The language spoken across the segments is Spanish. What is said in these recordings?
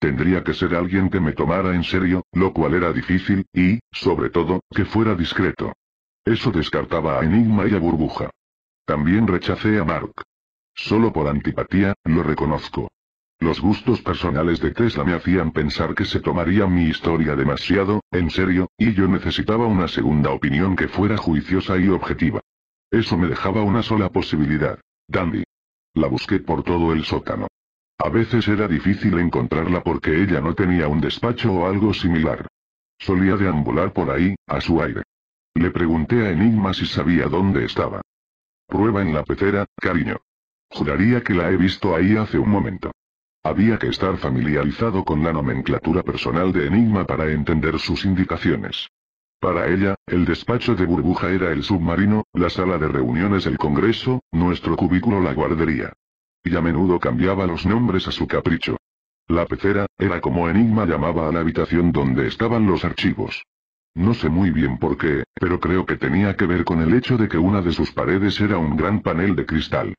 Tendría que ser alguien que me tomara en serio, lo cual era difícil, y, sobre todo, que fuera discreto. Eso descartaba a Enigma y a Burbuja. También rechacé a Mark. Solo por antipatía, lo reconozco. Los gustos personales de Tesla me hacían pensar que se tomaría mi historia demasiado, en serio, y yo necesitaba una segunda opinión que fuera juiciosa y objetiva. Eso me dejaba una sola posibilidad. Dandy. La busqué por todo el sótano. A veces era difícil encontrarla porque ella no tenía un despacho o algo similar. Solía deambular por ahí, a su aire. Le pregunté a Enigma si sabía dónde estaba. Prueba en la pecera, cariño. Juraría que la he visto ahí hace un momento. Había que estar familiarizado con la nomenclatura personal de Enigma para entender sus indicaciones. Para ella, el despacho de burbuja era el submarino, la sala de reuniones el congreso, nuestro cubículo la guardería y a menudo cambiaba los nombres a su capricho. La pecera, era como Enigma llamaba a la habitación donde estaban los archivos. No sé muy bien por qué, pero creo que tenía que ver con el hecho de que una de sus paredes era un gran panel de cristal.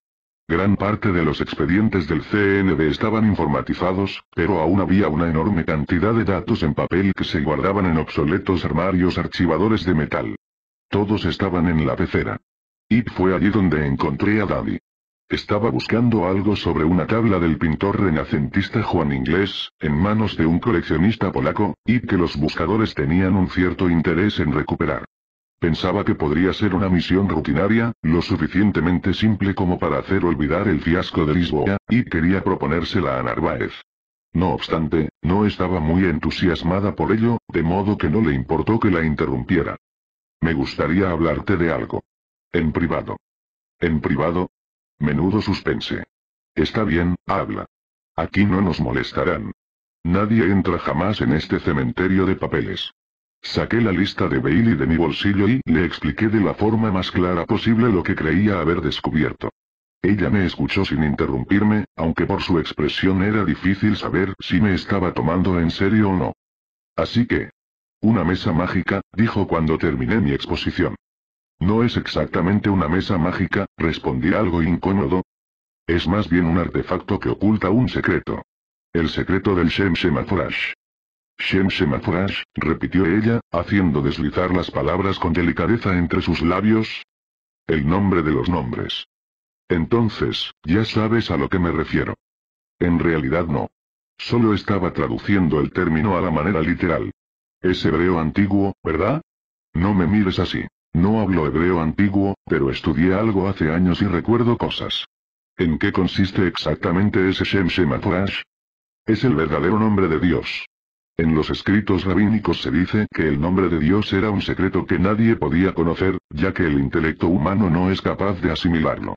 Gran parte de los expedientes del CNB estaban informatizados, pero aún había una enorme cantidad de datos en papel que se guardaban en obsoletos armarios archivadores de metal. Todos estaban en la pecera. Y fue allí donde encontré a Daddy. Estaba buscando algo sobre una tabla del pintor renacentista Juan Inglés, en manos de un coleccionista polaco, y que los buscadores tenían un cierto interés en recuperar. Pensaba que podría ser una misión rutinaria, lo suficientemente simple como para hacer olvidar el fiasco de Lisboa, y quería proponérsela a Narváez. No obstante, no estaba muy entusiasmada por ello, de modo que no le importó que la interrumpiera. Me gustaría hablarte de algo. En privado. En privado, Menudo suspense. Está bien, habla. Aquí no nos molestarán. Nadie entra jamás en este cementerio de papeles. Saqué la lista de Bailey de mi bolsillo y le expliqué de la forma más clara posible lo que creía haber descubierto. Ella me escuchó sin interrumpirme, aunque por su expresión era difícil saber si me estaba tomando en serio o no. Así que... Una mesa mágica, dijo cuando terminé mi exposición. No es exactamente una mesa mágica, respondí algo incómodo. Es más bien un artefacto que oculta un secreto. El secreto del Shem Shemafurash. Shem repitió ella, haciendo deslizar las palabras con delicadeza entre sus labios. El nombre de los nombres. Entonces, ya sabes a lo que me refiero. En realidad no. Solo estaba traduciendo el término a la manera literal. Es hebreo antiguo, ¿verdad? No me mires así. No hablo hebreo antiguo, pero estudié algo hace años y recuerdo cosas. ¿En qué consiste exactamente ese Shem Es el verdadero nombre de Dios. En los escritos rabínicos se dice que el nombre de Dios era un secreto que nadie podía conocer, ya que el intelecto humano no es capaz de asimilarlo.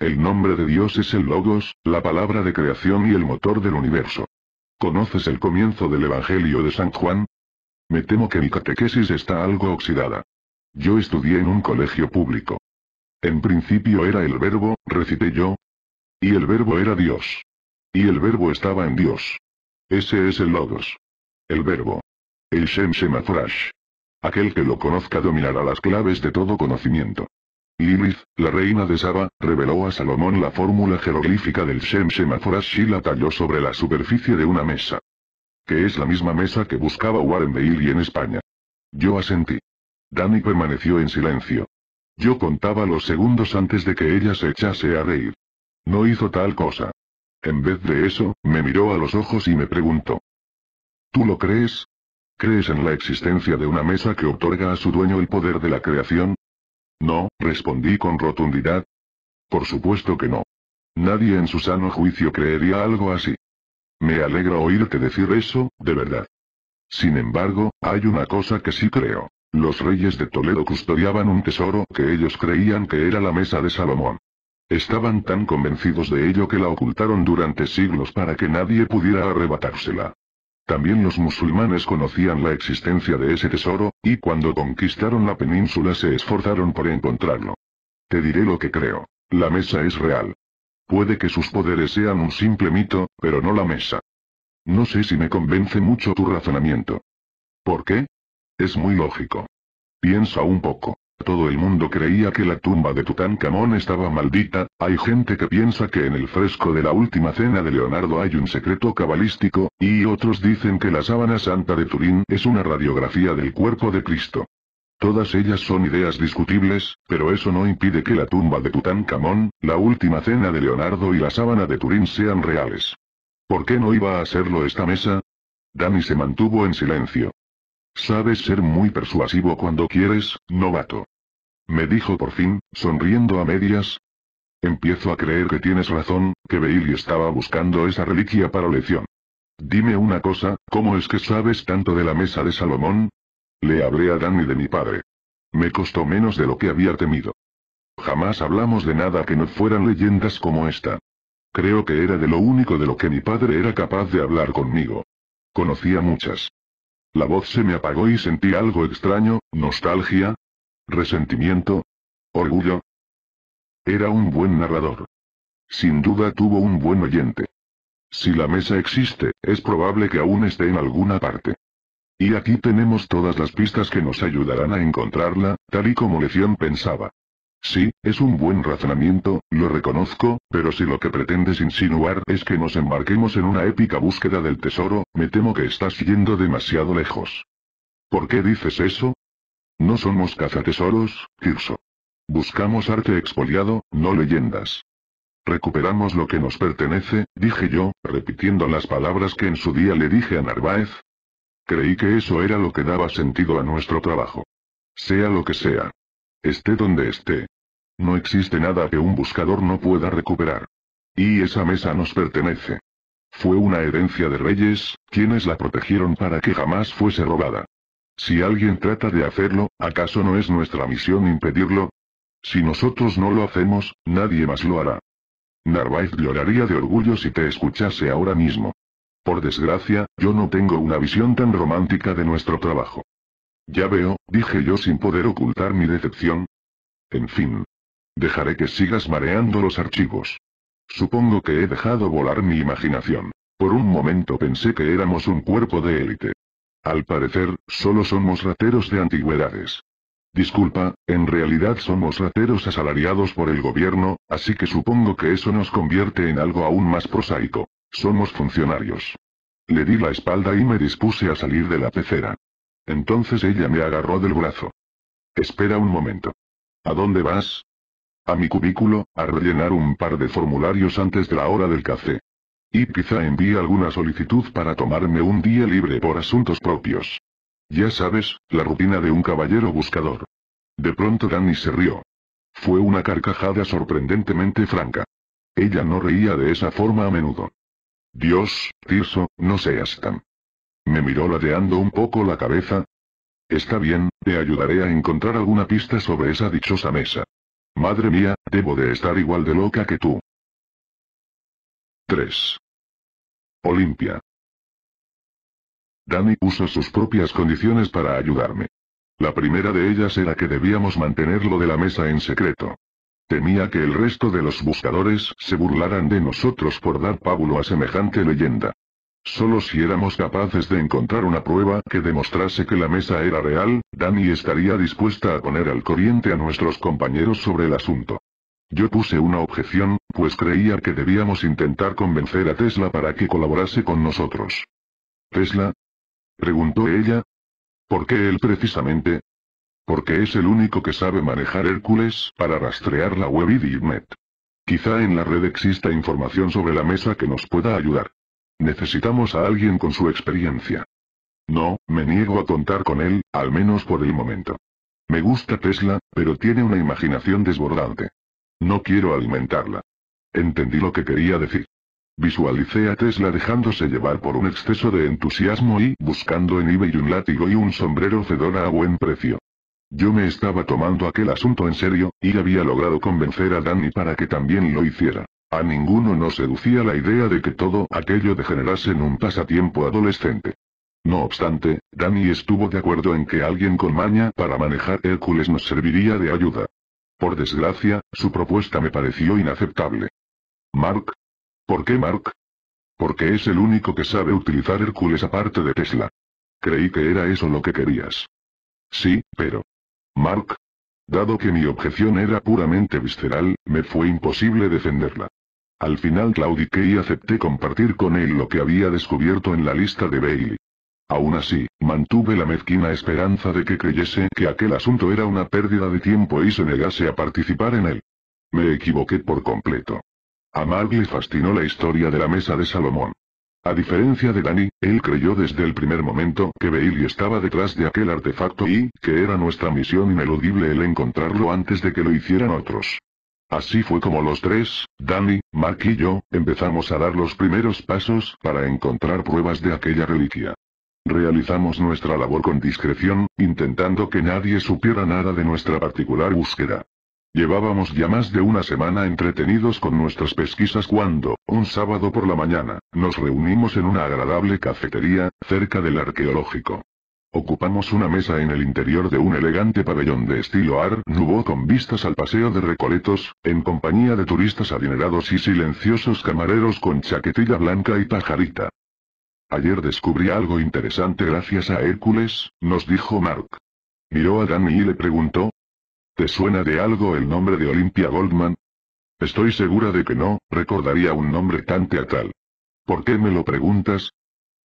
El nombre de Dios es el Logos, la palabra de creación y el motor del universo. ¿Conoces el comienzo del Evangelio de San Juan? Me temo que mi catequesis está algo oxidada. Yo estudié en un colegio público. En principio era el verbo, recité yo. Y el verbo era Dios. Y el verbo estaba en Dios. Ese es el logos. El verbo. El Shem Aquel que lo conozca dominará las claves de todo conocimiento. Lilith, la reina de Saba, reveló a Salomón la fórmula jeroglífica del Shem y la talló sobre la superficie de una mesa. Que es la misma mesa que buscaba Warren Bailey y en España. Yo asentí. Dani permaneció en silencio. Yo contaba los segundos antes de que ella se echase a reír. No hizo tal cosa. En vez de eso, me miró a los ojos y me preguntó. ¿Tú lo crees? ¿Crees en la existencia de una mesa que otorga a su dueño el poder de la creación? No, respondí con rotundidad. Por supuesto que no. Nadie en su sano juicio creería algo así. Me alegra oírte decir eso, de verdad. Sin embargo, hay una cosa que sí creo. Los reyes de Toledo custodiaban un tesoro que ellos creían que era la mesa de Salomón. Estaban tan convencidos de ello que la ocultaron durante siglos para que nadie pudiera arrebatársela. También los musulmanes conocían la existencia de ese tesoro, y cuando conquistaron la península se esforzaron por encontrarlo. Te diré lo que creo. La mesa es real. Puede que sus poderes sean un simple mito, pero no la mesa. No sé si me convence mucho tu razonamiento. ¿Por qué? Es muy lógico. Piensa un poco. Todo el mundo creía que la tumba de Tutankamón estaba maldita, hay gente que piensa que en el fresco de la última cena de Leonardo hay un secreto cabalístico, y otros dicen que la sábana santa de Turín es una radiografía del cuerpo de Cristo. Todas ellas son ideas discutibles, pero eso no impide que la tumba de Tutankamón, la última cena de Leonardo y la sábana de Turín sean reales. ¿Por qué no iba a hacerlo esta mesa? Dani se mantuvo en silencio. Sabes ser muy persuasivo cuando quieres, novato. Me dijo por fin, sonriendo a medias. Empiezo a creer que tienes razón, que Bailey estaba buscando esa reliquia para lección. Dime una cosa, ¿cómo es que sabes tanto de la mesa de Salomón? Le hablé a Danny de mi padre. Me costó menos de lo que había temido. Jamás hablamos de nada que no fueran leyendas como esta. Creo que era de lo único de lo que mi padre era capaz de hablar conmigo. Conocía muchas. La voz se me apagó y sentí algo extraño, nostalgia, resentimiento, orgullo. Era un buen narrador. Sin duda tuvo un buen oyente. Si la mesa existe, es probable que aún esté en alguna parte. Y aquí tenemos todas las pistas que nos ayudarán a encontrarla, tal y como Leción pensaba. Sí, es un buen razonamiento, lo reconozco, pero si lo que pretendes insinuar es que nos embarquemos en una épica búsqueda del tesoro, me temo que estás yendo demasiado lejos. ¿Por qué dices eso? No somos cazatesoros, Tirso. Buscamos arte expoliado, no leyendas. Recuperamos lo que nos pertenece, dije yo, repitiendo las palabras que en su día le dije a Narváez. Creí que eso era lo que daba sentido a nuestro trabajo. Sea lo que sea. Esté donde esté, no existe nada que un buscador no pueda recuperar. Y esa mesa nos pertenece. Fue una herencia de reyes, quienes la protegieron para que jamás fuese robada. Si alguien trata de hacerlo, ¿acaso no es nuestra misión impedirlo? Si nosotros no lo hacemos, nadie más lo hará. Narváez lloraría de orgullo si te escuchase ahora mismo. Por desgracia, yo no tengo una visión tan romántica de nuestro trabajo. Ya veo, dije yo sin poder ocultar mi decepción. En fin, Dejaré que sigas mareando los archivos. Supongo que he dejado volar mi imaginación. Por un momento pensé que éramos un cuerpo de élite. Al parecer, solo somos rateros de antigüedades. Disculpa, en realidad somos rateros asalariados por el gobierno, así que supongo que eso nos convierte en algo aún más prosaico. Somos funcionarios. Le di la espalda y me dispuse a salir de la pecera. Entonces ella me agarró del brazo. Espera un momento. ¿A dónde vas? A mi cubículo, a rellenar un par de formularios antes de la hora del café. Y quizá envíe alguna solicitud para tomarme un día libre por asuntos propios. Ya sabes, la rutina de un caballero buscador. De pronto Danny se rió. Fue una carcajada sorprendentemente franca. Ella no reía de esa forma a menudo. Dios, Tirso, no seas tan. Me miró ladeando un poco la cabeza. Está bien, te ayudaré a encontrar alguna pista sobre esa dichosa mesa. Madre mía, debo de estar igual de loca que tú. 3. Olimpia. Dani puso sus propias condiciones para ayudarme. La primera de ellas era que debíamos mantenerlo de la mesa en secreto. Temía que el resto de los buscadores se burlaran de nosotros por dar pábulo a semejante leyenda. Solo si éramos capaces de encontrar una prueba que demostrase que la mesa era real, Dani estaría dispuesta a poner al corriente a nuestros compañeros sobre el asunto. Yo puse una objeción, pues creía que debíamos intentar convencer a Tesla para que colaborase con nosotros. ¿Tesla? preguntó ella. ¿Por qué él precisamente? Porque es el único que sabe manejar Hércules para rastrear la web y Dignet. Quizá en la red exista información sobre la mesa que nos pueda ayudar. Necesitamos a alguien con su experiencia. No, me niego a contar con él, al menos por el momento. Me gusta Tesla, pero tiene una imaginación desbordante. No quiero alimentarla. Entendí lo que quería decir. Visualicé a Tesla dejándose llevar por un exceso de entusiasmo y buscando en eBay un látigo y un sombrero fedora a buen precio. Yo me estaba tomando aquel asunto en serio, y había logrado convencer a Danny para que también lo hiciera. A ninguno nos seducía la idea de que todo aquello degenerase en un pasatiempo adolescente. No obstante, Danny estuvo de acuerdo en que alguien con maña para manejar Hércules nos serviría de ayuda. Por desgracia, su propuesta me pareció inaceptable. Mark. ¿Por qué Mark? Porque es el único que sabe utilizar Hércules aparte de Tesla. Creí que era eso lo que querías. Sí, pero... Mark. Dado que mi objeción era puramente visceral, me fue imposible defenderla. Al final claudiqué y acepté compartir con él lo que había descubierto en la lista de Bailey. Aún así, mantuve la mezquina esperanza de que creyese que aquel asunto era una pérdida de tiempo y se negase a participar en él. Me equivoqué por completo. A Mark fascinó la historia de la mesa de Salomón. A diferencia de Danny, él creyó desde el primer momento que Bailey estaba detrás de aquel artefacto y que era nuestra misión ineludible el encontrarlo antes de que lo hicieran otros. Así fue como los tres, Danny, Mark y yo, empezamos a dar los primeros pasos para encontrar pruebas de aquella reliquia. Realizamos nuestra labor con discreción, intentando que nadie supiera nada de nuestra particular búsqueda. Llevábamos ya más de una semana entretenidos con nuestras pesquisas cuando, un sábado por la mañana, nos reunimos en una agradable cafetería, cerca del arqueológico. Ocupamos una mesa en el interior de un elegante pabellón de estilo Art Nouveau con vistas al paseo de Recoletos, en compañía de turistas adinerados y silenciosos camareros con chaquetilla blanca y pajarita. Ayer descubrí algo interesante gracias a Hércules, nos dijo Mark. Miró a Danny y le preguntó. ¿Te suena de algo el nombre de Olimpia Goldman? Estoy segura de que no, recordaría un nombre tan teatral. ¿Por qué me lo preguntas?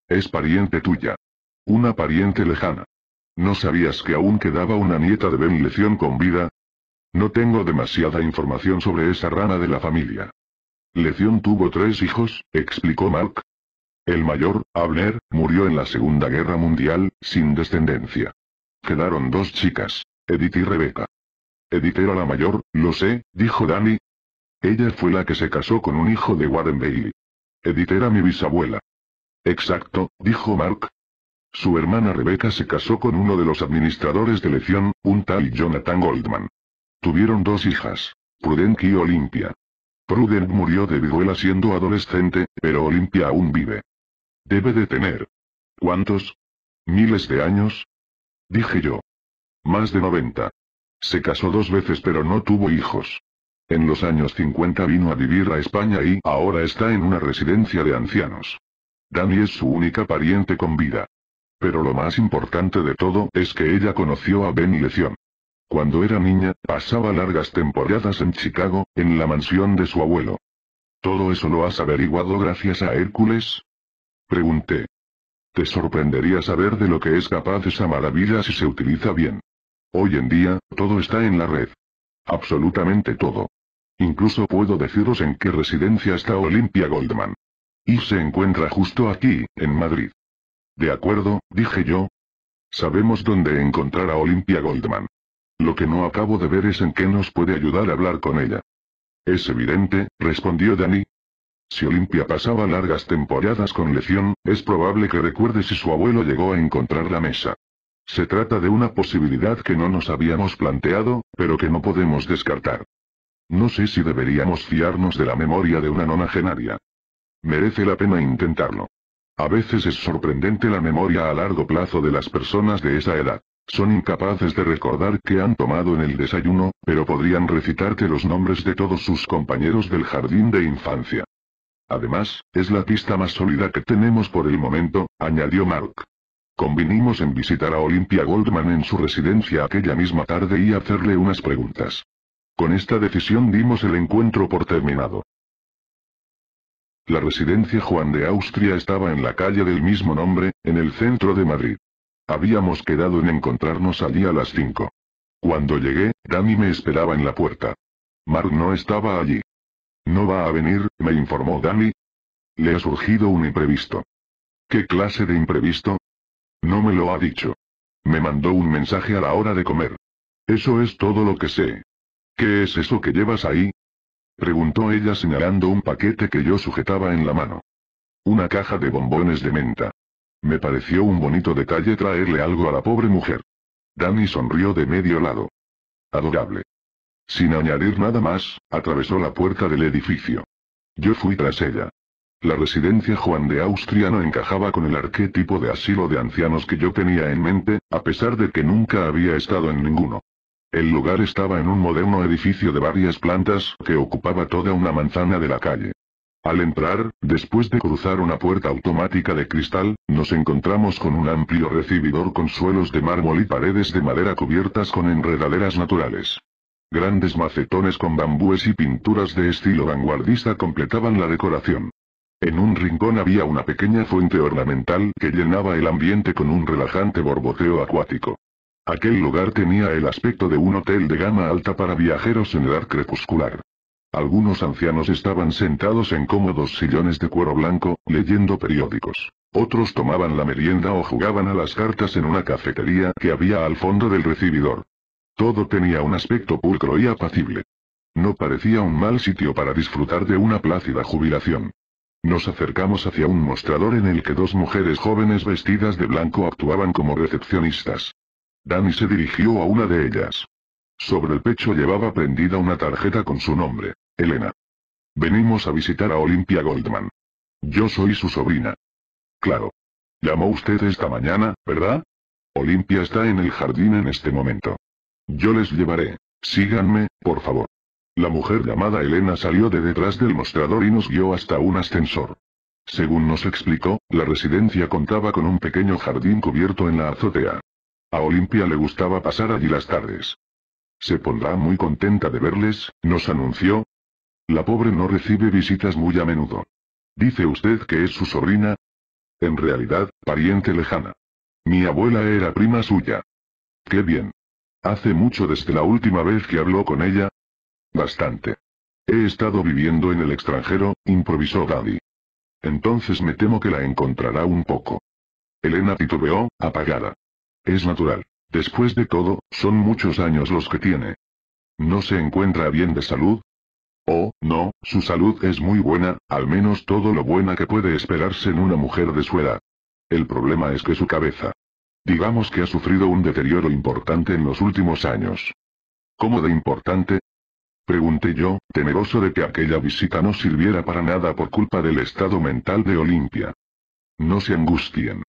Es pariente tuya. Una pariente lejana. ¿No sabías que aún quedaba una nieta de Ben Leción con vida? No tengo demasiada información sobre esa rana de la familia. Leción tuvo tres hijos, explicó Mark. El mayor, Abner, murió en la Segunda Guerra Mundial, sin descendencia. Quedaron dos chicas, Edith y Rebecca. Edith era la mayor, lo sé, dijo Danny. Ella fue la que se casó con un hijo de Warren Bailey. Edith era mi bisabuela. Exacto, dijo Mark, su hermana Rebeca se casó con uno de los administradores de lección, un tal Jonathan Goldman. Tuvieron dos hijas, Prudent y Olimpia. Prudent murió de viruela siendo adolescente, pero Olimpia aún vive. Debe de tener. ¿Cuántos? ¿Miles de años? Dije yo. Más de 90. Se casó dos veces pero no tuvo hijos. En los años 50 vino a vivir a España y ahora está en una residencia de ancianos. Dani es su única pariente con vida. Pero lo más importante de todo es que ella conoció a Ben Lesión. Cuando era niña, pasaba largas temporadas en Chicago, en la mansión de su abuelo. ¿Todo eso lo has averiguado gracias a Hércules? Pregunté. Te sorprendería saber de lo que es capaz esa maravilla si se utiliza bien. Hoy en día, todo está en la red. Absolutamente todo. Incluso puedo deciros en qué residencia está Olimpia Goldman. Y se encuentra justo aquí, en Madrid. De acuerdo, dije yo. Sabemos dónde encontrar a Olimpia Goldman. Lo que no acabo de ver es en qué nos puede ayudar a hablar con ella. Es evidente, respondió Danny. Si Olimpia pasaba largas temporadas con lesión, es probable que recuerde si su abuelo llegó a encontrar la mesa. Se trata de una posibilidad que no nos habíamos planteado, pero que no podemos descartar. No sé si deberíamos fiarnos de la memoria de una nonagenaria. Merece la pena intentarlo. A veces es sorprendente la memoria a largo plazo de las personas de esa edad. Son incapaces de recordar qué han tomado en el desayuno, pero podrían recitarte los nombres de todos sus compañeros del jardín de infancia. Además, es la pista más sólida que tenemos por el momento, añadió Mark. Convinimos en visitar a Olympia Goldman en su residencia aquella misma tarde y hacerle unas preguntas. Con esta decisión dimos el encuentro por terminado. La residencia Juan de Austria estaba en la calle del mismo nombre, en el centro de Madrid. Habíamos quedado en encontrarnos allí a las 5. Cuando llegué, Dani me esperaba en la puerta. Mark no estaba allí. No va a venir, me informó Dani. Le ha surgido un imprevisto. ¿Qué clase de imprevisto? No me lo ha dicho. Me mandó un mensaje a la hora de comer. Eso es todo lo que sé. ¿Qué es eso que llevas ahí? Preguntó ella señalando un paquete que yo sujetaba en la mano. Una caja de bombones de menta. Me pareció un bonito detalle traerle algo a la pobre mujer. Danny sonrió de medio lado. Adorable. Sin añadir nada más, atravesó la puerta del edificio. Yo fui tras ella. La residencia Juan de Austria no encajaba con el arquetipo de asilo de ancianos que yo tenía en mente, a pesar de que nunca había estado en ninguno. El lugar estaba en un moderno edificio de varias plantas que ocupaba toda una manzana de la calle. Al entrar, después de cruzar una puerta automática de cristal, nos encontramos con un amplio recibidor con suelos de mármol y paredes de madera cubiertas con enredaderas naturales. Grandes macetones con bambúes y pinturas de estilo vanguardista completaban la decoración. En un rincón había una pequeña fuente ornamental que llenaba el ambiente con un relajante borboteo acuático. Aquel lugar tenía el aspecto de un hotel de gama alta para viajeros en edad crepuscular. Algunos ancianos estaban sentados en cómodos sillones de cuero blanco, leyendo periódicos. Otros tomaban la merienda o jugaban a las cartas en una cafetería que había al fondo del recibidor. Todo tenía un aspecto pulcro y apacible. No parecía un mal sitio para disfrutar de una plácida jubilación. Nos acercamos hacia un mostrador en el que dos mujeres jóvenes vestidas de blanco actuaban como recepcionistas. Danny se dirigió a una de ellas. Sobre el pecho llevaba prendida una tarjeta con su nombre, Elena. Venimos a visitar a Olimpia Goldman. Yo soy su sobrina. Claro. Llamó usted esta mañana, ¿verdad? Olimpia está en el jardín en este momento. Yo les llevaré. Síganme, por favor. La mujer llamada Elena salió de detrás del mostrador y nos guió hasta un ascensor. Según nos explicó, la residencia contaba con un pequeño jardín cubierto en la azotea. A Olimpia le gustaba pasar allí las tardes. Se pondrá muy contenta de verles, nos anunció. La pobre no recibe visitas muy a menudo. ¿Dice usted que es su sobrina? En realidad, pariente lejana. Mi abuela era prima suya. Qué bien. Hace mucho desde la última vez que habló con ella. Bastante. He estado viviendo en el extranjero, improvisó Daddy. Entonces me temo que la encontrará un poco. Elena titubeó, apagada. Es natural. Después de todo, son muchos años los que tiene. ¿No se encuentra bien de salud? Oh, no, su salud es muy buena, al menos todo lo buena que puede esperarse en una mujer de su edad. El problema es que su cabeza. Digamos que ha sufrido un deterioro importante en los últimos años. ¿Cómo de importante? Pregunté yo, temeroso de que aquella visita no sirviera para nada por culpa del estado mental de Olimpia. No se angustien.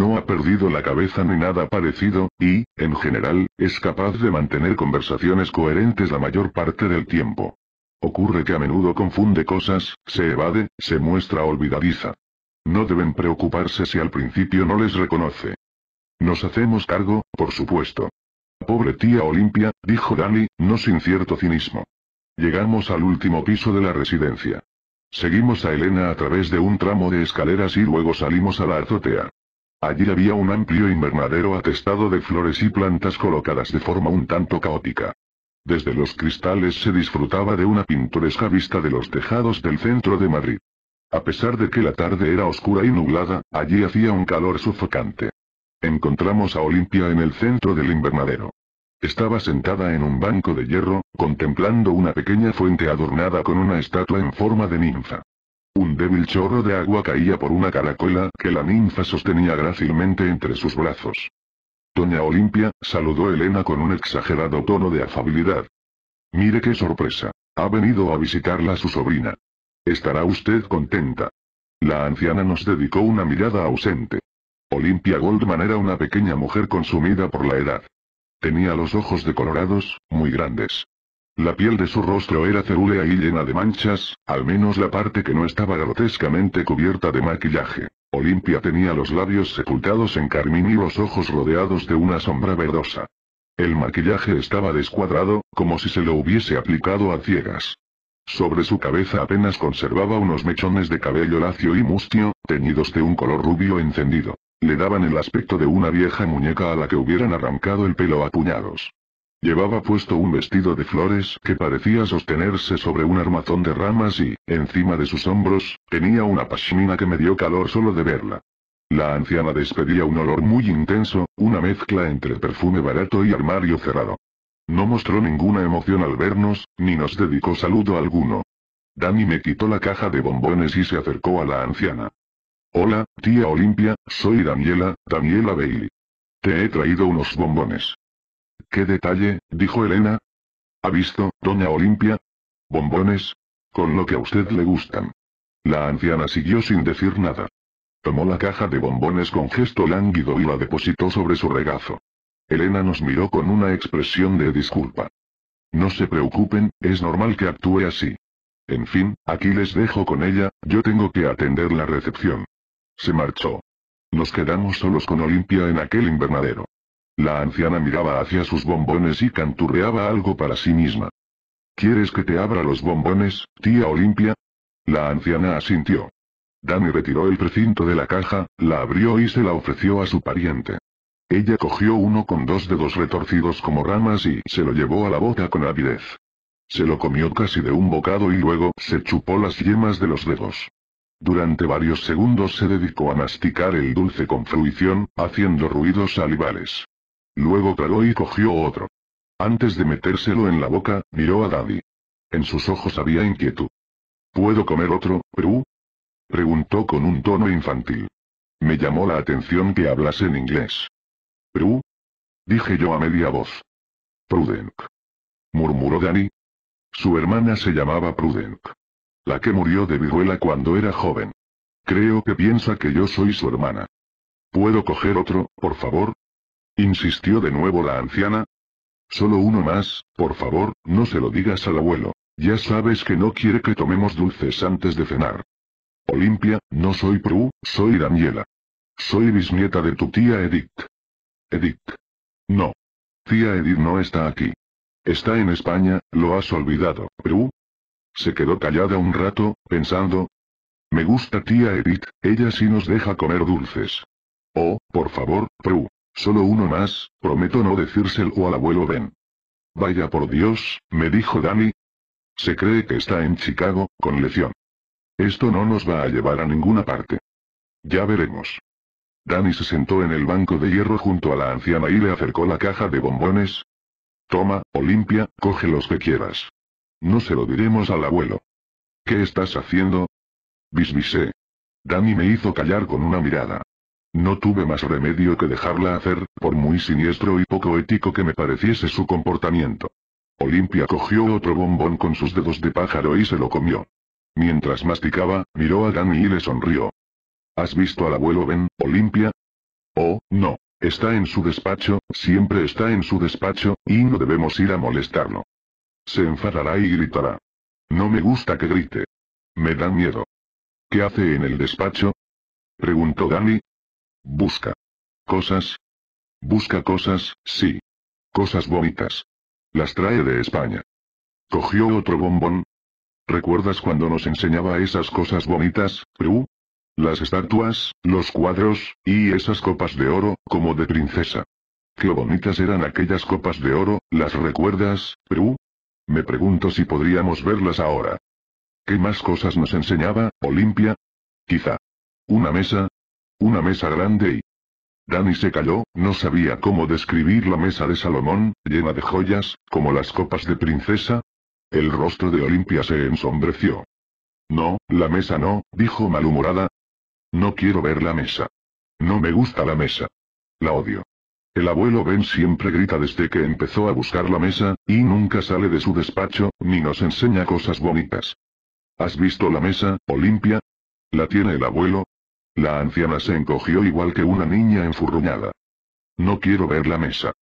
No ha perdido la cabeza ni nada parecido, y, en general, es capaz de mantener conversaciones coherentes la mayor parte del tiempo. Ocurre que a menudo confunde cosas, se evade, se muestra olvidadiza. No deben preocuparse si al principio no les reconoce. Nos hacemos cargo, por supuesto. Pobre tía Olimpia, dijo Danny, no sin cierto cinismo. Llegamos al último piso de la residencia. Seguimos a Elena a través de un tramo de escaleras y luego salimos a la azotea. Allí había un amplio invernadero atestado de flores y plantas colocadas de forma un tanto caótica. Desde los cristales se disfrutaba de una pintoresca vista de los tejados del centro de Madrid. A pesar de que la tarde era oscura y nublada, allí hacía un calor sofocante. Encontramos a Olimpia en el centro del invernadero. Estaba sentada en un banco de hierro, contemplando una pequeña fuente adornada con una estatua en forma de ninfa. Un débil chorro de agua caía por una caracola que la ninfa sostenía grácilmente entre sus brazos. Doña Olimpia, saludó Elena con un exagerado tono de afabilidad. Mire qué sorpresa. Ha venido a visitarla su sobrina. Estará usted contenta. La anciana nos dedicó una mirada ausente. Olimpia Goldman era una pequeña mujer consumida por la edad. Tenía los ojos decolorados, muy grandes, la piel de su rostro era cerúlea y llena de manchas, al menos la parte que no estaba grotescamente cubierta de maquillaje. Olimpia tenía los labios sepultados en carmín y los ojos rodeados de una sombra verdosa. El maquillaje estaba descuadrado, como si se lo hubiese aplicado a ciegas. Sobre su cabeza apenas conservaba unos mechones de cabello lacio y mustio, teñidos de un color rubio encendido. Le daban el aspecto de una vieja muñeca a la que hubieran arrancado el pelo a puñados. Llevaba puesto un vestido de flores que parecía sostenerse sobre un armazón de ramas y, encima de sus hombros, tenía una pashmina que me dio calor solo de verla. La anciana despedía un olor muy intenso, una mezcla entre perfume barato y armario cerrado. No mostró ninguna emoción al vernos, ni nos dedicó saludo alguno. Dani me quitó la caja de bombones y se acercó a la anciana. Hola, tía Olimpia, soy Daniela, Daniela Bailey. Te he traído unos bombones. ¡Qué detalle! dijo Elena. ¿Ha visto, doña Olimpia? Bombones. Con lo que a usted le gustan. La anciana siguió sin decir nada. Tomó la caja de bombones con gesto lánguido y la depositó sobre su regazo. Elena nos miró con una expresión de disculpa. No se preocupen, es normal que actúe así. En fin, aquí les dejo con ella, yo tengo que atender la recepción. Se marchó. Nos quedamos solos con Olimpia en aquel invernadero. La anciana miraba hacia sus bombones y canturreaba algo para sí misma. ¿Quieres que te abra los bombones, tía Olimpia? La anciana asintió. Dani retiró el precinto de la caja, la abrió y se la ofreció a su pariente. Ella cogió uno con dos dedos retorcidos como ramas y se lo llevó a la boca con avidez. Se lo comió casi de un bocado y luego se chupó las yemas de los dedos. Durante varios segundos se dedicó a masticar el dulce con fruición, haciendo ruidos salivales. Luego tragó y cogió otro. Antes de metérselo en la boca, miró a Daddy. En sus ojos había inquietud. ¿Puedo comer otro, Prue? Preguntó con un tono infantil. Me llamó la atención que hablase en inglés. ¿Prue? Dije yo a media voz. Prudent. Murmuró Danny. Su hermana se llamaba Prudent. La que murió de viruela cuando era joven. Creo que piensa que yo soy su hermana. ¿Puedo coger otro, por favor? Insistió de nuevo la anciana. Solo uno más, por favor, no se lo digas al abuelo. Ya sabes que no quiere que tomemos dulces antes de cenar. Olimpia, no soy Prue, soy Daniela. Soy bisnieta de tu tía Edith. Edith. No. Tía Edith no está aquí. Está en España, lo has olvidado, Prue. Se quedó callada un rato, pensando. Me gusta tía Edith, ella sí nos deja comer dulces. Oh, por favor, Prue, Solo uno más, prometo no decírselo al abuelo Ben. Vaya por Dios, me dijo Danny. Se cree que está en Chicago, con lesión. Esto no nos va a llevar a ninguna parte. Ya veremos. Danny se sentó en el banco de hierro junto a la anciana y le acercó la caja de bombones. Toma, Olimpia, coge los que quieras. No se lo diremos al abuelo. ¿Qué estás haciendo? Bisbisé. Danny me hizo callar con una mirada. No tuve más remedio que dejarla hacer, por muy siniestro y poco ético que me pareciese su comportamiento. Olimpia cogió otro bombón con sus dedos de pájaro y se lo comió. Mientras masticaba, miró a Danny y le sonrió. ¿Has visto al abuelo Ben, Olimpia? Oh, no. Está en su despacho, siempre está en su despacho, y no debemos ir a molestarlo. Se enfadará y gritará. No me gusta que grite. Me da miedo. ¿Qué hace en el despacho? Preguntó Danny, Busca. Cosas. Busca cosas, sí. Cosas bonitas. Las trae de España. Cogió otro bombón. ¿Recuerdas cuando nos enseñaba esas cosas bonitas, Perú? Las estatuas, los cuadros, y esas copas de oro, como de princesa. Qué bonitas eran aquellas copas de oro, ¿las recuerdas, Prue? Me pregunto si podríamos verlas ahora. ¿Qué más cosas nos enseñaba, Olimpia? Quizá. Una mesa, una mesa grande y... Dani se calló, no sabía cómo describir la mesa de Salomón, llena de joyas, como las copas de princesa. El rostro de Olimpia se ensombreció. No, la mesa no, dijo malhumorada. No quiero ver la mesa. No me gusta la mesa. La odio. El abuelo Ben siempre grita desde que empezó a buscar la mesa, y nunca sale de su despacho, ni nos enseña cosas bonitas. ¿Has visto la mesa, Olimpia? La tiene el abuelo, la anciana se encogió igual que una niña enfurruñada. No quiero ver la mesa.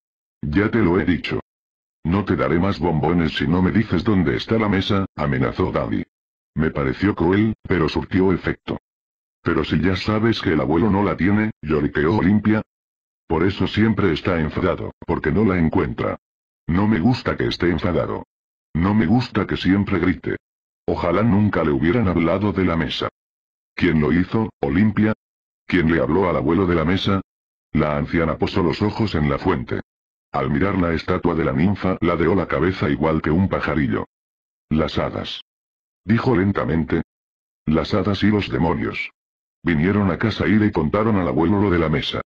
Ya te lo he dicho. No te daré más bombones si no me dices dónde está la mesa, amenazó Daddy. Me pareció cruel, pero surtió efecto. Pero si ya sabes que el abuelo no la tiene, lloriqueó Olimpia. Por eso siempre está enfadado, porque no la encuentra. No me gusta que esté enfadado. No me gusta que siempre grite. Ojalá nunca le hubieran hablado de la mesa. ¿Quién lo hizo, Olimpia? ¿Quién le habló al abuelo de la mesa? La anciana posó los ojos en la fuente. Al mirar la estatua de la ninfa ladeó la cabeza igual que un pajarillo. Las hadas. Dijo lentamente. Las hadas y los demonios. Vinieron a casa y le contaron al abuelo lo de la mesa.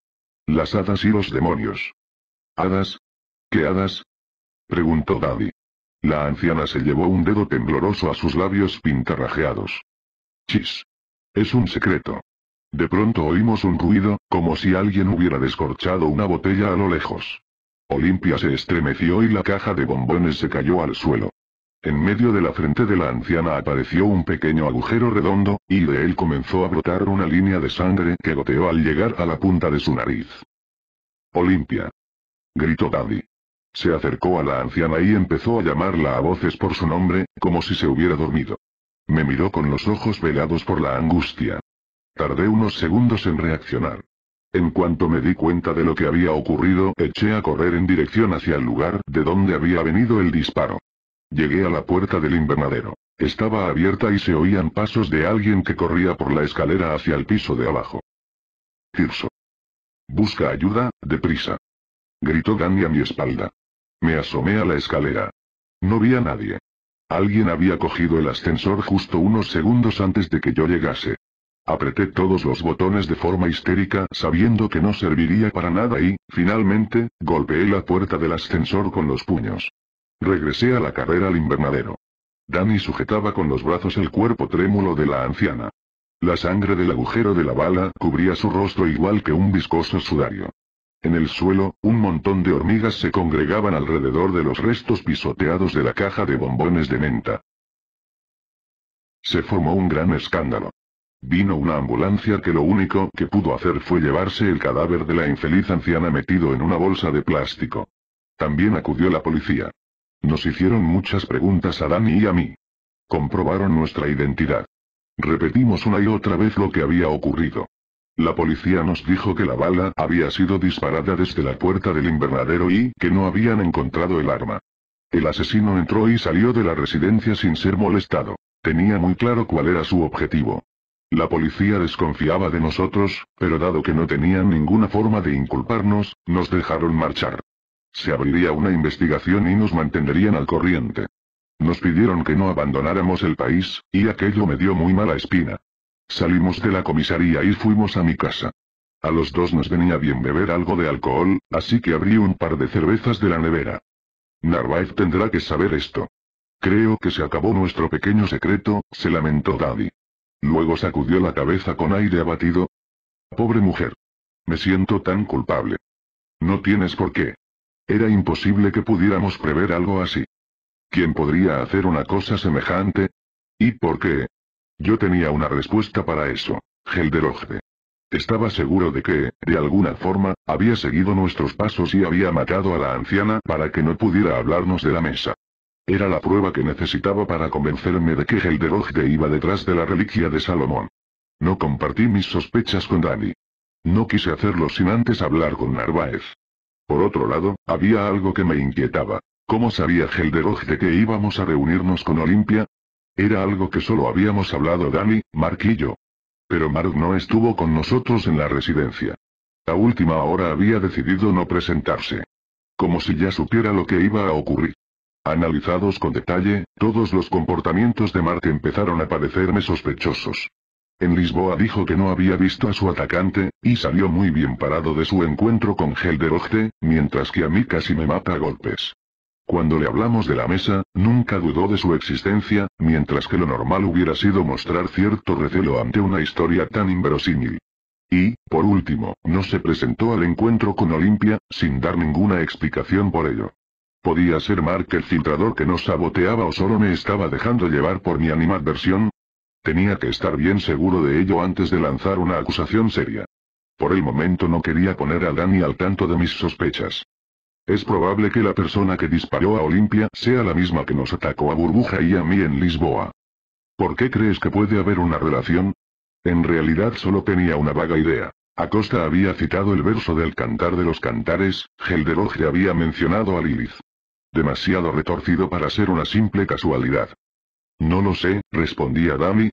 Las hadas y los demonios. ¿Hadas? ¿Qué hadas? Preguntó Daddy. La anciana se llevó un dedo tembloroso a sus labios pintarrajeados. Chis. Es un secreto. De pronto oímos un ruido, como si alguien hubiera descorchado una botella a lo lejos. Olimpia se estremeció y la caja de bombones se cayó al suelo. En medio de la frente de la anciana apareció un pequeño agujero redondo, y de él comenzó a brotar una línea de sangre que goteó al llegar a la punta de su nariz. Olimpia. Gritó Daddy. Se acercó a la anciana y empezó a llamarla a voces por su nombre, como si se hubiera dormido. Me miró con los ojos velados por la angustia. Tardé unos segundos en reaccionar. En cuanto me di cuenta de lo que había ocurrido, eché a correr en dirección hacia el lugar de donde había venido el disparo. Llegué a la puerta del invernadero. Estaba abierta y se oían pasos de alguien que corría por la escalera hacia el piso de abajo. Tirso. Busca ayuda, deprisa. Gritó Dani a mi espalda. Me asomé a la escalera. No vi a nadie. Alguien había cogido el ascensor justo unos segundos antes de que yo llegase. Apreté todos los botones de forma histérica sabiendo que no serviría para nada y, finalmente, golpeé la puerta del ascensor con los puños. Regresé a la carrera al invernadero. Danny sujetaba con los brazos el cuerpo trémulo de la anciana. La sangre del agujero de la bala cubría su rostro igual que un viscoso sudario. En el suelo, un montón de hormigas se congregaban alrededor de los restos pisoteados de la caja de bombones de menta. Se formó un gran escándalo. Vino una ambulancia que lo único que pudo hacer fue llevarse el cadáver de la infeliz anciana metido en una bolsa de plástico. También acudió la policía. Nos hicieron muchas preguntas a Dani y a mí. Comprobaron nuestra identidad. Repetimos una y otra vez lo que había ocurrido. La policía nos dijo que la bala había sido disparada desde la puerta del invernadero y que no habían encontrado el arma. El asesino entró y salió de la residencia sin ser molestado. Tenía muy claro cuál era su objetivo. La policía desconfiaba de nosotros, pero dado que no tenían ninguna forma de inculparnos, nos dejaron marchar. Se abriría una investigación y nos mantendrían al corriente. Nos pidieron que no abandonáramos el país, y aquello me dio muy mala espina. Salimos de la comisaría y fuimos a mi casa. A los dos nos venía bien beber algo de alcohol, así que abrí un par de cervezas de la nevera. Narváez tendrá que saber esto. Creo que se acabó nuestro pequeño secreto, se lamentó Daddy. Luego sacudió la cabeza con aire abatido. Pobre mujer. Me siento tan culpable. No tienes por qué. Era imposible que pudiéramos prever algo así. ¿Quién podría hacer una cosa semejante? ¿Y por qué? Yo tenía una respuesta para eso. Helderogde. Estaba seguro de que, de alguna forma, había seguido nuestros pasos y había matado a la anciana para que no pudiera hablarnos de la mesa. Era la prueba que necesitaba para convencerme de que Gelderogde iba detrás de la reliquia de Salomón. No compartí mis sospechas con Dani. No quise hacerlo sin antes hablar con Narváez. Por otro lado, había algo que me inquietaba. ¿Cómo sabía Gelderogde que íbamos a reunirnos con Olimpia? Era algo que solo habíamos hablado Dani, Mark y yo. Pero Mark no estuvo con nosotros en la residencia. La última hora había decidido no presentarse. Como si ya supiera lo que iba a ocurrir. Analizados con detalle, todos los comportamientos de Mark empezaron a parecerme sospechosos. En Lisboa dijo que no había visto a su atacante, y salió muy bien parado de su encuentro con Helderochte, mientras que a mí casi me mata a golpes. Cuando le hablamos de la mesa, nunca dudó de su existencia, mientras que lo normal hubiera sido mostrar cierto recelo ante una historia tan inverosímil. Y, por último, no se presentó al encuentro con Olimpia, sin dar ninguna explicación por ello. ¿Podía ser Mark el filtrador que nos saboteaba o solo me estaba dejando llevar por mi animadversión? Tenía que estar bien seguro de ello antes de lanzar una acusación seria. Por el momento no quería poner a Danny al tanto de mis sospechas. Es probable que la persona que disparó a Olimpia sea la misma que nos atacó a Burbuja y a mí en Lisboa. ¿Por qué crees que puede haber una relación? En realidad solo tenía una vaga idea. Acosta había citado el verso del Cantar de los Cantares, Gelderoge había mencionado a Lilith. Demasiado retorcido para ser una simple casualidad. No lo sé, respondía Dami.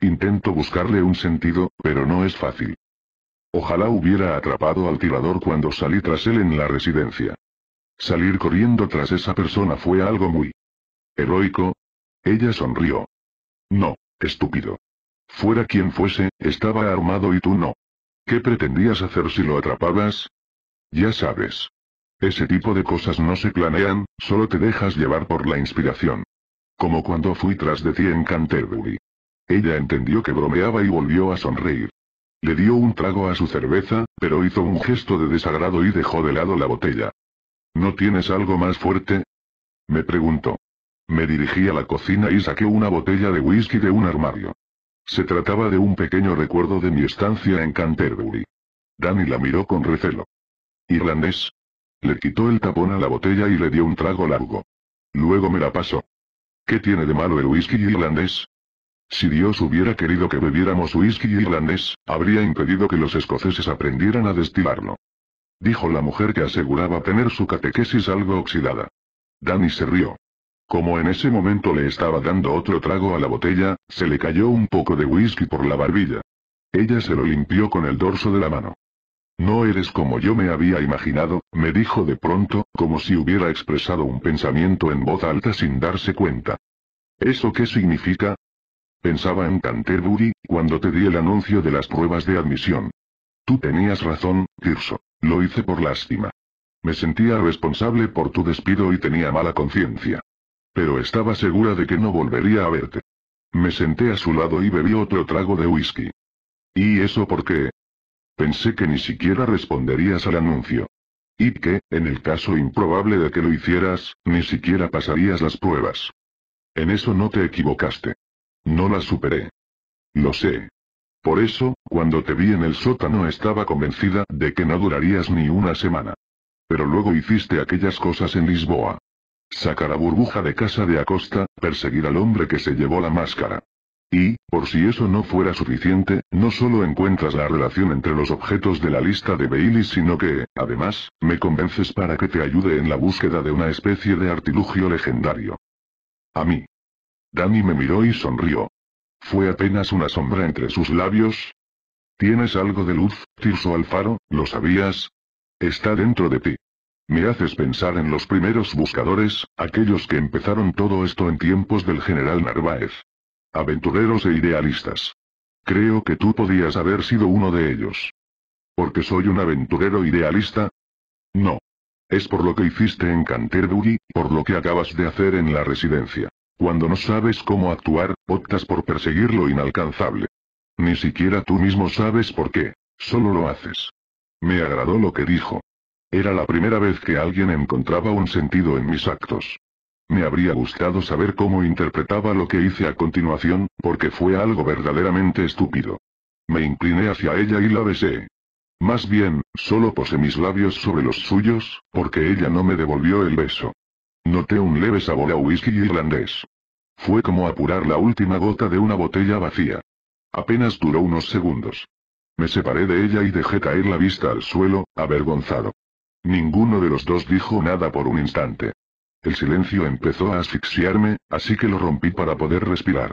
Intento buscarle un sentido, pero no es fácil. Ojalá hubiera atrapado al tirador cuando salí tras él en la residencia. Salir corriendo tras esa persona fue algo muy heroico. Ella sonrió. No, estúpido. Fuera quien fuese, estaba armado y tú no. ¿Qué pretendías hacer si lo atrapabas? Ya sabes. Ese tipo de cosas no se planean, solo te dejas llevar por la inspiración. Como cuando fui tras de ti en Canterbury. Ella entendió que bromeaba y volvió a sonreír. Le dio un trago a su cerveza, pero hizo un gesto de desagrado y dejó de lado la botella. ¿No tienes algo más fuerte? Me preguntó. Me dirigí a la cocina y saqué una botella de whisky de un armario. Se trataba de un pequeño recuerdo de mi estancia en Canterbury. Danny la miró con recelo. Irlandés. Le quitó el tapón a la botella y le dio un trago largo. Luego me la pasó. ¿Qué tiene de malo el whisky irlandés? Si Dios hubiera querido que bebiéramos whisky irlandés, habría impedido que los escoceses aprendieran a destilarlo. Dijo la mujer que aseguraba tener su catequesis algo oxidada. Danny se rió. Como en ese momento le estaba dando otro trago a la botella, se le cayó un poco de whisky por la barbilla. Ella se lo limpió con el dorso de la mano. No eres como yo me había imaginado, me dijo de pronto, como si hubiera expresado un pensamiento en voz alta sin darse cuenta. ¿Eso qué significa? Pensaba en Canterbury, cuando te di el anuncio de las pruebas de admisión. Tú tenías razón, Kirso. Lo hice por lástima. Me sentía responsable por tu despido y tenía mala conciencia. Pero estaba segura de que no volvería a verte. Me senté a su lado y bebí otro trago de whisky. ¿Y eso por qué? Pensé que ni siquiera responderías al anuncio. Y que, en el caso improbable de que lo hicieras, ni siquiera pasarías las pruebas. En eso no te equivocaste. No la superé. Lo sé, por eso, cuando te vi en el sótano estaba convencida de que no durarías ni una semana. Pero luego hiciste aquellas cosas en Lisboa. Sacar a burbuja de casa de Acosta, perseguir al hombre que se llevó la máscara. Y, por si eso no fuera suficiente, no solo encuentras la relación entre los objetos de la lista de Bailey sino que, además, me convences para que te ayude en la búsqueda de una especie de artilugio legendario. A mí. Danny me miró y sonrió. Fue apenas una sombra entre sus labios. Tienes algo de luz, Tirso Alfaro, ¿lo sabías? Está dentro de ti. Me haces pensar en los primeros buscadores, aquellos que empezaron todo esto en tiempos del general Narváez. Aventureros e idealistas. Creo que tú podías haber sido uno de ellos. ¿Porque soy un aventurero idealista? No. Es por lo que hiciste en Canterbury, por lo que acabas de hacer en la residencia. Cuando no sabes cómo actuar, optas por perseguir lo inalcanzable. Ni siquiera tú mismo sabes por qué, solo lo haces. Me agradó lo que dijo. Era la primera vez que alguien encontraba un sentido en mis actos. Me habría gustado saber cómo interpretaba lo que hice a continuación, porque fue algo verdaderamente estúpido. Me incliné hacia ella y la besé. Más bien, solo posé mis labios sobre los suyos, porque ella no me devolvió el beso. Noté un leve sabor a whisky irlandés. Fue como apurar la última gota de una botella vacía. Apenas duró unos segundos. Me separé de ella y dejé caer la vista al suelo, avergonzado. Ninguno de los dos dijo nada por un instante. El silencio empezó a asfixiarme, así que lo rompí para poder respirar.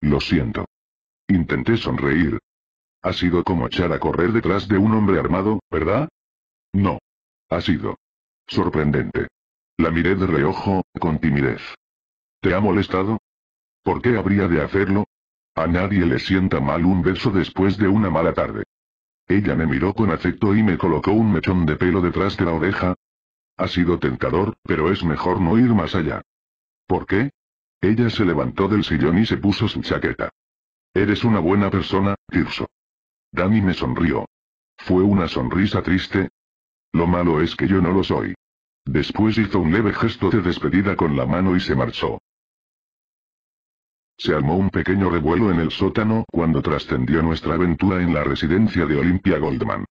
Lo siento. Intenté sonreír. Ha sido como echar a correr detrás de un hombre armado, ¿verdad? No. Ha sido. Sorprendente. La miré de reojo, con timidez. ¿Te ha molestado? ¿Por qué habría de hacerlo? A nadie le sienta mal un beso después de una mala tarde. Ella me miró con afecto y me colocó un mechón de pelo detrás de la oreja. Ha sido tentador, pero es mejor no ir más allá. ¿Por qué? Ella se levantó del sillón y se puso su chaqueta. Eres una buena persona, Tirso. Dani me sonrió. Fue una sonrisa triste. Lo malo es que yo no lo soy. Después hizo un leve gesto de despedida con la mano y se marchó. Se armó un pequeño revuelo en el sótano cuando trascendió nuestra aventura en la residencia de Olimpia Goldman.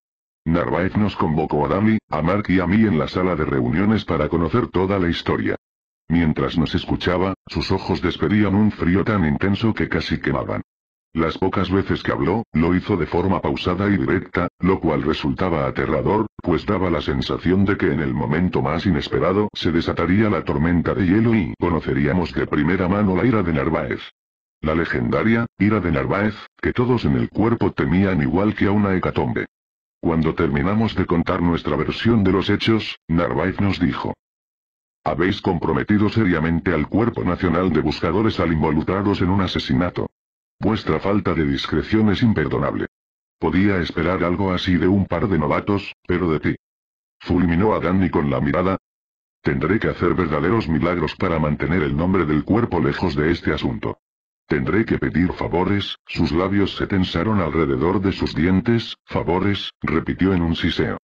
Narváez nos convocó a Dani, a Mark y a mí en la sala de reuniones para conocer toda la historia. Mientras nos escuchaba, sus ojos despedían un frío tan intenso que casi quemaban. Las pocas veces que habló, lo hizo de forma pausada y directa, lo cual resultaba aterrador, pues daba la sensación de que en el momento más inesperado se desataría la tormenta de hielo y conoceríamos de primera mano la ira de Narváez. La legendaria, ira de Narváez, que todos en el cuerpo temían igual que a una hecatombe. Cuando terminamos de contar nuestra versión de los hechos, Narváez nos dijo. Habéis comprometido seriamente al Cuerpo Nacional de Buscadores al involucraros en un asesinato. Vuestra falta de discreción es imperdonable. Podía esperar algo así de un par de novatos, pero de ti. Fulminó a Danny con la mirada. Tendré que hacer verdaderos milagros para mantener el nombre del cuerpo lejos de este asunto. Tendré que pedir favores, sus labios se tensaron alrededor de sus dientes, favores, repitió en un siseo.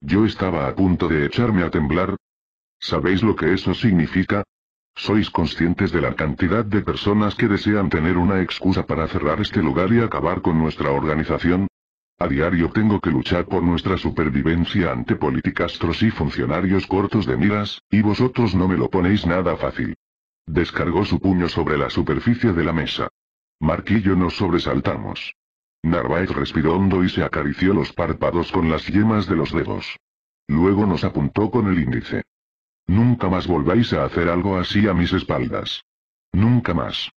Yo estaba a punto de echarme a temblar. ¿Sabéis lo que eso significa? Sois conscientes de la cantidad de personas que desean tener una excusa para cerrar este lugar y acabar con nuestra organización. A diario tengo que luchar por nuestra supervivencia ante politicastros y funcionarios cortos de miras, y vosotros no me lo ponéis nada fácil. Descargó su puño sobre la superficie de la mesa. Marquillo nos sobresaltamos. Narváez respiró hondo y se acarició los párpados con las yemas de los dedos. Luego nos apuntó con el índice. Nunca más volváis a hacer algo así a mis espaldas. Nunca más.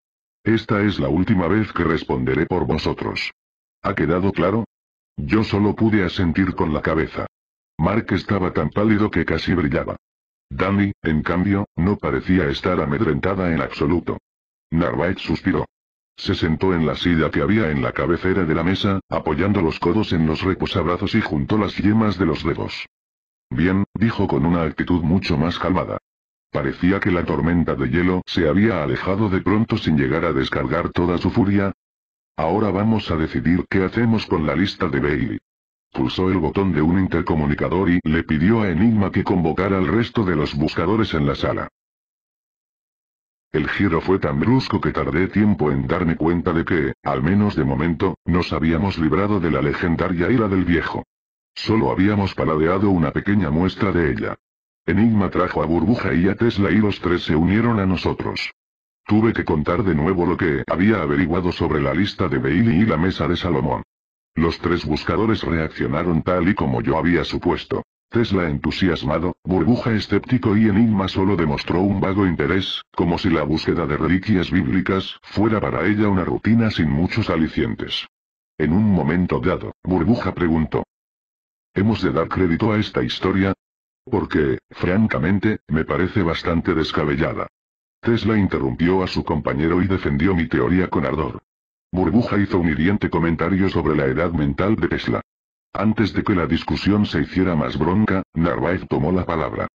Esta es la última vez que responderé por vosotros. ¿Ha quedado claro? Yo solo pude asentir con la cabeza. Mark estaba tan pálido que casi brillaba. Danny, en cambio, no parecía estar amedrentada en absoluto. Narvaez suspiró. Se sentó en la silla que había en la cabecera de la mesa, apoyando los codos en los reposabrazos y juntó las yemas de los dedos. Bien, dijo con una actitud mucho más calmada. Parecía que la tormenta de hielo se había alejado de pronto sin llegar a descargar toda su furia. Ahora vamos a decidir qué hacemos con la lista de Bailey. Pulsó el botón de un intercomunicador y le pidió a Enigma que convocara al resto de los buscadores en la sala. El giro fue tan brusco que tardé tiempo en darme cuenta de que, al menos de momento, nos habíamos librado de la legendaria ira del viejo. Solo habíamos paladeado una pequeña muestra de ella. Enigma trajo a Burbuja y a Tesla y los tres se unieron a nosotros. Tuve que contar de nuevo lo que había averiguado sobre la lista de Bailey y la mesa de Salomón. Los tres buscadores reaccionaron tal y como yo había supuesto. Tesla entusiasmado, burbuja escéptico y enigma solo demostró un vago interés, como si la búsqueda de reliquias bíblicas fuera para ella una rutina sin muchos alicientes. En un momento dado, burbuja preguntó, Hemos de dar crédito a esta historia. Porque, francamente, me parece bastante descabellada. Tesla interrumpió a su compañero y defendió mi teoría con ardor. Burbuja hizo un hiriente comentario sobre la edad mental de Tesla. Antes de que la discusión se hiciera más bronca, Narváez tomó la palabra.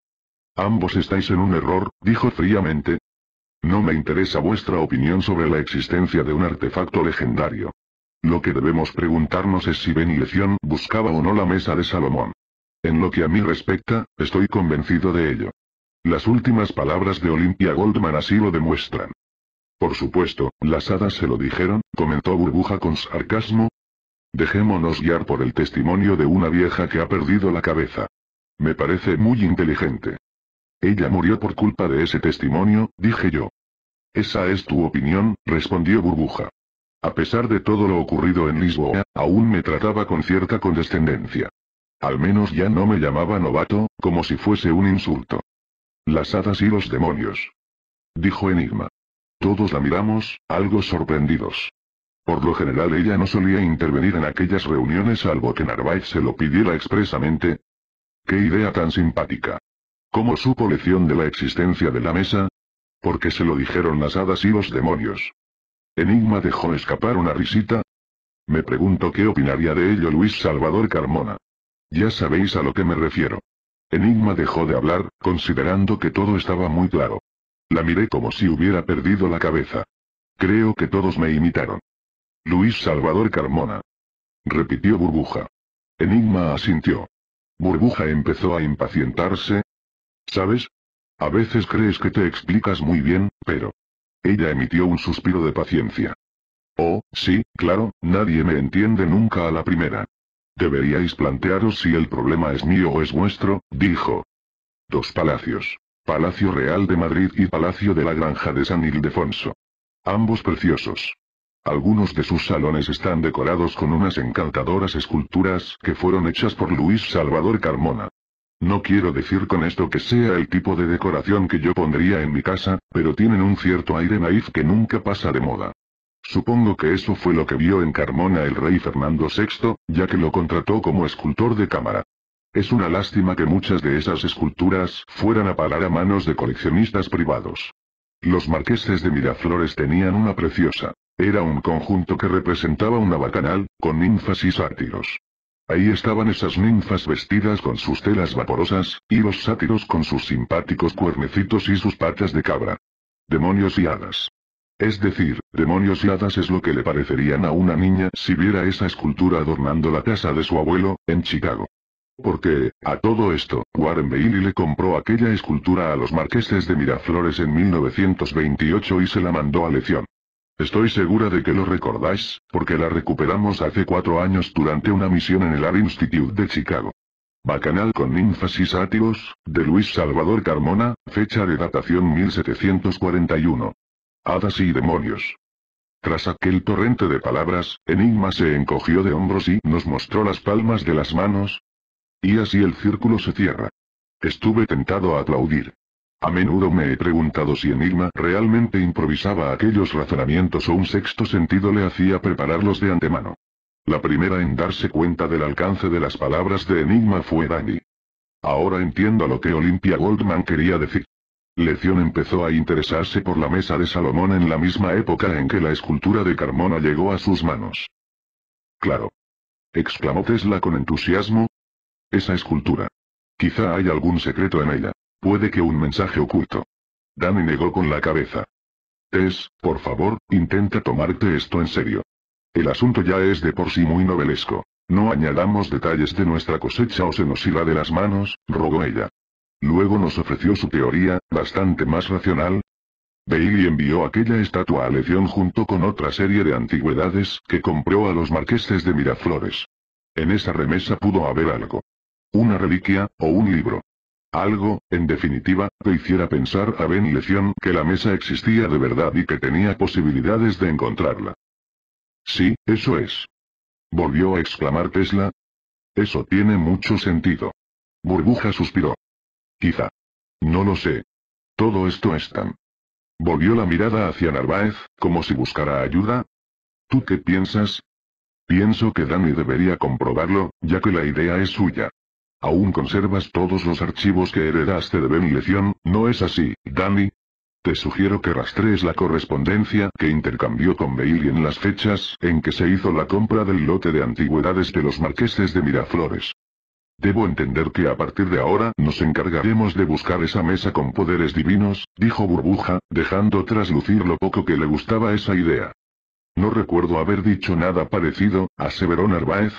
Ambos estáis en un error, dijo fríamente. No me interesa vuestra opinión sobre la existencia de un artefacto legendario. Lo que debemos preguntarnos es si Benileción buscaba o no la mesa de Salomón. En lo que a mí respecta, estoy convencido de ello. Las últimas palabras de Olimpia Goldman así lo demuestran. Por supuesto, las hadas se lo dijeron, comentó Burbuja con sarcasmo. Dejémonos guiar por el testimonio de una vieja que ha perdido la cabeza. Me parece muy inteligente. Ella murió por culpa de ese testimonio, dije yo. Esa es tu opinión, respondió Burbuja. A pesar de todo lo ocurrido en Lisboa, aún me trataba con cierta condescendencia. Al menos ya no me llamaba novato, como si fuese un insulto. Las hadas y los demonios. Dijo Enigma. Todos la miramos, algo sorprendidos. Por lo general ella no solía intervenir en aquellas reuniones salvo que Narváez se lo pidiera expresamente. ¡Qué idea tan simpática! ¿Cómo supo lección de la existencia de la mesa? Porque se lo dijeron las hadas y los demonios. Enigma dejó escapar una risita. Me pregunto qué opinaría de ello Luis Salvador Carmona. Ya sabéis a lo que me refiero. Enigma dejó de hablar, considerando que todo estaba muy claro. La miré como si hubiera perdido la cabeza. Creo que todos me imitaron. Luis Salvador Carmona. Repitió Burbuja. Enigma asintió. Burbuja empezó a impacientarse. ¿Sabes? A veces crees que te explicas muy bien, pero... Ella emitió un suspiro de paciencia. Oh, sí, claro, nadie me entiende nunca a la primera. Deberíais plantearos si el problema es mío o es vuestro, dijo. Dos palacios. Palacio Real de Madrid y Palacio de la Granja de San Ildefonso. Ambos preciosos. Algunos de sus salones están decorados con unas encantadoras esculturas que fueron hechas por Luis Salvador Carmona. No quiero decir con esto que sea el tipo de decoración que yo pondría en mi casa, pero tienen un cierto aire naif que nunca pasa de moda. Supongo que eso fue lo que vio en Carmona el rey Fernando VI, ya que lo contrató como escultor de cámara. Es una lástima que muchas de esas esculturas fueran a parar a manos de coleccionistas privados. Los marqueses de Miraflores tenían una preciosa. Era un conjunto que representaba una bacanal, con ninfas y sátiros. Ahí estaban esas ninfas vestidas con sus telas vaporosas, y los sátiros con sus simpáticos cuernecitos y sus patas de cabra. Demonios y hadas. Es decir, demonios y hadas es lo que le parecerían a una niña si viera esa escultura adornando la casa de su abuelo, en Chicago. Porque, a todo esto, Warren Bailey le compró aquella escultura a los marqueses de Miraflores en 1928 y se la mandó a lección. Estoy segura de que lo recordáis, porque la recuperamos hace cuatro años durante una misión en el Art Institute de Chicago. Bacanal con ninfas y sátiros, de Luis Salvador Carmona, fecha de datación 1741. Hadas y demonios. Tras aquel torrente de palabras, Enigma se encogió de hombros y nos mostró las palmas de las manos. Y así el círculo se cierra. Estuve tentado a aplaudir. A menudo me he preguntado si Enigma realmente improvisaba aquellos razonamientos o un sexto sentido le hacía prepararlos de antemano. La primera en darse cuenta del alcance de las palabras de Enigma fue Dani. Ahora entiendo lo que Olympia Goldman quería decir. Lección empezó a interesarse por la mesa de Salomón en la misma época en que la escultura de Carmona llegó a sus manos. Claro. exclamó Tesla con entusiasmo. Esa escultura. Quizá hay algún secreto en ella. Puede que un mensaje oculto. Dani negó con la cabeza. Tess, por favor, intenta tomarte esto en serio. El asunto ya es de por sí muy novelesco. No añadamos detalles de nuestra cosecha o se nos irá de las manos, rogó ella. Luego nos ofreció su teoría, bastante más racional. Bailey envió aquella estatua a lección junto con otra serie de antigüedades que compró a los marqueses de Miraflores. En esa remesa pudo haber algo. Una reliquia, o un libro. Algo, en definitiva, que hiciera pensar a Ben y que la mesa existía de verdad y que tenía posibilidades de encontrarla. Sí, eso es. Volvió a exclamar Tesla. Eso tiene mucho sentido. Burbuja suspiró. Quizá. No lo sé. Todo esto es tan. Volvió la mirada hacia Narváez, como si buscara ayuda. ¿Tú qué piensas? Pienso que Dani debería comprobarlo, ya que la idea es suya. Aún conservas todos los archivos que heredaste de Ben ¿no es así, Danny? Te sugiero que rastrees la correspondencia que intercambió con Bailey en las fechas en que se hizo la compra del lote de antigüedades de los marqueses de Miraflores. Debo entender que a partir de ahora nos encargaremos de buscar esa mesa con poderes divinos, dijo Burbuja, dejando traslucir lo poco que le gustaba esa idea. No recuerdo haber dicho nada parecido, aseveró Narváez,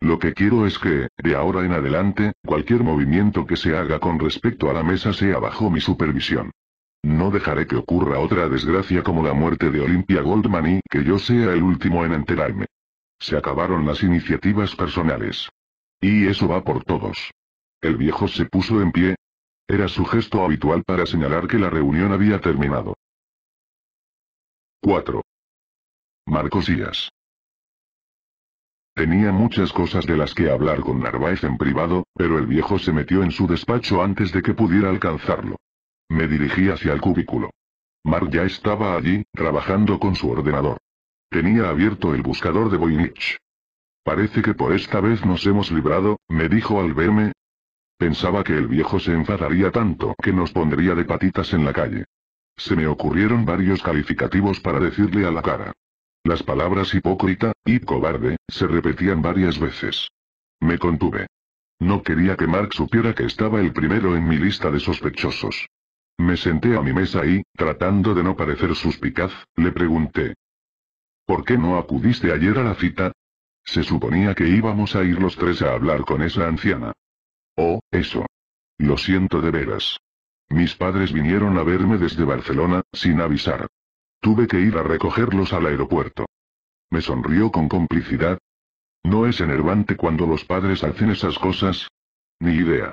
lo que quiero es que, de ahora en adelante, cualquier movimiento que se haga con respecto a la mesa sea bajo mi supervisión. No dejaré que ocurra otra desgracia como la muerte de Olympia Goldman y que yo sea el último en enterarme. Se acabaron las iniciativas personales. Y eso va por todos. El viejo se puso en pie. Era su gesto habitual para señalar que la reunión había terminado. 4. Marcosías. Tenía muchas cosas de las que hablar con Narváez en privado, pero el viejo se metió en su despacho antes de que pudiera alcanzarlo. Me dirigí hacia el cubículo. Mark ya estaba allí, trabajando con su ordenador. Tenía abierto el buscador de Voynich. Parece que por esta vez nos hemos librado, me dijo al verme. Pensaba que el viejo se enfadaría tanto que nos pondría de patitas en la calle. Se me ocurrieron varios calificativos para decirle a la cara. Las palabras hipócrita y cobarde se repetían varias veces. Me contuve. No quería que Mark supiera que estaba el primero en mi lista de sospechosos. Me senté a mi mesa y, tratando de no parecer suspicaz, le pregunté. ¿Por qué no acudiste ayer a la cita? Se suponía que íbamos a ir los tres a hablar con esa anciana. Oh, eso. Lo siento de veras. Mis padres vinieron a verme desde Barcelona, sin avisar. Tuve que ir a recogerlos al aeropuerto. Me sonrió con complicidad. ¿No es enervante cuando los padres hacen esas cosas? Ni idea.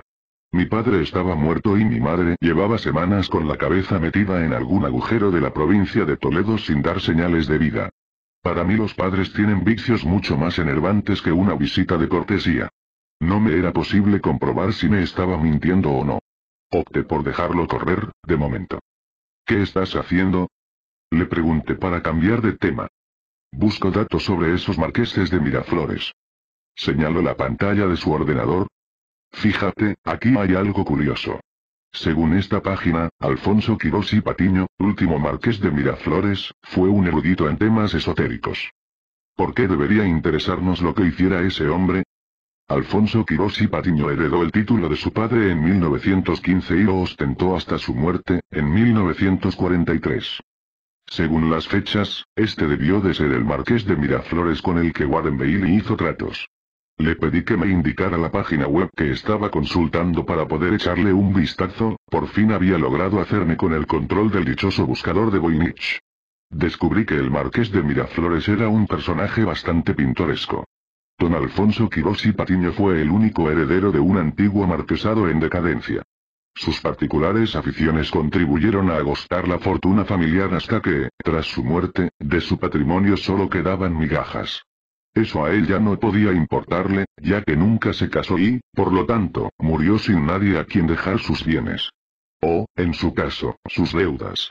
Mi padre estaba muerto y mi madre llevaba semanas con la cabeza metida en algún agujero de la provincia de Toledo sin dar señales de vida. Para mí los padres tienen vicios mucho más enervantes que una visita de cortesía. No me era posible comprobar si me estaba mintiendo o no. Opté por dejarlo correr, de momento. ¿Qué estás haciendo? Le pregunté para cambiar de tema. Busco datos sobre esos marqueses de Miraflores. Señaló la pantalla de su ordenador. Fíjate, aquí hay algo curioso. Según esta página, Alfonso Quirós y Patiño, último marqués de Miraflores, fue un erudito en temas esotéricos. ¿Por qué debería interesarnos lo que hiciera ese hombre? Alfonso Quirós y Patiño heredó el título de su padre en 1915 y lo ostentó hasta su muerte, en 1943. Según las fechas, este debió de ser el marqués de Miraflores con el que Warren Bailey hizo tratos. Le pedí que me indicara la página web que estaba consultando para poder echarle un vistazo, por fin había logrado hacerme con el control del dichoso buscador de Voynich. Descubrí que el marqués de Miraflores era un personaje bastante pintoresco. Don Alfonso Quirós y Patiño fue el único heredero de un antiguo marquesado en decadencia. Sus particulares aficiones contribuyeron a agostar la fortuna familiar hasta que, tras su muerte, de su patrimonio solo quedaban migajas. Eso a él ya no podía importarle, ya que nunca se casó y, por lo tanto, murió sin nadie a quien dejar sus bienes. O, en su caso, sus deudas.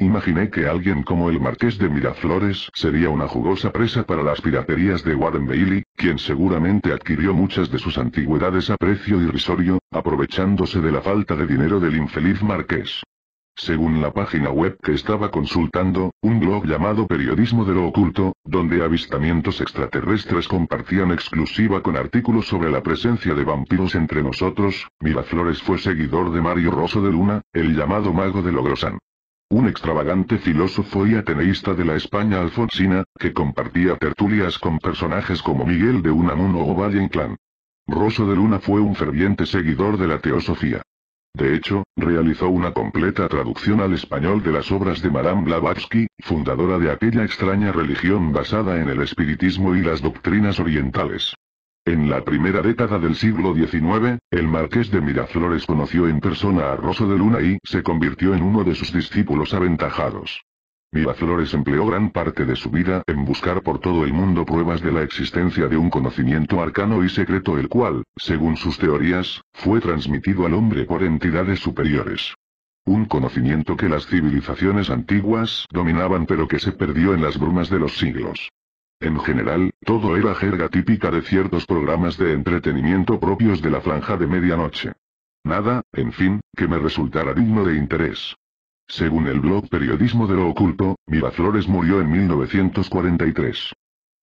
Imaginé que alguien como el marqués de Miraflores sería una jugosa presa para las piraterías de Warren Bailey, quien seguramente adquirió muchas de sus antigüedades a precio irrisorio, aprovechándose de la falta de dinero del infeliz marqués. Según la página web que estaba consultando, un blog llamado Periodismo de lo Oculto, donde avistamientos extraterrestres compartían exclusiva con artículos sobre la presencia de vampiros entre nosotros, Miraflores fue seguidor de Mario Rosso de Luna, el llamado mago de Logrosan. Un extravagante filósofo y ateneísta de la España alfonsina, que compartía tertulias con personajes como Miguel de Unamuno o Valle Inclán. Rosso de Luna fue un ferviente seguidor de la teosofía. De hecho, realizó una completa traducción al español de las obras de Madame Blavatsky, fundadora de aquella extraña religión basada en el espiritismo y las doctrinas orientales. En la primera década del siglo XIX, el marqués de Miraflores conoció en persona a Rosso de Luna y se convirtió en uno de sus discípulos aventajados. Miraflores empleó gran parte de su vida en buscar por todo el mundo pruebas de la existencia de un conocimiento arcano y secreto el cual, según sus teorías, fue transmitido al hombre por entidades superiores. Un conocimiento que las civilizaciones antiguas dominaban pero que se perdió en las brumas de los siglos. En general, todo era jerga típica de ciertos programas de entretenimiento propios de la franja de medianoche. Nada, en fin, que me resultara digno de interés. Según el blog Periodismo de lo Oculto, Miraflores murió en 1943.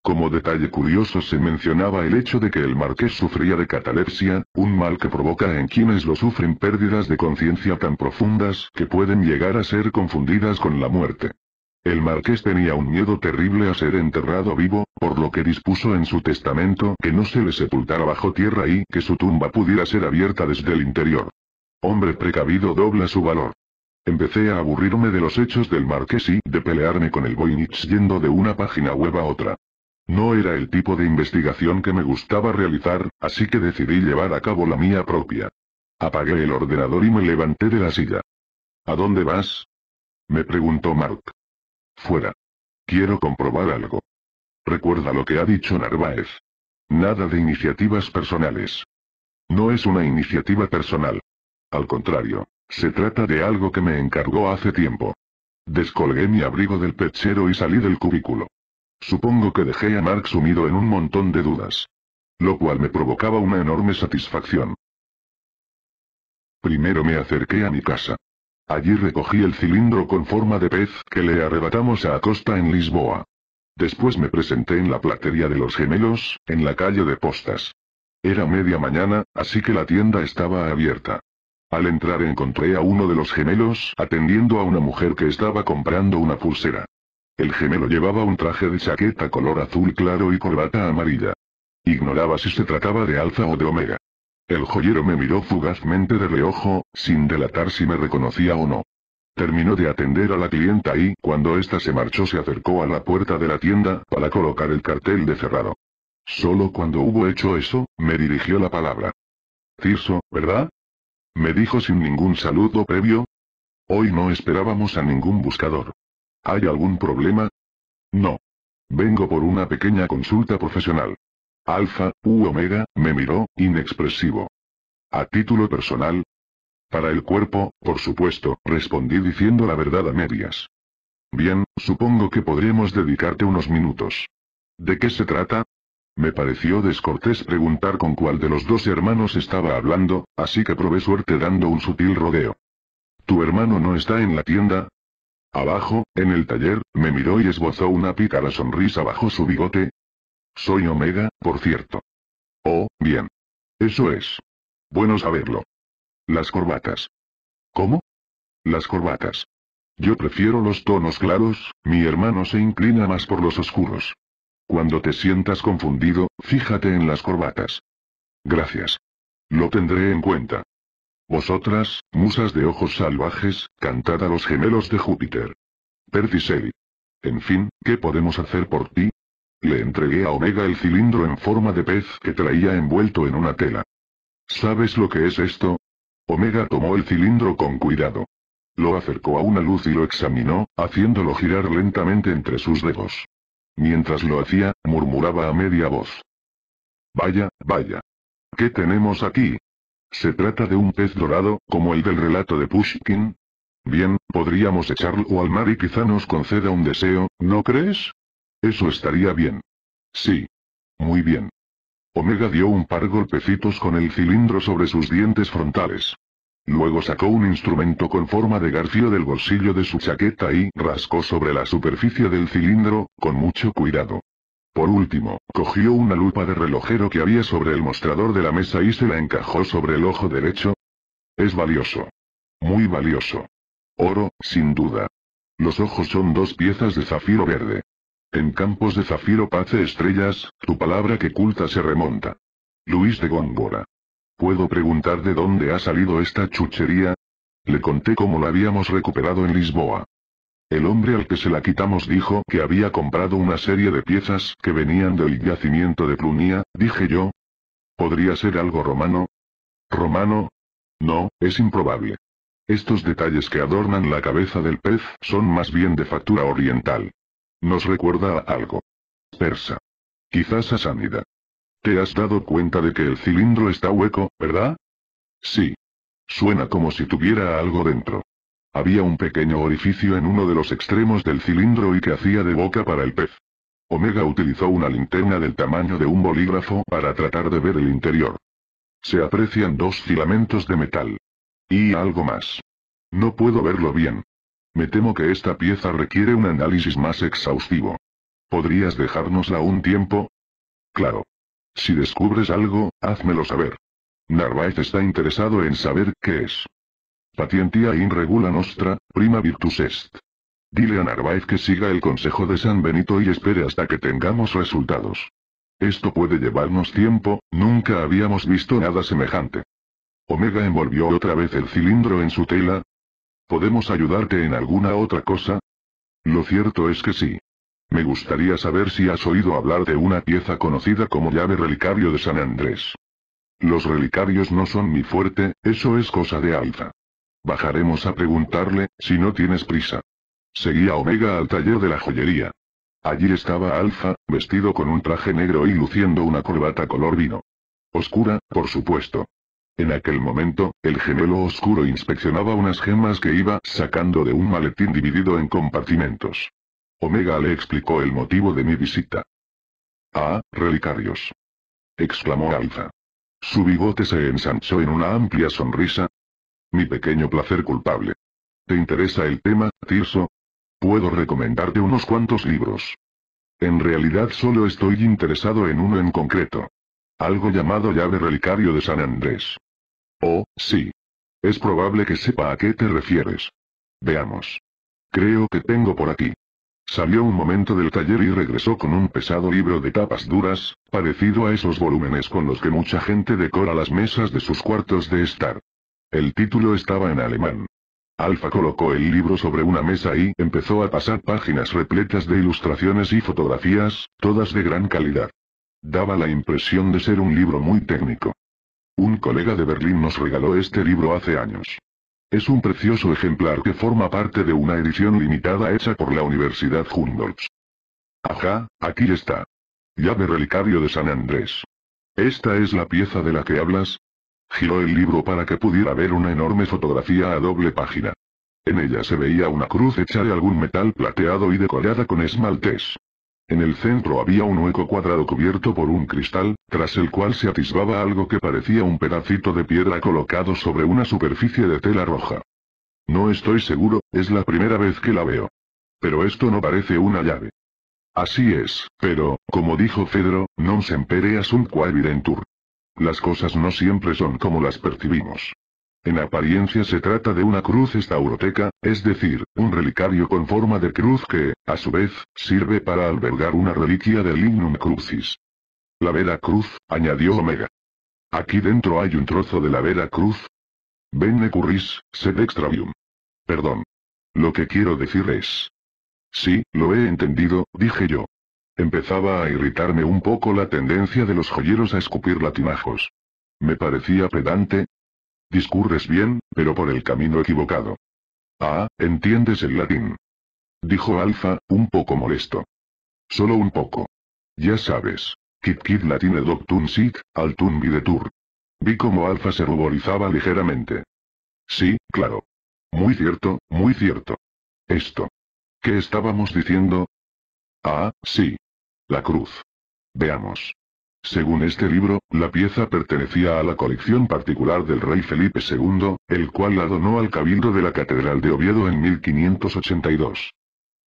Como detalle curioso se mencionaba el hecho de que el marqués sufría de catalepsia, un mal que provoca en quienes lo sufren pérdidas de conciencia tan profundas que pueden llegar a ser confundidas con la muerte. El marqués tenía un miedo terrible a ser enterrado vivo, por lo que dispuso en su testamento que no se le sepultara bajo tierra y que su tumba pudiera ser abierta desde el interior. Hombre precavido dobla su valor. Empecé a aburrirme de los hechos del marqués y de pelearme con el Voynich yendo de una página web a otra. No era el tipo de investigación que me gustaba realizar, así que decidí llevar a cabo la mía propia. Apagué el ordenador y me levanté de la silla. ¿A dónde vas? Me preguntó Mark. Fuera. Quiero comprobar algo. Recuerda lo que ha dicho Narváez. Nada de iniciativas personales. No es una iniciativa personal. Al contrario, se trata de algo que me encargó hace tiempo. Descolgué mi abrigo del pechero y salí del cubículo. Supongo que dejé a Mark sumido en un montón de dudas. Lo cual me provocaba una enorme satisfacción. Primero me acerqué a mi casa. Allí recogí el cilindro con forma de pez que le arrebatamos a Acosta en Lisboa. Después me presenté en la platería de los gemelos, en la calle de Postas. Era media mañana, así que la tienda estaba abierta. Al entrar encontré a uno de los gemelos atendiendo a una mujer que estaba comprando una pulsera. El gemelo llevaba un traje de chaqueta color azul claro y corbata amarilla. Ignoraba si se trataba de alfa o de omega. El joyero me miró fugazmente de reojo, sin delatar si me reconocía o no. Terminó de atender a la clienta y, cuando ésta se marchó, se acercó a la puerta de la tienda para colocar el cartel de cerrado. Solo cuando hubo hecho eso, me dirigió la palabra. «Cirso, ¿verdad? Me dijo sin ningún saludo previo. Hoy no esperábamos a ningún buscador. ¿Hay algún problema? No. Vengo por una pequeña consulta profesional. Alfa, U Omega, me miró, inexpresivo. A título personal. Para el cuerpo, por supuesto, respondí diciendo la verdad a medias. Bien, supongo que podremos dedicarte unos minutos. ¿De qué se trata? Me pareció descortés preguntar con cuál de los dos hermanos estaba hablando, así que probé suerte dando un sutil rodeo. ¿Tu hermano no está en la tienda? Abajo, en el taller, me miró y esbozó una pícara sonrisa bajo su bigote, soy Omega, por cierto. Oh, bien. Eso es. Bueno saberlo. Las corbatas. ¿Cómo? Las corbatas. Yo prefiero los tonos claros, mi hermano se inclina más por los oscuros. Cuando te sientas confundido, fíjate en las corbatas. Gracias. Lo tendré en cuenta. Vosotras, musas de ojos salvajes, cantad a los gemelos de Júpiter. Perdicelli. En fin, ¿qué podemos hacer por ti? Le entregué a Omega el cilindro en forma de pez que traía envuelto en una tela. ¿Sabes lo que es esto? Omega tomó el cilindro con cuidado. Lo acercó a una luz y lo examinó, haciéndolo girar lentamente entre sus dedos. Mientras lo hacía, murmuraba a media voz. Vaya, vaya. ¿Qué tenemos aquí? ¿Se trata de un pez dorado, como el del relato de Pushkin? Bien, podríamos echarlo al mar y quizá nos conceda un deseo, ¿no crees? Eso estaría bien. Sí. Muy bien. Omega dio un par golpecitos con el cilindro sobre sus dientes frontales. Luego sacó un instrumento con forma de garfio del bolsillo de su chaqueta y rascó sobre la superficie del cilindro, con mucho cuidado. Por último, cogió una lupa de relojero que había sobre el mostrador de la mesa y se la encajó sobre el ojo derecho. Es valioso. Muy valioso. Oro, sin duda. Los ojos son dos piezas de zafiro verde. En campos de zafiro Pace estrellas, tu palabra que culta se remonta. Luis de Góngora. ¿Puedo preguntar de dónde ha salido esta chuchería? Le conté cómo la habíamos recuperado en Lisboa. El hombre al que se la quitamos dijo que había comprado una serie de piezas que venían del yacimiento de Plunía, dije yo. ¿Podría ser algo romano? ¿Romano? No, es improbable. Estos detalles que adornan la cabeza del pez son más bien de factura oriental. Nos recuerda a algo. Persa. Quizás a Sánida. ¿Te has dado cuenta de que el cilindro está hueco, verdad? Sí. Suena como si tuviera algo dentro. Había un pequeño orificio en uno de los extremos del cilindro y que hacía de boca para el pez. Omega utilizó una linterna del tamaño de un bolígrafo para tratar de ver el interior. Se aprecian dos filamentos de metal. Y algo más. No puedo verlo bien. Me temo que esta pieza requiere un análisis más exhaustivo. ¿Podrías dejárnosla un tiempo? Claro. Si descubres algo, házmelo saber. Narváez está interesado en saber qué es. Patientia in regula nostra, prima virtus est. Dile a Narváez que siga el consejo de San Benito y espere hasta que tengamos resultados. Esto puede llevarnos tiempo, nunca habíamos visto nada semejante. Omega envolvió otra vez el cilindro en su tela, ¿Podemos ayudarte en alguna otra cosa? Lo cierto es que sí. Me gustaría saber si has oído hablar de una pieza conocida como llave relicario de San Andrés. Los relicarios no son mi fuerte, eso es cosa de Alfa. Bajaremos a preguntarle, si no tienes prisa. Seguía Omega al taller de la joyería. Allí estaba Alfa, vestido con un traje negro y luciendo una corbata color vino. Oscura, por supuesto. En aquel momento, el gemelo oscuro inspeccionaba unas gemas que iba sacando de un maletín dividido en compartimentos. Omega le explicó el motivo de mi visita. Ah, relicarios. exclamó Alza. Su bigote se ensanchó en una amplia sonrisa. Mi pequeño placer culpable. ¿Te interesa el tema, Tirso? Puedo recomendarte unos cuantos libros. En realidad solo estoy interesado en uno en concreto. Algo llamado llave relicario de San Andrés. Oh, sí. Es probable que sepa a qué te refieres. Veamos. Creo que tengo por aquí. Salió un momento del taller y regresó con un pesado libro de tapas duras, parecido a esos volúmenes con los que mucha gente decora las mesas de sus cuartos de estar. El título estaba en alemán. Alfa colocó el libro sobre una mesa y empezó a pasar páginas repletas de ilustraciones y fotografías, todas de gran calidad. Daba la impresión de ser un libro muy técnico. Un colega de Berlín nos regaló este libro hace años. Es un precioso ejemplar que forma parte de una edición limitada hecha por la Universidad Humboldt. Ajá, aquí está. Llave relicario de San Andrés. ¿Esta es la pieza de la que hablas? Giró el libro para que pudiera ver una enorme fotografía a doble página. En ella se veía una cruz hecha de algún metal plateado y decorada con esmaltes. En el centro había un hueco cuadrado cubierto por un cristal, tras el cual se atisbaba algo que parecía un pedacito de piedra colocado sobre una superficie de tela roja. No estoy seguro, es la primera vez que la veo. Pero esto no parece una llave. Así es, pero, como dijo Pedro, non sempere un qua evidentur. Las cosas no siempre son como las percibimos. En apariencia se trata de una cruz estauroteca, es decir, un relicario con forma de cruz que, a su vez, sirve para albergar una reliquia del Lignum Crucis. La Vera Cruz, añadió Omega. Aquí dentro hay un trozo de la Vera Cruz. Bene curris, sed extravium. Perdón. Lo que quiero decir es. Sí, lo he entendido, dije yo. Empezaba a irritarme un poco la tendencia de los joyeros a escupir latinajos. Me parecía pedante, Discurres bien, pero por el camino equivocado. Ah, entiendes el latín. Dijo Alfa, un poco molesto. Solo un poco. Ya sabes. Kit kit latine doctum sic, altum videtur. Vi como Alfa se ruborizaba ligeramente. Sí, claro. Muy cierto, muy cierto. Esto. ¿Qué estábamos diciendo? Ah, sí. La cruz. Veamos. Según este libro, la pieza pertenecía a la colección particular del rey Felipe II, el cual la donó al cabildo de la Catedral de Oviedo en 1582.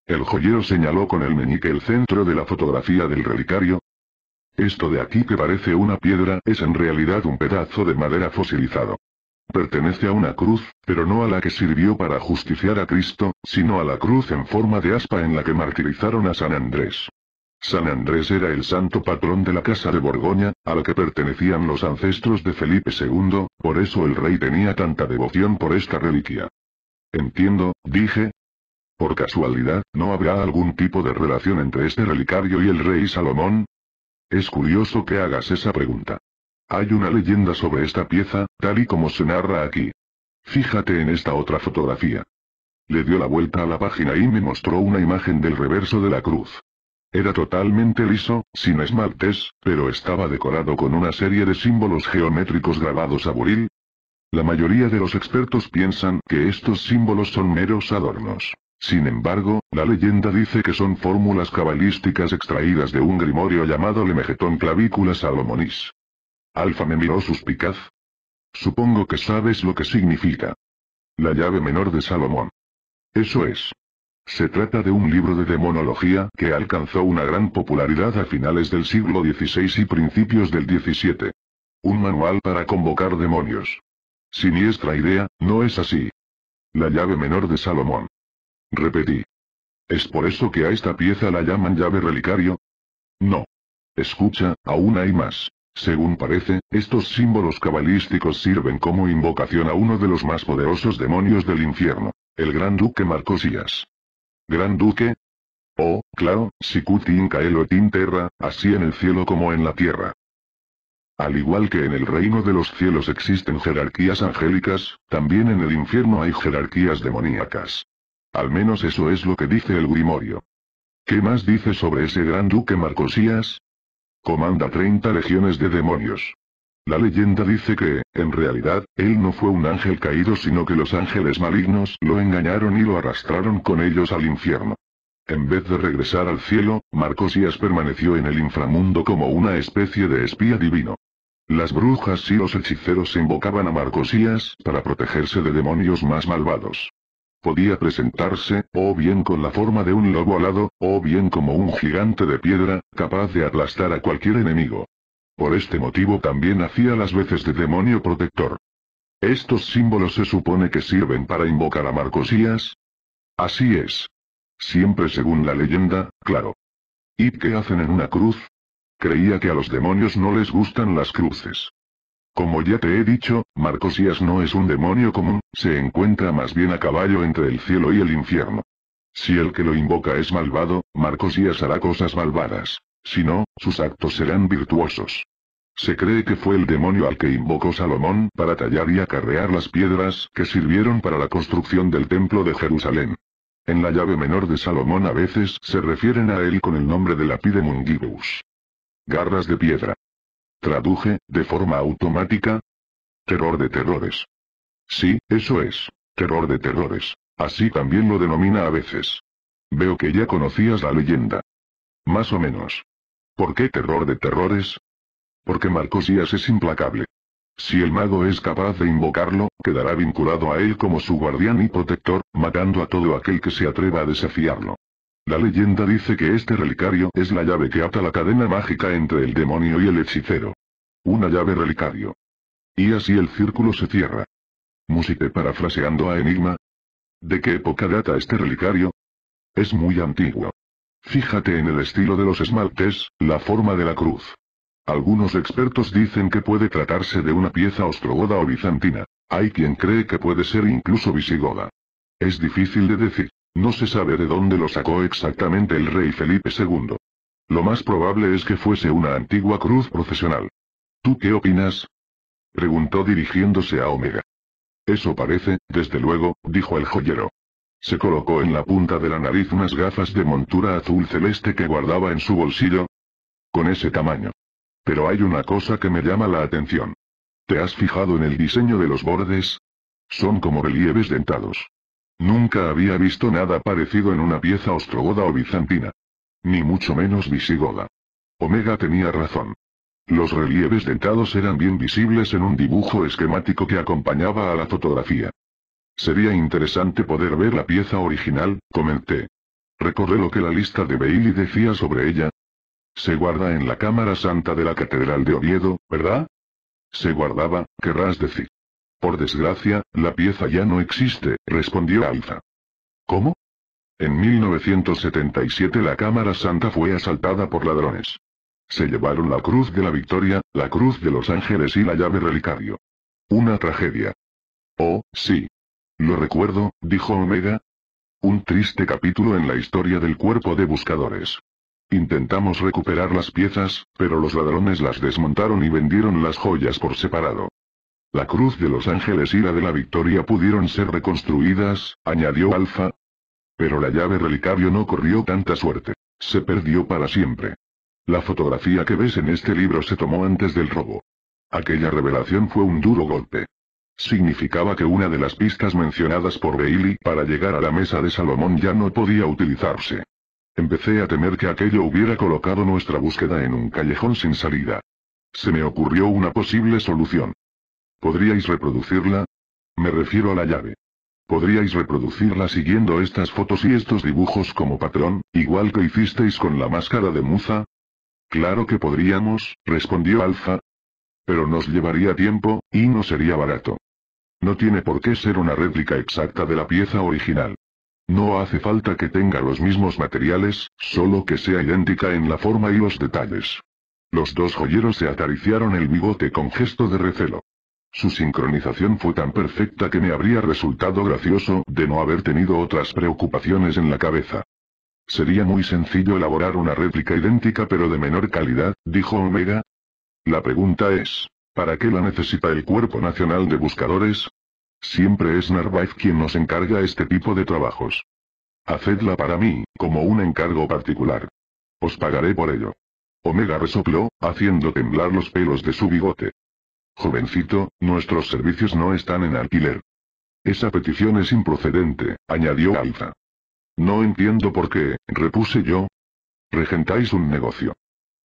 El joyero señaló con el meñique el centro de la fotografía del relicario. Esto de aquí que parece una piedra es en realidad un pedazo de madera fosilizado. Pertenece a una cruz, pero no a la que sirvió para justiciar a Cristo, sino a la cruz en forma de aspa en la que martirizaron a San Andrés. San Andrés era el santo patrón de la casa de Borgoña, a la que pertenecían los ancestros de Felipe II, por eso el rey tenía tanta devoción por esta reliquia. Entiendo, dije. Por casualidad, ¿no habrá algún tipo de relación entre este relicario y el rey Salomón? Es curioso que hagas esa pregunta. Hay una leyenda sobre esta pieza, tal y como se narra aquí. Fíjate en esta otra fotografía. Le dio la vuelta a la página y me mostró una imagen del reverso de la cruz. Era totalmente liso, sin esmaltes, pero estaba decorado con una serie de símbolos geométricos grabados a buril. La mayoría de los expertos piensan que estos símbolos son meros adornos. Sin embargo, la leyenda dice que son fórmulas cabalísticas extraídas de un grimorio llamado Lemegetón Clavícula Salomonis. Alfa me miró suspicaz. Supongo que sabes lo que significa. La llave menor de Salomón. Eso es. Se trata de un libro de demonología que alcanzó una gran popularidad a finales del siglo XVI y principios del XVII. Un manual para convocar demonios. Siniestra idea, ¿no es así? La llave menor de Salomón. Repetí. ¿Es por eso que a esta pieza la llaman llave relicario? No. Escucha, aún hay más. Según parece, estos símbolos cabalísticos sirven como invocación a uno de los más poderosos demonios del infierno, el gran duque Marcosías. Gran Duque. Oh, claro, Kutin Caelo Terra, terra así en el cielo como en la tierra. Al igual que en el reino de los cielos existen jerarquías angélicas, también en el infierno hay jerarquías demoníacas. Al menos eso es lo que dice el Grimorio. ¿Qué más dice sobre ese gran duque Marcosías? Comanda 30 legiones de demonios. La leyenda dice que, en realidad, él no fue un ángel caído sino que los ángeles malignos lo engañaron y lo arrastraron con ellos al infierno. En vez de regresar al cielo, Marcosías permaneció en el inframundo como una especie de espía divino. Las brujas y los hechiceros invocaban a Marcosías para protegerse de demonios más malvados. Podía presentarse, o bien con la forma de un lobo alado, o bien como un gigante de piedra, capaz de aplastar a cualquier enemigo. Por este motivo también hacía las veces de demonio protector. Estos símbolos se supone que sirven para invocar a Marcosías. Así es. Siempre según la leyenda, claro. ¿Y qué hacen en una cruz? Creía que a los demonios no les gustan las cruces. Como ya te he dicho, Marcosías no es un demonio común, se encuentra más bien a caballo entre el cielo y el infierno. Si el que lo invoca es malvado, Marcosías hará cosas malvadas. Si no, sus actos serán virtuosos. Se cree que fue el demonio al que invocó Salomón para tallar y acarrear las piedras que sirvieron para la construcción del templo de Jerusalén. En la llave menor de Salomón a veces se refieren a él con el nombre de lapide mungibus. Garras de piedra. Traduje, de forma automática. Terror de terrores. Sí, eso es. Terror de terrores. Así también lo denomina a veces. Veo que ya conocías la leyenda. Más o menos. ¿Por qué terror de terrores? Porque Marcosías es implacable. Si el mago es capaz de invocarlo, quedará vinculado a él como su guardián y protector, matando a todo aquel que se atreva a desafiarlo. La leyenda dice que este relicario es la llave que ata la cadena mágica entre el demonio y el hechicero. Una llave relicario. Y así el círculo se cierra. Música parafraseando a Enigma. ¿De qué época data este relicario? Es muy antiguo. Fíjate en el estilo de los esmaltes, la forma de la cruz. Algunos expertos dicen que puede tratarse de una pieza ostrogoda o bizantina. Hay quien cree que puede ser incluso visigoda. Es difícil de decir. No se sabe de dónde lo sacó exactamente el rey Felipe II. Lo más probable es que fuese una antigua cruz procesional. ¿Tú qué opinas? Preguntó dirigiéndose a Omega. Eso parece, desde luego, dijo el joyero. Se colocó en la punta de la nariz unas gafas de montura azul celeste que guardaba en su bolsillo. Con ese tamaño. Pero hay una cosa que me llama la atención. ¿Te has fijado en el diseño de los bordes? Son como relieves dentados. Nunca había visto nada parecido en una pieza ostrogoda o bizantina. Ni mucho menos visigoda. Omega tenía razón. Los relieves dentados eran bien visibles en un dibujo esquemático que acompañaba a la fotografía. Sería interesante poder ver la pieza original, comenté. Recordé lo que la lista de Bailey decía sobre ella. Se guarda en la Cámara Santa de la Catedral de Oviedo, ¿verdad? Se guardaba, querrás decir. Por desgracia, la pieza ya no existe, respondió Alza. ¿Cómo? En 1977 la Cámara Santa fue asaltada por ladrones. Se llevaron la Cruz de la Victoria, la Cruz de los Ángeles y la llave relicario. Una tragedia. Oh, sí, lo recuerdo, dijo Omega. Un triste capítulo en la historia del cuerpo de buscadores. Intentamos recuperar las piezas, pero los ladrones las desmontaron y vendieron las joyas por separado. La cruz de los ángeles y la de la victoria pudieron ser reconstruidas, añadió Alfa. Pero la llave relicario no corrió tanta suerte. Se perdió para siempre. La fotografía que ves en este libro se tomó antes del robo. Aquella revelación fue un duro golpe. Significaba que una de las pistas mencionadas por Bailey para llegar a la mesa de Salomón ya no podía utilizarse. Empecé a temer que aquello hubiera colocado nuestra búsqueda en un callejón sin salida. Se me ocurrió una posible solución. ¿Podríais reproducirla? Me refiero a la llave. Podríais reproducirla siguiendo estas fotos y estos dibujos como patrón, igual que hicisteis con la máscara de Muza. Claro que podríamos, respondió Alfa. Pero nos llevaría tiempo, y no sería barato. No tiene por qué ser una réplica exacta de la pieza original. No hace falta que tenga los mismos materiales, solo que sea idéntica en la forma y los detalles. Los dos joyeros se acariciaron el bigote con gesto de recelo. Su sincronización fue tan perfecta que me habría resultado gracioso de no haber tenido otras preocupaciones en la cabeza. Sería muy sencillo elaborar una réplica idéntica pero de menor calidad, dijo Omega. La pregunta es, ¿Para qué la necesita el Cuerpo Nacional de Buscadores? Siempre es Narváez quien nos encarga este tipo de trabajos. Hacedla para mí, como un encargo particular. Os pagaré por ello. Omega resopló, haciendo temblar los pelos de su bigote. Jovencito, nuestros servicios no están en alquiler. Esa petición es improcedente, añadió Alfa. No entiendo por qué, repuse yo. Regentáis un negocio.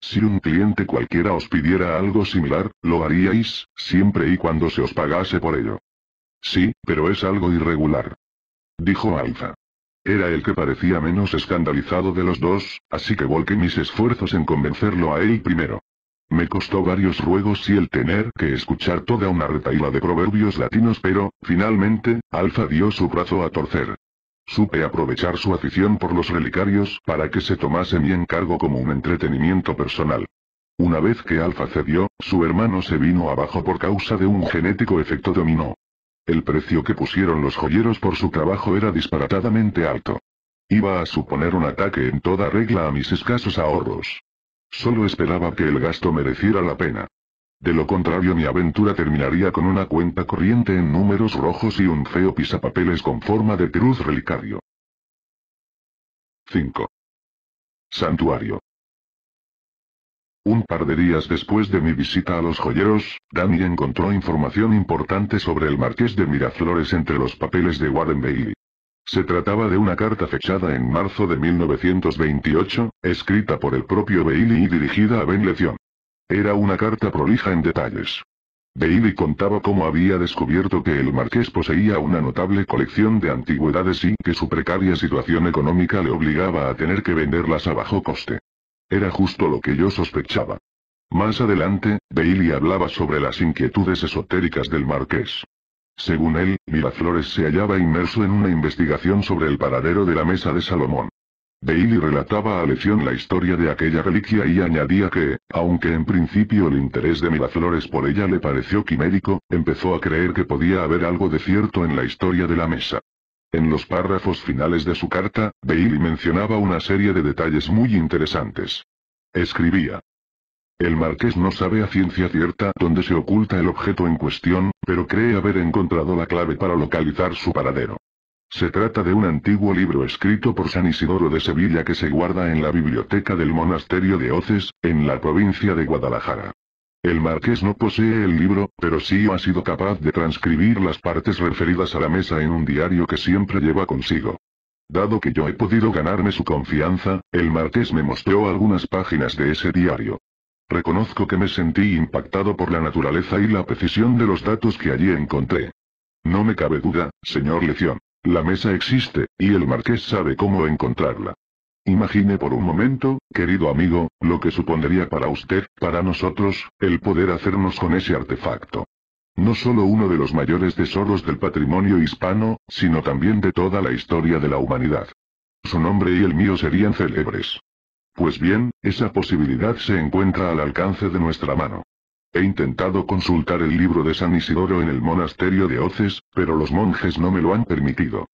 Si un cliente cualquiera os pidiera algo similar, lo haríais, siempre y cuando se os pagase por ello. Sí, pero es algo irregular. Dijo Alfa. Era el que parecía menos escandalizado de los dos, así que volqué mis esfuerzos en convencerlo a él primero. Me costó varios ruegos y el tener que escuchar toda una retaila de proverbios latinos pero, finalmente, Alfa dio su brazo a torcer. Supe aprovechar su afición por los relicarios para que se tomase mi encargo como un entretenimiento personal. Una vez que Alfa cedió, su hermano se vino abajo por causa de un genético efecto dominó. El precio que pusieron los joyeros por su trabajo era disparatadamente alto. Iba a suponer un ataque en toda regla a mis escasos ahorros. Solo esperaba que el gasto mereciera la pena. De lo contrario mi aventura terminaría con una cuenta corriente en números rojos y un feo pisapapeles con forma de cruz relicario. 5. Santuario. Un par de días después de mi visita a los joyeros, Danny encontró información importante sobre el marqués de Miraflores entre los papeles de Warren Bailey. Se trataba de una carta fechada en marzo de 1928, escrita por el propio Bailey y dirigida a Ben Leción. Era una carta prolija en detalles. Bailey contaba cómo había descubierto que el marqués poseía una notable colección de antigüedades y que su precaria situación económica le obligaba a tener que venderlas a bajo coste. Era justo lo que yo sospechaba. Más adelante, Bailey hablaba sobre las inquietudes esotéricas del marqués. Según él, Miraflores se hallaba inmerso en una investigación sobre el paradero de la mesa de Salomón. Bailey relataba a lección la historia de aquella reliquia y añadía que, aunque en principio el interés de Miraflores por ella le pareció quimérico, empezó a creer que podía haber algo de cierto en la historia de la mesa. En los párrafos finales de su carta, Bailey mencionaba una serie de detalles muy interesantes. Escribía. El marqués no sabe a ciencia cierta dónde se oculta el objeto en cuestión, pero cree haber encontrado la clave para localizar su paradero. Se trata de un antiguo libro escrito por San Isidoro de Sevilla que se guarda en la biblioteca del monasterio de Oces, en la provincia de Guadalajara. El marqués no posee el libro, pero sí ha sido capaz de transcribir las partes referidas a la mesa en un diario que siempre lleva consigo. Dado que yo he podido ganarme su confianza, el marqués me mostró algunas páginas de ese diario. Reconozco que me sentí impactado por la naturaleza y la precisión de los datos que allí encontré. No me cabe duda, señor Leción, la mesa existe, y el marqués sabe cómo encontrarla. Imagine por un momento, querido amigo, lo que supondría para usted, para nosotros, el poder hacernos con ese artefacto. No solo uno de los mayores tesoros del patrimonio hispano, sino también de toda la historia de la humanidad. Su nombre y el mío serían célebres. Pues bien, esa posibilidad se encuentra al alcance de nuestra mano. He intentado consultar el libro de San Isidoro en el monasterio de Oces, pero los monjes no me lo han permitido.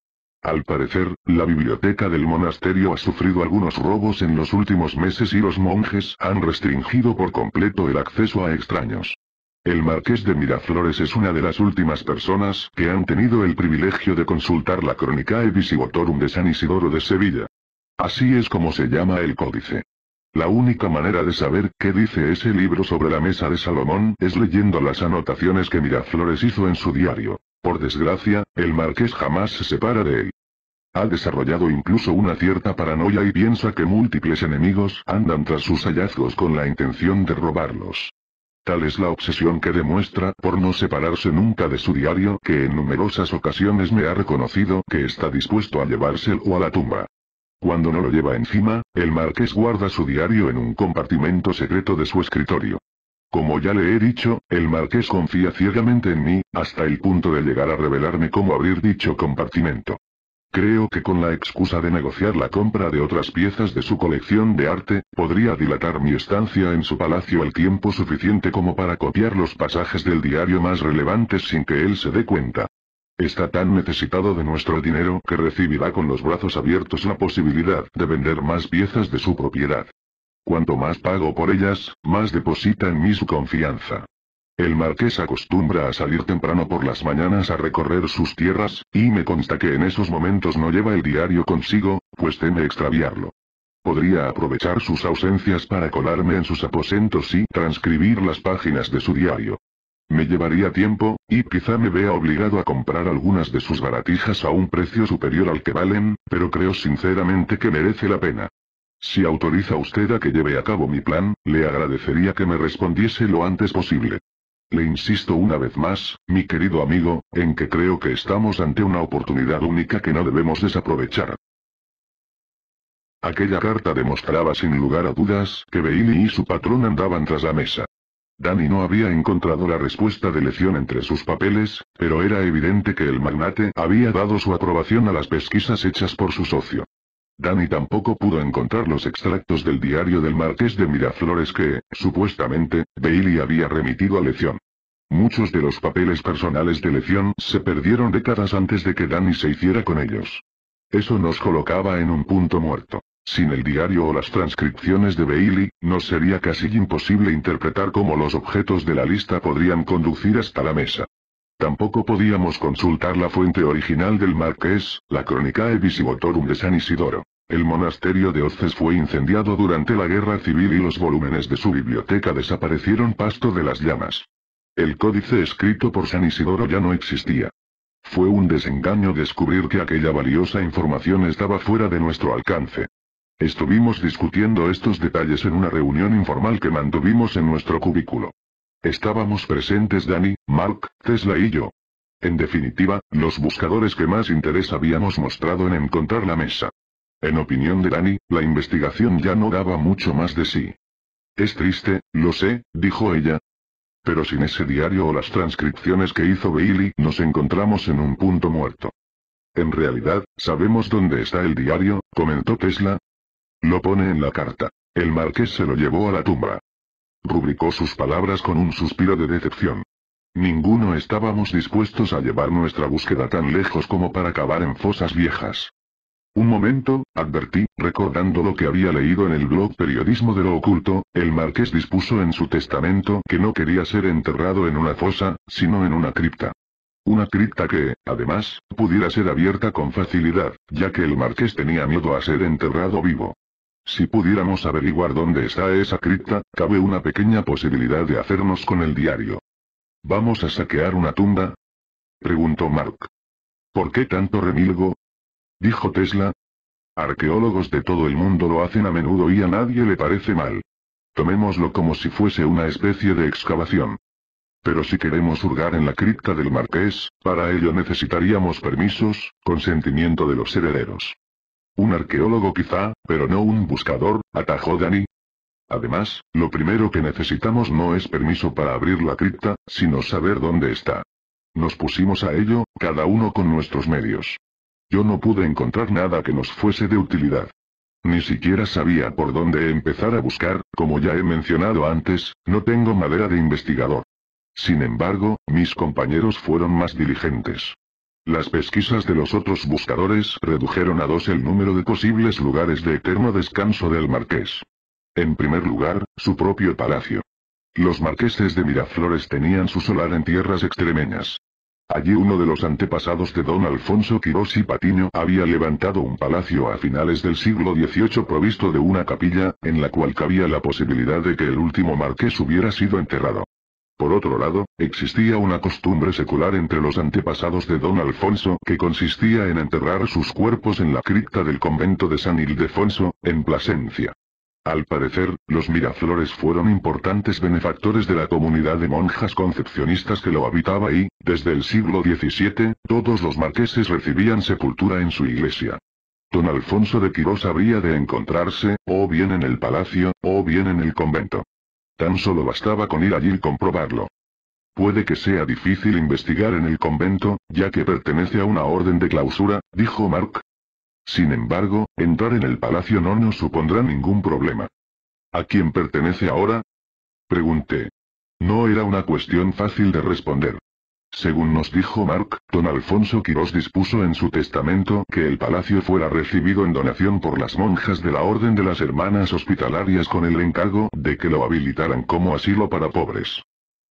Al parecer, la biblioteca del monasterio ha sufrido algunos robos en los últimos meses y los monjes han restringido por completo el acceso a extraños. El marqués de Miraflores es una de las últimas personas que han tenido el privilegio de consultar la crónica Evisibotorum de San Isidoro de Sevilla. Así es como se llama el códice. La única manera de saber qué dice ese libro sobre la mesa de Salomón es leyendo las anotaciones que Miraflores hizo en su diario. Por desgracia, el marqués jamás se separa de él. Ha desarrollado incluso una cierta paranoia y piensa que múltiples enemigos andan tras sus hallazgos con la intención de robarlos. Tal es la obsesión que demuestra por no separarse nunca de su diario que en numerosas ocasiones me ha reconocido que está dispuesto a llevárselo a la tumba. Cuando no lo lleva encima, el marqués guarda su diario en un compartimento secreto de su escritorio. Como ya le he dicho, el marqués confía ciegamente en mí, hasta el punto de llegar a revelarme cómo abrir dicho compartimento. Creo que con la excusa de negociar la compra de otras piezas de su colección de arte, podría dilatar mi estancia en su palacio el tiempo suficiente como para copiar los pasajes del diario más relevantes sin que él se dé cuenta. Está tan necesitado de nuestro dinero que recibirá con los brazos abiertos la posibilidad de vender más piezas de su propiedad. Cuanto más pago por ellas, más deposita en mí su confianza. El marqués acostumbra a salir temprano por las mañanas a recorrer sus tierras, y me consta que en esos momentos no lleva el diario consigo, pues teme extraviarlo. Podría aprovechar sus ausencias para colarme en sus aposentos y transcribir las páginas de su diario. Me llevaría tiempo, y quizá me vea obligado a comprar algunas de sus baratijas a un precio superior al que valen, pero creo sinceramente que merece la pena. Si autoriza usted a que lleve a cabo mi plan, le agradecería que me respondiese lo antes posible. Le insisto una vez más, mi querido amigo, en que creo que estamos ante una oportunidad única que no debemos desaprovechar. Aquella carta demostraba sin lugar a dudas que Bailey y su patrón andaban tras la mesa. Danny no había encontrado la respuesta de lección entre sus papeles, pero era evidente que el magnate había dado su aprobación a las pesquisas hechas por su socio. Danny tampoco pudo encontrar los extractos del diario del marqués de Miraflores que, supuestamente, Bailey había remitido a lección. Muchos de los papeles personales de lección se perdieron décadas antes de que Danny se hiciera con ellos. Eso nos colocaba en un punto muerto. Sin el diario o las transcripciones de Bailey, nos sería casi imposible interpretar cómo los objetos de la lista podrían conducir hasta la mesa. Tampoco podíamos consultar la fuente original del marqués, la crónica Evisibotorum de San Isidoro. El monasterio de Oces fue incendiado durante la guerra civil y los volúmenes de su biblioteca desaparecieron pasto de las llamas. El códice escrito por San Isidoro ya no existía. Fue un desengaño descubrir que aquella valiosa información estaba fuera de nuestro alcance. Estuvimos discutiendo estos detalles en una reunión informal que mantuvimos en nuestro cubículo. Estábamos presentes Danny, Mark, Tesla y yo. En definitiva, los buscadores que más interés habíamos mostrado en encontrar la mesa. En opinión de Danny, la investigación ya no daba mucho más de sí. Es triste, lo sé, dijo ella. Pero sin ese diario o las transcripciones que hizo Bailey, nos encontramos en un punto muerto. En realidad, sabemos dónde está el diario, comentó Tesla, lo pone en la carta. El marqués se lo llevó a la tumba. Rubricó sus palabras con un suspiro de decepción. Ninguno estábamos dispuestos a llevar nuestra búsqueda tan lejos como para acabar en fosas viejas. Un momento, advertí, recordando lo que había leído en el blog Periodismo de lo Oculto, el marqués dispuso en su testamento que no quería ser enterrado en una fosa, sino en una cripta. Una cripta que, además, pudiera ser abierta con facilidad, ya que el marqués tenía miedo a ser enterrado vivo. Si pudiéramos averiguar dónde está esa cripta, cabe una pequeña posibilidad de hacernos con el diario. ¿Vamos a saquear una tumba? Preguntó Mark. ¿Por qué tanto remilgo? Dijo Tesla. Arqueólogos de todo el mundo lo hacen a menudo y a nadie le parece mal. Tomémoslo como si fuese una especie de excavación. Pero si queremos hurgar en la cripta del marqués, para ello necesitaríamos permisos, consentimiento de los herederos. Un arqueólogo quizá, pero no un buscador, atajó Dani. Además, lo primero que necesitamos no es permiso para abrir la cripta, sino saber dónde está. Nos pusimos a ello, cada uno con nuestros medios. Yo no pude encontrar nada que nos fuese de utilidad. Ni siquiera sabía por dónde empezar a buscar, como ya he mencionado antes, no tengo madera de investigador. Sin embargo, mis compañeros fueron más diligentes. Las pesquisas de los otros buscadores redujeron a dos el número de posibles lugares de eterno descanso del marqués. En primer lugar, su propio palacio. Los marqueses de Miraflores tenían su solar en tierras extremeñas. Allí uno de los antepasados de don Alfonso Quirós y Patiño había levantado un palacio a finales del siglo XVIII provisto de una capilla, en la cual cabía la posibilidad de que el último marqués hubiera sido enterrado. Por otro lado, existía una costumbre secular entre los antepasados de don Alfonso que consistía en enterrar sus cuerpos en la cripta del convento de San Ildefonso, en Plasencia. Al parecer, los Miraflores fueron importantes benefactores de la comunidad de monjas concepcionistas que lo habitaba y, desde el siglo XVII, todos los marqueses recibían sepultura en su iglesia. Don Alfonso de Quirós habría de encontrarse, o bien en el palacio, o bien en el convento. Tan solo bastaba con ir allí y comprobarlo. Puede que sea difícil investigar en el convento, ya que pertenece a una orden de clausura, dijo Mark. Sin embargo, entrar en el palacio no nos supondrá ningún problema. ¿A quién pertenece ahora? Pregunté. No era una cuestión fácil de responder. Según nos dijo Mark, don Alfonso Quirós dispuso en su testamento que el palacio fuera recibido en donación por las monjas de la Orden de las Hermanas Hospitalarias con el encargo de que lo habilitaran como asilo para pobres.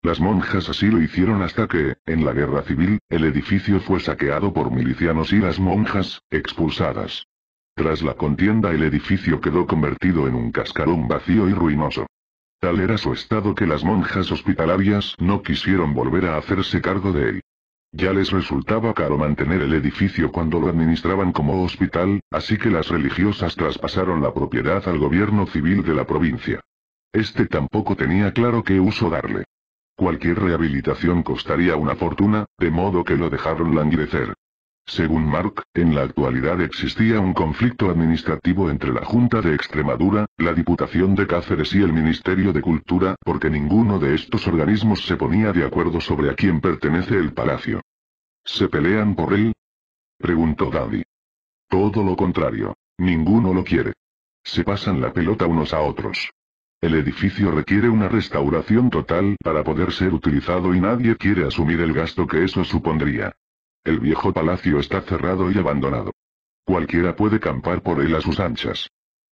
Las monjas así lo hicieron hasta que, en la guerra civil, el edificio fue saqueado por milicianos y las monjas, expulsadas. Tras la contienda el edificio quedó convertido en un cascarón vacío y ruinoso. Tal era su estado que las monjas hospitalarias no quisieron volver a hacerse cargo de él. Ya les resultaba caro mantener el edificio cuando lo administraban como hospital, así que las religiosas traspasaron la propiedad al gobierno civil de la provincia. Este tampoco tenía claro qué uso darle. Cualquier rehabilitación costaría una fortuna, de modo que lo dejaron languidecer. Según Mark, en la actualidad existía un conflicto administrativo entre la Junta de Extremadura, la Diputación de Cáceres y el Ministerio de Cultura, porque ninguno de estos organismos se ponía de acuerdo sobre a quién pertenece el palacio. ¿Se pelean por él? Preguntó Daddy. Todo lo contrario. Ninguno lo quiere. Se pasan la pelota unos a otros. El edificio requiere una restauración total para poder ser utilizado y nadie quiere asumir el gasto que eso supondría. El viejo palacio está cerrado y abandonado. Cualquiera puede campar por él a sus anchas.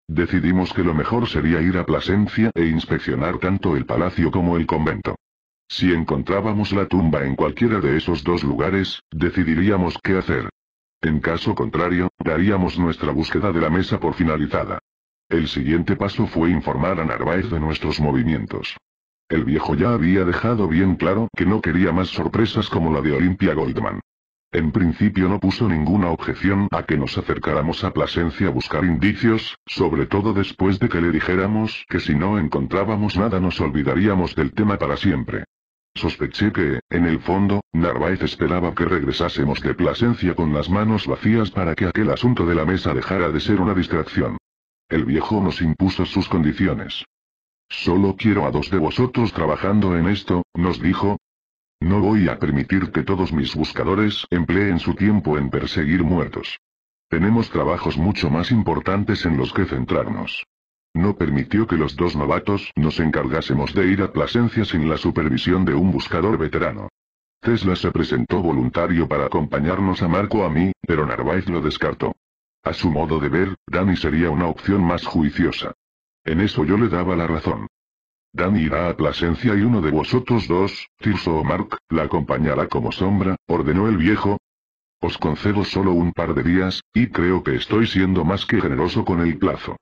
Decidimos que lo mejor sería ir a Plasencia e inspeccionar tanto el palacio como el convento. Si encontrábamos la tumba en cualquiera de esos dos lugares, decidiríamos qué hacer. En caso contrario, daríamos nuestra búsqueda de la mesa por finalizada. El siguiente paso fue informar a Narváez de nuestros movimientos. El viejo ya había dejado bien claro que no quería más sorpresas como la de Olimpia Goldman. En principio no puso ninguna objeción a que nos acercáramos a Plasencia a buscar indicios, sobre todo después de que le dijéramos que si no encontrábamos nada nos olvidaríamos del tema para siempre. Sospeché que, en el fondo, Narváez esperaba que regresásemos de Plasencia con las manos vacías para que aquel asunto de la mesa dejara de ser una distracción. El viejo nos impuso sus condiciones. Solo quiero a dos de vosotros trabajando en esto, nos dijo, no voy a permitir que todos mis buscadores empleen su tiempo en perseguir muertos. Tenemos trabajos mucho más importantes en los que centrarnos. No permitió que los dos novatos nos encargásemos de ir a Plasencia sin la supervisión de un buscador veterano. Tesla se presentó voluntario para acompañarnos a Marco a mí, pero Narváez lo descartó. A su modo de ver, Dani sería una opción más juiciosa. En eso yo le daba la razón. Dani irá a Plasencia y uno de vosotros dos, Tirso o Mark, la acompañará como sombra, ordenó el viejo. Os concedo solo un par de días, y creo que estoy siendo más que generoso con el plazo.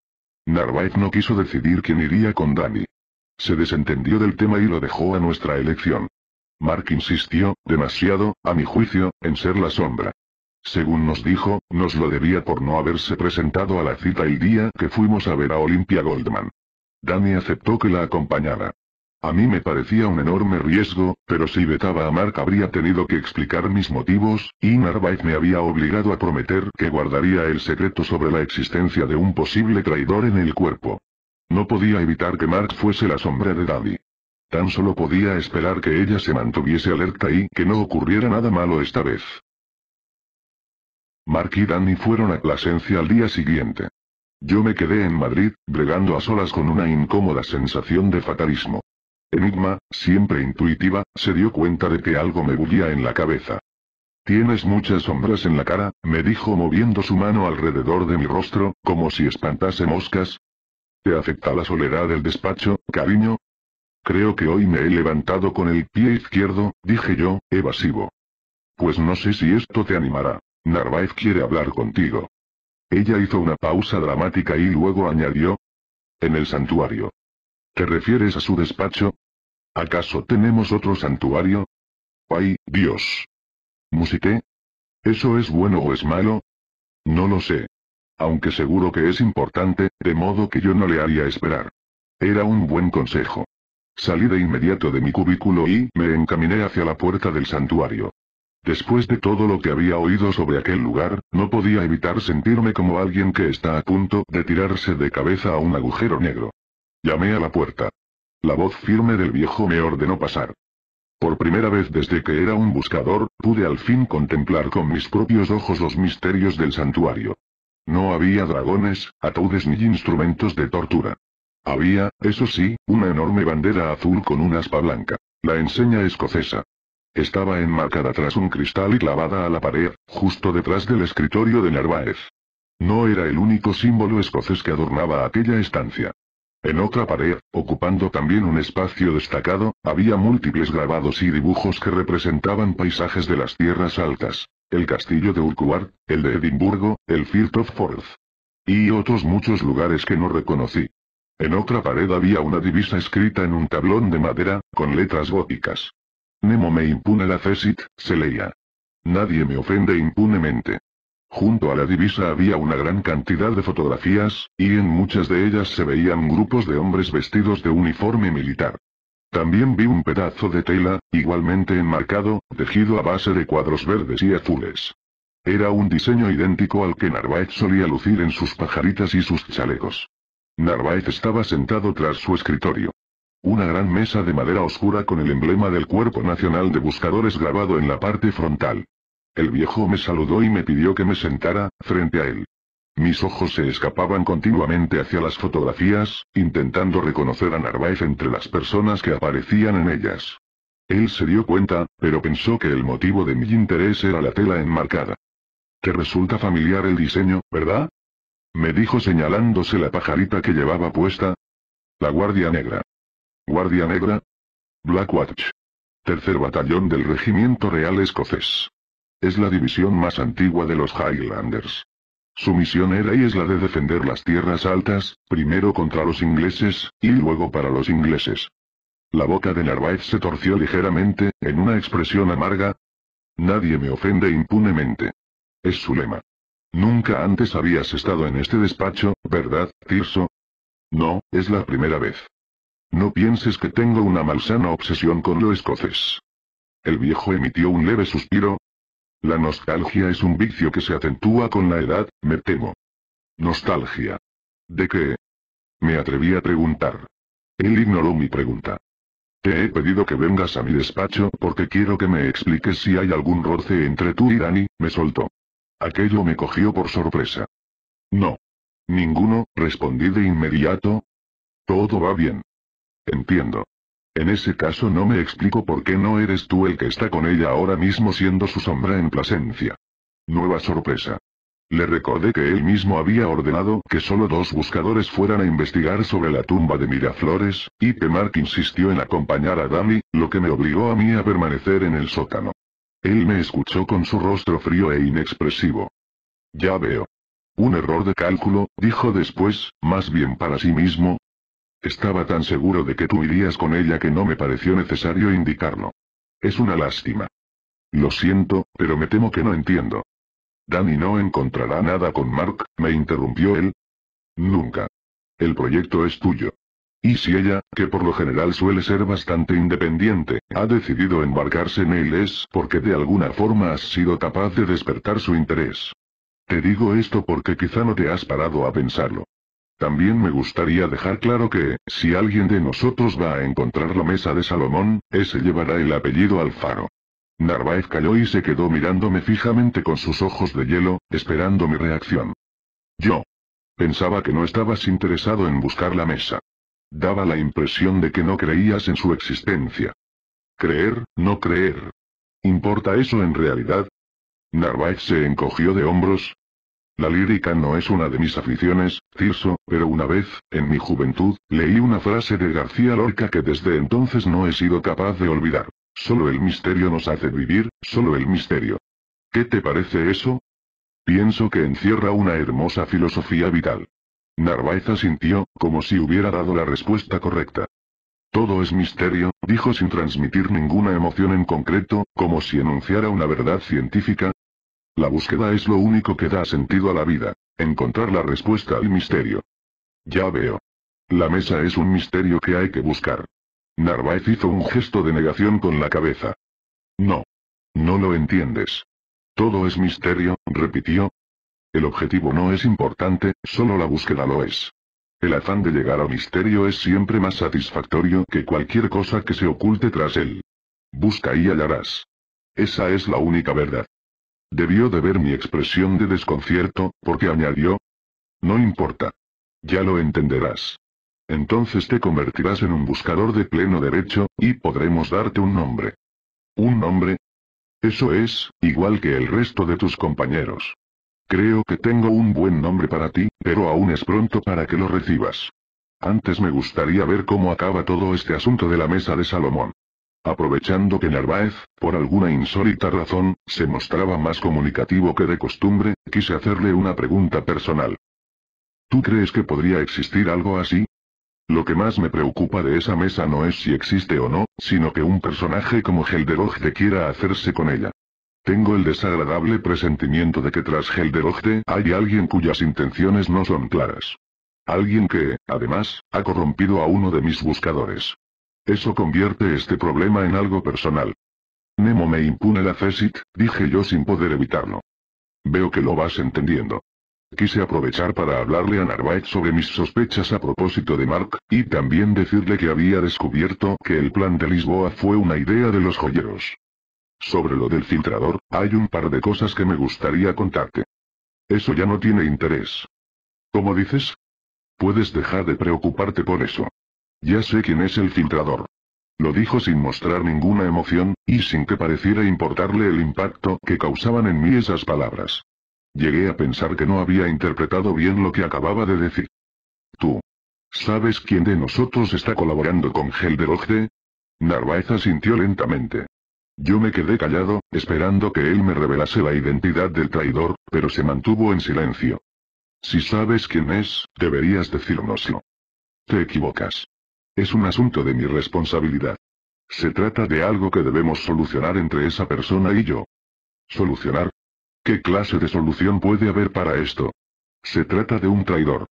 Narváez no quiso decidir quién iría con Dani. Se desentendió del tema y lo dejó a nuestra elección. Mark insistió, demasiado, a mi juicio, en ser la sombra. Según nos dijo, nos lo debía por no haberse presentado a la cita el día que fuimos a ver a Olimpia Goldman. Danny aceptó que la acompañara. A mí me parecía un enorme riesgo, pero si vetaba a Mark habría tenido que explicar mis motivos, y Narvaez me había obligado a prometer que guardaría el secreto sobre la existencia de un posible traidor en el cuerpo. No podía evitar que Mark fuese la sombra de Danny. Tan solo podía esperar que ella se mantuviese alerta y que no ocurriera nada malo esta vez. Mark y Danny fueron a Plasencia al día siguiente. Yo me quedé en Madrid, bregando a solas con una incómoda sensación de fatalismo. Enigma, siempre intuitiva, se dio cuenta de que algo me bullía en la cabeza. Tienes muchas sombras en la cara, me dijo moviendo su mano alrededor de mi rostro, como si espantase moscas. ¿Te afecta la soledad del despacho, cariño? Creo que hoy me he levantado con el pie izquierdo, dije yo, evasivo. Pues no sé si esto te animará. Narváez quiere hablar contigo. Ella hizo una pausa dramática y luego añadió. En el santuario. ¿Te refieres a su despacho? ¿Acaso tenemos otro santuario? ¡Ay, Dios! ¿Musiqué? ¿Eso es bueno o es malo? No lo sé. Aunque seguro que es importante, de modo que yo no le haría esperar. Era un buen consejo. Salí de inmediato de mi cubículo y me encaminé hacia la puerta del santuario. Después de todo lo que había oído sobre aquel lugar, no podía evitar sentirme como alguien que está a punto de tirarse de cabeza a un agujero negro. Llamé a la puerta. La voz firme del viejo me ordenó pasar. Por primera vez desde que era un buscador, pude al fin contemplar con mis propios ojos los misterios del santuario. No había dragones, ataúdes ni instrumentos de tortura. Había, eso sí, una enorme bandera azul con una aspa blanca. La enseña escocesa. Estaba enmarcada tras un cristal y clavada a la pared, justo detrás del escritorio de Narváez. No era el único símbolo escocés que adornaba aquella estancia. En otra pared, ocupando también un espacio destacado, había múltiples grabados y dibujos que representaban paisajes de las tierras altas, el castillo de Urquhart, el de Edimburgo, el Firth of Forth. Y otros muchos lugares que no reconocí. En otra pared había una divisa escrita en un tablón de madera, con letras góticas. Nemo me impune la césit, se leía. Nadie me ofende impunemente. Junto a la divisa había una gran cantidad de fotografías, y en muchas de ellas se veían grupos de hombres vestidos de uniforme militar. También vi un pedazo de tela, igualmente enmarcado, tejido a base de cuadros verdes y azules. Era un diseño idéntico al que Narváez solía lucir en sus pajaritas y sus chalecos. Narváez estaba sentado tras su escritorio. Una gran mesa de madera oscura con el emblema del Cuerpo Nacional de Buscadores grabado en la parte frontal. El viejo me saludó y me pidió que me sentara, frente a él. Mis ojos se escapaban continuamente hacia las fotografías, intentando reconocer a Narváez entre las personas que aparecían en ellas. Él se dio cuenta, pero pensó que el motivo de mi interés era la tela enmarcada. Te resulta familiar el diseño, ¿verdad? Me dijo señalándose la pajarita que llevaba puesta. La Guardia Negra. Guardia Negra. Black Watch. Tercer batallón del Regimiento Real Escocés. Es la división más antigua de los Highlanders. Su misión era y es la de defender las tierras altas, primero contra los ingleses, y luego para los ingleses. La boca de Narváez se torció ligeramente, en una expresión amarga. Nadie me ofende impunemente. Es su lema. Nunca antes habías estado en este despacho, ¿verdad, Tirso? No, es la primera vez. No pienses que tengo una malsana obsesión con lo escocés. El viejo emitió un leve suspiro. La nostalgia es un vicio que se acentúa con la edad, me temo. Nostalgia. ¿De qué? Me atreví a preguntar. Él ignoró mi pregunta. Te he pedido que vengas a mi despacho porque quiero que me expliques si hay algún roce entre tú y Dani, me soltó. Aquello me cogió por sorpresa. No. Ninguno, respondí de inmediato. Todo va bien. Entiendo. En ese caso no me explico por qué no eres tú el que está con ella ahora mismo siendo su sombra en Plasencia. Nueva sorpresa. Le recordé que él mismo había ordenado que solo dos buscadores fueran a investigar sobre la tumba de Miraflores, y que Mark insistió en acompañar a Dani, lo que me obligó a mí a permanecer en el sótano. Él me escuchó con su rostro frío e inexpresivo. Ya veo. Un error de cálculo, dijo después, más bien para sí mismo, estaba tan seguro de que tú irías con ella que no me pareció necesario indicarlo. Es una lástima. Lo siento, pero me temo que no entiendo. Danny no encontrará nada con Mark, me interrumpió él. Nunca. El proyecto es tuyo. Y si ella, que por lo general suele ser bastante independiente, ha decidido embarcarse en él es porque de alguna forma has sido capaz de despertar su interés. Te digo esto porque quizá no te has parado a pensarlo. También me gustaría dejar claro que, si alguien de nosotros va a encontrar la mesa de Salomón, ese llevará el apellido Alfaro. Narváez cayó y se quedó mirándome fijamente con sus ojos de hielo, esperando mi reacción. Yo. Pensaba que no estabas interesado en buscar la mesa. Daba la impresión de que no creías en su existencia. Creer, no creer. ¿Importa eso en realidad? Narváez se encogió de hombros, la lírica no es una de mis aficiones, Tirso, pero una vez, en mi juventud, leí una frase de García Lorca que desde entonces no he sido capaz de olvidar. Solo el misterio nos hace vivir, solo el misterio. ¿Qué te parece eso? Pienso que encierra una hermosa filosofía vital. Narváez sintió como si hubiera dado la respuesta correcta. Todo es misterio, dijo sin transmitir ninguna emoción en concreto, como si enunciara una verdad científica, la búsqueda es lo único que da sentido a la vida. Encontrar la respuesta al misterio. Ya veo. La mesa es un misterio que hay que buscar. Narváez hizo un gesto de negación con la cabeza. No. No lo entiendes. Todo es misterio, repitió. El objetivo no es importante, solo la búsqueda lo es. El afán de llegar al misterio es siempre más satisfactorio que cualquier cosa que se oculte tras él. Busca y hallarás. Esa es la única verdad. Debió de ver mi expresión de desconcierto, porque añadió. No importa. Ya lo entenderás. Entonces te convertirás en un buscador de pleno derecho, y podremos darte un nombre. ¿Un nombre? Eso es, igual que el resto de tus compañeros. Creo que tengo un buen nombre para ti, pero aún es pronto para que lo recibas. Antes me gustaría ver cómo acaba todo este asunto de la mesa de Salomón. Aprovechando que Narváez, por alguna insólita razón, se mostraba más comunicativo que de costumbre, quise hacerle una pregunta personal. ¿Tú crees que podría existir algo así? Lo que más me preocupa de esa mesa no es si existe o no, sino que un personaje como Helderogde quiera hacerse con ella. Tengo el desagradable presentimiento de que tras Helderogde hay alguien cuyas intenciones no son claras. Alguien que, además, ha corrompido a uno de mis buscadores. Eso convierte este problema en algo personal. Nemo me impune la cesit, dije yo sin poder evitarlo. Veo que lo vas entendiendo. Quise aprovechar para hablarle a Narvaez sobre mis sospechas a propósito de Mark, y también decirle que había descubierto que el plan de Lisboa fue una idea de los joyeros. Sobre lo del filtrador, hay un par de cosas que me gustaría contarte. Eso ya no tiene interés. ¿Cómo dices? Puedes dejar de preocuparte por eso. Ya sé quién es el filtrador. Lo dijo sin mostrar ninguna emoción, y sin que pareciera importarle el impacto que causaban en mí esas palabras. Llegué a pensar que no había interpretado bien lo que acababa de decir. Tú. ¿Sabes quién de nosotros está colaborando con Ojde. Narváez asintió lentamente. Yo me quedé callado, esperando que él me revelase la identidad del traidor, pero se mantuvo en silencio. Si sabes quién es, deberías decírnoslo. Te equivocas. Es un asunto de mi responsabilidad. Se trata de algo que debemos solucionar entre esa persona y yo. ¿Solucionar? ¿Qué clase de solución puede haber para esto? Se trata de un traidor.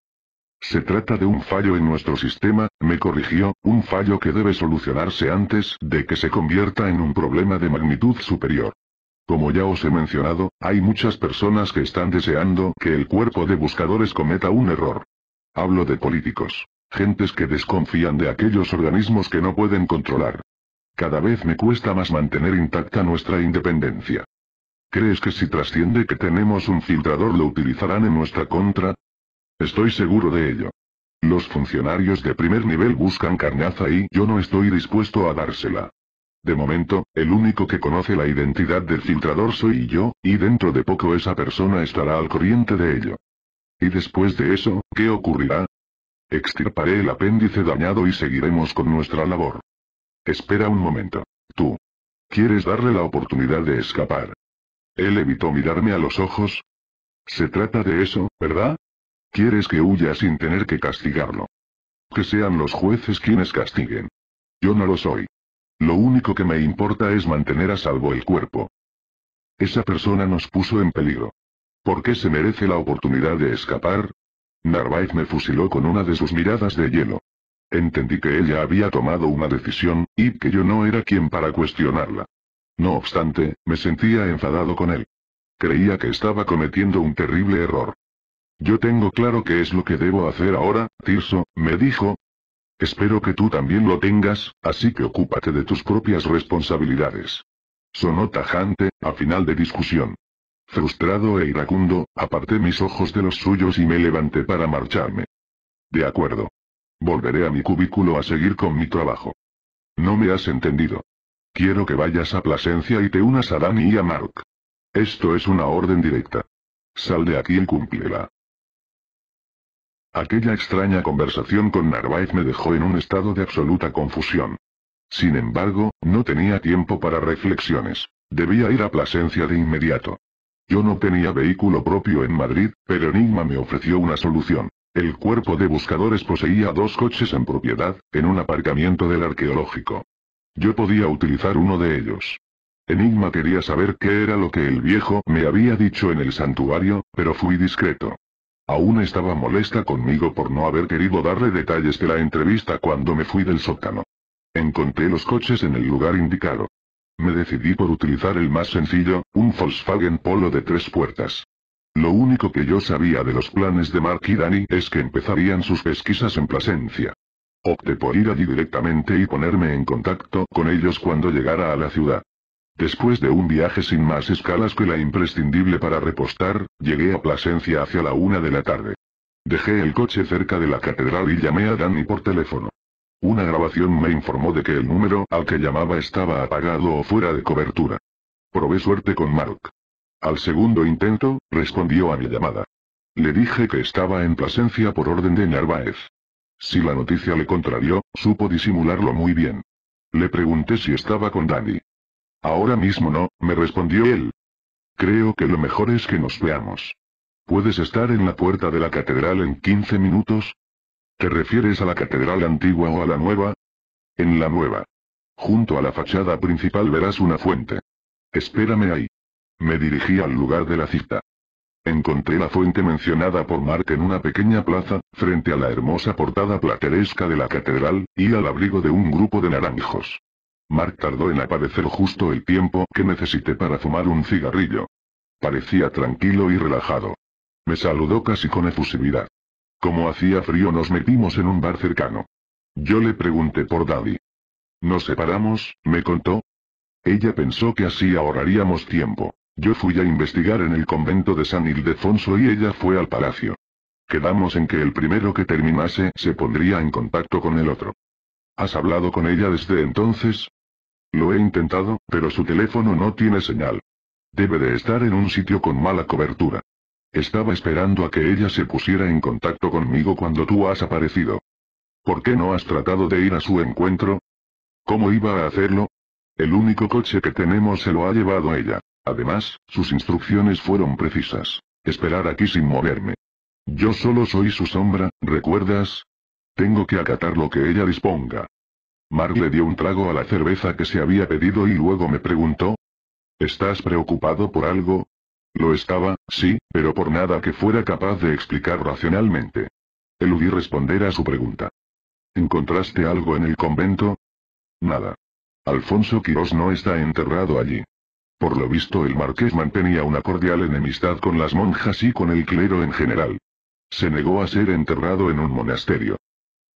Se trata de un fallo en nuestro sistema, me corrigió, un fallo que debe solucionarse antes de que se convierta en un problema de magnitud superior. Como ya os he mencionado, hay muchas personas que están deseando que el cuerpo de buscadores cometa un error. Hablo de políticos gentes que desconfían de aquellos organismos que no pueden controlar. Cada vez me cuesta más mantener intacta nuestra independencia. ¿Crees que si trasciende que tenemos un filtrador lo utilizarán en nuestra contra? Estoy seguro de ello. Los funcionarios de primer nivel buscan carnaza y yo no estoy dispuesto a dársela. De momento, el único que conoce la identidad del filtrador soy yo, y dentro de poco esa persona estará al corriente de ello. ¿Y después de eso, qué ocurrirá? Extirparé el apéndice dañado y seguiremos con nuestra labor. Espera un momento. Tú. ¿Quieres darle la oportunidad de escapar? Él evitó mirarme a los ojos. Se trata de eso, ¿verdad? Quieres que huya sin tener que castigarlo. Que sean los jueces quienes castiguen. Yo no lo soy. Lo único que me importa es mantener a salvo el cuerpo. Esa persona nos puso en peligro. ¿Por qué se merece la oportunidad de escapar? Narvaez me fusiló con una de sus miradas de hielo. Entendí que ella había tomado una decisión, y que yo no era quien para cuestionarla. No obstante, me sentía enfadado con él. Creía que estaba cometiendo un terrible error. Yo tengo claro qué es lo que debo hacer ahora, Tirso, me dijo. Espero que tú también lo tengas, así que ocúpate de tus propias responsabilidades. Sonó tajante, a final de discusión. Frustrado e iracundo, aparté mis ojos de los suyos y me levanté para marcharme. De acuerdo. Volveré a mi cubículo a seguir con mi trabajo. No me has entendido. Quiero que vayas a Plasencia y te unas a Dani y a Mark. Esto es una orden directa. Sal de aquí y cúmplela. Aquella extraña conversación con Narváez me dejó en un estado de absoluta confusión. Sin embargo, no tenía tiempo para reflexiones. Debía ir a Plasencia de inmediato. Yo no tenía vehículo propio en Madrid, pero Enigma me ofreció una solución. El cuerpo de buscadores poseía dos coches en propiedad, en un aparcamiento del arqueológico. Yo podía utilizar uno de ellos. Enigma quería saber qué era lo que el viejo me había dicho en el santuario, pero fui discreto. Aún estaba molesta conmigo por no haber querido darle detalles de la entrevista cuando me fui del sótano. Encontré los coches en el lugar indicado. Me decidí por utilizar el más sencillo, un Volkswagen Polo de tres puertas. Lo único que yo sabía de los planes de Mark y Danny es que empezarían sus pesquisas en Plasencia. Opté por ir allí directamente y ponerme en contacto con ellos cuando llegara a la ciudad. Después de un viaje sin más escalas que la imprescindible para repostar, llegué a Plasencia hacia la una de la tarde. Dejé el coche cerca de la catedral y llamé a Danny por teléfono. Una grabación me informó de que el número al que llamaba estaba apagado o fuera de cobertura. Probé suerte con Mark. Al segundo intento, respondió a mi llamada. Le dije que estaba en Plasencia por orden de Narváez. Si la noticia le contrarió, supo disimularlo muy bien. Le pregunté si estaba con Danny. Ahora mismo no, me respondió él. Creo que lo mejor es que nos veamos. ¿Puedes estar en la puerta de la catedral en 15 minutos? ¿Te refieres a la catedral antigua o a la nueva? En la nueva. Junto a la fachada principal verás una fuente. Espérame ahí. Me dirigí al lugar de la cita. Encontré la fuente mencionada por Mark en una pequeña plaza, frente a la hermosa portada plateresca de la catedral, y al abrigo de un grupo de naranjos. Mark tardó en aparecer justo el tiempo que necesité para fumar un cigarrillo. Parecía tranquilo y relajado. Me saludó casi con efusividad. Como hacía frío nos metimos en un bar cercano. Yo le pregunté por Daddy. Nos separamos, me contó. Ella pensó que así ahorraríamos tiempo. Yo fui a investigar en el convento de San Ildefonso y ella fue al palacio. Quedamos en que el primero que terminase se pondría en contacto con el otro. ¿Has hablado con ella desde entonces? Lo he intentado, pero su teléfono no tiene señal. Debe de estar en un sitio con mala cobertura. Estaba esperando a que ella se pusiera en contacto conmigo cuando tú has aparecido. ¿Por qué no has tratado de ir a su encuentro? ¿Cómo iba a hacerlo? El único coche que tenemos se lo ha llevado ella. Además, sus instrucciones fueron precisas. Esperar aquí sin moverme. Yo solo soy su sombra, ¿recuerdas? Tengo que acatar lo que ella disponga. Mark le dio un trago a la cerveza que se había pedido y luego me preguntó. ¿Estás preocupado por algo? Lo estaba, sí, pero por nada que fuera capaz de explicar racionalmente. Eludí responder a su pregunta. ¿Encontraste algo en el convento? Nada. Alfonso Quirós no está enterrado allí. Por lo visto el marqués mantenía una cordial enemistad con las monjas y con el clero en general. Se negó a ser enterrado en un monasterio.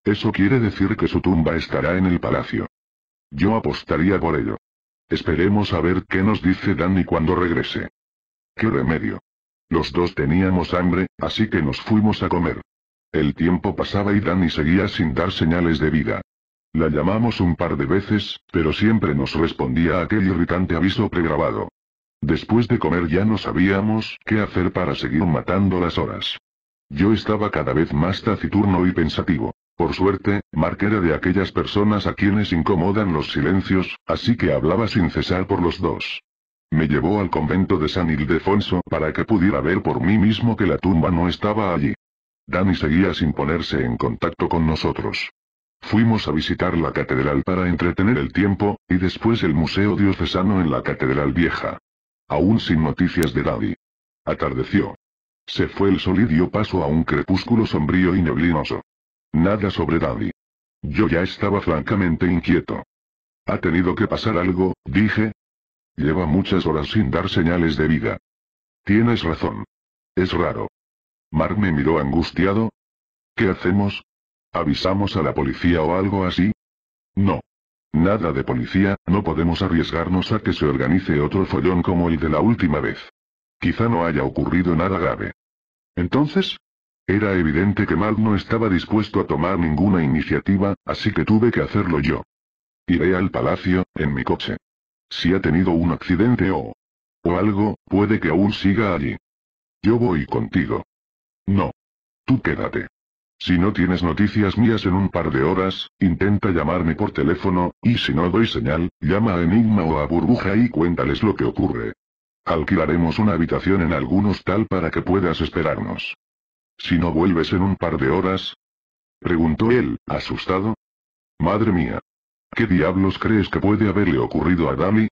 Eso quiere decir que su tumba estará en el palacio. Yo apostaría por ello. Esperemos a ver qué nos dice Danny cuando regrese. ¿Qué remedio? Los dos teníamos hambre, así que nos fuimos a comer. El tiempo pasaba y Dani seguía sin dar señales de vida. La llamamos un par de veces, pero siempre nos respondía aquel irritante aviso pregrabado. Después de comer ya no sabíamos qué hacer para seguir matando las horas. Yo estaba cada vez más taciturno y pensativo. Por suerte, Mark era de aquellas personas a quienes incomodan los silencios, así que hablaba sin cesar por los dos. Me llevó al convento de San Ildefonso para que pudiera ver por mí mismo que la tumba no estaba allí. Dani seguía sin ponerse en contacto con nosotros. Fuimos a visitar la catedral para entretener el tiempo, y después el Museo Diocesano en la Catedral Vieja. Aún sin noticias de Daddy. Atardeció. Se fue el sol y dio paso a un crepúsculo sombrío y neblinoso. Nada sobre Dani. Yo ya estaba francamente inquieto. Ha tenido que pasar algo, dije, Lleva muchas horas sin dar señales de vida. Tienes razón. Es raro. Mark me miró angustiado. ¿Qué hacemos? ¿Avisamos a la policía o algo así? No. Nada de policía, no podemos arriesgarnos a que se organice otro follón como el de la última vez. Quizá no haya ocurrido nada grave. Entonces, era evidente que Mark no estaba dispuesto a tomar ninguna iniciativa, así que tuve que hacerlo yo. Iré al palacio, en mi coche. Si ha tenido un accidente o... o algo, puede que aún siga allí. Yo voy contigo. No. Tú quédate. Si no tienes noticias mías en un par de horas, intenta llamarme por teléfono, y si no doy señal, llama a Enigma o a Burbuja y cuéntales lo que ocurre. Alquilaremos una habitación en algún hostal para que puedas esperarnos. Si no vuelves en un par de horas... Preguntó él, asustado. Madre mía. ¿Qué diablos crees que puede haberle ocurrido a Dali?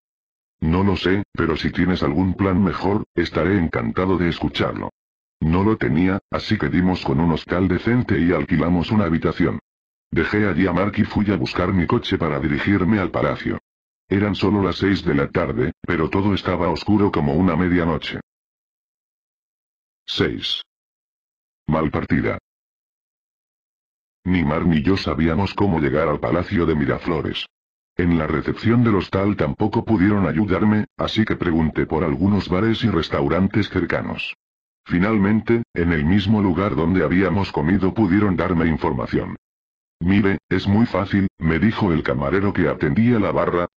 No lo sé, pero si tienes algún plan mejor, estaré encantado de escucharlo. No lo tenía, así que dimos con un hostal decente y alquilamos una habitación. Dejé allí a Mark y fui a buscar mi coche para dirigirme al palacio. Eran solo las seis de la tarde, pero todo estaba oscuro como una medianoche. 6. partida. Ni Mar ni yo sabíamos cómo llegar al Palacio de Miraflores. En la recepción del hostal tampoco pudieron ayudarme, así que pregunté por algunos bares y restaurantes cercanos. Finalmente, en el mismo lugar donde habíamos comido pudieron darme información. Mire, es muy fácil, me dijo el camarero que atendía la barra.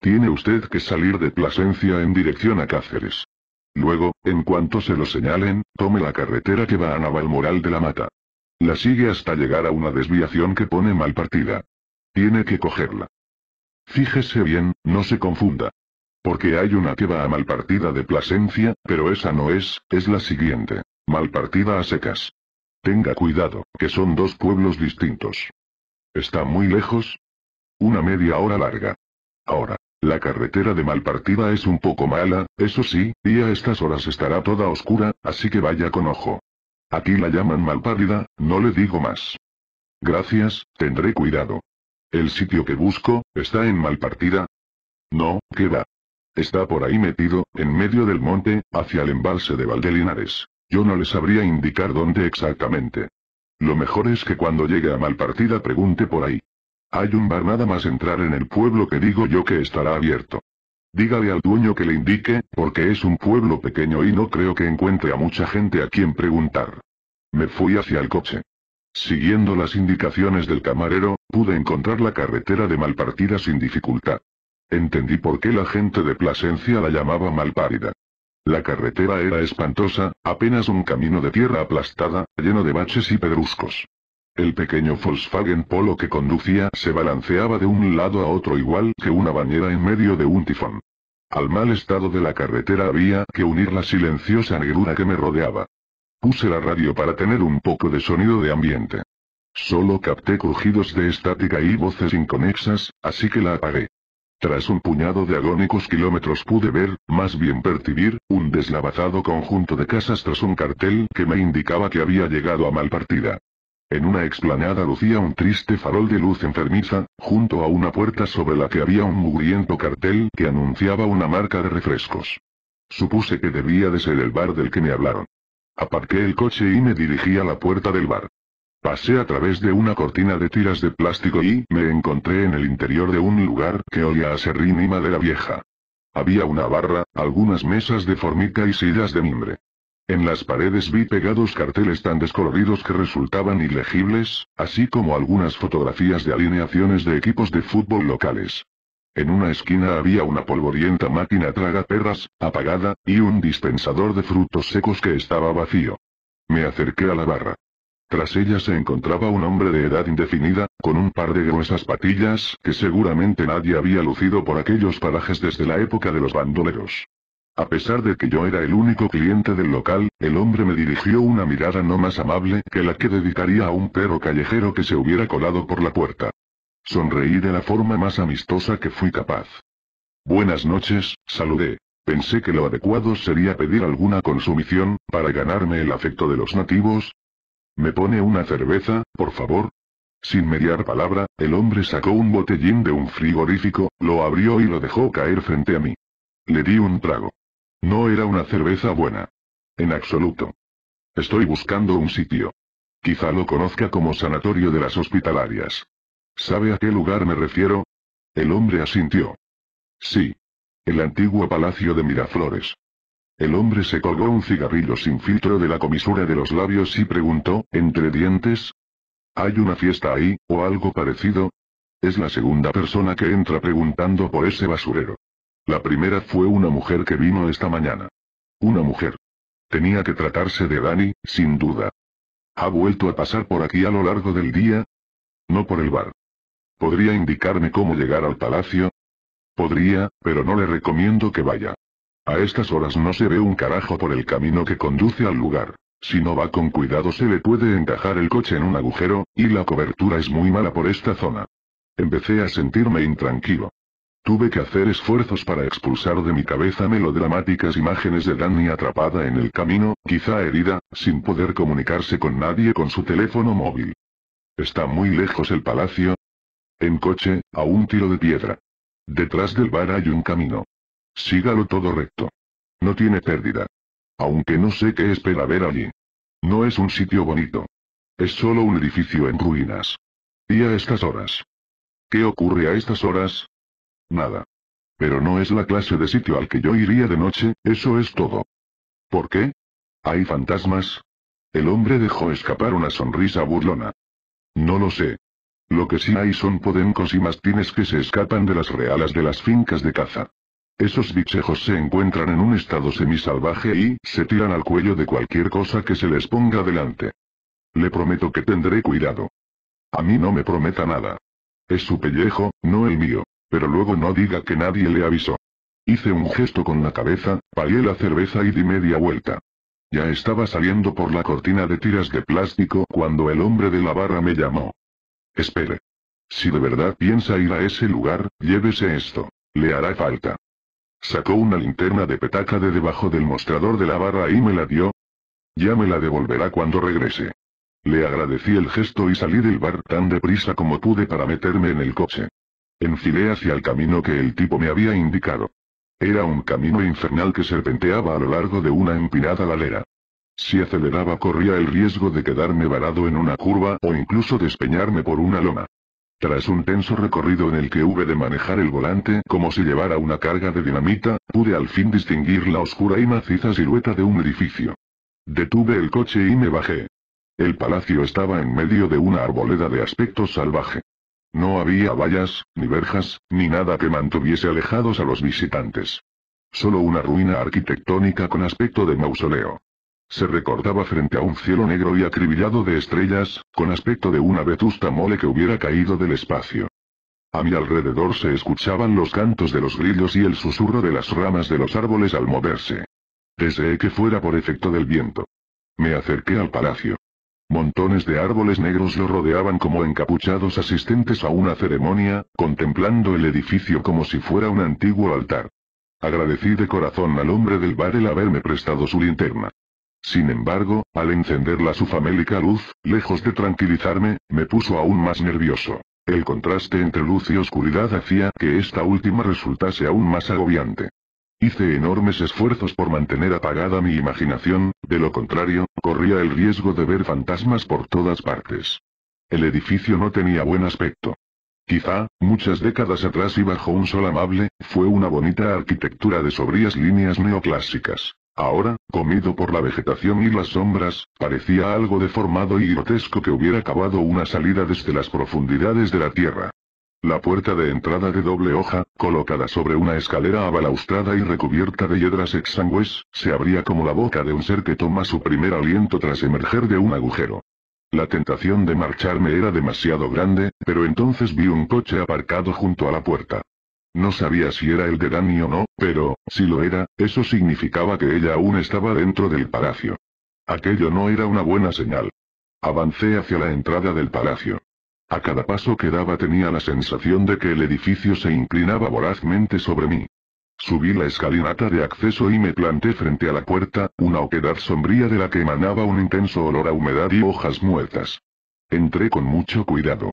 Tiene usted que salir de Plasencia en dirección a Cáceres. Luego, en cuanto se lo señalen, tome la carretera que va a Navalmoral de la Mata. La sigue hasta llegar a una desviación que pone mal partida. Tiene que cogerla. Fíjese bien, no se confunda. Porque hay una que va a Malpartida de Plasencia, pero esa no es, es la siguiente. Malpartida a secas. Tenga cuidado, que son dos pueblos distintos. ¿Está muy lejos? Una media hora larga. Ahora, la carretera de Malpartida es un poco mala, eso sí, y a estas horas estará toda oscura, así que vaya con ojo. Aquí la llaman Malpárida, no le digo más. Gracias, tendré cuidado. ¿El sitio que busco, está en Malpartida? No, ¿qué va? Está por ahí metido, en medio del monte, hacia el embalse de Valdelinares. Yo no le sabría indicar dónde exactamente. Lo mejor es que cuando llegue a Malpartida pregunte por ahí. Hay un bar nada más entrar en el pueblo que digo yo que estará abierto. Dígale al dueño que le indique, porque es un pueblo pequeño y no creo que encuentre a mucha gente a quien preguntar. Me fui hacia el coche. Siguiendo las indicaciones del camarero, pude encontrar la carretera de Malpartida sin dificultad. Entendí por qué la gente de Plasencia la llamaba Malparida. La carretera era espantosa, apenas un camino de tierra aplastada, lleno de baches y pedruscos. El pequeño Volkswagen Polo que conducía se balanceaba de un lado a otro igual que una bañera en medio de un tifón. Al mal estado de la carretera había que unir la silenciosa negrura que me rodeaba. Puse la radio para tener un poco de sonido de ambiente. Solo capté crujidos de estática y voces inconexas, así que la apagué. Tras un puñado de agónicos kilómetros pude ver, más bien percibir, un deslavazado conjunto de casas tras un cartel que me indicaba que había llegado a mal partida. En una explanada lucía un triste farol de luz enfermiza, junto a una puerta sobre la que había un mugriento cartel que anunciaba una marca de refrescos. Supuse que debía de ser el bar del que me hablaron. Aparqué el coche y me dirigí a la puerta del bar. Pasé a través de una cortina de tiras de plástico y me encontré en el interior de un lugar que olía a serrín y madera vieja. Había una barra, algunas mesas de formica y sillas de mimbre. En las paredes vi pegados carteles tan descoloridos que resultaban ilegibles, así como algunas fotografías de alineaciones de equipos de fútbol locales. En una esquina había una polvorienta máquina traga perras, apagada, y un dispensador de frutos secos que estaba vacío. Me acerqué a la barra. Tras ella se encontraba un hombre de edad indefinida, con un par de gruesas patillas que seguramente nadie había lucido por aquellos parajes desde la época de los bandoleros. A pesar de que yo era el único cliente del local, el hombre me dirigió una mirada no más amable que la que dedicaría a un perro callejero que se hubiera colado por la puerta. Sonreí de la forma más amistosa que fui capaz. Buenas noches, saludé. Pensé que lo adecuado sería pedir alguna consumición, para ganarme el afecto de los nativos. ¿Me pone una cerveza, por favor? Sin mediar palabra, el hombre sacó un botellín de un frigorífico, lo abrió y lo dejó caer frente a mí. Le di un trago. No era una cerveza buena. En absoluto. Estoy buscando un sitio. Quizá lo conozca como Sanatorio de las Hospitalarias. ¿Sabe a qué lugar me refiero? El hombre asintió. Sí. El antiguo palacio de Miraflores. El hombre se colgó un cigarrillo sin filtro de la comisura de los labios y preguntó, entre dientes. ¿Hay una fiesta ahí, o algo parecido? Es la segunda persona que entra preguntando por ese basurero. La primera fue una mujer que vino esta mañana. Una mujer. Tenía que tratarse de Dani, sin duda. ¿Ha vuelto a pasar por aquí a lo largo del día? No por el bar. ¿Podría indicarme cómo llegar al palacio? Podría, pero no le recomiendo que vaya. A estas horas no se ve un carajo por el camino que conduce al lugar. Si no va con cuidado se le puede encajar el coche en un agujero, y la cobertura es muy mala por esta zona. Empecé a sentirme intranquilo. Tuve que hacer esfuerzos para expulsar de mi cabeza melodramáticas imágenes de Dani atrapada en el camino, quizá herida, sin poder comunicarse con nadie con su teléfono móvil. ¿Está muy lejos el palacio? En coche, a un tiro de piedra. Detrás del bar hay un camino. Sígalo todo recto. No tiene pérdida. Aunque no sé qué espera ver allí. No es un sitio bonito. Es solo un edificio en ruinas. ¿Y a estas horas? ¿Qué ocurre a estas horas? Nada. Pero no es la clase de sitio al que yo iría de noche, eso es todo. ¿Por qué? ¿Hay fantasmas? El hombre dejó escapar una sonrisa burlona. No lo sé. Lo que sí hay son podencos y mastines que se escapan de las realas de las fincas de caza. Esos bichejos se encuentran en un estado semisalvaje y se tiran al cuello de cualquier cosa que se les ponga delante. Le prometo que tendré cuidado. A mí no me prometa nada. Es su pellejo, no el mío pero luego no diga que nadie le avisó. Hice un gesto con la cabeza, palié la cerveza y di media vuelta. Ya estaba saliendo por la cortina de tiras de plástico cuando el hombre de la barra me llamó. Espere. Si de verdad piensa ir a ese lugar, llévese esto. Le hará falta. Sacó una linterna de petaca de debajo del mostrador de la barra y me la dio. Ya me la devolverá cuando regrese. Le agradecí el gesto y salí del bar tan deprisa como pude para meterme en el coche. Enfilé hacia el camino que el tipo me había indicado. Era un camino infernal que serpenteaba a lo largo de una empinada ladera. Si aceleraba corría el riesgo de quedarme varado en una curva o incluso despeñarme por una loma. Tras un tenso recorrido en el que hube de manejar el volante como si llevara una carga de dinamita, pude al fin distinguir la oscura y maciza silueta de un edificio. Detuve el coche y me bajé. El palacio estaba en medio de una arboleda de aspecto salvaje. No había vallas, ni verjas, ni nada que mantuviese alejados a los visitantes. Solo una ruina arquitectónica con aspecto de mausoleo. Se recortaba frente a un cielo negro y acribillado de estrellas, con aspecto de una vetusta mole que hubiera caído del espacio. A mi alrededor se escuchaban los cantos de los grillos y el susurro de las ramas de los árboles al moverse. Deseé que fuera por efecto del viento. Me acerqué al palacio. Montones de árboles negros lo rodeaban como encapuchados asistentes a una ceremonia, contemplando el edificio como si fuera un antiguo altar. Agradecí de corazón al hombre del bar el haberme prestado su linterna. Sin embargo, al encenderla su famélica luz, lejos de tranquilizarme, me puso aún más nervioso. El contraste entre luz y oscuridad hacía que esta última resultase aún más agobiante. Hice enormes esfuerzos por mantener apagada mi imaginación, de lo contrario, corría el riesgo de ver fantasmas por todas partes. El edificio no tenía buen aspecto. Quizá, muchas décadas atrás y bajo un sol amable, fue una bonita arquitectura de sobrias líneas neoclásicas. Ahora, comido por la vegetación y las sombras, parecía algo deformado y grotesco que hubiera acabado una salida desde las profundidades de la tierra. La puerta de entrada de doble hoja, colocada sobre una escalera abalaustrada y recubierta de hiedras exangües, se abría como la boca de un ser que toma su primer aliento tras emerger de un agujero. La tentación de marcharme era demasiado grande, pero entonces vi un coche aparcado junto a la puerta. No sabía si era el de Dani o no, pero, si lo era, eso significaba que ella aún estaba dentro del palacio. Aquello no era una buena señal. Avancé hacia la entrada del palacio. A cada paso que daba tenía la sensación de que el edificio se inclinaba vorazmente sobre mí. Subí la escalinata de acceso y me planté frente a la puerta, una oquedad sombría de la que emanaba un intenso olor a humedad y hojas muertas. Entré con mucho cuidado.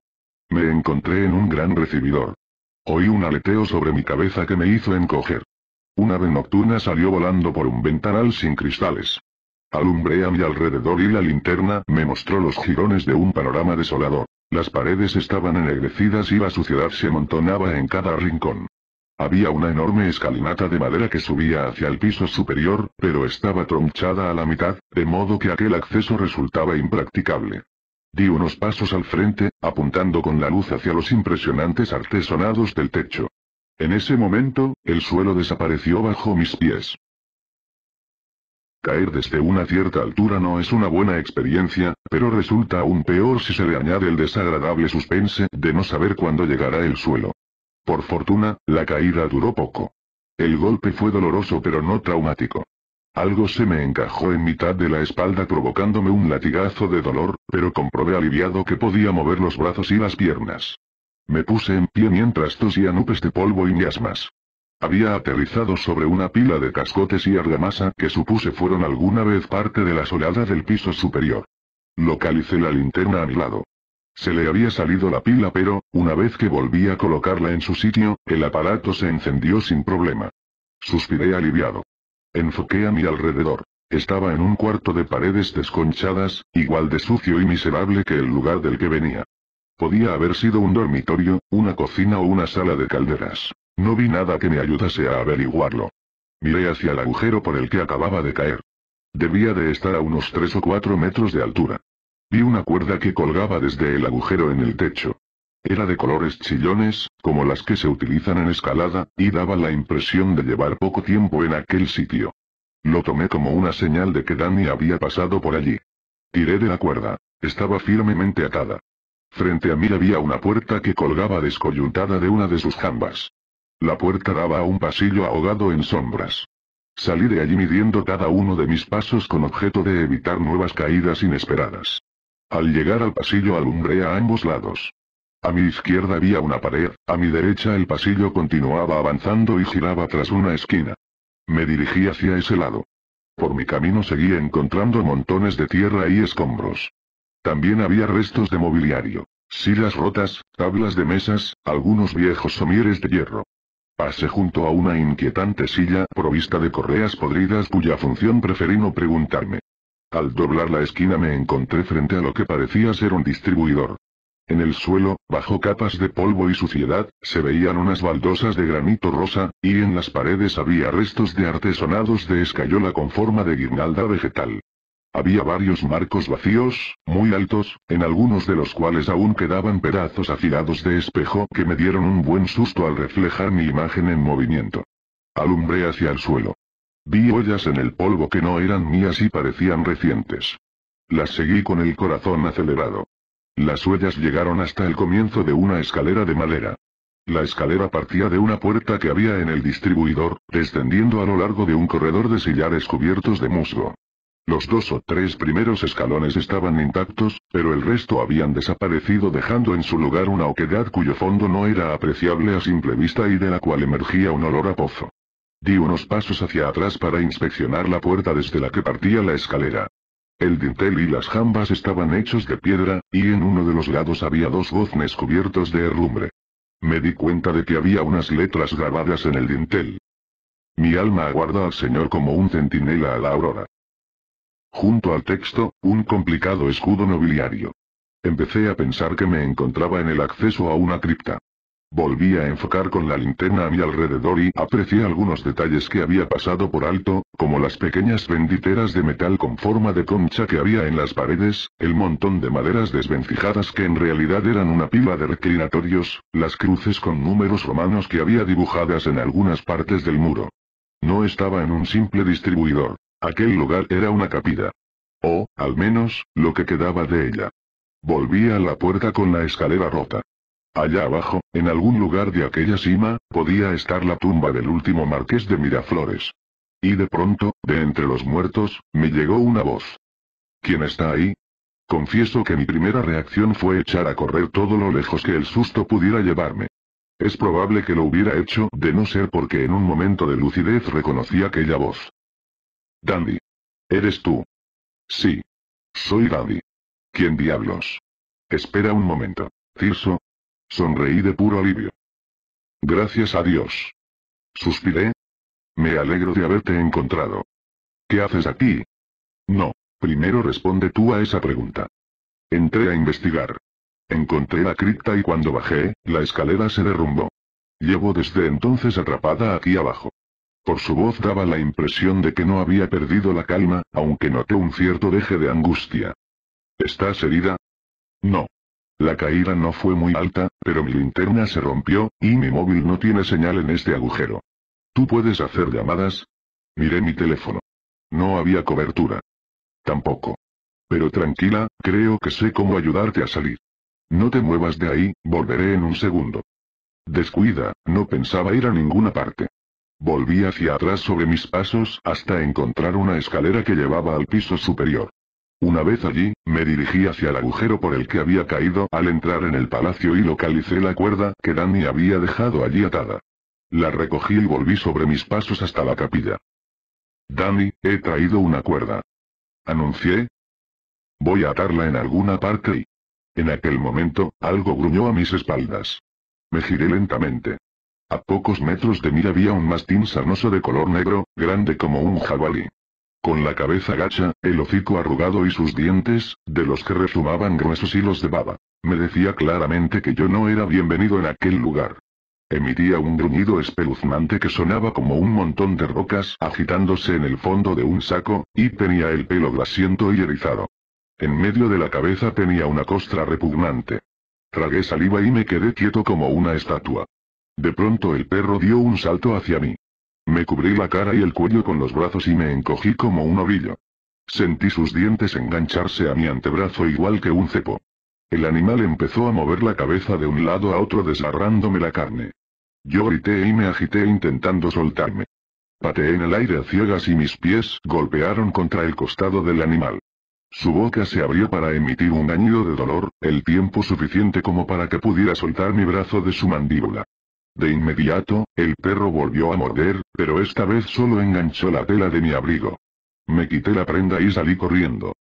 Me encontré en un gran recibidor. Oí un aleteo sobre mi cabeza que me hizo encoger. Una ave nocturna salió volando por un ventanal sin cristales. Alumbré a mi alrededor y la linterna me mostró los jirones de un panorama desolador. Las paredes estaban ennegrecidas y la suciedad se amontonaba en cada rincón. Había una enorme escalinata de madera que subía hacia el piso superior, pero estaba tronchada a la mitad, de modo que aquel acceso resultaba impracticable. Di unos pasos al frente, apuntando con la luz hacia los impresionantes artesonados del techo. En ese momento, el suelo desapareció bajo mis pies. Caer desde una cierta altura no es una buena experiencia, pero resulta aún peor si se le añade el desagradable suspense de no saber cuándo llegará el suelo. Por fortuna, la caída duró poco. El golpe fue doloroso pero no traumático. Algo se me encajó en mitad de la espalda provocándome un latigazo de dolor, pero comprobé aliviado que podía mover los brazos y las piernas. Me puse en pie mientras tosía nubes de polvo y miasmas. Había aterrizado sobre una pila de cascotes y argamasa que supuse fueron alguna vez parte de la solada del piso superior. Localicé la linterna a mi lado. Se le había salido la pila pero, una vez que volví a colocarla en su sitio, el aparato se encendió sin problema. Suspiré aliviado. Enfoqué a mi alrededor. Estaba en un cuarto de paredes desconchadas, igual de sucio y miserable que el lugar del que venía. Podía haber sido un dormitorio, una cocina o una sala de calderas. No vi nada que me ayudase a averiguarlo. Miré hacia el agujero por el que acababa de caer. Debía de estar a unos tres o cuatro metros de altura. Vi una cuerda que colgaba desde el agujero en el techo. Era de colores chillones, como las que se utilizan en escalada, y daba la impresión de llevar poco tiempo en aquel sitio. Lo tomé como una señal de que Danny había pasado por allí. Tiré de la cuerda. Estaba firmemente atada. Frente a mí había una puerta que colgaba descoyuntada de una de sus jambas. La puerta daba a un pasillo ahogado en sombras. Salí de allí midiendo cada uno de mis pasos con objeto de evitar nuevas caídas inesperadas. Al llegar al pasillo alumbré a ambos lados. A mi izquierda había una pared, a mi derecha el pasillo continuaba avanzando y giraba tras una esquina. Me dirigí hacia ese lado. Por mi camino seguía encontrando montones de tierra y escombros. También había restos de mobiliario, sillas rotas, tablas de mesas, algunos viejos somieres de hierro. Pasé junto a una inquietante silla provista de correas podridas cuya función preferí no preguntarme. Al doblar la esquina me encontré frente a lo que parecía ser un distribuidor. En el suelo, bajo capas de polvo y suciedad, se veían unas baldosas de granito rosa, y en las paredes había restos de artesonados de escayola con forma de guirnalda vegetal. Había varios marcos vacíos, muy altos, en algunos de los cuales aún quedaban pedazos afilados de espejo que me dieron un buen susto al reflejar mi imagen en movimiento. Alumbré hacia el suelo. Vi ollas en el polvo que no eran mías y parecían recientes. Las seguí con el corazón acelerado. Las huellas llegaron hasta el comienzo de una escalera de madera. La escalera partía de una puerta que había en el distribuidor, descendiendo a lo largo de un corredor de sillares cubiertos de musgo. Los dos o tres primeros escalones estaban intactos, pero el resto habían desaparecido dejando en su lugar una oquedad cuyo fondo no era apreciable a simple vista y de la cual emergía un olor a pozo. Di unos pasos hacia atrás para inspeccionar la puerta desde la que partía la escalera. El dintel y las jambas estaban hechos de piedra, y en uno de los lados había dos goznes cubiertos de herrumbre. Me di cuenta de que había unas letras grabadas en el dintel. Mi alma aguarda al Señor como un centinela a la aurora. Junto al texto, un complicado escudo nobiliario. Empecé a pensar que me encontraba en el acceso a una cripta. Volví a enfocar con la linterna a mi alrededor y aprecié algunos detalles que había pasado por alto, como las pequeñas benditeras de metal con forma de concha que había en las paredes, el montón de maderas desvencijadas que en realidad eran una pila de reclinatorios, las cruces con números romanos que había dibujadas en algunas partes del muro. No estaba en un simple distribuidor. Aquel lugar era una capilla. O, al menos, lo que quedaba de ella. Volví a la puerta con la escalera rota. Allá abajo, en algún lugar de aquella cima, podía estar la tumba del último marqués de Miraflores. Y de pronto, de entre los muertos, me llegó una voz. ¿Quién está ahí? Confieso que mi primera reacción fue echar a correr todo lo lejos que el susto pudiera llevarme. Es probable que lo hubiera hecho de no ser porque en un momento de lucidez reconocí aquella voz. Dandy. ¿Eres tú? Sí. Soy Dandy. ¿Quién diablos? Espera un momento, Cirso. Sonreí de puro alivio. Gracias a Dios. Suspiré. Me alegro de haberte encontrado. ¿Qué haces aquí? No, primero responde tú a esa pregunta. Entré a investigar. Encontré la cripta y cuando bajé, la escalera se derrumbó. Llevo desde entonces atrapada aquí abajo. Por su voz daba la impresión de que no había perdido la calma, aunque noté un cierto deje de angustia. ¿Estás herida? No. La caída no fue muy alta, pero mi linterna se rompió, y mi móvil no tiene señal en este agujero. ¿Tú puedes hacer llamadas? Miré mi teléfono. No había cobertura. Tampoco. Pero tranquila, creo que sé cómo ayudarte a salir. No te muevas de ahí, volveré en un segundo. Descuida, no pensaba ir a ninguna parte. Volví hacia atrás sobre mis pasos hasta encontrar una escalera que llevaba al piso superior. Una vez allí, me dirigí hacia el agujero por el que había caído al entrar en el palacio y localicé la cuerda que Danny había dejado allí atada. La recogí y volví sobre mis pasos hasta la capilla. Danny, he traído una cuerda. Anuncié. Voy a atarla en alguna parte y... En aquel momento, algo gruñó a mis espaldas. Me giré lentamente. A pocos metros de mí había un mastín sanoso de color negro, grande como un jabalí. Con la cabeza gacha, el hocico arrugado y sus dientes, de los que resumaban gruesos hilos de baba. Me decía claramente que yo no era bienvenido en aquel lugar. Emitía un gruñido espeluznante que sonaba como un montón de rocas agitándose en el fondo de un saco, y tenía el pelo grasiento y erizado. En medio de la cabeza tenía una costra repugnante. Tragué saliva y me quedé quieto como una estatua. De pronto el perro dio un salto hacia mí. Me cubrí la cara y el cuello con los brazos y me encogí como un ovillo. Sentí sus dientes engancharse a mi antebrazo igual que un cepo. El animal empezó a mover la cabeza de un lado a otro desgarrándome la carne. Yo grité y me agité intentando soltarme. Pateé en el aire a ciegas y mis pies golpearon contra el costado del animal. Su boca se abrió para emitir un añido de dolor, el tiempo suficiente como para que pudiera soltar mi brazo de su mandíbula. De inmediato, el perro volvió a morder, pero esta vez solo enganchó la tela de mi abrigo. Me quité la prenda y salí corriendo.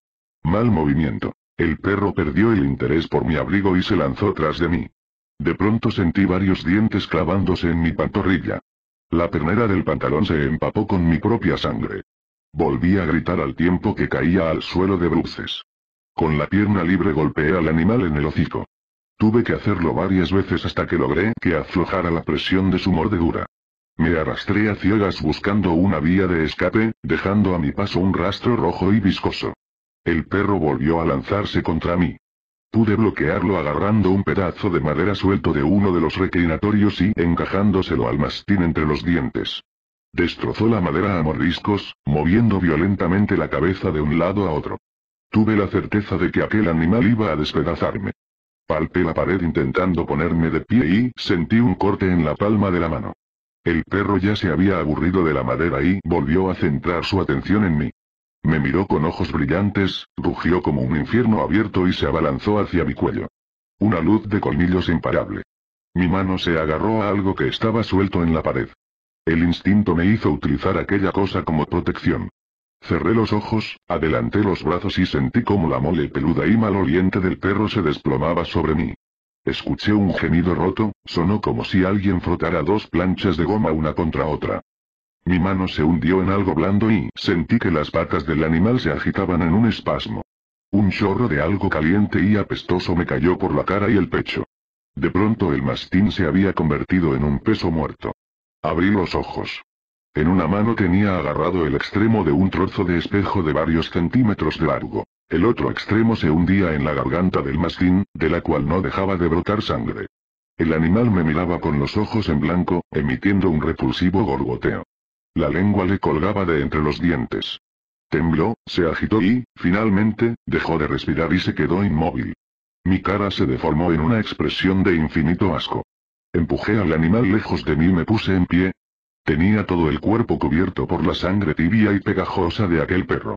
Mal movimiento. El perro perdió el interés por mi abrigo y se lanzó tras de mí. De pronto sentí varios dientes clavándose en mi pantorrilla. La pernera del pantalón se empapó con mi propia sangre. Volví a gritar al tiempo que caía al suelo de bruces. Con la pierna libre golpeé al animal en el hocico. Tuve que hacerlo varias veces hasta que logré que aflojara la presión de su mordedura. Me arrastré a ciegas buscando una vía de escape, dejando a mi paso un rastro rojo y viscoso. El perro volvió a lanzarse contra mí. Pude bloquearlo agarrando un pedazo de madera suelto de uno de los reclinatorios y encajándoselo al mastín entre los dientes. Destrozó la madera a mordiscos, moviendo violentamente la cabeza de un lado a otro. Tuve la certeza de que aquel animal iba a despedazarme. Palpé la pared intentando ponerme de pie y sentí un corte en la palma de la mano. El perro ya se había aburrido de la madera y volvió a centrar su atención en mí. Me miró con ojos brillantes, rugió como un infierno abierto y se abalanzó hacia mi cuello. Una luz de colmillos imparable. Mi mano se agarró a algo que estaba suelto en la pared. El instinto me hizo utilizar aquella cosa como protección. Cerré los ojos, adelanté los brazos y sentí como la mole peluda y maloliente del perro se desplomaba sobre mí. Escuché un gemido roto, sonó como si alguien frotara dos planchas de goma una contra otra. Mi mano se hundió en algo blando y sentí que las patas del animal se agitaban en un espasmo. Un chorro de algo caliente y apestoso me cayó por la cara y el pecho. De pronto el mastín se había convertido en un peso muerto. Abrí los ojos. En una mano tenía agarrado el extremo de un trozo de espejo de varios centímetros de largo. El otro extremo se hundía en la garganta del mastín, de la cual no dejaba de brotar sangre. El animal me miraba con los ojos en blanco, emitiendo un repulsivo gorgoteo. La lengua le colgaba de entre los dientes. Tembló, se agitó y, finalmente, dejó de respirar y se quedó inmóvil. Mi cara se deformó en una expresión de infinito asco. Empujé al animal lejos de mí y me puse en pie, Tenía todo el cuerpo cubierto por la sangre tibia y pegajosa de aquel perro.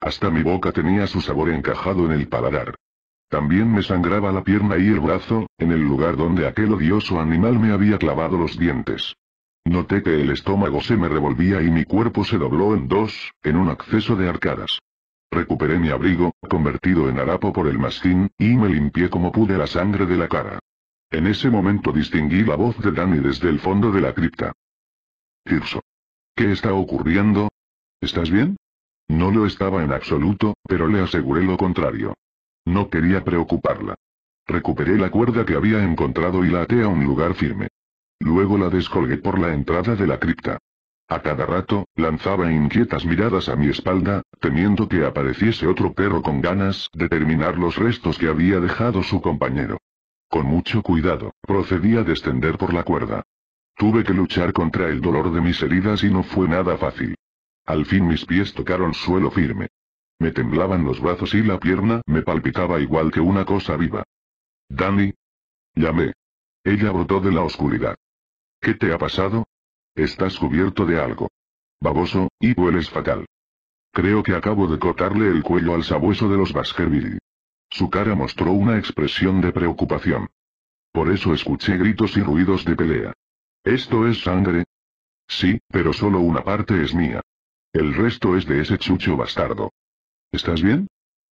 Hasta mi boca tenía su sabor encajado en el paladar. También me sangraba la pierna y el brazo, en el lugar donde aquel odioso animal me había clavado los dientes. Noté que el estómago se me revolvía y mi cuerpo se dobló en dos, en un acceso de arcadas. Recuperé mi abrigo, convertido en harapo por el mastín, y me limpié como pude la sangre de la cara. En ese momento distinguí la voz de Danny desde el fondo de la cripta. Tirso. ¿Qué está ocurriendo? ¿Estás bien? No lo estaba en absoluto, pero le aseguré lo contrario. No quería preocuparla. Recuperé la cuerda que había encontrado y la até a un lugar firme. Luego la descolgué por la entrada de la cripta. A cada rato, lanzaba inquietas miradas a mi espalda, temiendo que apareciese otro perro con ganas de terminar los restos que había dejado su compañero. Con mucho cuidado, procedí a descender por la cuerda. Tuve que luchar contra el dolor de mis heridas y no fue nada fácil. Al fin mis pies tocaron suelo firme. Me temblaban los brazos y la pierna me palpitaba igual que una cosa viva. Dani. Llamé. Ella brotó de la oscuridad. ¿Qué te ha pasado? Estás cubierto de algo. Baboso, y hueles fatal. Creo que acabo de cortarle el cuello al sabueso de los Baskerville. Su cara mostró una expresión de preocupación. Por eso escuché gritos y ruidos de pelea. ¿Esto es sangre? Sí, pero solo una parte es mía. El resto es de ese chucho bastardo. ¿Estás bien?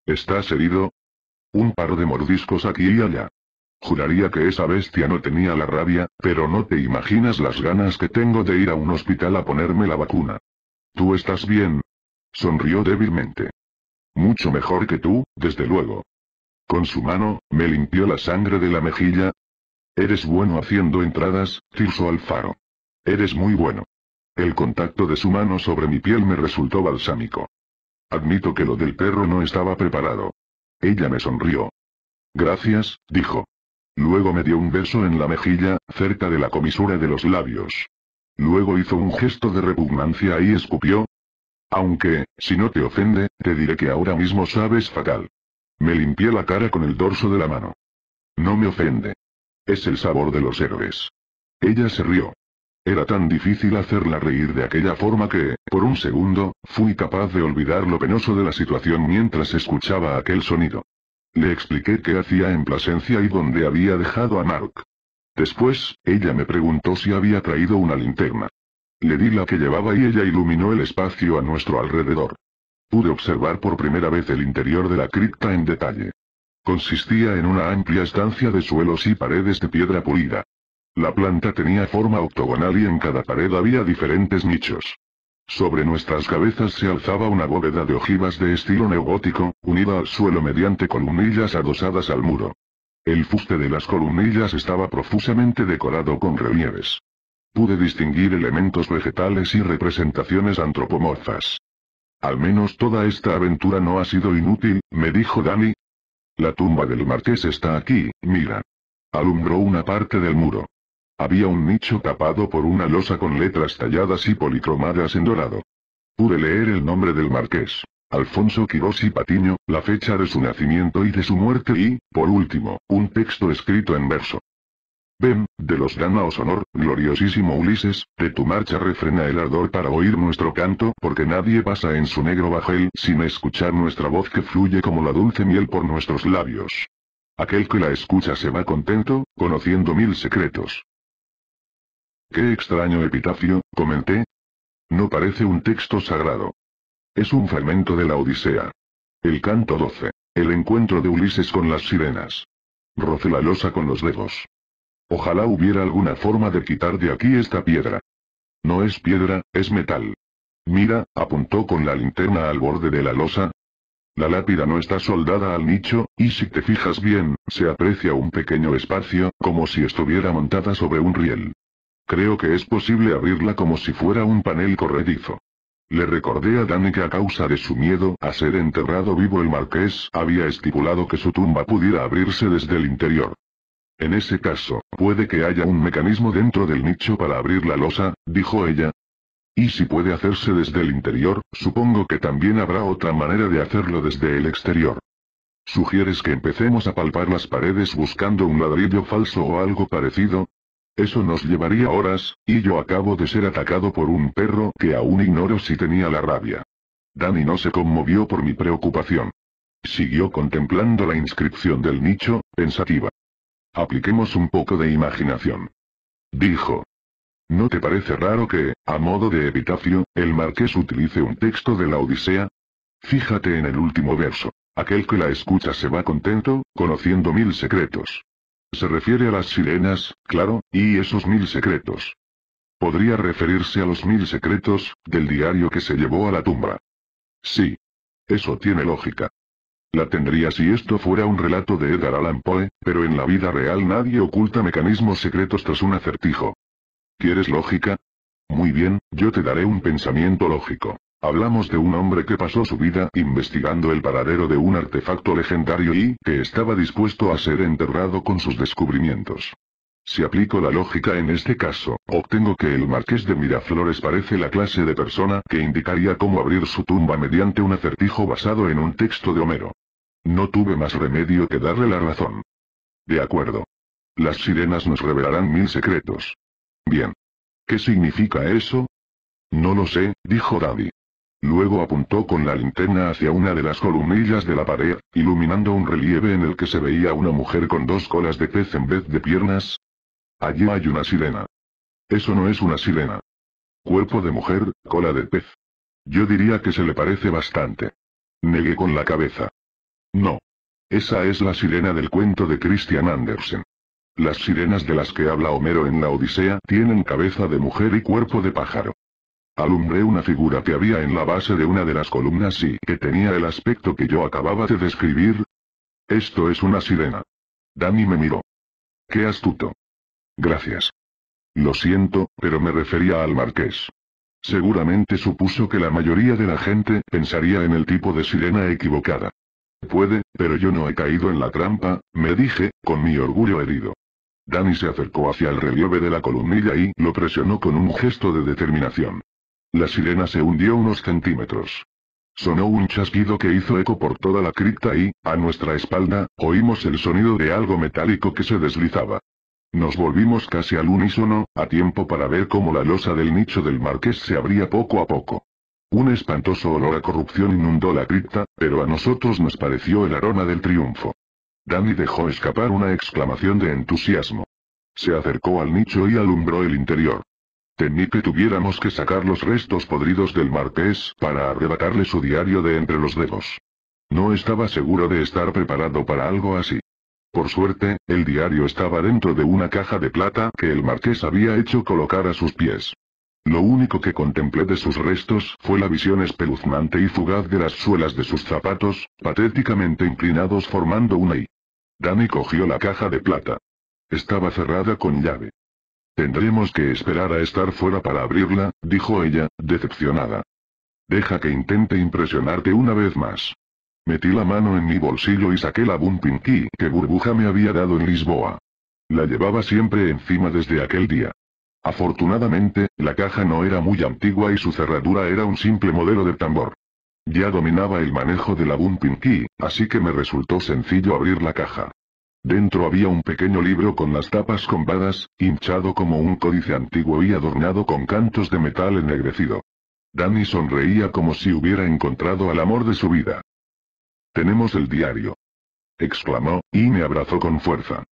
¿Estás herido? Un par de mordiscos aquí y allá. Juraría que esa bestia no tenía la rabia, pero no te imaginas las ganas que tengo de ir a un hospital a ponerme la vacuna. ¿Tú estás bien? Sonrió débilmente. Mucho mejor que tú, desde luego. Con su mano, me limpió la sangre de la mejilla, Eres bueno haciendo entradas, Tirso Alfaro. Eres muy bueno. El contacto de su mano sobre mi piel me resultó balsámico. Admito que lo del perro no estaba preparado. Ella me sonrió. Gracias, dijo. Luego me dio un beso en la mejilla, cerca de la comisura de los labios. Luego hizo un gesto de repugnancia y escupió. Aunque, si no te ofende, te diré que ahora mismo sabes fatal. Me limpié la cara con el dorso de la mano. No me ofende. Es el sabor de los héroes. Ella se rió. Era tan difícil hacerla reír de aquella forma que, por un segundo, fui capaz de olvidar lo penoso de la situación mientras escuchaba aquel sonido. Le expliqué qué hacía en Plasencia y dónde había dejado a Mark. Después, ella me preguntó si había traído una linterna. Le di la que llevaba y ella iluminó el espacio a nuestro alrededor. Pude observar por primera vez el interior de la cripta en detalle. Consistía en una amplia estancia de suelos y paredes de piedra pulida. La planta tenía forma octogonal y en cada pared había diferentes nichos. Sobre nuestras cabezas se alzaba una bóveda de ojivas de estilo neogótico, unida al suelo mediante columnillas adosadas al muro. El fuste de las columnillas estaba profusamente decorado con relieves. Pude distinguir elementos vegetales y representaciones antropomorfas. Al menos toda esta aventura no ha sido inútil, me dijo Dani, la tumba del marqués está aquí, mira. Alumbró una parte del muro. Había un nicho tapado por una losa con letras talladas y policromadas en dorado. Pude leer el nombre del marqués. Alfonso Quirós y Patiño, la fecha de su nacimiento y de su muerte y, por último, un texto escrito en verso. Ven, de los danaos honor, gloriosísimo Ulises, de tu marcha refrena el ardor para oír nuestro canto, porque nadie pasa en su negro bajel sin escuchar nuestra voz que fluye como la dulce miel por nuestros labios. Aquel que la escucha se va contento, conociendo mil secretos. Qué extraño epitafio, comenté. No parece un texto sagrado. Es un fragmento de la Odisea. El canto 12. El encuentro de Ulises con las sirenas. Roce la losa con los dedos. Ojalá hubiera alguna forma de quitar de aquí esta piedra. No es piedra, es metal. Mira, apuntó con la linterna al borde de la losa. La lápida no está soldada al nicho, y si te fijas bien, se aprecia un pequeño espacio, como si estuviera montada sobre un riel. Creo que es posible abrirla como si fuera un panel corredizo. Le recordé a Dani que a causa de su miedo a ser enterrado vivo el marqués había estipulado que su tumba pudiera abrirse desde el interior. En ese caso, puede que haya un mecanismo dentro del nicho para abrir la losa, dijo ella. Y si puede hacerse desde el interior, supongo que también habrá otra manera de hacerlo desde el exterior. ¿Sugieres que empecemos a palpar las paredes buscando un ladrillo falso o algo parecido? Eso nos llevaría horas, y yo acabo de ser atacado por un perro que aún ignoro si tenía la rabia. Danny no se conmovió por mi preocupación. Siguió contemplando la inscripción del nicho, pensativa. Apliquemos un poco de imaginación. Dijo. ¿No te parece raro que, a modo de epitafio, el marqués utilice un texto de la Odisea? Fíjate en el último verso. Aquel que la escucha se va contento, conociendo mil secretos. Se refiere a las sirenas, claro, y esos mil secretos. Podría referirse a los mil secretos, del diario que se llevó a la tumba. Sí. Eso tiene lógica. La tendría si esto fuera un relato de Edgar Allan Poe, pero en la vida real nadie oculta mecanismos secretos tras un acertijo. ¿Quieres lógica? Muy bien, yo te daré un pensamiento lógico. Hablamos de un hombre que pasó su vida investigando el paradero de un artefacto legendario y que estaba dispuesto a ser enterrado con sus descubrimientos. Si aplico la lógica en este caso, obtengo que el marqués de Miraflores parece la clase de persona que indicaría cómo abrir su tumba mediante un acertijo basado en un texto de Homero. No tuve más remedio que darle la razón. De acuerdo. Las sirenas nos revelarán mil secretos. Bien. ¿Qué significa eso? No lo sé, dijo David. Luego apuntó con la linterna hacia una de las columnillas de la pared, iluminando un relieve en el que se veía una mujer con dos colas de pez en vez de piernas. Allí hay una sirena. Eso no es una sirena. Cuerpo de mujer, cola de pez. Yo diría que se le parece bastante. Negué con la cabeza. No. Esa es la sirena del cuento de Christian Andersen. Las sirenas de las que habla Homero en la Odisea tienen cabeza de mujer y cuerpo de pájaro. Alumbré una figura que había en la base de una de las columnas y que tenía el aspecto que yo acababa de describir. Esto es una sirena. Dani me miró. Qué astuto. Gracias. Lo siento, pero me refería al marqués. Seguramente supuso que la mayoría de la gente pensaría en el tipo de sirena equivocada. Puede, pero yo no he caído en la trampa, me dije, con mi orgullo herido. Danny se acercó hacia el relieve de la columnilla y lo presionó con un gesto de determinación. La sirena se hundió unos centímetros. Sonó un chasquido que hizo eco por toda la cripta y, a nuestra espalda, oímos el sonido de algo metálico que se deslizaba. Nos volvimos casi al unísono, a tiempo para ver cómo la losa del nicho del marqués se abría poco a poco. Un espantoso olor a corrupción inundó la cripta, pero a nosotros nos pareció el aroma del triunfo. Danny dejó escapar una exclamación de entusiasmo. Se acercó al nicho y alumbró el interior. Temí que tuviéramos que sacar los restos podridos del marqués para arrebatarle su diario de entre los dedos. No estaba seguro de estar preparado para algo así. Por suerte, el diario estaba dentro de una caja de plata que el marqués había hecho colocar a sus pies. Lo único que contemplé de sus restos fue la visión espeluznante y fugaz de las suelas de sus zapatos, patéticamente inclinados formando una I. Dani cogió la caja de plata. Estaba cerrada con llave. Tendremos que esperar a estar fuera para abrirla, dijo ella, decepcionada. Deja que intente impresionarte una vez más. Metí la mano en mi bolsillo y saqué la bumping que Burbuja me había dado en Lisboa. La llevaba siempre encima desde aquel día. Afortunadamente, la caja no era muy antigua y su cerradura era un simple modelo de tambor. Ya dominaba el manejo de la bumping key, así que me resultó sencillo abrir la caja. Dentro había un pequeño libro con las tapas combadas, hinchado como un códice antiguo y adornado con cantos de metal ennegrecido. Danny sonreía como si hubiera encontrado al amor de su vida. Tenemos el diario. exclamó, y me abrazó con fuerza.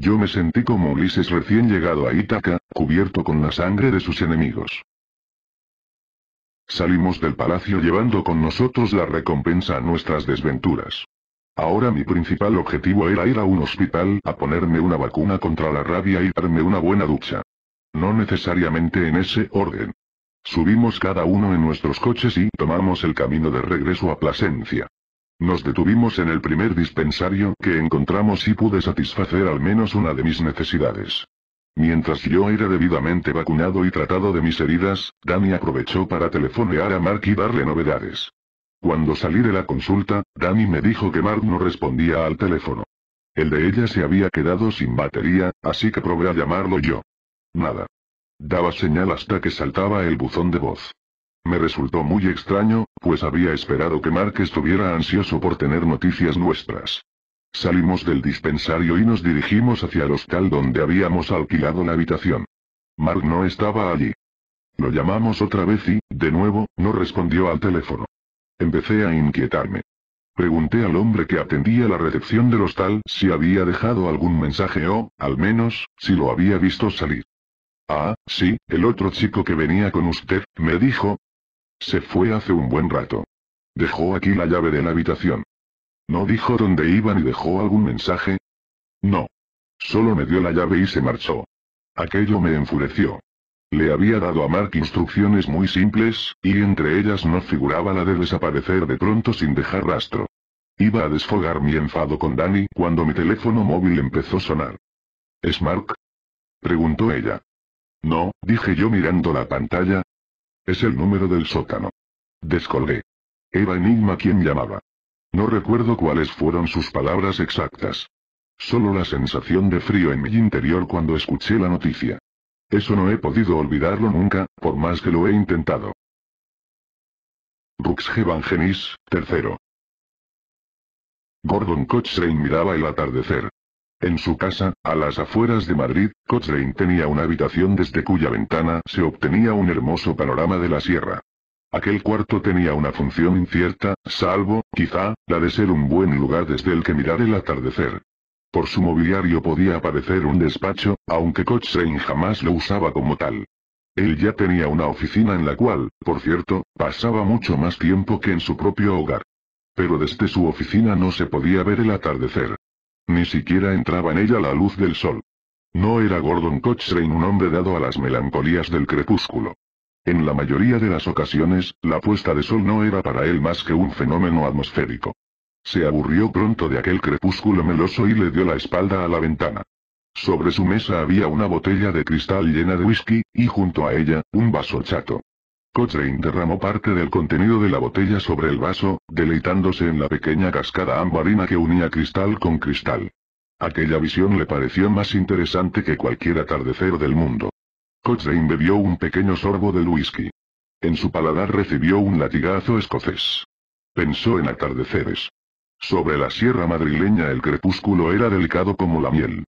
Yo me sentí como Ulises recién llegado a Ítaca, cubierto con la sangre de sus enemigos. Salimos del palacio llevando con nosotros la recompensa a nuestras desventuras. Ahora mi principal objetivo era ir a un hospital a ponerme una vacuna contra la rabia y darme una buena ducha. No necesariamente en ese orden. Subimos cada uno en nuestros coches y tomamos el camino de regreso a Plasencia. Nos detuvimos en el primer dispensario que encontramos y pude satisfacer al menos una de mis necesidades. Mientras yo era debidamente vacunado y tratado de mis heridas, Dani aprovechó para telefonear a Mark y darle novedades. Cuando salí de la consulta, Dani me dijo que Mark no respondía al teléfono. El de ella se había quedado sin batería, así que probé a llamarlo yo. Nada. Daba señal hasta que saltaba el buzón de voz. Me resultó muy extraño, pues había esperado que Mark estuviera ansioso por tener noticias nuestras. Salimos del dispensario y nos dirigimos hacia el hostal donde habíamos alquilado la habitación. Mark no estaba allí. Lo llamamos otra vez y, de nuevo, no respondió al teléfono. Empecé a inquietarme. Pregunté al hombre que atendía la recepción del hostal si había dejado algún mensaje o, al menos, si lo había visto salir. Ah, sí, el otro chico que venía con usted, me dijo, se fue hace un buen rato. Dejó aquí la llave de la habitación. ¿No dijo dónde iba ni dejó algún mensaje? No. Solo me dio la llave y se marchó. Aquello me enfureció. Le había dado a Mark instrucciones muy simples, y entre ellas no figuraba la de desaparecer de pronto sin dejar rastro. Iba a desfogar mi enfado con Danny cuando mi teléfono móvil empezó a sonar. ¿Es Mark? Preguntó ella. No, dije yo mirando la pantalla, es el número del sótano. Descolgué. Era Enigma quien llamaba. No recuerdo cuáles fueron sus palabras exactas. Solo la sensación de frío en mi interior cuando escuché la noticia. Eso no he podido olvidarlo nunca, por más que lo he intentado. Ruxhevan Genis, tercero. Gordon Cochrane miraba el atardecer. En su casa, a las afueras de Madrid, Cochrane tenía una habitación desde cuya ventana se obtenía un hermoso panorama de la sierra. Aquel cuarto tenía una función incierta, salvo, quizá, la de ser un buen lugar desde el que mirar el atardecer. Por su mobiliario podía parecer un despacho, aunque Cochrane jamás lo usaba como tal. Él ya tenía una oficina en la cual, por cierto, pasaba mucho más tiempo que en su propio hogar. Pero desde su oficina no se podía ver el atardecer. Ni siquiera entraba en ella la luz del sol. No era Gordon Cochrane un hombre dado a las melancolías del crepúsculo. En la mayoría de las ocasiones, la puesta de sol no era para él más que un fenómeno atmosférico. Se aburrió pronto de aquel crepúsculo meloso y le dio la espalda a la ventana. Sobre su mesa había una botella de cristal llena de whisky, y junto a ella, un vaso chato. Cochrane derramó parte del contenido de la botella sobre el vaso, deleitándose en la pequeña cascada ambarina que unía cristal con cristal. Aquella visión le pareció más interesante que cualquier atardecer del mundo. Cochrane bebió un pequeño sorbo del whisky. En su paladar recibió un latigazo escocés. Pensó en atardeceres. Sobre la sierra madrileña el crepúsculo era delicado como la miel.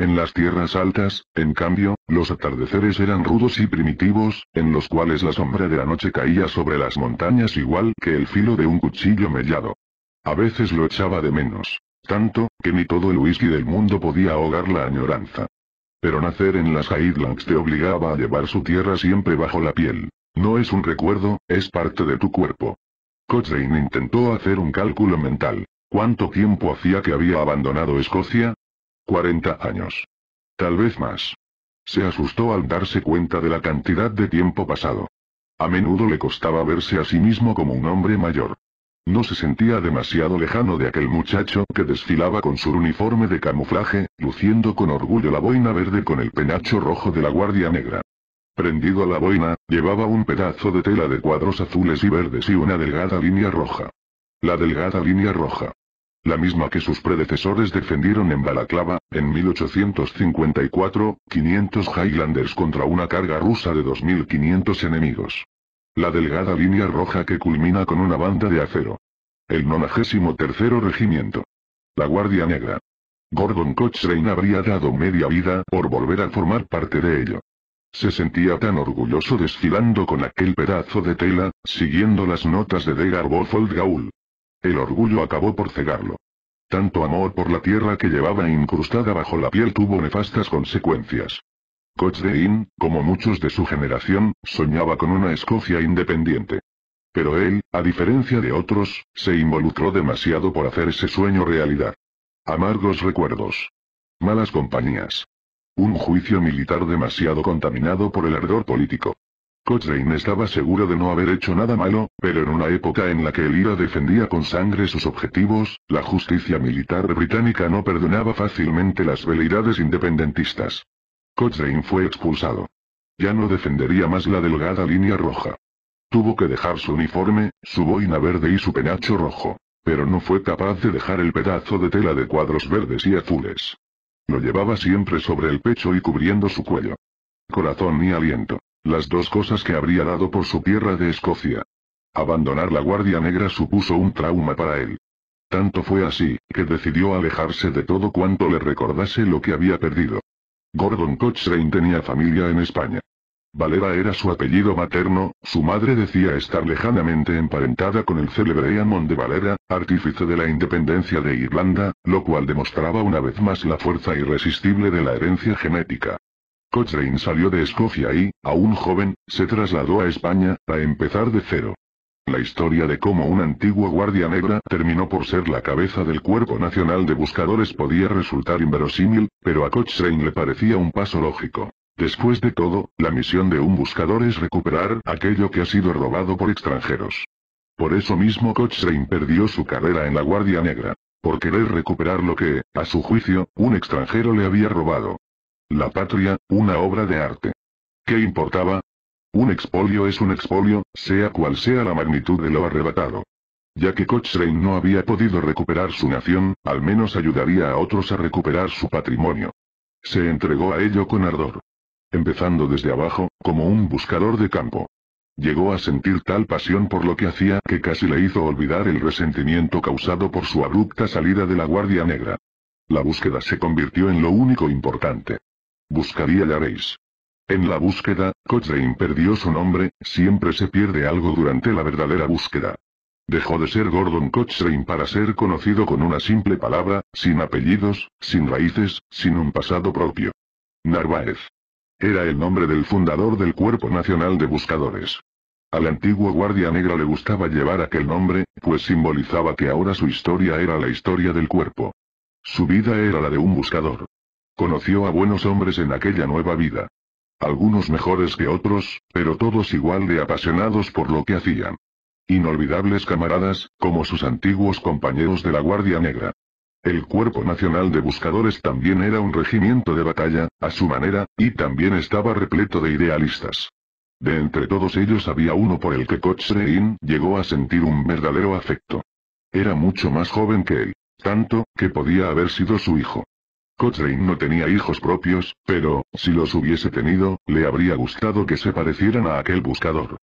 En las tierras altas, en cambio, los atardeceres eran rudos y primitivos, en los cuales la sombra de la noche caía sobre las montañas igual que el filo de un cuchillo mellado. A veces lo echaba de menos, tanto, que ni todo el whisky del mundo podía ahogar la añoranza. Pero nacer en las Highlands te obligaba a llevar su tierra siempre bajo la piel. No es un recuerdo, es parte de tu cuerpo. Cochrane intentó hacer un cálculo mental. ¿Cuánto tiempo hacía que había abandonado Escocia? 40 años. Tal vez más. Se asustó al darse cuenta de la cantidad de tiempo pasado. A menudo le costaba verse a sí mismo como un hombre mayor. No se sentía demasiado lejano de aquel muchacho que desfilaba con su uniforme de camuflaje, luciendo con orgullo la boina verde con el penacho rojo de la Guardia Negra. Prendido a la boina, llevaba un pedazo de tela de cuadros azules y verdes y una delgada línea roja. La delgada línea roja la misma que sus predecesores defendieron en Balaclava, en 1854, 500 Highlanders contra una carga rusa de 2.500 enemigos. La delgada línea roja que culmina con una banda de acero. El 93 Regimiento. La Guardia Negra. Gordon Cochrane habría dado media vida por volver a formar parte de ello. Se sentía tan orgulloso desfilando con aquel pedazo de tela, siguiendo las notas de Degar Bofold Gaul. El orgullo acabó por cegarlo. Tanto amor por la tierra que llevaba incrustada bajo la piel tuvo nefastas consecuencias. Cochrane, como muchos de su generación, soñaba con una Escocia independiente. Pero él, a diferencia de otros, se involucró demasiado por hacer ese sueño realidad. Amargos recuerdos. Malas compañías. Un juicio militar demasiado contaminado por el ardor político. Cochrane estaba seguro de no haber hecho nada malo, pero en una época en la que el IRA defendía con sangre sus objetivos, la justicia militar británica no perdonaba fácilmente las veleidades independentistas. Cochrane fue expulsado. Ya no defendería más la delgada línea roja. Tuvo que dejar su uniforme, su boina verde y su penacho rojo. Pero no fue capaz de dejar el pedazo de tela de cuadros verdes y azules. Lo llevaba siempre sobre el pecho y cubriendo su cuello. Corazón y aliento. Las dos cosas que habría dado por su tierra de Escocia. Abandonar la Guardia Negra supuso un trauma para él. Tanto fue así, que decidió alejarse de todo cuanto le recordase lo que había perdido. Gordon Cochrane tenía familia en España. Valera era su apellido materno, su madre decía estar lejanamente emparentada con el célebre Eamon de Valera, artífice de la independencia de Irlanda, lo cual demostraba una vez más la fuerza irresistible de la herencia genética. Cochrane salió de Escocia y, aún joven, se trasladó a España, a empezar de cero. La historia de cómo un antiguo guardia negra terminó por ser la cabeza del Cuerpo Nacional de Buscadores podía resultar inverosímil, pero a Cochrane le parecía un paso lógico. Después de todo, la misión de un buscador es recuperar aquello que ha sido robado por extranjeros. Por eso mismo Cochrane perdió su carrera en la Guardia Negra. Por querer recuperar lo que, a su juicio, un extranjero le había robado. La patria, una obra de arte. ¿Qué importaba? Un expolio es un expolio, sea cual sea la magnitud de lo arrebatado. Ya que Cochrane no había podido recuperar su nación, al menos ayudaría a otros a recuperar su patrimonio. Se entregó a ello con ardor. Empezando desde abajo, como un buscador de campo. Llegó a sentir tal pasión por lo que hacía que casi le hizo olvidar el resentimiento causado por su abrupta salida de la Guardia Negra. La búsqueda se convirtió en lo único importante. Buscaría veis. En la búsqueda, Cochrane perdió su nombre, siempre se pierde algo durante la verdadera búsqueda. Dejó de ser Gordon Cochrane para ser conocido con una simple palabra, sin apellidos, sin raíces, sin un pasado propio. Narváez. Era el nombre del fundador del Cuerpo Nacional de Buscadores. Al antiguo Guardia Negra le gustaba llevar aquel nombre, pues simbolizaba que ahora su historia era la historia del cuerpo. Su vida era la de un buscador. Conoció a buenos hombres en aquella nueva vida. Algunos mejores que otros, pero todos igual de apasionados por lo que hacían. Inolvidables camaradas, como sus antiguos compañeros de la Guardia Negra. El Cuerpo Nacional de Buscadores también era un regimiento de batalla, a su manera, y también estaba repleto de idealistas. De entre todos ellos había uno por el que Cochrane llegó a sentir un verdadero afecto. Era mucho más joven que él, tanto, que podía haber sido su hijo. Cochrane no tenía hijos propios, pero, si los hubiese tenido, le habría gustado que se parecieran a aquel buscador.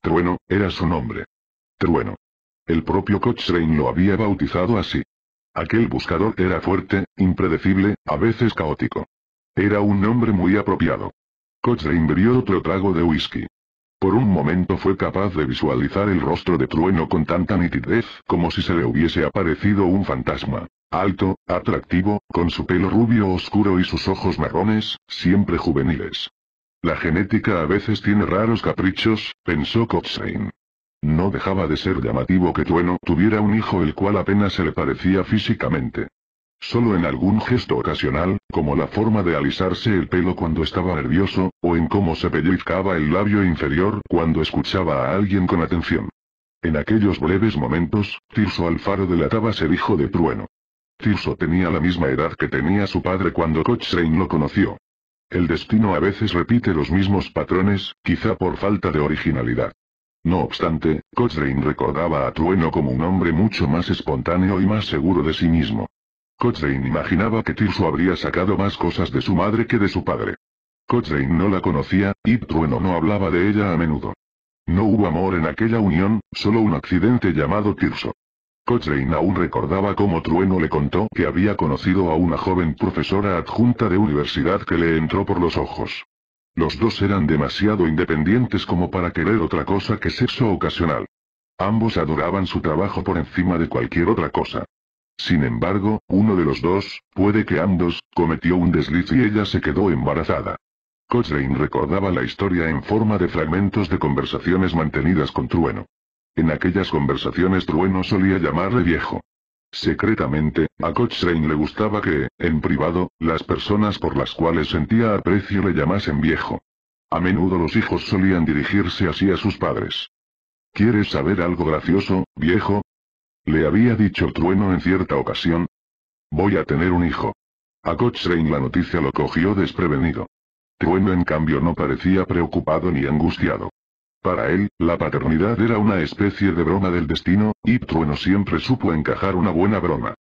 Trueno, era su nombre. Trueno. El propio Cochrane lo había bautizado así. Aquel buscador era fuerte, impredecible, a veces caótico. Era un nombre muy apropiado. Cochrane bebió otro trago de whisky. Por un momento fue capaz de visualizar el rostro de trueno con tanta nitidez como si se le hubiese aparecido un fantasma. Alto, atractivo, con su pelo rubio oscuro y sus ojos marrones, siempre juveniles. La genética a veces tiene raros caprichos, pensó Cochrane. No dejaba de ser llamativo que Trueno tuviera un hijo el cual apenas se le parecía físicamente. Solo en algún gesto ocasional, como la forma de alisarse el pelo cuando estaba nervioso, o en cómo se pellizcaba el labio inferior cuando escuchaba a alguien con atención. En aquellos breves momentos, Tirso Alfaro delataba ser hijo de Trueno. Tirso tenía la misma edad que tenía su padre cuando Cochrane lo conoció. El destino a veces repite los mismos patrones, quizá por falta de originalidad. No obstante, Cochrane recordaba a Trueno como un hombre mucho más espontáneo y más seguro de sí mismo. Cochrane imaginaba que Tirso habría sacado más cosas de su madre que de su padre. Cochrane no la conocía, y Trueno no hablaba de ella a menudo. No hubo amor en aquella unión, solo un accidente llamado Tirso. Cochrane aún recordaba cómo Trueno le contó que había conocido a una joven profesora adjunta de universidad que le entró por los ojos. Los dos eran demasiado independientes como para querer otra cosa que sexo ocasional. Ambos adoraban su trabajo por encima de cualquier otra cosa. Sin embargo, uno de los dos, puede que ambos, cometió un desliz y ella se quedó embarazada. Cochrane recordaba la historia en forma de fragmentos de conversaciones mantenidas con Trueno. En aquellas conversaciones Trueno solía llamarle viejo. Secretamente, a Cochrane le gustaba que, en privado, las personas por las cuales sentía aprecio le llamasen viejo. A menudo los hijos solían dirigirse así a sus padres. ¿Quieres saber algo gracioso, viejo? Le había dicho Trueno en cierta ocasión. Voy a tener un hijo. A Cochrane la noticia lo cogió desprevenido. Trueno en cambio no parecía preocupado ni angustiado. Para él, la paternidad era una especie de broma del destino, y Trueno siempre supo encajar una buena broma.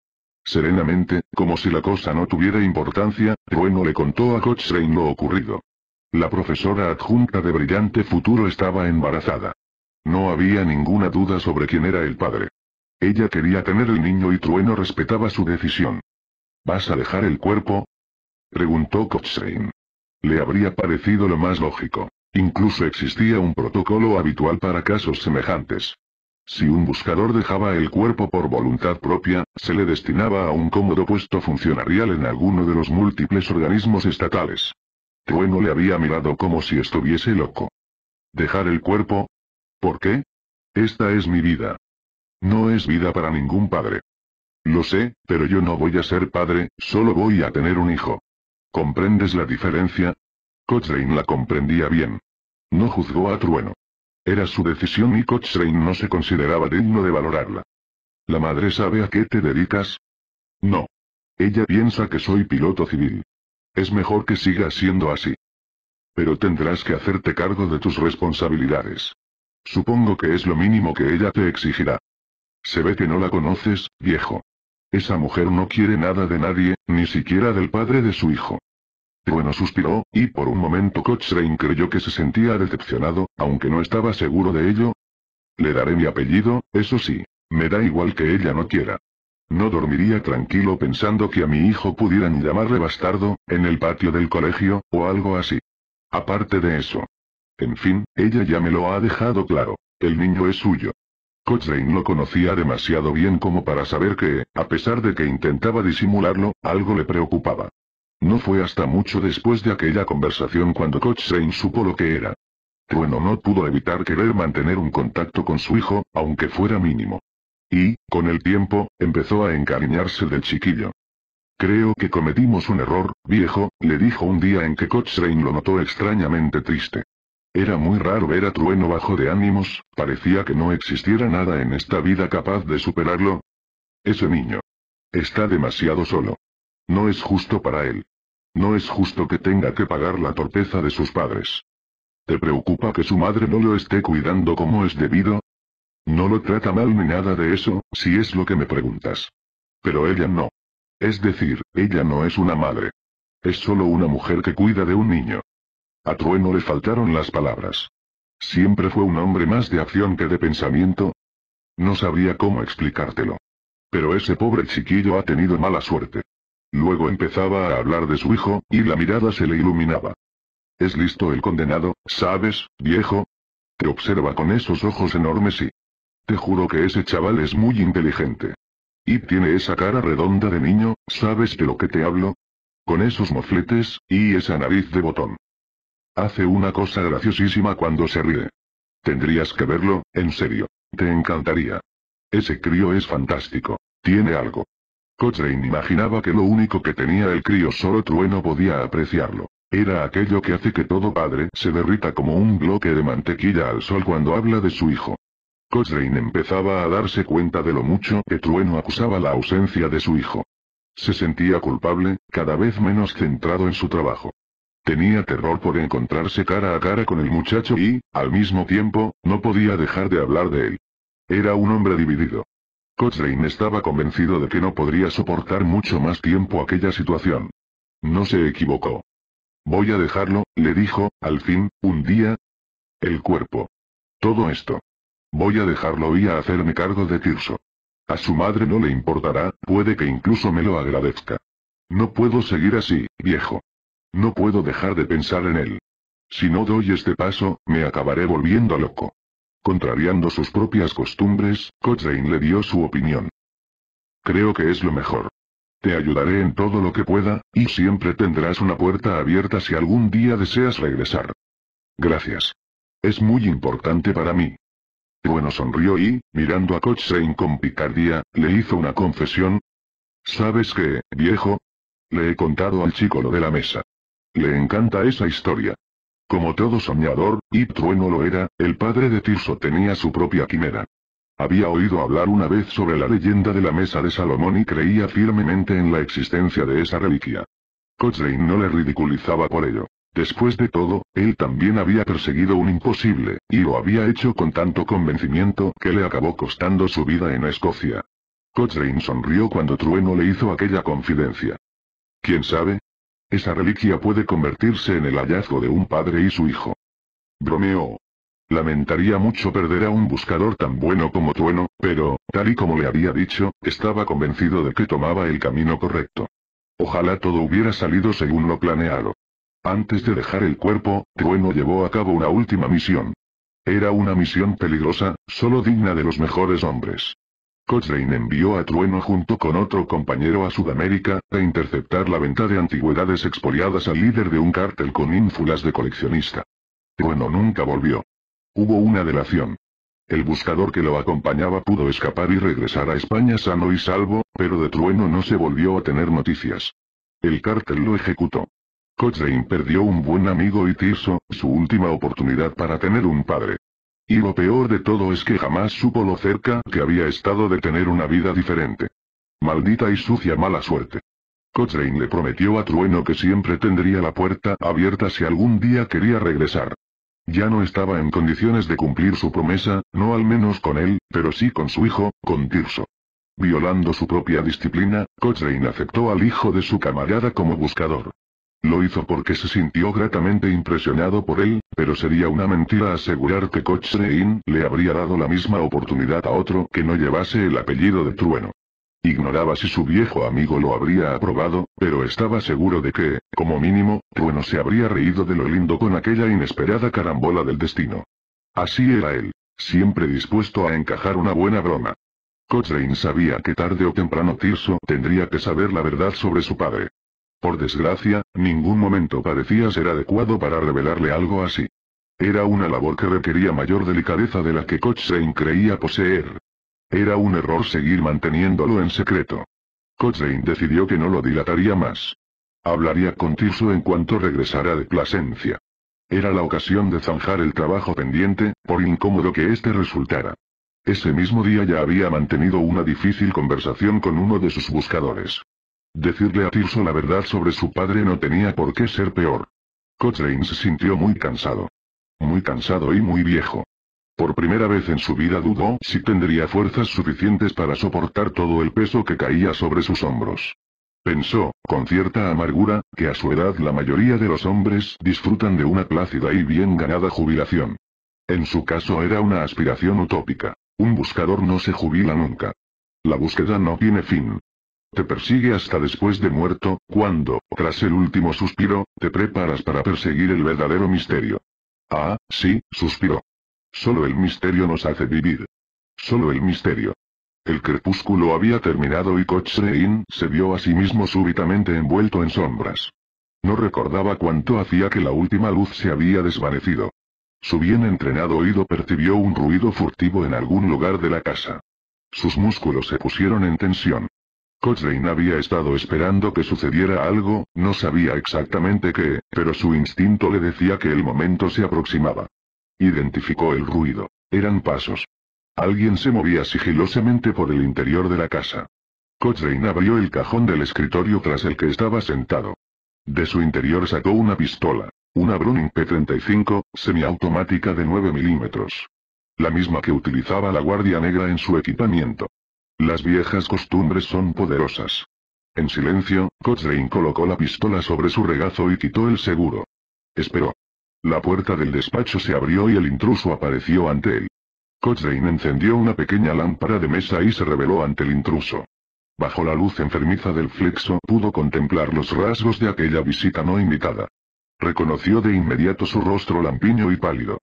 Serenamente, como si la cosa no tuviera importancia, Trueno le contó a Cochrane lo ocurrido. La profesora adjunta de Brillante Futuro estaba embarazada. No había ninguna duda sobre quién era el padre. Ella quería tener el niño y Trueno respetaba su decisión. ¿Vas a dejar el cuerpo? Preguntó Cochrane. Le habría parecido lo más lógico. Incluso existía un protocolo habitual para casos semejantes. Si un buscador dejaba el cuerpo por voluntad propia, se le destinaba a un cómodo puesto funcionarial en alguno de los múltiples organismos estatales. Trueno le había mirado como si estuviese loco. ¿Dejar el cuerpo? ¿Por qué? Esta es mi vida, no es vida para ningún padre. Lo sé, pero yo no voy a ser padre, solo voy a tener un hijo. ¿Comprendes la diferencia? Cochrane la comprendía bien. No juzgó a Trueno. Era su decisión y Cochrane no se consideraba digno de valorarla. ¿La madre sabe a qué te dedicas? No. Ella piensa que soy piloto civil. Es mejor que siga siendo así. Pero tendrás que hacerte cargo de tus responsabilidades. Supongo que es lo mínimo que ella te exigirá. Se ve que no la conoces, viejo. Esa mujer no quiere nada de nadie, ni siquiera del padre de su hijo. Bueno suspiró, y por un momento Cochrane creyó que se sentía decepcionado, aunque no estaba seguro de ello. Le daré mi apellido, eso sí. Me da igual que ella no quiera. No dormiría tranquilo pensando que a mi hijo pudieran llamarle bastardo, en el patio del colegio, o algo así. Aparte de eso. En fin, ella ya me lo ha dejado claro. El niño es suyo. Cochrane lo conocía demasiado bien como para saber que, a pesar de que intentaba disimularlo, algo le preocupaba. No fue hasta mucho después de aquella conversación cuando Cochrane supo lo que era. Trueno no pudo evitar querer mantener un contacto con su hijo, aunque fuera mínimo. Y, con el tiempo, empezó a encariñarse del chiquillo. Creo que cometimos un error, viejo, le dijo un día en que Cochrane lo notó extrañamente triste. Era muy raro ver a Trueno bajo de ánimos, parecía que no existiera nada en esta vida capaz de superarlo. Ese niño. Está demasiado solo. No es justo para él. No es justo que tenga que pagar la torpeza de sus padres. ¿Te preocupa que su madre no lo esté cuidando como es debido? No lo trata mal ni nada de eso, si es lo que me preguntas. Pero ella no. Es decir, ella no es una madre. Es solo una mujer que cuida de un niño. A Trueno le faltaron las palabras. Siempre fue un hombre más de acción que de pensamiento. No sabría cómo explicártelo. Pero ese pobre chiquillo ha tenido mala suerte. Luego empezaba a hablar de su hijo, y la mirada se le iluminaba. Es listo el condenado, ¿sabes, viejo? Te observa con esos ojos enormes y... Te juro que ese chaval es muy inteligente. Y tiene esa cara redonda de niño, ¿sabes de lo que te hablo? Con esos mofletes, y esa nariz de botón. Hace una cosa graciosísima cuando se ríe. Tendrías que verlo, en serio. Te encantaría. Ese crío es fantástico. Tiene algo. Cochrane imaginaba que lo único que tenía el crío solo Trueno podía apreciarlo. Era aquello que hace que todo padre se derrita como un bloque de mantequilla al sol cuando habla de su hijo. Cochrane empezaba a darse cuenta de lo mucho que Trueno acusaba la ausencia de su hijo. Se sentía culpable, cada vez menos centrado en su trabajo. Tenía terror por encontrarse cara a cara con el muchacho y, al mismo tiempo, no podía dejar de hablar de él. Era un hombre dividido. Cochrane estaba convencido de que no podría soportar mucho más tiempo aquella situación. No se equivocó. Voy a dejarlo, le dijo, al fin, un día. El cuerpo. Todo esto. Voy a dejarlo y a hacerme cargo de Tirso. A su madre no le importará, puede que incluso me lo agradezca. No puedo seguir así, viejo. No puedo dejar de pensar en él. Si no doy este paso, me acabaré volviendo loco. Contrariando sus propias costumbres, Cochrane le dio su opinión. Creo que es lo mejor. Te ayudaré en todo lo que pueda, y siempre tendrás una puerta abierta si algún día deseas regresar. Gracias. Es muy importante para mí. Bueno sonrió y, mirando a Cochrane con picardía, le hizo una confesión. ¿Sabes qué, viejo? Le he contado al chico lo de la mesa. Le encanta esa historia. Como todo soñador, y Trueno lo era, el padre de Tirso tenía su propia quimera. Había oído hablar una vez sobre la leyenda de la mesa de Salomón y creía firmemente en la existencia de esa reliquia. Cochrane no le ridiculizaba por ello. Después de todo, él también había perseguido un imposible, y lo había hecho con tanto convencimiento que le acabó costando su vida en Escocia. Cochrane sonrió cuando Trueno le hizo aquella confidencia. ¿Quién sabe? Esa reliquia puede convertirse en el hallazgo de un padre y su hijo. Bromeó. Lamentaría mucho perder a un buscador tan bueno como Trueno, pero, tal y como le había dicho, estaba convencido de que tomaba el camino correcto. Ojalá todo hubiera salido según lo planeado. Antes de dejar el cuerpo, Trueno llevó a cabo una última misión. Era una misión peligrosa, solo digna de los mejores hombres. Cochrane envió a Trueno junto con otro compañero a Sudamérica, a interceptar la venta de antigüedades expoliadas al líder de un cártel con ínfulas de coleccionista. Trueno nunca volvió. Hubo una delación. El buscador que lo acompañaba pudo escapar y regresar a España sano y salvo, pero de Trueno no se volvió a tener noticias. El cártel lo ejecutó. Cochrane perdió un buen amigo y Tirso, su última oportunidad para tener un padre. Y lo peor de todo es que jamás supo lo cerca que había estado de tener una vida diferente. Maldita y sucia mala suerte. Cochrane le prometió a Trueno que siempre tendría la puerta abierta si algún día quería regresar. Ya no estaba en condiciones de cumplir su promesa, no al menos con él, pero sí con su hijo, con Tirso. Violando su propia disciplina, Cochrane aceptó al hijo de su camarada como buscador. Lo hizo porque se sintió gratamente impresionado por él, pero sería una mentira asegurar que Cochrane le habría dado la misma oportunidad a otro que no llevase el apellido de Trueno. Ignoraba si su viejo amigo lo habría aprobado, pero estaba seguro de que, como mínimo, Trueno se habría reído de lo lindo con aquella inesperada carambola del destino. Así era él, siempre dispuesto a encajar una buena broma. Cochrane sabía que tarde o temprano Tirso tendría que saber la verdad sobre su padre. Por desgracia, ningún momento parecía ser adecuado para revelarle algo así. Era una labor que requería mayor delicadeza de la que Cochrane creía poseer. Era un error seguir manteniéndolo en secreto. Cochrane decidió que no lo dilataría más. Hablaría con Tirso en cuanto regresara de Plasencia. Era la ocasión de zanjar el trabajo pendiente, por incómodo que éste resultara. Ese mismo día ya había mantenido una difícil conversación con uno de sus buscadores. Decirle a Tirso la verdad sobre su padre no tenía por qué ser peor. Cochrane se sintió muy cansado. Muy cansado y muy viejo. Por primera vez en su vida dudó si tendría fuerzas suficientes para soportar todo el peso que caía sobre sus hombros. Pensó, con cierta amargura, que a su edad la mayoría de los hombres disfrutan de una plácida y bien ganada jubilación. En su caso era una aspiración utópica. Un buscador no se jubila nunca. La búsqueda no tiene fin te persigue hasta después de muerto, cuando, tras el último suspiro, te preparas para perseguir el verdadero misterio. Ah, sí, suspiró. Solo el misterio nos hace vivir. Solo el misterio. El crepúsculo había terminado y Cochrane se vio a sí mismo súbitamente envuelto en sombras. No recordaba cuánto hacía que la última luz se había desvanecido. Su bien entrenado oído percibió un ruido furtivo en algún lugar de la casa. Sus músculos se pusieron en tensión. Cochrane había estado esperando que sucediera algo, no sabía exactamente qué, pero su instinto le decía que el momento se aproximaba. Identificó el ruido. Eran pasos. Alguien se movía sigilosamente por el interior de la casa. Cochrane abrió el cajón del escritorio tras el que estaba sentado. De su interior sacó una pistola, una Bruning P-35, semiautomática de 9 milímetros. La misma que utilizaba la Guardia Negra en su equipamiento. Las viejas costumbres son poderosas. En silencio, Cochrane colocó la pistola sobre su regazo y quitó el seguro. Esperó. La puerta del despacho se abrió y el intruso apareció ante él. Cochrane encendió una pequeña lámpara de mesa y se reveló ante el intruso. Bajo la luz enfermiza del flexo pudo contemplar los rasgos de aquella visita no invitada. Reconoció de inmediato su rostro lampiño y pálido.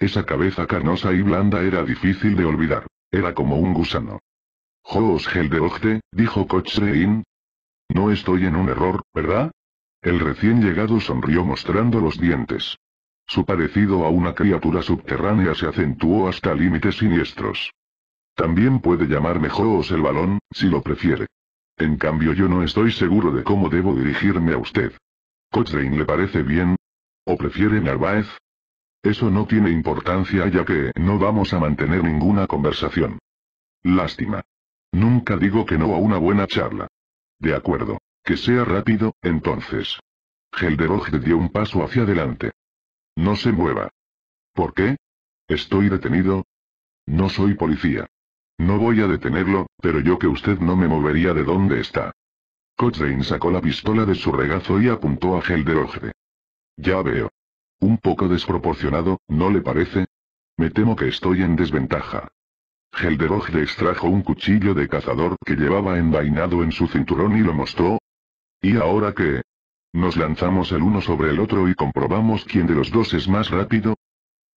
Esa cabeza carnosa y blanda era difícil de olvidar. Era como un gusano. Joos dijo Cochrane. No estoy en un error, ¿verdad? El recién llegado sonrió mostrando los dientes. Su parecido a una criatura subterránea se acentuó hasta límites siniestros. También puede llamarme Joos el balón, si lo prefiere. En cambio yo no estoy seguro de cómo debo dirigirme a usted. ¿Cochrane le parece bien? ¿O prefiere Narváez? Eso no tiene importancia ya que no vamos a mantener ninguna conversación. Lástima. Nunca digo que no a una buena charla. De acuerdo. Que sea rápido, entonces. Helderoge dio un paso hacia adelante. No se mueva. ¿Por qué? ¿Estoy detenido? No soy policía. No voy a detenerlo, pero yo que usted no me movería de donde está. Cochrane sacó la pistola de su regazo y apuntó a Helderoge. Ya veo. Un poco desproporcionado, ¿no le parece? Me temo que estoy en desventaja le extrajo un cuchillo de cazador que llevaba envainado en su cinturón y lo mostró. ¿Y ahora qué? Nos lanzamos el uno sobre el otro y comprobamos quién de los dos es más rápido.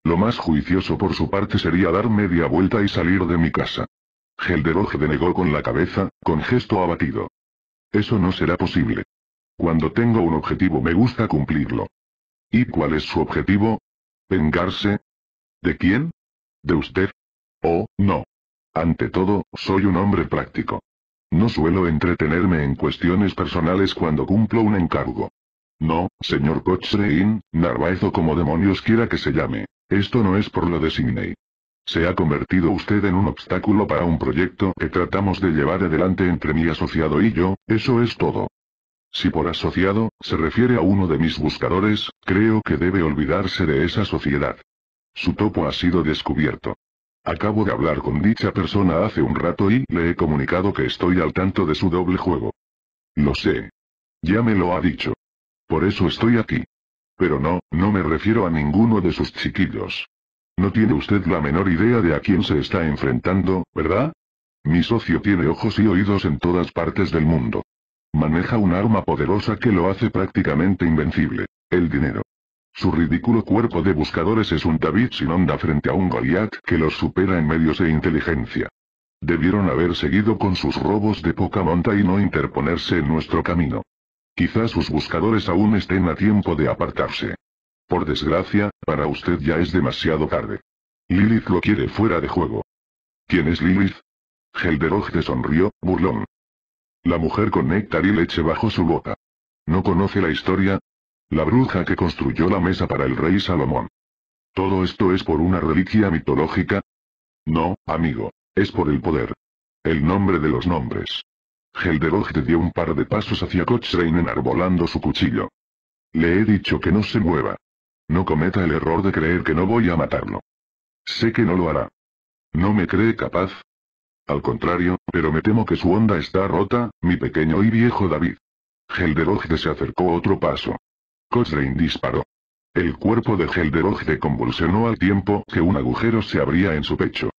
Lo más juicioso por su parte sería dar media vuelta y salir de mi casa. Helderog denegó con la cabeza, con gesto abatido. Eso no será posible. Cuando tengo un objetivo me gusta cumplirlo. ¿Y cuál es su objetivo? ¿Vengarse? ¿De quién? ¿De usted? Oh, no. Ante todo, soy un hombre práctico. No suelo entretenerme en cuestiones personales cuando cumplo un encargo. No, señor Cochrane, Narvaez o como demonios quiera que se llame. Esto no es por lo de Sidney. Se ha convertido usted en un obstáculo para un proyecto que tratamos de llevar adelante entre mi asociado y yo, eso es todo. Si por asociado, se refiere a uno de mis buscadores, creo que debe olvidarse de esa sociedad. Su topo ha sido descubierto. Acabo de hablar con dicha persona hace un rato y le he comunicado que estoy al tanto de su doble juego. Lo sé. Ya me lo ha dicho. Por eso estoy aquí. Pero no, no me refiero a ninguno de sus chiquillos. No tiene usted la menor idea de a quién se está enfrentando, ¿verdad? Mi socio tiene ojos y oídos en todas partes del mundo. Maneja un arma poderosa que lo hace prácticamente invencible, el dinero. Su ridículo cuerpo de buscadores es un David sin onda frente a un Goliath que los supera en medios e inteligencia. Debieron haber seguido con sus robos de poca monta y no interponerse en nuestro camino. Quizás sus buscadores aún estén a tiempo de apartarse. Por desgracia, para usted ya es demasiado tarde. Lilith lo quiere fuera de juego. ¿Quién es Lilith? Helderog sonrió, burlón. La mujer con néctar y leche bajo su boca. ¿No conoce la historia? la bruja que construyó la mesa para el rey Salomón. ¿Todo esto es por una reliquia mitológica? No, amigo, es por el poder. El nombre de los nombres. Gelderocht dio un par de pasos hacia Cochrane enarbolando su cuchillo. Le he dicho que no se mueva. No cometa el error de creer que no voy a matarlo. Sé que no lo hará. ¿No me cree capaz? Al contrario, pero me temo que su onda está rota, mi pequeño y viejo David. Gelderog se acercó otro paso. Cochrane disparó. El cuerpo de se convulsionó al tiempo que un agujero se abría en su pecho.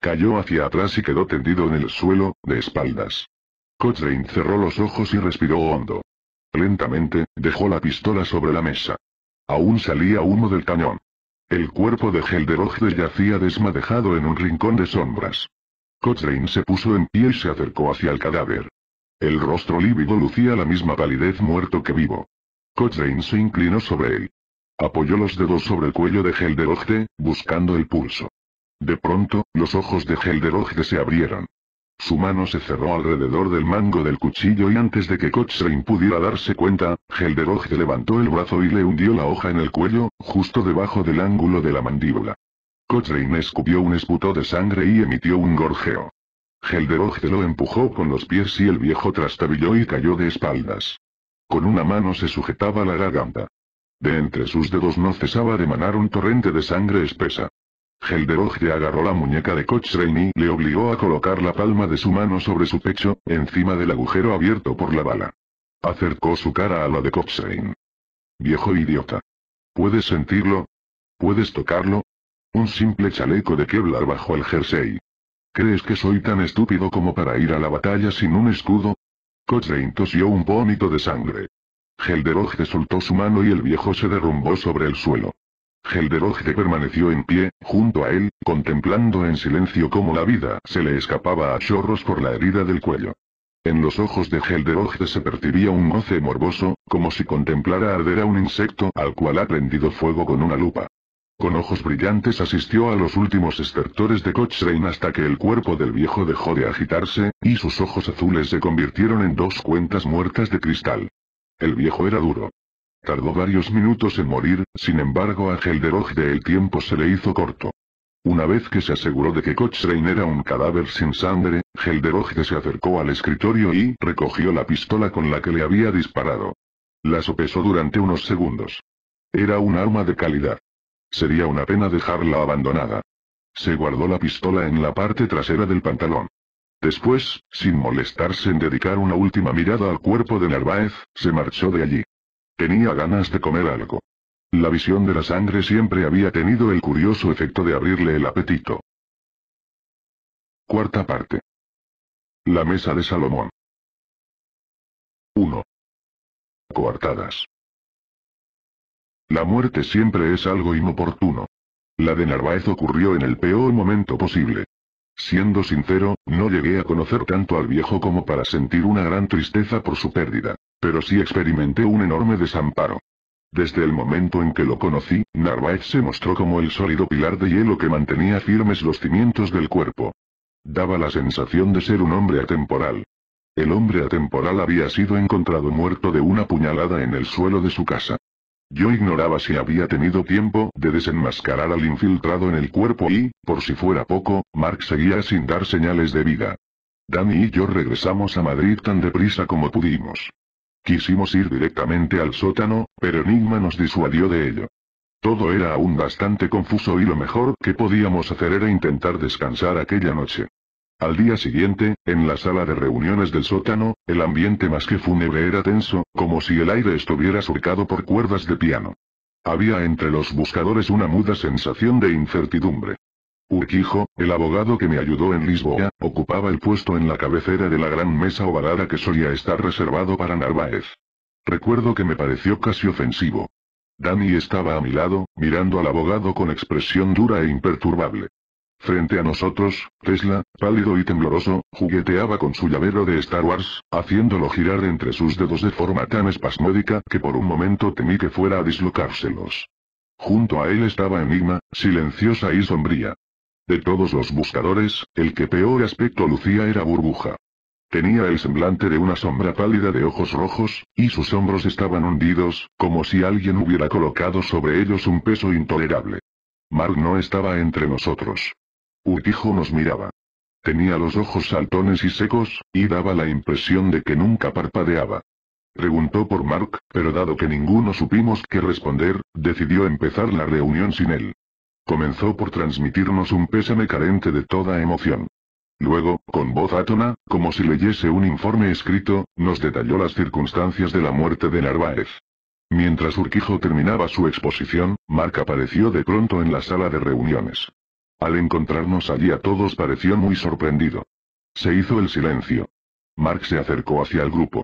Cayó hacia atrás y quedó tendido en el suelo, de espaldas. Cochrane cerró los ojos y respiró hondo. Lentamente, dejó la pistola sobre la mesa. Aún salía humo del cañón. El cuerpo de Helderogde yacía desmadejado en un rincón de sombras. Cochrane se puso en pie y se acercó hacia el cadáver. El rostro lívido lucía la misma palidez muerto que vivo. Cochrane se inclinó sobre él. Apoyó los dedos sobre el cuello de Helderogde, buscando el pulso. De pronto, los ojos de Helderogde se abrieron. Su mano se cerró alrededor del mango del cuchillo y antes de que Cochrane pudiera darse cuenta, Helderogde levantó el brazo y le hundió la hoja en el cuello, justo debajo del ángulo de la mandíbula. Cochrane escupió un esputo de sangre y emitió un gorjeo. Helderogde lo empujó con los pies y el viejo trastabilló y cayó de espaldas. Con una mano se sujetaba la garganta. De entre sus dedos no cesaba de manar un torrente de sangre espesa. le agarró la muñeca de Cochrane y le obligó a colocar la palma de su mano sobre su pecho, encima del agujero abierto por la bala. Acercó su cara a la de Cochrane. Viejo idiota. ¿Puedes sentirlo? ¿Puedes tocarlo? Un simple chaleco de Kevlar bajo el jersey. ¿Crees que soy tan estúpido como para ir a la batalla sin un escudo? Cochrane tosió un vómito de sangre. Gelderogde soltó su mano y el viejo se derrumbó sobre el suelo. Gelderogde permaneció en pie, junto a él, contemplando en silencio cómo la vida se le escapaba a chorros por la herida del cuello. En los ojos de Gelderogde se percibía un goce morboso, como si contemplara arder a un insecto al cual ha prendido fuego con una lupa. Con ojos brillantes asistió a los últimos estertores de Cochrane hasta que el cuerpo del viejo dejó de agitarse, y sus ojos azules se convirtieron en dos cuentas muertas de cristal. El viejo era duro. Tardó varios minutos en morir, sin embargo a de el tiempo se le hizo corto. Una vez que se aseguró de que Cochrane era un cadáver sin sangre, Gelderogde se acercó al escritorio y recogió la pistola con la que le había disparado. La sopesó durante unos segundos. Era un arma de calidad. Sería una pena dejarla abandonada. Se guardó la pistola en la parte trasera del pantalón. Después, sin molestarse en dedicar una última mirada al cuerpo de Narváez, se marchó de allí. Tenía ganas de comer algo. La visión de la sangre siempre había tenido el curioso efecto de abrirle el apetito. Cuarta parte. La mesa de Salomón. 1. Coartadas. La muerte siempre es algo inoportuno. La de Narváez ocurrió en el peor momento posible. Siendo sincero, no llegué a conocer tanto al viejo como para sentir una gran tristeza por su pérdida, pero sí experimenté un enorme desamparo. Desde el momento en que lo conocí, Narváez se mostró como el sólido pilar de hielo que mantenía firmes los cimientos del cuerpo. Daba la sensación de ser un hombre atemporal. El hombre atemporal había sido encontrado muerto de una puñalada en el suelo de su casa. Yo ignoraba si había tenido tiempo de desenmascarar al infiltrado en el cuerpo y, por si fuera poco, Mark seguía sin dar señales de vida. Danny y yo regresamos a Madrid tan deprisa como pudimos. Quisimos ir directamente al sótano, pero Enigma nos disuadió de ello. Todo era aún bastante confuso y lo mejor que podíamos hacer era intentar descansar aquella noche. Al día siguiente, en la sala de reuniones del sótano, el ambiente más que fúnebre era tenso, como si el aire estuviera surcado por cuerdas de piano. Había entre los buscadores una muda sensación de incertidumbre. Urquijo, el abogado que me ayudó en Lisboa, ocupaba el puesto en la cabecera de la gran mesa ovalada que solía estar reservado para Narváez. Recuerdo que me pareció casi ofensivo. Dani estaba a mi lado, mirando al abogado con expresión dura e imperturbable. Frente a nosotros, Tesla, pálido y tembloroso, jugueteaba con su llavero de Star Wars, haciéndolo girar entre sus dedos de forma tan espasmódica que por un momento temí que fuera a dislocárselos. Junto a él estaba Enigma, silenciosa y sombría. De todos los buscadores, el que peor aspecto lucía era Burbuja. Tenía el semblante de una sombra pálida de ojos rojos, y sus hombros estaban hundidos, como si alguien hubiera colocado sobre ellos un peso intolerable. Mark no estaba entre nosotros. Urquijo nos miraba. Tenía los ojos saltones y secos, y daba la impresión de que nunca parpadeaba. Preguntó por Mark, pero dado que ninguno supimos qué responder, decidió empezar la reunión sin él. Comenzó por transmitirnos un pésame carente de toda emoción. Luego, con voz átona, como si leyese un informe escrito, nos detalló las circunstancias de la muerte de Narváez. Mientras Urquijo terminaba su exposición, Mark apareció de pronto en la sala de reuniones. Al encontrarnos allí a todos pareció muy sorprendido. Se hizo el silencio. Mark se acercó hacia el grupo.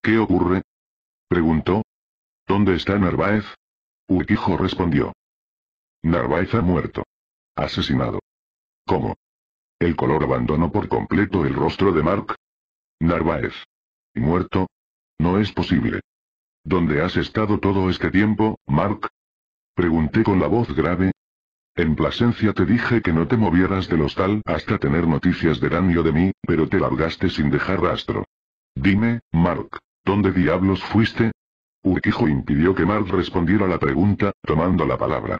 ¿Qué ocurre? preguntó. ¿Dónde está Narváez? Urquijo respondió. Narváez ha muerto. Asesinado. ¿Cómo? El color abandonó por completo el rostro de Mark. Narváez. ¿Muerto? No es posible. ¿Dónde has estado todo este tiempo, Mark? Pregunté con la voz grave, en Plasencia te dije que no te movieras del hostal hasta tener noticias de Dan de mí, pero te largaste sin dejar rastro. Dime, Mark, ¿dónde diablos fuiste? Urquijo impidió que Mark respondiera la pregunta, tomando la palabra.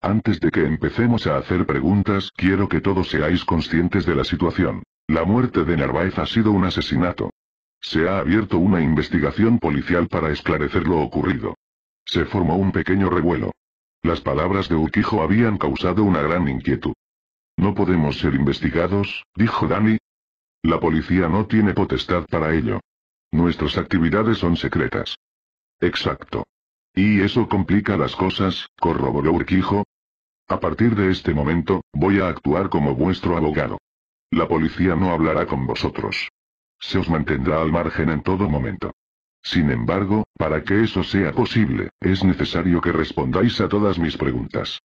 Antes de que empecemos a hacer preguntas, quiero que todos seáis conscientes de la situación. La muerte de Narváez ha sido un asesinato. Se ha abierto una investigación policial para esclarecer lo ocurrido. Se formó un pequeño revuelo. Las palabras de Urquijo habían causado una gran inquietud. No podemos ser investigados, dijo Dani. La policía no tiene potestad para ello. Nuestras actividades son secretas. Exacto. Y eso complica las cosas, corroboró Urquijo. A partir de este momento, voy a actuar como vuestro abogado. La policía no hablará con vosotros. Se os mantendrá al margen en todo momento. Sin embargo, para que eso sea posible, es necesario que respondáis a todas mis preguntas.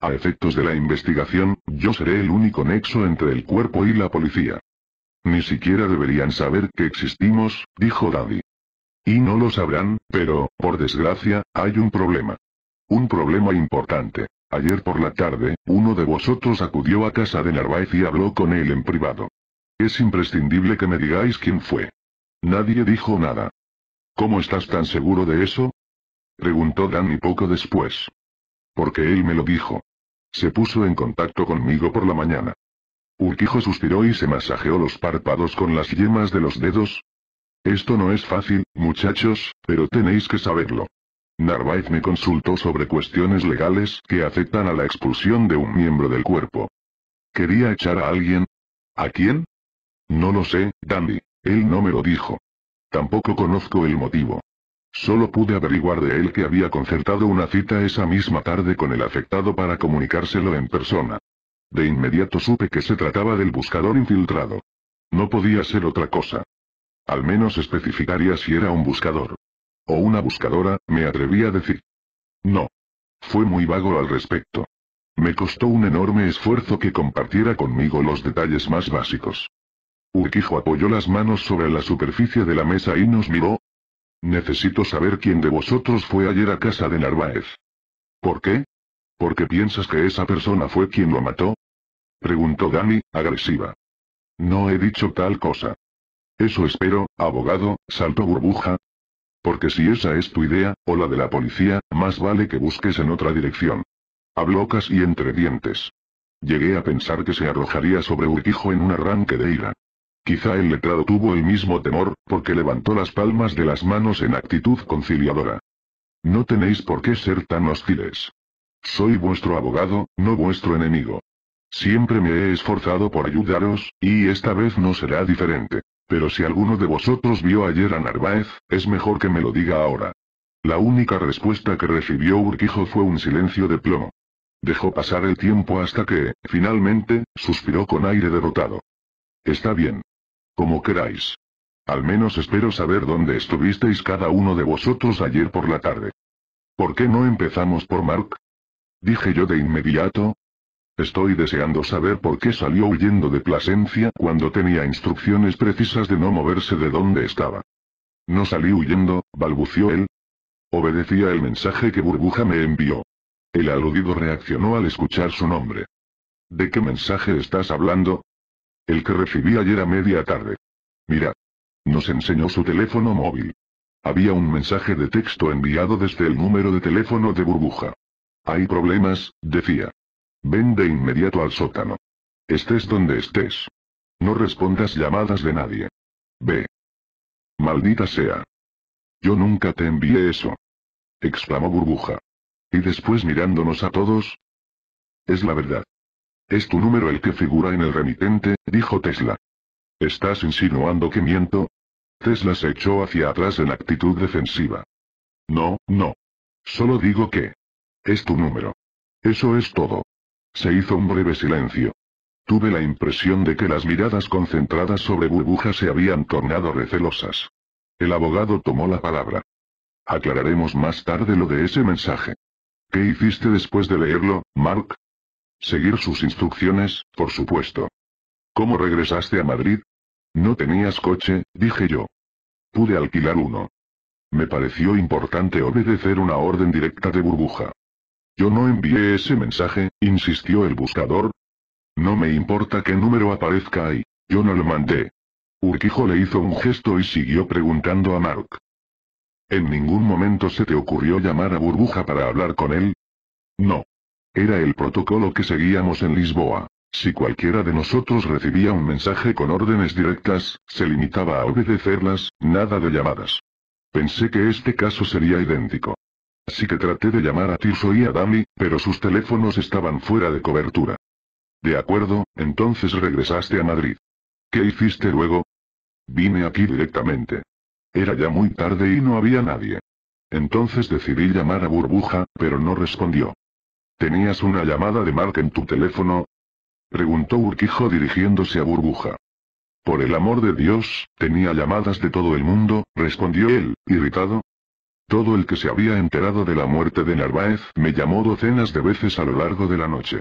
A efectos de la investigación, yo seré el único nexo entre el cuerpo y la policía. Ni siquiera deberían saber que existimos, dijo Daddy. Y no lo sabrán, pero, por desgracia, hay un problema. Un problema importante. Ayer por la tarde, uno de vosotros acudió a casa de Narváez y habló con él en privado. Es imprescindible que me digáis quién fue. Nadie dijo nada. ¿Cómo estás tan seguro de eso? Preguntó Danny poco después. Porque él me lo dijo. Se puso en contacto conmigo por la mañana. Urquijo suspiró y se masajeó los párpados con las yemas de los dedos. Esto no es fácil, muchachos, pero tenéis que saberlo. Narváez me consultó sobre cuestiones legales que afectan a la expulsión de un miembro del cuerpo. ¿Quería echar a alguien? ¿A quién? No lo sé, Danny, él no me lo dijo. Tampoco conozco el motivo. Solo pude averiguar de él que había concertado una cita esa misma tarde con el afectado para comunicárselo en persona. De inmediato supe que se trataba del buscador infiltrado. No podía ser otra cosa. Al menos especificaría si era un buscador. O una buscadora, me atreví a decir. No. Fue muy vago al respecto. Me costó un enorme esfuerzo que compartiera conmigo los detalles más básicos. Urquijo apoyó las manos sobre la superficie de la mesa y nos miró. Necesito saber quién de vosotros fue ayer a casa de Narváez. ¿Por qué? ¿Porque piensas que esa persona fue quien lo mató? Preguntó Dani, agresiva. No he dicho tal cosa. Eso espero, abogado, saltó burbuja. Porque si esa es tu idea, o la de la policía, más vale que busques en otra dirección. Habló y entre dientes. Llegué a pensar que se arrojaría sobre Urquijo en un arranque de ira. Quizá el letrado tuvo el mismo temor, porque levantó las palmas de las manos en actitud conciliadora. No tenéis por qué ser tan hostiles. Soy vuestro abogado, no vuestro enemigo. Siempre me he esforzado por ayudaros, y esta vez no será diferente. Pero si alguno de vosotros vio ayer a Narváez, es mejor que me lo diga ahora. La única respuesta que recibió Urquijo fue un silencio de plomo. Dejó pasar el tiempo hasta que, finalmente, suspiró con aire derrotado. Está bien. Como queráis. Al menos espero saber dónde estuvisteis cada uno de vosotros ayer por la tarde. ¿Por qué no empezamos por Mark? Dije yo de inmediato. Estoy deseando saber por qué salió huyendo de Plasencia cuando tenía instrucciones precisas de no moverse de donde estaba. No salí huyendo, balbució él. Obedecía el mensaje que Burbuja me envió. El aludido reaccionó al escuchar su nombre. ¿De qué mensaje estás hablando? El que recibí ayer a media tarde. Mira. Nos enseñó su teléfono móvil. Había un mensaje de texto enviado desde el número de teléfono de burbuja. Hay problemas, decía. Ven de inmediato al sótano. Estés donde estés. No respondas llamadas de nadie. Ve. Maldita sea. Yo nunca te envié eso. Exclamó burbuja. Y después mirándonos a todos. Es la verdad. Es tu número el que figura en el remitente, dijo Tesla. ¿Estás insinuando que miento? Tesla se echó hacia atrás en actitud defensiva. No, no. Solo digo que. Es tu número. Eso es todo. Se hizo un breve silencio. Tuve la impresión de que las miradas concentradas sobre Burbuja se habían tornado recelosas. El abogado tomó la palabra. Aclararemos más tarde lo de ese mensaje. ¿Qué hiciste después de leerlo, Mark? Seguir sus instrucciones, por supuesto. ¿Cómo regresaste a Madrid? No tenías coche, dije yo. Pude alquilar uno. Me pareció importante obedecer una orden directa de burbuja. Yo no envié ese mensaje, insistió el buscador. No me importa qué número aparezca ahí, yo no lo mandé. Urquijo le hizo un gesto y siguió preguntando a Mark. ¿En ningún momento se te ocurrió llamar a Burbuja para hablar con él? No. Era el protocolo que seguíamos en Lisboa. Si cualquiera de nosotros recibía un mensaje con órdenes directas, se limitaba a obedecerlas, nada de llamadas. Pensé que este caso sería idéntico. Así que traté de llamar a Tirso y a Dami, pero sus teléfonos estaban fuera de cobertura. De acuerdo, entonces regresaste a Madrid. ¿Qué hiciste luego? Vine aquí directamente. Era ya muy tarde y no había nadie. Entonces decidí llamar a Burbuja, pero no respondió. ¿Tenías una llamada de Mark en tu teléfono? Preguntó Urquijo dirigiéndose a Burbuja. Por el amor de Dios, tenía llamadas de todo el mundo, respondió él, irritado. Todo el que se había enterado de la muerte de Narváez me llamó docenas de veces a lo largo de la noche.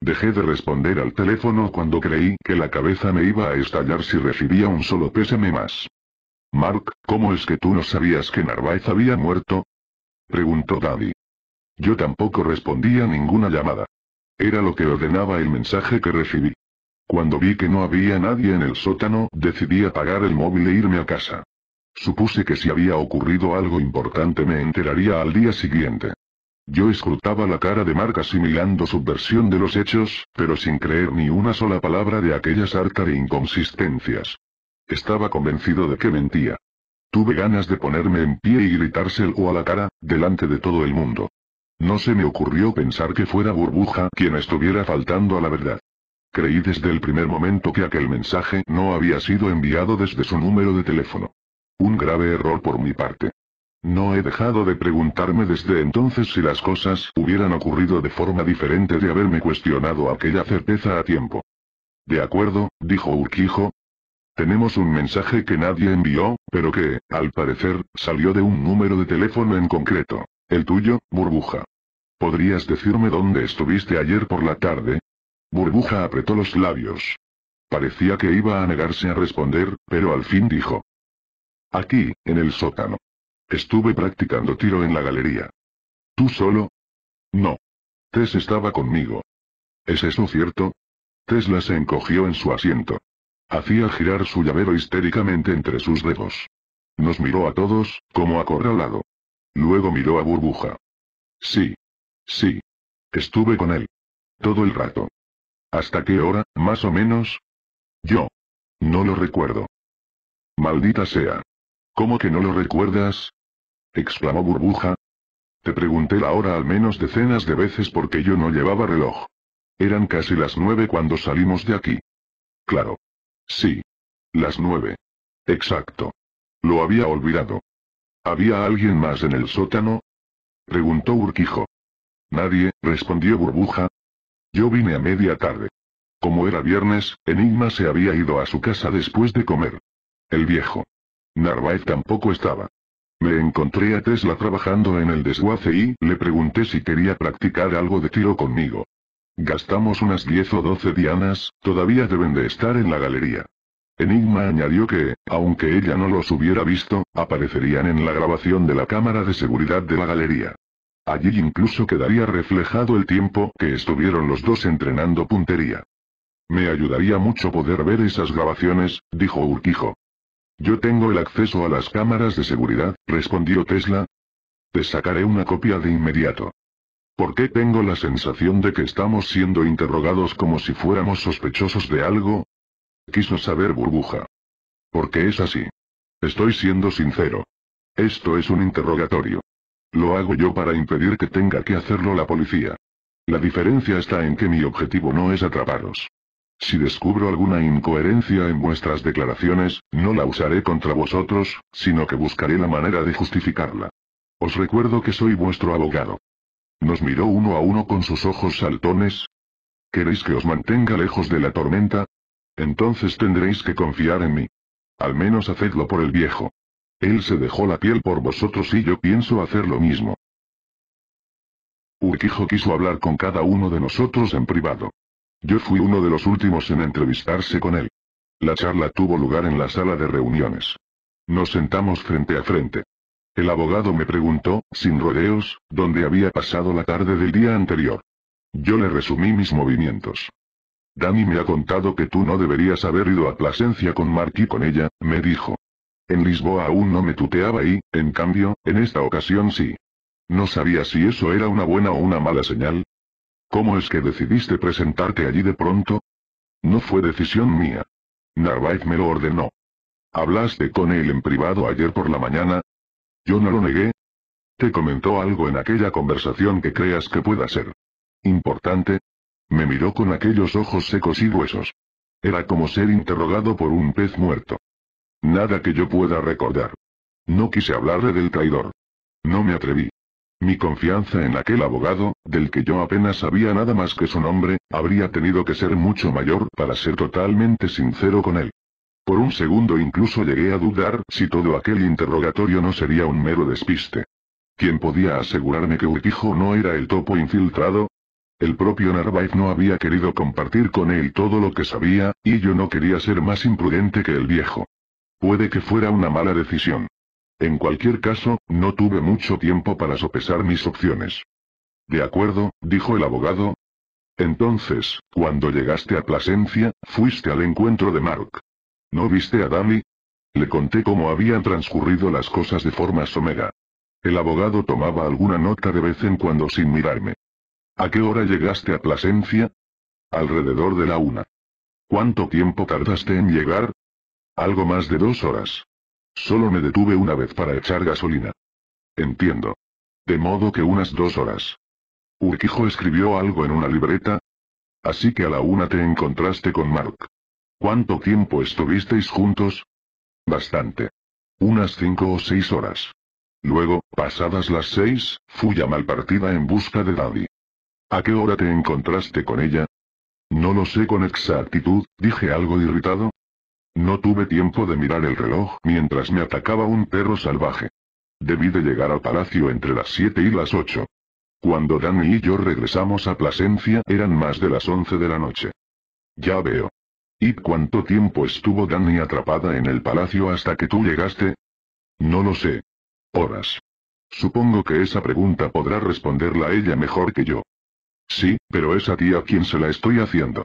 Dejé de responder al teléfono cuando creí que la cabeza me iba a estallar si recibía un solo pésame más. Mark, ¿cómo es que tú no sabías que Narváez había muerto? Preguntó Daddy. Yo tampoco respondía ninguna llamada. Era lo que ordenaba el mensaje que recibí. Cuando vi que no había nadie en el sótano, decidí apagar el móvil e irme a casa. Supuse que si había ocurrido algo importante me enteraría al día siguiente. Yo escrutaba la cara de Mark asimilando su versión de los hechos, pero sin creer ni una sola palabra de aquella sarta de inconsistencias. Estaba convencido de que mentía. Tuve ganas de ponerme en pie y gritárselo a la cara, delante de todo el mundo. No se me ocurrió pensar que fuera Burbuja quien estuviera faltando a la verdad. Creí desde el primer momento que aquel mensaje no había sido enviado desde su número de teléfono. Un grave error por mi parte. No he dejado de preguntarme desde entonces si las cosas hubieran ocurrido de forma diferente de haberme cuestionado aquella certeza a tiempo. De acuerdo, dijo Urquijo. Tenemos un mensaje que nadie envió, pero que, al parecer, salió de un número de teléfono en concreto. El tuyo, burbuja. ¿Podrías decirme dónde estuviste ayer por la tarde? Burbuja apretó los labios. Parecía que iba a negarse a responder, pero al fin dijo. Aquí, en el sótano. Estuve practicando tiro en la galería. ¿Tú solo? No. Tess estaba conmigo. ¿Es eso cierto? Tesla se encogió en su asiento. Hacía girar su llavero histéricamente entre sus dedos. Nos miró a todos, como acorralado. Luego miró a Burbuja. Sí. Sí. Estuve con él. Todo el rato. ¿Hasta qué hora, más o menos? Yo. No lo recuerdo. Maldita sea. ¿Cómo que no lo recuerdas? exclamó Burbuja. Te pregunté la hora al menos decenas de veces porque yo no llevaba reloj. Eran casi las nueve cuando salimos de aquí. Claro. Sí. Las nueve. Exacto. Lo había olvidado. ¿Había alguien más en el sótano? Preguntó Urquijo. Nadie, respondió Burbuja. Yo vine a media tarde. Como era viernes, Enigma se había ido a su casa después de comer. El viejo. Narváez tampoco estaba. Me encontré a Tesla trabajando en el desguace y le pregunté si quería practicar algo de tiro conmigo. Gastamos unas 10 o 12 dianas, todavía deben de estar en la galería. Enigma añadió que, aunque ella no los hubiera visto, aparecerían en la grabación de la cámara de seguridad de la galería. Allí incluso quedaría reflejado el tiempo que estuvieron los dos entrenando puntería. Me ayudaría mucho poder ver esas grabaciones, dijo Urquijo. Yo tengo el acceso a las cámaras de seguridad, respondió Tesla. Te sacaré una copia de inmediato. ¿Por qué tengo la sensación de que estamos siendo interrogados como si fuéramos sospechosos de algo? Quiso saber Burbuja. Porque es así. Estoy siendo sincero. Esto es un interrogatorio. Lo hago yo para impedir que tenga que hacerlo la policía. La diferencia está en que mi objetivo no es atraparos. Si descubro alguna incoherencia en vuestras declaraciones, no la usaré contra vosotros, sino que buscaré la manera de justificarla. Os recuerdo que soy vuestro abogado. Nos miró uno a uno con sus ojos saltones. ¿Queréis que os mantenga lejos de la tormenta? Entonces tendréis que confiar en mí. Al menos hacedlo por el viejo. Él se dejó la piel por vosotros y yo pienso hacer lo mismo. Urquijo quiso hablar con cada uno de nosotros en privado. Yo fui uno de los últimos en entrevistarse con él. La charla tuvo lugar en la sala de reuniones. Nos sentamos frente a frente. El abogado me preguntó, sin rodeos, dónde había pasado la tarde del día anterior. Yo le resumí mis movimientos. Dani me ha contado que tú no deberías haber ido a Plasencia con Mark y con ella, me dijo. En Lisboa aún no me tuteaba y, en cambio, en esta ocasión sí. No sabía si eso era una buena o una mala señal. ¿Cómo es que decidiste presentarte allí de pronto? No fue decisión mía. Narváez me lo ordenó. ¿Hablaste con él en privado ayer por la mañana? Yo no lo negué. ¿Te comentó algo en aquella conversación que creas que pueda ser importante? Me miró con aquellos ojos secos y gruesos. Era como ser interrogado por un pez muerto. Nada que yo pueda recordar. No quise hablarle del traidor. No me atreví. Mi confianza en aquel abogado, del que yo apenas sabía nada más que su nombre, habría tenido que ser mucho mayor para ser totalmente sincero con él. Por un segundo incluso llegué a dudar si todo aquel interrogatorio no sería un mero despiste. ¿Quién podía asegurarme que Urquijo no era el topo infiltrado? El propio Narváez no había querido compartir con él todo lo que sabía, y yo no quería ser más imprudente que el viejo. Puede que fuera una mala decisión. En cualquier caso, no tuve mucho tiempo para sopesar mis opciones. De acuerdo, dijo el abogado. Entonces, cuando llegaste a Plasencia, fuiste al encuentro de Mark. ¿No viste a Danny? Le conté cómo habían transcurrido las cosas de forma somera. El abogado tomaba alguna nota de vez en cuando sin mirarme. ¿A qué hora llegaste a Plasencia? Alrededor de la una. ¿Cuánto tiempo tardaste en llegar? Algo más de dos horas. Solo me detuve una vez para echar gasolina. Entiendo. De modo que unas dos horas. Urquijo escribió algo en una libreta. Así que a la una te encontraste con Mark. ¿Cuánto tiempo estuvisteis juntos? Bastante. Unas cinco o seis horas. Luego, pasadas las seis, fui a Malpartida en busca de Daddy. ¿A qué hora te encontraste con ella? No lo sé con exactitud, dije algo irritado, no tuve tiempo de mirar el reloj mientras me atacaba un perro salvaje. Debí de llegar al palacio entre las 7 y las 8. Cuando Dani y yo regresamos a Plasencia eran más de las 11 de la noche. Ya veo. ¿Y cuánto tiempo estuvo Dani atrapada en el palacio hasta que tú llegaste? No lo sé. Horas. Supongo que esa pregunta podrá responderla ella mejor que yo. Sí, pero es a ti a quien se la estoy haciendo.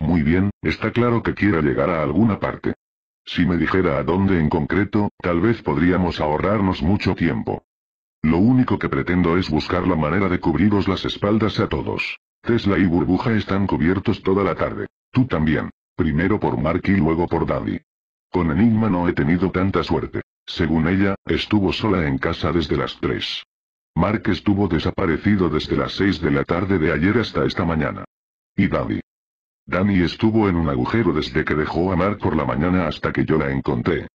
Muy bien, está claro que quiera llegar a alguna parte. Si me dijera a dónde en concreto, tal vez podríamos ahorrarnos mucho tiempo. Lo único que pretendo es buscar la manera de cubriros las espaldas a todos. Tesla y Burbuja están cubiertos toda la tarde. Tú también. Primero por Mark y luego por Daddy. Con Enigma no he tenido tanta suerte. Según ella, estuvo sola en casa desde las 3. Mark estuvo desaparecido desde las 6 de la tarde de ayer hasta esta mañana. Y Daddy. Dani estuvo en un agujero desde que dejó a Mark por la mañana hasta que yo la encontré.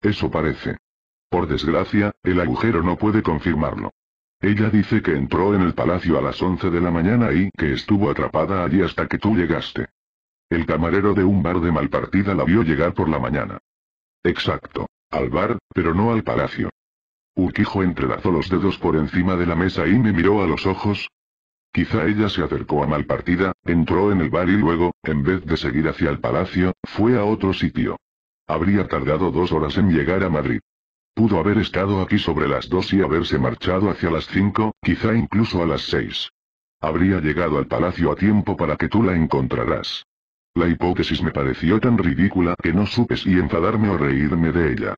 Eso parece. Por desgracia, el agujero no puede confirmarlo. Ella dice que entró en el palacio a las 11 de la mañana y que estuvo atrapada allí hasta que tú llegaste. El camarero de un bar de Malpartida la vio llegar por la mañana. Exacto. Al bar, pero no al palacio. Urquijo entrelazó los dedos por encima de la mesa y me miró a los ojos, Quizá ella se acercó a mal partida, entró en el bar y luego, en vez de seguir hacia el palacio, fue a otro sitio. Habría tardado dos horas en llegar a Madrid. Pudo haber estado aquí sobre las dos y haberse marchado hacia las cinco, quizá incluso a las seis. Habría llegado al palacio a tiempo para que tú la encontraras. La hipótesis me pareció tan ridícula que no supe si enfadarme o reírme de ella.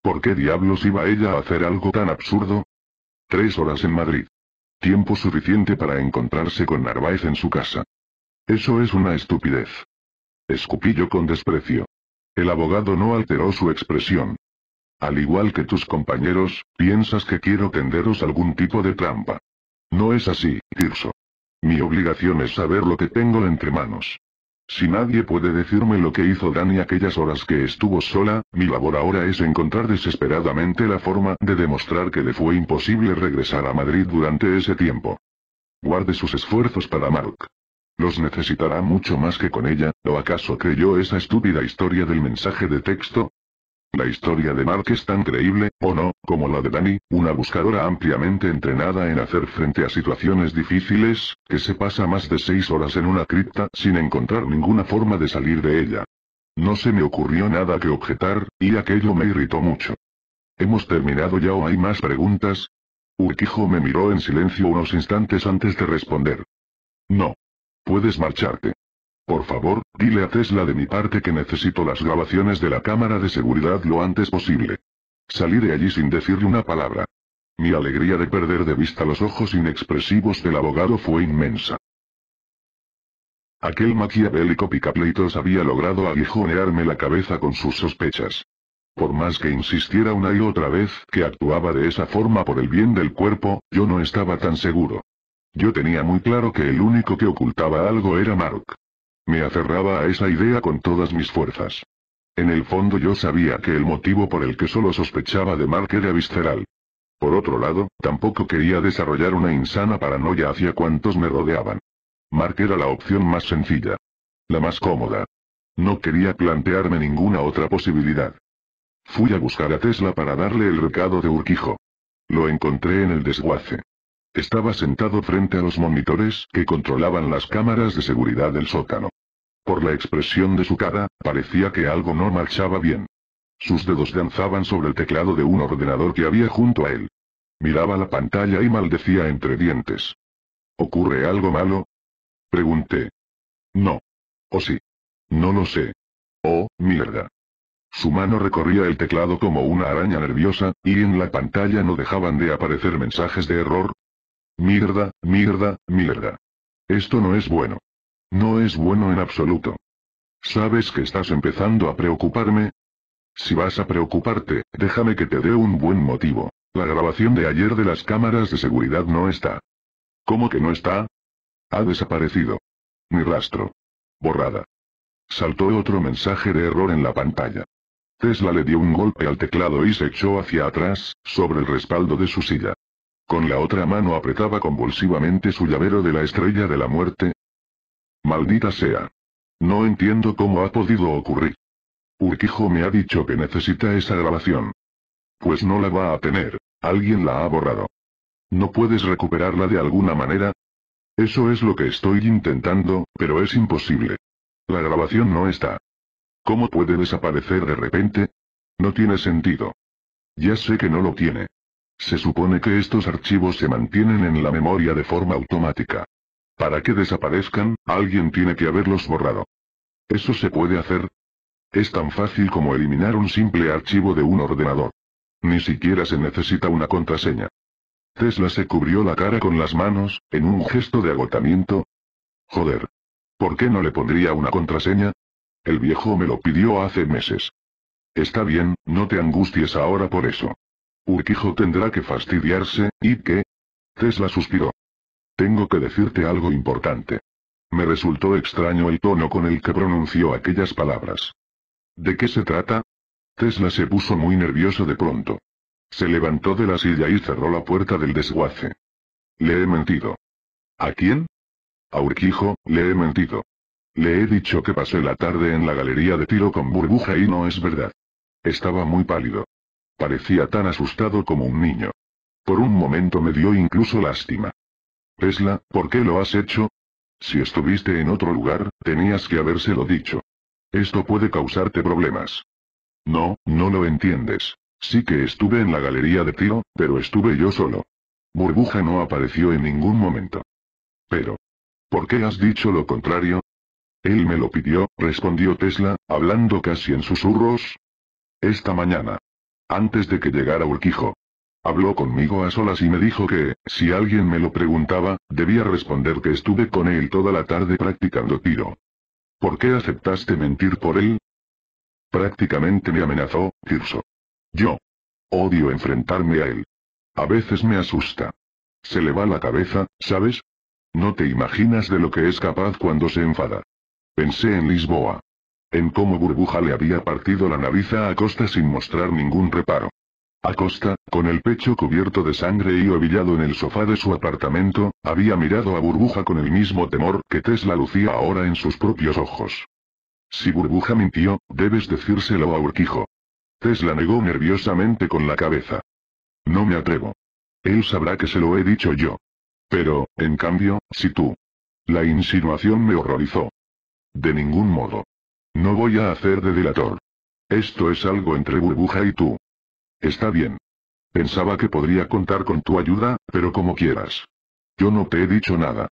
¿Por qué diablos iba ella a hacer algo tan absurdo? Tres horas en Madrid. Tiempo suficiente para encontrarse con Narváez en su casa. Eso es una estupidez. Escupillo con desprecio. El abogado no alteró su expresión. Al igual que tus compañeros, piensas que quiero tenderos algún tipo de trampa. No es así, Tirso. Mi obligación es saber lo que tengo entre manos. Si nadie puede decirme lo que hizo Dani aquellas horas que estuvo sola, mi labor ahora es encontrar desesperadamente la forma de demostrar que le fue imposible regresar a Madrid durante ese tiempo. Guarde sus esfuerzos para Mark. Los necesitará mucho más que con ella, ¿o acaso creyó esa estúpida historia del mensaje de texto? La historia de Mark es tan creíble, o no, como la de Dani, una buscadora ampliamente entrenada en hacer frente a situaciones difíciles, que se pasa más de seis horas en una cripta sin encontrar ninguna forma de salir de ella. No se me ocurrió nada que objetar, y aquello me irritó mucho. ¿Hemos terminado ya o hay más preguntas? Urquijo me miró en silencio unos instantes antes de responder. No. Puedes marcharte. Por favor, dile a Tesla de mi parte que necesito las grabaciones de la cámara de seguridad lo antes posible. Salí de allí sin decirle una palabra. Mi alegría de perder de vista los ojos inexpresivos del abogado fue inmensa. Aquel maquiavélico picapleitos había logrado aguijonearme la cabeza con sus sospechas. Por más que insistiera una y otra vez que actuaba de esa forma por el bien del cuerpo, yo no estaba tan seguro. Yo tenía muy claro que el único que ocultaba algo era Mark. Me aferraba a esa idea con todas mis fuerzas. En el fondo yo sabía que el motivo por el que solo sospechaba de Mark era visceral. Por otro lado, tampoco quería desarrollar una insana paranoia hacia cuantos me rodeaban. Mark era la opción más sencilla. La más cómoda. No quería plantearme ninguna otra posibilidad. Fui a buscar a Tesla para darle el recado de Urquijo. Lo encontré en el desguace. Estaba sentado frente a los monitores que controlaban las cámaras de seguridad del sótano. Por la expresión de su cara, parecía que algo no marchaba bien. Sus dedos danzaban sobre el teclado de un ordenador que había junto a él. Miraba la pantalla y maldecía entre dientes. ¿Ocurre algo malo? Pregunté. No. ¿O sí? No lo sé. Oh, mierda. Su mano recorría el teclado como una araña nerviosa, y en la pantalla no dejaban de aparecer mensajes de error. Mierda, mierda, mierda. Esto no es bueno. No es bueno en absoluto. ¿Sabes que estás empezando a preocuparme? Si vas a preocuparte, déjame que te dé un buen motivo. La grabación de ayer de las cámaras de seguridad no está. ¿Cómo que no está? Ha desaparecido. Mi rastro. Borrada. Saltó otro mensaje de error en la pantalla. Tesla le dio un golpe al teclado y se echó hacia atrás, sobre el respaldo de su silla. Con la otra mano apretaba convulsivamente su llavero de la estrella de la muerte, Maldita sea. No entiendo cómo ha podido ocurrir. Urquijo me ha dicho que necesita esa grabación. Pues no la va a tener, alguien la ha borrado. ¿No puedes recuperarla de alguna manera? Eso es lo que estoy intentando, pero es imposible. La grabación no está. ¿Cómo puede desaparecer de repente? No tiene sentido. Ya sé que no lo tiene. Se supone que estos archivos se mantienen en la memoria de forma automática. Para que desaparezcan, alguien tiene que haberlos borrado. ¿Eso se puede hacer? Es tan fácil como eliminar un simple archivo de un ordenador. Ni siquiera se necesita una contraseña. Tesla se cubrió la cara con las manos, en un gesto de agotamiento. Joder. ¿Por qué no le pondría una contraseña? El viejo me lo pidió hace meses. Está bien, no te angusties ahora por eso. Urquijo tendrá que fastidiarse, ¿y qué? Tesla suspiró. Tengo que decirte algo importante. Me resultó extraño el tono con el que pronunció aquellas palabras. ¿De qué se trata? Tesla se puso muy nervioso de pronto. Se levantó de la silla y cerró la puerta del desguace. Le he mentido. ¿A quién? A Urquijo, le he mentido. Le he dicho que pasé la tarde en la galería de tiro con burbuja y no es verdad. Estaba muy pálido. Parecía tan asustado como un niño. Por un momento me dio incluso lástima. Tesla, ¿por qué lo has hecho? Si estuviste en otro lugar, tenías que habérselo dicho. Esto puede causarte problemas. No, no lo entiendes. Sí que estuve en la galería de tiro, pero estuve yo solo. Burbuja no apareció en ningún momento. Pero. ¿Por qué has dicho lo contrario? Él me lo pidió, respondió Tesla, hablando casi en susurros. Esta mañana. Antes de que llegara Urquijo. Habló conmigo a solas y me dijo que, si alguien me lo preguntaba, debía responder que estuve con él toda la tarde practicando tiro. ¿Por qué aceptaste mentir por él? Prácticamente me amenazó, Tirso. Yo. Odio enfrentarme a él. A veces me asusta. Se le va la cabeza, ¿sabes? No te imaginas de lo que es capaz cuando se enfada. Pensé en Lisboa. En cómo burbuja le había partido la naviza a Costa sin mostrar ningún reparo. Acosta, con el pecho cubierto de sangre y ovillado en el sofá de su apartamento, había mirado a Burbuja con el mismo temor que Tesla lucía ahora en sus propios ojos. Si Burbuja mintió, debes decírselo a Urquijo. Tesla negó nerviosamente con la cabeza. No me atrevo. Él sabrá que se lo he dicho yo. Pero, en cambio, si tú. La insinuación me horrorizó. De ningún modo. No voy a hacer de delator. Esto es algo entre burbuja y tú. Está bien. Pensaba que podría contar con tu ayuda, pero como quieras. Yo no te he dicho nada.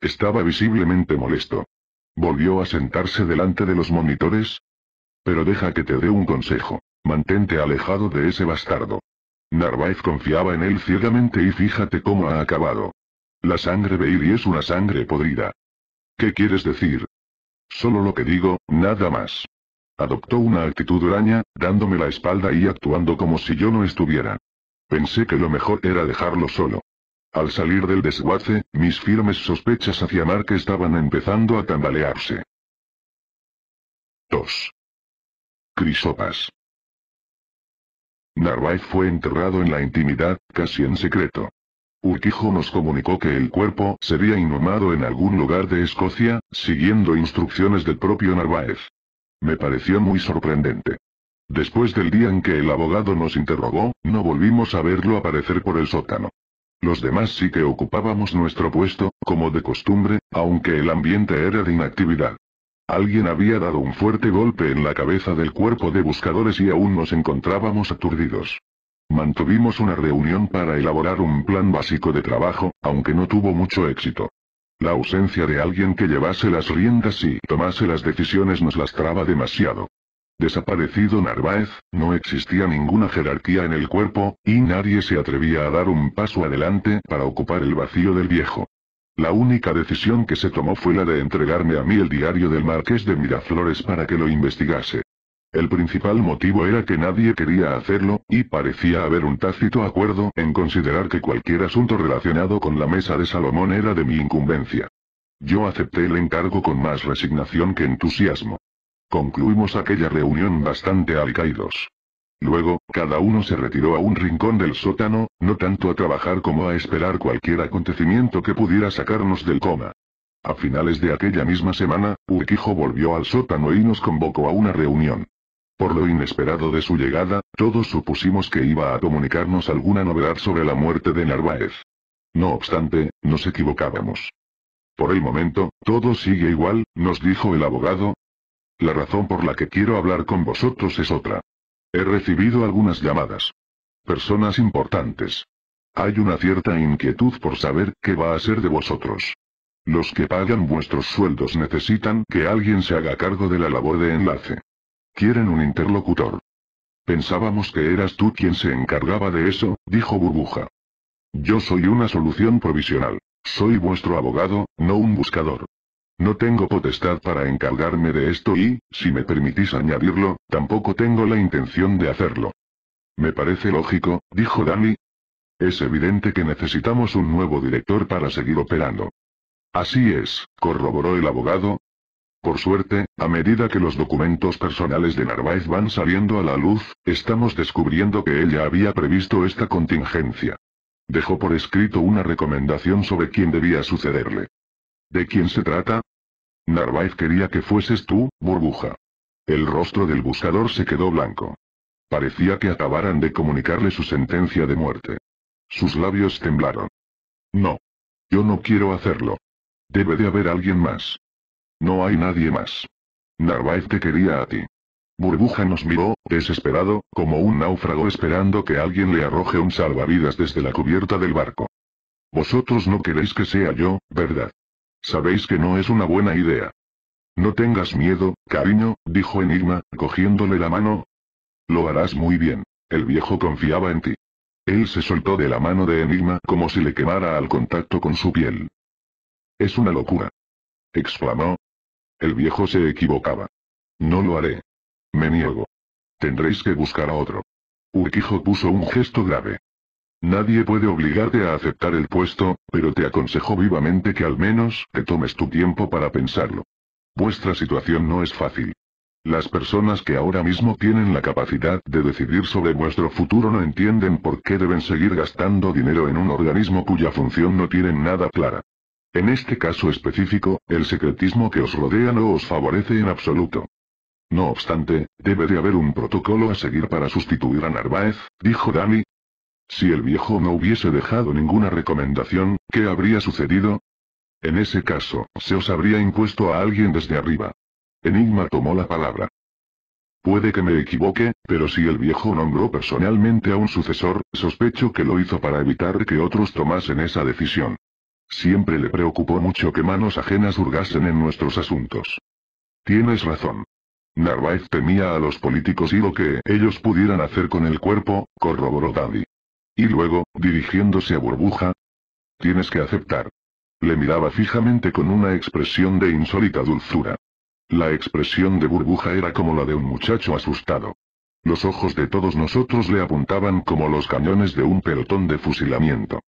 Estaba visiblemente molesto. Volvió a sentarse delante de los monitores. Pero deja que te dé un consejo. Mantente alejado de ese bastardo. Narváez confiaba en él ciegamente y fíjate cómo ha acabado. La sangre de Iri es una sangre podrida. ¿Qué quieres decir? Solo lo que digo, nada más. Adoptó una actitud huraña, dándome la espalda y actuando como si yo no estuviera. Pensé que lo mejor era dejarlo solo. Al salir del desguace, mis firmes sospechas hacia Mark estaban empezando a tambalearse. 2. Crisopas. Narváez fue enterrado en la intimidad, casi en secreto. Urquijo nos comunicó que el cuerpo sería inhumado en algún lugar de Escocia, siguiendo instrucciones del propio Narváez. Me pareció muy sorprendente. Después del día en que el abogado nos interrogó, no volvimos a verlo aparecer por el sótano. Los demás sí que ocupábamos nuestro puesto, como de costumbre, aunque el ambiente era de inactividad. Alguien había dado un fuerte golpe en la cabeza del cuerpo de buscadores y aún nos encontrábamos aturdidos. Mantuvimos una reunión para elaborar un plan básico de trabajo, aunque no tuvo mucho éxito. La ausencia de alguien que llevase las riendas y tomase las decisiones nos lastraba demasiado. Desaparecido Narváez, no existía ninguna jerarquía en el cuerpo, y nadie se atrevía a dar un paso adelante para ocupar el vacío del viejo. La única decisión que se tomó fue la de entregarme a mí el diario del marqués de Miraflores para que lo investigase. El principal motivo era que nadie quería hacerlo, y parecía haber un tácito acuerdo en considerar que cualquier asunto relacionado con la mesa de Salomón era de mi incumbencia. Yo acepté el encargo con más resignación que entusiasmo. Concluimos aquella reunión bastante alcaídos. Luego, cada uno se retiró a un rincón del sótano, no tanto a trabajar como a esperar cualquier acontecimiento que pudiera sacarnos del coma. A finales de aquella misma semana, Urquijo volvió al sótano y nos convocó a una reunión. Por lo inesperado de su llegada, todos supusimos que iba a comunicarnos alguna novedad sobre la muerte de Narváez. No obstante, nos equivocábamos. Por el momento, todo sigue igual, nos dijo el abogado. La razón por la que quiero hablar con vosotros es otra. He recibido algunas llamadas. Personas importantes. Hay una cierta inquietud por saber qué va a ser de vosotros. Los que pagan vuestros sueldos necesitan que alguien se haga cargo de la labor de enlace. Quieren un interlocutor. Pensábamos que eras tú quien se encargaba de eso, dijo Burbuja. Yo soy una solución provisional. Soy vuestro abogado, no un buscador. No tengo potestad para encargarme de esto y, si me permitís añadirlo, tampoco tengo la intención de hacerlo. Me parece lógico, dijo Danny. Es evidente que necesitamos un nuevo director para seguir operando. Así es, corroboró el abogado, por suerte, a medida que los documentos personales de Narváez van saliendo a la luz, estamos descubriendo que ella había previsto esta contingencia. Dejó por escrito una recomendación sobre quién debía sucederle. ¿De quién se trata? Narváez quería que fueses tú, burbuja. El rostro del buscador se quedó blanco. Parecía que acabaran de comunicarle su sentencia de muerte. Sus labios temblaron. No. Yo no quiero hacerlo. Debe de haber alguien más. No hay nadie más. Narváez te quería a ti. Burbuja nos miró, desesperado, como un náufrago esperando que alguien le arroje un salvavidas desde la cubierta del barco. Vosotros no queréis que sea yo, ¿verdad? Sabéis que no es una buena idea. No tengas miedo, cariño, dijo Enigma, cogiéndole la mano. Lo harás muy bien. El viejo confiaba en ti. Él se soltó de la mano de Enigma como si le quemara al contacto con su piel. Es una locura. Exclamó, el viejo se equivocaba. No lo haré. Me niego. Tendréis que buscar a otro. Urquijo puso un gesto grave. Nadie puede obligarte a aceptar el puesto, pero te aconsejo vivamente que al menos te tomes tu tiempo para pensarlo. Vuestra situación no es fácil. Las personas que ahora mismo tienen la capacidad de decidir sobre vuestro futuro no entienden por qué deben seguir gastando dinero en un organismo cuya función no tienen nada clara. En este caso específico, el secretismo que os rodea no os favorece en absoluto. No obstante, debe de haber un protocolo a seguir para sustituir a Narváez, dijo Dani. Si el viejo no hubiese dejado ninguna recomendación, ¿qué habría sucedido? En ese caso, se os habría impuesto a alguien desde arriba. Enigma tomó la palabra. Puede que me equivoque, pero si el viejo nombró personalmente a un sucesor, sospecho que lo hizo para evitar que otros tomasen esa decisión. Siempre le preocupó mucho que manos ajenas hurgasen en nuestros asuntos. Tienes razón. Narváez temía a los políticos y lo que ellos pudieran hacer con el cuerpo, corroboró Daddy. Y luego, dirigiéndose a Burbuja. Tienes que aceptar. Le miraba fijamente con una expresión de insólita dulzura. La expresión de Burbuja era como la de un muchacho asustado. Los ojos de todos nosotros le apuntaban como los cañones de un pelotón de fusilamiento.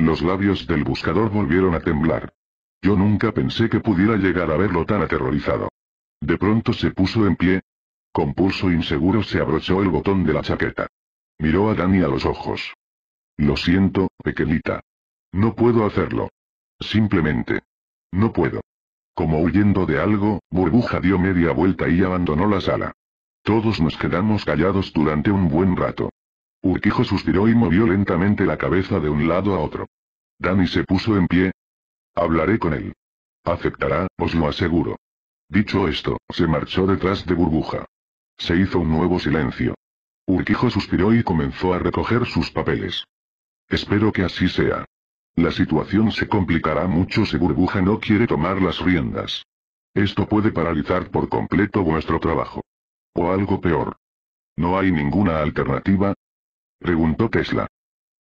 Los labios del buscador volvieron a temblar. Yo nunca pensé que pudiera llegar a verlo tan aterrorizado. De pronto se puso en pie. Con pulso inseguro se abrochó el botón de la chaqueta. Miró a Dani a los ojos. Lo siento, pequeñita. No puedo hacerlo. Simplemente. No puedo. Como huyendo de algo, Burbuja dio media vuelta y abandonó la sala. Todos nos quedamos callados durante un buen rato. Urquijo suspiró y movió lentamente la cabeza de un lado a otro. Dani se puso en pie. Hablaré con él. Aceptará, os lo aseguro. Dicho esto, se marchó detrás de Burbuja. Se hizo un nuevo silencio. Urquijo suspiró y comenzó a recoger sus papeles. Espero que así sea. La situación se complicará mucho si Burbuja no quiere tomar las riendas. Esto puede paralizar por completo vuestro trabajo. O algo peor. ¿No hay ninguna alternativa? Preguntó Tesla.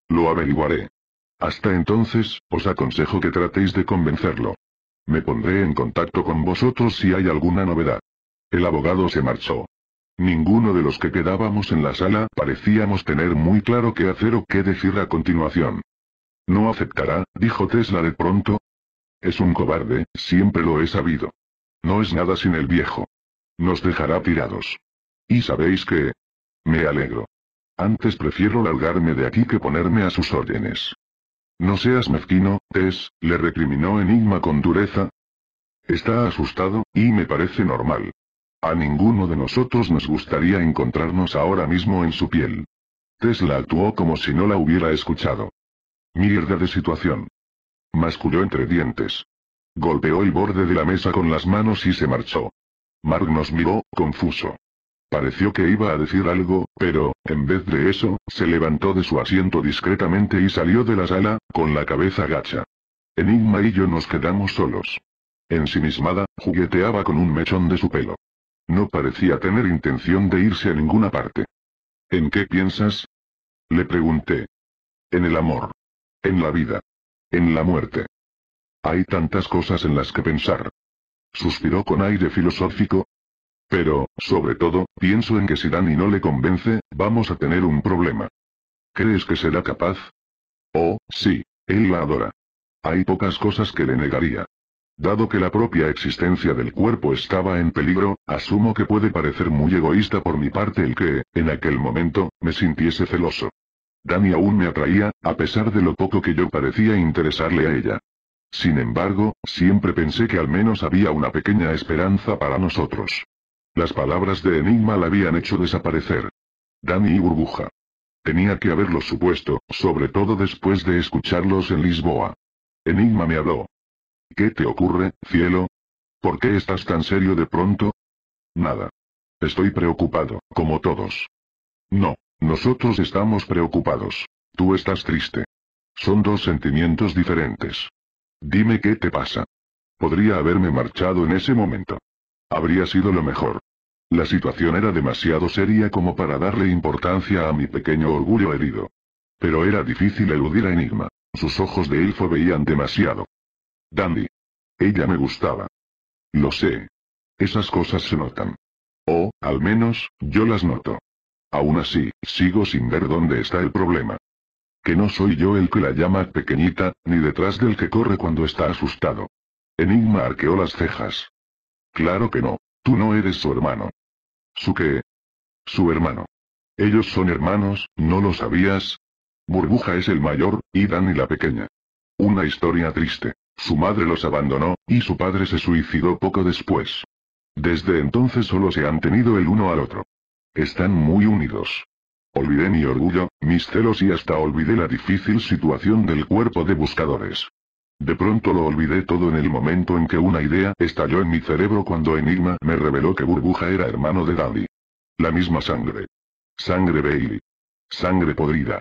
Lo averiguaré. Hasta entonces, os aconsejo que tratéis de convencerlo. Me pondré en contacto con vosotros si hay alguna novedad. El abogado se marchó. Ninguno de los que quedábamos en la sala parecíamos tener muy claro qué hacer o qué decir a continuación. No aceptará, dijo Tesla de pronto. Es un cobarde, siempre lo he sabido. No es nada sin el viejo. Nos dejará tirados. ¿Y sabéis qué? Me alegro. Antes prefiero largarme de aquí que ponerme a sus órdenes. No seas mezquino, Tess, le recriminó Enigma con dureza. Está asustado, y me parece normal. A ninguno de nosotros nos gustaría encontrarnos ahora mismo en su piel. la actuó como si no la hubiera escuchado. Mierda de situación. Masculló entre dientes. Golpeó el borde de la mesa con las manos y se marchó. Mark nos miró, confuso. Pareció que iba a decir algo, pero, en vez de eso, se levantó de su asiento discretamente y salió de la sala, con la cabeza gacha. Enigma y yo nos quedamos solos. Ensimismada, jugueteaba con un mechón de su pelo. No parecía tener intención de irse a ninguna parte. ¿En qué piensas? Le pregunté. En el amor. En la vida. En la muerte. Hay tantas cosas en las que pensar. Suspiró con aire filosófico, pero, sobre todo, pienso en que si Dani no le convence, vamos a tener un problema. ¿Crees que será capaz? Oh, sí, él la adora. Hay pocas cosas que le negaría. Dado que la propia existencia del cuerpo estaba en peligro, asumo que puede parecer muy egoísta por mi parte el que, en aquel momento, me sintiese celoso. Dani aún me atraía, a pesar de lo poco que yo parecía interesarle a ella. Sin embargo, siempre pensé que al menos había una pequeña esperanza para nosotros. Las palabras de Enigma la habían hecho desaparecer. Dani y Burbuja. Tenía que haberlo supuesto, sobre todo después de escucharlos en Lisboa. Enigma me habló. ¿Qué te ocurre, cielo? ¿Por qué estás tan serio de pronto? Nada. Estoy preocupado, como todos. No, nosotros estamos preocupados. Tú estás triste. Son dos sentimientos diferentes. Dime qué te pasa. Podría haberme marchado en ese momento. Habría sido lo mejor. La situación era demasiado seria como para darle importancia a mi pequeño orgullo herido. Pero era difícil eludir a Enigma. Sus ojos de elfo veían demasiado. Dandy. Ella me gustaba. Lo sé. Esas cosas se notan. O, al menos, yo las noto. Aún así, sigo sin ver dónde está el problema. Que no soy yo el que la llama pequeñita, ni detrás del que corre cuando está asustado. Enigma arqueó las cejas. Claro que no. Tú no eres su hermano. ¿Su qué? Su hermano. Ellos son hermanos, ¿no lo sabías? Burbuja es el mayor, y Dani la pequeña. Una historia triste. Su madre los abandonó, y su padre se suicidó poco después. Desde entonces solo se han tenido el uno al otro. Están muy unidos. Olvidé mi orgullo, mis celos y hasta olvidé la difícil situación del cuerpo de buscadores. De pronto lo olvidé todo en el momento en que una idea estalló en mi cerebro cuando Enigma me reveló que Burbuja era hermano de Daddy. La misma sangre. Sangre Bailey. Sangre podrida.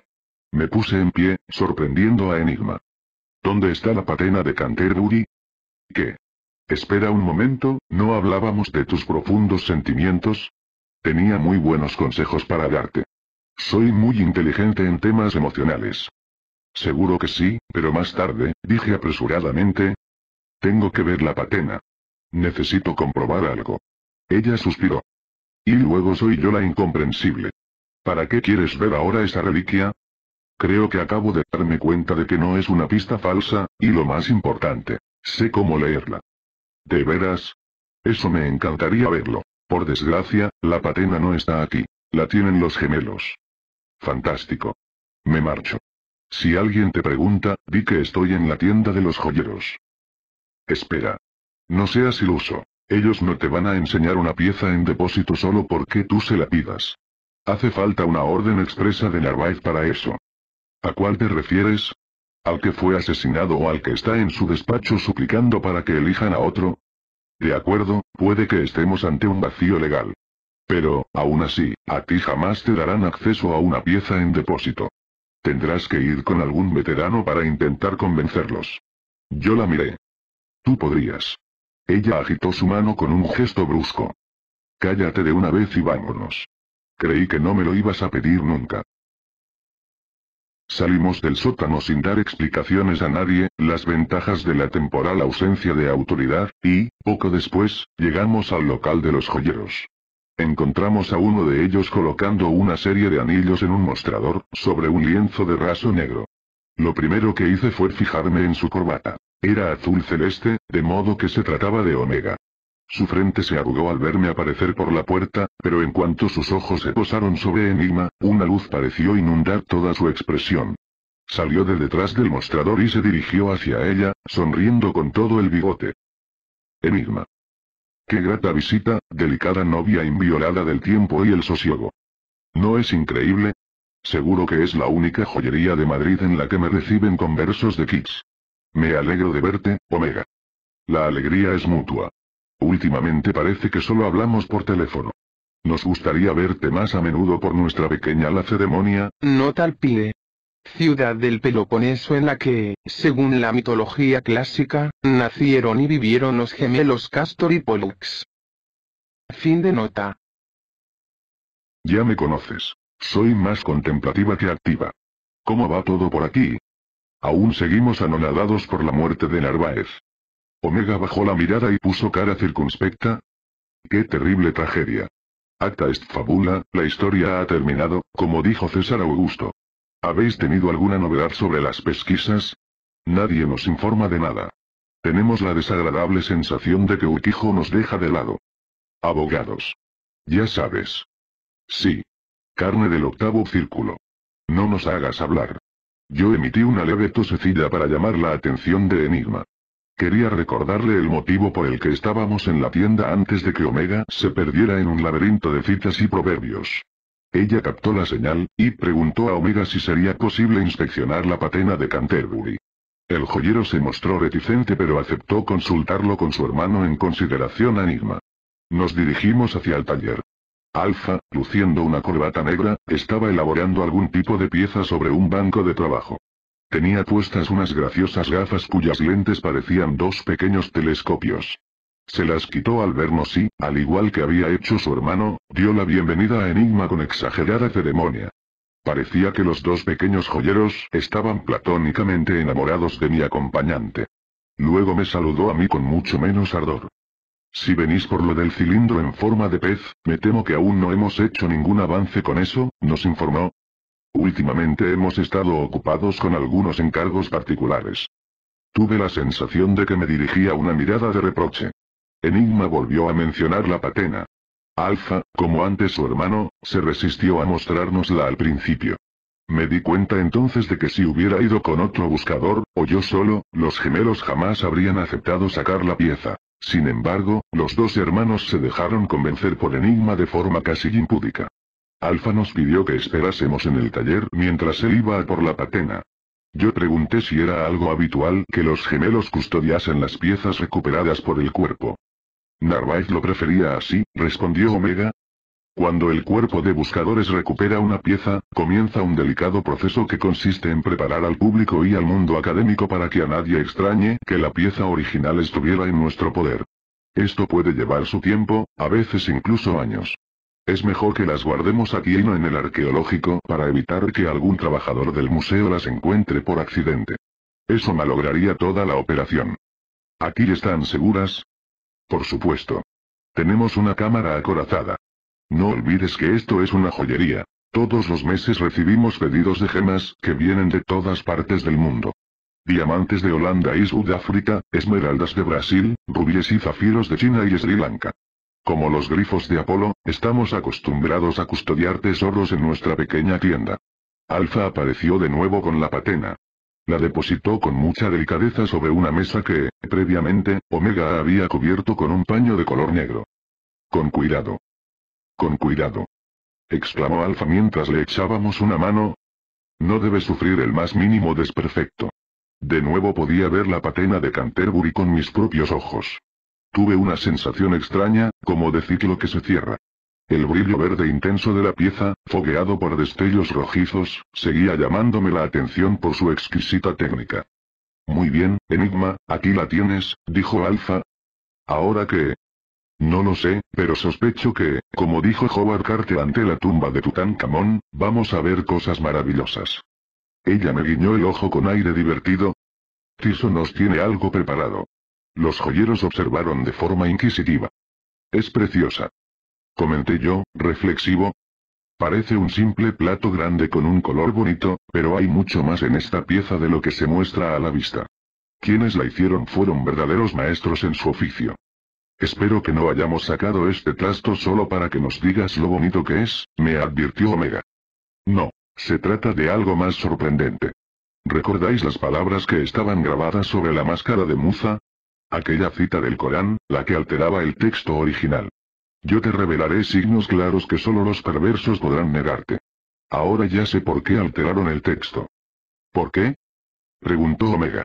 Me puse en pie, sorprendiendo a Enigma. ¿Dónde está la patena de Canterbury? ¿Qué? Espera un momento, ¿no hablábamos de tus profundos sentimientos? Tenía muy buenos consejos para darte. Soy muy inteligente en temas emocionales. Seguro que sí, pero más tarde, dije apresuradamente. Tengo que ver la patena. Necesito comprobar algo. Ella suspiró. Y luego soy yo la incomprensible. ¿Para qué quieres ver ahora esa reliquia? Creo que acabo de darme cuenta de que no es una pista falsa, y lo más importante, sé cómo leerla. ¿De veras? Eso me encantaría verlo. Por desgracia, la patena no está aquí. La tienen los gemelos. Fantástico. Me marcho. Si alguien te pregunta, di que estoy en la tienda de los joyeros. Espera. No seas iluso. Ellos no te van a enseñar una pieza en depósito solo porque tú se la pidas. Hace falta una orden expresa de Narvaez para eso. ¿A cuál te refieres? ¿Al que fue asesinado o al que está en su despacho suplicando para que elijan a otro? De acuerdo, puede que estemos ante un vacío legal. Pero, aún así, a ti jamás te darán acceso a una pieza en depósito. Tendrás que ir con algún veterano para intentar convencerlos. Yo la miré. Tú podrías. Ella agitó su mano con un gesto brusco. Cállate de una vez y vámonos. Creí que no me lo ibas a pedir nunca. Salimos del sótano sin dar explicaciones a nadie, las ventajas de la temporal ausencia de autoridad, y, poco después, llegamos al local de los joyeros. Encontramos a uno de ellos colocando una serie de anillos en un mostrador, sobre un lienzo de raso negro. Lo primero que hice fue fijarme en su corbata. Era azul celeste, de modo que se trataba de Omega. Su frente se arrugó al verme aparecer por la puerta, pero en cuanto sus ojos se posaron sobre Enigma, una luz pareció inundar toda su expresión. Salió de detrás del mostrador y se dirigió hacia ella, sonriendo con todo el bigote. Enigma. Qué grata visita, delicada novia inviolada del tiempo y el sosiego. ¿No es increíble? Seguro que es la única joyería de Madrid en la que me reciben con versos de kits. Me alegro de verte, Omega. La alegría es mutua. Últimamente parece que solo hablamos por teléfono. Nos gustaría verte más a menudo por nuestra pequeña la ceremonia, no tal pie ciudad del Peloponeso en la que, según la mitología clásica, nacieron y vivieron los gemelos Castor y Pollux. Fin de nota. Ya me conoces. Soy más contemplativa que activa. ¿Cómo va todo por aquí? Aún seguimos anonadados por la muerte de Narváez. Omega bajó la mirada y puso cara circunspecta. ¡Qué terrible tragedia! Acta est fabula, la historia ha terminado, como dijo César Augusto. ¿Habéis tenido alguna novedad sobre las pesquisas? Nadie nos informa de nada. Tenemos la desagradable sensación de que Ukijo nos deja de lado. Abogados. Ya sabes. Sí. Carne del octavo círculo. No nos hagas hablar. Yo emití una leve tosecilla para llamar la atención de Enigma. Quería recordarle el motivo por el que estábamos en la tienda antes de que Omega se perdiera en un laberinto de citas y proverbios. Ella captó la señal, y preguntó a Omega si sería posible inspeccionar la patena de Canterbury. El joyero se mostró reticente pero aceptó consultarlo con su hermano en consideración a Enigma. Nos dirigimos hacia el taller. Alfa, luciendo una corbata negra, estaba elaborando algún tipo de pieza sobre un banco de trabajo. Tenía puestas unas graciosas gafas cuyas lentes parecían dos pequeños telescopios. Se las quitó al vernos y, al igual que había hecho su hermano, dio la bienvenida a Enigma con exagerada ceremonia. Parecía que los dos pequeños joyeros estaban platónicamente enamorados de mi acompañante. Luego me saludó a mí con mucho menos ardor. Si venís por lo del cilindro en forma de pez, me temo que aún no hemos hecho ningún avance con eso, nos informó. Últimamente hemos estado ocupados con algunos encargos particulares. Tuve la sensación de que me dirigía una mirada de reproche. Enigma volvió a mencionar la patena. Alfa, como antes su hermano, se resistió a mostrárnosla al principio. Me di cuenta entonces de que si hubiera ido con otro buscador, o yo solo, los gemelos jamás habrían aceptado sacar la pieza. Sin embargo, los dos hermanos se dejaron convencer por Enigma de forma casi impúdica. Alfa nos pidió que esperásemos en el taller mientras él iba a por la patena. Yo pregunté si era algo habitual que los gemelos custodiasen las piezas recuperadas por el cuerpo. Narváez lo prefería así, respondió Omega. Cuando el cuerpo de buscadores recupera una pieza, comienza un delicado proceso que consiste en preparar al público y al mundo académico para que a nadie extrañe que la pieza original estuviera en nuestro poder. Esto puede llevar su tiempo, a veces incluso años. Es mejor que las guardemos aquí y no en el arqueológico para evitar que algún trabajador del museo las encuentre por accidente. Eso malograría toda la operación. Aquí están seguras, por supuesto. Tenemos una cámara acorazada. No olvides que esto es una joyería. Todos los meses recibimos pedidos de gemas, que vienen de todas partes del mundo. Diamantes de Holanda y Sudáfrica, esmeraldas de Brasil, rubíes y zafiros de China y Sri Lanka. Como los grifos de Apolo, estamos acostumbrados a custodiar tesoros en nuestra pequeña tienda. Alfa apareció de nuevo con la patena. La depositó con mucha delicadeza sobre una mesa que, previamente, Omega había cubierto con un paño de color negro. Con cuidado. Con cuidado. Exclamó Alfa mientras le echábamos una mano. No debe sufrir el más mínimo desperfecto. De nuevo podía ver la patena de Canterbury con mis propios ojos. Tuve una sensación extraña, como de ciclo que se cierra. El brillo verde intenso de la pieza, fogueado por destellos rojizos, seguía llamándome la atención por su exquisita técnica. Muy bien, Enigma, aquí la tienes, dijo Alfa. Ahora qué? No lo sé, pero sospecho que, como dijo Howard Carter ante la tumba de Tutankamón, vamos a ver cosas maravillosas. Ella me guiñó el ojo con aire divertido. Tiso nos tiene algo preparado. Los joyeros observaron de forma inquisitiva. Es preciosa comenté yo, reflexivo. Parece un simple plato grande con un color bonito, pero hay mucho más en esta pieza de lo que se muestra a la vista. Quienes la hicieron fueron verdaderos maestros en su oficio. Espero que no hayamos sacado este trasto solo para que nos digas lo bonito que es, me advirtió Omega. No, se trata de algo más sorprendente. ¿Recordáis las palabras que estaban grabadas sobre la máscara de Muza? Aquella cita del Corán, la que alteraba el texto original. Yo te revelaré signos claros que solo los perversos podrán negarte. Ahora ya sé por qué alteraron el texto. ¿Por qué? Preguntó Omega.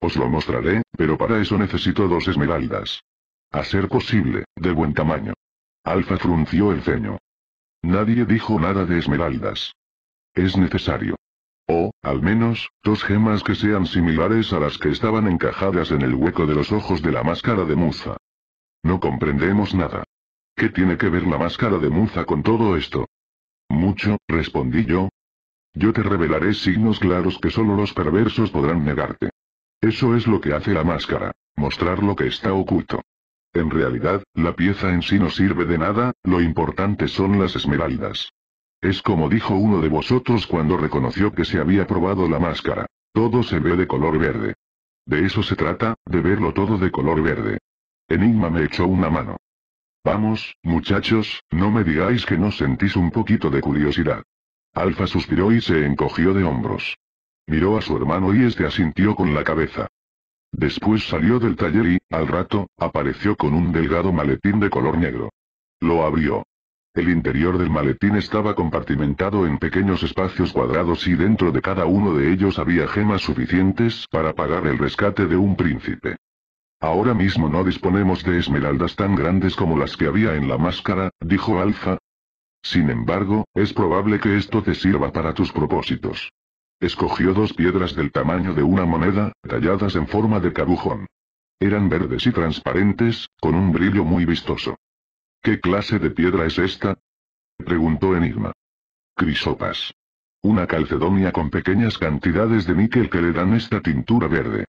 Os lo mostraré, pero para eso necesito dos esmeraldas. A ser posible, de buen tamaño. Alfa frunció el ceño. Nadie dijo nada de esmeraldas. Es necesario. O, al menos, dos gemas que sean similares a las que estaban encajadas en el hueco de los ojos de la máscara de Musa. No comprendemos nada. ¿Qué tiene que ver la máscara de Munza con todo esto? Mucho, respondí yo. Yo te revelaré signos claros que solo los perversos podrán negarte. Eso es lo que hace la máscara, mostrar lo que está oculto. En realidad, la pieza en sí no sirve de nada, lo importante son las esmeraldas. Es como dijo uno de vosotros cuando reconoció que se había probado la máscara. Todo se ve de color verde. De eso se trata, de verlo todo de color verde. Enigma me echó una mano. Vamos, muchachos, no me digáis que no sentís un poquito de curiosidad. Alfa suspiró y se encogió de hombros. Miró a su hermano y este asintió con la cabeza. Después salió del taller y, al rato, apareció con un delgado maletín de color negro. Lo abrió. El interior del maletín estaba compartimentado en pequeños espacios cuadrados y dentro de cada uno de ellos había gemas suficientes para pagar el rescate de un príncipe. Ahora mismo no disponemos de esmeraldas tan grandes como las que había en la máscara, dijo Alfa. Sin embargo, es probable que esto te sirva para tus propósitos. Escogió dos piedras del tamaño de una moneda, talladas en forma de cabujón. Eran verdes y transparentes, con un brillo muy vistoso. ¿Qué clase de piedra es esta? preguntó Enigma. Crisopas. Una calcedonia con pequeñas cantidades de níquel que le dan esta tintura verde.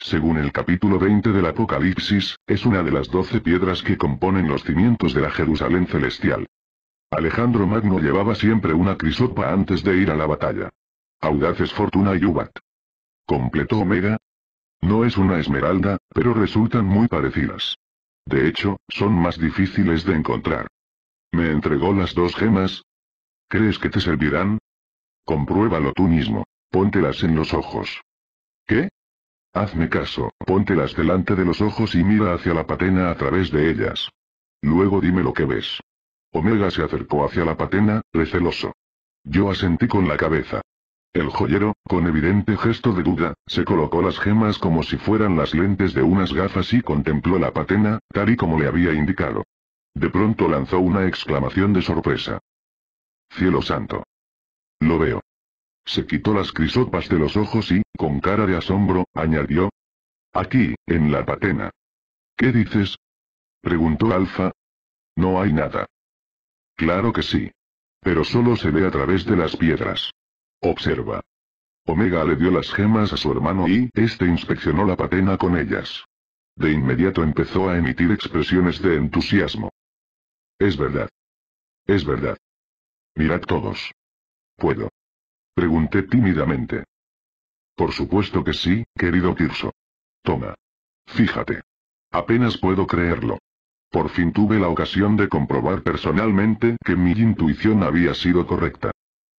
Según el capítulo 20 del Apocalipsis, es una de las doce piedras que componen los cimientos de la Jerusalén celestial. Alejandro Magno llevaba siempre una crisopa antes de ir a la batalla. Audaces Fortuna y Ubat. ¿Completó Omega? No es una esmeralda, pero resultan muy parecidas. De hecho, son más difíciles de encontrar. ¿Me entregó las dos gemas? ¿Crees que te servirán? Compruébalo tú mismo. Póntelas en los ojos. ¿Qué? Hazme caso, póntelas delante de los ojos y mira hacia la patena a través de ellas. Luego dime lo que ves. Omega se acercó hacia la patena, receloso. Yo asentí con la cabeza. El joyero, con evidente gesto de duda, se colocó las gemas como si fueran las lentes de unas gafas y contempló la patena, tal y como le había indicado. De pronto lanzó una exclamación de sorpresa. Cielo santo. Lo veo. Se quitó las crisopas de los ojos y, con cara de asombro, añadió. Aquí, en la patena. ¿Qué dices? Preguntó Alfa. No hay nada. Claro que sí. Pero solo se ve a través de las piedras. Observa. Omega le dio las gemas a su hermano y este inspeccionó la patena con ellas. De inmediato empezó a emitir expresiones de entusiasmo. Es verdad. Es verdad. Mirad todos. Puedo. Pregunté tímidamente. Por supuesto que sí, querido Kirso. Toma. Fíjate. Apenas puedo creerlo. Por fin tuve la ocasión de comprobar personalmente que mi intuición había sido correcta.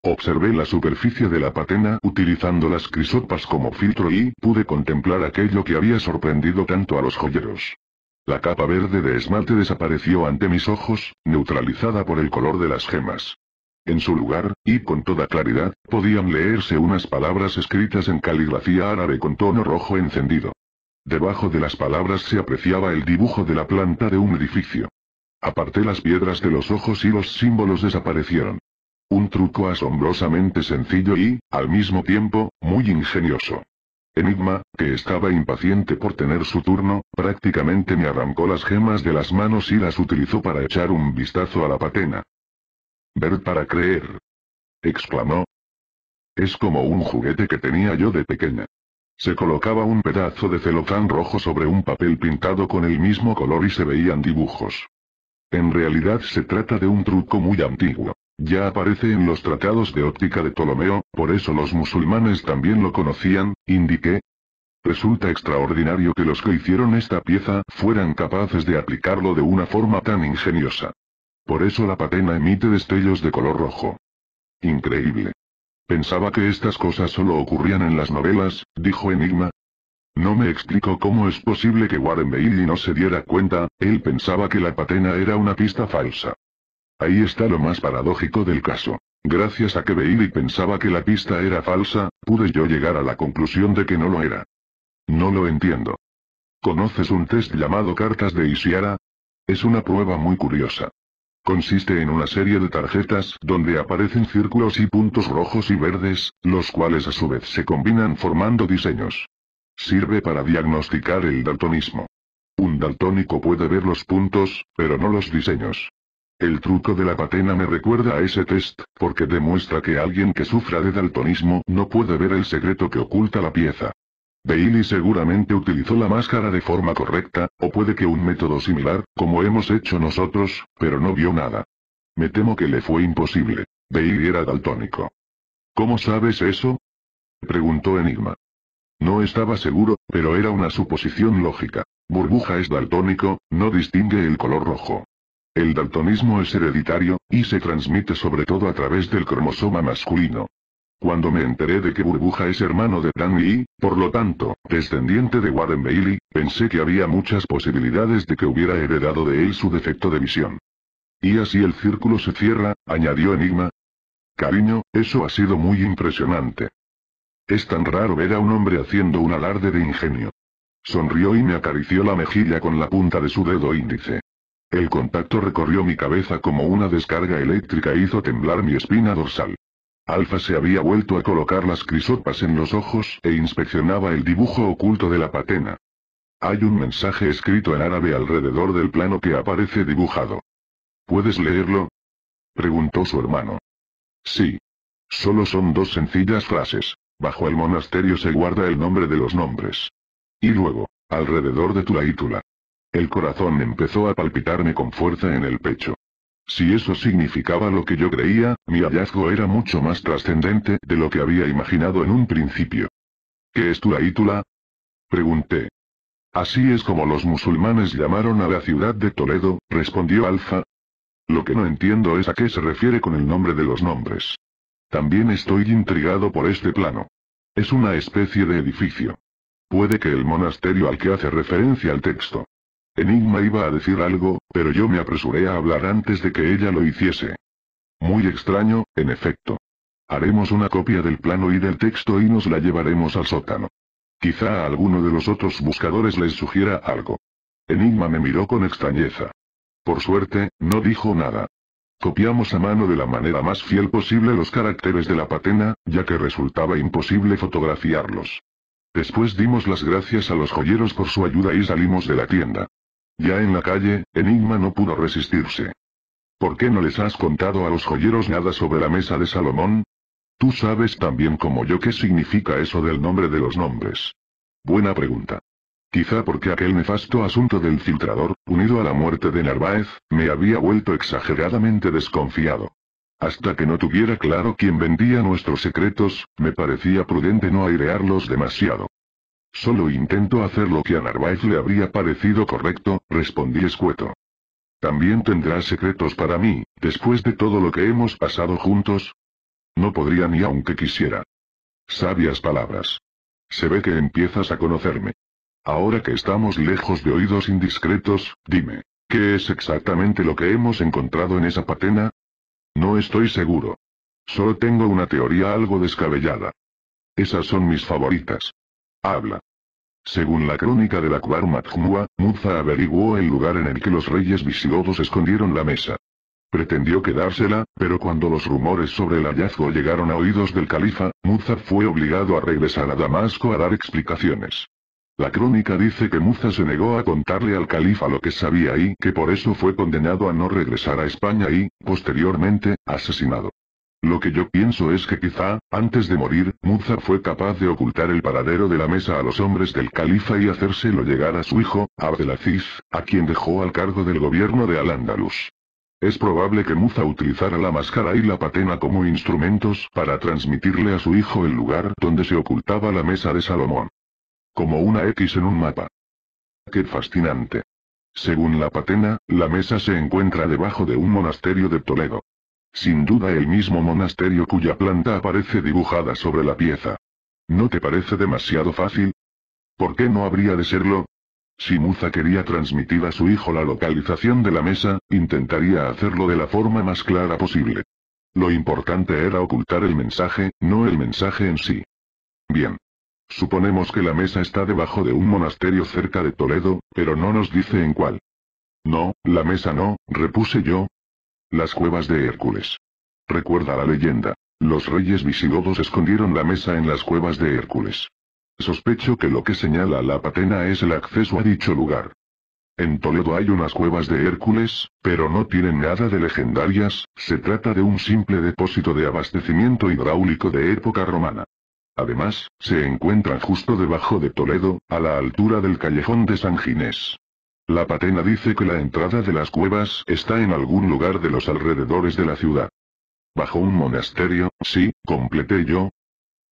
Observé la superficie de la patena utilizando las crisopas como filtro y pude contemplar aquello que había sorprendido tanto a los joyeros. La capa verde de esmalte desapareció ante mis ojos, neutralizada por el color de las gemas. En su lugar, y con toda claridad, podían leerse unas palabras escritas en caligrafía árabe con tono rojo encendido. Debajo de las palabras se apreciaba el dibujo de la planta de un edificio. Aparté las piedras de los ojos y los símbolos desaparecieron. Un truco asombrosamente sencillo y, al mismo tiempo, muy ingenioso. Enigma, que estaba impaciente por tener su turno, prácticamente me arrancó las gemas de las manos y las utilizó para echar un vistazo a la patena. Ver para creer. exclamó. Es como un juguete que tenía yo de pequeña. Se colocaba un pedazo de celofán rojo sobre un papel pintado con el mismo color y se veían dibujos. En realidad se trata de un truco muy antiguo. Ya aparece en los tratados de óptica de Ptolomeo, por eso los musulmanes también lo conocían, indiqué. Resulta extraordinario que los que hicieron esta pieza fueran capaces de aplicarlo de una forma tan ingeniosa. Por eso la patena emite destellos de color rojo. Increíble. Pensaba que estas cosas solo ocurrían en las novelas, dijo Enigma. No me explico cómo es posible que Warren Bailey no se diera cuenta, él pensaba que la patena era una pista falsa. Ahí está lo más paradójico del caso. Gracias a que Bailey pensaba que la pista era falsa, pude yo llegar a la conclusión de que no lo era. No lo entiendo. ¿Conoces un test llamado Cartas de Isiara? Es una prueba muy curiosa. Consiste en una serie de tarjetas donde aparecen círculos y puntos rojos y verdes, los cuales a su vez se combinan formando diseños. Sirve para diagnosticar el daltonismo. Un daltónico puede ver los puntos, pero no los diseños. El truco de la patena me recuerda a ese test, porque demuestra que alguien que sufra de daltonismo no puede ver el secreto que oculta la pieza. Bailey seguramente utilizó la máscara de forma correcta, o puede que un método similar, como hemos hecho nosotros, pero no vio nada. Me temo que le fue imposible. Bailey era daltónico. ¿Cómo sabes eso? Preguntó Enigma. No estaba seguro, pero era una suposición lógica. Burbuja es daltónico, no distingue el color rojo. El daltonismo es hereditario, y se transmite sobre todo a través del cromosoma masculino. Cuando me enteré de que Burbuja es hermano de Dan y, por lo tanto, descendiente de Warren Bailey, pensé que había muchas posibilidades de que hubiera heredado de él su defecto de visión. Y así el círculo se cierra, añadió Enigma. Cariño, eso ha sido muy impresionante. Es tan raro ver a un hombre haciendo un alarde de ingenio. Sonrió y me acarició la mejilla con la punta de su dedo índice. El contacto recorrió mi cabeza como una descarga eléctrica e hizo temblar mi espina dorsal. Alfa se había vuelto a colocar las crisopas en los ojos e inspeccionaba el dibujo oculto de la patena. Hay un mensaje escrito en árabe alrededor del plano que aparece dibujado. ¿Puedes leerlo? preguntó su hermano. Sí. Solo son dos sencillas frases. Bajo el monasterio se guarda el nombre de los nombres. Y luego, alrededor de tu Tulaítula. El corazón empezó a palpitarme con fuerza en el pecho. Si eso significaba lo que yo creía, mi hallazgo era mucho más trascendente de lo que había imaginado en un principio. ¿Qué es Tulaítula? Pregunté. Así es como los musulmanes llamaron a la ciudad de Toledo, respondió Alfa. Lo que no entiendo es a qué se refiere con el nombre de los nombres. También estoy intrigado por este plano. Es una especie de edificio. Puede que el monasterio al que hace referencia el texto Enigma iba a decir algo, pero yo me apresuré a hablar antes de que ella lo hiciese. Muy extraño, en efecto. Haremos una copia del plano y del texto y nos la llevaremos al sótano. Quizá a alguno de los otros buscadores les sugiera algo. Enigma me miró con extrañeza. Por suerte, no dijo nada. Copiamos a mano de la manera más fiel posible los caracteres de la patena, ya que resultaba imposible fotografiarlos. Después dimos las gracias a los joyeros por su ayuda y salimos de la tienda. Ya en la calle, Enigma no pudo resistirse. ¿Por qué no les has contado a los joyeros nada sobre la mesa de Salomón? Tú sabes tan bien como yo qué significa eso del nombre de los nombres. Buena pregunta. Quizá porque aquel nefasto asunto del filtrador, unido a la muerte de Narváez, me había vuelto exageradamente desconfiado. Hasta que no tuviera claro quién vendía nuestros secretos, me parecía prudente no airearlos demasiado. Solo intento hacer lo que a Narváez le habría parecido correcto, respondí escueto. También tendrás secretos para mí, después de todo lo que hemos pasado juntos. No podría ni aunque quisiera. Sabias palabras. Se ve que empiezas a conocerme. Ahora que estamos lejos de oídos indiscretos, dime, ¿qué es exactamente lo que hemos encontrado en esa patena? No estoy seguro. Solo tengo una teoría algo descabellada. Esas son mis favoritas. Habla. Según la crónica de la Akbar Matjmua, Muza averiguó el lugar en el que los reyes visigodos escondieron la mesa. Pretendió quedársela, pero cuando los rumores sobre el hallazgo llegaron a oídos del califa, Muza fue obligado a regresar a Damasco a dar explicaciones. La crónica dice que Muza se negó a contarle al califa lo que sabía y que por eso fue condenado a no regresar a España y, posteriormente, asesinado. Lo que yo pienso es que quizá, antes de morir, Muza fue capaz de ocultar el paradero de la mesa a los hombres del califa y hacérselo llegar a su hijo, Abdelaziz, a quien dejó al cargo del gobierno de Al-Ándalus. Es probable que Muza utilizara la máscara y la patena como instrumentos para transmitirle a su hijo el lugar donde se ocultaba la mesa de Salomón. Como una X en un mapa. ¡Qué fascinante! Según la patena, la mesa se encuentra debajo de un monasterio de Toledo. Sin duda el mismo monasterio cuya planta aparece dibujada sobre la pieza. ¿No te parece demasiado fácil? ¿Por qué no habría de serlo? Si Muza quería transmitir a su hijo la localización de la mesa, intentaría hacerlo de la forma más clara posible. Lo importante era ocultar el mensaje, no el mensaje en sí. Bien. Suponemos que la mesa está debajo de un monasterio cerca de Toledo, pero no nos dice en cuál. No, la mesa no, repuse yo, las cuevas de Hércules. Recuerda la leyenda. Los reyes visigodos escondieron la mesa en las cuevas de Hércules. Sospecho que lo que señala la patena es el acceso a dicho lugar. En Toledo hay unas cuevas de Hércules, pero no tienen nada de legendarias, se trata de un simple depósito de abastecimiento hidráulico de época romana. Además, se encuentran justo debajo de Toledo, a la altura del callejón de San Ginés. La patena dice que la entrada de las cuevas está en algún lugar de los alrededores de la ciudad. Bajo un monasterio, sí, completé yo.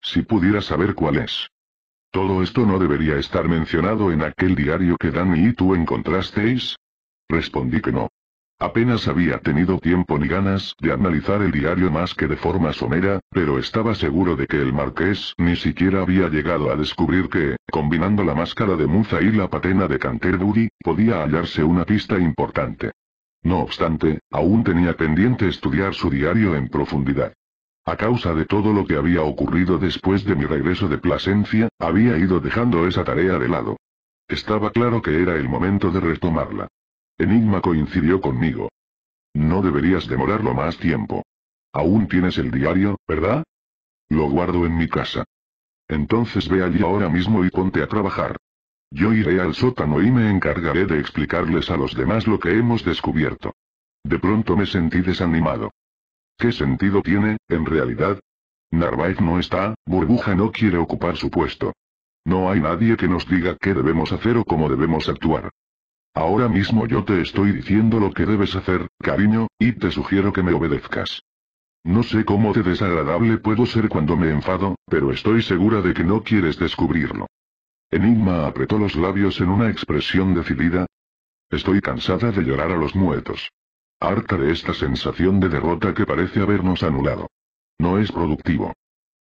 Si pudiera saber cuál es. Todo esto no debería estar mencionado en aquel diario que Dani y tú encontrasteis. Respondí que no. Apenas había tenido tiempo ni ganas de analizar el diario más que de forma somera, pero estaba seguro de que el marqués ni siquiera había llegado a descubrir que, combinando la máscara de Muza y la patena de Canterbury, podía hallarse una pista importante. No obstante, aún tenía pendiente estudiar su diario en profundidad. A causa de todo lo que había ocurrido después de mi regreso de Plasencia, había ido dejando esa tarea de lado. Estaba claro que era el momento de retomarla. Enigma coincidió conmigo. No deberías demorarlo más tiempo. Aún tienes el diario, ¿verdad? Lo guardo en mi casa. Entonces ve allí ahora mismo y ponte a trabajar. Yo iré al sótano y me encargaré de explicarles a los demás lo que hemos descubierto. De pronto me sentí desanimado. ¿Qué sentido tiene, en realidad? Narváez no está, Burbuja no quiere ocupar su puesto. No hay nadie que nos diga qué debemos hacer o cómo debemos actuar. Ahora mismo yo te estoy diciendo lo que debes hacer, cariño, y te sugiero que me obedezcas. No sé cómo de desagradable puedo ser cuando me enfado, pero estoy segura de que no quieres descubrirlo. Enigma apretó los labios en una expresión decidida. Estoy cansada de llorar a los muertos. Harta de esta sensación de derrota que parece habernos anulado. No es productivo.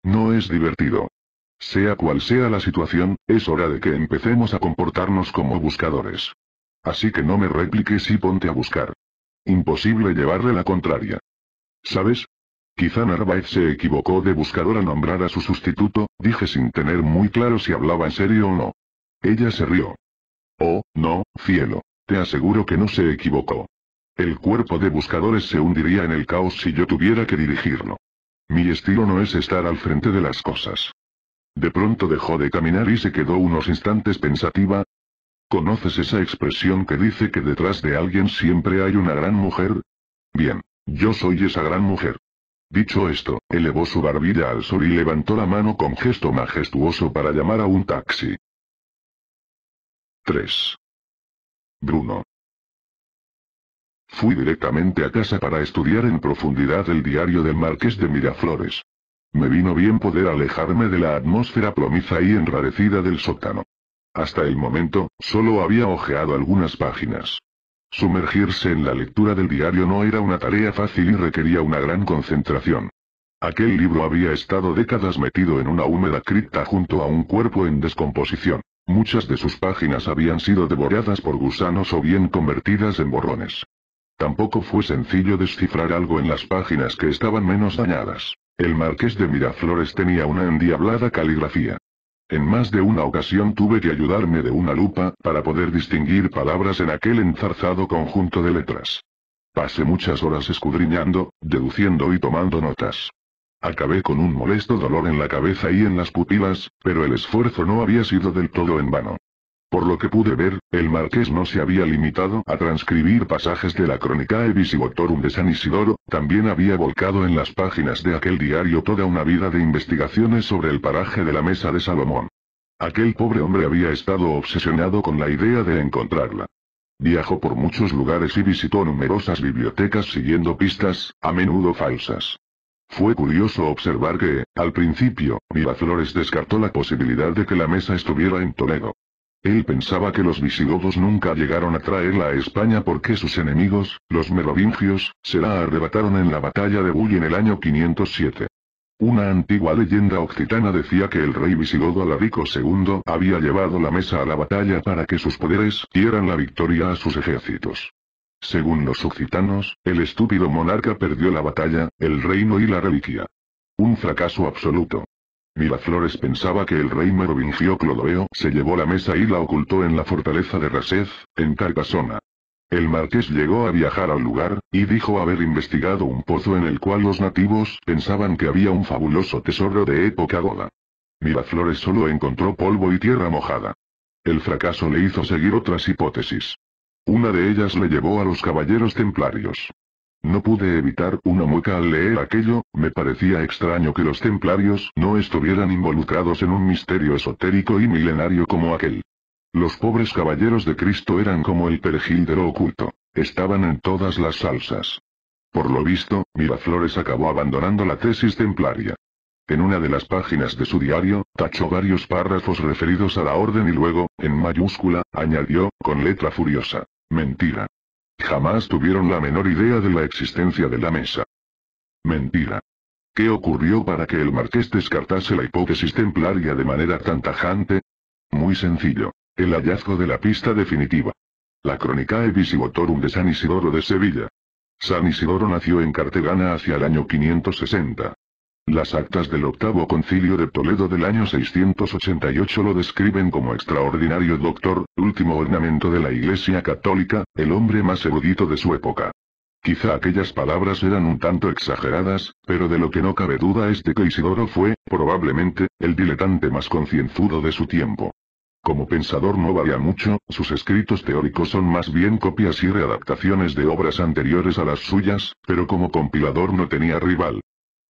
No es divertido. Sea cual sea la situación, es hora de que empecemos a comportarnos como buscadores. Así que no me repliques y ponte a buscar. Imposible llevarle la contraria. ¿Sabes? Quizá Narváez se equivocó de buscador a nombrar a su sustituto, dije sin tener muy claro si hablaba en serio o no. Ella se rió. Oh, no, cielo. Te aseguro que no se equivocó. El cuerpo de buscadores se hundiría en el caos si yo tuviera que dirigirlo. Mi estilo no es estar al frente de las cosas. De pronto dejó de caminar y se quedó unos instantes pensativa, ¿Conoces esa expresión que dice que detrás de alguien siempre hay una gran mujer? Bien, yo soy esa gran mujer. Dicho esto, elevó su barbilla al sol y levantó la mano con gesto majestuoso para llamar a un taxi. 3. Bruno. Fui directamente a casa para estudiar en profundidad el diario del marqués de Miraflores. Me vino bien poder alejarme de la atmósfera plomiza y enrarecida del sótano. Hasta el momento, solo había hojeado algunas páginas. Sumergirse en la lectura del diario no era una tarea fácil y requería una gran concentración. Aquel libro había estado décadas metido en una húmeda cripta junto a un cuerpo en descomposición. Muchas de sus páginas habían sido devoradas por gusanos o bien convertidas en borrones. Tampoco fue sencillo descifrar algo en las páginas que estaban menos dañadas. El marqués de Miraflores tenía una endiablada caligrafía. En más de una ocasión tuve que ayudarme de una lupa para poder distinguir palabras en aquel enzarzado conjunto de letras. Pasé muchas horas escudriñando, deduciendo y tomando notas. Acabé con un molesto dolor en la cabeza y en las pupilas, pero el esfuerzo no había sido del todo en vano. Por lo que pude ver, el marqués no se había limitado a transcribir pasajes de la crónica Evisibotorum de San Isidoro, también había volcado en las páginas de aquel diario toda una vida de investigaciones sobre el paraje de la Mesa de Salomón. Aquel pobre hombre había estado obsesionado con la idea de encontrarla. Viajó por muchos lugares y visitó numerosas bibliotecas siguiendo pistas, a menudo falsas. Fue curioso observar que, al principio, Miraflores descartó la posibilidad de que la mesa estuviera en Toledo. Él pensaba que los visigodos nunca llegaron a traerla a España porque sus enemigos, los merovingios, se la arrebataron en la batalla de Bull en el año 507. Una antigua leyenda occitana decía que el rey visigodo Alarico II había llevado la mesa a la batalla para que sus poderes dieran la victoria a sus ejércitos. Según los occitanos, el estúpido monarca perdió la batalla, el reino y la reliquia. Un fracaso absoluto. Miraflores pensaba que el rey merovingio Clodoveo se llevó la mesa y la ocultó en la fortaleza de Rasez, en Carcasona. El marqués llegó a viajar al lugar, y dijo haber investigado un pozo en el cual los nativos pensaban que había un fabuloso tesoro de época goda. Miraflores solo encontró polvo y tierra mojada. El fracaso le hizo seguir otras hipótesis. Una de ellas le llevó a los caballeros templarios. No pude evitar una mueca al leer aquello, me parecía extraño que los templarios no estuvieran involucrados en un misterio esotérico y milenario como aquel. Los pobres caballeros de Cristo eran como el perejil de lo oculto, estaban en todas las salsas. Por lo visto, Miraflores acabó abandonando la tesis templaria. En una de las páginas de su diario, tachó varios párrafos referidos a la orden y luego, en mayúscula, añadió, con letra furiosa, mentira. Jamás tuvieron la menor idea de la existencia de la mesa. Mentira. ¿Qué ocurrió para que el marqués descartase la hipótesis templaria de manera tan tajante? Muy sencillo. El hallazgo de la pista definitiva. La crónica Evisibotorum de San Isidoro de Sevilla. San Isidoro nació en Cartagena hacia el año 560. Las actas del octavo concilio de Toledo del año 688 lo describen como extraordinario doctor, último ornamento de la Iglesia católica, el hombre más erudito de su época. Quizá aquellas palabras eran un tanto exageradas, pero de lo que no cabe duda es de que Isidoro fue, probablemente, el diletante más concienzudo de su tiempo. Como pensador no varía mucho, sus escritos teóricos son más bien copias y readaptaciones de obras anteriores a las suyas, pero como compilador no tenía rival.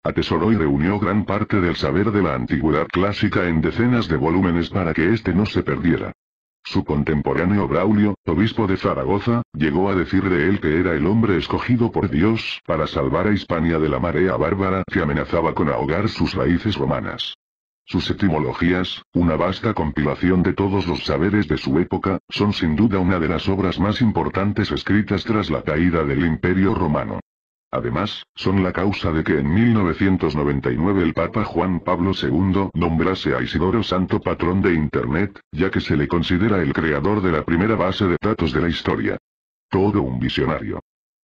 Atesoró y reunió gran parte del saber de la antigüedad clásica en decenas de volúmenes para que éste no se perdiera. Su contemporáneo Braulio, obispo de Zaragoza, llegó a decir de él que era el hombre escogido por Dios para salvar a Hispania de la marea bárbara que amenazaba con ahogar sus raíces romanas. Sus etimologías, una vasta compilación de todos los saberes de su época, son sin duda una de las obras más importantes escritas tras la caída del Imperio Romano. Además, son la causa de que en 1999 el Papa Juan Pablo II nombrase a Isidoro Santo patrón de Internet, ya que se le considera el creador de la primera base de datos de la historia. Todo un visionario.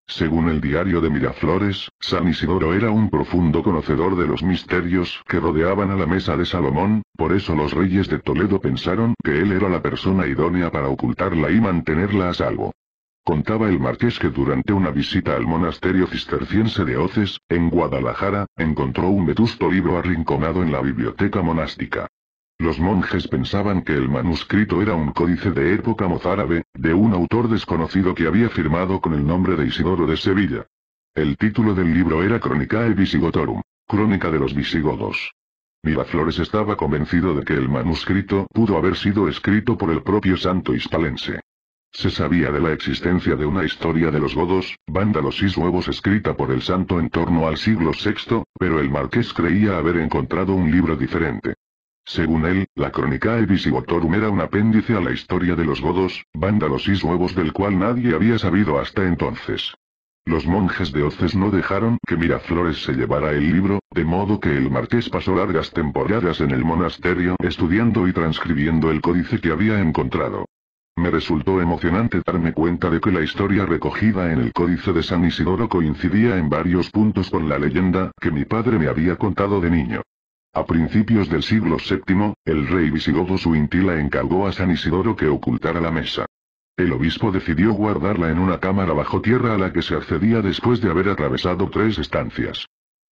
Según el diario de Miraflores, San Isidoro era un profundo conocedor de los misterios que rodeaban a la mesa de Salomón, por eso los reyes de Toledo pensaron que él era la persona idónea para ocultarla y mantenerla a salvo. Contaba el marqués que durante una visita al monasterio cisterciense de Oces, en Guadalajara, encontró un vetusto libro arrinconado en la biblioteca monástica. Los monjes pensaban que el manuscrito era un códice de época mozárabe, de un autor desconocido que había firmado con el nombre de Isidoro de Sevilla. El título del libro era Cronicae Visigotorum, Crónica de los Visigodos. Miraflores estaba convencido de que el manuscrito pudo haber sido escrito por el propio santo hispalense. Se sabía de la existencia de una historia de los godos, vándalos y suevos escrita por el santo en torno al siglo VI, pero el marqués creía haber encontrado un libro diferente. Según él, la crónica Evisibotorum era un apéndice a la historia de los godos, vándalos y suevos del cual nadie había sabido hasta entonces. Los monjes de Oces no dejaron que Miraflores se llevara el libro, de modo que el marqués pasó largas temporadas en el monasterio estudiando y transcribiendo el códice que había encontrado. Me resultó emocionante darme cuenta de que la historia recogida en el Códice de San Isidoro coincidía en varios puntos con la leyenda que mi padre me había contado de niño. A principios del siglo VII, el rey visigodo Suintila encargó a San Isidoro que ocultara la mesa. El obispo decidió guardarla en una cámara bajo tierra a la que se accedía después de haber atravesado tres estancias.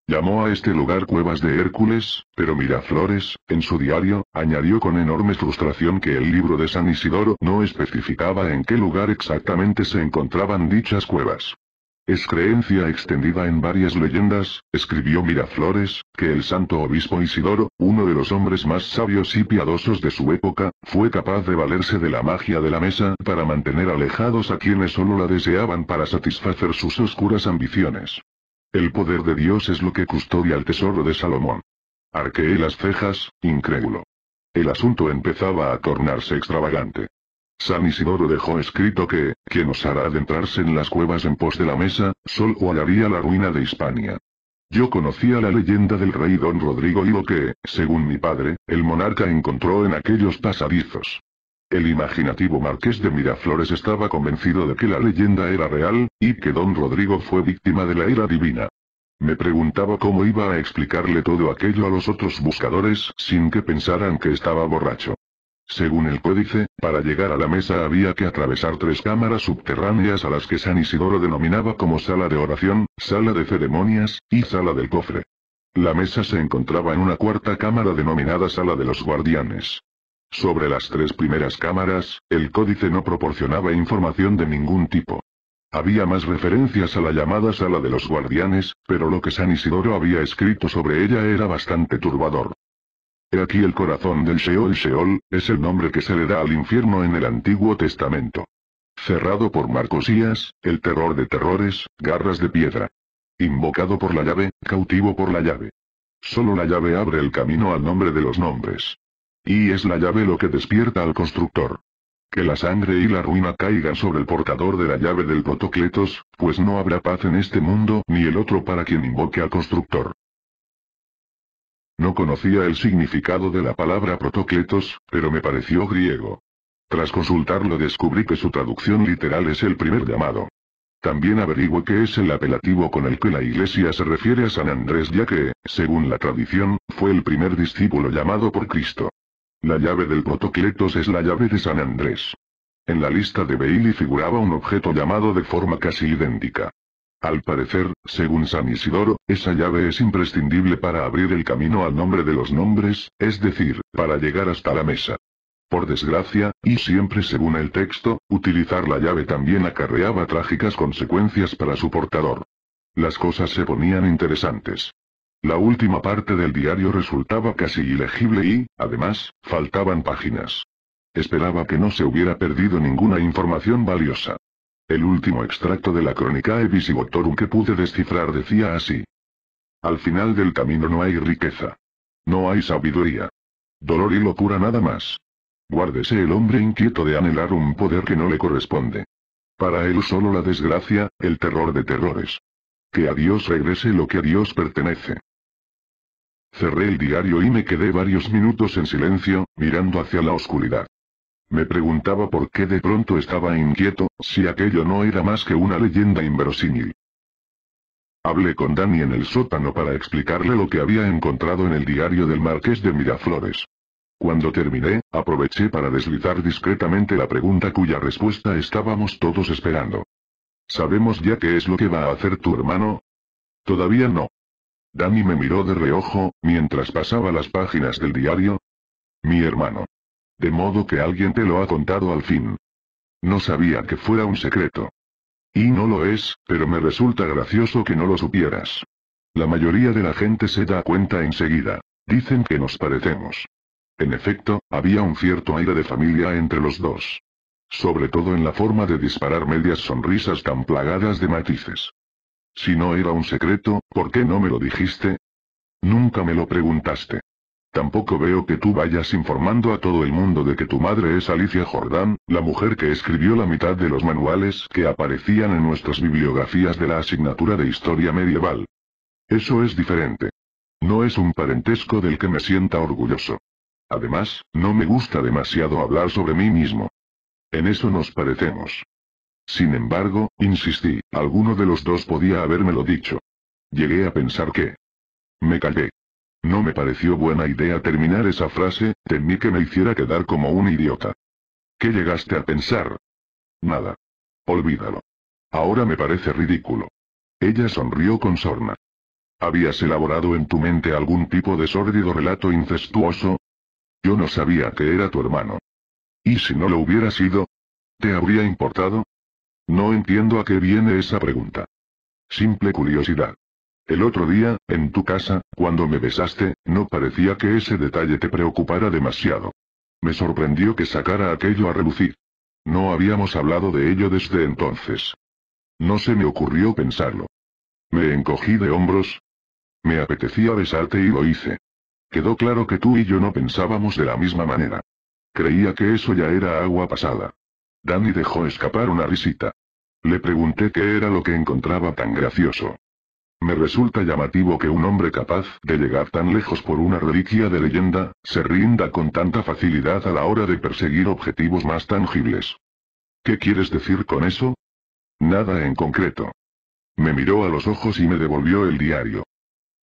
Llamó a este lugar Cuevas de Hércules, pero Miraflores, en su diario, añadió con enorme frustración que el libro de San Isidoro no especificaba en qué lugar exactamente se encontraban dichas cuevas. Es creencia extendida en varias leyendas, escribió Miraflores, que el santo obispo Isidoro, uno de los hombres más sabios y piadosos de su época, fue capaz de valerse de la magia de la mesa para mantener alejados a quienes solo la deseaban para satisfacer sus oscuras ambiciones. El poder de Dios es lo que custodia el tesoro de Salomón. Arqueé las cejas, incrédulo. El asunto empezaba a tornarse extravagante. San Isidoro dejó escrito que, quien osara adentrarse en las cuevas en pos de la mesa, sol o hallaría la ruina de Hispania. Yo conocía la leyenda del rey don Rodrigo y lo que, según mi padre, el monarca encontró en aquellos pasadizos. El imaginativo marqués de Miraflores estaba convencido de que la leyenda era real, y que don Rodrigo fue víctima de la ira divina. Me preguntaba cómo iba a explicarle todo aquello a los otros buscadores sin que pensaran que estaba borracho. Según el códice, para llegar a la mesa había que atravesar tres cámaras subterráneas a las que San Isidoro denominaba como sala de oración, sala de ceremonias, y sala del cofre. La mesa se encontraba en una cuarta cámara denominada sala de los guardianes. Sobre las tres primeras cámaras, el códice no proporcionaba información de ningún tipo. Había más referencias a la llamada sala de los guardianes, pero lo que San Isidoro había escrito sobre ella era bastante turbador. He aquí el corazón del Sheol. Sheol, es el nombre que se le da al infierno en el Antiguo Testamento. Cerrado por Marcosías, el terror de terrores, garras de piedra. Invocado por la llave, cautivo por la llave. Solo la llave abre el camino al nombre de los nombres. Y es la llave lo que despierta al constructor. Que la sangre y la ruina caigan sobre el portador de la llave del protocletos, pues no habrá paz en este mundo ni el otro para quien invoque al constructor. No conocía el significado de la palabra protocletos, pero me pareció griego. Tras consultarlo descubrí que su traducción literal es el primer llamado. También averigué que es el apelativo con el que la iglesia se refiere a San Andrés ya que, según la tradición, fue el primer discípulo llamado por Cristo. La llave del protocletos es la llave de San Andrés. En la lista de Bailey figuraba un objeto llamado de forma casi idéntica. Al parecer, según San Isidoro, esa llave es imprescindible para abrir el camino al nombre de los nombres, es decir, para llegar hasta la mesa. Por desgracia, y siempre según el texto, utilizar la llave también acarreaba trágicas consecuencias para su portador. Las cosas se ponían interesantes. La última parte del diario resultaba casi ilegible y, además, faltaban páginas. Esperaba que no se hubiera perdido ninguna información valiosa. El último extracto de la crónica Evisivotorum que pude descifrar decía así. Al final del camino no hay riqueza. No hay sabiduría. Dolor y locura nada más. Guárdese el hombre inquieto de anhelar un poder que no le corresponde. Para él solo la desgracia, el terror de terrores. Que a Dios regrese lo que a Dios pertenece. Cerré el diario y me quedé varios minutos en silencio, mirando hacia la oscuridad. Me preguntaba por qué de pronto estaba inquieto, si aquello no era más que una leyenda inverosímil. Hablé con Dani en el sótano para explicarle lo que había encontrado en el diario del marqués de Miraflores. Cuando terminé, aproveché para deslizar discretamente la pregunta cuya respuesta estábamos todos esperando. ¿Sabemos ya qué es lo que va a hacer tu hermano? Todavía no. Danny me miró de reojo, mientras pasaba las páginas del diario. Mi hermano. De modo que alguien te lo ha contado al fin. No sabía que fuera un secreto. Y no lo es, pero me resulta gracioso que no lo supieras. La mayoría de la gente se da cuenta enseguida. Dicen que nos parecemos. En efecto, había un cierto aire de familia entre los dos. Sobre todo en la forma de disparar medias sonrisas tan plagadas de matices. Si no era un secreto, ¿por qué no me lo dijiste? Nunca me lo preguntaste. Tampoco veo que tú vayas informando a todo el mundo de que tu madre es Alicia Jordán, la mujer que escribió la mitad de los manuales que aparecían en nuestras bibliografías de la asignatura de historia medieval. Eso es diferente. No es un parentesco del que me sienta orgulloso. Además, no me gusta demasiado hablar sobre mí mismo. En eso nos parecemos. Sin embargo, insistí, alguno de los dos podía habérmelo dicho. Llegué a pensar que... Me callé. No me pareció buena idea terminar esa frase, temí que me hiciera quedar como un idiota. ¿Qué llegaste a pensar? Nada. Olvídalo. Ahora me parece ridículo. Ella sonrió con sorna. ¿Habías elaborado en tu mente algún tipo de sórdido relato incestuoso? Yo no sabía que era tu hermano. ¿Y si no lo hubiera sido? ¿Te habría importado? No entiendo a qué viene esa pregunta. Simple curiosidad. El otro día, en tu casa, cuando me besaste, no parecía que ese detalle te preocupara demasiado. Me sorprendió que sacara aquello a relucir. No habíamos hablado de ello desde entonces. No se me ocurrió pensarlo. Me encogí de hombros. Me apetecía besarte y lo hice. Quedó claro que tú y yo no pensábamos de la misma manera. Creía que eso ya era agua pasada. Danny dejó escapar una risita. Le pregunté qué era lo que encontraba tan gracioso. Me resulta llamativo que un hombre capaz de llegar tan lejos por una reliquia de leyenda, se rinda con tanta facilidad a la hora de perseguir objetivos más tangibles. ¿Qué quieres decir con eso? Nada en concreto. Me miró a los ojos y me devolvió el diario.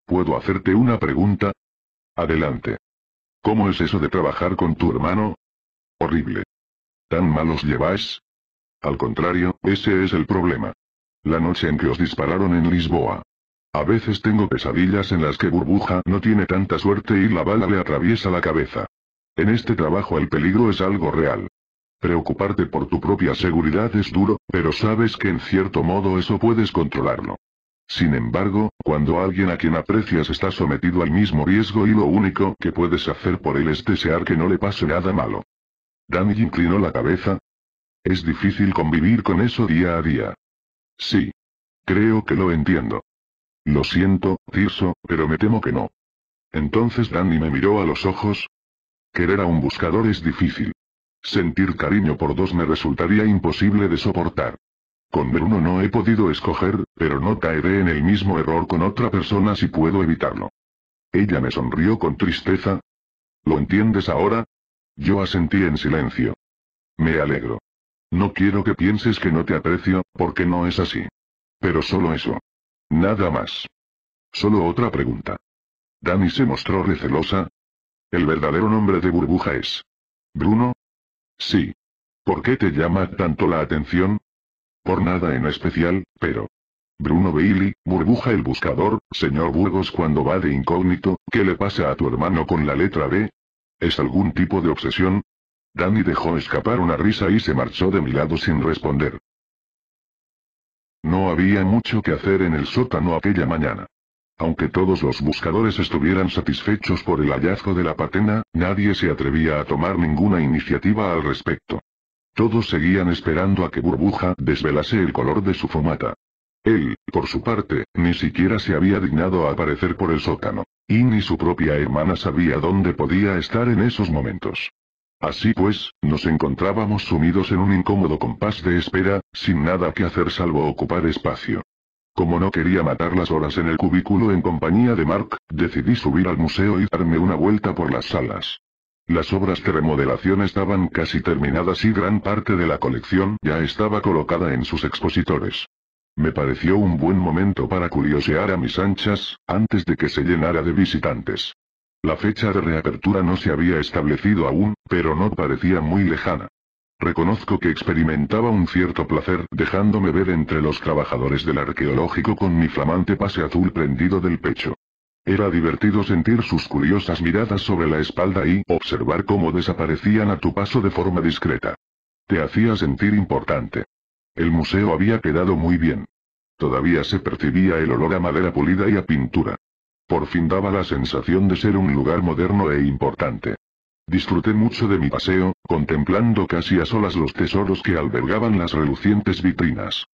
¿Puedo hacerte una pregunta? Adelante. ¿Cómo es eso de trabajar con tu hermano? Horrible. ¿Tan malos lleváis? Al contrario, ese es el problema. La noche en que os dispararon en Lisboa. A veces tengo pesadillas en las que Burbuja no tiene tanta suerte y la bala le atraviesa la cabeza. En este trabajo el peligro es algo real. Preocuparte por tu propia seguridad es duro, pero sabes que en cierto modo eso puedes controlarlo. Sin embargo, cuando alguien a quien aprecias está sometido al mismo riesgo y lo único que puedes hacer por él es desear que no le pase nada malo. Danny inclinó la cabeza, es difícil convivir con eso día a día. Sí. Creo que lo entiendo. Lo siento, Tirso, pero me temo que no. Entonces Danny me miró a los ojos. Querer a un buscador es difícil. Sentir cariño por dos me resultaría imposible de soportar. Con Bruno no he podido escoger, pero no caeré en el mismo error con otra persona si puedo evitarlo. Ella me sonrió con tristeza. ¿Lo entiendes ahora? Yo asentí en silencio. Me alegro. No quiero que pienses que no te aprecio, porque no es así. Pero solo eso. Nada más. Solo otra pregunta. Dani se mostró recelosa. El verdadero nombre de burbuja es. ¿Bruno? Sí. ¿Por qué te llama tanto la atención? Por nada en especial, pero. Bruno Bailey, burbuja el buscador, señor Burgos cuando va de incógnito, ¿qué le pasa a tu hermano con la letra B? ¿Es algún tipo de obsesión? Danny dejó escapar una risa y se marchó de mi lado sin responder. No había mucho que hacer en el sótano aquella mañana. Aunque todos los buscadores estuvieran satisfechos por el hallazgo de la patena, nadie se atrevía a tomar ninguna iniciativa al respecto. Todos seguían esperando a que Burbuja desvelase el color de su fumata. Él, por su parte, ni siquiera se había dignado a aparecer por el sótano. Y ni su propia hermana sabía dónde podía estar en esos momentos. Así pues, nos encontrábamos sumidos en un incómodo compás de espera, sin nada que hacer salvo ocupar espacio. Como no quería matar las horas en el cubículo en compañía de Mark, decidí subir al museo y darme una vuelta por las salas. Las obras de remodelación estaban casi terminadas y gran parte de la colección ya estaba colocada en sus expositores. Me pareció un buen momento para curiosear a mis anchas, antes de que se llenara de visitantes. La fecha de reapertura no se había establecido aún, pero no parecía muy lejana. Reconozco que experimentaba un cierto placer dejándome ver entre los trabajadores del arqueológico con mi flamante pase azul prendido del pecho. Era divertido sentir sus curiosas miradas sobre la espalda y observar cómo desaparecían a tu paso de forma discreta. Te hacía sentir importante. El museo había quedado muy bien. Todavía se percibía el olor a madera pulida y a pintura. Por fin daba la sensación de ser un lugar moderno e importante. Disfruté mucho de mi paseo, contemplando casi a solas los tesoros que albergaban las relucientes vitrinas.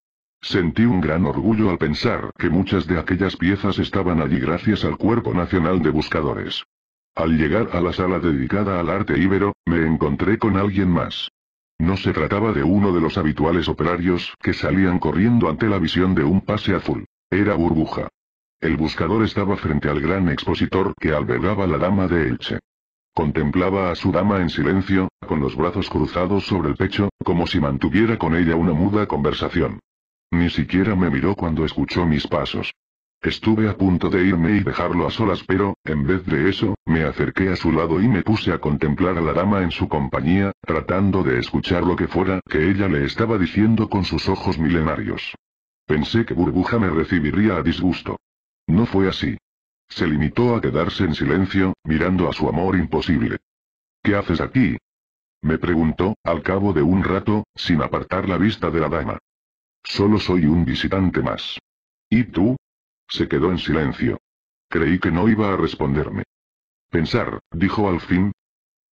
Sentí un gran orgullo al pensar que muchas de aquellas piezas estaban allí gracias al Cuerpo Nacional de Buscadores. Al llegar a la sala dedicada al arte íbero, me encontré con alguien más. No se trataba de uno de los habituales operarios que salían corriendo ante la visión de un pase azul. Era burbuja. El buscador estaba frente al gran expositor que albergaba la dama de Elche. Contemplaba a su dama en silencio, con los brazos cruzados sobre el pecho, como si mantuviera con ella una muda conversación. Ni siquiera me miró cuando escuchó mis pasos. Estuve a punto de irme y dejarlo a solas pero, en vez de eso, me acerqué a su lado y me puse a contemplar a la dama en su compañía, tratando de escuchar lo que fuera que ella le estaba diciendo con sus ojos milenarios. Pensé que Burbuja me recibiría a disgusto. No fue así. Se limitó a quedarse en silencio, mirando a su amor imposible. ¿Qué haces aquí? Me preguntó, al cabo de un rato, sin apartar la vista de la dama. Solo soy un visitante más. ¿Y tú? Se quedó en silencio. Creí que no iba a responderme. Pensar, dijo al fin.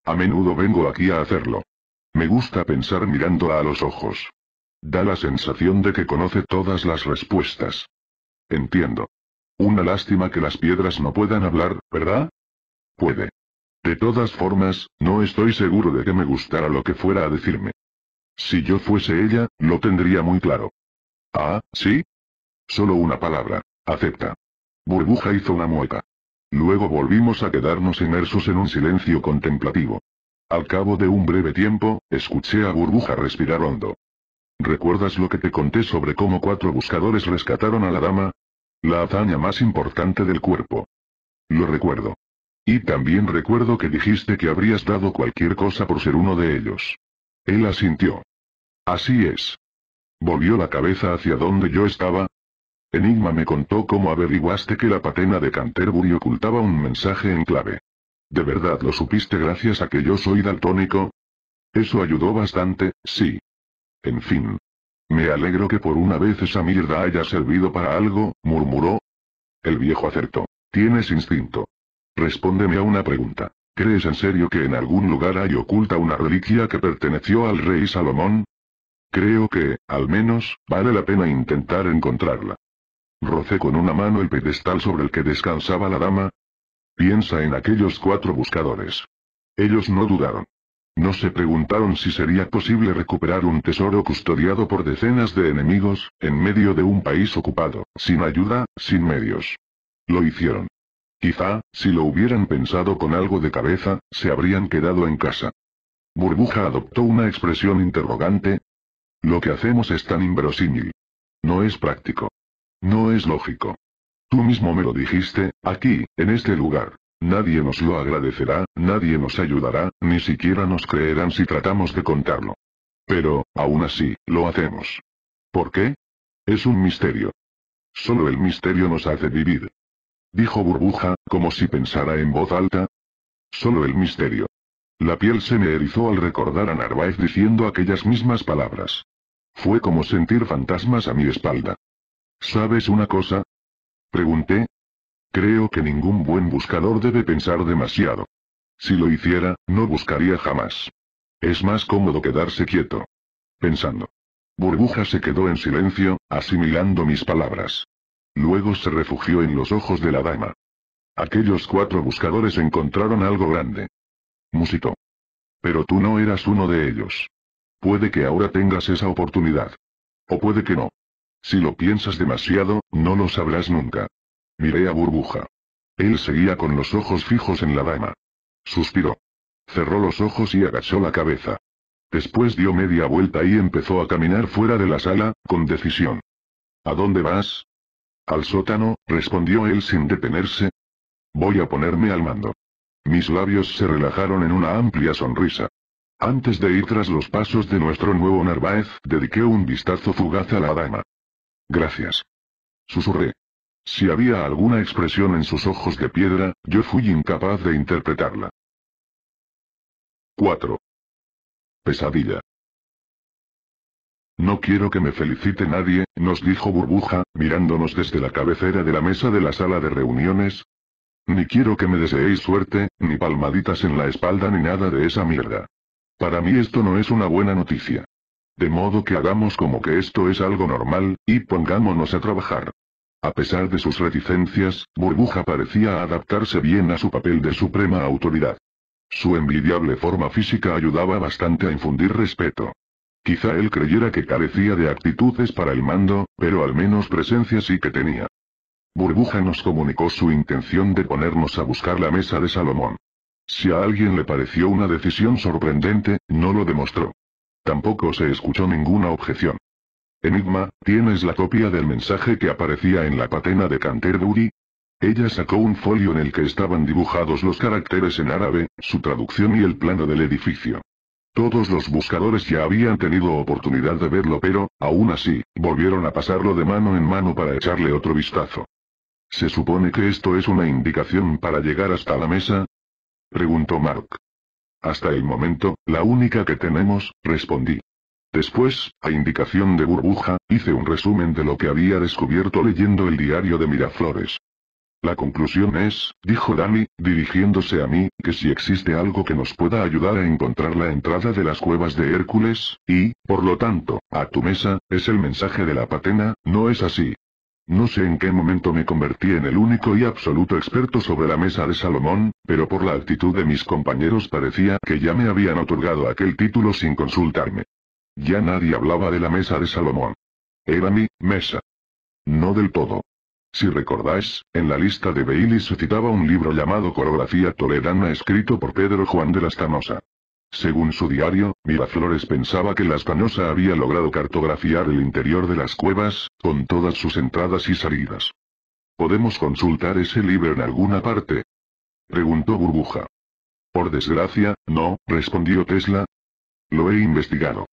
A menudo vengo aquí a hacerlo. Me gusta pensar mirando a los ojos. Da la sensación de que conoce todas las respuestas. Entiendo. Una lástima que las piedras no puedan hablar, ¿verdad? Puede. De todas formas, no estoy seguro de que me gustara lo que fuera a decirme. Si yo fuese ella, lo tendría muy claro. Ah, ¿sí? Solo una palabra. Acepta. Burbuja hizo una mueca. Luego volvimos a quedarnos inmersos en un silencio contemplativo. Al cabo de un breve tiempo, escuché a Burbuja respirar hondo. ¿Recuerdas lo que te conté sobre cómo cuatro buscadores rescataron a la dama? La hazaña más importante del cuerpo. Lo recuerdo. Y también recuerdo que dijiste que habrías dado cualquier cosa por ser uno de ellos. Él asintió. Así es. Volvió la cabeza hacia donde yo estaba. Enigma me contó cómo averiguaste que la patena de Canterbury ocultaba un mensaje en clave. ¿De verdad lo supiste gracias a que yo soy daltónico? Eso ayudó bastante, sí. En fin, me alegro que por una vez esa mierda haya servido para algo, murmuró. El viejo acertó. Tienes instinto. Respóndeme a una pregunta. ¿Crees en serio que en algún lugar hay oculta una reliquia que perteneció al rey Salomón? Creo que, al menos, vale la pena intentar encontrarla. Rocé con una mano el pedestal sobre el que descansaba la dama. Piensa en aquellos cuatro buscadores. Ellos no dudaron. No se preguntaron si sería posible recuperar un tesoro custodiado por decenas de enemigos, en medio de un país ocupado, sin ayuda, sin medios. Lo hicieron. Quizá, si lo hubieran pensado con algo de cabeza, se habrían quedado en casa. Burbuja adoptó una expresión interrogante. Lo que hacemos es tan inverosímil. No es práctico. No es lógico. Tú mismo me lo dijiste, aquí, en este lugar. Nadie nos lo agradecerá, nadie nos ayudará, ni siquiera nos creerán si tratamos de contarlo. Pero, aún así, lo hacemos. ¿Por qué? Es un misterio. Solo el misterio nos hace vivir. Dijo Burbuja, como si pensara en voz alta. Solo el misterio. La piel se me erizó al recordar a Narváez diciendo aquellas mismas palabras. Fue como sentir fantasmas a mi espalda. ¿Sabes una cosa? Pregunté, Creo que ningún buen buscador debe pensar demasiado. Si lo hiciera, no buscaría jamás. Es más cómodo quedarse quieto. Pensando. Burbuja se quedó en silencio, asimilando mis palabras. Luego se refugió en los ojos de la dama. Aquellos cuatro buscadores encontraron algo grande. Musito. Pero tú no eras uno de ellos. Puede que ahora tengas esa oportunidad. O puede que no. Si lo piensas demasiado, no lo sabrás nunca. Miré a Burbuja. Él seguía con los ojos fijos en la dama. Suspiró. Cerró los ojos y agachó la cabeza. Después dio media vuelta y empezó a caminar fuera de la sala, con decisión. ¿A dónde vas? Al sótano, respondió él sin detenerse. Voy a ponerme al mando. Mis labios se relajaron en una amplia sonrisa. Antes de ir tras los pasos de nuestro nuevo Narváez, dediqué un vistazo fugaz a la dama. Gracias. Susurré. Si había alguna expresión en sus ojos de piedra, yo fui incapaz de interpretarla. 4. Pesadilla. No quiero que me felicite nadie, nos dijo Burbuja, mirándonos desde la cabecera de la mesa de la sala de reuniones. Ni quiero que me deseéis suerte, ni palmaditas en la espalda ni nada de esa mierda. Para mí esto no es una buena noticia. De modo que hagamos como que esto es algo normal, y pongámonos a trabajar. A pesar de sus reticencias, Burbuja parecía adaptarse bien a su papel de suprema autoridad. Su envidiable forma física ayudaba bastante a infundir respeto. Quizá él creyera que carecía de actitudes para el mando, pero al menos presencia sí que tenía. Burbuja nos comunicó su intención de ponernos a buscar la mesa de Salomón. Si a alguien le pareció una decisión sorprendente, no lo demostró. Tampoco se escuchó ninguna objeción. Enigma, ¿tienes la copia del mensaje que aparecía en la patena de Canterbury? Ella sacó un folio en el que estaban dibujados los caracteres en árabe, su traducción y el plano del edificio. Todos los buscadores ya habían tenido oportunidad de verlo pero, aún así, volvieron a pasarlo de mano en mano para echarle otro vistazo. ¿Se supone que esto es una indicación para llegar hasta la mesa? Preguntó Mark. Hasta el momento, la única que tenemos, respondí. Después, a indicación de Burbuja, hice un resumen de lo que había descubierto leyendo el diario de Miraflores. La conclusión es, dijo Dani, dirigiéndose a mí, que si existe algo que nos pueda ayudar a encontrar la entrada de las cuevas de Hércules, y, por lo tanto, a tu mesa, es el mensaje de la patena, ¿no es así? No sé en qué momento me convertí en el único y absoluto experto sobre la mesa de Salomón, pero por la actitud de mis compañeros parecía que ya me habían otorgado aquel título sin consultarme. Ya nadie hablaba de la mesa de Salomón. Era mi mesa. No del todo. Si recordáis, en la lista de Bailey se citaba un libro llamado Coreografía Toledana escrito por Pedro Juan de la Stanosa. Según su diario, Miraflores pensaba que la Stanosa había logrado cartografiar el interior de las cuevas, con todas sus entradas y salidas. ¿Podemos consultar ese libro en alguna parte? Preguntó Burbuja. Por desgracia, no, respondió Tesla. Lo he investigado.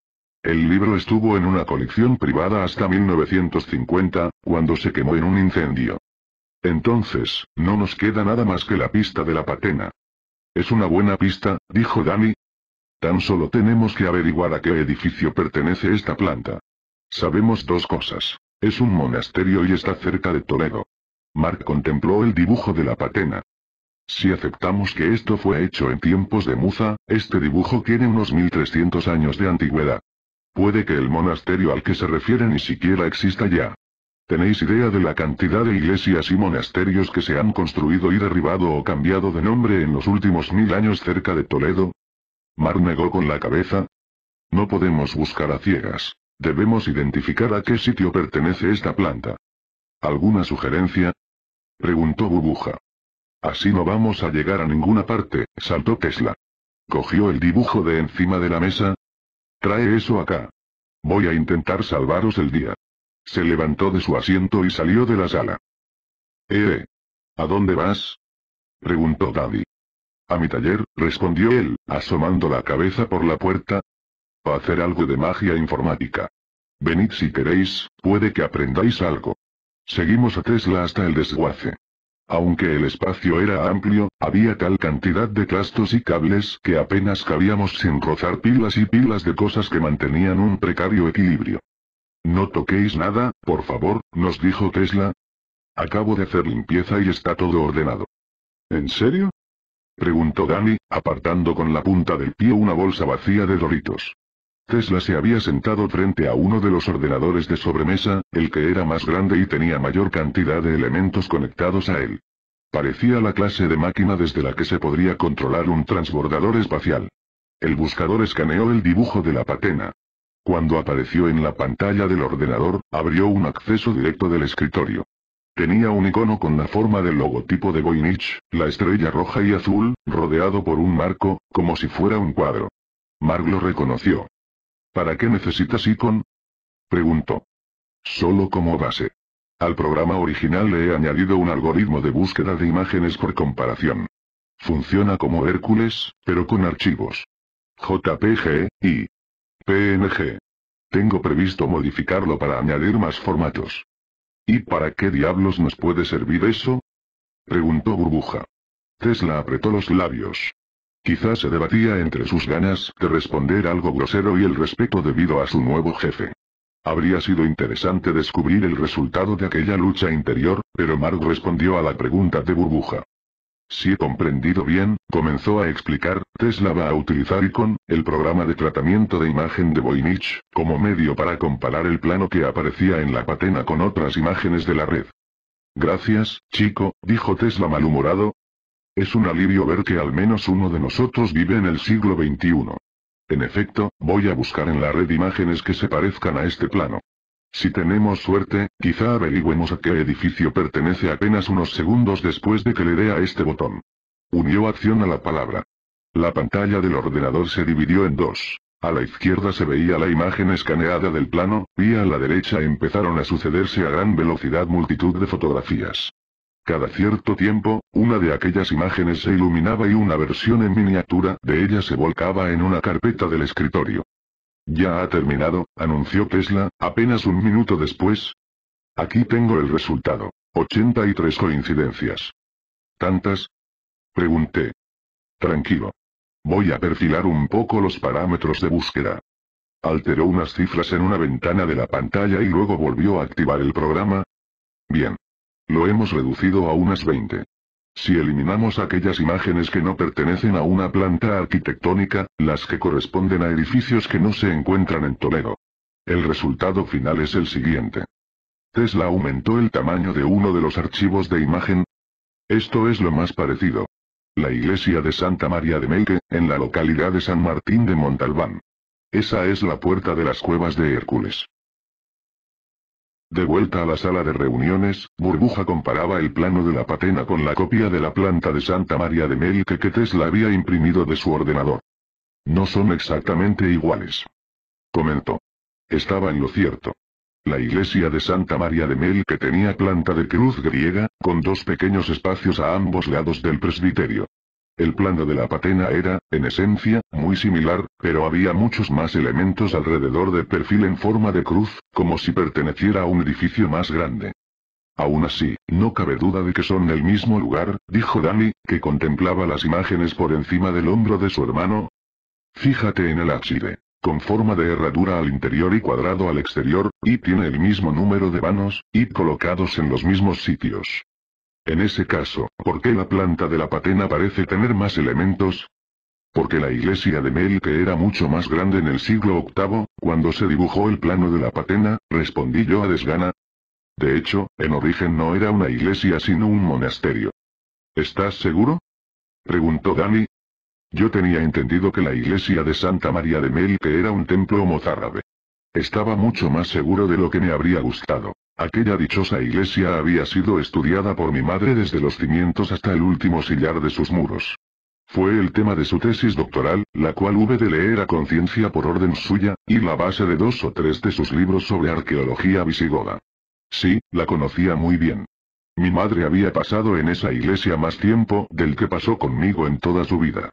El libro estuvo en una colección privada hasta 1950, cuando se quemó en un incendio. Entonces, no nos queda nada más que la pista de la patena. Es una buena pista, dijo Danny. Tan solo tenemos que averiguar a qué edificio pertenece esta planta. Sabemos dos cosas. Es un monasterio y está cerca de Toledo. Mark contempló el dibujo de la patena. Si aceptamos que esto fue hecho en tiempos de Muza, este dibujo tiene unos 1300 años de antigüedad. Puede que el monasterio al que se refiere ni siquiera exista ya. ¿Tenéis idea de la cantidad de iglesias y monasterios que se han construido y derribado o cambiado de nombre en los últimos mil años cerca de Toledo? Mar negó con la cabeza. No podemos buscar a ciegas. Debemos identificar a qué sitio pertenece esta planta. ¿Alguna sugerencia? Preguntó Burbuja. Así no vamos a llegar a ninguna parte, saltó Tesla. Cogió el dibujo de encima de la mesa, Trae eso acá. Voy a intentar salvaros el día. Se levantó de su asiento y salió de la sala. Eh. ¿A dónde vas? Preguntó Daddy. A mi taller, respondió él, asomando la cabeza por la puerta. A hacer algo de magia informática. Venid si queréis, puede que aprendáis algo. Seguimos a Tesla hasta el desguace. Aunque el espacio era amplio, había tal cantidad de trastos y cables que apenas cabíamos sin rozar pilas y pilas de cosas que mantenían un precario equilibrio. No toquéis nada, por favor, nos dijo Tesla. Acabo de hacer limpieza y está todo ordenado. ¿En serio? Preguntó Danny, apartando con la punta del pie una bolsa vacía de doritos. Tesla se había sentado frente a uno de los ordenadores de sobremesa, el que era más grande y tenía mayor cantidad de elementos conectados a él. Parecía la clase de máquina desde la que se podría controlar un transbordador espacial. El buscador escaneó el dibujo de la patena. Cuando apareció en la pantalla del ordenador, abrió un acceso directo del escritorio. Tenía un icono con la forma del logotipo de Voynich, la estrella roja y azul, rodeado por un marco, como si fuera un cuadro. Mark lo reconoció. ¿Para qué necesitas Icon? Preguntó. Solo como base. Al programa original le he añadido un algoritmo de búsqueda de imágenes por comparación. Funciona como Hércules, pero con archivos. JPG, y PNG. Tengo previsto modificarlo para añadir más formatos. ¿Y para qué diablos nos puede servir eso? Preguntó Burbuja. Tesla apretó los labios. Quizás se debatía entre sus ganas de responder algo grosero y el respeto debido a su nuevo jefe. Habría sido interesante descubrir el resultado de aquella lucha interior, pero Mark respondió a la pregunta de burbuja. Si he comprendido bien, comenzó a explicar, Tesla va a utilizar ICON, el programa de tratamiento de imagen de Voynich, como medio para comparar el plano que aparecía en la patena con otras imágenes de la red. Gracias, chico, dijo Tesla malhumorado, es un alivio ver que al menos uno de nosotros vive en el siglo XXI. En efecto, voy a buscar en la red imágenes que se parezcan a este plano. Si tenemos suerte, quizá averigüemos a qué edificio pertenece apenas unos segundos después de que le dé a este botón. Unió acción a la palabra. La pantalla del ordenador se dividió en dos. A la izquierda se veía la imagen escaneada del plano, y a la derecha empezaron a sucederse a gran velocidad multitud de fotografías. Cada cierto tiempo, una de aquellas imágenes se iluminaba y una versión en miniatura de ella se volcaba en una carpeta del escritorio. Ya ha terminado, anunció Tesla, apenas un minuto después. Aquí tengo el resultado. 83 coincidencias. ¿Tantas? Pregunté. Tranquilo. Voy a perfilar un poco los parámetros de búsqueda. Alteró unas cifras en una ventana de la pantalla y luego volvió a activar el programa. Bien. Lo hemos reducido a unas 20. Si eliminamos aquellas imágenes que no pertenecen a una planta arquitectónica, las que corresponden a edificios que no se encuentran en Toledo. El resultado final es el siguiente. Tesla aumentó el tamaño de uno de los archivos de imagen. Esto es lo más parecido. La iglesia de Santa María de Melque, en la localidad de San Martín de Montalbán. Esa es la puerta de las cuevas de Hércules. De vuelta a la sala de reuniones, Burbuja comparaba el plano de la patena con la copia de la planta de Santa María de Mel que Tesla había imprimido de su ordenador. No son exactamente iguales. Comentó. Estaba en lo cierto. La iglesia de Santa María de que tenía planta de cruz griega, con dos pequeños espacios a ambos lados del presbiterio. El plano de la patena era, en esencia, muy similar, pero había muchos más elementos alrededor de perfil en forma de cruz, como si perteneciera a un edificio más grande. Aún así, no cabe duda de que son del mismo lugar, dijo Danny, que contemplaba las imágenes por encima del hombro de su hermano. Fíjate en el ábside, con forma de herradura al interior y cuadrado al exterior, y tiene el mismo número de vanos, y colocados en los mismos sitios. En ese caso, ¿por qué la planta de la patena parece tener más elementos? Porque la iglesia de Melke era mucho más grande en el siglo VIII, cuando se dibujó el plano de la patena, respondí yo a desgana. De hecho, en origen no era una iglesia sino un monasterio. ¿Estás seguro? Preguntó Dani. Yo tenía entendido que la iglesia de Santa María de Melke era un templo mozárabe. Estaba mucho más seguro de lo que me habría gustado. Aquella dichosa iglesia había sido estudiada por mi madre desde los cimientos hasta el último sillar de sus muros. Fue el tema de su tesis doctoral, la cual hube de leer a conciencia por orden suya, y la base de dos o tres de sus libros sobre arqueología visigoda. Sí, la conocía muy bien. Mi madre había pasado en esa iglesia más tiempo del que pasó conmigo en toda su vida.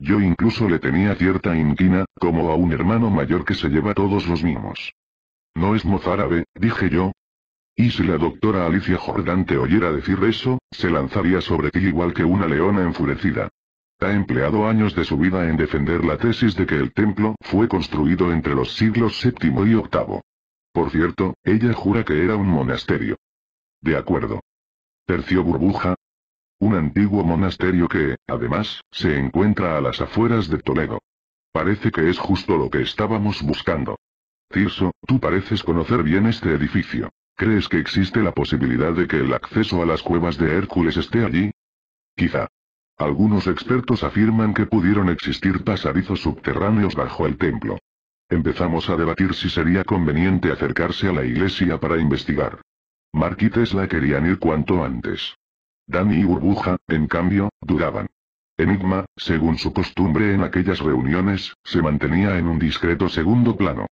Yo incluso le tenía cierta inquina, como a un hermano mayor que se lleva todos los mimos. No es mozárabe, dije yo, y si la doctora Alicia Jordán te oyera decir eso, se lanzaría sobre ti igual que una leona enfurecida. Ha empleado años de su vida en defender la tesis de que el templo fue construido entre los siglos VII y VIII. Por cierto, ella jura que era un monasterio. De acuerdo. Tercio Burbuja. Un antiguo monasterio que, además, se encuentra a las afueras de Toledo. Parece que es justo lo que estábamos buscando. Tirso, tú pareces conocer bien este edificio. ¿Crees que existe la posibilidad de que el acceso a las cuevas de Hércules esté allí? Quizá. Algunos expertos afirman que pudieron existir pasadizos subterráneos bajo el templo. Empezamos a debatir si sería conveniente acercarse a la iglesia para investigar. Mark y Tesla querían ir cuanto antes. Danny y Burbuja, en cambio, dudaban. Enigma, según su costumbre en aquellas reuniones, se mantenía en un discreto segundo plano.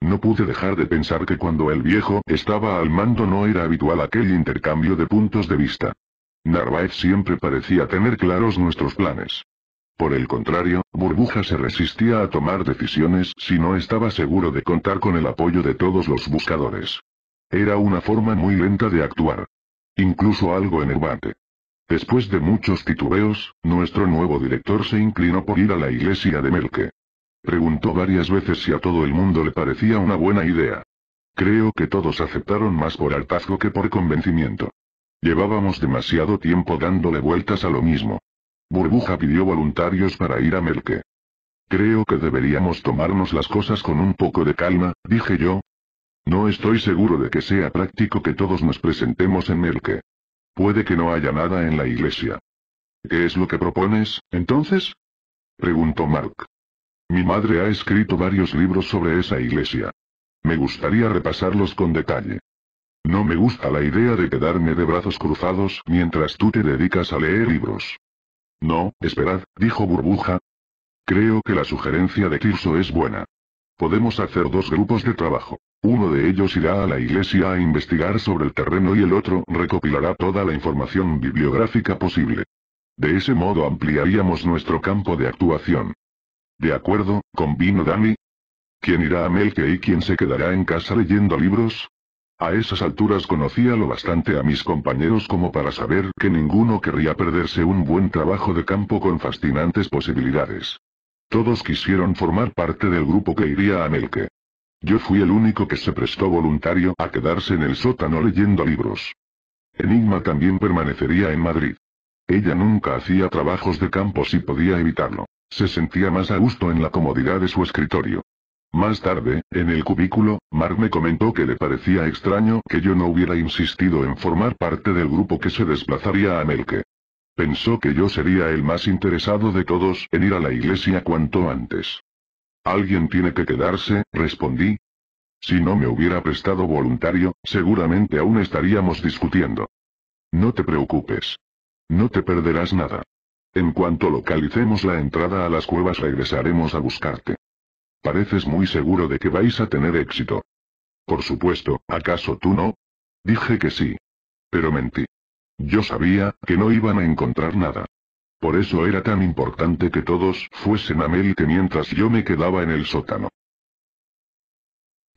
No pude dejar de pensar que cuando el viejo estaba al mando no era habitual aquel intercambio de puntos de vista. Narváez siempre parecía tener claros nuestros planes. Por el contrario, Burbuja se resistía a tomar decisiones si no estaba seguro de contar con el apoyo de todos los buscadores. Era una forma muy lenta de actuar. Incluso algo enervante. Después de muchos titubeos, nuestro nuevo director se inclinó por ir a la iglesia de Melke. Preguntó varias veces si a todo el mundo le parecía una buena idea. Creo que todos aceptaron más por hartazgo que por convencimiento. Llevábamos demasiado tiempo dándole vueltas a lo mismo. Burbuja pidió voluntarios para ir a Melque. Creo que deberíamos tomarnos las cosas con un poco de calma, dije yo. No estoy seguro de que sea práctico que todos nos presentemos en Melque. Puede que no haya nada en la iglesia. ¿Qué es lo que propones, entonces? Preguntó Mark. Mi madre ha escrito varios libros sobre esa iglesia. Me gustaría repasarlos con detalle. No me gusta la idea de quedarme de brazos cruzados mientras tú te dedicas a leer libros. No, esperad, dijo Burbuja. Creo que la sugerencia de Tirso es buena. Podemos hacer dos grupos de trabajo. Uno de ellos irá a la iglesia a investigar sobre el terreno y el otro recopilará toda la información bibliográfica posible. De ese modo ampliaríamos nuestro campo de actuación. De acuerdo, convino Dani. ¿Quién irá a Melke y quién se quedará en casa leyendo libros? A esas alturas conocía lo bastante a mis compañeros como para saber que ninguno querría perderse un buen trabajo de campo con fascinantes posibilidades. Todos quisieron formar parte del grupo que iría a Melke. Yo fui el único que se prestó voluntario a quedarse en el sótano leyendo libros. Enigma también permanecería en Madrid. Ella nunca hacía trabajos de campo si podía evitarlo. Se sentía más a gusto en la comodidad de su escritorio. Más tarde, en el cubículo, Mark me comentó que le parecía extraño que yo no hubiera insistido en formar parte del grupo que se desplazaría a Melke. Pensó que yo sería el más interesado de todos en ir a la iglesia cuanto antes. Alguien tiene que quedarse, respondí. Si no me hubiera prestado voluntario, seguramente aún estaríamos discutiendo. No te preocupes. No te perderás nada. En cuanto localicemos la entrada a las cuevas regresaremos a buscarte. Pareces muy seguro de que vais a tener éxito. Por supuesto, ¿acaso tú no? Dije que sí. Pero mentí. Yo sabía que no iban a encontrar nada. Por eso era tan importante que todos fuesen a Melite mientras yo me quedaba en el sótano.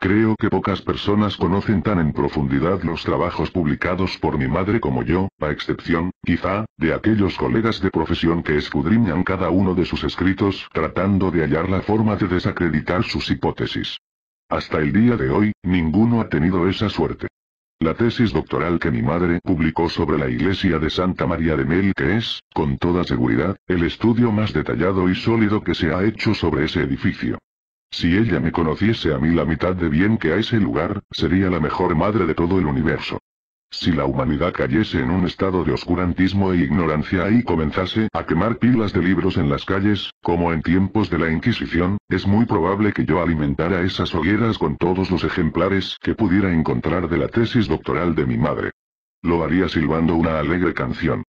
Creo que pocas personas conocen tan en profundidad los trabajos publicados por mi madre como yo, a excepción, quizá, de aquellos colegas de profesión que escudriñan cada uno de sus escritos tratando de hallar la forma de desacreditar sus hipótesis. Hasta el día de hoy, ninguno ha tenido esa suerte. La tesis doctoral que mi madre publicó sobre la iglesia de Santa María de Mel que es, con toda seguridad, el estudio más detallado y sólido que se ha hecho sobre ese edificio. Si ella me conociese a mí la mitad de bien que a ese lugar, sería la mejor madre de todo el universo. Si la humanidad cayese en un estado de oscurantismo e ignorancia y comenzase a quemar pilas de libros en las calles, como en tiempos de la Inquisición, es muy probable que yo alimentara esas hogueras con todos los ejemplares que pudiera encontrar de la tesis doctoral de mi madre. Lo haría silbando una alegre canción.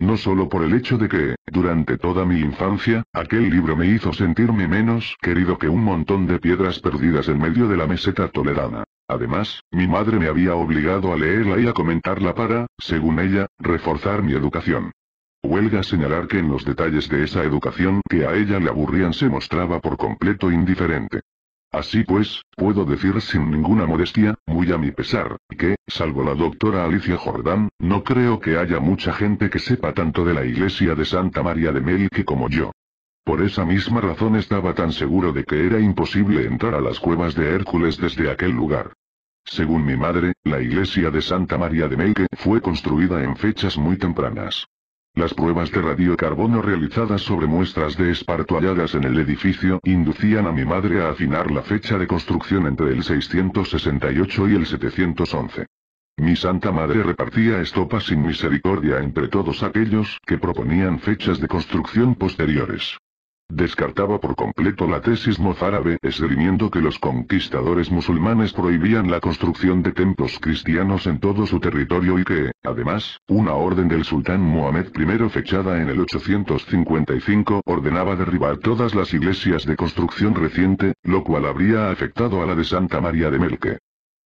No solo por el hecho de que, durante toda mi infancia, aquel libro me hizo sentirme menos querido que un montón de piedras perdidas en medio de la meseta toledana. Además, mi madre me había obligado a leerla y a comentarla para, según ella, reforzar mi educación. Huelga señalar que en los detalles de esa educación que a ella le aburrían se mostraba por completo indiferente. Así pues, puedo decir sin ninguna modestia, muy a mi pesar, que, salvo la doctora Alicia Jordán, no creo que haya mucha gente que sepa tanto de la iglesia de Santa María de Melque como yo. Por esa misma razón estaba tan seguro de que era imposible entrar a las cuevas de Hércules desde aquel lugar. Según mi madre, la iglesia de Santa María de Melque fue construida en fechas muy tempranas. Las pruebas de radiocarbono realizadas sobre muestras de esparto halladas en el edificio inducían a mi madre a afinar la fecha de construcción entre el 668 y el 711. Mi Santa Madre repartía estopa sin misericordia entre todos aquellos que proponían fechas de construcción posteriores. Descartaba por completo la tesis mozárabe esgrimiendo que los conquistadores musulmanes prohibían la construcción de templos cristianos en todo su territorio y que, además, una orden del sultán Mohamed I fechada en el 855 ordenaba derribar todas las iglesias de construcción reciente, lo cual habría afectado a la de Santa María de Melque.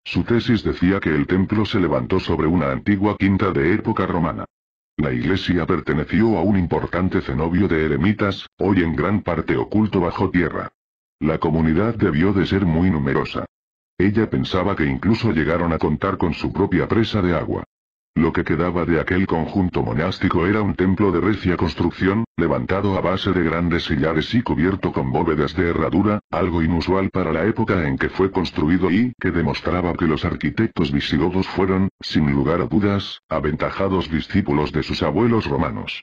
Su tesis decía que el templo se levantó sobre una antigua quinta de época romana. La iglesia perteneció a un importante cenobio de eremitas, hoy en gran parte oculto bajo tierra. La comunidad debió de ser muy numerosa. Ella pensaba que incluso llegaron a contar con su propia presa de agua. Lo que quedaba de aquel conjunto monástico era un templo de recia construcción, levantado a base de grandes sillares y cubierto con bóvedas de herradura, algo inusual para la época en que fue construido y que demostraba que los arquitectos visigodos fueron, sin lugar a dudas, aventajados discípulos de sus abuelos romanos.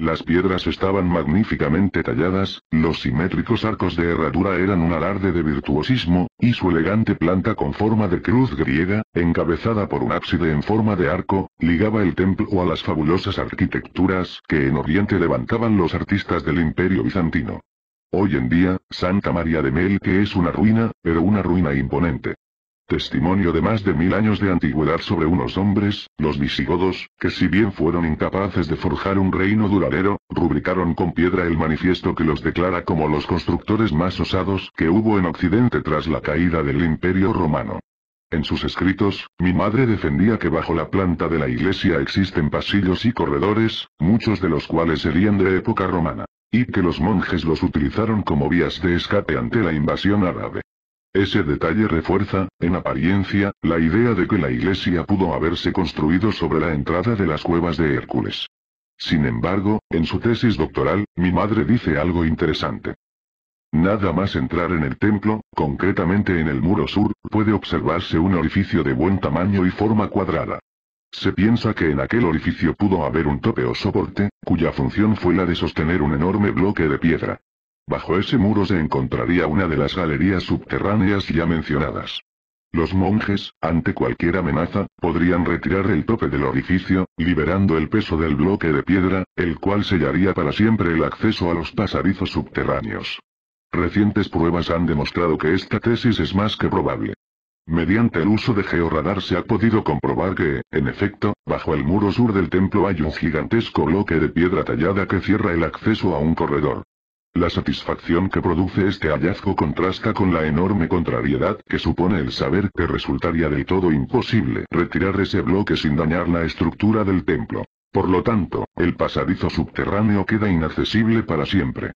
Las piedras estaban magníficamente talladas, los simétricos arcos de herradura eran un alarde de virtuosismo, y su elegante planta con forma de cruz griega, encabezada por un ábside en forma de arco, ligaba el templo a las fabulosas arquitecturas que en Oriente levantaban los artistas del imperio bizantino. Hoy en día, Santa María de Mel que es una ruina, pero una ruina imponente. Testimonio de más de mil años de antigüedad sobre unos hombres, los visigodos, que si bien fueron incapaces de forjar un reino duradero, rubricaron con piedra el manifiesto que los declara como los constructores más osados que hubo en Occidente tras la caída del Imperio Romano. En sus escritos, mi madre defendía que bajo la planta de la iglesia existen pasillos y corredores, muchos de los cuales serían de época romana, y que los monjes los utilizaron como vías de escape ante la invasión árabe. Ese detalle refuerza, en apariencia, la idea de que la iglesia pudo haberse construido sobre la entrada de las cuevas de Hércules. Sin embargo, en su tesis doctoral, mi madre dice algo interesante. Nada más entrar en el templo, concretamente en el muro sur, puede observarse un orificio de buen tamaño y forma cuadrada. Se piensa que en aquel orificio pudo haber un tope o soporte, cuya función fue la de sostener un enorme bloque de piedra. Bajo ese muro se encontraría una de las galerías subterráneas ya mencionadas. Los monjes, ante cualquier amenaza, podrían retirar el tope del orificio, liberando el peso del bloque de piedra, el cual sellaría para siempre el acceso a los pasadizos subterráneos. Recientes pruebas han demostrado que esta tesis es más que probable. Mediante el uso de georradar se ha podido comprobar que, en efecto, bajo el muro sur del templo hay un gigantesco bloque de piedra tallada que cierra el acceso a un corredor. La satisfacción que produce este hallazgo contrasta con la enorme contrariedad que supone el saber que resultaría del todo imposible retirar ese bloque sin dañar la estructura del templo. Por lo tanto, el pasadizo subterráneo queda inaccesible para siempre.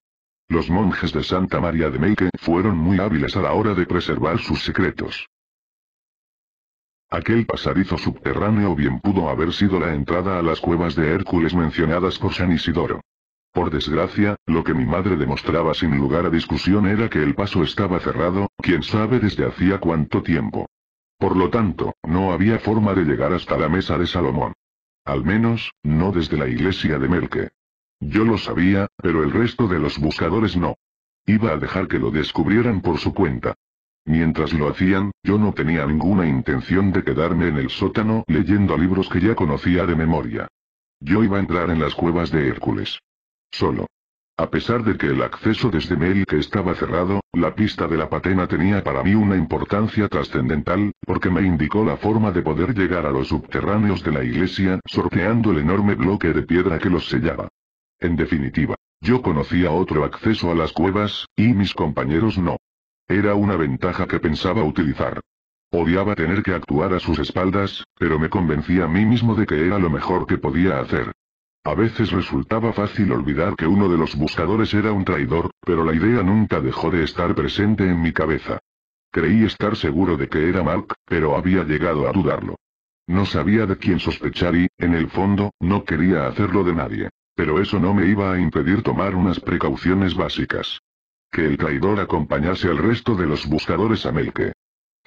Los monjes de Santa María de Meike fueron muy hábiles a la hora de preservar sus secretos. Aquel pasadizo subterráneo bien pudo haber sido la entrada a las cuevas de Hércules mencionadas por San Isidoro. Por desgracia, lo que mi madre demostraba sin lugar a discusión era que el paso estaba cerrado, quién sabe desde hacía cuánto tiempo. Por lo tanto, no había forma de llegar hasta la mesa de Salomón. Al menos, no desde la iglesia de Melque. Yo lo sabía, pero el resto de los buscadores no. Iba a dejar que lo descubrieran por su cuenta. Mientras lo hacían, yo no tenía ninguna intención de quedarme en el sótano leyendo libros que ya conocía de memoria. Yo iba a entrar en las cuevas de Hércules. Solo. A pesar de que el acceso desde este Mel que estaba cerrado, la pista de la patena tenía para mí una importancia trascendental, porque me indicó la forma de poder llegar a los subterráneos de la iglesia, sorteando el enorme bloque de piedra que los sellaba. En definitiva, yo conocía otro acceso a las cuevas, y mis compañeros no. Era una ventaja que pensaba utilizar. Odiaba tener que actuar a sus espaldas, pero me convencí a mí mismo de que era lo mejor que podía hacer. A veces resultaba fácil olvidar que uno de los buscadores era un traidor, pero la idea nunca dejó de estar presente en mi cabeza. Creí estar seguro de que era Mark, pero había llegado a dudarlo. No sabía de quién sospechar y, en el fondo, no quería hacerlo de nadie. Pero eso no me iba a impedir tomar unas precauciones básicas. Que el traidor acompañase al resto de los buscadores a Melke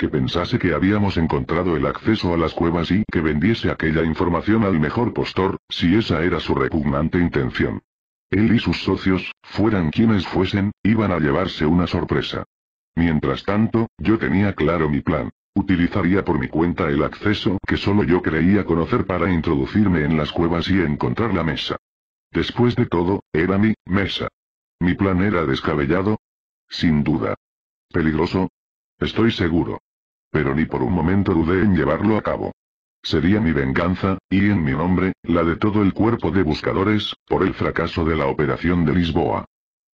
que pensase que habíamos encontrado el acceso a las cuevas y que vendiese aquella información al mejor postor, si esa era su repugnante intención. Él y sus socios, fueran quienes fuesen, iban a llevarse una sorpresa. Mientras tanto, yo tenía claro mi plan. Utilizaría por mi cuenta el acceso que solo yo creía conocer para introducirme en las cuevas y encontrar la mesa. Después de todo, era mi mesa. ¿Mi plan era descabellado? Sin duda. ¿Peligroso? Estoy seguro pero ni por un momento dudé en llevarlo a cabo. Sería mi venganza, y en mi nombre, la de todo el cuerpo de buscadores, por el fracaso de la operación de Lisboa.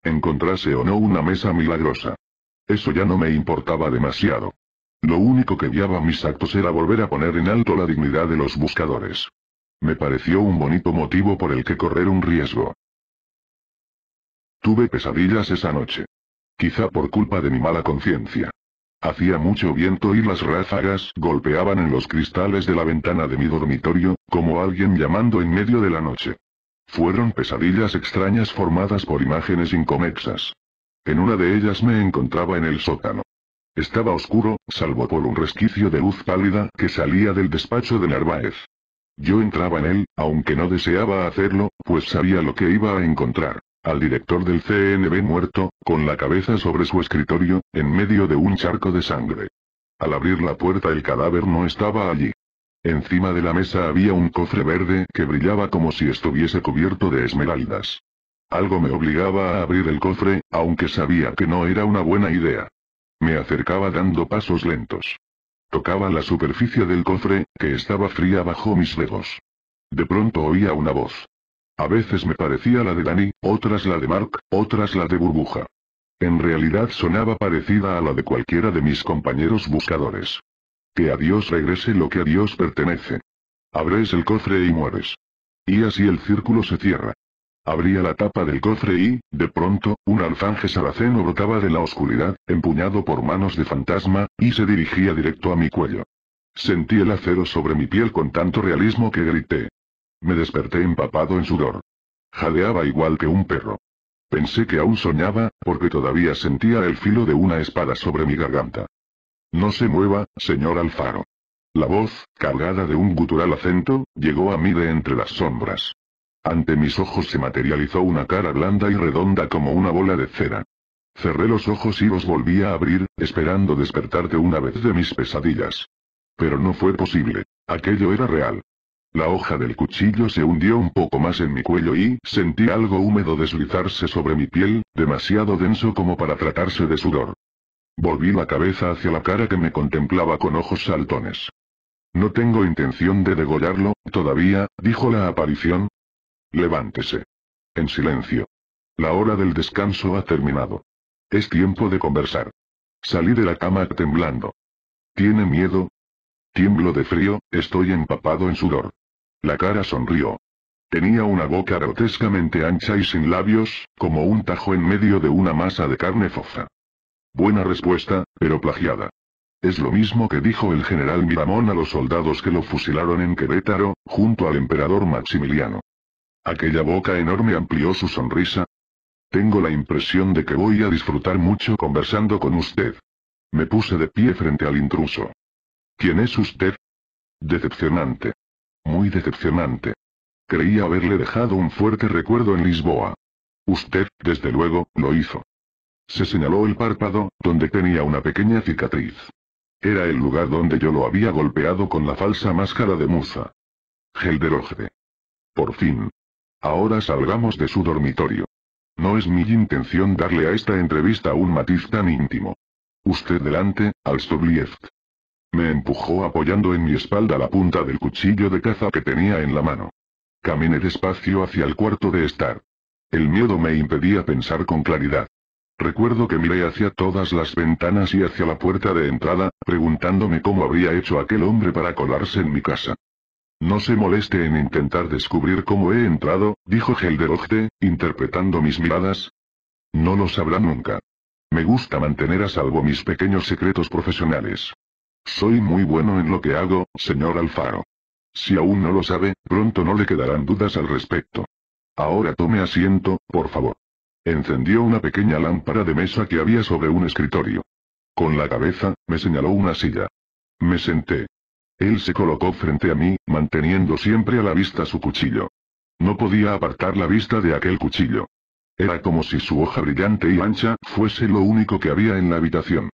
Encontrase o no una mesa milagrosa. Eso ya no me importaba demasiado. Lo único que guiaba mis actos era volver a poner en alto la dignidad de los buscadores. Me pareció un bonito motivo por el que correr un riesgo. Tuve pesadillas esa noche. Quizá por culpa de mi mala conciencia. Hacía mucho viento y las ráfagas golpeaban en los cristales de la ventana de mi dormitorio, como alguien llamando en medio de la noche. Fueron pesadillas extrañas formadas por imágenes incomexas. En una de ellas me encontraba en el sótano. Estaba oscuro, salvo por un resquicio de luz pálida que salía del despacho de Narváez. Yo entraba en él, aunque no deseaba hacerlo, pues sabía lo que iba a encontrar al director del CNB muerto, con la cabeza sobre su escritorio, en medio de un charco de sangre. Al abrir la puerta el cadáver no estaba allí. Encima de la mesa había un cofre verde que brillaba como si estuviese cubierto de esmeraldas. Algo me obligaba a abrir el cofre, aunque sabía que no era una buena idea. Me acercaba dando pasos lentos. Tocaba la superficie del cofre, que estaba fría bajo mis dedos. De pronto oía una voz. A veces me parecía la de Dani, otras la de Mark, otras la de Burbuja. En realidad sonaba parecida a la de cualquiera de mis compañeros buscadores. Que a Dios regrese lo que a Dios pertenece. Abres el cofre y mueres. Y así el círculo se cierra. Abría la tapa del cofre y, de pronto, un alfanje saraceno brotaba de la oscuridad, empuñado por manos de fantasma, y se dirigía directo a mi cuello. Sentí el acero sobre mi piel con tanto realismo que grité. Me desperté empapado en sudor. Jadeaba igual que un perro. Pensé que aún soñaba, porque todavía sentía el filo de una espada sobre mi garganta. No se mueva, señor Alfaro. La voz, cargada de un gutural acento, llegó a mí de entre las sombras. Ante mis ojos se materializó una cara blanda y redonda como una bola de cera. Cerré los ojos y los volví a abrir, esperando despertarte una vez de mis pesadillas. Pero no fue posible. Aquello era real. La hoja del cuchillo se hundió un poco más en mi cuello y sentí algo húmedo deslizarse sobre mi piel, demasiado denso como para tratarse de sudor. Volví la cabeza hacia la cara que me contemplaba con ojos saltones. No tengo intención de degollarlo, todavía, dijo la aparición. Levántese. En silencio. La hora del descanso ha terminado. Es tiempo de conversar. Salí de la cama temblando. ¿Tiene miedo? Tiemblo de frío, estoy empapado en sudor. La cara sonrió. Tenía una boca grotescamente ancha y sin labios, como un tajo en medio de una masa de carne fofa. Buena respuesta, pero plagiada. Es lo mismo que dijo el general Miramón a los soldados que lo fusilaron en Querétaro, junto al emperador Maximiliano. Aquella boca enorme amplió su sonrisa. Tengo la impresión de que voy a disfrutar mucho conversando con usted. Me puse de pie frente al intruso. ¿Quién es usted? Decepcionante muy decepcionante. Creía haberle dejado un fuerte recuerdo en Lisboa. Usted, desde luego, lo hizo. Se señaló el párpado, donde tenía una pequeña cicatriz. Era el lugar donde yo lo había golpeado con la falsa máscara de Musa. Gelderogde. Por fin. Ahora salgamos de su dormitorio. No es mi intención darle a esta entrevista un matiz tan íntimo. Usted delante, al me empujó apoyando en mi espalda la punta del cuchillo de caza que tenía en la mano. Caminé despacio hacia el cuarto de estar. El miedo me impedía pensar con claridad. Recuerdo que miré hacia todas las ventanas y hacia la puerta de entrada, preguntándome cómo habría hecho aquel hombre para colarse en mi casa. No se moleste en intentar descubrir cómo he entrado, dijo Helderochte, interpretando mis miradas. No lo sabrá nunca. Me gusta mantener a salvo mis pequeños secretos profesionales. Soy muy bueno en lo que hago, señor Alfaro. Si aún no lo sabe, pronto no le quedarán dudas al respecto. Ahora tome asiento, por favor. Encendió una pequeña lámpara de mesa que había sobre un escritorio. Con la cabeza, me señaló una silla. Me senté. Él se colocó frente a mí, manteniendo siempre a la vista su cuchillo. No podía apartar la vista de aquel cuchillo. Era como si su hoja brillante y ancha fuese lo único que había en la habitación.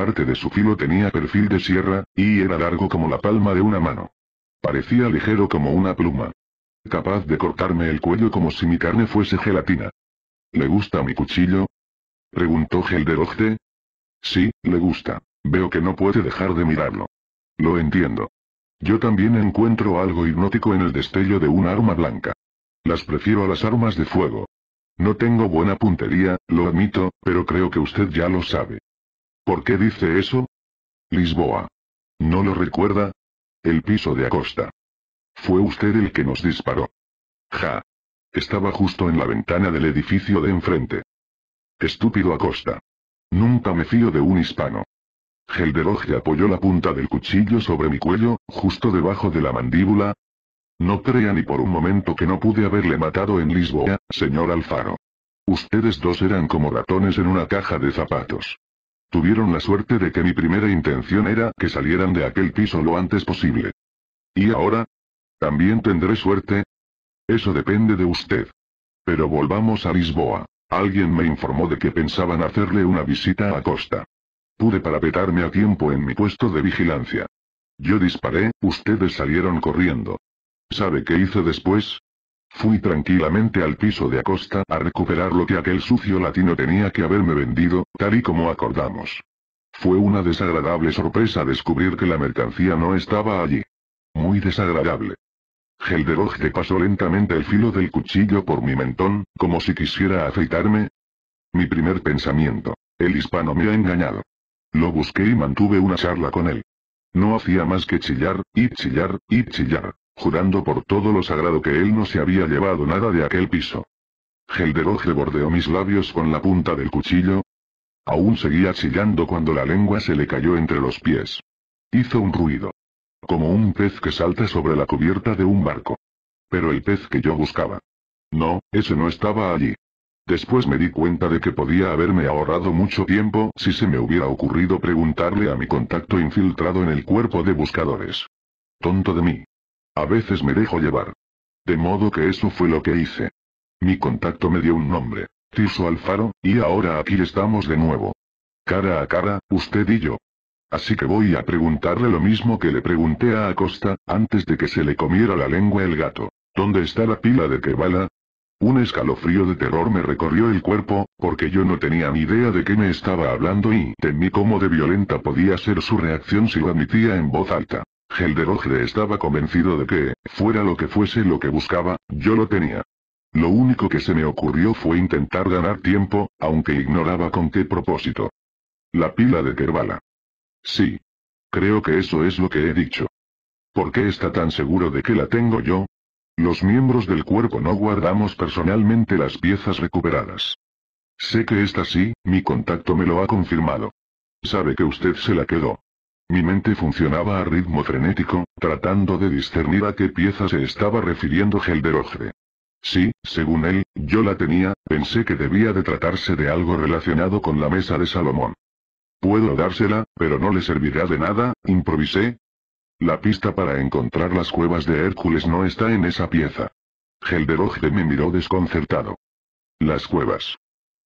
Parte de su filo tenía perfil de sierra, y era largo como la palma de una mano. Parecía ligero como una pluma. Capaz de cortarme el cuello como si mi carne fuese gelatina. ¿Le gusta mi cuchillo? Preguntó Helderogte. Sí, le gusta. Veo que no puede dejar de mirarlo. Lo entiendo. Yo también encuentro algo hipnótico en el destello de un arma blanca. Las prefiero a las armas de fuego. No tengo buena puntería, lo admito, pero creo que usted ya lo sabe. ¿Por qué dice eso? Lisboa. ¿No lo recuerda? El piso de Acosta. Fue usted el que nos disparó. Ja. Estaba justo en la ventana del edificio de enfrente. Estúpido Acosta. Nunca me fío de un hispano. Gelderoge apoyó la punta del cuchillo sobre mi cuello, justo debajo de la mandíbula. No crea ni por un momento que no pude haberle matado en Lisboa, señor Alfaro. Ustedes dos eran como ratones en una caja de zapatos. Tuvieron la suerte de que mi primera intención era que salieran de aquel piso lo antes posible. ¿Y ahora? ¿También tendré suerte? Eso depende de usted. Pero volvamos a Lisboa. Alguien me informó de que pensaban hacerle una visita a Costa. Pude parapetarme a tiempo en mi puesto de vigilancia. Yo disparé, ustedes salieron corriendo. ¿Sabe qué hice después? Fui tranquilamente al piso de Acosta a recuperar lo que aquel sucio latino tenía que haberme vendido, tal y como acordamos. Fue una desagradable sorpresa descubrir que la mercancía no estaba allí. Muy desagradable. le pasó lentamente el filo del cuchillo por mi mentón, como si quisiera afeitarme. Mi primer pensamiento. El hispano me ha engañado. Lo busqué y mantuve una charla con él. No hacía más que chillar, y chillar, y chillar jurando por todo lo sagrado que él no se había llevado nada de aquel piso. Helderoj bordeó mis labios con la punta del cuchillo. Aún seguía chillando cuando la lengua se le cayó entre los pies. Hizo un ruido. Como un pez que salta sobre la cubierta de un barco. Pero el pez que yo buscaba. No, ese no estaba allí. Después me di cuenta de que podía haberme ahorrado mucho tiempo si se me hubiera ocurrido preguntarle a mi contacto infiltrado en el cuerpo de buscadores. Tonto de mí. A veces me dejo llevar. De modo que eso fue lo que hice. Mi contacto me dio un nombre, Tiso Alfaro, y ahora aquí estamos de nuevo. Cara a cara, usted y yo. Así que voy a preguntarle lo mismo que le pregunté a Acosta, antes de que se le comiera la lengua el gato. ¿Dónde está la pila de Kebala? Un escalofrío de terror me recorrió el cuerpo, porque yo no tenía ni idea de qué me estaba hablando y temí cómo de violenta podía ser su reacción si lo admitía en voz alta. Helderogre estaba convencido de que, fuera lo que fuese lo que buscaba, yo lo tenía. Lo único que se me ocurrió fue intentar ganar tiempo, aunque ignoraba con qué propósito. La pila de Kerbala. Sí. Creo que eso es lo que he dicho. ¿Por qué está tan seguro de que la tengo yo? Los miembros del cuerpo no guardamos personalmente las piezas recuperadas. Sé que está así, mi contacto me lo ha confirmado. Sabe que usted se la quedó. Mi mente funcionaba a ritmo frenético, tratando de discernir a qué pieza se estaba refiriendo Gelderogde. Sí, según él, yo la tenía, pensé que debía de tratarse de algo relacionado con la mesa de Salomón. Puedo dársela, pero no le servirá de nada, improvisé. La pista para encontrar las cuevas de Hércules no está en esa pieza. Gelderogde me miró desconcertado. Las cuevas.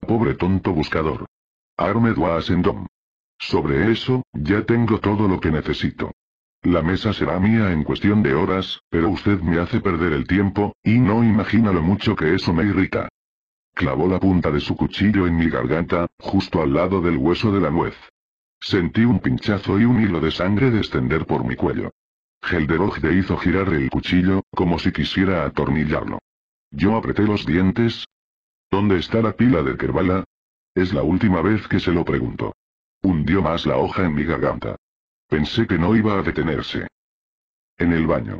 Pobre tonto buscador. Arme Wasendom. Sobre eso, ya tengo todo lo que necesito. La mesa será mía en cuestión de horas, pero usted me hace perder el tiempo, y no imagina lo mucho que eso me irrita. Clavó la punta de su cuchillo en mi garganta, justo al lado del hueso de la nuez. Sentí un pinchazo y un hilo de sangre descender por mi cuello. le hizo girar el cuchillo, como si quisiera atornillarlo. Yo apreté los dientes. ¿Dónde está la pila de Kerbala? Es la última vez que se lo pregunto. Hundió más la hoja en mi garganta. Pensé que no iba a detenerse. En el baño.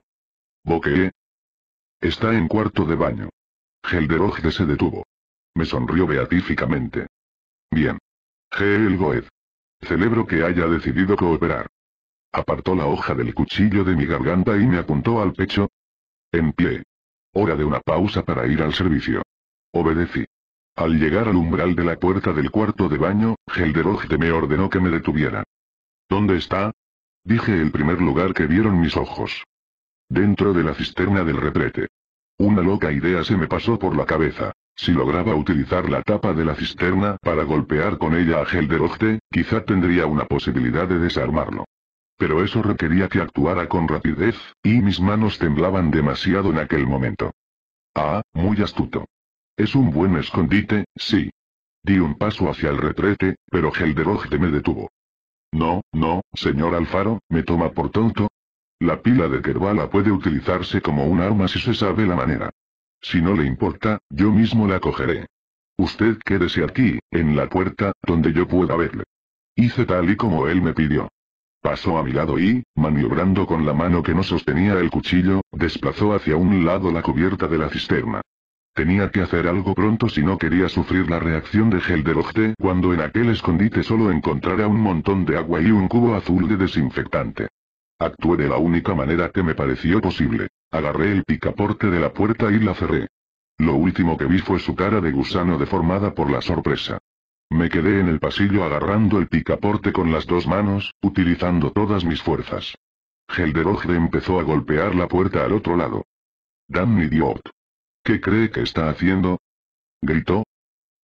Boqueé. Está en cuarto de baño. Gelderogde se detuvo. Me sonrió beatíficamente. Bien. Gelgoed. Celebro que haya decidido cooperar. Apartó la hoja del cuchillo de mi garganta y me apuntó al pecho. En pie. Hora de una pausa para ir al servicio. Obedecí. Al llegar al umbral de la puerta del cuarto de baño, Helderogte me ordenó que me detuviera. ¿Dónde está? Dije el primer lugar que vieron mis ojos. Dentro de la cisterna del retrete. Una loca idea se me pasó por la cabeza. Si lograba utilizar la tapa de la cisterna para golpear con ella a Helderogte, quizá tendría una posibilidad de desarmarlo. Pero eso requería que actuara con rapidez, y mis manos temblaban demasiado en aquel momento. Ah, muy astuto. Es un buen escondite, sí. Di un paso hacia el retrete, pero Helderogde me detuvo. No, no, señor Alfaro, ¿me toma por tonto? La pila de Kerbala puede utilizarse como un arma si se sabe la manera. Si no le importa, yo mismo la cogeré. Usted quédese aquí, en la puerta, donde yo pueda verle. Hice tal y como él me pidió. Pasó a mi lado y, maniobrando con la mano que no sostenía el cuchillo, desplazó hacia un lado la cubierta de la cisterna. Tenía que hacer algo pronto si no quería sufrir la reacción de Helderogde cuando en aquel escondite solo encontrara un montón de agua y un cubo azul de desinfectante. Actué de la única manera que me pareció posible. Agarré el picaporte de la puerta y la cerré. Lo último que vi fue su cara de gusano deformada por la sorpresa. Me quedé en el pasillo agarrando el picaporte con las dos manos, utilizando todas mis fuerzas. Helderogde empezó a golpear la puerta al otro lado. Damn idiot. ¿Qué cree que está haciendo? Gritó.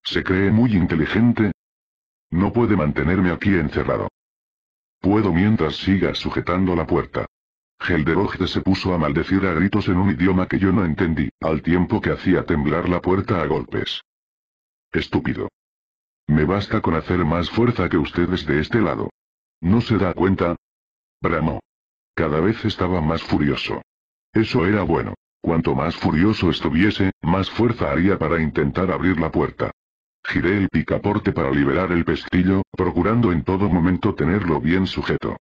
¿Se cree muy inteligente? No puede mantenerme aquí encerrado. Puedo mientras siga sujetando la puerta. Helderogde se puso a maldecir a gritos en un idioma que yo no entendí, al tiempo que hacía temblar la puerta a golpes. Estúpido. Me basta con hacer más fuerza que ustedes de este lado. ¿No se da cuenta? Bramó. Cada vez estaba más furioso. Eso era bueno. Cuanto más furioso estuviese, más fuerza haría para intentar abrir la puerta. Giré el picaporte para liberar el pestillo, procurando en todo momento tenerlo bien sujeto.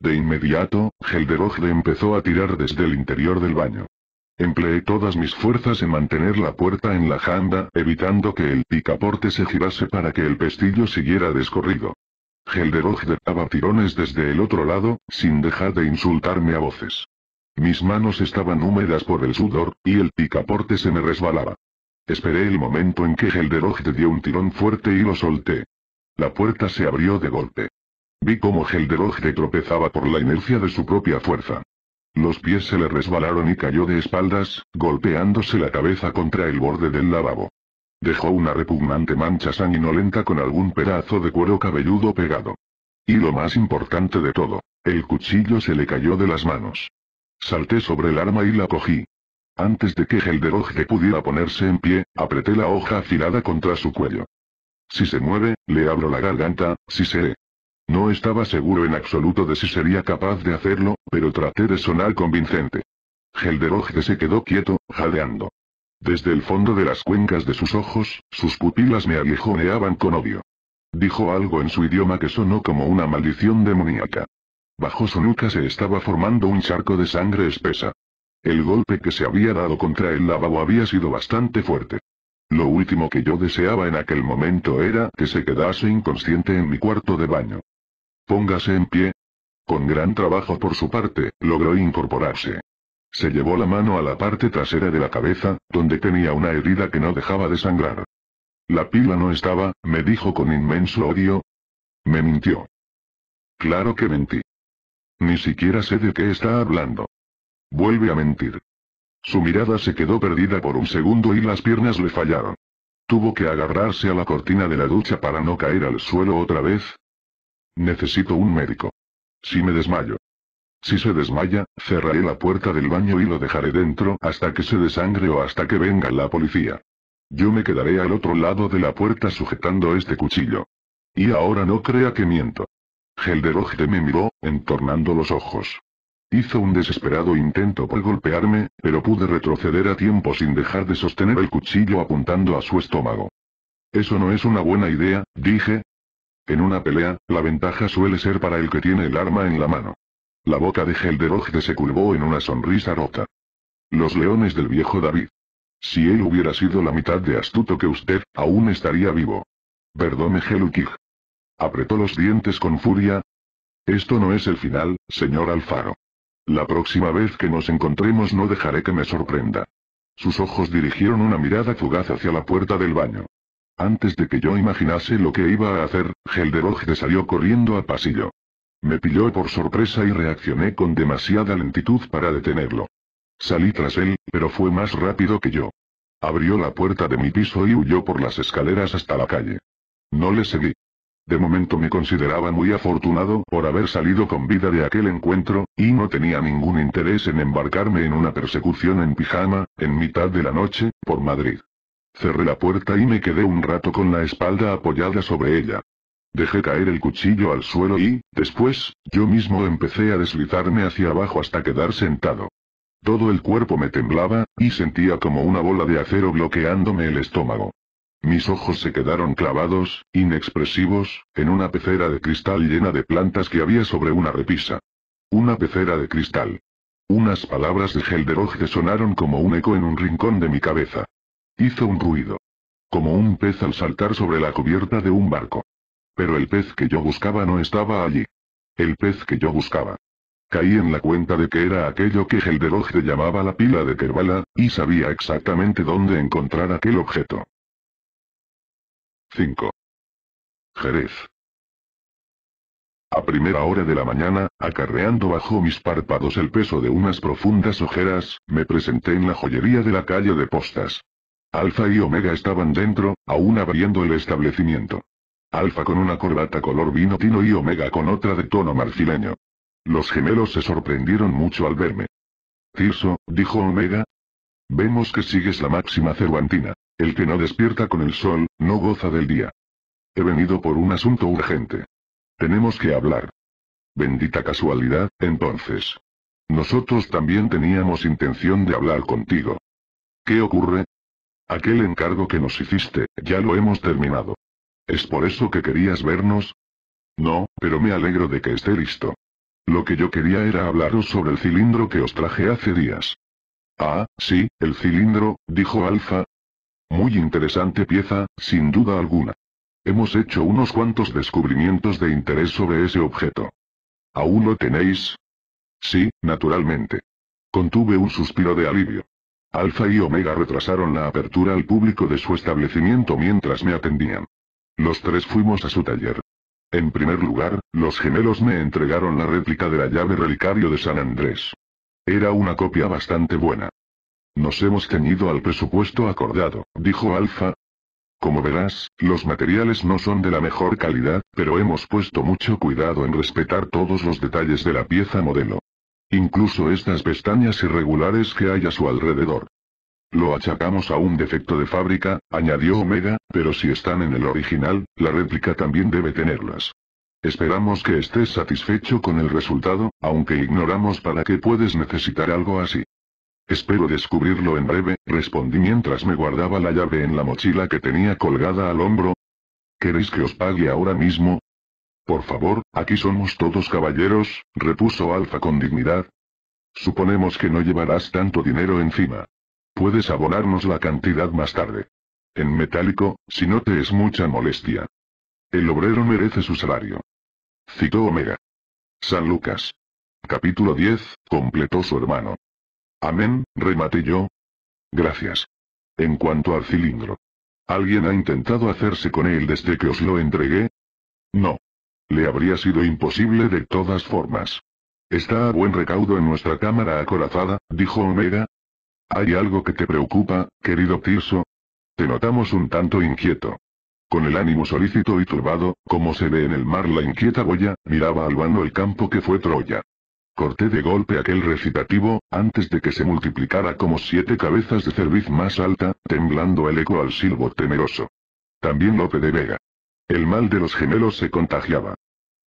De inmediato, Helderogde empezó a tirar desde el interior del baño. Empleé todas mis fuerzas en mantener la puerta en la janda, evitando que el picaporte se girase para que el pestillo siguiera descorrido. Helderogde daba tirones desde el otro lado, sin dejar de insultarme a voces. Mis manos estaban húmedas por el sudor, y el picaporte se me resbalaba. Esperé el momento en que te dio un tirón fuerte y lo solté. La puerta se abrió de golpe. Vi cómo te tropezaba por la inercia de su propia fuerza. Los pies se le resbalaron y cayó de espaldas, golpeándose la cabeza contra el borde del lavabo. Dejó una repugnante mancha sanguinolenta con algún pedazo de cuero cabelludo pegado. Y lo más importante de todo, el cuchillo se le cayó de las manos. Salté sobre el arma y la cogí. Antes de que Helderogge pudiera ponerse en pie, apreté la hoja afilada contra su cuello. Si se mueve, le abro la garganta, si se... No estaba seguro en absoluto de si sería capaz de hacerlo, pero traté de sonar convincente. Helderogge se quedó quieto, jadeando. Desde el fondo de las cuencas de sus ojos, sus pupilas me aguijoneaban con odio. Dijo algo en su idioma que sonó como una maldición demoníaca. Bajo su nuca se estaba formando un charco de sangre espesa. El golpe que se había dado contra el lavabo había sido bastante fuerte. Lo último que yo deseaba en aquel momento era que se quedase inconsciente en mi cuarto de baño. Póngase en pie. Con gran trabajo por su parte, logró incorporarse. Se llevó la mano a la parte trasera de la cabeza, donde tenía una herida que no dejaba de sangrar. La pila no estaba, me dijo con inmenso odio. Me mintió. Claro que mentí. Ni siquiera sé de qué está hablando. Vuelve a mentir. Su mirada se quedó perdida por un segundo y las piernas le fallaron. Tuvo que agarrarse a la cortina de la ducha para no caer al suelo otra vez. Necesito un médico. Si me desmayo. Si se desmaya, cerraré la puerta del baño y lo dejaré dentro hasta que se desangre o hasta que venga la policía. Yo me quedaré al otro lado de la puerta sujetando este cuchillo. Y ahora no crea que miento. Helderogde me miró, entornando los ojos. Hizo un desesperado intento por golpearme, pero pude retroceder a tiempo sin dejar de sostener el cuchillo apuntando a su estómago. Eso no es una buena idea, dije. En una pelea, la ventaja suele ser para el que tiene el arma en la mano. La boca de Helderogde se curvó en una sonrisa rota. Los leones del viejo David. Si él hubiera sido la mitad de astuto que usted, aún estaría vivo. Perdone Helukig. Apretó los dientes con furia. Esto no es el final, señor Alfaro. La próxima vez que nos encontremos no dejaré que me sorprenda. Sus ojos dirigieron una mirada fugaz hacia la puerta del baño. Antes de que yo imaginase lo que iba a hacer, se salió corriendo al pasillo. Me pilló por sorpresa y reaccioné con demasiada lentitud para detenerlo. Salí tras él, pero fue más rápido que yo. Abrió la puerta de mi piso y huyó por las escaleras hasta la calle. No le seguí. De momento me consideraba muy afortunado por haber salido con vida de aquel encuentro, y no tenía ningún interés en embarcarme en una persecución en pijama, en mitad de la noche, por Madrid. Cerré la puerta y me quedé un rato con la espalda apoyada sobre ella. Dejé caer el cuchillo al suelo y, después, yo mismo empecé a deslizarme hacia abajo hasta quedar sentado. Todo el cuerpo me temblaba, y sentía como una bola de acero bloqueándome el estómago. Mis ojos se quedaron clavados, inexpresivos, en una pecera de cristal llena de plantas que había sobre una repisa. Una pecera de cristal. Unas palabras de Helderoge sonaron como un eco en un rincón de mi cabeza. Hizo un ruido. Como un pez al saltar sobre la cubierta de un barco. Pero el pez que yo buscaba no estaba allí. El pez que yo buscaba. Caí en la cuenta de que era aquello que le llamaba la pila de Kerbala, y sabía exactamente dónde encontrar aquel objeto. 5. Jerez. A primera hora de la mañana, acarreando bajo mis párpados el peso de unas profundas ojeras, me presenté en la joyería de la calle de Postas. Alfa y Omega estaban dentro, aún abriendo el establecimiento. Alfa con una corbata color vino tino y Omega con otra de tono marcileño. Los gemelos se sorprendieron mucho al verme. Cirso, dijo Omega. Vemos que sigues la máxima cervantina. El que no despierta con el sol, no goza del día. He venido por un asunto urgente. Tenemos que hablar. Bendita casualidad, entonces. Nosotros también teníamos intención de hablar contigo. ¿Qué ocurre? Aquel encargo que nos hiciste, ya lo hemos terminado. ¿Es por eso que querías vernos? No, pero me alegro de que esté listo. Lo que yo quería era hablaros sobre el cilindro que os traje hace días. Ah, sí, el cilindro, dijo Alfa, muy interesante pieza, sin duda alguna. Hemos hecho unos cuantos descubrimientos de interés sobre ese objeto. ¿Aún lo tenéis? Sí, naturalmente. Contuve un suspiro de alivio. Alfa y Omega retrasaron la apertura al público de su establecimiento mientras me atendían. Los tres fuimos a su taller. En primer lugar, los gemelos me entregaron la réplica de la llave relicario de San Andrés. Era una copia bastante buena. Nos hemos tenido al presupuesto acordado, dijo Alfa. Como verás, los materiales no son de la mejor calidad, pero hemos puesto mucho cuidado en respetar todos los detalles de la pieza modelo. Incluso estas pestañas irregulares que hay a su alrededor. Lo achacamos a un defecto de fábrica, añadió Omega, pero si están en el original, la réplica también debe tenerlas. Esperamos que estés satisfecho con el resultado, aunque ignoramos para qué puedes necesitar algo así. Espero descubrirlo en breve, respondí mientras me guardaba la llave en la mochila que tenía colgada al hombro. ¿Queréis que os pague ahora mismo? Por favor, aquí somos todos caballeros, repuso Alfa con dignidad. Suponemos que no llevarás tanto dinero encima. Puedes abonarnos la cantidad más tarde. En metálico, si no te es mucha molestia. El obrero merece su salario. Citó Omega. San Lucas. Capítulo 10, completó su hermano. Amén, rematé yo. Gracias. En cuanto al cilindro. ¿Alguien ha intentado hacerse con él desde que os lo entregué? No. Le habría sido imposible de todas formas. Está a buen recaudo en nuestra cámara acorazada, dijo Omega. ¿Hay algo que te preocupa, querido Tirso? Te notamos un tanto inquieto. Con el ánimo solícito y turbado, como se ve en el mar la inquieta Goya, miraba al vano el campo que fue Troya. Corté de golpe aquel recitativo, antes de que se multiplicara como siete cabezas de cerviz más alta, temblando el eco al silbo temeroso. También Lope de Vega. El mal de los gemelos se contagiaba.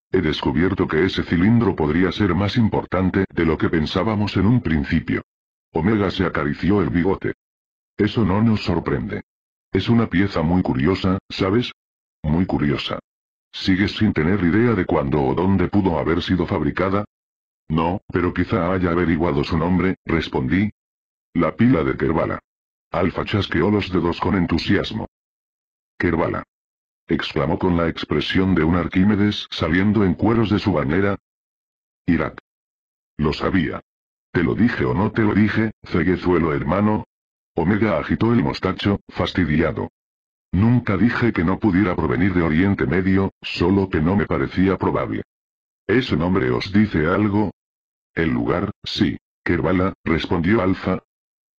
He descubierto que ese cilindro podría ser más importante de lo que pensábamos en un principio. Omega se acarició el bigote. Eso no nos sorprende. Es una pieza muy curiosa, ¿sabes? Muy curiosa. ¿Sigues sin tener idea de cuándo o dónde pudo haber sido fabricada? No, pero quizá haya averiguado su nombre, respondí. La pila de Kerbala. Alfa chasqueó los dedos con entusiasmo. Kerbala. Exclamó con la expresión de un Arquímedes saliendo en cueros de su bañera. Irak. Lo sabía. Te lo dije o no te lo dije, ceguezuelo hermano. Omega agitó el mostacho, fastidiado. Nunca dije que no pudiera provenir de Oriente Medio, solo que no me parecía probable. ¿Ese nombre os dice algo? El lugar, sí. Kerbala, respondió Alfa.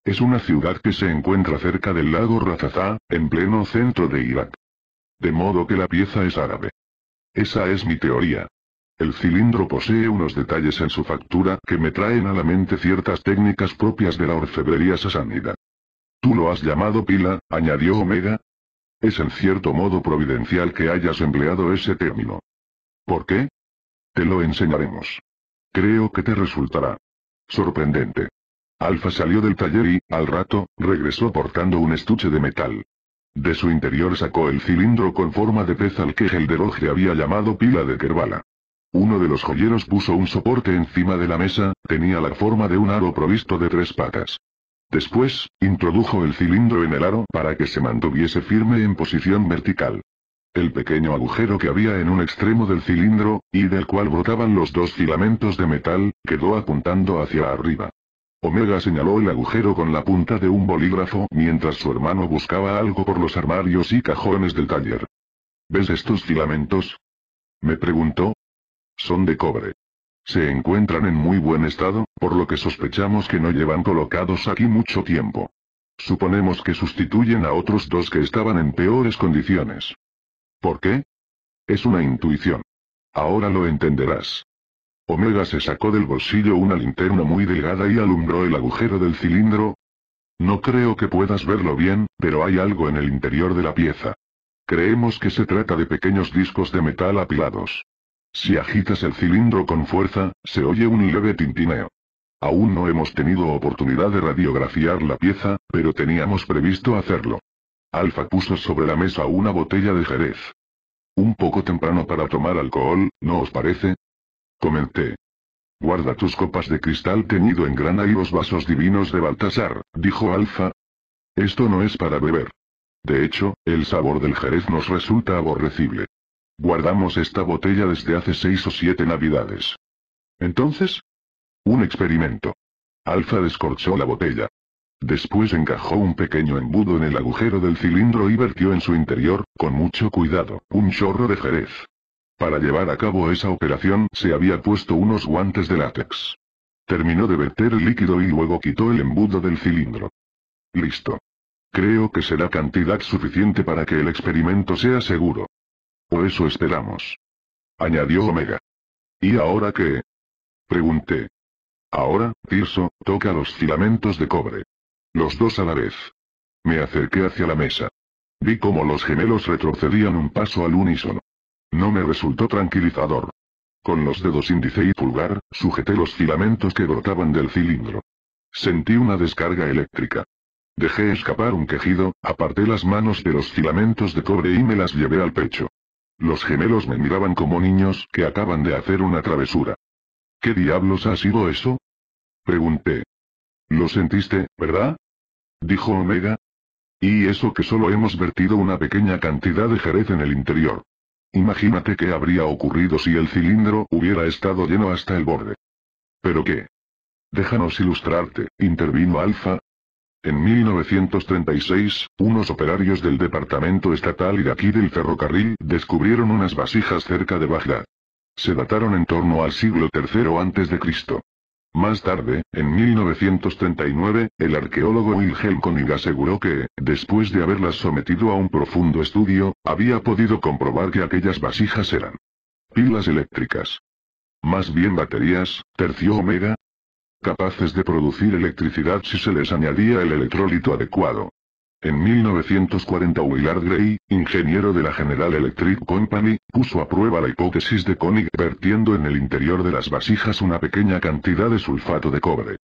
Es una ciudad que se encuentra cerca del lago Razazá, en pleno centro de Irak. De modo que la pieza es árabe. Esa es mi teoría. El cilindro posee unos detalles en su factura que me traen a la mente ciertas técnicas propias de la orfebrería sasánida. Tú lo has llamado pila, añadió Omega. Es en cierto modo providencial que hayas empleado ese término. ¿Por qué? Te lo enseñaremos. Creo que te resultará sorprendente. Alfa salió del taller y, al rato, regresó portando un estuche de metal. De su interior sacó el cilindro con forma de pez al que Helderog había llamado pila de Kerbala. Uno de los joyeros puso un soporte encima de la mesa, tenía la forma de un aro provisto de tres patas. Después, introdujo el cilindro en el aro para que se mantuviese firme en posición vertical el pequeño agujero que había en un extremo del cilindro, y del cual brotaban los dos filamentos de metal, quedó apuntando hacia arriba. Omega señaló el agujero con la punta de un bolígrafo mientras su hermano buscaba algo por los armarios y cajones del taller. ¿Ves estos filamentos? Me preguntó. Son de cobre. Se encuentran en muy buen estado, por lo que sospechamos que no llevan colocados aquí mucho tiempo. Suponemos que sustituyen a otros dos que estaban en peores condiciones. ¿Por qué? Es una intuición. Ahora lo entenderás. Omega se sacó del bolsillo una linterna muy delgada y alumbró el agujero del cilindro. No creo que puedas verlo bien, pero hay algo en el interior de la pieza. Creemos que se trata de pequeños discos de metal apilados. Si agitas el cilindro con fuerza, se oye un leve tintineo. Aún no hemos tenido oportunidad de radiografiar la pieza, pero teníamos previsto hacerlo. Alfa puso sobre la mesa una botella de jerez. Un poco temprano para tomar alcohol, ¿no os parece? Comenté. Guarda tus copas de cristal teñido en grana y los vasos divinos de Baltasar, dijo Alfa. Esto no es para beber. De hecho, el sabor del jerez nos resulta aborrecible. Guardamos esta botella desde hace seis o siete navidades. Entonces, un experimento. Alfa descorchó la botella. Después encajó un pequeño embudo en el agujero del cilindro y vertió en su interior, con mucho cuidado, un chorro de jerez. Para llevar a cabo esa operación se había puesto unos guantes de látex. Terminó de verter el líquido y luego quitó el embudo del cilindro. Listo. Creo que será cantidad suficiente para que el experimento sea seguro. O eso esperamos. Añadió Omega. ¿Y ahora qué? Pregunté. Ahora, Tirso, toca los filamentos de cobre. Los dos a la vez. Me acerqué hacia la mesa. Vi cómo los gemelos retrocedían un paso al unísono. No me resultó tranquilizador. Con los dedos índice y pulgar, sujeté los filamentos que brotaban del cilindro. Sentí una descarga eléctrica. Dejé escapar un quejido, aparté las manos de los filamentos de cobre y me las llevé al pecho. Los gemelos me miraban como niños que acaban de hacer una travesura. ¿Qué diablos ha sido eso? Pregunté. Lo sentiste, ¿verdad? Dijo Omega. Y eso que solo hemos vertido una pequeña cantidad de jerez en el interior. Imagínate qué habría ocurrido si el cilindro hubiera estado lleno hasta el borde. ¿Pero qué? Déjanos ilustrarte, intervino Alfa. En 1936, unos operarios del departamento estatal y de aquí del ferrocarril descubrieron unas vasijas cerca de Bagdad. Se dataron en torno al siglo III a.C. Más tarde, en 1939, el arqueólogo Wilhelm Koenig aseguró que, después de haberlas sometido a un profundo estudio, había podido comprobar que aquellas vasijas eran pilas eléctricas. Más bien baterías, tercio omega, capaces de producir electricidad si se les añadía el electrólito adecuado. En 1940 Willard Gray, ingeniero de la General Electric Company, puso a prueba la hipótesis de Koenig vertiendo en el interior de las vasijas una pequeña cantidad de sulfato de cobre.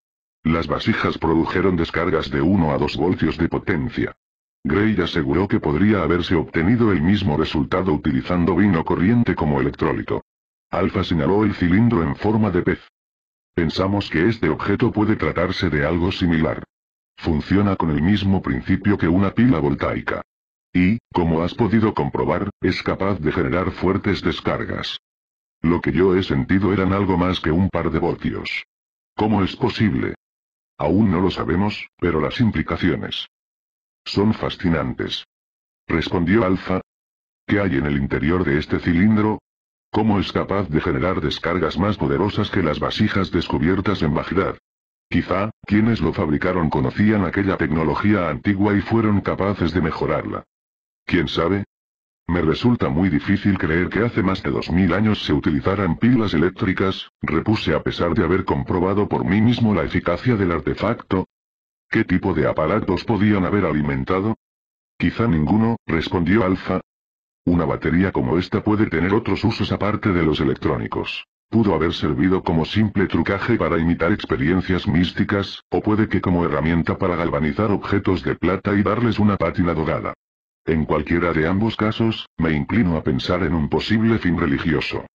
Las vasijas produjeron descargas de 1 a 2 voltios de potencia. Gray aseguró que podría haberse obtenido el mismo resultado utilizando vino corriente como electrólito. Alfa señaló el cilindro en forma de pez. Pensamos que este objeto puede tratarse de algo similar. Funciona con el mismo principio que una pila voltaica. Y, como has podido comprobar, es capaz de generar fuertes descargas. Lo que yo he sentido eran algo más que un par de voltios. ¿Cómo es posible? Aún no lo sabemos, pero las implicaciones son fascinantes. Respondió Alfa. ¿Qué hay en el interior de este cilindro? ¿Cómo es capaz de generar descargas más poderosas que las vasijas descubiertas en Bagdad? Quizá, quienes lo fabricaron conocían aquella tecnología antigua y fueron capaces de mejorarla. ¿Quién sabe? Me resulta muy difícil creer que hace más de 2000 años se utilizaran pilas eléctricas, repuse a pesar de haber comprobado por mí mismo la eficacia del artefacto. ¿Qué tipo de aparatos podían haber alimentado? Quizá ninguno, respondió Alfa. Una batería como esta puede tener otros usos aparte de los electrónicos. Pudo haber servido como simple trucaje para imitar experiencias místicas, o puede que como herramienta para galvanizar objetos de plata y darles una pátina dorada. En cualquiera de ambos casos, me inclino a pensar en un posible fin religioso.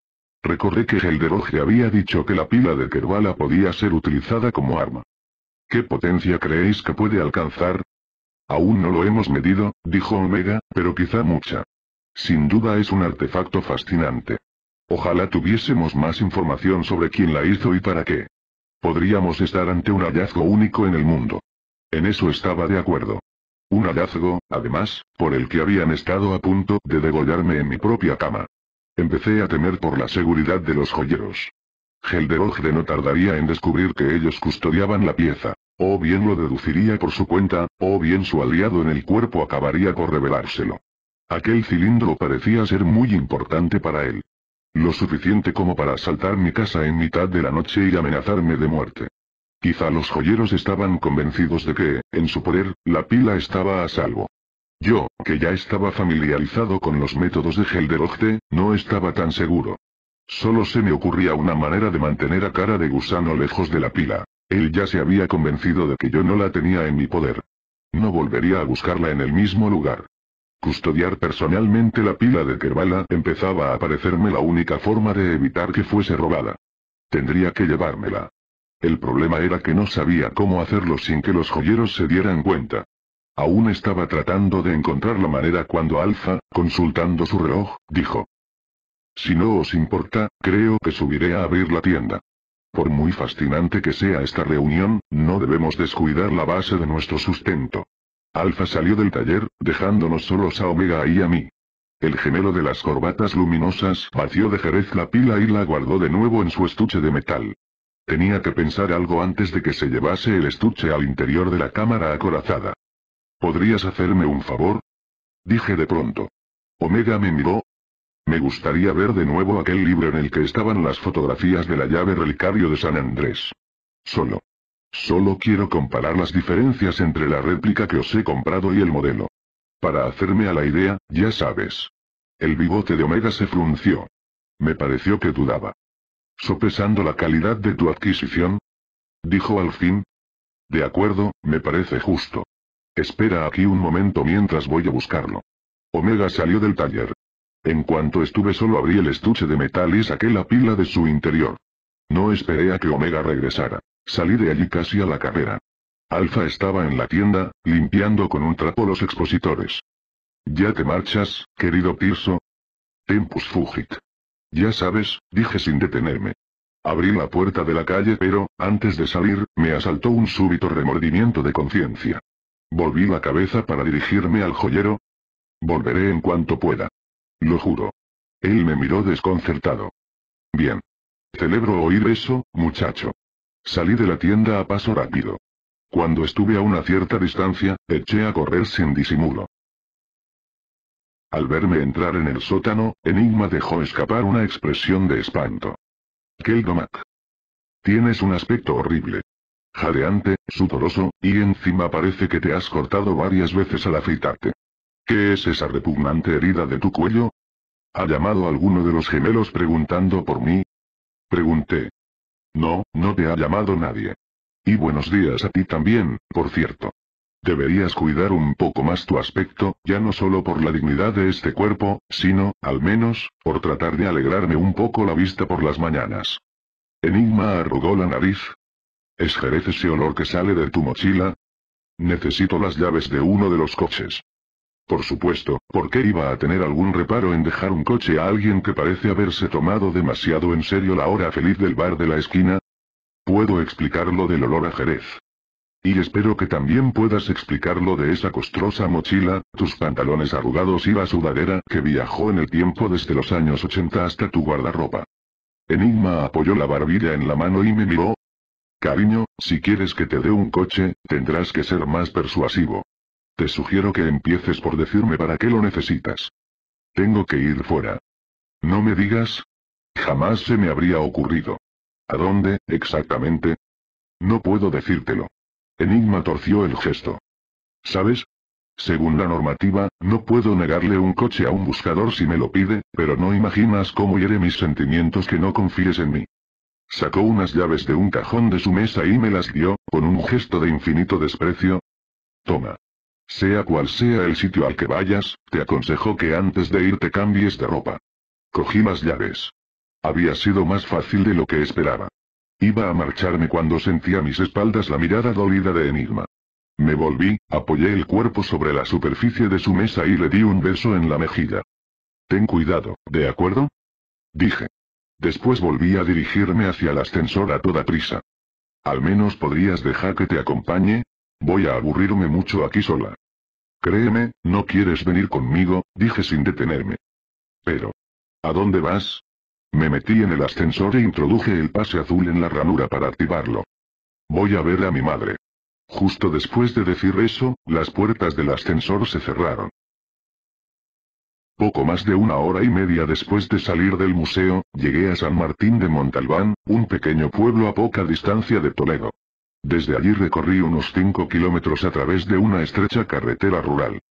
Recordé que Helderoge había dicho que la pila de Kerbala podía ser utilizada como arma. ¿Qué potencia creéis que puede alcanzar? Aún no lo hemos medido, dijo Omega, pero quizá mucha. Sin duda es un artefacto fascinante. Ojalá tuviésemos más información sobre quién la hizo y para qué. Podríamos estar ante un hallazgo único en el mundo. En eso estaba de acuerdo. Un hallazgo, además, por el que habían estado a punto de degollarme en mi propia cama. Empecé a temer por la seguridad de los joyeros. Gelderogde no tardaría en descubrir que ellos custodiaban la pieza. O bien lo deduciría por su cuenta, o bien su aliado en el cuerpo acabaría por revelárselo. Aquel cilindro parecía ser muy importante para él. Lo suficiente como para asaltar mi casa en mitad de la noche y amenazarme de muerte. Quizá los joyeros estaban convencidos de que, en su poder, la pila estaba a salvo. Yo, que ya estaba familiarizado con los métodos de Gelderogte, no estaba tan seguro. Solo se me ocurría una manera de mantener a cara de gusano lejos de la pila. Él ya se había convencido de que yo no la tenía en mi poder. No volvería a buscarla en el mismo lugar. Custodiar personalmente la pila de Kerbala empezaba a parecerme la única forma de evitar que fuese robada. Tendría que llevármela. El problema era que no sabía cómo hacerlo sin que los joyeros se dieran cuenta. Aún estaba tratando de encontrar la manera cuando Alfa, consultando su reloj, dijo. Si no os importa, creo que subiré a abrir la tienda. Por muy fascinante que sea esta reunión, no debemos descuidar la base de nuestro sustento. Alfa salió del taller, dejándonos solos a Omega y a mí. El gemelo de las corbatas luminosas vació de Jerez la pila y la guardó de nuevo en su estuche de metal. Tenía que pensar algo antes de que se llevase el estuche al interior de la cámara acorazada. ¿Podrías hacerme un favor? Dije de pronto. Omega me miró. Me gustaría ver de nuevo aquel libro en el que estaban las fotografías de la llave relicario de San Andrés. Solo. Solo quiero comparar las diferencias entre la réplica que os he comprado y el modelo. Para hacerme a la idea, ya sabes. El bigote de Omega se frunció. Me pareció que dudaba. Sopesando la calidad de tu adquisición. Dijo al fin. De acuerdo, me parece justo. Espera aquí un momento mientras voy a buscarlo. Omega salió del taller. En cuanto estuve solo abrí el estuche de metal y saqué la pila de su interior. No esperé a que Omega regresara. Salí de allí casi a la carrera. Alfa estaba en la tienda, limpiando con un trapo los expositores. ¿Ya te marchas, querido Pirso? Tempus fugit. Ya sabes, dije sin detenerme. Abrí la puerta de la calle pero, antes de salir, me asaltó un súbito remordimiento de conciencia. Volví la cabeza para dirigirme al joyero. Volveré en cuanto pueda. Lo juro. Él me miró desconcertado. Bien. Celebro oír eso, muchacho. Salí de la tienda a paso rápido. Cuando estuve a una cierta distancia, eché a correr sin disimulo. Al verme entrar en el sótano, Enigma dejó escapar una expresión de espanto. Keldomac. Tienes un aspecto horrible. Jadeante, sudoroso, y encima parece que te has cortado varias veces al afeitarte. ¿Qué es esa repugnante herida de tu cuello? ¿Ha llamado alguno de los gemelos preguntando por mí? Pregunté. No, no te ha llamado nadie. Y buenos días a ti también, por cierto. Deberías cuidar un poco más tu aspecto, ya no solo por la dignidad de este cuerpo, sino, al menos, por tratar de alegrarme un poco la vista por las mañanas. Enigma arrugó la nariz. ¿Esjerece ese olor que sale de tu mochila? Necesito las llaves de uno de los coches. Por supuesto, ¿por qué iba a tener algún reparo en dejar un coche a alguien que parece haberse tomado demasiado en serio la hora feliz del bar de la esquina? Puedo explicar lo del olor a Jerez. Y espero que también puedas explicar lo de esa costrosa mochila, tus pantalones arrugados y la sudadera que viajó en el tiempo desde los años 80 hasta tu guardarropa. Enigma apoyó la barbilla en la mano y me miró. Cariño, si quieres que te dé un coche, tendrás que ser más persuasivo. Te sugiero que empieces por decirme para qué lo necesitas. Tengo que ir fuera. No me digas. Jamás se me habría ocurrido. ¿A dónde, exactamente? No puedo decírtelo. Enigma torció el gesto. ¿Sabes? Según la normativa, no puedo negarle un coche a un buscador si me lo pide, pero no imaginas cómo hiere mis sentimientos que no confíes en mí. Sacó unas llaves de un cajón de su mesa y me las dio, con un gesto de infinito desprecio. Toma. Sea cual sea el sitio al que vayas, te aconsejo que antes de irte cambies de ropa. Cogí más llaves. Había sido más fácil de lo que esperaba. Iba a marcharme cuando sentí a mis espaldas la mirada dolida de Enigma. Me volví, apoyé el cuerpo sobre la superficie de su mesa y le di un beso en la mejilla. Ten cuidado, ¿de acuerdo? Dije. Después volví a dirigirme hacia el ascensor a toda prisa. Al menos podrías dejar que te acompañe, Voy a aburrirme mucho aquí sola. Créeme, no quieres venir conmigo, dije sin detenerme. Pero. ¿A dónde vas? Me metí en el ascensor e introduje el pase azul en la ranura para activarlo. Voy a ver a mi madre. Justo después de decir eso, las puertas del ascensor se cerraron. Poco más de una hora y media después de salir del museo, llegué a San Martín de Montalbán, un pequeño pueblo a poca distancia de Toledo. Desde allí recorrí unos 5 kilómetros a través de una estrecha carretera rural.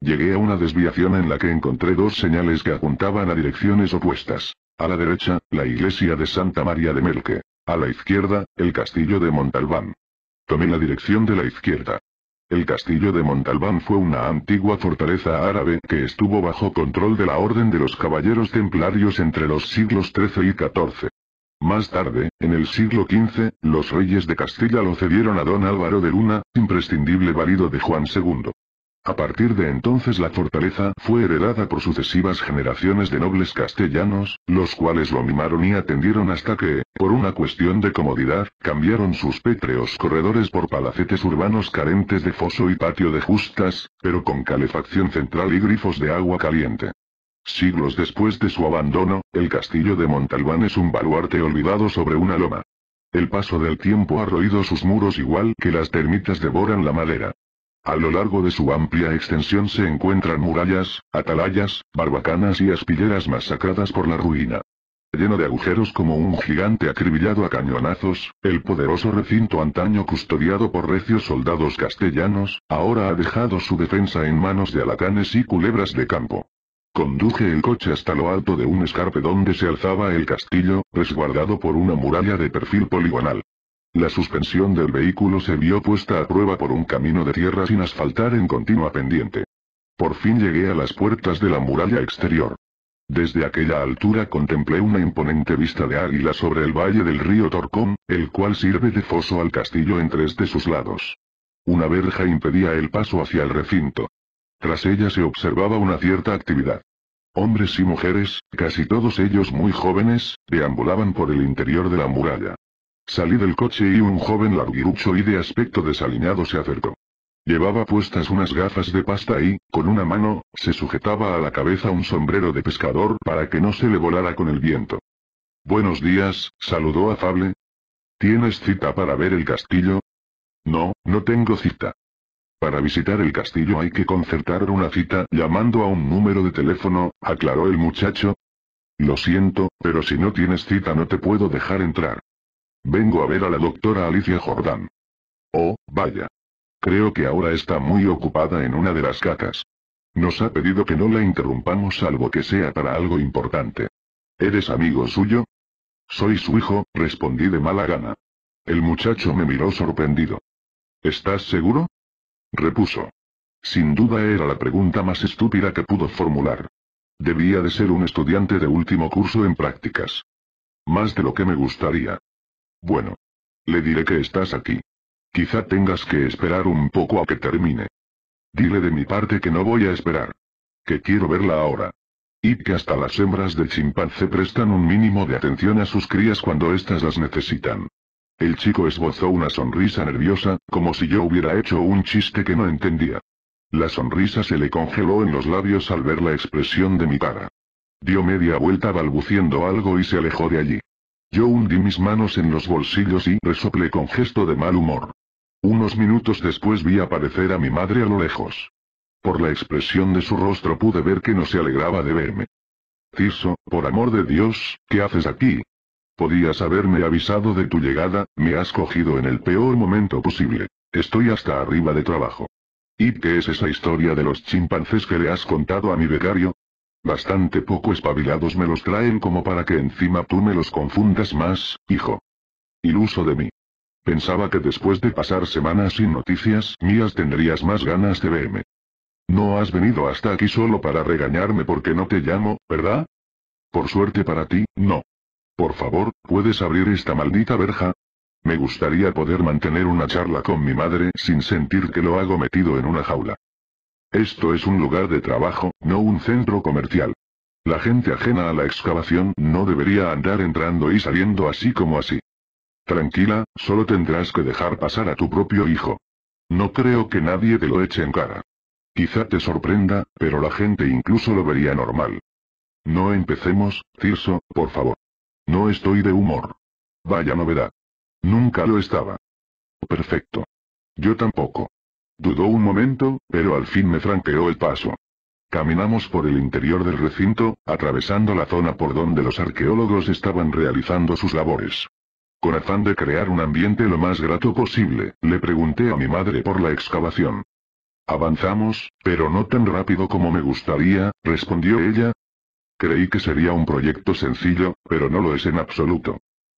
Llegué a una desviación en la que encontré dos señales que apuntaban a direcciones opuestas. A la derecha, la iglesia de Santa María de Melque. A la izquierda, el castillo de Montalbán. Tomé la dirección de la izquierda. El castillo de Montalbán fue una antigua fortaleza árabe que estuvo bajo control de la Orden de los Caballeros Templarios entre los siglos XIII y XIV. Más tarde, en el siglo XV, los reyes de Castilla lo cedieron a don Álvaro de Luna, imprescindible válido de Juan II. A partir de entonces la fortaleza fue heredada por sucesivas generaciones de nobles castellanos, los cuales lo mimaron y atendieron hasta que, por una cuestión de comodidad, cambiaron sus pétreos corredores por palacetes urbanos carentes de foso y patio de justas, pero con calefacción central y grifos de agua caliente. Siglos después de su abandono, el castillo de Montalbán es un baluarte olvidado sobre una loma. El paso del tiempo ha roído sus muros igual que las termitas devoran la madera. A lo largo de su amplia extensión se encuentran murallas, atalayas, barbacanas y aspilleras masacradas por la ruina. Lleno de agujeros como un gigante acribillado a cañonazos, el poderoso recinto antaño custodiado por recios soldados castellanos, ahora ha dejado su defensa en manos de alacanes y culebras de campo. Conduje el coche hasta lo alto de un escarpe donde se alzaba el castillo, resguardado por una muralla de perfil poligonal. La suspensión del vehículo se vio puesta a prueba por un camino de tierra sin asfaltar en continua pendiente. Por fin llegué a las puertas de la muralla exterior. Desde aquella altura contemplé una imponente vista de águila sobre el valle del río Torcón, el cual sirve de foso al castillo en tres de sus lados. Una verja impedía el paso hacia el recinto. Tras ella se observaba una cierta actividad. Hombres y mujeres, casi todos ellos muy jóvenes, deambulaban por el interior de la muralla. Salí del coche y un joven larguirucho y de aspecto desaliñado se acercó. Llevaba puestas unas gafas de pasta y, con una mano, se sujetaba a la cabeza un sombrero de pescador para que no se le volara con el viento. Buenos días, saludó afable. ¿Tienes cita para ver el castillo? No, no tengo cita. Para visitar el castillo hay que concertar una cita llamando a un número de teléfono, aclaró el muchacho. Lo siento, pero si no tienes cita no te puedo dejar entrar. Vengo a ver a la doctora Alicia Jordán. Oh, vaya. Creo que ahora está muy ocupada en una de las cacas. Nos ha pedido que no la interrumpamos salvo que sea para algo importante. ¿Eres amigo suyo? Soy su hijo, respondí de mala gana. El muchacho me miró sorprendido. ¿Estás seguro? Repuso. Sin duda era la pregunta más estúpida que pudo formular. Debía de ser un estudiante de último curso en prácticas. Más de lo que me gustaría. Bueno. Le diré que estás aquí. Quizá tengas que esperar un poco a que termine. Dile de mi parte que no voy a esperar. Que quiero verla ahora. Y que hasta las hembras de chimpancé prestan un mínimo de atención a sus crías cuando éstas las necesitan. El chico esbozó una sonrisa nerviosa, como si yo hubiera hecho un chiste que no entendía. La sonrisa se le congeló en los labios al ver la expresión de mi cara. Dio media vuelta balbuciendo algo y se alejó de allí. Yo hundí mis manos en los bolsillos y resoplé con gesto de mal humor. Unos minutos después vi aparecer a mi madre a lo lejos. Por la expresión de su rostro pude ver que no se alegraba de verme. Tirso, por amor de Dios, ¿qué haces aquí? Podías haberme avisado de tu llegada, me has cogido en el peor momento posible. Estoy hasta arriba de trabajo. ¿Y qué es esa historia de los chimpancés que le has contado a mi becario? Bastante poco espabilados me los traen como para que encima tú me los confundas más, hijo. Iluso de mí. Pensaba que después de pasar semanas sin noticias mías tendrías más ganas de verme. No has venido hasta aquí solo para regañarme porque no te llamo, ¿verdad? Por suerte para ti, no. Por favor, ¿puedes abrir esta maldita verja? Me gustaría poder mantener una charla con mi madre sin sentir que lo hago metido en una jaula. Esto es un lugar de trabajo, no un centro comercial. La gente ajena a la excavación no debería andar entrando y saliendo así como así. Tranquila, solo tendrás que dejar pasar a tu propio hijo. No creo que nadie te lo eche en cara. Quizá te sorprenda, pero la gente incluso lo vería normal. No empecemos, Cirso, por favor. No estoy de humor. Vaya novedad. Nunca lo estaba. Perfecto. Yo tampoco. Dudó un momento, pero al fin me franqueó el paso. Caminamos por el interior del recinto, atravesando la zona por donde los arqueólogos estaban realizando sus labores. Con afán de crear un ambiente lo más grato posible, le pregunté a mi madre por la excavación. Avanzamos, pero no tan rápido como me gustaría, respondió ella, Creí que sería un proyecto sencillo, pero no lo es en absoluto.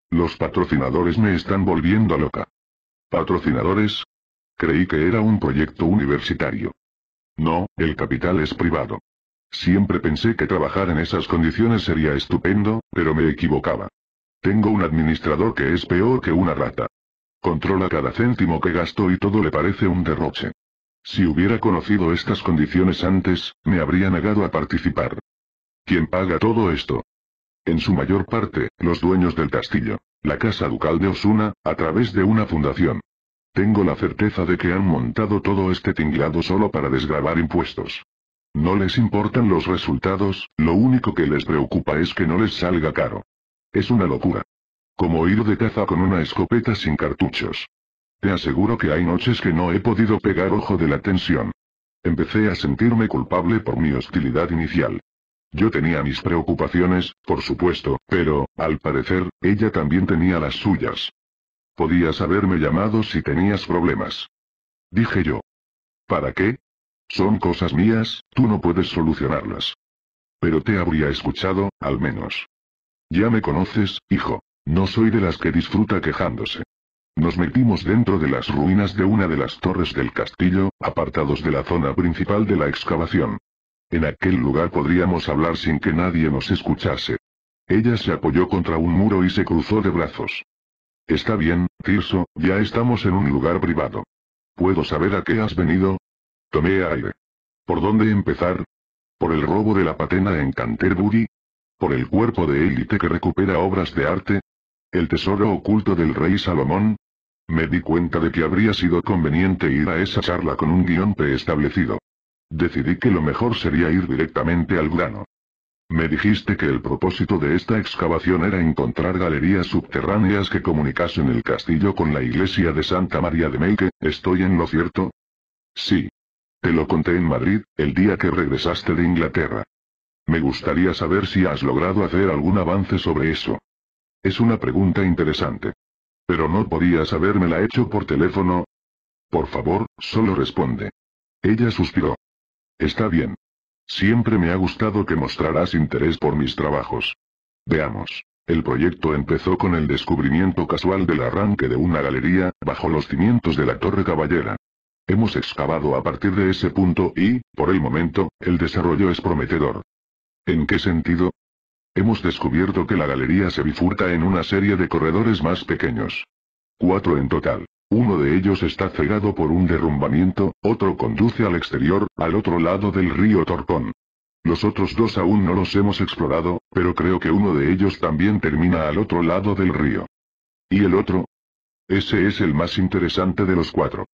Los patrocinadores me están volviendo loca. ¿Patrocinadores? Creí que era un proyecto universitario. No, el capital es privado. Siempre pensé que trabajar en esas condiciones sería estupendo, pero me equivocaba. Tengo un administrador que es peor que una rata. Controla cada céntimo que gasto y todo le parece un derroche. Si hubiera conocido estas condiciones antes, me habría negado a participar. ¿Quién paga todo esto? En su mayor parte, los dueños del castillo, la Casa Ducal de Osuna, a través de una fundación. Tengo la certeza de que han montado todo este tinglado solo para desgravar impuestos. No les importan los resultados, lo único que les preocupa es que no les salga caro. Es una locura. Como ir de caza con una escopeta sin cartuchos. Te aseguro que hay noches que no he podido pegar ojo de la tensión. Empecé a sentirme culpable por mi hostilidad inicial. Yo tenía mis preocupaciones, por supuesto, pero, al parecer, ella también tenía las suyas. Podías haberme llamado si tenías problemas. Dije yo. ¿Para qué? Son cosas mías, tú no puedes solucionarlas. Pero te habría escuchado, al menos. Ya me conoces, hijo. No soy de las que disfruta quejándose. Nos metimos dentro de las ruinas de una de las torres del castillo, apartados de la zona principal de la excavación. En aquel lugar podríamos hablar sin que nadie nos escuchase. Ella se apoyó contra un muro y se cruzó de brazos. Está bien, Tirso, ya estamos en un lugar privado. ¿Puedo saber a qué has venido? Tomé aire. ¿Por dónde empezar? ¿Por el robo de la patena en Canterbury? ¿Por el cuerpo de élite que recupera obras de arte? ¿El tesoro oculto del rey Salomón? Me di cuenta de que habría sido conveniente ir a esa charla con un guión preestablecido. Decidí que lo mejor sería ir directamente al grano. Me dijiste que el propósito de esta excavación era encontrar galerías subterráneas que comunicasen el castillo con la iglesia de Santa María de Meike, ¿estoy en lo cierto? Sí. Te lo conté en Madrid, el día que regresaste de Inglaterra. Me gustaría saber si has logrado hacer algún avance sobre eso. Es una pregunta interesante. Pero no podías habérmela hecho por teléfono. Por favor, solo responde. Ella suspiró. Está bien. Siempre me ha gustado que mostraras interés por mis trabajos. Veamos. El proyecto empezó con el descubrimiento casual del arranque de una galería, bajo los cimientos de la Torre Caballera. Hemos excavado a partir de ese punto y, por el momento, el desarrollo es prometedor. ¿En qué sentido? Hemos descubierto que la galería se bifurca en una serie de corredores más pequeños. Cuatro en total. Uno de ellos está cegado por un derrumbamiento, otro conduce al exterior, al otro lado del río Torpón. Los otros dos aún no los hemos explorado, pero creo que uno de ellos también termina al otro lado del río. ¿Y el otro? Ese es el más interesante de los cuatro.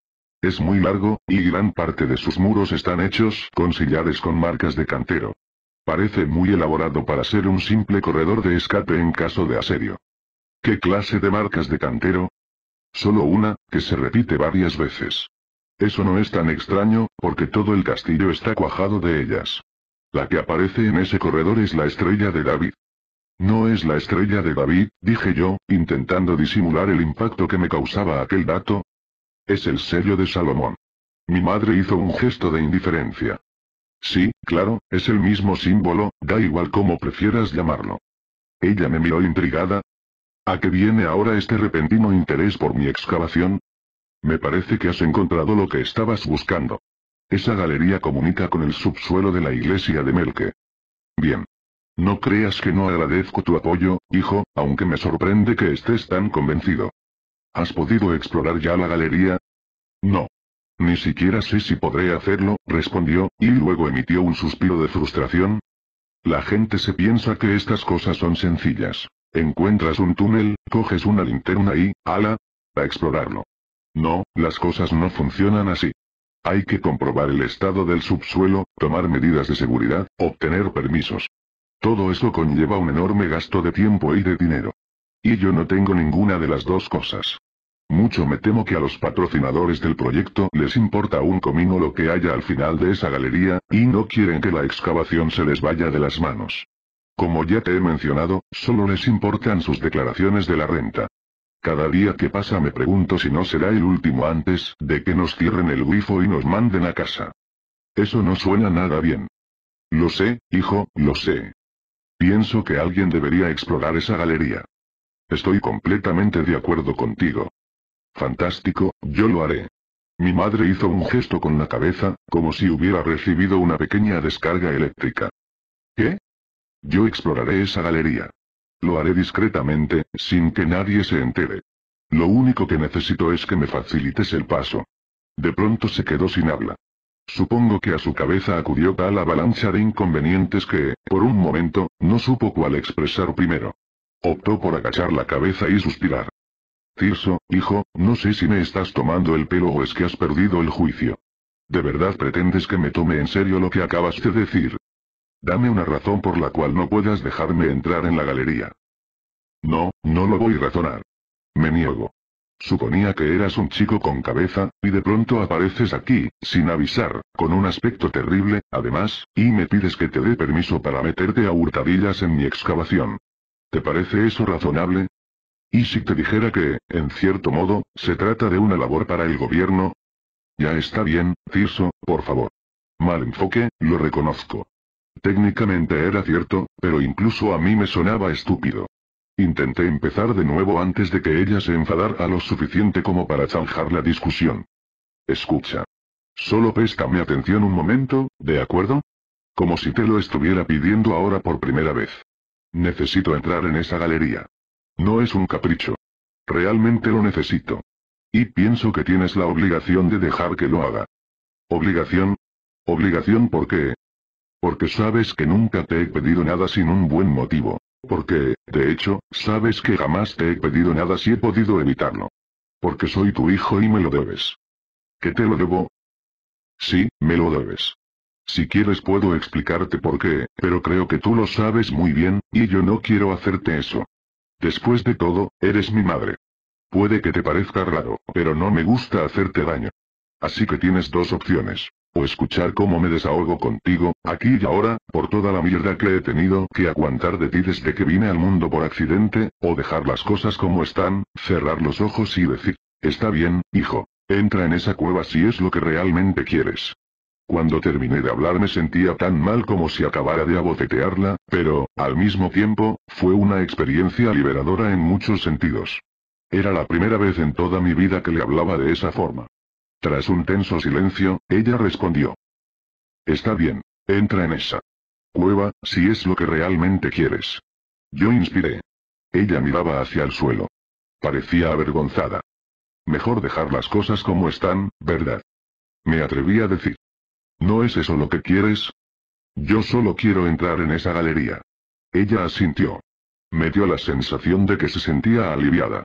Es muy largo, y gran parte de sus muros están hechos con sillares con marcas de cantero. Parece muy elaborado para ser un simple corredor de escape en caso de asedio. ¿Qué clase de marcas de cantero? Solo una, que se repite varias veces. Eso no es tan extraño, porque todo el castillo está cuajado de ellas. La que aparece en ese corredor es la estrella de David. No es la estrella de David, dije yo, intentando disimular el impacto que me causaba aquel dato. Es el sello de Salomón. Mi madre hizo un gesto de indiferencia. Sí, claro, es el mismo símbolo, da igual como prefieras llamarlo. Ella me miró intrigada, ¿A qué viene ahora este repentino interés por mi excavación? Me parece que has encontrado lo que estabas buscando. Esa galería comunica con el subsuelo de la iglesia de Melke. Bien. No creas que no agradezco tu apoyo, hijo, aunque me sorprende que estés tan convencido. ¿Has podido explorar ya la galería? No. Ni siquiera sé si podré hacerlo, respondió, y luego emitió un suspiro de frustración. La gente se piensa que estas cosas son sencillas. Encuentras un túnel, coges una linterna y, ala, a explorarlo. No, las cosas no funcionan así. Hay que comprobar el estado del subsuelo, tomar medidas de seguridad, obtener permisos. Todo eso conlleva un enorme gasto de tiempo y de dinero. Y yo no tengo ninguna de las dos cosas. Mucho me temo que a los patrocinadores del proyecto les importa un comino lo que haya al final de esa galería, y no quieren que la excavación se les vaya de las manos. Como ya te he mencionado, solo les importan sus declaraciones de la renta. Cada día que pasa me pregunto si no será el último antes de que nos cierren el grifo y nos manden a casa. Eso no suena nada bien. Lo sé, hijo, lo sé. Pienso que alguien debería explorar esa galería. Estoy completamente de acuerdo contigo. Fantástico, yo lo haré. Mi madre hizo un gesto con la cabeza, como si hubiera recibido una pequeña descarga eléctrica. ¿Qué? Yo exploraré esa galería. Lo haré discretamente, sin que nadie se entere. Lo único que necesito es que me facilites el paso. De pronto se quedó sin habla. Supongo que a su cabeza acudió tal avalancha de inconvenientes que, por un momento, no supo cuál expresar primero. Optó por agachar la cabeza y suspirar. Cirso, hijo, no sé si me estás tomando el pelo o es que has perdido el juicio. ¿De verdad pretendes que me tome en serio lo que acabas de decir? Dame una razón por la cual no puedas dejarme entrar en la galería. No, no lo voy a razonar. Me niego. Suponía que eras un chico con cabeza, y de pronto apareces aquí, sin avisar, con un aspecto terrible, además, y me pides que te dé permiso para meterte a hurtadillas en mi excavación. ¿Te parece eso razonable? ¿Y si te dijera que, en cierto modo, se trata de una labor para el gobierno? Ya está bien, Tirso, por favor. Mal enfoque, lo reconozco. Técnicamente era cierto, pero incluso a mí me sonaba estúpido. Intenté empezar de nuevo antes de que ella se enfadara lo suficiente como para zanjar la discusión. Escucha. Solo presta mi atención un momento, ¿de acuerdo? Como si te lo estuviera pidiendo ahora por primera vez. Necesito entrar en esa galería. No es un capricho. Realmente lo necesito. Y pienso que tienes la obligación de dejar que lo haga. ¿Obligación? ¿Obligación por qué? Porque sabes que nunca te he pedido nada sin un buen motivo. Porque, de hecho, sabes que jamás te he pedido nada si he podido evitarlo. Porque soy tu hijo y me lo debes. ¿Que te lo debo? Sí, me lo debes. Si quieres puedo explicarte por qué, pero creo que tú lo sabes muy bien, y yo no quiero hacerte eso. Después de todo, eres mi madre. Puede que te parezca raro, pero no me gusta hacerte daño. Así que tienes dos opciones. O escuchar cómo me desahogo contigo, aquí y ahora, por toda la mierda que he tenido que aguantar de ti desde que vine al mundo por accidente, o dejar las cosas como están, cerrar los ojos y decir, está bien, hijo, entra en esa cueva si es lo que realmente quieres. Cuando terminé de hablar me sentía tan mal como si acabara de abotetearla, pero, al mismo tiempo, fue una experiencia liberadora en muchos sentidos. Era la primera vez en toda mi vida que le hablaba de esa forma. Tras un tenso silencio, ella respondió. Está bien, entra en esa cueva, si es lo que realmente quieres. Yo inspiré. Ella miraba hacia el suelo. Parecía avergonzada. Mejor dejar las cosas como están, ¿verdad? Me atreví a decir. ¿No es eso lo que quieres? Yo solo quiero entrar en esa galería. Ella asintió. Me dio la sensación de que se sentía aliviada.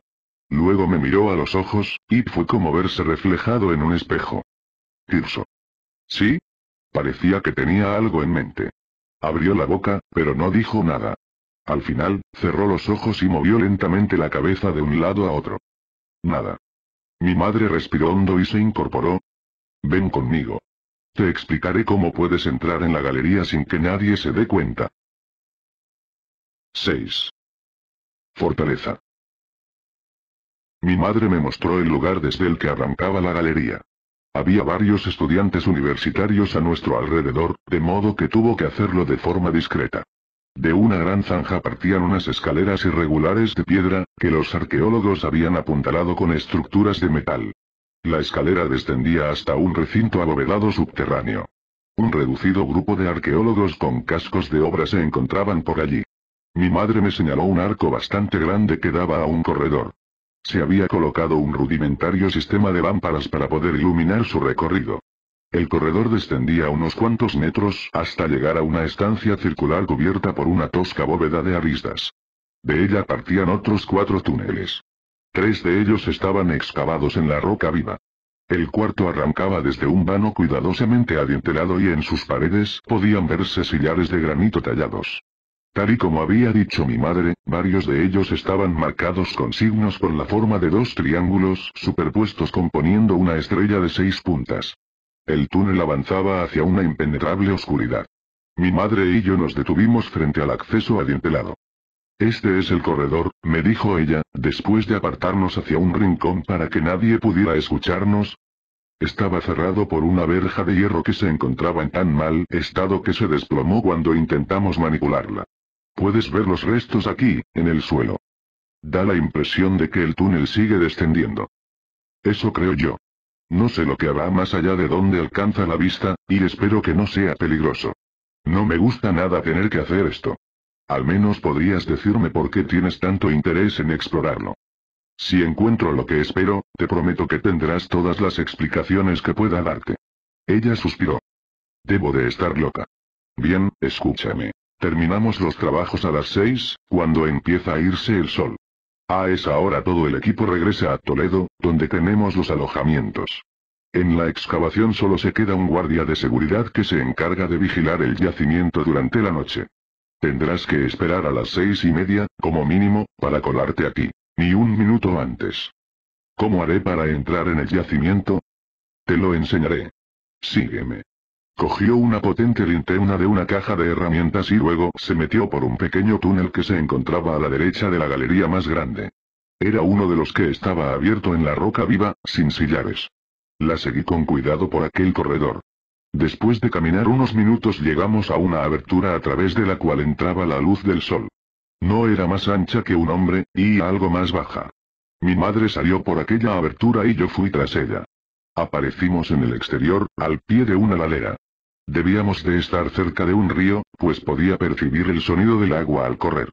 Luego me miró a los ojos, y fue como verse reflejado en un espejo. Tirso. ¿Sí? Parecía que tenía algo en mente. Abrió la boca, pero no dijo nada. Al final, cerró los ojos y movió lentamente la cabeza de un lado a otro. Nada. Mi madre respiró hondo y se incorporó. Ven conmigo. Te explicaré cómo puedes entrar en la galería sin que nadie se dé cuenta. 6. Fortaleza. Mi madre me mostró el lugar desde el que arrancaba la galería. Había varios estudiantes universitarios a nuestro alrededor, de modo que tuvo que hacerlo de forma discreta. De una gran zanja partían unas escaleras irregulares de piedra, que los arqueólogos habían apuntalado con estructuras de metal. La escalera descendía hasta un recinto abovedado subterráneo. Un reducido grupo de arqueólogos con cascos de obra se encontraban por allí. Mi madre me señaló un arco bastante grande que daba a un corredor. Se había colocado un rudimentario sistema de lámparas para poder iluminar su recorrido. El corredor descendía unos cuantos metros hasta llegar a una estancia circular cubierta por una tosca bóveda de aristas. De ella partían otros cuatro túneles. Tres de ellos estaban excavados en la roca viva. El cuarto arrancaba desde un vano cuidadosamente adintelado y en sus paredes podían verse sillares de granito tallados. Tal y como había dicho mi madre, varios de ellos estaban marcados con signos con la forma de dos triángulos superpuestos componiendo una estrella de seis puntas. El túnel avanzaba hacia una impenetrable oscuridad. Mi madre y yo nos detuvimos frente al acceso adintelado. Este es el corredor, me dijo ella, después de apartarnos hacia un rincón para que nadie pudiera escucharnos. Estaba cerrado por una verja de hierro que se encontraba en tan mal estado que se desplomó cuando intentamos manipularla. Puedes ver los restos aquí, en el suelo. Da la impresión de que el túnel sigue descendiendo. Eso creo yo. No sé lo que habrá más allá de donde alcanza la vista, y espero que no sea peligroso. No me gusta nada tener que hacer esto. Al menos podrías decirme por qué tienes tanto interés en explorarlo. Si encuentro lo que espero, te prometo que tendrás todas las explicaciones que pueda darte. Ella suspiró. Debo de estar loca. Bien, escúchame. Terminamos los trabajos a las 6, cuando empieza a irse el sol. A esa hora todo el equipo regresa a Toledo, donde tenemos los alojamientos. En la excavación solo se queda un guardia de seguridad que se encarga de vigilar el yacimiento durante la noche. Tendrás que esperar a las seis y media, como mínimo, para colarte aquí. Ni un minuto antes. ¿Cómo haré para entrar en el yacimiento? Te lo enseñaré. Sígueme. Cogió una potente linterna de una caja de herramientas y luego se metió por un pequeño túnel que se encontraba a la derecha de la galería más grande. Era uno de los que estaba abierto en la roca viva, sin sillares. La seguí con cuidado por aquel corredor. Después de caminar unos minutos llegamos a una abertura a través de la cual entraba la luz del sol. No era más ancha que un hombre, y algo más baja. Mi madre salió por aquella abertura y yo fui tras ella. Aparecimos en el exterior, al pie de una ladera. Debíamos de estar cerca de un río, pues podía percibir el sonido del agua al correr.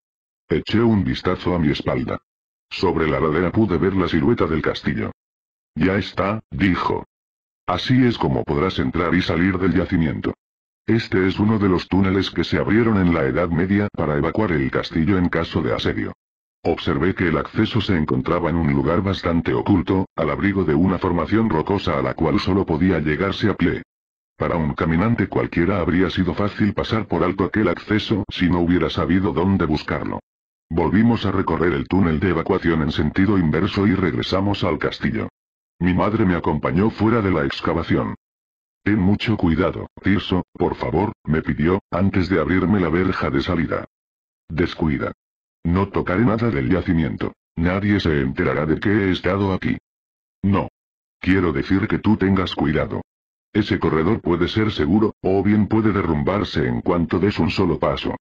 Eché un vistazo a mi espalda. Sobre la ladera pude ver la silueta del castillo. Ya está, dijo. Así es como podrás entrar y salir del yacimiento. Este es uno de los túneles que se abrieron en la Edad Media para evacuar el castillo en caso de asedio. Observé que el acceso se encontraba en un lugar bastante oculto, al abrigo de una formación rocosa a la cual solo podía llegarse a pie. Para un caminante cualquiera habría sido fácil pasar por alto aquel acceso si no hubiera sabido dónde buscarlo. Volvimos a recorrer el túnel de evacuación en sentido inverso y regresamos al castillo. Mi madre me acompañó fuera de la excavación. Ten mucho cuidado, Tirso, por favor, me pidió, antes de abrirme la verja de salida. Descuida. No tocaré nada del yacimiento. Nadie se enterará de que he estado aquí. No. Quiero decir que tú tengas cuidado. Ese corredor puede ser seguro, o bien puede derrumbarse en cuanto des un solo paso.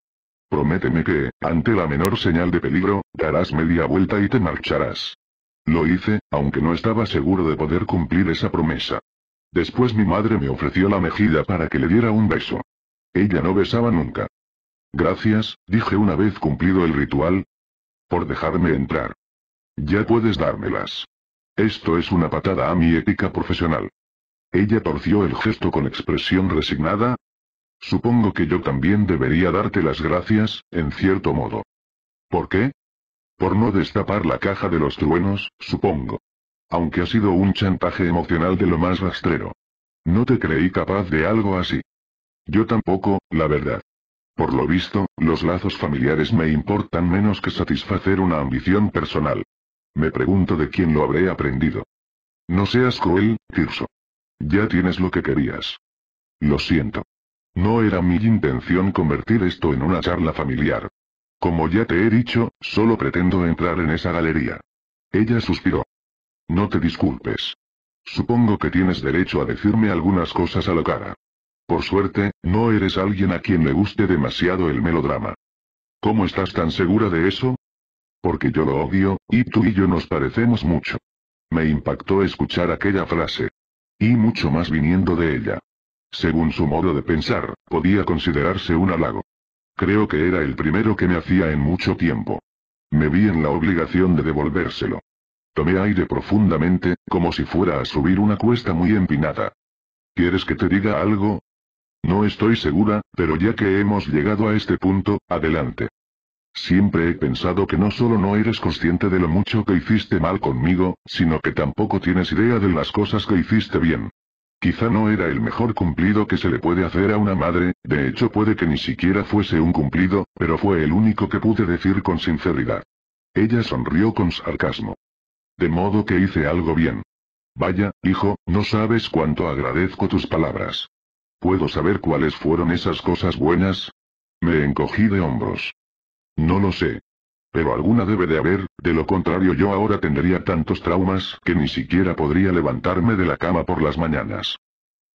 Prométeme que, ante la menor señal de peligro, darás media vuelta y te marcharás. Lo hice, aunque no estaba seguro de poder cumplir esa promesa. Después mi madre me ofreció la mejilla para que le diera un beso. Ella no besaba nunca. Gracias, dije una vez cumplido el ritual. Por dejarme entrar. Ya puedes dármelas. Esto es una patada a mi ética profesional. Ella torció el gesto con expresión resignada. Supongo que yo también debería darte las gracias, en cierto modo. ¿Por qué? Por no destapar la caja de los truenos, supongo. Aunque ha sido un chantaje emocional de lo más rastrero. No te creí capaz de algo así. Yo tampoco, la verdad. Por lo visto, los lazos familiares me importan menos que satisfacer una ambición personal. Me pregunto de quién lo habré aprendido. No seas cruel, Tirso. Ya tienes lo que querías. Lo siento. No era mi intención convertir esto en una charla familiar. Como ya te he dicho, solo pretendo entrar en esa galería. Ella suspiró. No te disculpes. Supongo que tienes derecho a decirme algunas cosas a la cara. Por suerte, no eres alguien a quien le guste demasiado el melodrama. ¿Cómo estás tan segura de eso? Porque yo lo odio, y tú y yo nos parecemos mucho. Me impactó escuchar aquella frase. Y mucho más viniendo de ella. Según su modo de pensar, podía considerarse un halago. Creo que era el primero que me hacía en mucho tiempo. Me vi en la obligación de devolvérselo. Tomé aire profundamente, como si fuera a subir una cuesta muy empinada. ¿Quieres que te diga algo? No estoy segura, pero ya que hemos llegado a este punto, adelante. Siempre he pensado que no solo no eres consciente de lo mucho que hiciste mal conmigo, sino que tampoco tienes idea de las cosas que hiciste bien. Quizá no era el mejor cumplido que se le puede hacer a una madre, de hecho puede que ni siquiera fuese un cumplido, pero fue el único que pude decir con sinceridad. Ella sonrió con sarcasmo. De modo que hice algo bien. Vaya, hijo, no sabes cuánto agradezco tus palabras. ¿Puedo saber cuáles fueron esas cosas buenas? Me encogí de hombros. No lo sé. Pero alguna debe de haber, de lo contrario yo ahora tendría tantos traumas que ni siquiera podría levantarme de la cama por las mañanas.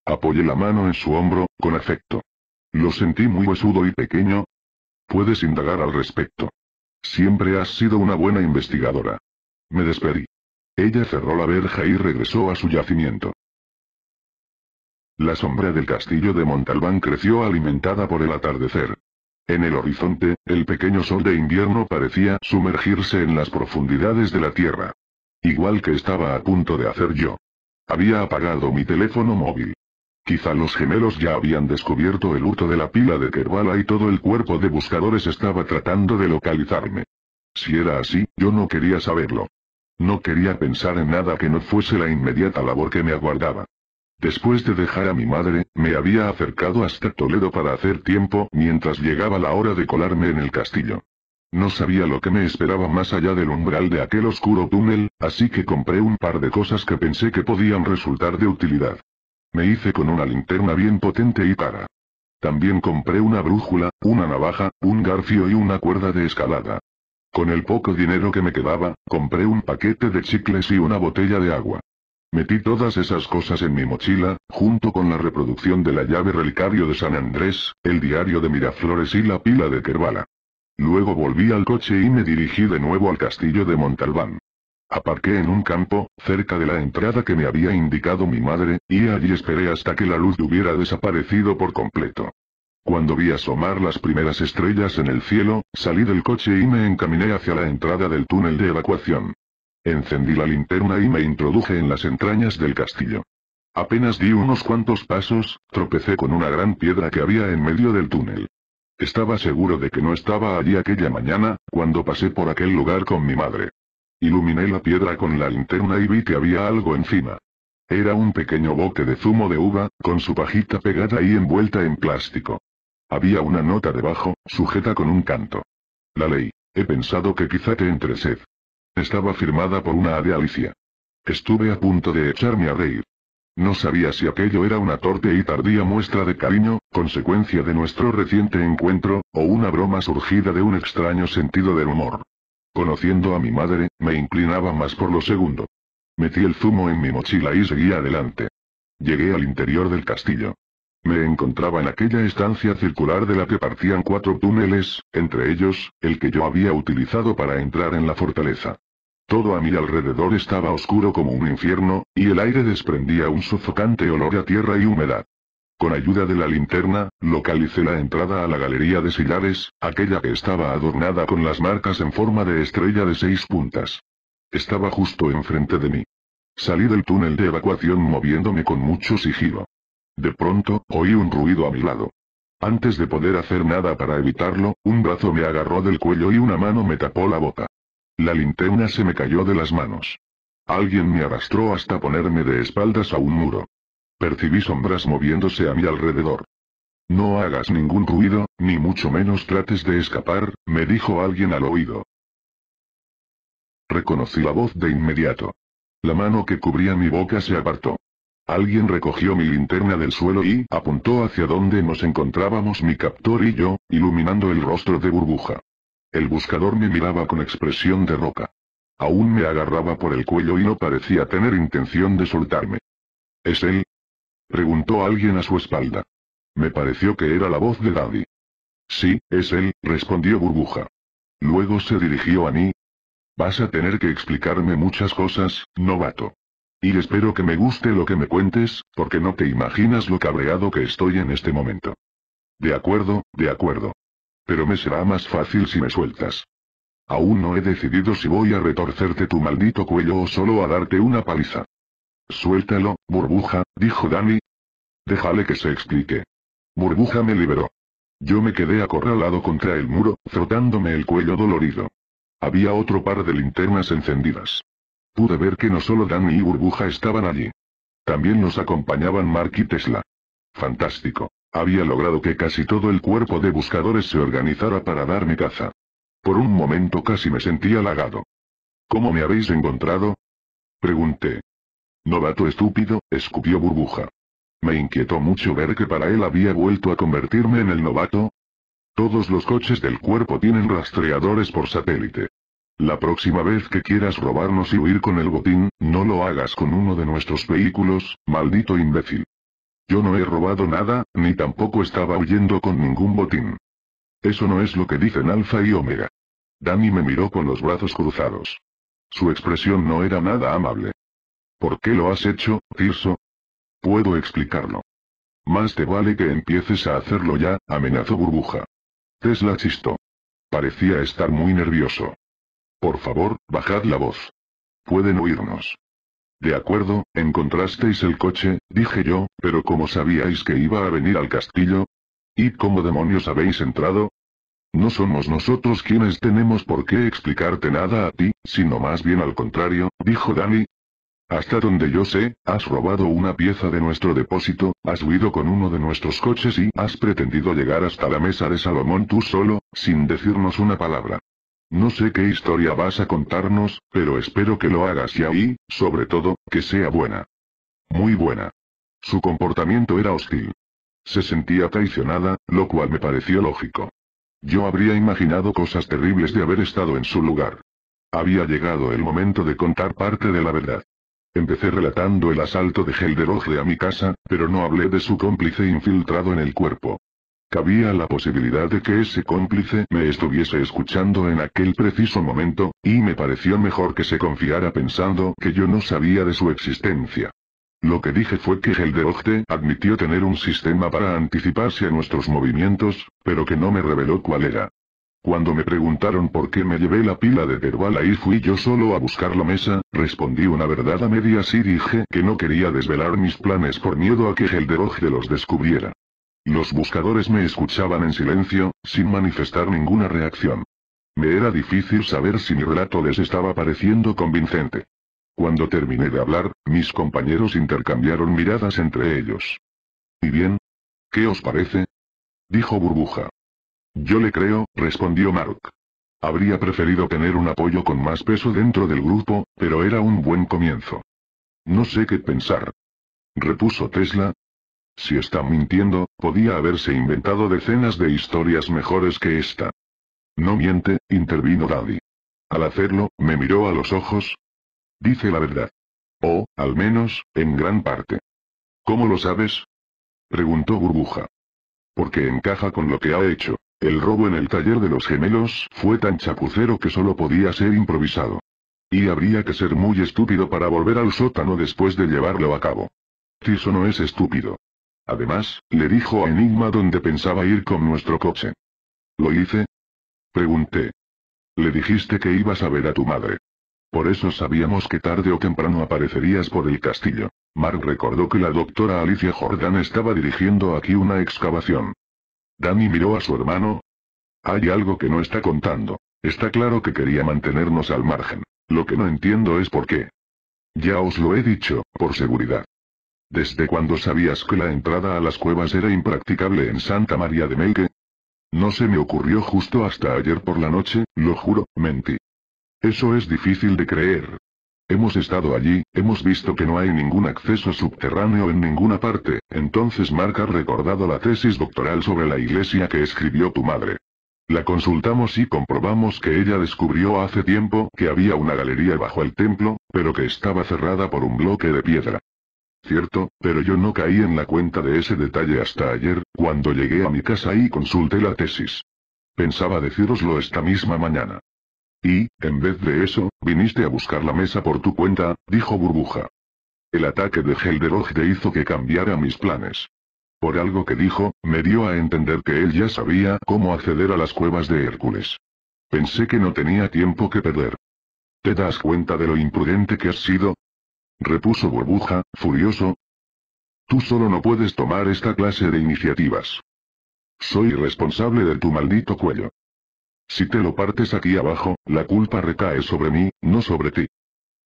Apoyé la mano en su hombro, con afecto. Lo sentí muy huesudo y pequeño. Puedes indagar al respecto. Siempre has sido una buena investigadora. Me despedí. Ella cerró la verja y regresó a su yacimiento. La sombra del castillo de Montalbán creció alimentada por el atardecer. En el horizonte, el pequeño sol de invierno parecía sumergirse en las profundidades de la tierra. Igual que estaba a punto de hacer yo. Había apagado mi teléfono móvil. Quizá los gemelos ya habían descubierto el hurto de la pila de Kerbala y todo el cuerpo de buscadores estaba tratando de localizarme. Si era así, yo no quería saberlo. No quería pensar en nada que no fuese la inmediata labor que me aguardaba. Después de dejar a mi madre, me había acercado hasta Toledo para hacer tiempo mientras llegaba la hora de colarme en el castillo. No sabía lo que me esperaba más allá del umbral de aquel oscuro túnel, así que compré un par de cosas que pensé que podían resultar de utilidad. Me hice con una linterna bien potente y cara. También compré una brújula, una navaja, un garfio y una cuerda de escalada. Con el poco dinero que me quedaba, compré un paquete de chicles y una botella de agua. Metí todas esas cosas en mi mochila, junto con la reproducción de la llave relicario de San Andrés, el diario de Miraflores y la pila de Kerbala. Luego volví al coche y me dirigí de nuevo al castillo de Montalbán. Aparqué en un campo, cerca de la entrada que me había indicado mi madre, y allí esperé hasta que la luz hubiera desaparecido por completo. Cuando vi asomar las primeras estrellas en el cielo, salí del coche y me encaminé hacia la entrada del túnel de evacuación. Encendí la linterna y me introduje en las entrañas del castillo. Apenas di unos cuantos pasos, tropecé con una gran piedra que había en medio del túnel. Estaba seguro de que no estaba allí aquella mañana, cuando pasé por aquel lugar con mi madre. Iluminé la piedra con la linterna y vi que había algo encima. Era un pequeño bote de zumo de uva, con su pajita pegada y envuelta en plástico. Había una nota debajo, sujeta con un canto. La ley. He pensado que quizá te entre sed. Estaba firmada por una A Alicia. Estuve a punto de echarme a reír. No sabía si aquello era una torpe y tardía muestra de cariño, consecuencia de nuestro reciente encuentro, o una broma surgida de un extraño sentido del humor. Conociendo a mi madre, me inclinaba más por lo segundo. Metí el zumo en mi mochila y seguí adelante. Llegué al interior del castillo. Me encontraba en aquella estancia circular de la que partían cuatro túneles, entre ellos, el que yo había utilizado para entrar en la fortaleza. Todo a mi alrededor estaba oscuro como un infierno, y el aire desprendía un sofocante olor a tierra y humedad. Con ayuda de la linterna, localicé la entrada a la galería de sillares, aquella que estaba adornada con las marcas en forma de estrella de seis puntas. Estaba justo enfrente de mí. Salí del túnel de evacuación moviéndome con mucho sigilo. De pronto, oí un ruido a mi lado. Antes de poder hacer nada para evitarlo, un brazo me agarró del cuello y una mano me tapó la boca. La linterna se me cayó de las manos. Alguien me arrastró hasta ponerme de espaldas a un muro. Percibí sombras moviéndose a mi alrededor. No hagas ningún ruido, ni mucho menos trates de escapar, me dijo alguien al oído. Reconocí la voz de inmediato. La mano que cubría mi boca se apartó. Alguien recogió mi linterna del suelo y apuntó hacia donde nos encontrábamos mi captor y yo, iluminando el rostro de burbuja. El buscador me miraba con expresión de roca. Aún me agarraba por el cuello y no parecía tener intención de soltarme. ¿Es él? Preguntó alguien a su espalda. Me pareció que era la voz de Daddy. Sí, es él, respondió Burbuja. Luego se dirigió a mí. Vas a tener que explicarme muchas cosas, novato. Y espero que me guste lo que me cuentes, porque no te imaginas lo cabreado que estoy en este momento. De acuerdo, de acuerdo. Pero me será más fácil si me sueltas. Aún no he decidido si voy a retorcerte tu maldito cuello o solo a darte una paliza. Suéltalo, burbuja, dijo Danny. Déjale que se explique. Burbuja me liberó. Yo me quedé acorralado contra el muro, frotándome el cuello dolorido. Había otro par de linternas encendidas. Pude ver que no solo Danny y Burbuja estaban allí. También nos acompañaban Mark y Tesla. Fantástico. Había logrado que casi todo el cuerpo de buscadores se organizara para darme caza. Por un momento casi me sentí halagado. ¿Cómo me habéis encontrado? Pregunté. Novato estúpido, escupió burbuja. Me inquietó mucho ver que para él había vuelto a convertirme en el novato. Todos los coches del cuerpo tienen rastreadores por satélite. La próxima vez que quieras robarnos y huir con el botín, no lo hagas con uno de nuestros vehículos, maldito imbécil. Yo no he robado nada, ni tampoco estaba huyendo con ningún botín. Eso no es lo que dicen Alfa y Omega. Danny me miró con los brazos cruzados. Su expresión no era nada amable. ¿Por qué lo has hecho, Tirso? Puedo explicarlo. Más te vale que empieces a hacerlo ya, amenazó Burbuja. Tesla chistó. Parecía estar muy nervioso. Por favor, bajad la voz. Pueden oírnos. De acuerdo, encontrasteis el coche, dije yo, pero ¿cómo sabíais que iba a venir al castillo? ¿Y cómo demonios habéis entrado? No somos nosotros quienes tenemos por qué explicarte nada a ti, sino más bien al contrario, dijo Dani, hasta donde yo sé, has robado una pieza de nuestro depósito, has huido con uno de nuestros coches y has pretendido llegar hasta la mesa de Salomón tú solo, sin decirnos una palabra. No sé qué historia vas a contarnos, pero espero que lo hagas ya y, sobre todo, que sea buena. Muy buena. Su comportamiento era hostil. Se sentía traicionada, lo cual me pareció lógico. Yo habría imaginado cosas terribles de haber estado en su lugar. Había llegado el momento de contar parte de la verdad. Empecé relatando el asalto de ogre a mi casa, pero no hablé de su cómplice infiltrado en el cuerpo había la posibilidad de que ese cómplice me estuviese escuchando en aquel preciso momento, y me pareció mejor que se confiara pensando que yo no sabía de su existencia. Lo que dije fue que Helderogde admitió tener un sistema para anticiparse a nuestros movimientos, pero que no me reveló cuál era. Cuando me preguntaron por qué me llevé la pila de Terbala y fui yo solo a buscar la mesa, respondí una verdad a medias y dije que no quería desvelar mis planes por miedo a que Helderogde los descubriera. Los buscadores me escuchaban en silencio, sin manifestar ninguna reacción. Me era difícil saber si mi relato les estaba pareciendo convincente. Cuando terminé de hablar, mis compañeros intercambiaron miradas entre ellos. ¿Y bien? ¿Qué os parece? Dijo Burbuja. Yo le creo, respondió Mark. Habría preferido tener un apoyo con más peso dentro del grupo, pero era un buen comienzo. No sé qué pensar. Repuso Tesla, si está mintiendo, podía haberse inventado decenas de historias mejores que esta. No miente, intervino Daddy. Al hacerlo, me miró a los ojos. Dice la verdad. O, al menos, en gran parte. ¿Cómo lo sabes? Preguntó Burbuja. Porque encaja con lo que ha hecho. El robo en el taller de los gemelos fue tan chapucero que solo podía ser improvisado. Y habría que ser muy estúpido para volver al sótano después de llevarlo a cabo. Tiso no es estúpido. Además, le dijo a Enigma dónde pensaba ir con nuestro coche. ¿Lo hice? Pregunté. Le dijiste que ibas a ver a tu madre. Por eso sabíamos que tarde o temprano aparecerías por el castillo. Mark recordó que la doctora Alicia Jordan estaba dirigiendo aquí una excavación. Danny miró a su hermano. Hay algo que no está contando. Está claro que quería mantenernos al margen. Lo que no entiendo es por qué. Ya os lo he dicho, por seguridad. ¿Desde cuándo sabías que la entrada a las cuevas era impracticable en Santa María de Melque? No se me ocurrió justo hasta ayer por la noche, lo juro, mentí. Eso es difícil de creer. Hemos estado allí, hemos visto que no hay ningún acceso subterráneo en ninguna parte, entonces Mark ha recordado la tesis doctoral sobre la iglesia que escribió tu madre. La consultamos y comprobamos que ella descubrió hace tiempo que había una galería bajo el templo, pero que estaba cerrada por un bloque de piedra. Cierto, pero yo no caí en la cuenta de ese detalle hasta ayer, cuando llegué a mi casa y consulté la tesis. Pensaba decíroslo esta misma mañana. Y, en vez de eso, viniste a buscar la mesa por tu cuenta, dijo Burbuja. El ataque de te hizo que cambiara mis planes. Por algo que dijo, me dio a entender que él ya sabía cómo acceder a las cuevas de Hércules. Pensé que no tenía tiempo que perder. ¿Te das cuenta de lo imprudente que has sido? repuso Burbuja, furioso. Tú solo no puedes tomar esta clase de iniciativas. Soy responsable de tu maldito cuello. Si te lo partes aquí abajo, la culpa recae sobre mí, no sobre ti.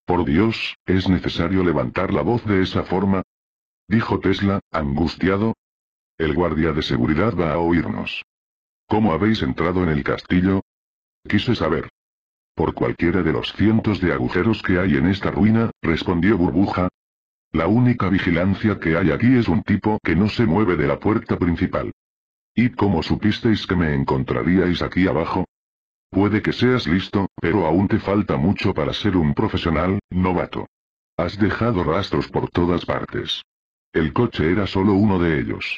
Por Dios, ¿es necesario levantar la voz de esa forma? Dijo Tesla, angustiado. El guardia de seguridad va a oírnos. ¿Cómo habéis entrado en el castillo? Quise saber. Por cualquiera de los cientos de agujeros que hay en esta ruina, respondió Burbuja. La única vigilancia que hay aquí es un tipo que no se mueve de la puerta principal. ¿Y cómo supisteis que me encontraríais aquí abajo? Puede que seas listo, pero aún te falta mucho para ser un profesional, novato. Has dejado rastros por todas partes. El coche era solo uno de ellos.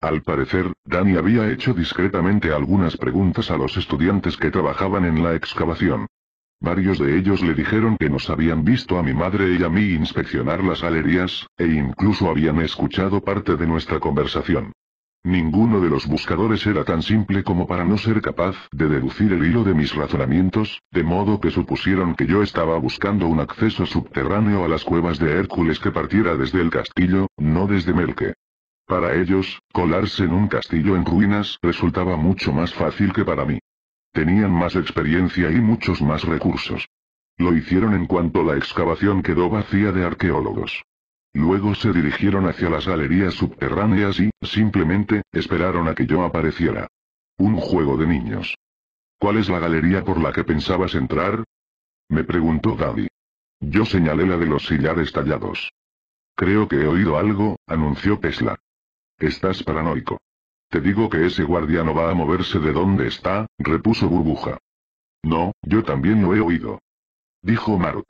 Al parecer, Dani había hecho discretamente algunas preguntas a los estudiantes que trabajaban en la excavación. Varios de ellos le dijeron que nos habían visto a mi madre y a mí inspeccionar las galerías, e incluso habían escuchado parte de nuestra conversación. Ninguno de los buscadores era tan simple como para no ser capaz de deducir el hilo de mis razonamientos, de modo que supusieron que yo estaba buscando un acceso subterráneo a las cuevas de Hércules que partiera desde el castillo, no desde Melque. Para ellos, colarse en un castillo en ruinas resultaba mucho más fácil que para mí. Tenían más experiencia y muchos más recursos. Lo hicieron en cuanto la excavación quedó vacía de arqueólogos. Luego se dirigieron hacia las galerías subterráneas y, simplemente, esperaron a que yo apareciera. Un juego de niños. ¿Cuál es la galería por la que pensabas entrar? Me preguntó Daddy. Yo señalé la de los sillares tallados. Creo que he oído algo, anunció Tesla. Estás paranoico. Te digo que ese guardia no va a moverse de donde está, repuso Burbuja. No, yo también lo he oído. Dijo Mark.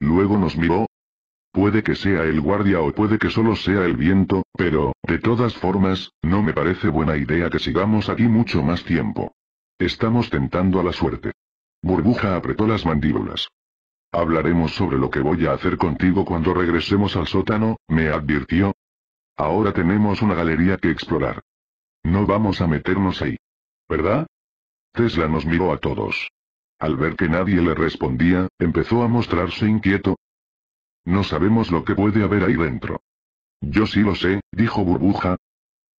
Luego nos miró. Puede que sea el guardia o puede que solo sea el viento, pero, de todas formas, no me parece buena idea que sigamos aquí mucho más tiempo. Estamos tentando a la suerte. Burbuja apretó las mandíbulas. Hablaremos sobre lo que voy a hacer contigo cuando regresemos al sótano, me advirtió. Ahora tenemos una galería que explorar. No vamos a meternos ahí. ¿Verdad? Tesla nos miró a todos. Al ver que nadie le respondía, empezó a mostrarse inquieto. No sabemos lo que puede haber ahí dentro. Yo sí lo sé, dijo Burbuja.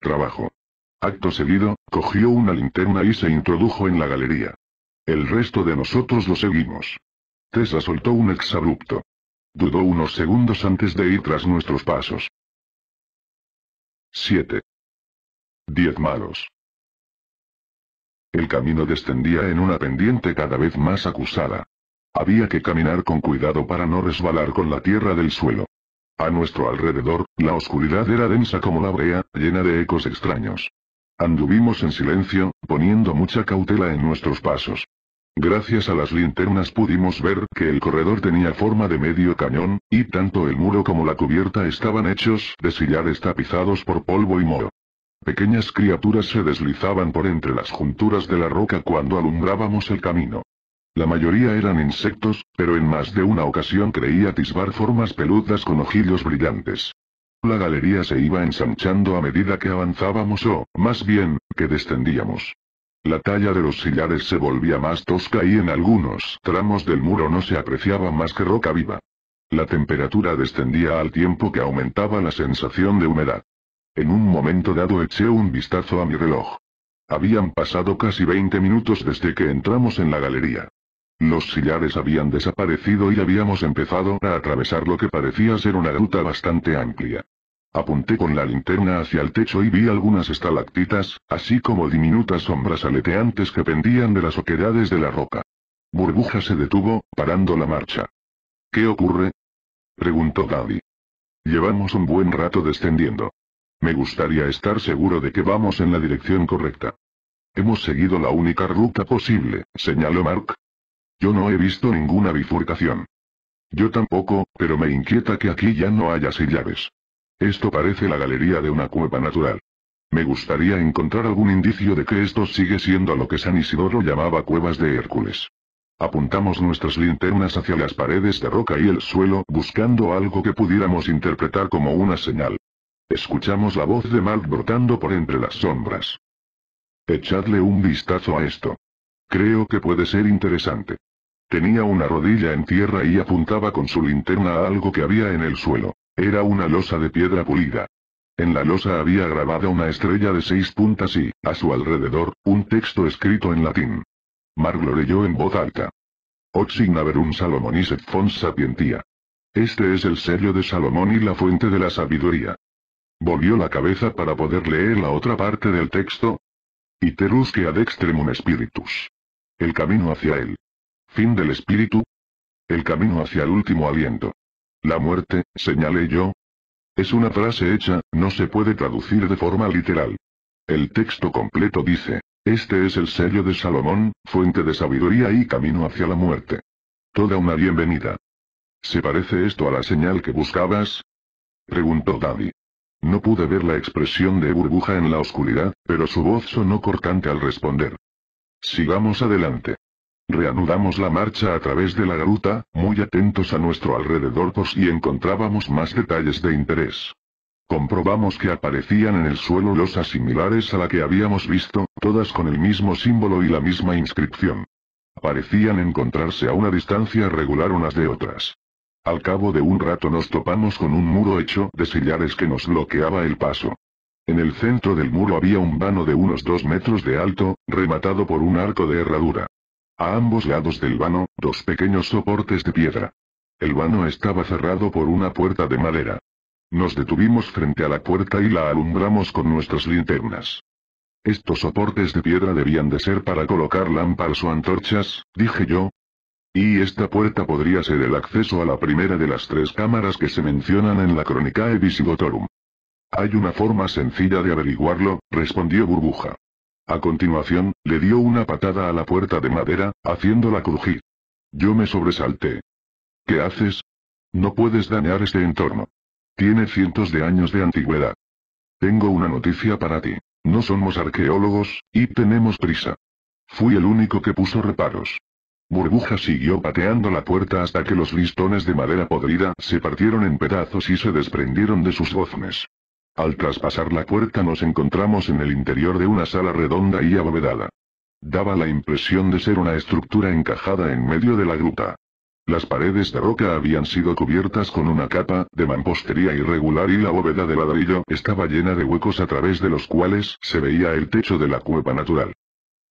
Trabajo. Acto seguido, cogió una linterna y se introdujo en la galería. El resto de nosotros lo seguimos. Tesla soltó un exabrupto. Dudó unos segundos antes de ir tras nuestros pasos. 7. Diez malos. El camino descendía en una pendiente cada vez más acusada. Había que caminar con cuidado para no resbalar con la tierra del suelo. A nuestro alrededor, la oscuridad era densa como la brea, llena de ecos extraños. Anduvimos en silencio, poniendo mucha cautela en nuestros pasos. Gracias a las linternas pudimos ver que el corredor tenía forma de medio cañón, y tanto el muro como la cubierta estaban hechos de sillares tapizados por polvo y moho. Pequeñas criaturas se deslizaban por entre las junturas de la roca cuando alumbrábamos el camino. La mayoría eran insectos, pero en más de una ocasión creía atisbar formas peludas con ojillos brillantes. La galería se iba ensanchando a medida que avanzábamos o, más bien, que descendíamos. La talla de los sillares se volvía más tosca y en algunos tramos del muro no se apreciaba más que roca viva. La temperatura descendía al tiempo que aumentaba la sensación de humedad. En un momento dado eché un vistazo a mi reloj. Habían pasado casi 20 minutos desde que entramos en la galería. Los sillares habían desaparecido y habíamos empezado a atravesar lo que parecía ser una ruta bastante amplia. Apunté con la linterna hacia el techo y vi algunas estalactitas, así como diminutas sombras aleteantes que pendían de las oquedades de la roca. Burbuja se detuvo, parando la marcha. ¿Qué ocurre? preguntó Gaby. Llevamos un buen rato descendiendo. Me gustaría estar seguro de que vamos en la dirección correcta. Hemos seguido la única ruta posible, señaló Mark. Yo no he visto ninguna bifurcación. Yo tampoco, pero me inquieta que aquí ya no haya sillares. Esto parece la galería de una cueva natural. Me gustaría encontrar algún indicio de que esto sigue siendo lo que San Isidoro llamaba cuevas de Hércules. Apuntamos nuestras linternas hacia las paredes de roca y el suelo buscando algo que pudiéramos interpretar como una señal. Escuchamos la voz de Mal brotando por entre las sombras. Echadle un vistazo a esto. Creo que puede ser interesante. Tenía una rodilla en tierra y apuntaba con su linterna a algo que había en el suelo. Era una losa de piedra pulida. En la losa había grabada una estrella de seis puntas y, a su alrededor, un texto escrito en latín. Mark lo leyó en voz alta. Oxignaverum un Salomonis et fons sapientia. Este es el sello de Salomón y la fuente de la sabiduría. Volvió la cabeza para poder leer la otra parte del texto. Iterusque ad extremum spiritus. El camino hacia él. Fin del espíritu. El camino hacia el último aliento. La muerte, señalé yo. Es una frase hecha, no se puede traducir de forma literal. El texto completo dice, este es el sello de Salomón, fuente de sabiduría y camino hacia la muerte. Toda una bienvenida. ¿Se parece esto a la señal que buscabas? Preguntó Daddy. No pude ver la expresión de burbuja en la oscuridad, pero su voz sonó cortante al responder. Sigamos adelante. Reanudamos la marcha a través de la garuta, muy atentos a nuestro alrededor por si encontrábamos más detalles de interés. Comprobamos que aparecían en el suelo losas similares a la que habíamos visto, todas con el mismo símbolo y la misma inscripción. Parecían encontrarse a una distancia regular unas de otras. Al cabo de un rato nos topamos con un muro hecho de sillares que nos bloqueaba el paso. En el centro del muro había un vano de unos dos metros de alto, rematado por un arco de herradura. A ambos lados del vano, dos pequeños soportes de piedra. El vano estaba cerrado por una puerta de madera. Nos detuvimos frente a la puerta y la alumbramos con nuestras linternas. Estos soportes de piedra debían de ser para colocar lámparas o antorchas, dije yo, y esta puerta podría ser el acceso a la primera de las tres cámaras que se mencionan en la Crónica Evisibotorum. Hay una forma sencilla de averiguarlo, respondió Burbuja. A continuación, le dio una patada a la puerta de madera, haciéndola crujir. Yo me sobresalté. ¿Qué haces? No puedes dañar este entorno. Tiene cientos de años de antigüedad. Tengo una noticia para ti. No somos arqueólogos, y tenemos prisa. Fui el único que puso reparos. Burbuja siguió pateando la puerta hasta que los listones de madera podrida se partieron en pedazos y se desprendieron de sus goznes. Al traspasar la puerta nos encontramos en el interior de una sala redonda y abovedada. Daba la impresión de ser una estructura encajada en medio de la gruta. Las paredes de roca habían sido cubiertas con una capa de mampostería irregular y la bóveda de ladrillo estaba llena de huecos a través de los cuales se veía el techo de la cueva natural.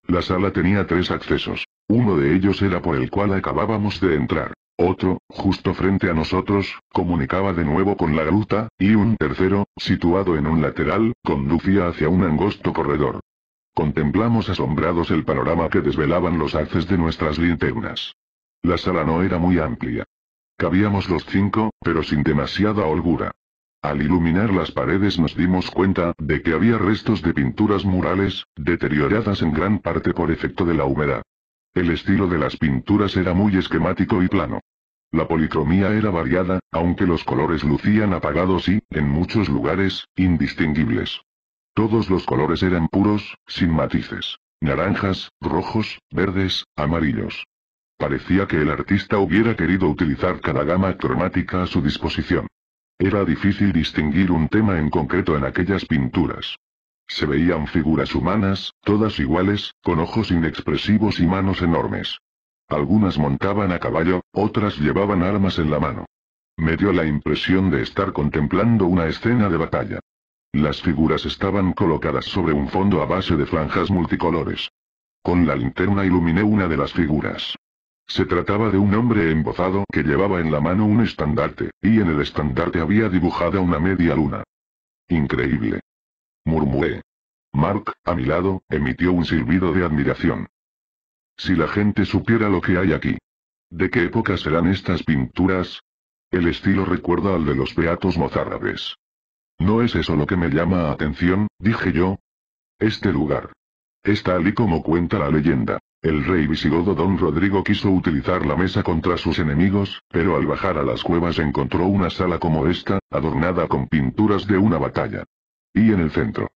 La sala tenía tres accesos. Uno de ellos era por el cual acabábamos de entrar. Otro, justo frente a nosotros, comunicaba de nuevo con la gruta, y un tercero, situado en un lateral, conducía hacia un angosto corredor. Contemplamos asombrados el panorama que desvelaban los arces de nuestras linternas. La sala no era muy amplia. Cabíamos los cinco, pero sin demasiada holgura. Al iluminar las paredes nos dimos cuenta de que había restos de pinturas murales, deterioradas en gran parte por efecto de la humedad. El estilo de las pinturas era muy esquemático y plano. La policromía era variada, aunque los colores lucían apagados y, en muchos lugares, indistinguibles. Todos los colores eran puros, sin matices. Naranjas, rojos, verdes, amarillos. Parecía que el artista hubiera querido utilizar cada gama cromática a su disposición. Era difícil distinguir un tema en concreto en aquellas pinturas. Se veían figuras humanas, todas iguales, con ojos inexpresivos y manos enormes. Algunas montaban a caballo, otras llevaban armas en la mano. Me dio la impresión de estar contemplando una escena de batalla. Las figuras estaban colocadas sobre un fondo a base de franjas multicolores. Con la linterna iluminé una de las figuras. Se trataba de un hombre embozado que llevaba en la mano un estandarte, y en el estandarte había dibujada una media luna. Increíble murmuré. Mark, a mi lado, emitió un silbido de admiración. Si la gente supiera lo que hay aquí. ¿De qué época serán estas pinturas? El estilo recuerda al de los beatos mozárabes. No es eso lo que me llama atención, dije yo. Este lugar. Está allí como cuenta la leyenda. El rey visigodo don Rodrigo quiso utilizar la mesa contra sus enemigos, pero al bajar a las cuevas encontró una sala como esta, adornada con pinturas de una batalla. Y en el centro.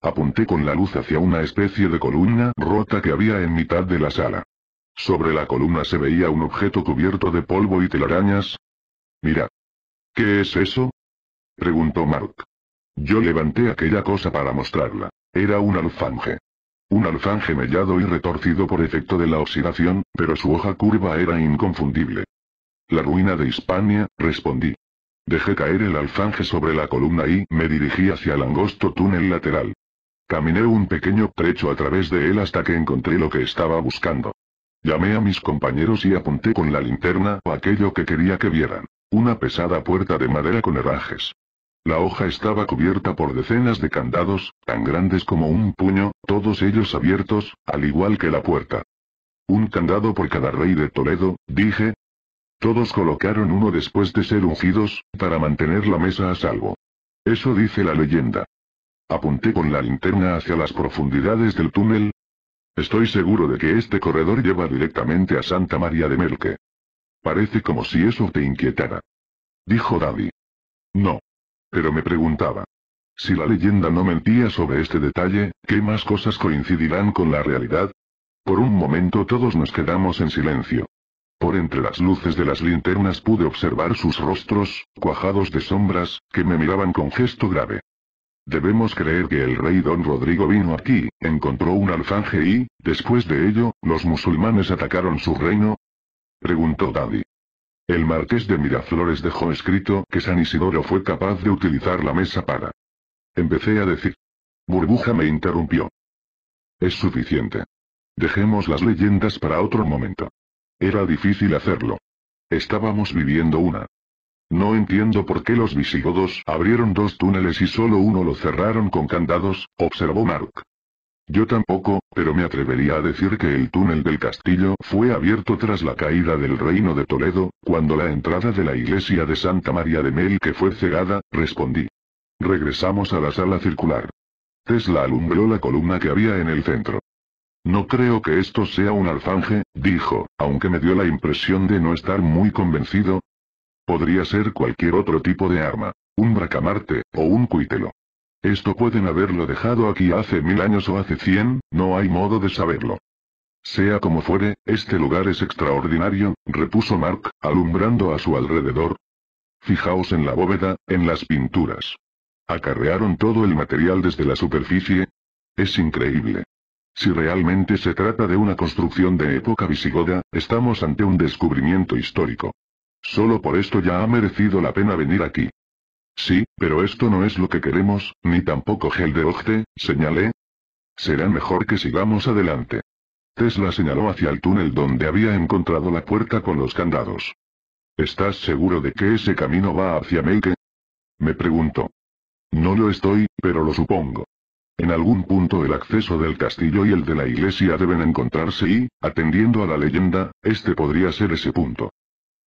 Apunté con la luz hacia una especie de columna rota que había en mitad de la sala. Sobre la columna se veía un objeto cubierto de polvo y telarañas. Mira, ¿Qué es eso? preguntó Mark. Yo levanté aquella cosa para mostrarla. Era un alfanje, Un alfanje mellado y retorcido por efecto de la oxidación, pero su hoja curva era inconfundible. La ruina de Hispania, respondí. Dejé caer el alfanje sobre la columna y me dirigí hacia el angosto túnel lateral. Caminé un pequeño trecho a través de él hasta que encontré lo que estaba buscando. Llamé a mis compañeros y apunté con la linterna a aquello que quería que vieran. Una pesada puerta de madera con herrajes. La hoja estaba cubierta por decenas de candados, tan grandes como un puño, todos ellos abiertos, al igual que la puerta. Un candado por cada rey de Toledo, dije, todos colocaron uno después de ser ungidos, para mantener la mesa a salvo. Eso dice la leyenda. Apunté con la linterna hacia las profundidades del túnel. Estoy seguro de que este corredor lleva directamente a Santa María de Melque. Parece como si eso te inquietara. Dijo Daddy. No. Pero me preguntaba. Si la leyenda no mentía sobre este detalle, ¿qué más cosas coincidirán con la realidad? Por un momento todos nos quedamos en silencio. Por entre las luces de las linternas pude observar sus rostros, cuajados de sombras, que me miraban con gesto grave. Debemos creer que el rey don Rodrigo vino aquí, encontró un alfanje y, después de ello, los musulmanes atacaron su reino. Preguntó Daddy. El marqués de Miraflores dejó escrito que San Isidoro fue capaz de utilizar la mesa para. Empecé a decir. Burbuja me interrumpió. Es suficiente. Dejemos las leyendas para otro momento. Era difícil hacerlo. Estábamos viviendo una. No entiendo por qué los visigodos abrieron dos túneles y solo uno lo cerraron con candados, observó Mark. Yo tampoco, pero me atrevería a decir que el túnel del castillo fue abierto tras la caída del reino de Toledo, cuando la entrada de la iglesia de Santa María de Mel que fue cegada, respondí. Regresamos a la sala circular. Tesla alumbró la columna que había en el centro. No creo que esto sea un alfanje, dijo, aunque me dio la impresión de no estar muy convencido. Podría ser cualquier otro tipo de arma, un bracamarte, o un cuítelo. Esto pueden haberlo dejado aquí hace mil años o hace cien, no hay modo de saberlo. Sea como fuere, este lugar es extraordinario, repuso Mark, alumbrando a su alrededor. Fijaos en la bóveda, en las pinturas. Acarrearon todo el material desde la superficie. Es increíble. Si realmente se trata de una construcción de época visigoda, estamos ante un descubrimiento histórico. Solo por esto ya ha merecido la pena venir aquí. Sí, pero esto no es lo que queremos, ni tampoco gel señalé. Será mejor que sigamos adelante. Tesla señaló hacia el túnel donde había encontrado la puerta con los candados. ¿Estás seguro de que ese camino va hacia Melke? Me preguntó. No lo estoy, pero lo supongo. En algún punto el acceso del castillo y el de la iglesia deben encontrarse y, atendiendo a la leyenda, este podría ser ese punto.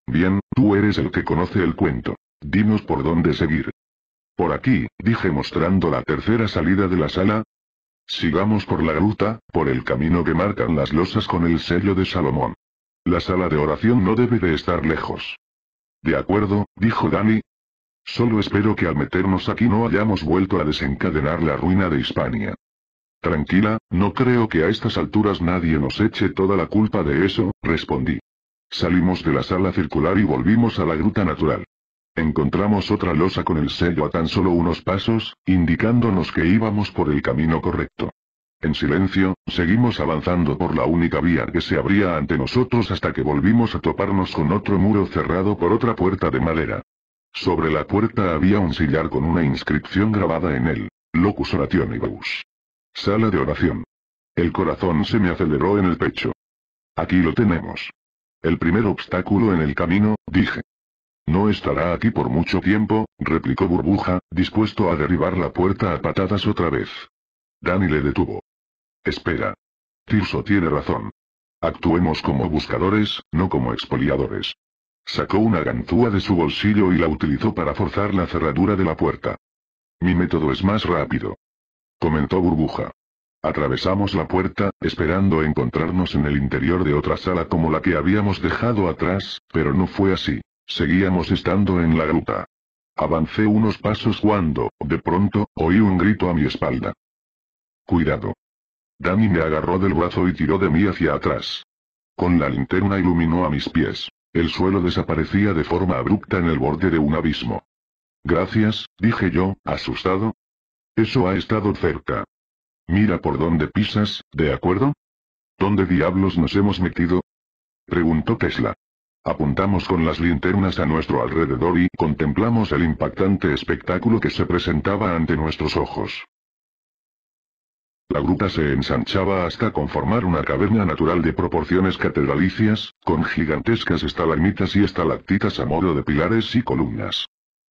Bien, tú eres el que conoce el cuento. Dinos por dónde seguir. Por aquí, dije mostrando la tercera salida de la sala. Sigamos por la ruta, por el camino que marcan las losas con el sello de Salomón. La sala de oración no debe de estar lejos. De acuerdo, dijo Dani, Solo espero que al meternos aquí no hayamos vuelto a desencadenar la ruina de Hispania. Tranquila, no creo que a estas alturas nadie nos eche toda la culpa de eso, respondí. Salimos de la sala circular y volvimos a la gruta natural. Encontramos otra losa con el sello a tan solo unos pasos, indicándonos que íbamos por el camino correcto. En silencio, seguimos avanzando por la única vía que se abría ante nosotros hasta que volvimos a toparnos con otro muro cerrado por otra puerta de madera. Sobre la puerta había un sillar con una inscripción grabada en él. Locus orationibus. Sala de oración. El corazón se me aceleró en el pecho. Aquí lo tenemos. El primer obstáculo en el camino, dije. No estará aquí por mucho tiempo, replicó Burbuja, dispuesto a derribar la puerta a patadas otra vez. Dani le detuvo. Espera. Tirso tiene razón. Actuemos como buscadores, no como expoliadores. Sacó una ganzúa de su bolsillo y la utilizó para forzar la cerradura de la puerta. Mi método es más rápido. Comentó Burbuja. Atravesamos la puerta, esperando encontrarnos en el interior de otra sala como la que habíamos dejado atrás, pero no fue así. Seguíamos estando en la gruta. Avancé unos pasos cuando, de pronto, oí un grito a mi espalda. Cuidado. Dani me agarró del brazo y tiró de mí hacia atrás. Con la linterna iluminó a mis pies. El suelo desaparecía de forma abrupta en el borde de un abismo. Gracias, dije yo, asustado. Eso ha estado cerca. Mira por dónde pisas, ¿de acuerdo? ¿Dónde diablos nos hemos metido? Preguntó Tesla. Apuntamos con las linternas a nuestro alrededor y contemplamos el impactante espectáculo que se presentaba ante nuestros ojos. La gruta se ensanchaba hasta conformar una caverna natural de proporciones catedralicias, con gigantescas estalagmitas y estalactitas a modo de pilares y columnas.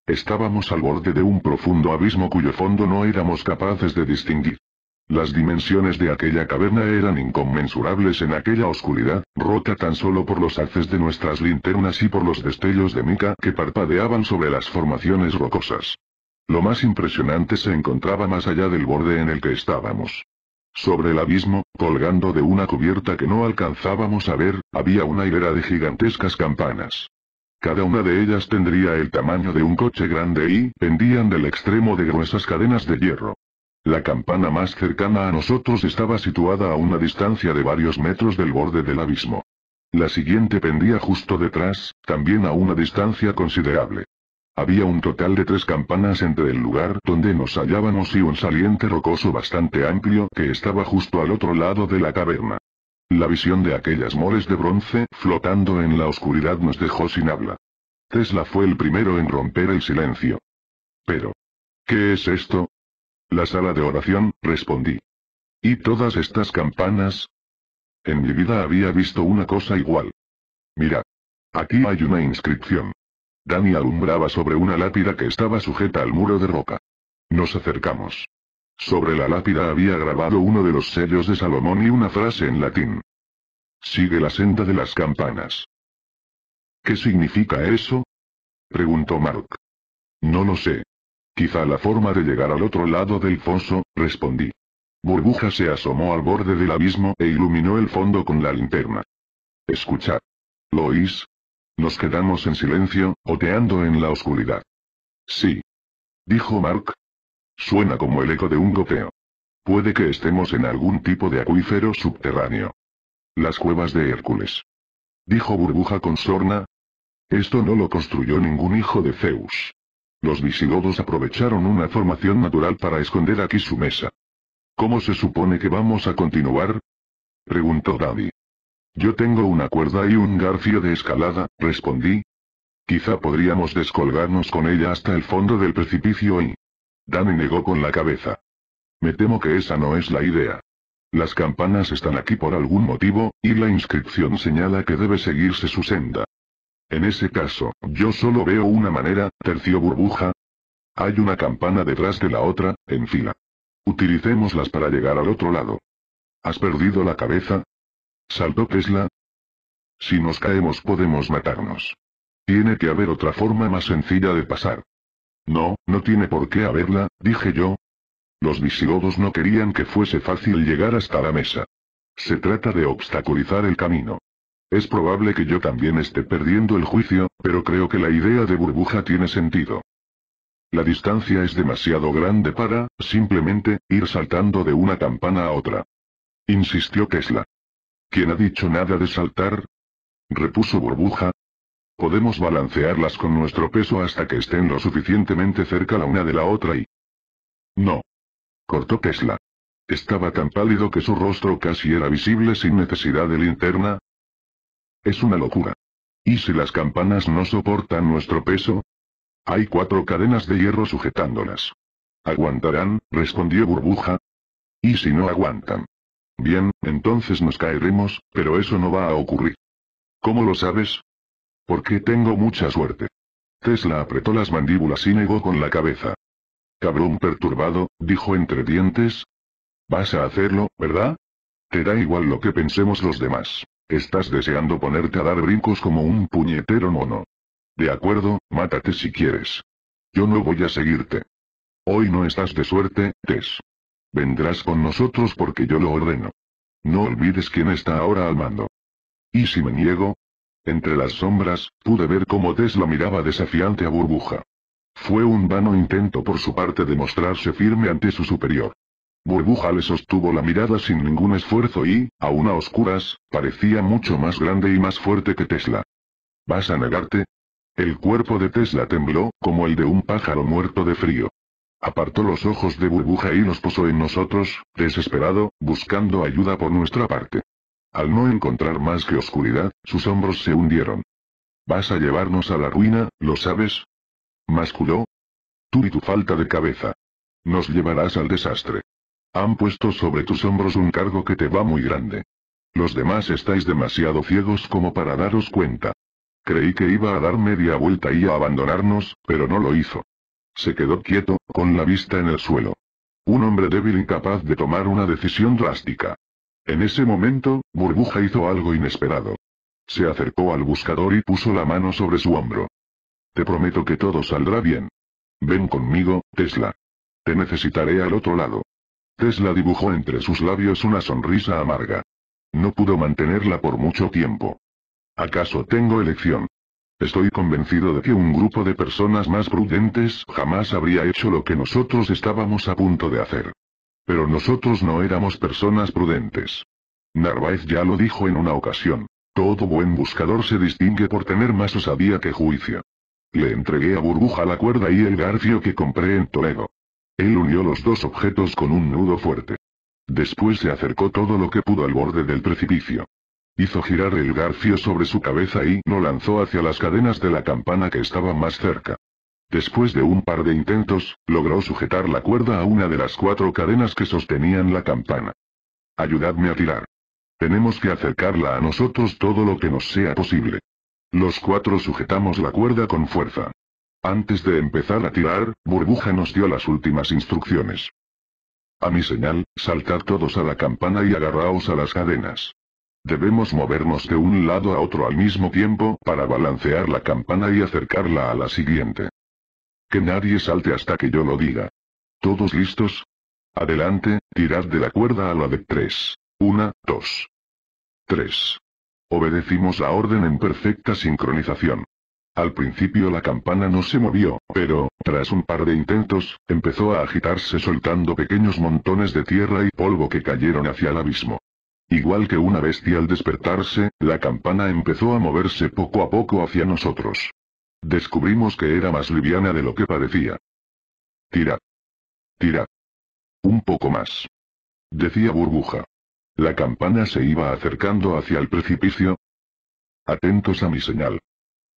Estábamos al borde de un profundo abismo cuyo fondo no éramos capaces de distinguir. Las dimensiones de aquella caverna eran inconmensurables en aquella oscuridad, rota tan solo por los haces de nuestras linternas y por los destellos de mica que parpadeaban sobre las formaciones rocosas. Lo más impresionante se encontraba más allá del borde en el que estábamos. Sobre el abismo, colgando de una cubierta que no alcanzábamos a ver, había una hilera de gigantescas campanas. Cada una de ellas tendría el tamaño de un coche grande y pendían del extremo de gruesas cadenas de hierro. La campana más cercana a nosotros estaba situada a una distancia de varios metros del borde del abismo. La siguiente pendía justo detrás, también a una distancia considerable. Había un total de tres campanas entre el lugar donde nos hallábamos y un saliente rocoso bastante amplio que estaba justo al otro lado de la caverna. La visión de aquellas moles de bronce flotando en la oscuridad nos dejó sin habla. Tesla fue el primero en romper el silencio. Pero, ¿qué es esto? La sala de oración, respondí. ¿Y todas estas campanas? En mi vida había visto una cosa igual. Mira. Aquí hay una inscripción. Dani alumbraba sobre una lápida que estaba sujeta al muro de roca. Nos acercamos. Sobre la lápida había grabado uno de los sellos de Salomón y una frase en latín. Sigue la senda de las campanas. ¿Qué significa eso? preguntó Mark. No lo sé. Quizá la forma de llegar al otro lado del foso, respondí. Burbuja se asomó al borde del abismo e iluminó el fondo con la linterna. Escuchad. ¿Lo oís? Nos quedamos en silencio, oteando en la oscuridad. Sí. Dijo Mark. Suena como el eco de un goteo. Puede que estemos en algún tipo de acuífero subterráneo. Las cuevas de Hércules. Dijo Burbuja con sorna. Esto no lo construyó ningún hijo de Zeus. Los visigodos aprovecharon una formación natural para esconder aquí su mesa. ¿Cómo se supone que vamos a continuar? Preguntó Daddy. Yo tengo una cuerda y un garfio de escalada, respondí. Quizá podríamos descolgarnos con ella hasta el fondo del precipicio y... Dani negó con la cabeza. Me temo que esa no es la idea. Las campanas están aquí por algún motivo, y la inscripción señala que debe seguirse su senda. En ese caso, yo solo veo una manera, terció burbuja. Hay una campana detrás de la otra, en fila. Utilicémoslas para llegar al otro lado. ¿Has perdido la cabeza? Saltó Tesla. Si nos caemos podemos matarnos. Tiene que haber otra forma más sencilla de pasar. No, no tiene por qué haberla, dije yo. Los visigodos no querían que fuese fácil llegar hasta la mesa. Se trata de obstaculizar el camino. Es probable que yo también esté perdiendo el juicio, pero creo que la idea de burbuja tiene sentido. La distancia es demasiado grande para, simplemente, ir saltando de una campana a otra. Insistió Tesla. ¿Quién ha dicho nada de saltar? repuso Burbuja. Podemos balancearlas con nuestro peso hasta que estén lo suficientemente cerca la una de la otra y... No. Cortó Tesla. Estaba tan pálido que su rostro casi era visible sin necesidad de linterna. Es una locura. ¿Y si las campanas no soportan nuestro peso? Hay cuatro cadenas de hierro sujetándolas. Aguantarán, respondió Burbuja. ¿Y si no aguantan? Bien, entonces nos caeremos, pero eso no va a ocurrir. ¿Cómo lo sabes? Porque tengo mucha suerte. Tesla apretó las mandíbulas y negó con la cabeza. Cabrón perturbado, dijo entre dientes. Vas a hacerlo, ¿verdad? Te da igual lo que pensemos los demás. Estás deseando ponerte a dar brincos como un puñetero mono. De acuerdo, mátate si quieres. Yo no voy a seguirte. Hoy no estás de suerte, Tess. Vendrás con nosotros porque yo lo ordeno. No olvides quién está ahora al mando. ¿Y si me niego? Entre las sombras, pude ver cómo Tesla miraba desafiante a Burbuja. Fue un vano intento por su parte de mostrarse firme ante su superior. Burbuja le sostuvo la mirada sin ningún esfuerzo y, aún a oscuras, parecía mucho más grande y más fuerte que Tesla. ¿Vas a negarte? El cuerpo de Tesla tembló, como el de un pájaro muerto de frío. Apartó los ojos de burbuja y los posó en nosotros, desesperado, buscando ayuda por nuestra parte. Al no encontrar más que oscuridad, sus hombros se hundieron. Vas a llevarnos a la ruina, ¿lo sabes? Masculó. Tú y tu falta de cabeza. Nos llevarás al desastre. Han puesto sobre tus hombros un cargo que te va muy grande. Los demás estáis demasiado ciegos como para daros cuenta. Creí que iba a dar media vuelta y a abandonarnos, pero no lo hizo. Se quedó quieto, con la vista en el suelo. Un hombre débil incapaz de tomar una decisión drástica. En ese momento, Burbuja hizo algo inesperado. Se acercó al buscador y puso la mano sobre su hombro. Te prometo que todo saldrá bien. Ven conmigo, Tesla. Te necesitaré al otro lado. Tesla dibujó entre sus labios una sonrisa amarga. No pudo mantenerla por mucho tiempo. ¿Acaso tengo elección? Estoy convencido de que un grupo de personas más prudentes jamás habría hecho lo que nosotros estábamos a punto de hacer. Pero nosotros no éramos personas prudentes. Narváez ya lo dijo en una ocasión. Todo buen buscador se distingue por tener más osadía que juicio. Le entregué a Burbuja la cuerda y el garfio que compré en Toledo. Él unió los dos objetos con un nudo fuerte. Después se acercó todo lo que pudo al borde del precipicio. Hizo girar el garfio sobre su cabeza y lo lanzó hacia las cadenas de la campana que estaba más cerca. Después de un par de intentos, logró sujetar la cuerda a una de las cuatro cadenas que sostenían la campana. Ayudadme a tirar. Tenemos que acercarla a nosotros todo lo que nos sea posible. Los cuatro sujetamos la cuerda con fuerza. Antes de empezar a tirar, Burbuja nos dio las últimas instrucciones. A mi señal, saltad todos a la campana y agarraos a las cadenas. Debemos movernos de un lado a otro al mismo tiempo para balancear la campana y acercarla a la siguiente. Que nadie salte hasta que yo lo diga. ¿Todos listos? Adelante, tirad de la cuerda a la de tres. Una, dos. Tres. Obedecimos la orden en perfecta sincronización. Al principio la campana no se movió, pero, tras un par de intentos, empezó a agitarse soltando pequeños montones de tierra y polvo que cayeron hacia el abismo. Igual que una bestia al despertarse, la campana empezó a moverse poco a poco hacia nosotros. Descubrimos que era más liviana de lo que parecía. Tira. Tira. Un poco más. Decía burbuja. La campana se iba acercando hacia el precipicio. Atentos a mi señal.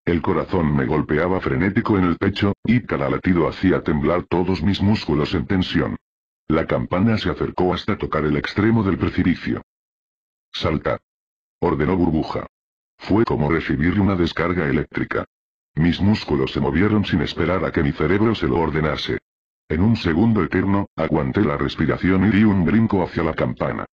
El corazón me golpeaba frenético en el pecho, y cada latido hacía temblar todos mis músculos en tensión. La campana se acercó hasta tocar el extremo del precipicio. Salta. Ordenó Burbuja. Fue como recibir una descarga eléctrica. Mis músculos se movieron sin esperar a que mi cerebro se lo ordenase. En un segundo eterno, aguanté la respiración y di un brinco hacia la campana.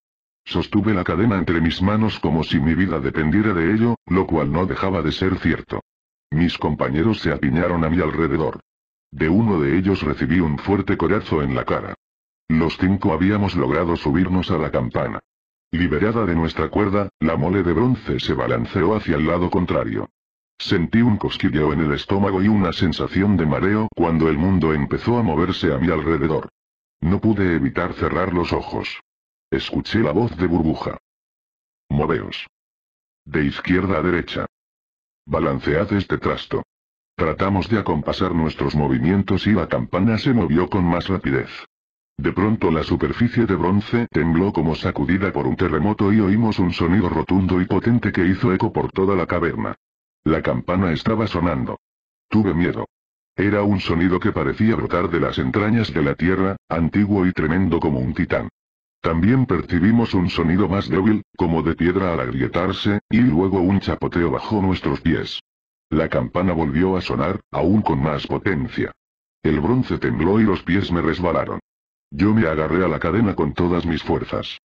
Sostuve la cadena entre mis manos como si mi vida dependiera de ello, lo cual no dejaba de ser cierto. Mis compañeros se apiñaron a mi alrededor. De uno de ellos recibí un fuerte corazo en la cara. Los cinco habíamos logrado subirnos a la campana. Liberada de nuestra cuerda, la mole de bronce se balanceó hacia el lado contrario. Sentí un cosquilleo en el estómago y una sensación de mareo cuando el mundo empezó a moverse a mi alrededor. No pude evitar cerrar los ojos. Escuché la voz de burbuja. Moveos. De izquierda a derecha. Balancead este trasto. Tratamos de acompasar nuestros movimientos y la campana se movió con más rapidez. De pronto la superficie de bronce tembló como sacudida por un terremoto y oímos un sonido rotundo y potente que hizo eco por toda la caverna. La campana estaba sonando. Tuve miedo. Era un sonido que parecía brotar de las entrañas de la tierra, antiguo y tremendo como un titán. También percibimos un sonido más débil, como de piedra al agrietarse, y luego un chapoteo bajo nuestros pies. La campana volvió a sonar, aún con más potencia. El bronce tembló y los pies me resbalaron. Yo me agarré a la cadena con todas mis fuerzas.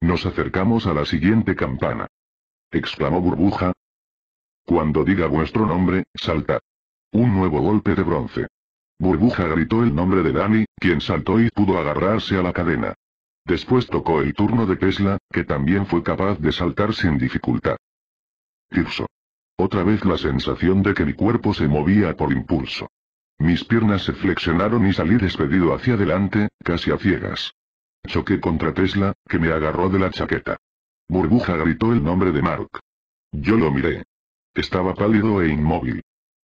Nos acercamos a la siguiente campana. Exclamó Burbuja. Cuando diga vuestro nombre, salta. Un nuevo golpe de bronce. Burbuja gritó el nombre de Dani, quien saltó y pudo agarrarse a la cadena. Después tocó el turno de Tesla, que también fue capaz de saltar sin dificultad. Tirso. Otra vez la sensación de que mi cuerpo se movía por impulso. Mis piernas se flexionaron y salí despedido hacia adelante, casi a ciegas. Choqué contra Tesla, que me agarró de la chaqueta. Burbuja gritó el nombre de Mark. Yo lo miré. Estaba pálido e inmóvil.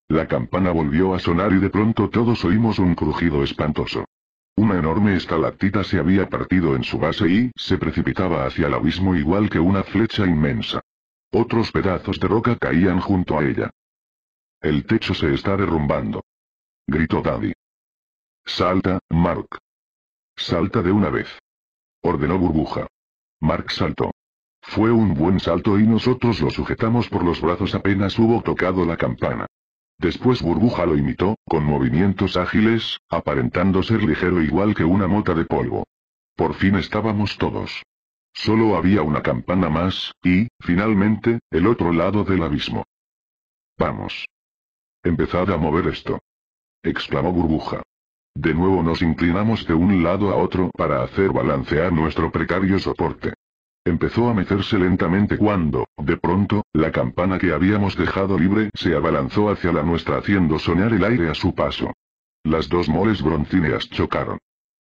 La campana volvió a sonar y de pronto todos oímos un crujido espantoso. Una enorme estalactita se había partido en su base y se precipitaba hacia el abismo igual que una flecha inmensa. Otros pedazos de roca caían junto a ella. El techo se está derrumbando gritó Daddy. Salta, Mark. Salta de una vez. Ordenó Burbuja. Mark saltó. Fue un buen salto y nosotros lo sujetamos por los brazos apenas hubo tocado la campana. Después Burbuja lo imitó, con movimientos ágiles, aparentando ser ligero igual que una mota de polvo. Por fin estábamos todos. Solo había una campana más, y, finalmente, el otro lado del abismo. Vamos. Empezad a mover esto exclamó Burbuja. De nuevo nos inclinamos de un lado a otro para hacer balancear nuestro precario soporte. Empezó a mecerse lentamente cuando, de pronto, la campana que habíamos dejado libre se abalanzó hacia la nuestra haciendo sonar el aire a su paso. Las dos moles broncíneas chocaron.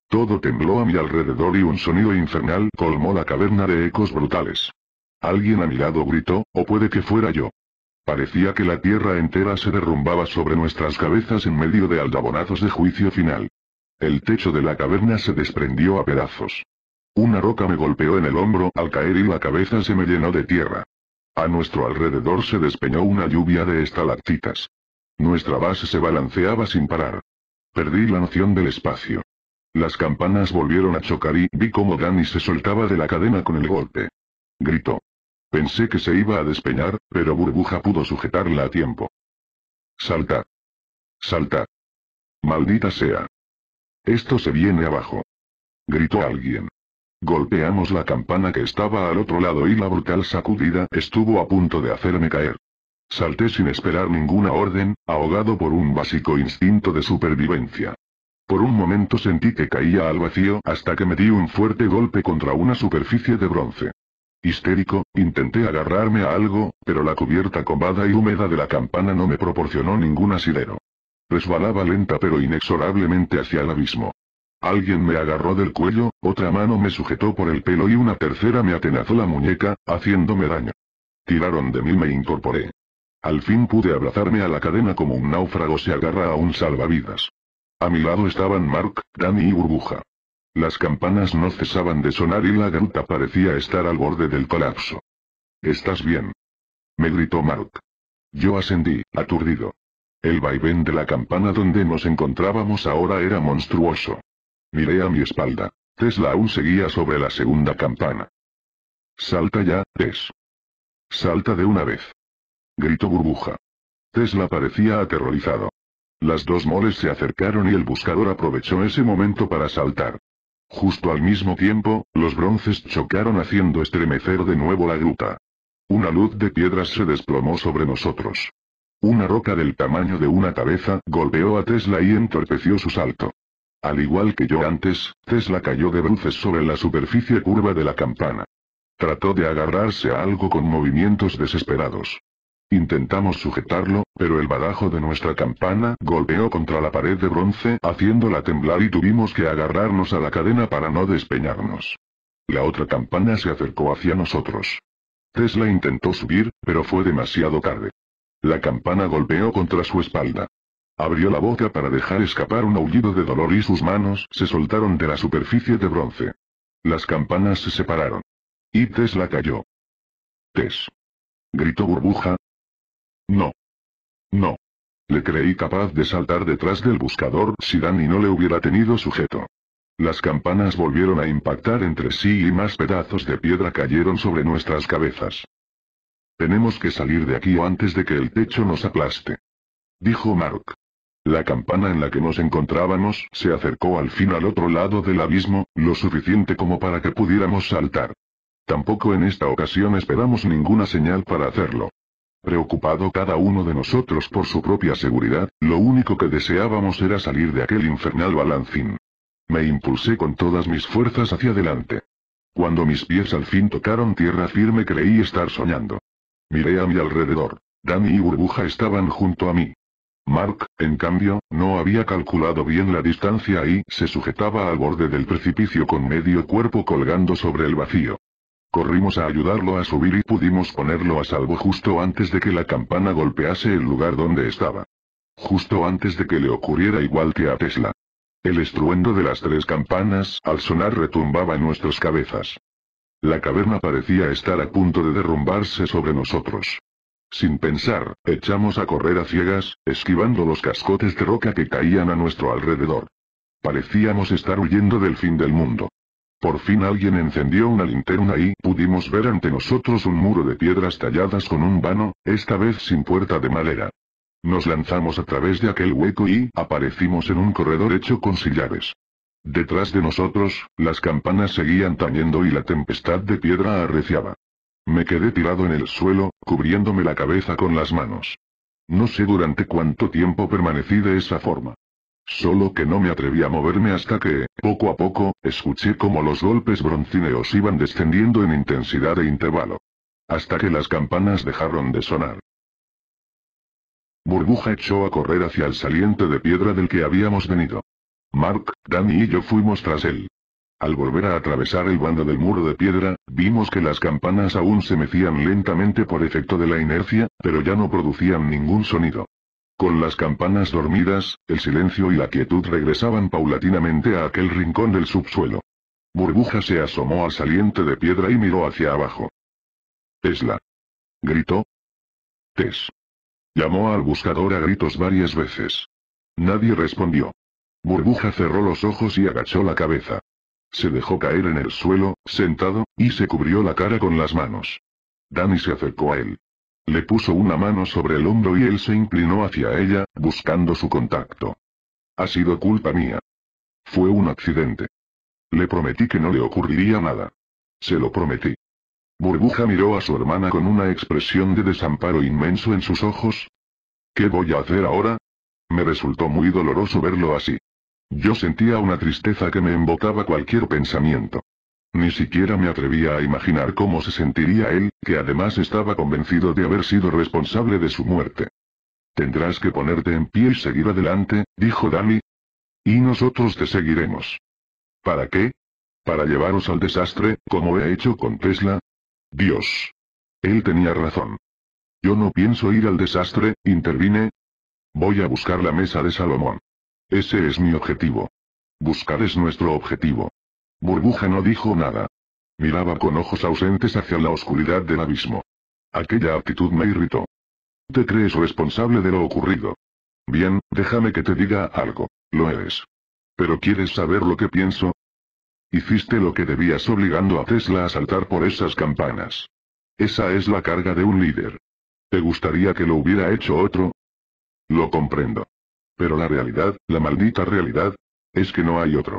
Todo tembló a mi alrededor y un sonido infernal colmó la caverna de ecos brutales. Alguien a mi lado gritó, o puede que fuera yo. Parecía que la tierra entera se derrumbaba sobre nuestras cabezas en medio de aldabonazos de juicio final. El techo de la caverna se desprendió a pedazos. Una roca me golpeó en el hombro al caer y la cabeza se me llenó de tierra. A nuestro alrededor se despeñó una lluvia de estalactitas. Nuestra base se balanceaba sin parar. Perdí la noción del espacio. Las campanas volvieron a chocar y vi cómo Danny se soltaba de la cadena con el golpe. Gritó. Pensé que se iba a despeñar, pero Burbuja pudo sujetarla a tiempo. Salta. Salta. Maldita sea. Esto se viene abajo. Gritó alguien. Golpeamos la campana que estaba al otro lado y la brutal sacudida estuvo a punto de hacerme caer. Salté sin esperar ninguna orden, ahogado por un básico instinto de supervivencia. Por un momento sentí que caía al vacío hasta que me di un fuerte golpe contra una superficie de bronce. Histérico, intenté agarrarme a algo, pero la cubierta combada y húmeda de la campana no me proporcionó ningún asidero. Resbalaba lenta pero inexorablemente hacia el abismo. Alguien me agarró del cuello, otra mano me sujetó por el pelo y una tercera me atenazó la muñeca, haciéndome daño. Tiraron de mí y me incorporé. Al fin pude abrazarme a la cadena como un náufrago se agarra a un salvavidas. A mi lado estaban Mark, Danny y Burbuja. Las campanas no cesaban de sonar y la gruta parecía estar al borde del colapso. ¿Estás bien? me gritó Mark. Yo ascendí, aturdido. El vaivén de la campana donde nos encontrábamos ahora era monstruoso. Miré a mi espalda. Tesla aún seguía sobre la segunda campana. Salta ya, Tess. Salta de una vez. Gritó burbuja. Tesla parecía aterrorizado. Las dos moles se acercaron y el buscador aprovechó ese momento para saltar. Justo al mismo tiempo, los bronces chocaron haciendo estremecer de nuevo la gruta. Una luz de piedras se desplomó sobre nosotros. Una roca del tamaño de una cabeza golpeó a Tesla y entorpeció su salto. Al igual que yo antes, Tesla cayó de bruces sobre la superficie curva de la campana. Trató de agarrarse a algo con movimientos desesperados. Intentamos sujetarlo, pero el barajo de nuestra campana golpeó contra la pared de bronce haciéndola temblar y tuvimos que agarrarnos a la cadena para no despeñarnos. La otra campana se acercó hacia nosotros. Tesla intentó subir, pero fue demasiado tarde. La campana golpeó contra su espalda. Abrió la boca para dejar escapar un aullido de dolor y sus manos se soltaron de la superficie de bronce. Las campanas se separaron. Y Tesla cayó. ¡Tes! Gritó burbuja, no. No. Le creí capaz de saltar detrás del buscador si Dani no le hubiera tenido sujeto. Las campanas volvieron a impactar entre sí y más pedazos de piedra cayeron sobre nuestras cabezas. Tenemos que salir de aquí antes de que el techo nos aplaste. Dijo Mark. La campana en la que nos encontrábamos se acercó al fin al otro lado del abismo, lo suficiente como para que pudiéramos saltar. Tampoco en esta ocasión esperamos ninguna señal para hacerlo. Preocupado cada uno de nosotros por su propia seguridad, lo único que deseábamos era salir de aquel infernal balancín. Me impulsé con todas mis fuerzas hacia adelante. Cuando mis pies al fin tocaron tierra firme creí estar soñando. Miré a mi alrededor. Danny y Burbuja estaban junto a mí. Mark, en cambio, no había calculado bien la distancia y se sujetaba al borde del precipicio con medio cuerpo colgando sobre el vacío. Corrimos a ayudarlo a subir y pudimos ponerlo a salvo justo antes de que la campana golpease el lugar donde estaba. Justo antes de que le ocurriera igual que a Tesla. El estruendo de las tres campanas al sonar retumbaba en nuestras cabezas. La caverna parecía estar a punto de derrumbarse sobre nosotros. Sin pensar, echamos a correr a ciegas, esquivando los cascotes de roca que caían a nuestro alrededor. Parecíamos estar huyendo del fin del mundo. Por fin alguien encendió una linterna y pudimos ver ante nosotros un muro de piedras talladas con un vano, esta vez sin puerta de madera. Nos lanzamos a través de aquel hueco y aparecimos en un corredor hecho con sillares. Detrás de nosotros, las campanas seguían tañendo y la tempestad de piedra arreciaba. Me quedé tirado en el suelo, cubriéndome la cabeza con las manos. No sé durante cuánto tiempo permanecí de esa forma. Solo que no me atreví a moverme hasta que, poco a poco, escuché como los golpes broncíneos iban descendiendo en intensidad e intervalo. Hasta que las campanas dejaron de sonar. Burbuja echó a correr hacia el saliente de piedra del que habíamos venido. Mark, Danny y yo fuimos tras él. Al volver a atravesar el bando del muro de piedra, vimos que las campanas aún se mecían lentamente por efecto de la inercia, pero ya no producían ningún sonido. Con las campanas dormidas, el silencio y la quietud regresaban paulatinamente a aquel rincón del subsuelo. Burbuja se asomó al saliente de piedra y miró hacia abajo. Tesla. Gritó. Tes, Llamó al buscador a gritos varias veces. Nadie respondió. Burbuja cerró los ojos y agachó la cabeza. Se dejó caer en el suelo, sentado, y se cubrió la cara con las manos. Danny se acercó a él. Le puso una mano sobre el hombro y él se inclinó hacia ella, buscando su contacto. Ha sido culpa mía. Fue un accidente. Le prometí que no le ocurriría nada. Se lo prometí. Burbuja miró a su hermana con una expresión de desamparo inmenso en sus ojos. ¿Qué voy a hacer ahora? Me resultó muy doloroso verlo así. Yo sentía una tristeza que me embotaba cualquier pensamiento. Ni siquiera me atrevía a imaginar cómo se sentiría él, que además estaba convencido de haber sido responsable de su muerte. Tendrás que ponerte en pie y seguir adelante, dijo Dani. Y nosotros te seguiremos. ¿Para qué? ¿Para llevaros al desastre, como he hecho con Tesla? Dios. Él tenía razón. Yo no pienso ir al desastre, intervine. Voy a buscar la mesa de Salomón. Ese es mi objetivo. Buscar es nuestro objetivo. Burbuja no dijo nada. Miraba con ojos ausentes hacia la oscuridad del abismo. Aquella actitud me irritó. Te crees responsable de lo ocurrido. Bien, déjame que te diga algo. Lo eres. Pero ¿quieres saber lo que pienso? Hiciste lo que debías obligando a Tesla a saltar por esas campanas. Esa es la carga de un líder. ¿Te gustaría que lo hubiera hecho otro? Lo comprendo. Pero la realidad, la maldita realidad, es que no hay otro.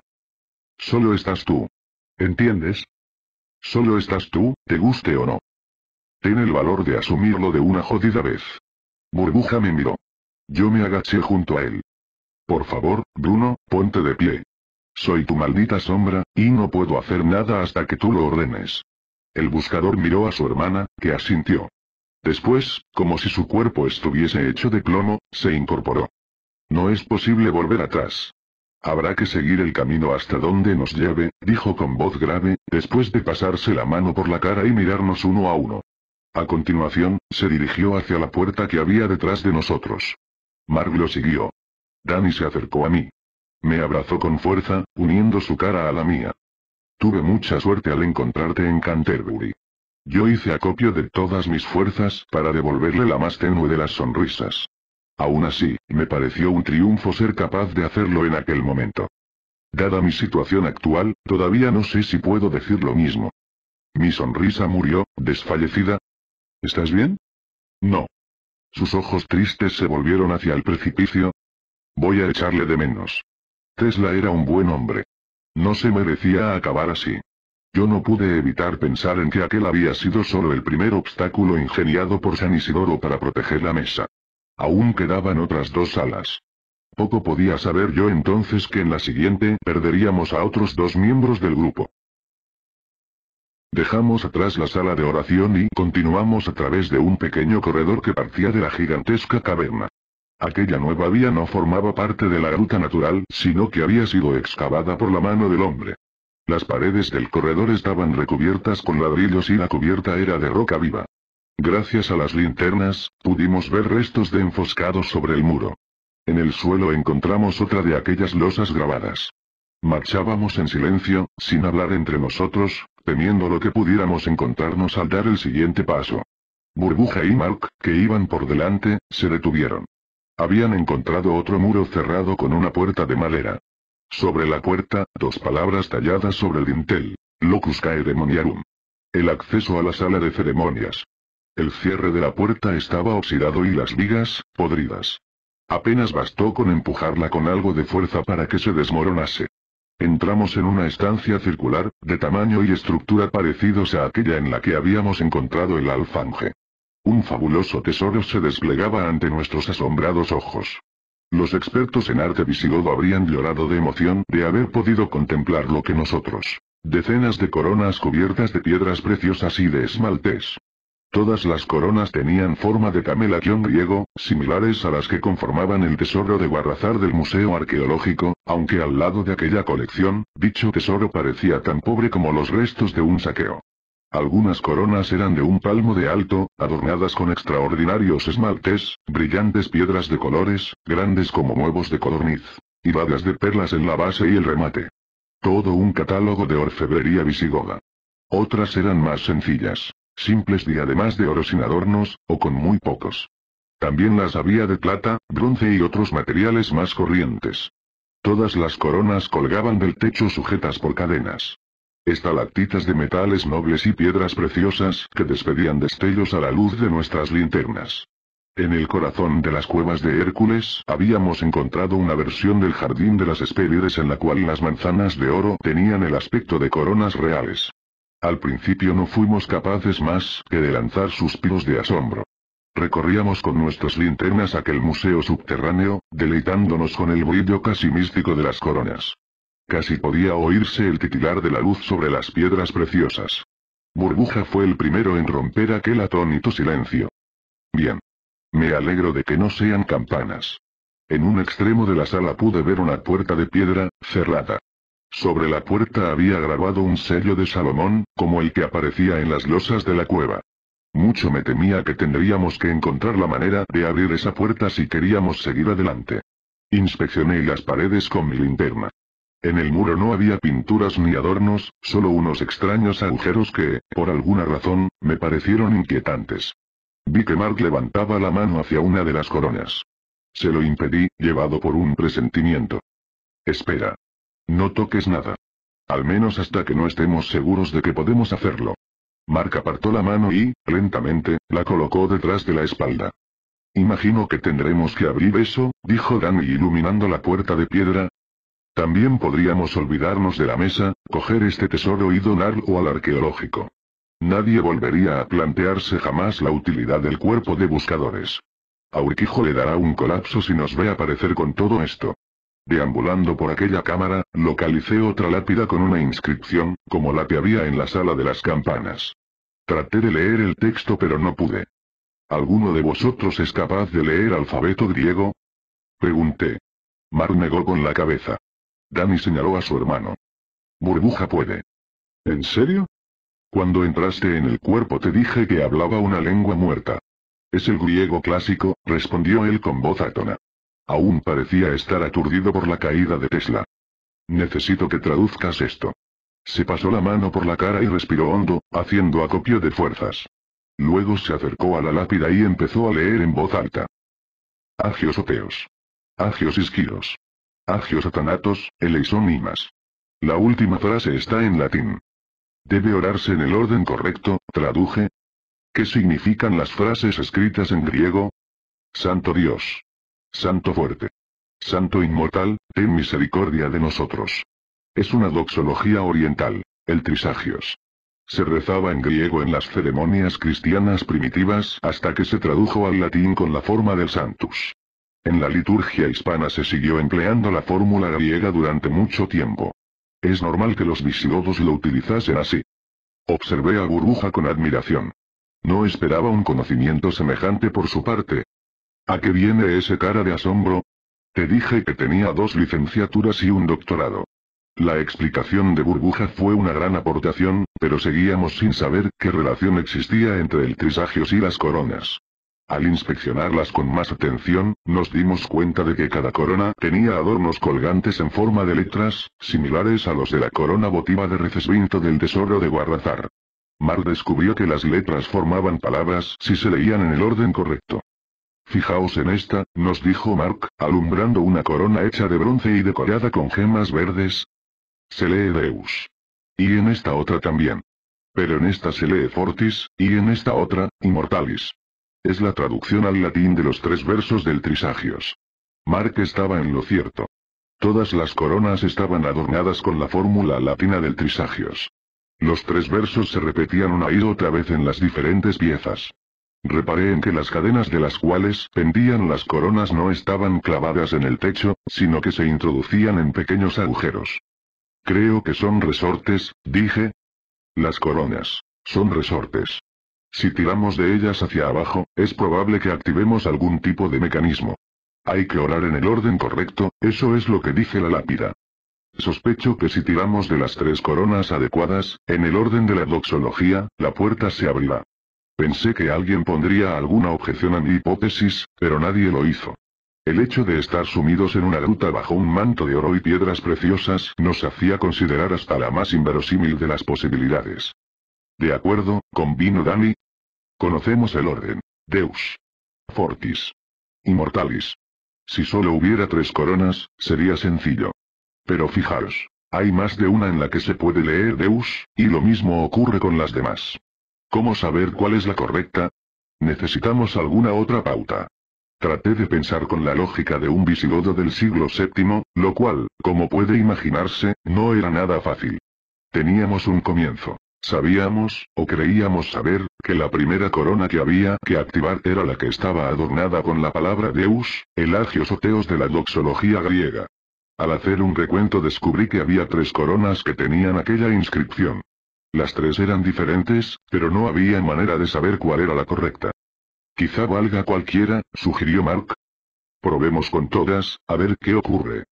Solo estás tú. ¿Entiendes? Solo estás tú, te guste o no. Ten el valor de asumirlo de una jodida vez. Burbuja me miró. Yo me agaché junto a él. Por favor, Bruno, ponte de pie. Soy tu maldita sombra, y no puedo hacer nada hasta que tú lo ordenes. El buscador miró a su hermana, que asintió. Después, como si su cuerpo estuviese hecho de plomo, se incorporó. No es posible volver atrás. Habrá que seguir el camino hasta donde nos lleve, dijo con voz grave, después de pasarse la mano por la cara y mirarnos uno a uno. A continuación, se dirigió hacia la puerta que había detrás de nosotros. Mark lo siguió. Danny se acercó a mí. Me abrazó con fuerza, uniendo su cara a la mía. Tuve mucha suerte al encontrarte en Canterbury. Yo hice acopio de todas mis fuerzas para devolverle la más tenue de las sonrisas. Aún así, me pareció un triunfo ser capaz de hacerlo en aquel momento. Dada mi situación actual, todavía no sé si puedo decir lo mismo. Mi sonrisa murió, desfallecida. ¿Estás bien? No. Sus ojos tristes se volvieron hacia el precipicio. Voy a echarle de menos. Tesla era un buen hombre. No se merecía acabar así. Yo no pude evitar pensar en que aquel había sido solo el primer obstáculo ingeniado por San Isidoro para proteger la mesa. Aún quedaban otras dos salas. Poco podía saber yo entonces que en la siguiente perderíamos a otros dos miembros del grupo. Dejamos atrás la sala de oración y continuamos a través de un pequeño corredor que partía de la gigantesca caverna. Aquella nueva vía no formaba parte de la ruta natural, sino que había sido excavada por la mano del hombre. Las paredes del corredor estaban recubiertas con ladrillos y la cubierta era de roca viva. Gracias a las linternas, pudimos ver restos de enfoscados sobre el muro. En el suelo encontramos otra de aquellas losas grabadas. Marchábamos en silencio, sin hablar entre nosotros, temiendo lo que pudiéramos encontrarnos al dar el siguiente paso. Burbuja y Mark, que iban por delante, se detuvieron. Habían encontrado otro muro cerrado con una puerta de madera. Sobre la puerta, dos palabras talladas sobre el dintel. Locus cae demoniarum. El acceso a la sala de ceremonias. El cierre de la puerta estaba oxidado y las vigas, podridas. Apenas bastó con empujarla con algo de fuerza para que se desmoronase. Entramos en una estancia circular, de tamaño y estructura parecidos a aquella en la que habíamos encontrado el alfanje. Un fabuloso tesoro se desplegaba ante nuestros asombrados ojos. Los expertos en arte visigodo habrían llorado de emoción de haber podido contemplar lo que nosotros. Decenas de coronas cubiertas de piedras preciosas y de esmaltes. Todas las coronas tenían forma de camelación griego, similares a las que conformaban el tesoro de Guarrazar del Museo Arqueológico, aunque al lado de aquella colección, dicho tesoro parecía tan pobre como los restos de un saqueo. Algunas coronas eran de un palmo de alto, adornadas con extraordinarios esmaltes, brillantes piedras de colores, grandes como huevos de codorniz, y vagas de perlas en la base y el remate. Todo un catálogo de orfebrería visigoda. Otras eran más sencillas, simples y además de oro sin adornos, o con muy pocos. También las había de plata, bronce y otros materiales más corrientes. Todas las coronas colgaban del techo sujetas por cadenas. Estalactitas de metales nobles y piedras preciosas que despedían destellos a la luz de nuestras linternas. En el corazón de las cuevas de Hércules habíamos encontrado una versión del jardín de las Espérides en la cual las manzanas de oro tenían el aspecto de coronas reales. Al principio no fuimos capaces más que de lanzar suspiros de asombro. Recorríamos con nuestras linternas aquel museo subterráneo, deleitándonos con el brillo casi místico de las coronas. Casi podía oírse el titilar de la luz sobre las piedras preciosas. Burbuja fue el primero en romper aquel atónito silencio. Bien. Me alegro de que no sean campanas. En un extremo de la sala pude ver una puerta de piedra, cerrada. Sobre la puerta había grabado un sello de Salomón, como el que aparecía en las losas de la cueva. Mucho me temía que tendríamos que encontrar la manera de abrir esa puerta si queríamos seguir adelante. Inspeccioné las paredes con mi linterna. En el muro no había pinturas ni adornos, solo unos extraños agujeros que, por alguna razón, me parecieron inquietantes. Vi que Mark levantaba la mano hacia una de las coronas. Se lo impedí, llevado por un presentimiento. Espera. No toques nada. Al menos hasta que no estemos seguros de que podemos hacerlo. Mark apartó la mano y, lentamente, la colocó detrás de la espalda. Imagino que tendremos que abrir eso, dijo Danny iluminando la puerta de piedra. También podríamos olvidarnos de la mesa, coger este tesoro y donarlo al arqueológico. Nadie volvería a plantearse jamás la utilidad del cuerpo de buscadores. Aurquijo le dará un colapso si nos ve aparecer con todo esto. Deambulando por aquella cámara, localicé otra lápida con una inscripción, como la que había en la sala de las campanas. Traté de leer el texto pero no pude. ¿Alguno de vosotros es capaz de leer alfabeto griego? Pregunté. Mar negó con la cabeza. Dani señaló a su hermano. Burbuja puede. ¿En serio? Cuando entraste en el cuerpo te dije que hablaba una lengua muerta. Es el griego clásico, respondió él con voz átona. Aún parecía estar aturdido por la caída de Tesla. Necesito que traduzcas esto. Se pasó la mano por la cara y respiró hondo, haciendo acopio de fuerzas. Luego se acercó a la lápida y empezó a leer en voz alta. Agios Oteos. Agios isquiros. Agios Atanatos, eleisonimas. La última frase está en latín. Debe orarse en el orden correcto, traduje. ¿Qué significan las frases escritas en griego? Santo Dios. Santo fuerte. Santo inmortal, ten misericordia de nosotros. Es una doxología oriental, el Trisagios. Se rezaba en griego en las ceremonias cristianas primitivas hasta que se tradujo al latín con la forma del Santus. En la liturgia hispana se siguió empleando la fórmula griega durante mucho tiempo. Es normal que los visigodos lo utilizasen así. Observé a Burbuja con admiración. No esperaba un conocimiento semejante por su parte, ¿A qué viene ese cara de asombro? Te dije que tenía dos licenciaturas y un doctorado. La explicación de Burbuja fue una gran aportación, pero seguíamos sin saber qué relación existía entre el trisagios y las coronas. Al inspeccionarlas con más atención, nos dimos cuenta de que cada corona tenía adornos colgantes en forma de letras, similares a los de la corona votiva de Recesvinto del tesoro de Guarrazar. Mar descubrió que las letras formaban palabras si se leían en el orden correcto. Fijaos en esta, nos dijo Mark, alumbrando una corona hecha de bronce y decorada con gemas verdes. Se lee Deus. Y en esta otra también. Pero en esta se lee Fortis, y en esta otra, Immortalis. Es la traducción al latín de los tres versos del Trisagios. Mark estaba en lo cierto. Todas las coronas estaban adornadas con la fórmula latina del Trisagios. Los tres versos se repetían una y otra vez en las diferentes piezas. Reparé en que las cadenas de las cuales pendían las coronas no estaban clavadas en el techo, sino que se introducían en pequeños agujeros. Creo que son resortes, dije. Las coronas. Son resortes. Si tiramos de ellas hacia abajo, es probable que activemos algún tipo de mecanismo. Hay que orar en el orden correcto, eso es lo que dije la lápida. Sospecho que si tiramos de las tres coronas adecuadas, en el orden de la doxología, la puerta se abrirá. Pensé que alguien pondría alguna objeción a mi hipótesis, pero nadie lo hizo. El hecho de estar sumidos en una gruta bajo un manto de oro y piedras preciosas nos hacía considerar hasta la más inverosímil de las posibilidades. De acuerdo, convino Dani. Conocemos el orden. Deus. Fortis. Immortalis. Si solo hubiera tres coronas, sería sencillo. Pero fijaros, hay más de una en la que se puede leer Deus, y lo mismo ocurre con las demás. ¿Cómo saber cuál es la correcta? Necesitamos alguna otra pauta. Traté de pensar con la lógica de un visigodo del siglo VII, lo cual, como puede imaginarse, no era nada fácil. Teníamos un comienzo. Sabíamos, o creíamos saber, que la primera corona que había que activar era la que estaba adornada con la palabra Deus, el agios teos de la doxología griega. Al hacer un recuento descubrí que había tres coronas que tenían aquella inscripción. Las tres eran diferentes, pero no había manera de saber cuál era la correcta. Quizá valga cualquiera, sugirió Mark. Probemos con todas, a ver qué ocurre.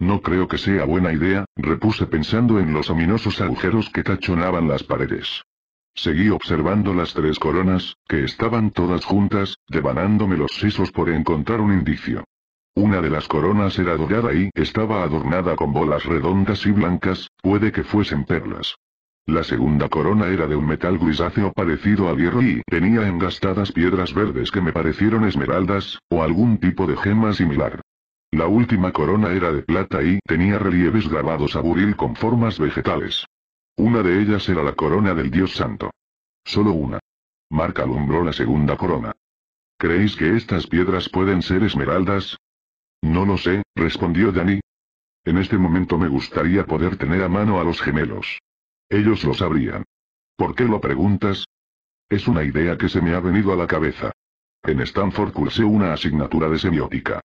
No creo que sea buena idea, repuse pensando en los ominosos agujeros que tachonaban las paredes. Seguí observando las tres coronas, que estaban todas juntas, devanándome los sisos por encontrar un indicio. Una de las coronas era dorada y estaba adornada con bolas redondas y blancas, puede que fuesen perlas. La segunda corona era de un metal grisáceo parecido al hierro y tenía engastadas piedras verdes que me parecieron esmeraldas, o algún tipo de gema similar. La última corona era de plata y tenía relieves grabados a buril con formas vegetales. Una de ellas era la corona del Dios Santo. Solo una. Mark alumbró la segunda corona. ¿Creéis que estas piedras pueden ser esmeraldas? No lo sé, respondió Danny. En este momento me gustaría poder tener a mano a los gemelos. Ellos lo sabrían. ¿Por qué lo preguntas? Es una idea que se me ha venido a la cabeza. En Stanford cursé una asignatura de semiótica.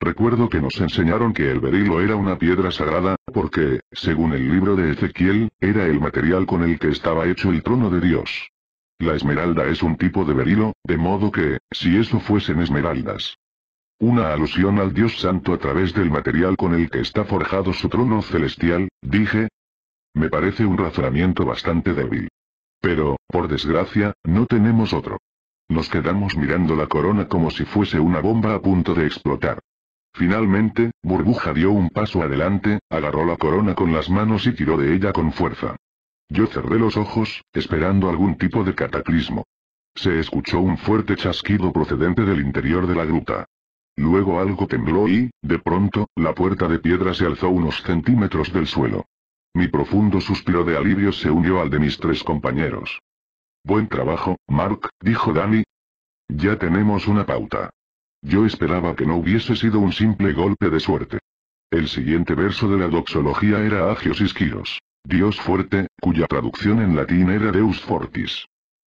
Recuerdo que nos enseñaron que el berilo era una piedra sagrada, porque, según el libro de Ezequiel, era el material con el que estaba hecho el trono de Dios. La esmeralda es un tipo de berilo, de modo que, si eso fuesen esmeraldas. Una alusión al Dios Santo a través del material con el que está forjado su trono celestial, dije, me parece un razonamiento bastante débil. Pero, por desgracia, no tenemos otro. Nos quedamos mirando la corona como si fuese una bomba a punto de explotar. Finalmente, Burbuja dio un paso adelante, agarró la corona con las manos y tiró de ella con fuerza. Yo cerré los ojos, esperando algún tipo de cataclismo. Se escuchó un fuerte chasquido procedente del interior de la gruta. Luego algo tembló y, de pronto, la puerta de piedra se alzó unos centímetros del suelo. Mi profundo suspiro de alivio se unió al de mis tres compañeros. Buen trabajo, Mark, dijo Danny. Ya tenemos una pauta. Yo esperaba que no hubiese sido un simple golpe de suerte. El siguiente verso de la doxología era Agios isquiros Dios fuerte, cuya traducción en latín era Deus Fortis.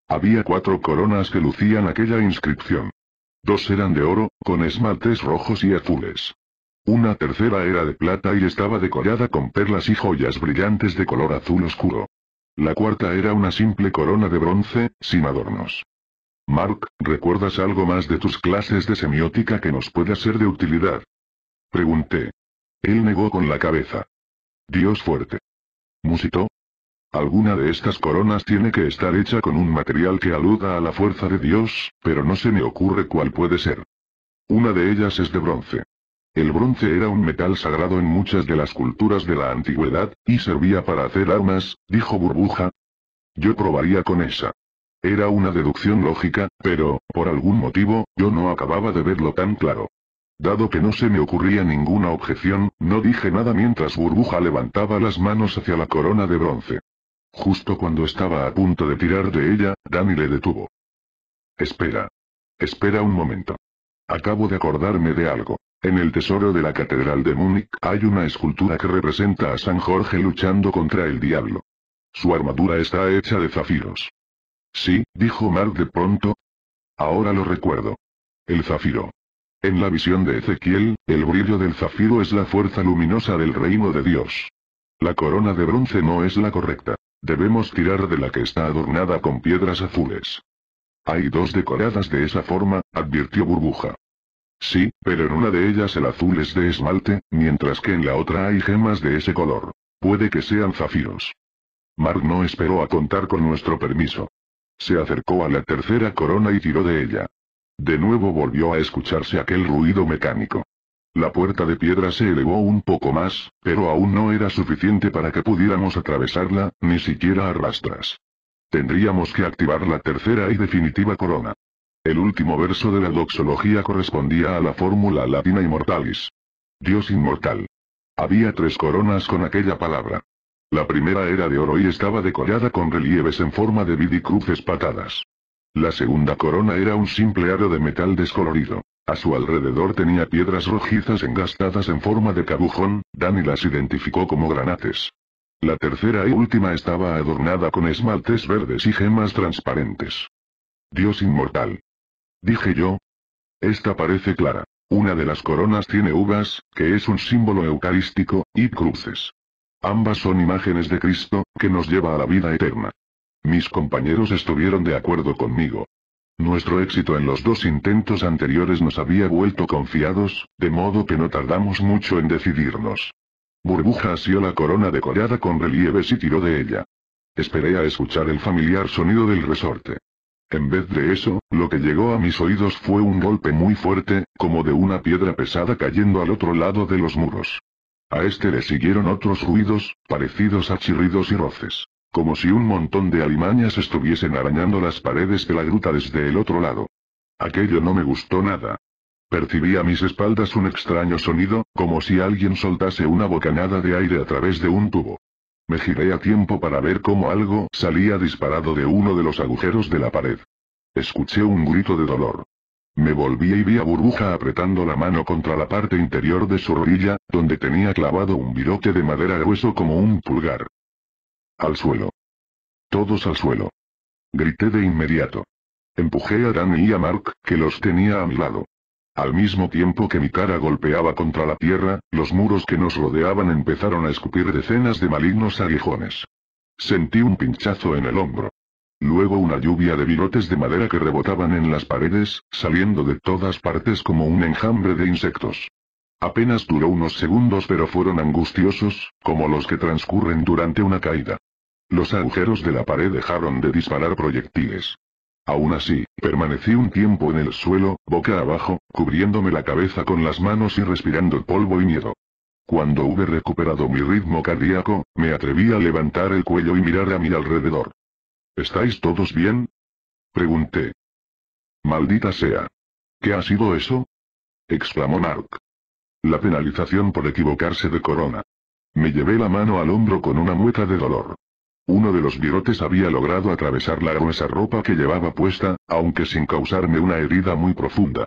Había cuatro coronas que lucían aquella inscripción. Dos eran de oro, con esmaltes rojos y azules. Una tercera era de plata y estaba decorada con perlas y joyas brillantes de color azul oscuro. La cuarta era una simple corona de bronce, sin adornos. Mark, ¿recuerdas algo más de tus clases de semiótica que nos pueda ser de utilidad? Pregunté. Él negó con la cabeza. Dios fuerte. Musitó. Alguna de estas coronas tiene que estar hecha con un material que aluda a la fuerza de Dios, pero no se me ocurre cuál puede ser. Una de ellas es de bronce. El bronce era un metal sagrado en muchas de las culturas de la antigüedad, y servía para hacer armas, dijo Burbuja. Yo probaría con esa. Era una deducción lógica, pero, por algún motivo, yo no acababa de verlo tan claro. Dado que no se me ocurría ninguna objeción, no dije nada mientras Burbuja levantaba las manos hacia la corona de bronce. Justo cuando estaba a punto de tirar de ella, Dani le detuvo. Espera. Espera un momento. Acabo de acordarme de algo. En el tesoro de la Catedral de Múnich hay una escultura que representa a San Jorge luchando contra el diablo. Su armadura está hecha de zafiros. Sí, dijo Mark de pronto. Ahora lo recuerdo. El zafiro. En la visión de Ezequiel, el brillo del zafiro es la fuerza luminosa del reino de Dios. La corona de bronce no es la correcta. Debemos tirar de la que está adornada con piedras azules. Hay dos decoradas de esa forma, advirtió Burbuja. Sí, pero en una de ellas el azul es de esmalte, mientras que en la otra hay gemas de ese color. Puede que sean zafiros. Mark no esperó a contar con nuestro permiso. Se acercó a la tercera corona y tiró de ella. De nuevo volvió a escucharse aquel ruido mecánico. La puerta de piedra se elevó un poco más, pero aún no era suficiente para que pudiéramos atravesarla, ni siquiera arrastras. Tendríamos que activar la tercera y definitiva corona. El último verso de la doxología correspondía a la fórmula latina immortalis. Dios inmortal. Había tres coronas con aquella palabra. La primera era de oro y estaba decorada con relieves en forma de vid cruces patadas. La segunda corona era un simple aro de metal descolorido. A su alrededor tenía piedras rojizas engastadas en forma de cabujón, Dani las identificó como granates. La tercera y última estaba adornada con esmaltes verdes y gemas transparentes. Dios inmortal. Dije yo. Esta parece clara. Una de las coronas tiene uvas, que es un símbolo eucarístico, y cruces. Ambas son imágenes de Cristo, que nos lleva a la vida eterna. Mis compañeros estuvieron de acuerdo conmigo. Nuestro éxito en los dos intentos anteriores nos había vuelto confiados, de modo que no tardamos mucho en decidirnos. Burbuja asió la corona decorada con relieves y tiró de ella. Esperé a escuchar el familiar sonido del resorte. En vez de eso, lo que llegó a mis oídos fue un golpe muy fuerte, como de una piedra pesada cayendo al otro lado de los muros. A este le siguieron otros ruidos, parecidos a chirridos y roces. Como si un montón de alimañas estuviesen arañando las paredes de la gruta desde el otro lado. Aquello no me gustó nada. Percibí a mis espaldas un extraño sonido, como si alguien soltase una bocanada de aire a través de un tubo. Me giré a tiempo para ver cómo algo salía disparado de uno de los agujeros de la pared. Escuché un grito de dolor. Me volví y vi a Burbuja apretando la mano contra la parte interior de su rodilla, donde tenía clavado un virote de madera grueso como un pulgar. Al suelo. Todos al suelo. Grité de inmediato. Empujé a Dan y a Mark, que los tenía a mi lado. Al mismo tiempo que mi cara golpeaba contra la tierra, los muros que nos rodeaban empezaron a escupir decenas de malignos aguijones. Sentí un pinchazo en el hombro. Luego una lluvia de virotes de madera que rebotaban en las paredes, saliendo de todas partes como un enjambre de insectos. Apenas duró unos segundos pero fueron angustiosos, como los que transcurren durante una caída. Los agujeros de la pared dejaron de disparar proyectiles. Aún así, permanecí un tiempo en el suelo, boca abajo, cubriéndome la cabeza con las manos y respirando polvo y miedo. Cuando hube recuperado mi ritmo cardíaco, me atreví a levantar el cuello y mirar a mi alrededor. ¿Estáis todos bien? Pregunté. Maldita sea. ¿Qué ha sido eso? exclamó Mark. La penalización por equivocarse de corona. Me llevé la mano al hombro con una mueca de dolor. Uno de los virotes había logrado atravesar la gruesa ropa que llevaba puesta, aunque sin causarme una herida muy profunda.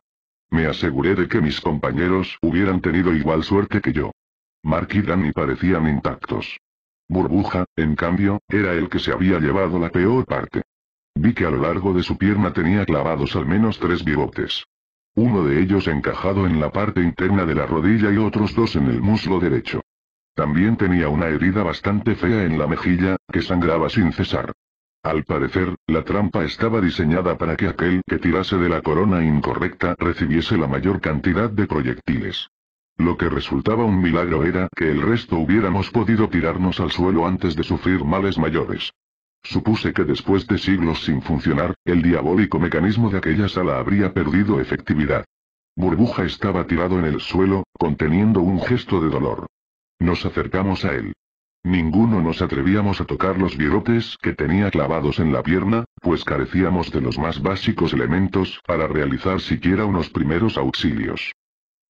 Me aseguré de que mis compañeros hubieran tenido igual suerte que yo. Mark y Danny parecían intactos. Burbuja, en cambio, era el que se había llevado la peor parte. Vi que a lo largo de su pierna tenía clavados al menos tres bigotes. Uno de ellos encajado en la parte interna de la rodilla y otros dos en el muslo derecho. También tenía una herida bastante fea en la mejilla, que sangraba sin cesar. Al parecer, la trampa estaba diseñada para que aquel que tirase de la corona incorrecta recibiese la mayor cantidad de proyectiles. Lo que resultaba un milagro era que el resto hubiéramos podido tirarnos al suelo antes de sufrir males mayores. Supuse que después de siglos sin funcionar, el diabólico mecanismo de aquella sala habría perdido efectividad. Burbuja estaba tirado en el suelo, conteniendo un gesto de dolor. Nos acercamos a él. Ninguno nos atrevíamos a tocar los virotes que tenía clavados en la pierna, pues carecíamos de los más básicos elementos para realizar siquiera unos primeros auxilios.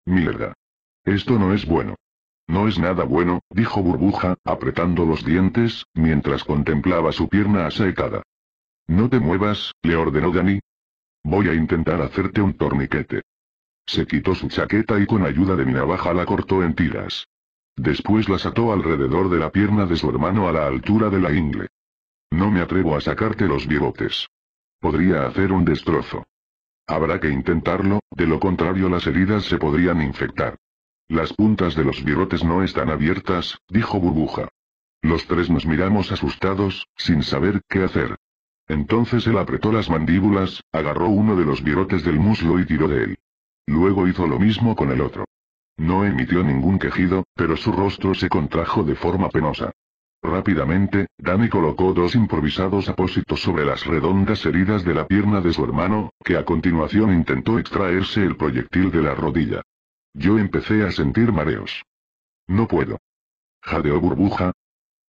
Mierda. Esto no es bueno. No es nada bueno, dijo Burbuja, apretando los dientes, mientras contemplaba su pierna asecada. No te muevas, le ordenó Dani. Voy a intentar hacerte un torniquete. Se quitó su chaqueta y con ayuda de mi navaja la cortó en tiras. Después las ató alrededor de la pierna de su hermano a la altura de la ingle. No me atrevo a sacarte los bigotes. Podría hacer un destrozo. Habrá que intentarlo, de lo contrario las heridas se podrían infectar. Las puntas de los bigotes no están abiertas, dijo Burbuja. Los tres nos miramos asustados, sin saber qué hacer. Entonces él apretó las mandíbulas, agarró uno de los bigotes del muslo y tiró de él. Luego hizo lo mismo con el otro. No emitió ningún quejido, pero su rostro se contrajo de forma penosa. Rápidamente, Dani colocó dos improvisados apósitos sobre las redondas heridas de la pierna de su hermano, que a continuación intentó extraerse el proyectil de la rodilla. Yo empecé a sentir mareos. No puedo. Jadeó burbuja.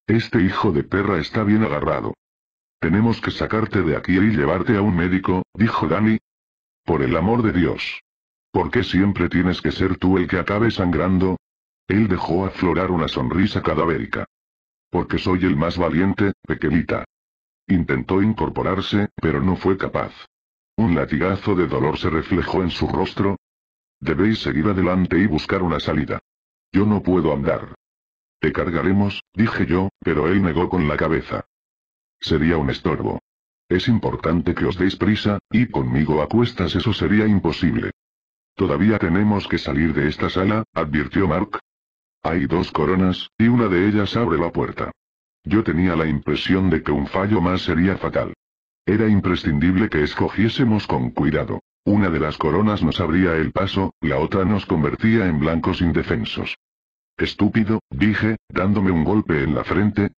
Este hijo de perra está bien agarrado. Tenemos que sacarte de aquí y llevarte a un médico, dijo Dani. Por el amor de Dios. ¿Por qué siempre tienes que ser tú el que acabe sangrando? Él dejó aflorar una sonrisa cadavérica. Porque soy el más valiente, pequeñita. Intentó incorporarse, pero no fue capaz. Un latigazo de dolor se reflejó en su rostro. Debéis seguir adelante y buscar una salida. Yo no puedo andar. Te cargaremos, dije yo, pero él negó con la cabeza. Sería un estorbo. Es importante que os deis prisa, y conmigo a cuestas eso sería imposible. Todavía tenemos que salir de esta sala, advirtió Mark. Hay dos coronas, y una de ellas abre la puerta. Yo tenía la impresión de que un fallo más sería fatal. Era imprescindible que escogiésemos con cuidado. Una de las coronas nos abría el paso, la otra nos convertía en blancos indefensos. Estúpido, dije, dándome un golpe en la frente.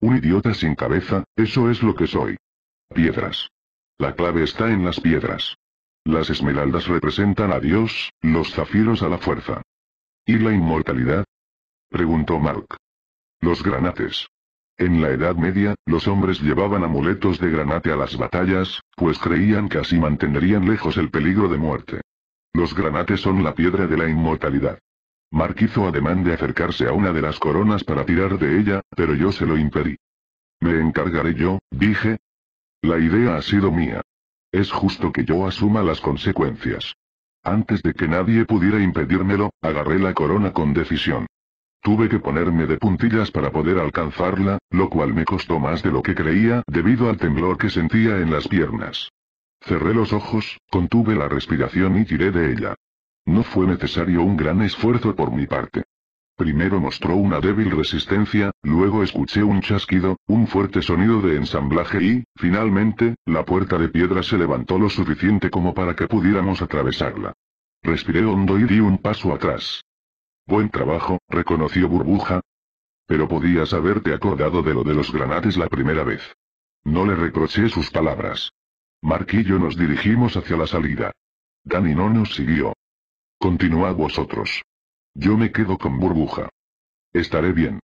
Un idiota sin cabeza, eso es lo que soy. Piedras. La clave está en las piedras. Las esmeraldas representan a Dios, los zafiros a la fuerza. ¿Y la inmortalidad? Preguntó Mark. Los granates. En la Edad Media, los hombres llevaban amuletos de granate a las batallas, pues creían que así mantendrían lejos el peligro de muerte. Los granates son la piedra de la inmortalidad. Mark hizo ademán de acercarse a una de las coronas para tirar de ella, pero yo se lo impedí. Me encargaré yo, dije. La idea ha sido mía es justo que yo asuma las consecuencias. Antes de que nadie pudiera impedírmelo, agarré la corona con decisión. Tuve que ponerme de puntillas para poder alcanzarla, lo cual me costó más de lo que creía debido al temblor que sentía en las piernas. Cerré los ojos, contuve la respiración y tiré de ella. No fue necesario un gran esfuerzo por mi parte. Primero mostró una débil resistencia, luego escuché un chasquido, un fuerte sonido de ensamblaje y, finalmente, la puerta de piedra se levantó lo suficiente como para que pudiéramos atravesarla. Respiré hondo y di un paso atrás. Buen trabajo, reconoció Burbuja. Pero podías haberte acordado de lo de los granates la primera vez. No le reproché sus palabras. Marquillo nos dirigimos hacia la salida. Dani no nos siguió. Continuad vosotros. Yo me quedo con burbuja. Estaré bien.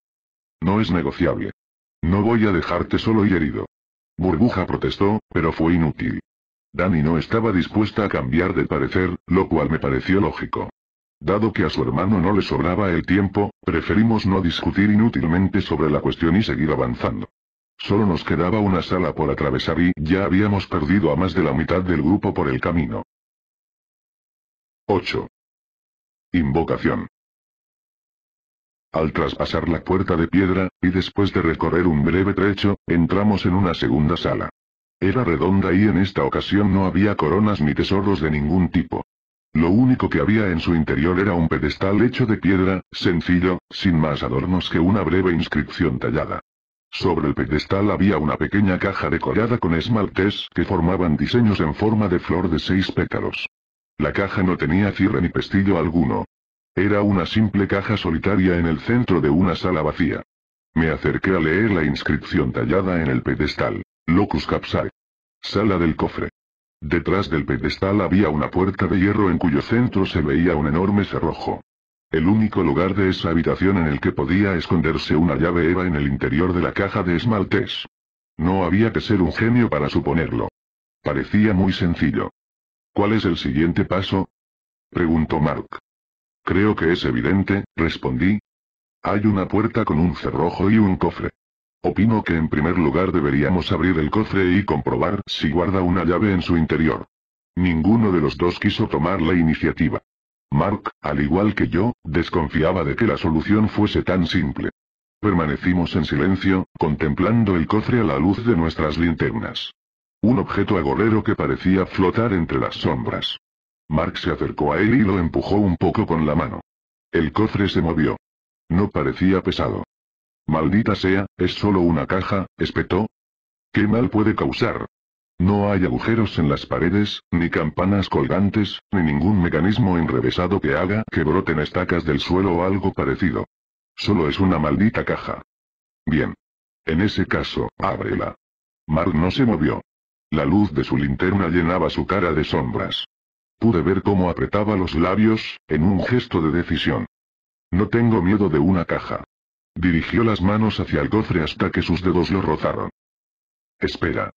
No es negociable. No voy a dejarte solo y herido. Burbuja protestó, pero fue inútil. Dani no estaba dispuesta a cambiar de parecer, lo cual me pareció lógico. Dado que a su hermano no le sobraba el tiempo, preferimos no discutir inútilmente sobre la cuestión y seguir avanzando. Solo nos quedaba una sala por atravesar y ya habíamos perdido a más de la mitad del grupo por el camino. 8. Invocación. Al traspasar la puerta de piedra, y después de recorrer un breve trecho, entramos en una segunda sala. Era redonda y en esta ocasión no había coronas ni tesoros de ningún tipo. Lo único que había en su interior era un pedestal hecho de piedra, sencillo, sin más adornos que una breve inscripción tallada. Sobre el pedestal había una pequeña caja decorada con esmaltes que formaban diseños en forma de flor de seis pétalos. La caja no tenía cierre ni pestillo alguno, era una simple caja solitaria en el centro de una sala vacía. Me acerqué a leer la inscripción tallada en el pedestal. Locus Capsae. Sala del cofre. Detrás del pedestal había una puerta de hierro en cuyo centro se veía un enorme cerrojo. El único lugar de esa habitación en el que podía esconderse una llave era en el interior de la caja de esmaltes. No había que ser un genio para suponerlo. Parecía muy sencillo. ¿Cuál es el siguiente paso? preguntó Mark. Creo que es evidente, respondí. Hay una puerta con un cerrojo y un cofre. Opino que en primer lugar deberíamos abrir el cofre y comprobar si guarda una llave en su interior. Ninguno de los dos quiso tomar la iniciativa. Mark, al igual que yo, desconfiaba de que la solución fuese tan simple. Permanecimos en silencio, contemplando el cofre a la luz de nuestras linternas. Un objeto agorero que parecía flotar entre las sombras. Mark se acercó a él y lo empujó un poco con la mano. El cofre se movió. No parecía pesado. Maldita sea, es solo una caja, espetó. ¿Qué mal puede causar? No hay agujeros en las paredes, ni campanas colgantes, ni ningún mecanismo enrevesado que haga que broten estacas del suelo o algo parecido. Solo es una maldita caja. Bien. En ese caso, ábrela. Mark no se movió. La luz de su linterna llenaba su cara de sombras. Pude ver cómo apretaba los labios, en un gesto de decisión. No tengo miedo de una caja. Dirigió las manos hacia el cofre hasta que sus dedos lo rozaron. Espera.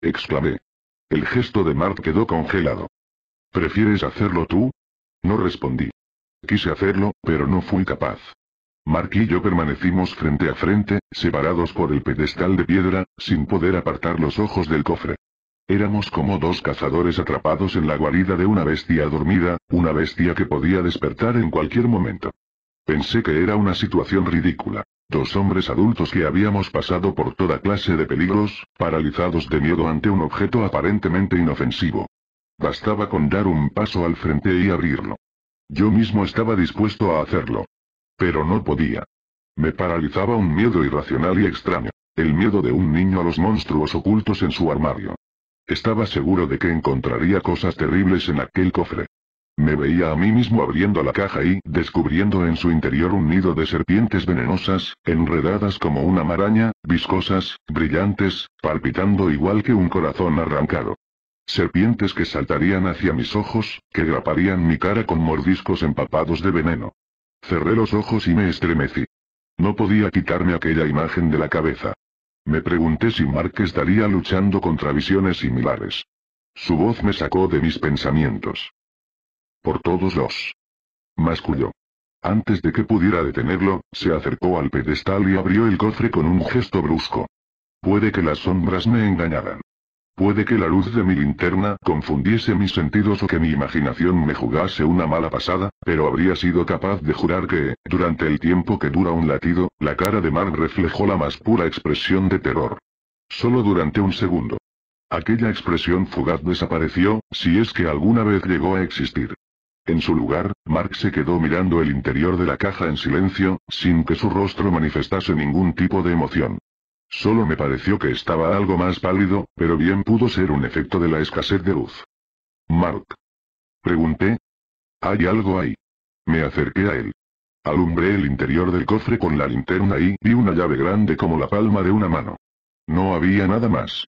Exclamé. El gesto de Mark quedó congelado. ¿Prefieres hacerlo tú? No respondí. Quise hacerlo, pero no fui capaz. Mark y yo permanecimos frente a frente, separados por el pedestal de piedra, sin poder apartar los ojos del cofre. Éramos como dos cazadores atrapados en la guarida de una bestia dormida, una bestia que podía despertar en cualquier momento. Pensé que era una situación ridícula. Dos hombres adultos que habíamos pasado por toda clase de peligros, paralizados de miedo ante un objeto aparentemente inofensivo. Bastaba con dar un paso al frente y abrirlo. Yo mismo estaba dispuesto a hacerlo. Pero no podía. Me paralizaba un miedo irracional y extraño, el miedo de un niño a los monstruos ocultos en su armario, estaba seguro de que encontraría cosas terribles en aquel cofre. Me veía a mí mismo abriendo la caja y descubriendo en su interior un nido de serpientes venenosas, enredadas como una maraña, viscosas, brillantes, palpitando igual que un corazón arrancado. Serpientes que saltarían hacia mis ojos, que graparían mi cara con mordiscos empapados de veneno. Cerré los ojos y me estremecí. No podía quitarme aquella imagen de la cabeza. Me pregunté si Mark estaría luchando contra visiones similares. Su voz me sacó de mis pensamientos. Por todos los. Masculló. Antes de que pudiera detenerlo, se acercó al pedestal y abrió el cofre con un gesto brusco. Puede que las sombras me engañaran. Puede que la luz de mi linterna confundiese mis sentidos o que mi imaginación me jugase una mala pasada, pero habría sido capaz de jurar que, durante el tiempo que dura un latido, la cara de Mark reflejó la más pura expresión de terror. Solo durante un segundo. Aquella expresión fugaz desapareció, si es que alguna vez llegó a existir. En su lugar, Mark se quedó mirando el interior de la caja en silencio, sin que su rostro manifestase ningún tipo de emoción. Solo me pareció que estaba algo más pálido, pero bien pudo ser un efecto de la escasez de luz. Mark. Pregunté. Hay algo ahí. Me acerqué a él. Alumbré el interior del cofre con la linterna y vi una llave grande como la palma de una mano. No había nada más.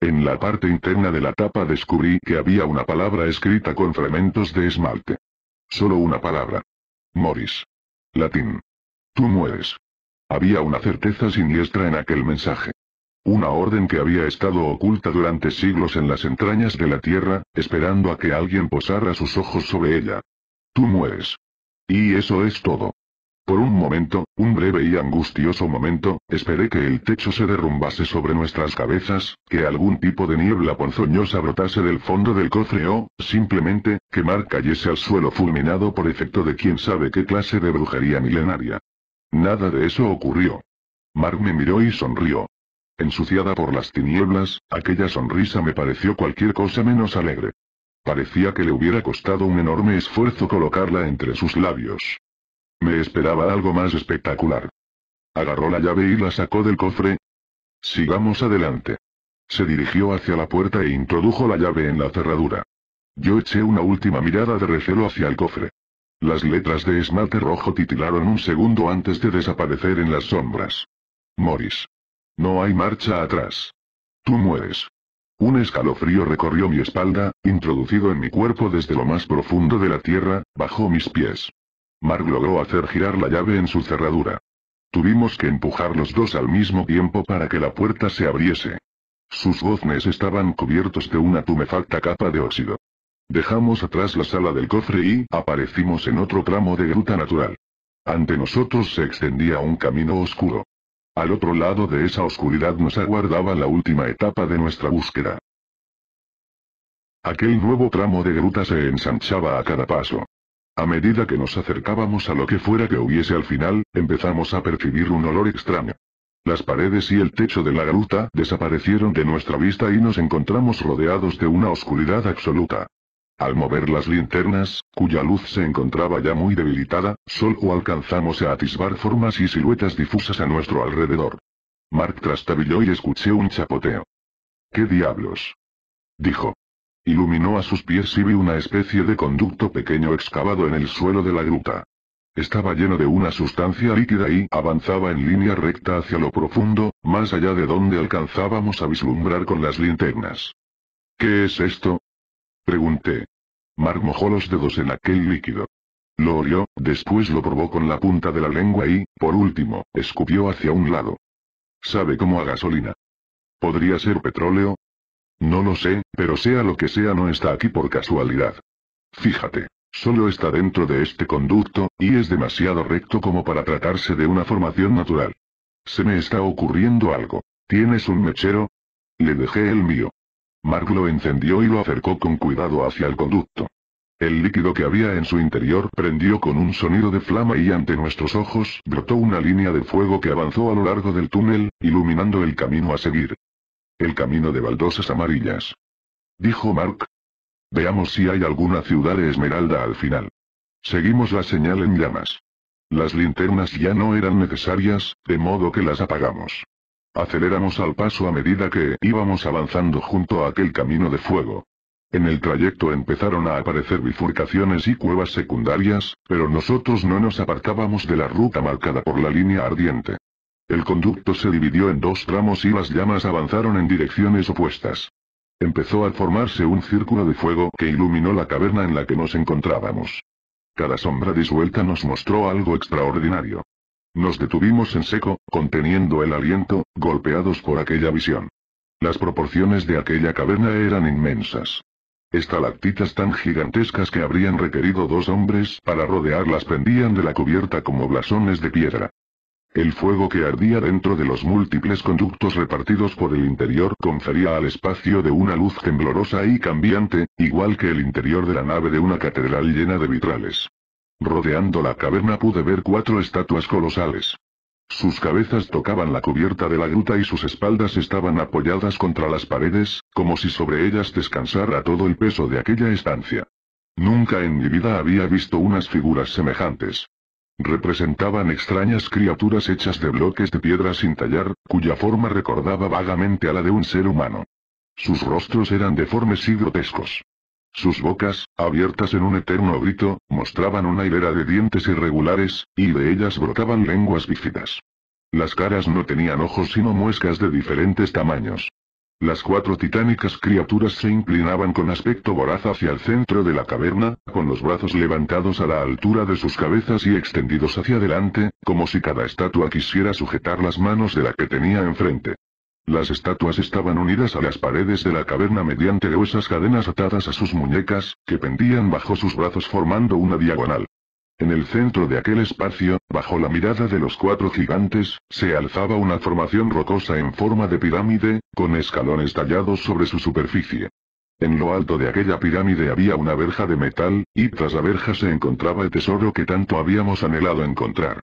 En la parte interna de la tapa descubrí que había una palabra escrita con fragmentos de esmalte. Solo una palabra. Morris. Latín. Tú mueres. Había una certeza siniestra en aquel mensaje. Una orden que había estado oculta durante siglos en las entrañas de la tierra, esperando a que alguien posara sus ojos sobre ella. Tú mueres. Y eso es todo. Por un momento, un breve y angustioso momento, esperé que el techo se derrumbase sobre nuestras cabezas, que algún tipo de niebla ponzoñosa brotase del fondo del cofre o, simplemente, que Mar cayese al suelo fulminado por efecto de quién sabe qué clase de brujería milenaria. Nada de eso ocurrió. Mark me miró y sonrió. Ensuciada por las tinieblas, aquella sonrisa me pareció cualquier cosa menos alegre. Parecía que le hubiera costado un enorme esfuerzo colocarla entre sus labios. Me esperaba algo más espectacular. Agarró la llave y la sacó del cofre. Sigamos adelante. Se dirigió hacia la puerta e introdujo la llave en la cerradura. Yo eché una última mirada de recelo hacia el cofre. Las letras de esmalte rojo titilaron un segundo antes de desaparecer en las sombras. Morris. No hay marcha atrás. Tú mueres. Un escalofrío recorrió mi espalda, introducido en mi cuerpo desde lo más profundo de la tierra, bajo mis pies. Mark logró hacer girar la llave en su cerradura. Tuvimos que empujar los dos al mismo tiempo para que la puerta se abriese. Sus goznes estaban cubiertos de una tumefacta capa de óxido. Dejamos atrás la sala del cofre y aparecimos en otro tramo de gruta natural. Ante nosotros se extendía un camino oscuro. Al otro lado de esa oscuridad nos aguardaba la última etapa de nuestra búsqueda. Aquel nuevo tramo de gruta se ensanchaba a cada paso. A medida que nos acercábamos a lo que fuera que hubiese al final, empezamos a percibir un olor extraño. Las paredes y el techo de la gruta desaparecieron de nuestra vista y nos encontramos rodeados de una oscuridad absoluta. Al mover las linternas, cuya luz se encontraba ya muy debilitada, solo alcanzamos a atisbar formas y siluetas difusas a nuestro alrededor. Mark trastabilló y escuché un chapoteo. ¿Qué diablos? dijo. Iluminó a sus pies y vi una especie de conducto pequeño excavado en el suelo de la gruta. Estaba lleno de una sustancia líquida y avanzaba en línea recta hacia lo profundo, más allá de donde alcanzábamos a vislumbrar con las linternas. ¿Qué es esto? Pregunté. Marmojó mojó los dedos en aquel líquido. Lo olió, después lo probó con la punta de la lengua y, por último, escupió hacia un lado. Sabe cómo a gasolina. ¿Podría ser petróleo? No lo sé, pero sea lo que sea no está aquí por casualidad. Fíjate, solo está dentro de este conducto, y es demasiado recto como para tratarse de una formación natural. Se me está ocurriendo algo. ¿Tienes un mechero? Le dejé el mío. Mark lo encendió y lo acercó con cuidado hacia el conducto. El líquido que había en su interior prendió con un sonido de flama y ante nuestros ojos brotó una línea de fuego que avanzó a lo largo del túnel, iluminando el camino a seguir. El camino de baldosas amarillas. Dijo Mark. Veamos si hay alguna ciudad de esmeralda al final. Seguimos la señal en llamas. Las linternas ya no eran necesarias, de modo que las apagamos. Aceleramos al paso a medida que íbamos avanzando junto a aquel camino de fuego. En el trayecto empezaron a aparecer bifurcaciones y cuevas secundarias, pero nosotros no nos apartábamos de la ruta marcada por la línea ardiente. El conducto se dividió en dos tramos y las llamas avanzaron en direcciones opuestas. Empezó a formarse un círculo de fuego que iluminó la caverna en la que nos encontrábamos. Cada sombra disuelta nos mostró algo extraordinario. Nos detuvimos en seco, conteniendo el aliento, golpeados por aquella visión. Las proporciones de aquella caverna eran inmensas. Estalactitas tan gigantescas que habrían requerido dos hombres para rodearlas pendían de la cubierta como blasones de piedra. El fuego que ardía dentro de los múltiples conductos repartidos por el interior confería al espacio de una luz temblorosa y cambiante, igual que el interior de la nave de una catedral llena de vitrales. Rodeando la caverna pude ver cuatro estatuas colosales. Sus cabezas tocaban la cubierta de la gruta y sus espaldas estaban apoyadas contra las paredes, como si sobre ellas descansara todo el peso de aquella estancia. Nunca en mi vida había visto unas figuras semejantes. Representaban extrañas criaturas hechas de bloques de piedra sin tallar, cuya forma recordaba vagamente a la de un ser humano. Sus rostros eran deformes y grotescos. Sus bocas, abiertas en un eterno grito, mostraban una hilera de dientes irregulares, y de ellas brotaban lenguas bífidas. Las caras no tenían ojos sino muescas de diferentes tamaños. Las cuatro titánicas criaturas se inclinaban con aspecto voraz hacia el centro de la caverna, con los brazos levantados a la altura de sus cabezas y extendidos hacia adelante, como si cada estatua quisiera sujetar las manos de la que tenía enfrente. Las estatuas estaban unidas a las paredes de la caverna mediante gruesas cadenas atadas a sus muñecas, que pendían bajo sus brazos formando una diagonal. En el centro de aquel espacio, bajo la mirada de los cuatro gigantes, se alzaba una formación rocosa en forma de pirámide, con escalones tallados sobre su superficie. En lo alto de aquella pirámide había una verja de metal, y tras la verja se encontraba el tesoro que tanto habíamos anhelado encontrar.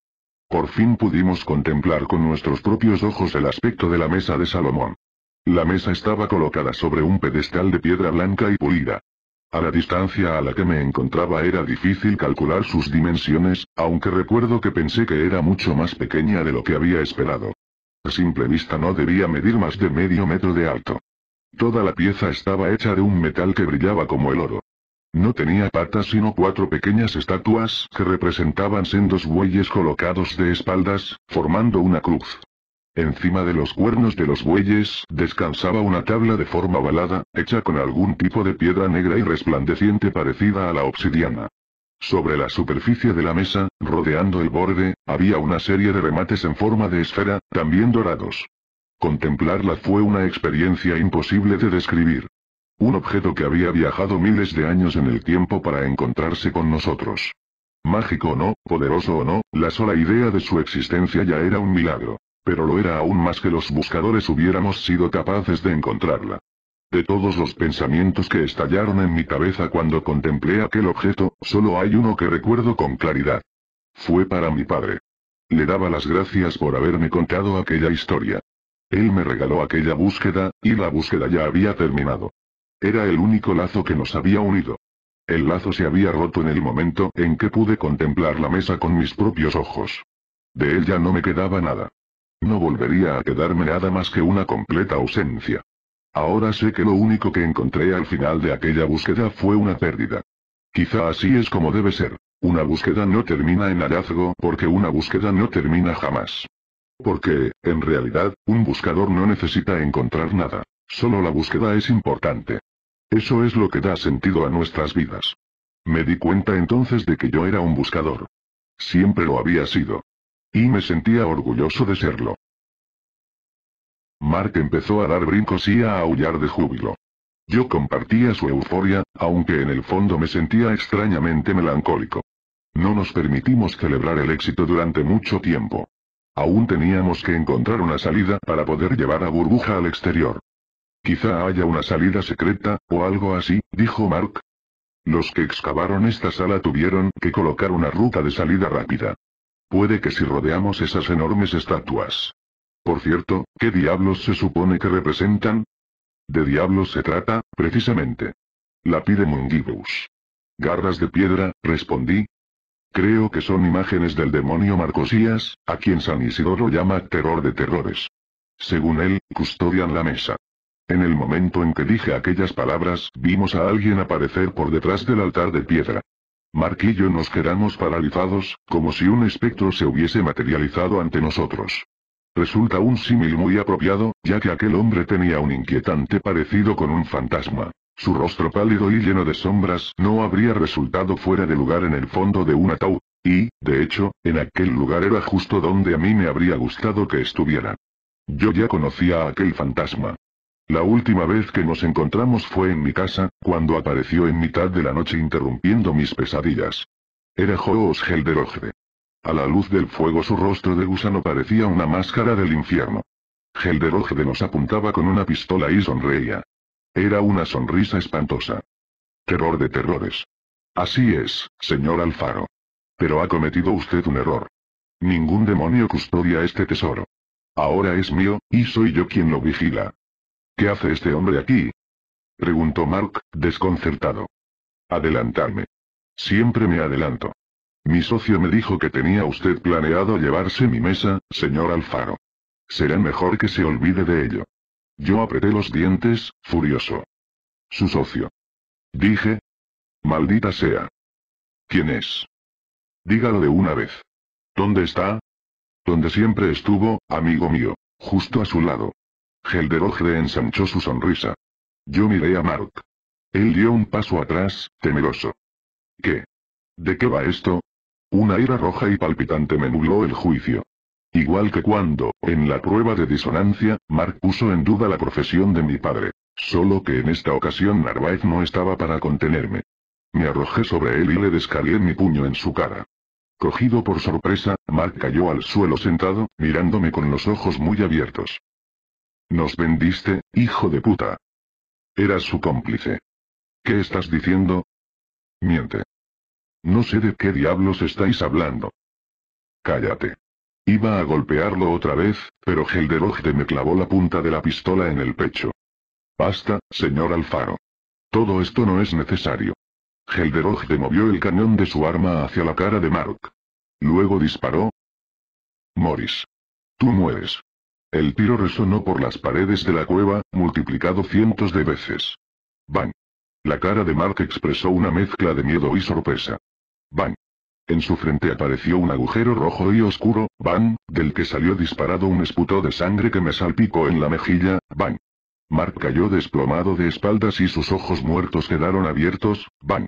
Por fin pudimos contemplar con nuestros propios ojos el aspecto de la mesa de Salomón. La mesa estaba colocada sobre un pedestal de piedra blanca y pulida. A la distancia a la que me encontraba era difícil calcular sus dimensiones, aunque recuerdo que pensé que era mucho más pequeña de lo que había esperado. A simple vista no debía medir más de medio metro de alto. Toda la pieza estaba hecha de un metal que brillaba como el oro. No tenía patas sino cuatro pequeñas estatuas que representaban sendos bueyes colocados de espaldas, formando una cruz. Encima de los cuernos de los bueyes descansaba una tabla de forma ovalada, hecha con algún tipo de piedra negra y resplandeciente parecida a la obsidiana. Sobre la superficie de la mesa, rodeando el borde, había una serie de remates en forma de esfera, también dorados. Contemplarla fue una experiencia imposible de describir. Un objeto que había viajado miles de años en el tiempo para encontrarse con nosotros. Mágico o no, poderoso o no, la sola idea de su existencia ya era un milagro. Pero lo era aún más que los buscadores hubiéramos sido capaces de encontrarla. De todos los pensamientos que estallaron en mi cabeza cuando contemplé aquel objeto, solo hay uno que recuerdo con claridad. Fue para mi padre. Le daba las gracias por haberme contado aquella historia. Él me regaló aquella búsqueda, y la búsqueda ya había terminado. Era el único lazo que nos había unido. El lazo se había roto en el momento en que pude contemplar la mesa con mis propios ojos. De ella no me quedaba nada. No volvería a quedarme nada más que una completa ausencia. Ahora sé que lo único que encontré al final de aquella búsqueda fue una pérdida. Quizá así es como debe ser. Una búsqueda no termina en hallazgo porque una búsqueda no termina jamás. Porque, en realidad, un buscador no necesita encontrar nada. Solo la búsqueda es importante. Eso es lo que da sentido a nuestras vidas. Me di cuenta entonces de que yo era un buscador. Siempre lo había sido. Y me sentía orgulloso de serlo. Mark empezó a dar brincos y a aullar de júbilo. Yo compartía su euforia, aunque en el fondo me sentía extrañamente melancólico. No nos permitimos celebrar el éxito durante mucho tiempo. Aún teníamos que encontrar una salida para poder llevar a Burbuja al exterior. Quizá haya una salida secreta, o algo así, dijo Mark. Los que excavaron esta sala tuvieron que colocar una ruta de salida rápida. Puede que si rodeamos esas enormes estatuas. Por cierto, ¿qué diablos se supone que representan? De diablos se trata, precisamente. La pide Mungibus. Garras de piedra, respondí. Creo que son imágenes del demonio Marcosías, a quien San Isidoro llama terror de terrores. Según él, custodian la mesa. En el momento en que dije aquellas palabras, vimos a alguien aparecer por detrás del altar de piedra. Marquillo nos quedamos paralizados, como si un espectro se hubiese materializado ante nosotros. Resulta un símil muy apropiado, ya que aquel hombre tenía un inquietante parecido con un fantasma. Su rostro pálido y lleno de sombras no habría resultado fuera de lugar en el fondo de un ataúd, y, de hecho, en aquel lugar era justo donde a mí me habría gustado que estuviera. Yo ya conocía a aquel fantasma. La última vez que nos encontramos fue en mi casa, cuando apareció en mitad de la noche interrumpiendo mis pesadillas. Era Joos Helderojde. A la luz del fuego su rostro de gusano parecía una máscara del infierno. Helderojde nos apuntaba con una pistola y sonreía. Era una sonrisa espantosa. Terror de terrores. Así es, señor Alfaro. Pero ha cometido usted un error. Ningún demonio custodia este tesoro. Ahora es mío, y soy yo quien lo vigila. ¿Qué hace este hombre aquí? Preguntó Mark, desconcertado. Adelantarme. Siempre me adelanto. Mi socio me dijo que tenía usted planeado llevarse mi mesa, señor Alfaro. Será mejor que se olvide de ello. Yo apreté los dientes, furioso. Su socio. Dije. Maldita sea. ¿Quién es? Dígalo de una vez. ¿Dónde está? Donde siempre estuvo, amigo mío, justo a su lado le ensanchó su sonrisa. Yo miré a Mark. Él dio un paso atrás, temeroso. ¿Qué? ¿De qué va esto? Una ira roja y palpitante me nubló el juicio. Igual que cuando, en la prueba de disonancia, Mark puso en duda la profesión de mi padre. Solo que en esta ocasión Narváez no estaba para contenerme. Me arrojé sobre él y le descargué mi puño en su cara. Cogido por sorpresa, Mark cayó al suelo sentado, mirándome con los ojos muy abiertos. Nos vendiste, hijo de puta. Eras su cómplice. ¿Qué estás diciendo? Miente. No sé de qué diablos estáis hablando. Cállate. Iba a golpearlo otra vez, pero Gelderogde me clavó la punta de la pistola en el pecho. Basta, señor Alfaro. Todo esto no es necesario. Gelderogde movió el cañón de su arma hacia la cara de Mark. Luego disparó. Morris. Tú mueres. El tiro resonó por las paredes de la cueva, multiplicado cientos de veces. Van. La cara de Mark expresó una mezcla de miedo y sorpresa. Van. En su frente apareció un agujero rojo y oscuro, van, del que salió disparado un esputo de sangre que me salpicó en la mejilla, van. Mark cayó desplomado de espaldas y sus ojos muertos quedaron abiertos, van.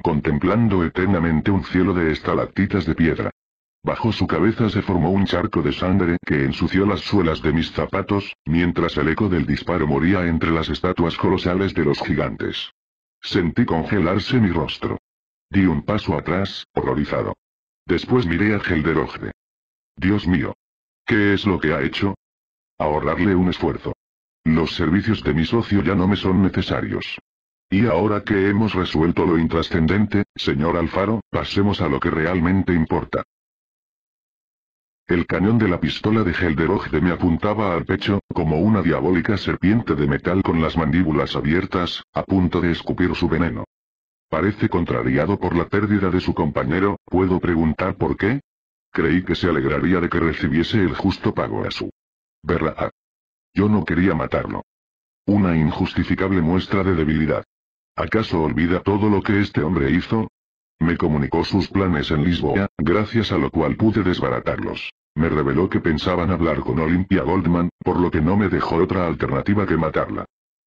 Contemplando eternamente un cielo de estalactitas de piedra. Bajo su cabeza se formó un charco de sangre que ensució las suelas de mis zapatos, mientras el eco del disparo moría entre las estatuas colosales de los gigantes. Sentí congelarse mi rostro. Di un paso atrás, horrorizado. Después miré a Gelderogde. Dios mío. ¿Qué es lo que ha hecho? Ahorrarle un esfuerzo. Los servicios de mi socio ya no me son necesarios. Y ahora que hemos resuelto lo intrascendente, señor Alfaro, pasemos a lo que realmente importa. El cañón de la pistola de Helderogde me apuntaba al pecho, como una diabólica serpiente de metal con las mandíbulas abiertas, a punto de escupir su veneno. Parece contrariado por la pérdida de su compañero, ¿puedo preguntar por qué? Creí que se alegraría de que recibiese el justo pago a su verla. Yo no quería matarlo. Una injustificable muestra de debilidad. ¿Acaso olvida todo lo que este hombre hizo? Me comunicó sus planes en Lisboa, gracias a lo cual pude desbaratarlos. Me reveló que pensaban hablar con Olimpia Goldman, por lo que no me dejó otra alternativa que matarla.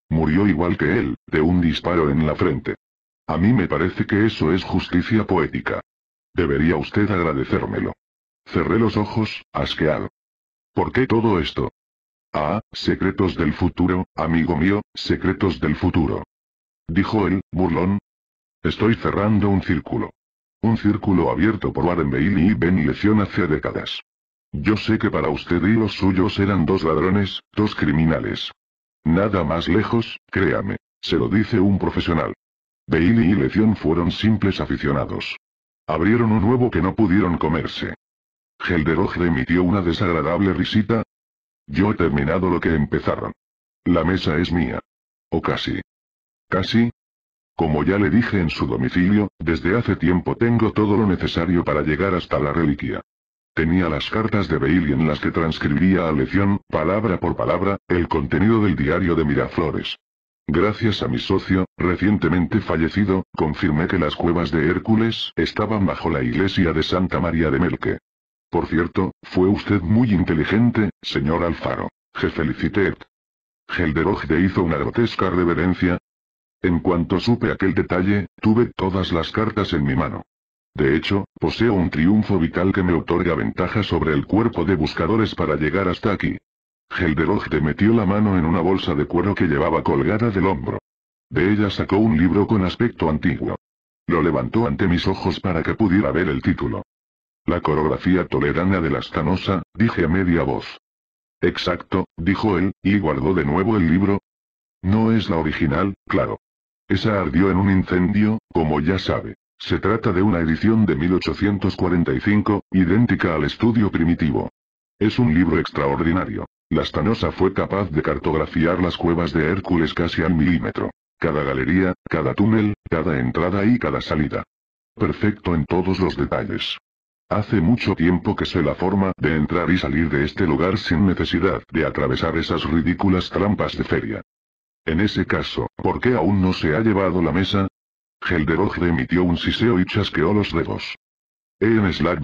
Murió igual que él, de un disparo en la frente. A mí me parece que eso es justicia poética. Debería usted agradecérmelo. Cerré los ojos, asqueado. ¿Por qué todo esto? Ah, secretos del futuro, amigo mío, secretos del futuro. Dijo él, burlón. Estoy cerrando un círculo. Un círculo abierto por Warren Bailey y Ben Lección hace décadas. Yo sé que para usted y los suyos eran dos ladrones, dos criminales. Nada más lejos, créame, se lo dice un profesional. Bailey y Lección fueron simples aficionados. Abrieron un huevo que no pudieron comerse. Helderoj emitió una desagradable risita. Yo he terminado lo que empezaron. La mesa es mía. O casi. Casi. Como ya le dije en su domicilio, desde hace tiempo tengo todo lo necesario para llegar hasta la reliquia. Tenía las cartas de Bailey en las que transcribía a lección, palabra por palabra, el contenido del diario de Miraflores. Gracias a mi socio, recientemente fallecido, confirmé que las cuevas de Hércules estaban bajo la iglesia de Santa María de Melque. Por cierto, fue usted muy inteligente, señor Alfaro. Je felicité. le hizo una grotesca reverencia. En cuanto supe aquel detalle, tuve todas las cartas en mi mano. De hecho, poseo un triunfo vital que me otorga ventaja sobre el cuerpo de buscadores para llegar hasta aquí. Helderog te metió la mano en una bolsa de cuero que llevaba colgada del hombro. De ella sacó un libro con aspecto antiguo. Lo levantó ante mis ojos para que pudiera ver el título. La coreografía tolerana de la Stanosa, dije a media voz. Exacto, dijo él, y guardó de nuevo el libro. No es la original, claro. Esa ardió en un incendio, como ya sabe. Se trata de una edición de 1845, idéntica al estudio primitivo. Es un libro extraordinario. La stanosa fue capaz de cartografiar las cuevas de Hércules casi al milímetro. Cada galería, cada túnel, cada entrada y cada salida. Perfecto en todos los detalles. Hace mucho tiempo que sé la forma de entrar y salir de este lugar sin necesidad de atravesar esas ridículas trampas de feria. En ese caso, ¿por qué aún no se ha llevado la mesa? Gelderoge emitió un siseo y chasqueó los dedos. En Slack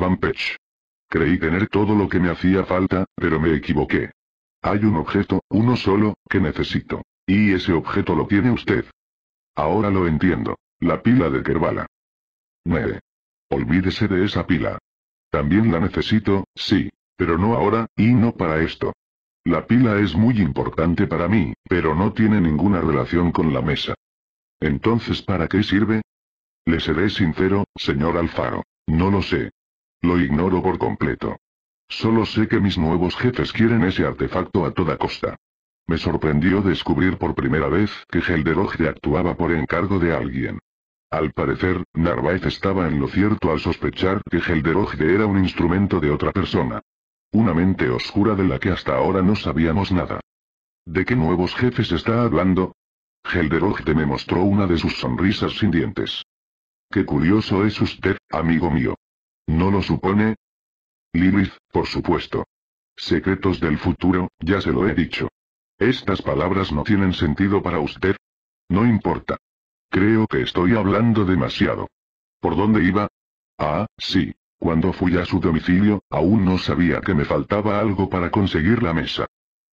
Creí tener todo lo que me hacía falta, pero me equivoqué. Hay un objeto, uno solo, que necesito. Y ese objeto lo tiene usted. Ahora lo entiendo. La pila de Kerbala. Nere. Olvídese de esa pila. También la necesito, sí, pero no ahora, y no para esto. La pila es muy importante para mí, pero no tiene ninguna relación con la mesa. Entonces, ¿para qué sirve? Le seré sincero, señor Alfaro. No lo sé. Lo ignoro por completo. Solo sé que mis nuevos jefes quieren ese artefacto a toda costa. Me sorprendió descubrir por primera vez que Helderoge actuaba por encargo de alguien. Al parecer, Narváez estaba en lo cierto al sospechar que Helderoge era un instrumento de otra persona. Una mente oscura de la que hasta ahora no sabíamos nada. ¿De qué nuevos jefes está hablando? Helderogte me mostró una de sus sonrisas sin dientes. Qué curioso es usted, amigo mío. ¿No lo supone? Lilith, por supuesto. Secretos del futuro, ya se lo he dicho. Estas palabras no tienen sentido para usted. No importa. Creo que estoy hablando demasiado. ¿Por dónde iba? Ah, sí. Cuando fui a su domicilio, aún no sabía que me faltaba algo para conseguir la mesa.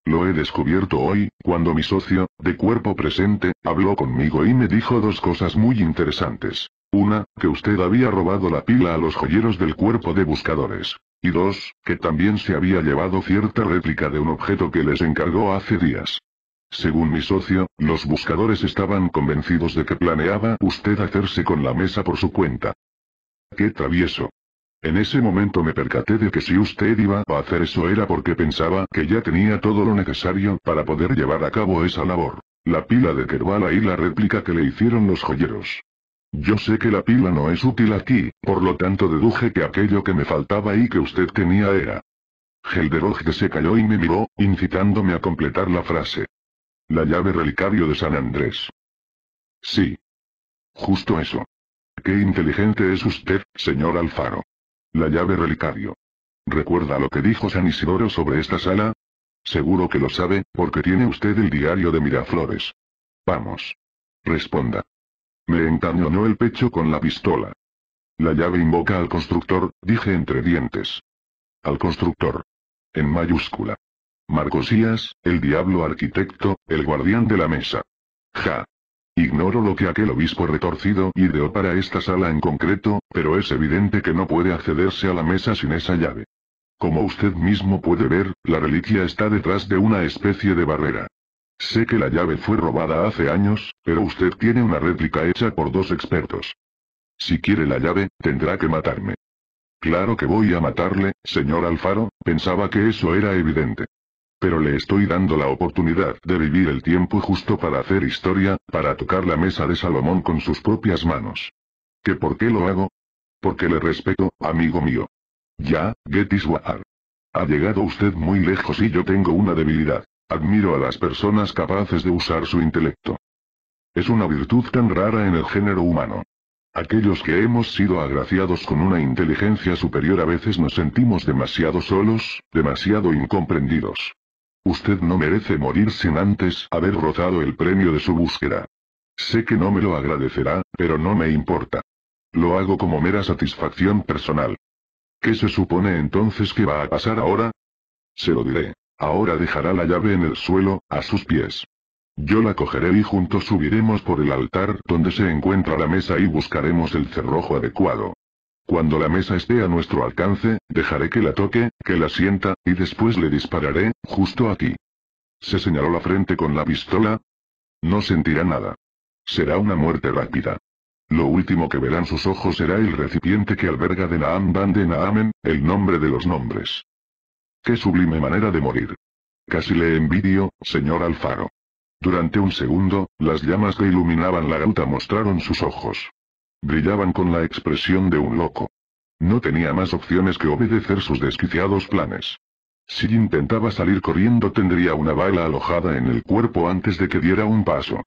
Lo he descubierto hoy, cuando mi socio, de cuerpo presente, habló conmigo y me dijo dos cosas muy interesantes. Una, que usted había robado la pila a los joyeros del cuerpo de buscadores. Y dos, que también se había llevado cierta réplica de un objeto que les encargó hace días. Según mi socio, los buscadores estaban convencidos de que planeaba usted hacerse con la mesa por su cuenta. ¡Qué travieso! En ese momento me percaté de que si usted iba a hacer eso era porque pensaba que ya tenía todo lo necesario para poder llevar a cabo esa labor. La pila de Kerbala y la réplica que le hicieron los joyeros. Yo sé que la pila no es útil aquí, por lo tanto deduje que aquello que me faltaba y que usted tenía era. Helderog se calló y me miró, incitándome a completar la frase. La llave relicario de San Andrés. Sí. Justo eso. Qué inteligente es usted, señor Alfaro. La llave relicario. ¿Recuerda lo que dijo San Isidoro sobre esta sala? Seguro que lo sabe, porque tiene usted el diario de Miraflores. Vamos. Responda. Me encañonó el pecho con la pistola. La llave invoca al constructor, dije entre dientes. Al constructor. En mayúscula. Marcosías, el diablo arquitecto, el guardián de la mesa. Ja. Ignoro lo que aquel obispo retorcido ideó para esta sala en concreto, pero es evidente que no puede accederse a la mesa sin esa llave. Como usted mismo puede ver, la reliquia está detrás de una especie de barrera. Sé que la llave fue robada hace años, pero usted tiene una réplica hecha por dos expertos. Si quiere la llave, tendrá que matarme. Claro que voy a matarle, señor Alfaro, pensaba que eso era evidente pero le estoy dando la oportunidad de vivir el tiempo justo para hacer historia, para tocar la mesa de Salomón con sus propias manos. ¿Qué por qué lo hago? Porque le respeto, amigo mío. Ya, get Ha llegado usted muy lejos y yo tengo una debilidad. Admiro a las personas capaces de usar su intelecto. Es una virtud tan rara en el género humano. Aquellos que hemos sido agraciados con una inteligencia superior a veces nos sentimos demasiado solos, demasiado incomprendidos. Usted no merece morir sin antes haber rozado el premio de su búsqueda. Sé que no me lo agradecerá, pero no me importa. Lo hago como mera satisfacción personal. ¿Qué se supone entonces que va a pasar ahora? Se lo diré. Ahora dejará la llave en el suelo, a sus pies. Yo la cogeré y juntos subiremos por el altar donde se encuentra la mesa y buscaremos el cerrojo adecuado. Cuando la mesa esté a nuestro alcance, dejaré que la toque, que la sienta, y después le dispararé, justo aquí. Se señaló la frente con la pistola. No sentirá nada. Será una muerte rápida. Lo último que verán sus ojos será el recipiente que alberga de Naam Van de Naamen, el nombre de los nombres. ¡Qué sublime manera de morir! Casi le envidio, señor Alfaro. Durante un segundo, las llamas que iluminaban la gruta mostraron sus ojos brillaban con la expresión de un loco. No tenía más opciones que obedecer sus desquiciados planes. Si intentaba salir corriendo tendría una bala alojada en el cuerpo antes de que diera un paso.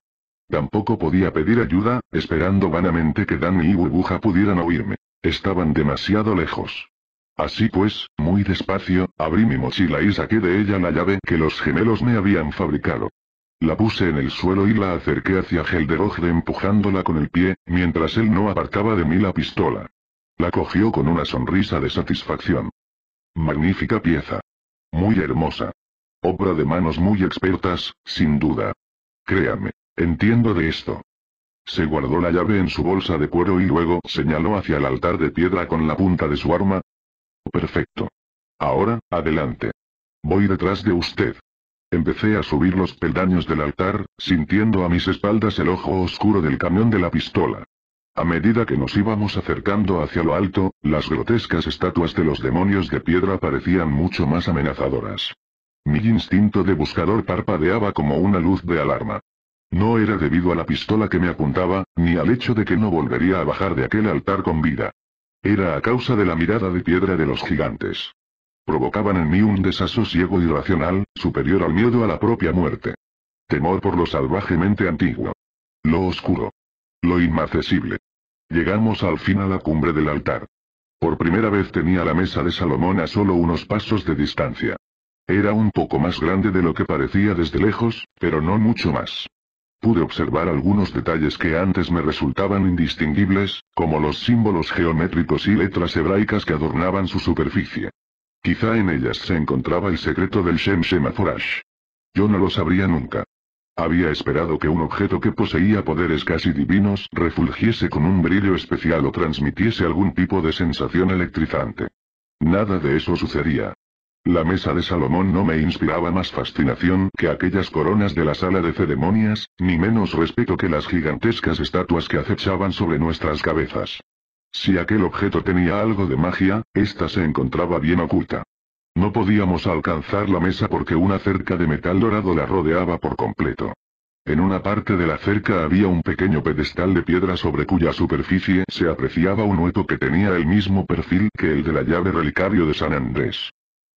Tampoco podía pedir ayuda, esperando vanamente que Danny y Burbuja pudieran oírme. Estaban demasiado lejos. Así pues, muy despacio, abrí mi mochila y saqué de ella la llave que los gemelos me habían fabricado. La puse en el suelo y la acerqué hacia Helderogre empujándola con el pie, mientras él no apartaba de mí la pistola. La cogió con una sonrisa de satisfacción. Magnífica pieza. Muy hermosa. Obra de manos muy expertas, sin duda. Créame, entiendo de esto. Se guardó la llave en su bolsa de cuero y luego señaló hacia el altar de piedra con la punta de su arma. Perfecto. Ahora, adelante. Voy detrás de usted. Empecé a subir los peldaños del altar, sintiendo a mis espaldas el ojo oscuro del camión de la pistola. A medida que nos íbamos acercando hacia lo alto, las grotescas estatuas de los demonios de piedra parecían mucho más amenazadoras. Mi instinto de buscador parpadeaba como una luz de alarma. No era debido a la pistola que me apuntaba, ni al hecho de que no volvería a bajar de aquel altar con vida. Era a causa de la mirada de piedra de los gigantes provocaban en mí un desasosiego irracional, superior al miedo a la propia muerte. Temor por lo salvajemente antiguo. Lo oscuro. Lo inaccesible. Llegamos al fin a la cumbre del altar. Por primera vez tenía la mesa de Salomón a solo unos pasos de distancia. Era un poco más grande de lo que parecía desde lejos, pero no mucho más. Pude observar algunos detalles que antes me resultaban indistinguibles, como los símbolos geométricos y letras hebraicas que adornaban su superficie. Quizá en ellas se encontraba el secreto del Shem Shema Forash. Yo no lo sabría nunca. Había esperado que un objeto que poseía poderes casi divinos refulgiese con un brillo especial o transmitiese algún tipo de sensación electrizante. Nada de eso sucedía. La mesa de Salomón no me inspiraba más fascinación que aquellas coronas de la sala de ceremonias, ni menos respeto que las gigantescas estatuas que acechaban sobre nuestras cabezas. Si aquel objeto tenía algo de magia, ésta se encontraba bien oculta. No podíamos alcanzar la mesa porque una cerca de metal dorado la rodeaba por completo. En una parte de la cerca había un pequeño pedestal de piedra sobre cuya superficie se apreciaba un hueco que tenía el mismo perfil que el de la llave relicario de San Andrés.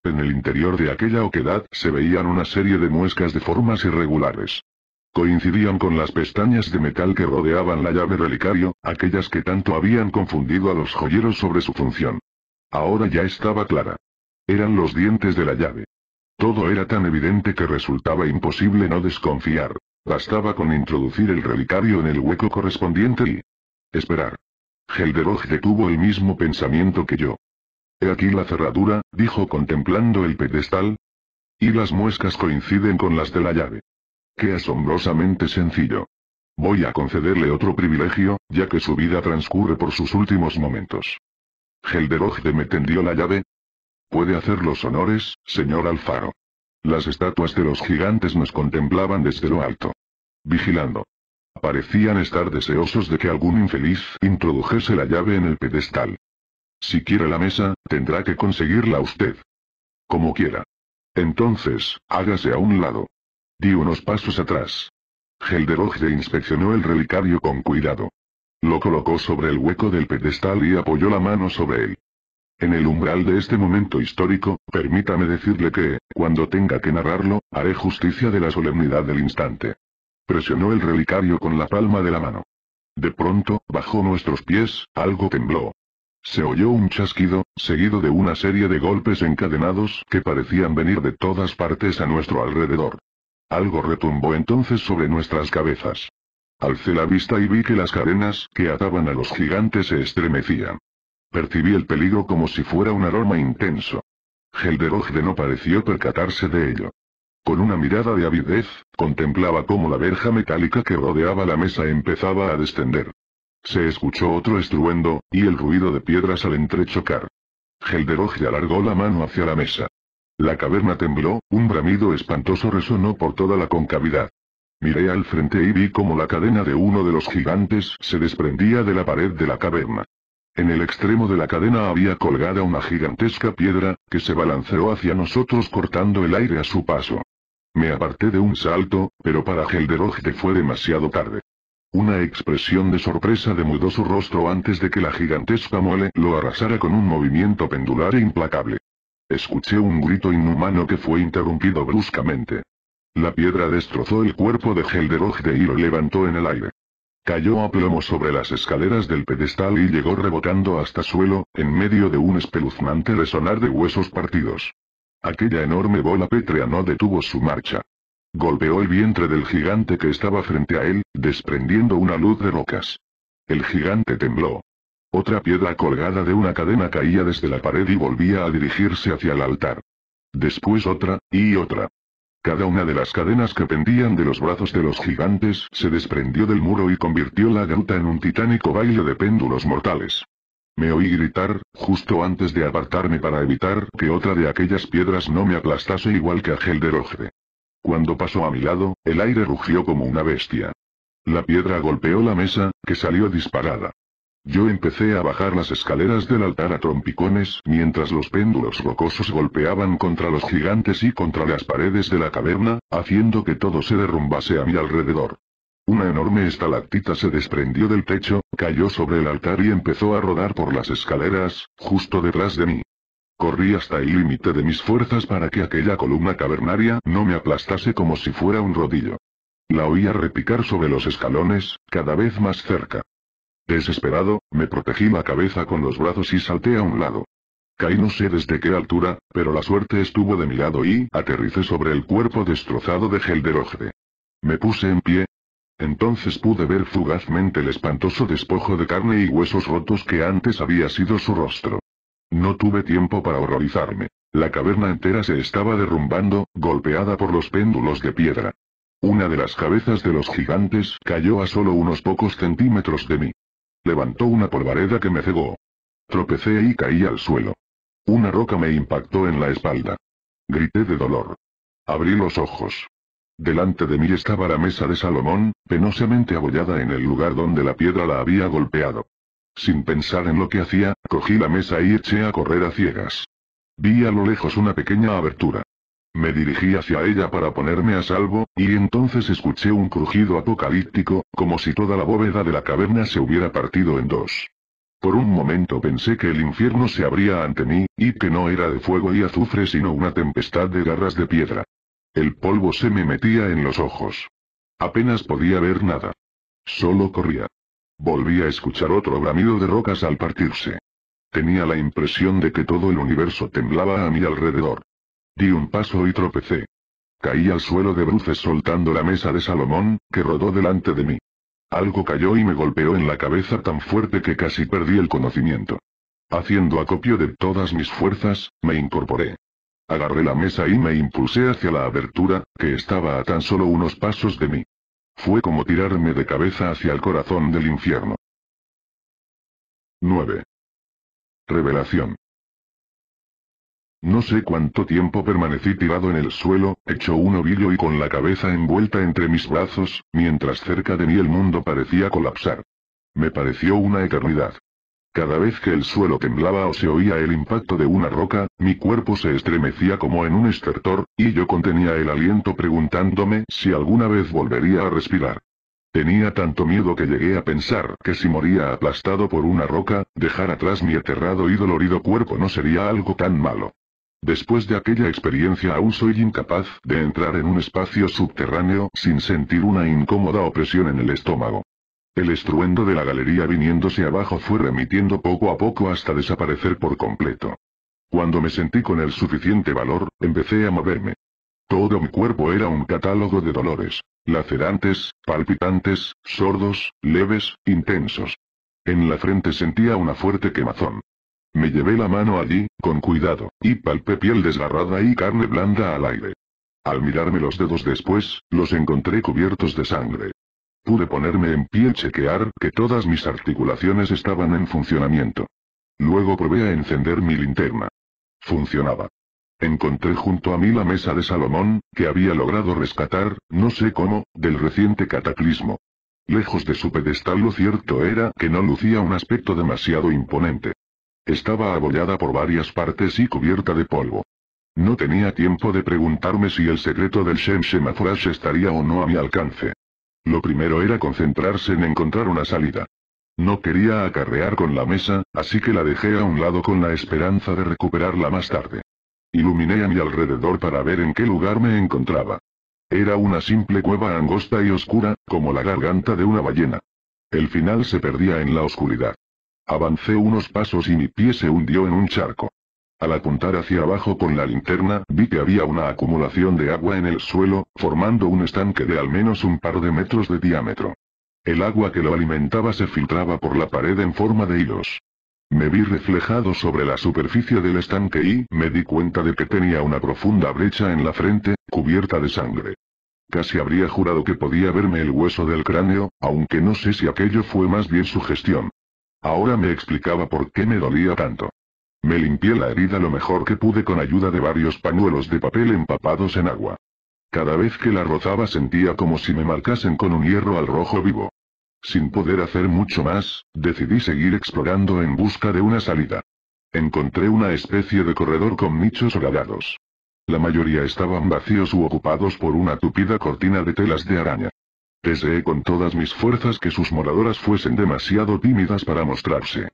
En el interior de aquella oquedad se veían una serie de muescas de formas irregulares. Coincidían con las pestañas de metal que rodeaban la llave relicario, aquellas que tanto habían confundido a los joyeros sobre su función. Ahora ya estaba clara. Eran los dientes de la llave. Todo era tan evidente que resultaba imposible no desconfiar. Bastaba con introducir el relicario en el hueco correspondiente y... esperar. Gelderoj detuvo el mismo pensamiento que yo. He aquí la cerradura, dijo contemplando el pedestal. Y las muescas coinciden con las de la llave. Qué asombrosamente sencillo. Voy a concederle otro privilegio, ya que su vida transcurre por sus últimos momentos. Helderogde me tendió la llave. Puede hacer los honores, señor Alfaro. Las estatuas de los gigantes nos contemplaban desde lo alto. Vigilando. Parecían estar deseosos de que algún infeliz introdujese la llave en el pedestal. Si quiere la mesa, tendrá que conseguirla usted. Como quiera. Entonces, hágase a un lado. Di unos pasos atrás. se inspeccionó el relicario con cuidado. Lo colocó sobre el hueco del pedestal y apoyó la mano sobre él. En el umbral de este momento histórico, permítame decirle que, cuando tenga que narrarlo, haré justicia de la solemnidad del instante. Presionó el relicario con la palma de la mano. De pronto, bajo nuestros pies, algo tembló. Se oyó un chasquido, seguido de una serie de golpes encadenados que parecían venir de todas partes a nuestro alrededor. Algo retumbó entonces sobre nuestras cabezas. Alcé la vista y vi que las cadenas que ataban a los gigantes se estremecían. Percibí el peligro como si fuera un aroma intenso. de no pareció percatarse de ello. Con una mirada de avidez, contemplaba cómo la verja metálica que rodeaba la mesa empezaba a descender. Se escuchó otro estruendo, y el ruido de piedras al entrechocar. le alargó la mano hacia la mesa. La caverna tembló, un bramido espantoso resonó por toda la concavidad. Miré al frente y vi como la cadena de uno de los gigantes se desprendía de la pared de la caverna. En el extremo de la cadena había colgada una gigantesca piedra, que se balanceó hacia nosotros cortando el aire a su paso. Me aparté de un salto, pero para Gelderogte fue demasiado tarde. Una expresión de sorpresa demudó su rostro antes de que la gigantesca mole lo arrasara con un movimiento pendular e implacable. Escuché un grito inhumano que fue interrumpido bruscamente. La piedra destrozó el cuerpo de Helderogde y lo levantó en el aire. Cayó a plomo sobre las escaleras del pedestal y llegó rebotando hasta suelo, en medio de un espeluznante resonar de huesos partidos. Aquella enorme bola pétrea no detuvo su marcha. Golpeó el vientre del gigante que estaba frente a él, desprendiendo una luz de rocas. El gigante tembló. Otra piedra colgada de una cadena caía desde la pared y volvía a dirigirse hacia el altar. Después otra, y otra. Cada una de las cadenas que pendían de los brazos de los gigantes se desprendió del muro y convirtió la gruta en un titánico baile de péndulos mortales. Me oí gritar, justo antes de apartarme para evitar que otra de aquellas piedras no me aplastase igual que a Gelderogde. Cuando pasó a mi lado, el aire rugió como una bestia. La piedra golpeó la mesa, que salió disparada. Yo empecé a bajar las escaleras del altar a trompicones mientras los péndulos rocosos golpeaban contra los gigantes y contra las paredes de la caverna, haciendo que todo se derrumbase a mi alrededor. Una enorme estalactita se desprendió del techo, cayó sobre el altar y empezó a rodar por las escaleras, justo detrás de mí. Corrí hasta el límite de mis fuerzas para que aquella columna cavernaria no me aplastase como si fuera un rodillo. La oía repicar sobre los escalones, cada vez más cerca. Desesperado, me protegí la cabeza con los brazos y salté a un lado. Caí no sé desde qué altura, pero la suerte estuvo de mi lado y aterricé sobre el cuerpo destrozado de Helderogde. Me puse en pie. Entonces pude ver fugazmente el espantoso despojo de carne y huesos rotos que antes había sido su rostro. No tuve tiempo para horrorizarme. La caverna entera se estaba derrumbando, golpeada por los péndulos de piedra. Una de las cabezas de los gigantes cayó a solo unos pocos centímetros de mí. Levantó una polvareda que me cegó. Tropecé y caí al suelo. Una roca me impactó en la espalda. Grité de dolor. Abrí los ojos. Delante de mí estaba la mesa de Salomón, penosamente abollada en el lugar donde la piedra la había golpeado. Sin pensar en lo que hacía, cogí la mesa y eché a correr a ciegas. Vi a lo lejos una pequeña abertura. Me dirigí hacia ella para ponerme a salvo, y entonces escuché un crujido apocalíptico, como si toda la bóveda de la caverna se hubiera partido en dos. Por un momento pensé que el infierno se abría ante mí, y que no era de fuego y azufre sino una tempestad de garras de piedra. El polvo se me metía en los ojos. Apenas podía ver nada. Solo corría. Volví a escuchar otro bramido de rocas al partirse. Tenía la impresión de que todo el universo temblaba a mi alrededor. Di un paso y tropecé. Caí al suelo de bruces soltando la mesa de Salomón, que rodó delante de mí. Algo cayó y me golpeó en la cabeza tan fuerte que casi perdí el conocimiento. Haciendo acopio de todas mis fuerzas, me incorporé. Agarré la mesa y me impulsé hacia la abertura, que estaba a tan solo unos pasos de mí. Fue como tirarme de cabeza hacia el corazón del infierno. 9. Revelación. No sé cuánto tiempo permanecí tirado en el suelo, hecho un ovillo y con la cabeza envuelta entre mis brazos, mientras cerca de mí el mundo parecía colapsar. Me pareció una eternidad. Cada vez que el suelo temblaba o se oía el impacto de una roca, mi cuerpo se estremecía como en un estertor, y yo contenía el aliento preguntándome si alguna vez volvería a respirar. Tenía tanto miedo que llegué a pensar que si moría aplastado por una roca, dejar atrás mi aterrado y dolorido cuerpo no sería algo tan malo. Después de aquella experiencia aún soy incapaz de entrar en un espacio subterráneo sin sentir una incómoda opresión en el estómago. El estruendo de la galería viniéndose abajo fue remitiendo poco a poco hasta desaparecer por completo. Cuando me sentí con el suficiente valor, empecé a moverme. Todo mi cuerpo era un catálogo de dolores, lacerantes, palpitantes, sordos, leves, intensos. En la frente sentía una fuerte quemazón. Me llevé la mano allí, con cuidado, y palpé piel desgarrada y carne blanda al aire. Al mirarme los dedos después, los encontré cubiertos de sangre. Pude ponerme en pie y chequear que todas mis articulaciones estaban en funcionamiento. Luego probé a encender mi linterna. Funcionaba. Encontré junto a mí la mesa de Salomón, que había logrado rescatar, no sé cómo, del reciente cataclismo. Lejos de su pedestal lo cierto era que no lucía un aspecto demasiado imponente. Estaba abollada por varias partes y cubierta de polvo. No tenía tiempo de preguntarme si el secreto del Shem Shema estaría o no a mi alcance. Lo primero era concentrarse en encontrar una salida. No quería acarrear con la mesa, así que la dejé a un lado con la esperanza de recuperarla más tarde. Iluminé a mi alrededor para ver en qué lugar me encontraba. Era una simple cueva angosta y oscura, como la garganta de una ballena. El final se perdía en la oscuridad. Avancé unos pasos y mi pie se hundió en un charco. Al apuntar hacia abajo con la linterna, vi que había una acumulación de agua en el suelo, formando un estanque de al menos un par de metros de diámetro. El agua que lo alimentaba se filtraba por la pared en forma de hilos. Me vi reflejado sobre la superficie del estanque y me di cuenta de que tenía una profunda brecha en la frente, cubierta de sangre. Casi habría jurado que podía verme el hueso del cráneo, aunque no sé si aquello fue más bien su gestión. Ahora me explicaba por qué me dolía tanto. Me limpié la herida lo mejor que pude con ayuda de varios pañuelos de papel empapados en agua. Cada vez que la rozaba sentía como si me marcasen con un hierro al rojo vivo. Sin poder hacer mucho más, decidí seguir explorando en busca de una salida. Encontré una especie de corredor con nichos horadados. La mayoría estaban vacíos u ocupados por una tupida cortina de telas de araña. Deseé e, con todas mis fuerzas que sus moradoras fuesen demasiado tímidas para mostrarse.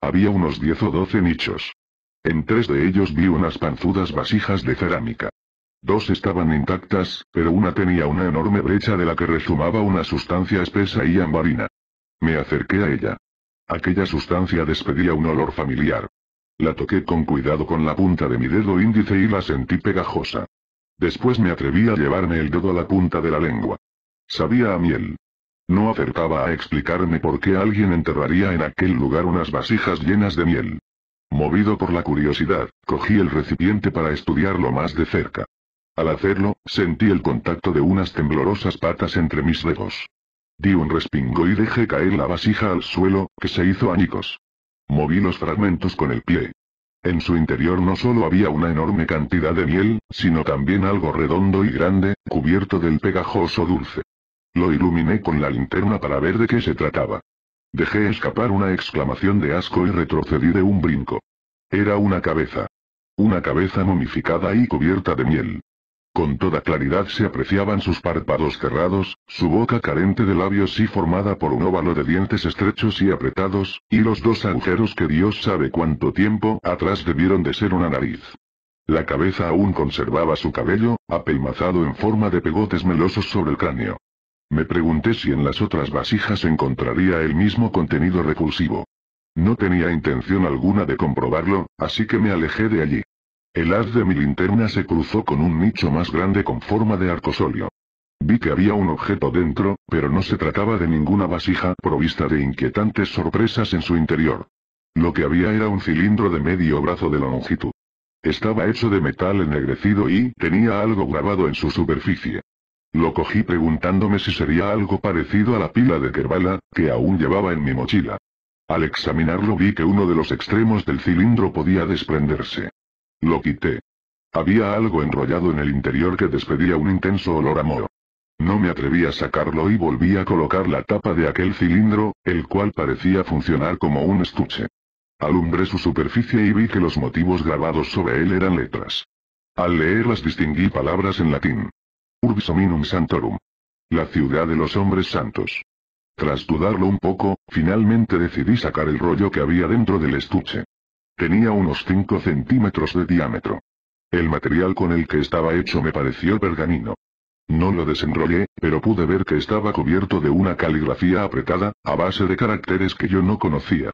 Había unos diez o doce nichos. En tres de ellos vi unas panzudas vasijas de cerámica. Dos estaban intactas, pero una tenía una enorme brecha de la que rezumaba una sustancia espesa y ambarina. Me acerqué a ella. Aquella sustancia despedía un olor familiar. La toqué con cuidado con la punta de mi dedo índice y la sentí pegajosa. Después me atreví a llevarme el dedo a la punta de la lengua. Sabía a miel. No acertaba a explicarme por qué alguien enterraría en aquel lugar unas vasijas llenas de miel. Movido por la curiosidad, cogí el recipiente para estudiarlo más de cerca. Al hacerlo, sentí el contacto de unas temblorosas patas entre mis dedos. Di un respingo y dejé caer la vasija al suelo, que se hizo añicos. Moví los fragmentos con el pie. En su interior no solo había una enorme cantidad de miel, sino también algo redondo y grande, cubierto del pegajoso dulce. Lo iluminé con la linterna para ver de qué se trataba. Dejé escapar una exclamación de asco y retrocedí de un brinco. Era una cabeza. Una cabeza momificada y cubierta de miel. Con toda claridad se apreciaban sus párpados cerrados, su boca carente de labios y formada por un óvalo de dientes estrechos y apretados, y los dos agujeros que Dios sabe cuánto tiempo atrás debieron de ser una nariz. La cabeza aún conservaba su cabello, apelmazado en forma de pegotes melosos sobre el cráneo. Me pregunté si en las otras vasijas encontraría el mismo contenido repulsivo. No tenía intención alguna de comprobarlo, así que me alejé de allí. El haz de mi linterna se cruzó con un nicho más grande con forma de arcosolio. Vi que había un objeto dentro, pero no se trataba de ninguna vasija provista de inquietantes sorpresas en su interior. Lo que había era un cilindro de medio brazo de longitud. Estaba hecho de metal ennegrecido y tenía algo grabado en su superficie. Lo cogí preguntándome si sería algo parecido a la pila de Kerbala, que aún llevaba en mi mochila. Al examinarlo vi que uno de los extremos del cilindro podía desprenderse. Lo quité. Había algo enrollado en el interior que despedía un intenso olor a moho. No me atreví a sacarlo y volví a colocar la tapa de aquel cilindro, el cual parecía funcionar como un estuche. Alumbré su superficie y vi que los motivos grabados sobre él eran letras. Al leerlas distinguí palabras en latín. Urbis Santorum. La ciudad de los hombres santos. Tras dudarlo un poco, finalmente decidí sacar el rollo que había dentro del estuche. Tenía unos 5 centímetros de diámetro. El material con el que estaba hecho me pareció pergamino. No lo desenrollé, pero pude ver que estaba cubierto de una caligrafía apretada, a base de caracteres que yo no conocía.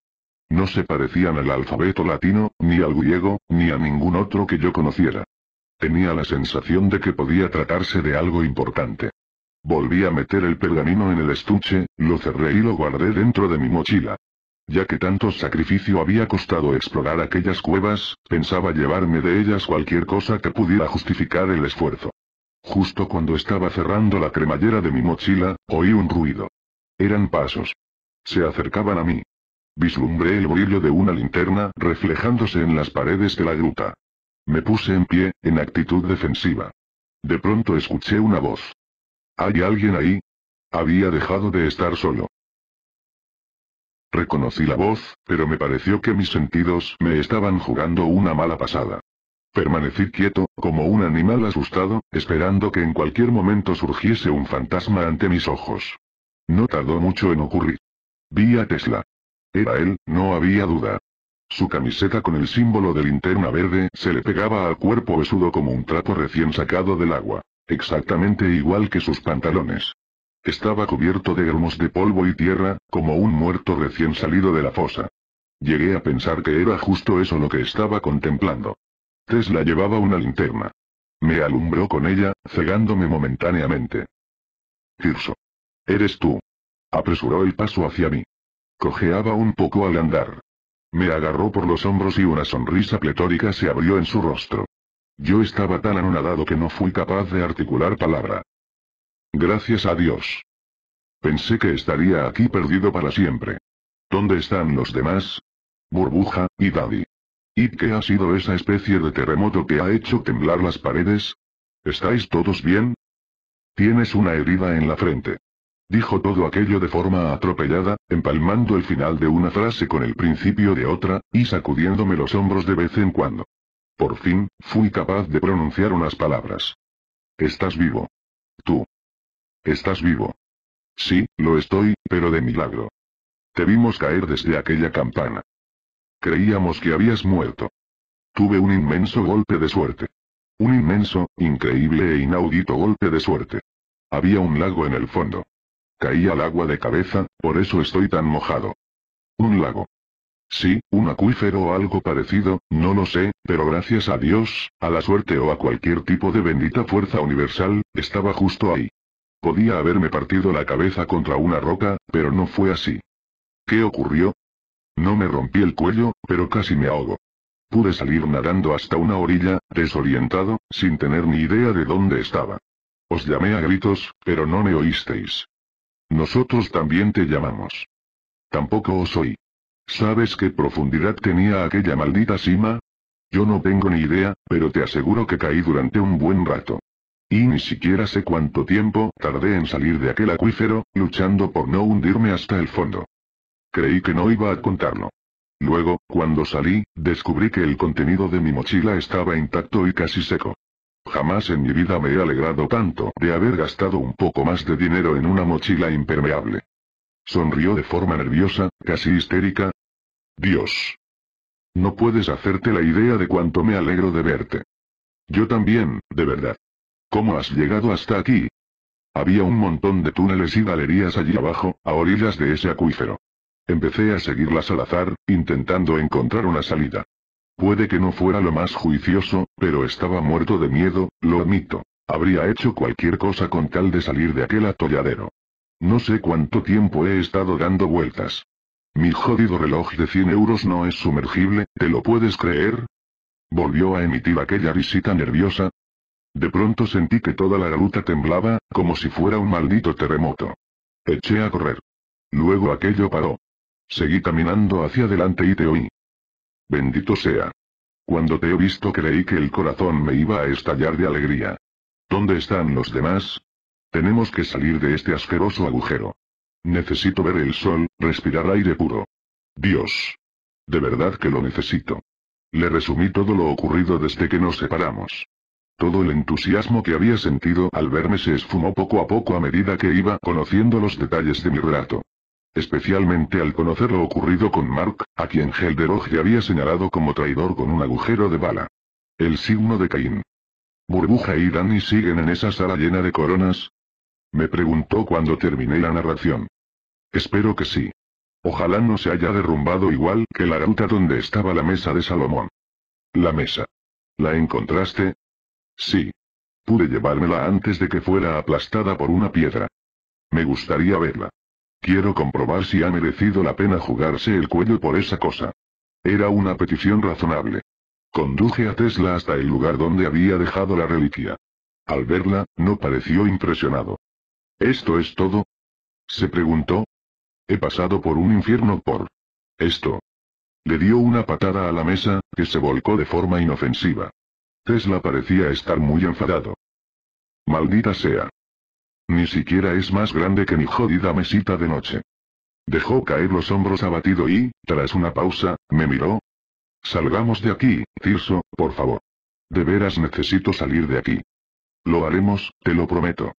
No se parecían al alfabeto latino, ni al griego, ni a ningún otro que yo conociera. Tenía la sensación de que podía tratarse de algo importante. Volví a meter el pergamino en el estuche, lo cerré y lo guardé dentro de mi mochila. Ya que tanto sacrificio había costado explorar aquellas cuevas, pensaba llevarme de ellas cualquier cosa que pudiera justificar el esfuerzo. Justo cuando estaba cerrando la cremallera de mi mochila, oí un ruido. Eran pasos. Se acercaban a mí. Vislumbré el brillo de una linterna reflejándose en las paredes de la gruta. Me puse en pie, en actitud defensiva. De pronto escuché una voz. ¿Hay alguien ahí? Había dejado de estar solo. Reconocí la voz, pero me pareció que mis sentidos me estaban jugando una mala pasada. Permanecí quieto, como un animal asustado, esperando que en cualquier momento surgiese un fantasma ante mis ojos. No tardó mucho en ocurrir. Vi a Tesla. Era él, no había duda. Su camiseta con el símbolo de linterna verde se le pegaba al cuerpo besudo como un trapo recién sacado del agua, exactamente igual que sus pantalones. Estaba cubierto de hermos de polvo y tierra, como un muerto recién salido de la fosa. Llegué a pensar que era justo eso lo que estaba contemplando. Tesla llevaba una linterna. Me alumbró con ella, cegándome momentáneamente. Hirso. Eres tú. Apresuró el paso hacia mí. Cojeaba un poco al andar. Me agarró por los hombros y una sonrisa pletórica se abrió en su rostro. Yo estaba tan anonadado que no fui capaz de articular palabra. Gracias a Dios. Pensé que estaría aquí perdido para siempre. ¿Dónde están los demás? Burbuja, y Daddy. ¿Y qué ha sido esa especie de terremoto que ha hecho temblar las paredes? ¿Estáis todos bien? Tienes una herida en la frente. Dijo todo aquello de forma atropellada, empalmando el final de una frase con el principio de otra, y sacudiéndome los hombros de vez en cuando. Por fin, fui capaz de pronunciar unas palabras. Estás vivo. Tú. Estás vivo. Sí, lo estoy, pero de milagro. Te vimos caer desde aquella campana. Creíamos que habías muerto. Tuve un inmenso golpe de suerte. Un inmenso, increíble e inaudito golpe de suerte. Había un lago en el fondo. Caí al agua de cabeza, por eso estoy tan mojado. Un lago. Sí, un acuífero o algo parecido, no lo sé, pero gracias a Dios, a la suerte o a cualquier tipo de bendita fuerza universal, estaba justo ahí. Podía haberme partido la cabeza contra una roca, pero no fue así. ¿Qué ocurrió? No me rompí el cuello, pero casi me ahogo. Pude salir nadando hasta una orilla, desorientado, sin tener ni idea de dónde estaba. Os llamé a gritos, pero no me oísteis. Nosotros también te llamamos. Tampoco os oí. ¿Sabes qué profundidad tenía aquella maldita cima? Yo no tengo ni idea, pero te aseguro que caí durante un buen rato. Y ni siquiera sé cuánto tiempo tardé en salir de aquel acuífero, luchando por no hundirme hasta el fondo. Creí que no iba a contarlo. Luego, cuando salí, descubrí que el contenido de mi mochila estaba intacto y casi seco. Jamás en mi vida me he alegrado tanto de haber gastado un poco más de dinero en una mochila impermeable. Sonrió de forma nerviosa, casi histérica. Dios. No puedes hacerte la idea de cuánto me alegro de verte. Yo también, de verdad. ¿Cómo has llegado hasta aquí? Había un montón de túneles y galerías allí abajo, a orillas de ese acuífero. Empecé a seguirlas al azar, intentando encontrar una salida. Puede que no fuera lo más juicioso, pero estaba muerto de miedo, lo admito. Habría hecho cualquier cosa con tal de salir de aquel atolladero. No sé cuánto tiempo he estado dando vueltas. Mi jodido reloj de 100 euros no es sumergible, ¿te lo puedes creer? Volvió a emitir aquella visita nerviosa. De pronto sentí que toda la garuta temblaba, como si fuera un maldito terremoto. Eché a correr. Luego aquello paró. Seguí caminando hacia adelante y te oí. Bendito sea. Cuando te he visto creí que el corazón me iba a estallar de alegría. ¿Dónde están los demás? Tenemos que salir de este asqueroso agujero. Necesito ver el sol, respirar aire puro. Dios. De verdad que lo necesito. Le resumí todo lo ocurrido desde que nos separamos. Todo el entusiasmo que había sentido al verme se esfumó poco a poco a medida que iba conociendo los detalles de mi relato especialmente al conocer lo ocurrido con Mark, a quien Helderog le había señalado como traidor con un agujero de bala. El signo de Caín. Burbuja y Danny siguen en esa sala llena de coronas, me preguntó cuando terminé la narración. Espero que sí. Ojalá no se haya derrumbado igual que la ruta donde estaba la mesa de Salomón. La mesa. ¿La encontraste? Sí. Pude llevármela antes de que fuera aplastada por una piedra. Me gustaría verla. Quiero comprobar si ha merecido la pena jugarse el cuello por esa cosa. Era una petición razonable. Conduje a Tesla hasta el lugar donde había dejado la reliquia. Al verla, no pareció impresionado. ¿Esto es todo? Se preguntó. He pasado por un infierno por... Esto. Le dio una patada a la mesa, que se volcó de forma inofensiva. Tesla parecía estar muy enfadado. Maldita sea. Ni siquiera es más grande que mi jodida mesita de noche. Dejó caer los hombros abatido y, tras una pausa, me miró. Salgamos de aquí, Cirso, por favor. De veras necesito salir de aquí. Lo haremos, te lo prometo.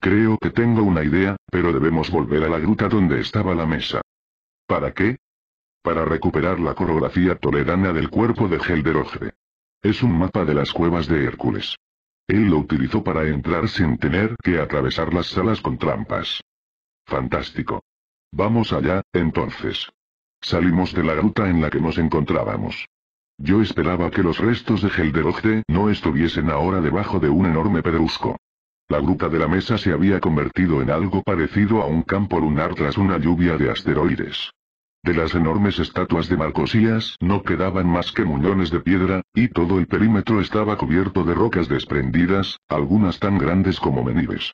Creo que tengo una idea, pero debemos volver a la gruta donde estaba la mesa. ¿Para qué? Para recuperar la coreografía toledana del cuerpo de Gelderogre. Es un mapa de las cuevas de Hércules. Él lo utilizó para entrar sin tener que atravesar las salas con trampas. Fantástico. Vamos allá, entonces. Salimos de la gruta en la que nos encontrábamos. Yo esperaba que los restos de Helderogde no estuviesen ahora debajo de un enorme pedrusco. La gruta de la mesa se había convertido en algo parecido a un campo lunar tras una lluvia de asteroides. De las enormes estatuas de Marcosías no quedaban más que muñones de piedra, y todo el perímetro estaba cubierto de rocas desprendidas, algunas tan grandes como menibes.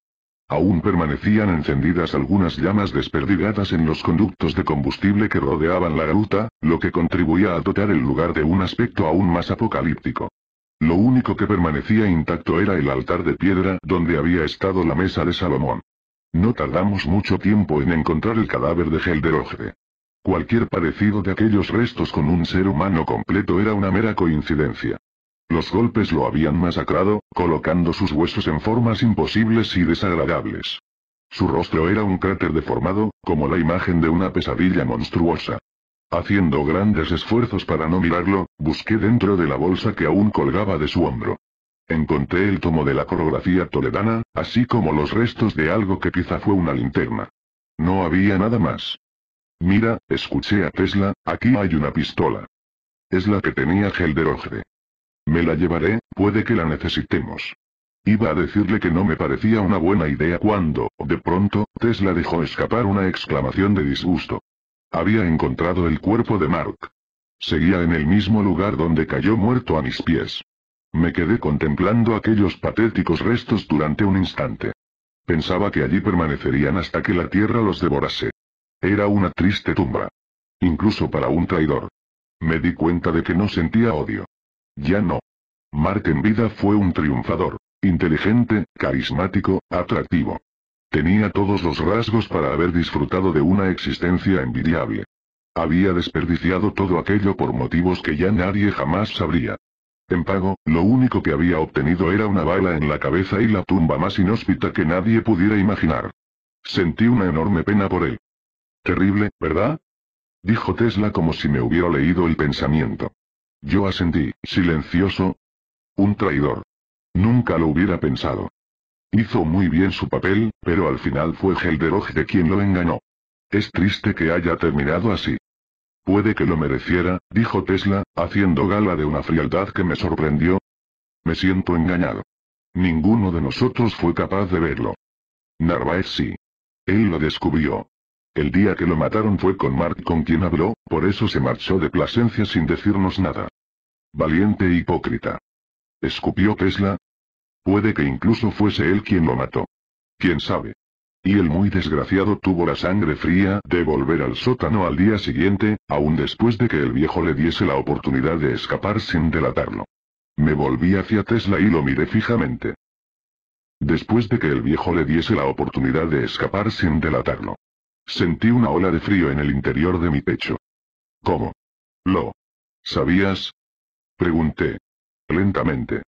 Aún permanecían encendidas algunas llamas desperdigadas en los conductos de combustible que rodeaban la gruta, lo que contribuía a dotar el lugar de un aspecto aún más apocalíptico. Lo único que permanecía intacto era el altar de piedra donde había estado la mesa de Salomón. No tardamos mucho tiempo en encontrar el cadáver de Gelderogde. Cualquier parecido de aquellos restos con un ser humano completo era una mera coincidencia. Los golpes lo habían masacrado, colocando sus huesos en formas imposibles y desagradables. Su rostro era un cráter deformado, como la imagen de una pesadilla monstruosa. Haciendo grandes esfuerzos para no mirarlo, busqué dentro de la bolsa que aún colgaba de su hombro. Encontré el tomo de la coreografía toledana, así como los restos de algo que quizá fue una linterna. No había nada más. Mira, escuché a Tesla, aquí hay una pistola. Es la que tenía Gelderogre. Me la llevaré, puede que la necesitemos. Iba a decirle que no me parecía una buena idea cuando, de pronto, Tesla dejó escapar una exclamación de disgusto. Había encontrado el cuerpo de Mark. Seguía en el mismo lugar donde cayó muerto a mis pies. Me quedé contemplando aquellos patéticos restos durante un instante. Pensaba que allí permanecerían hasta que la tierra los devorase. Era una triste tumba. Incluso para un traidor. Me di cuenta de que no sentía odio. Ya no. Mark en vida fue un triunfador, inteligente, carismático, atractivo. Tenía todos los rasgos para haber disfrutado de una existencia envidiable. Había desperdiciado todo aquello por motivos que ya nadie jamás sabría. En pago, lo único que había obtenido era una bala en la cabeza y la tumba más inhóspita que nadie pudiera imaginar. Sentí una enorme pena por él. Terrible, ¿verdad? Dijo Tesla como si me hubiera leído el pensamiento. Yo asentí, silencioso. Un traidor. Nunca lo hubiera pensado. Hizo muy bien su papel, pero al final fue Helderog de quien lo engañó. Es triste que haya terminado así. Puede que lo mereciera, dijo Tesla, haciendo gala de una frialdad que me sorprendió. Me siento engañado. Ninguno de nosotros fue capaz de verlo. Narváez sí. Él lo descubrió. El día que lo mataron fue con Mark con quien habló, por eso se marchó de Plasencia sin decirnos nada. Valiente e hipócrita. ¿Escupió Tesla? Puede que incluso fuese él quien lo mató. ¿Quién sabe? Y el muy desgraciado tuvo la sangre fría de volver al sótano al día siguiente, aun después de que el viejo le diese la oportunidad de escapar sin delatarlo. Me volví hacia Tesla y lo miré fijamente. Después de que el viejo le diese la oportunidad de escapar sin delatarlo. Sentí una ola de frío en el interior de mi pecho. ¿Cómo? ¿Lo sabías? Pregunté. Lentamente.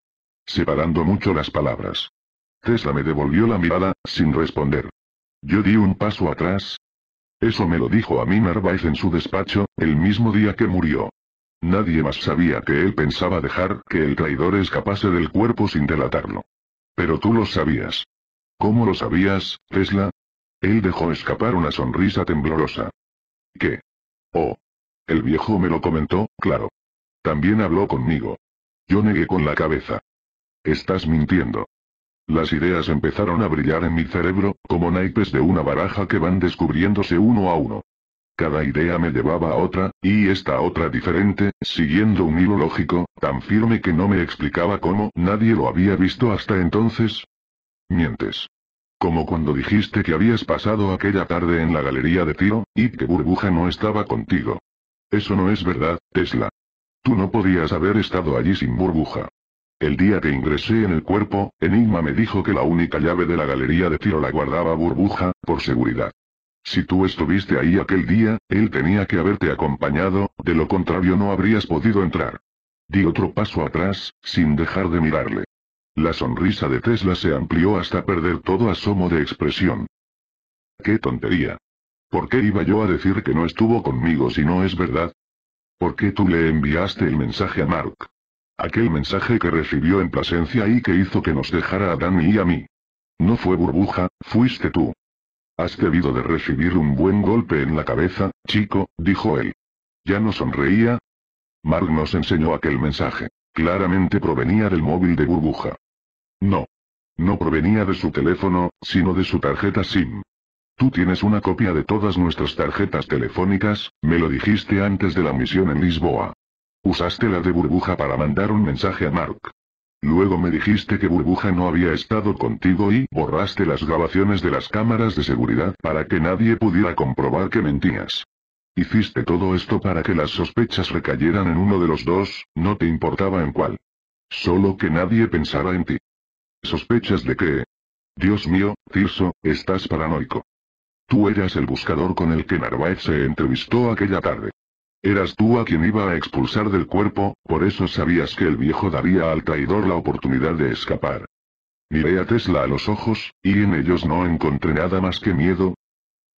Separando mucho las palabras. Tesla me devolvió la mirada, sin responder. Yo di un paso atrás. Eso me lo dijo a mí Narváez en su despacho, el mismo día que murió. Nadie más sabía que él pensaba dejar que el traidor escapase del cuerpo sin delatarlo. Pero tú lo sabías. ¿Cómo lo sabías, Tesla? Él dejó escapar una sonrisa temblorosa. ¿Qué? Oh. El viejo me lo comentó, claro. También habló conmigo. Yo negué con la cabeza. Estás mintiendo. Las ideas empezaron a brillar en mi cerebro, como naipes de una baraja que van descubriéndose uno a uno. Cada idea me llevaba a otra, y esta otra diferente, siguiendo un hilo lógico, tan firme que no me explicaba cómo nadie lo había visto hasta entonces. Mientes. Como cuando dijiste que habías pasado aquella tarde en la galería de tiro, y que Burbuja no estaba contigo. Eso no es verdad, Tesla. Tú no podías haber estado allí sin Burbuja. El día que ingresé en el cuerpo, Enigma me dijo que la única llave de la galería de tiro la guardaba Burbuja, por seguridad. Si tú estuviste ahí aquel día, él tenía que haberte acompañado, de lo contrario no habrías podido entrar. Di otro paso atrás, sin dejar de mirarle. La sonrisa de Tesla se amplió hasta perder todo asomo de expresión. ¡Qué tontería! ¿Por qué iba yo a decir que no estuvo conmigo si no es verdad? ¿Por qué tú le enviaste el mensaje a Mark? Aquel mensaje que recibió en Plasencia y que hizo que nos dejara a Danny y a mí. No fue burbuja, fuiste tú. Has debido de recibir un buen golpe en la cabeza, chico, dijo él. ¿Ya no sonreía? Mark nos enseñó aquel mensaje. Claramente provenía del móvil de burbuja. No. No provenía de su teléfono, sino de su tarjeta SIM. Tú tienes una copia de todas nuestras tarjetas telefónicas, me lo dijiste antes de la misión en Lisboa. Usaste la de burbuja para mandar un mensaje a Mark. Luego me dijiste que Burbuja no había estado contigo y borraste las grabaciones de las cámaras de seguridad para que nadie pudiera comprobar que mentías. Hiciste todo esto para que las sospechas recayeran en uno de los dos, no te importaba en cuál. Solo que nadie pensara en ti. ¿Sospechas de qué? Dios mío, Tirso, estás paranoico. Tú eras el buscador con el que Narváez se entrevistó aquella tarde. Eras tú a quien iba a expulsar del cuerpo, por eso sabías que el viejo daría al traidor la oportunidad de escapar. Miré a Tesla a los ojos, y en ellos no encontré nada más que miedo.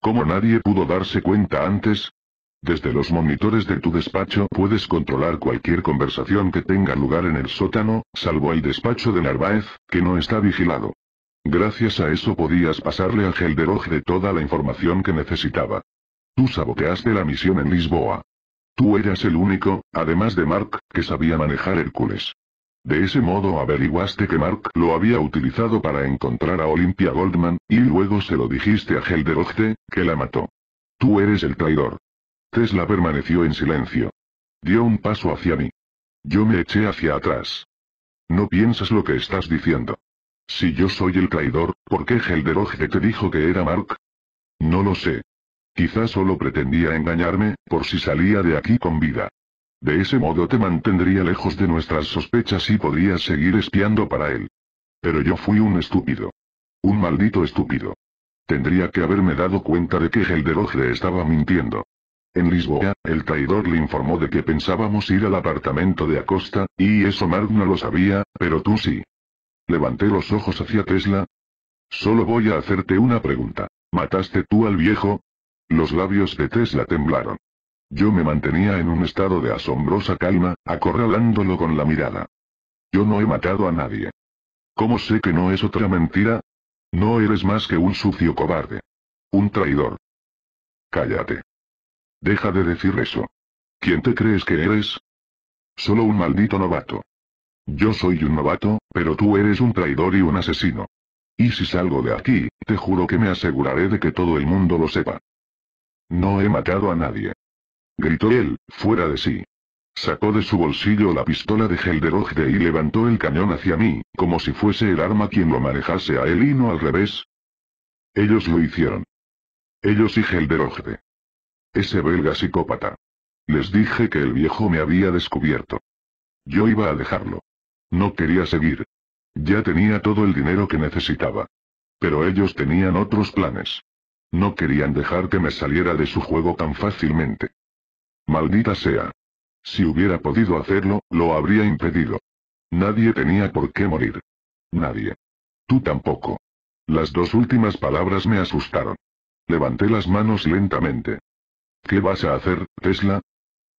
Como nadie pudo darse cuenta antes, desde los monitores de tu despacho puedes controlar cualquier conversación que tenga lugar en el sótano, salvo el despacho de Narváez, que no está vigilado. Gracias a eso podías pasarle a Helderoj toda la información que necesitaba. Tú saboteaste la misión en Lisboa. Tú eras el único, además de Mark, que sabía manejar Hércules. De ese modo averiguaste que Mark lo había utilizado para encontrar a Olimpia Goldman, y luego se lo dijiste a Helderogde, que la mató. Tú eres el traidor. Tesla permaneció en silencio. Dio un paso hacia mí. Yo me eché hacia atrás. No piensas lo que estás diciendo. Si yo soy el traidor, ¿por qué Helderoge te dijo que era Mark? No lo sé. Quizás solo pretendía engañarme, por si salía de aquí con vida. De ese modo te mantendría lejos de nuestras sospechas y podrías seguir espiando para él. Pero yo fui un estúpido. Un maldito estúpido. Tendría que haberme dado cuenta de que Helderoge estaba mintiendo. En Lisboa, el traidor le informó de que pensábamos ir al apartamento de Acosta, y eso Mark no lo sabía, pero tú sí. Levanté los ojos hacia Tesla. Solo voy a hacerte una pregunta. ¿Mataste tú al viejo? Los labios de Tesla temblaron. Yo me mantenía en un estado de asombrosa calma, acorralándolo con la mirada. Yo no he matado a nadie. ¿Cómo sé que no es otra mentira? No eres más que un sucio cobarde. Un traidor. Cállate. Deja de decir eso. ¿Quién te crees que eres? Solo un maldito novato. Yo soy un novato, pero tú eres un traidor y un asesino. Y si salgo de aquí, te juro que me aseguraré de que todo el mundo lo sepa. No he matado a nadie. Gritó él, fuera de sí. Sacó de su bolsillo la pistola de Helderogde y levantó el cañón hacia mí, como si fuese el arma quien lo manejase a él y no al revés. Ellos lo hicieron. Ellos y Helderogde. Ese belga psicópata. Les dije que el viejo me había descubierto. Yo iba a dejarlo. No quería seguir. Ya tenía todo el dinero que necesitaba. Pero ellos tenían otros planes. No querían dejar que me saliera de su juego tan fácilmente. Maldita sea. Si hubiera podido hacerlo, lo habría impedido. Nadie tenía por qué morir. Nadie. Tú tampoco. Las dos últimas palabras me asustaron. Levanté las manos lentamente. ¿Qué vas a hacer, Tesla?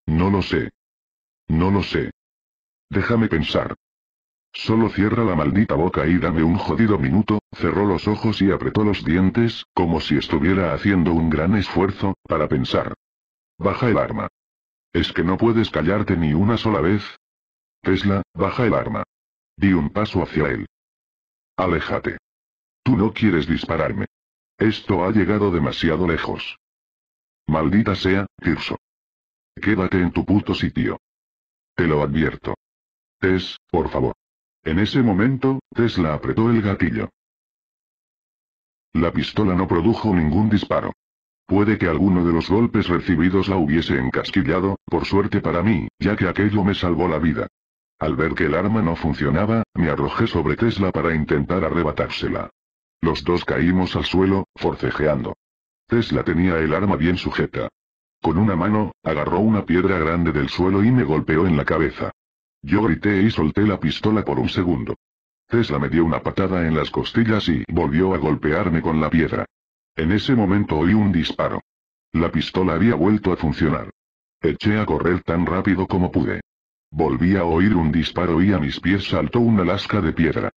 No lo sé. No lo sé. Déjame pensar. Solo cierra la maldita boca y dame un jodido minuto, cerró los ojos y apretó los dientes, como si estuviera haciendo un gran esfuerzo, para pensar. Baja el arma. ¿Es que no puedes callarte ni una sola vez? Tesla, baja el arma. Di un paso hacia él. Aléjate. Tú no quieres dispararme. Esto ha llegado demasiado lejos. Maldita sea, Tirso. Quédate en tu puto sitio. Te lo advierto. Tess, por favor. En ese momento, Tesla apretó el gatillo. La pistola no produjo ningún disparo. Puede que alguno de los golpes recibidos la hubiese encasquillado, por suerte para mí, ya que aquello me salvó la vida. Al ver que el arma no funcionaba, me arrojé sobre Tesla para intentar arrebatársela. Los dos caímos al suelo, forcejeando. Tesla tenía el arma bien sujeta. Con una mano, agarró una piedra grande del suelo y me golpeó en la cabeza. Yo grité y solté la pistola por un segundo. Tesla me dio una patada en las costillas y volvió a golpearme con la piedra. En ese momento oí un disparo. La pistola había vuelto a funcionar. Eché a correr tan rápido como pude. Volví a oír un disparo y a mis pies saltó una lasca de piedra.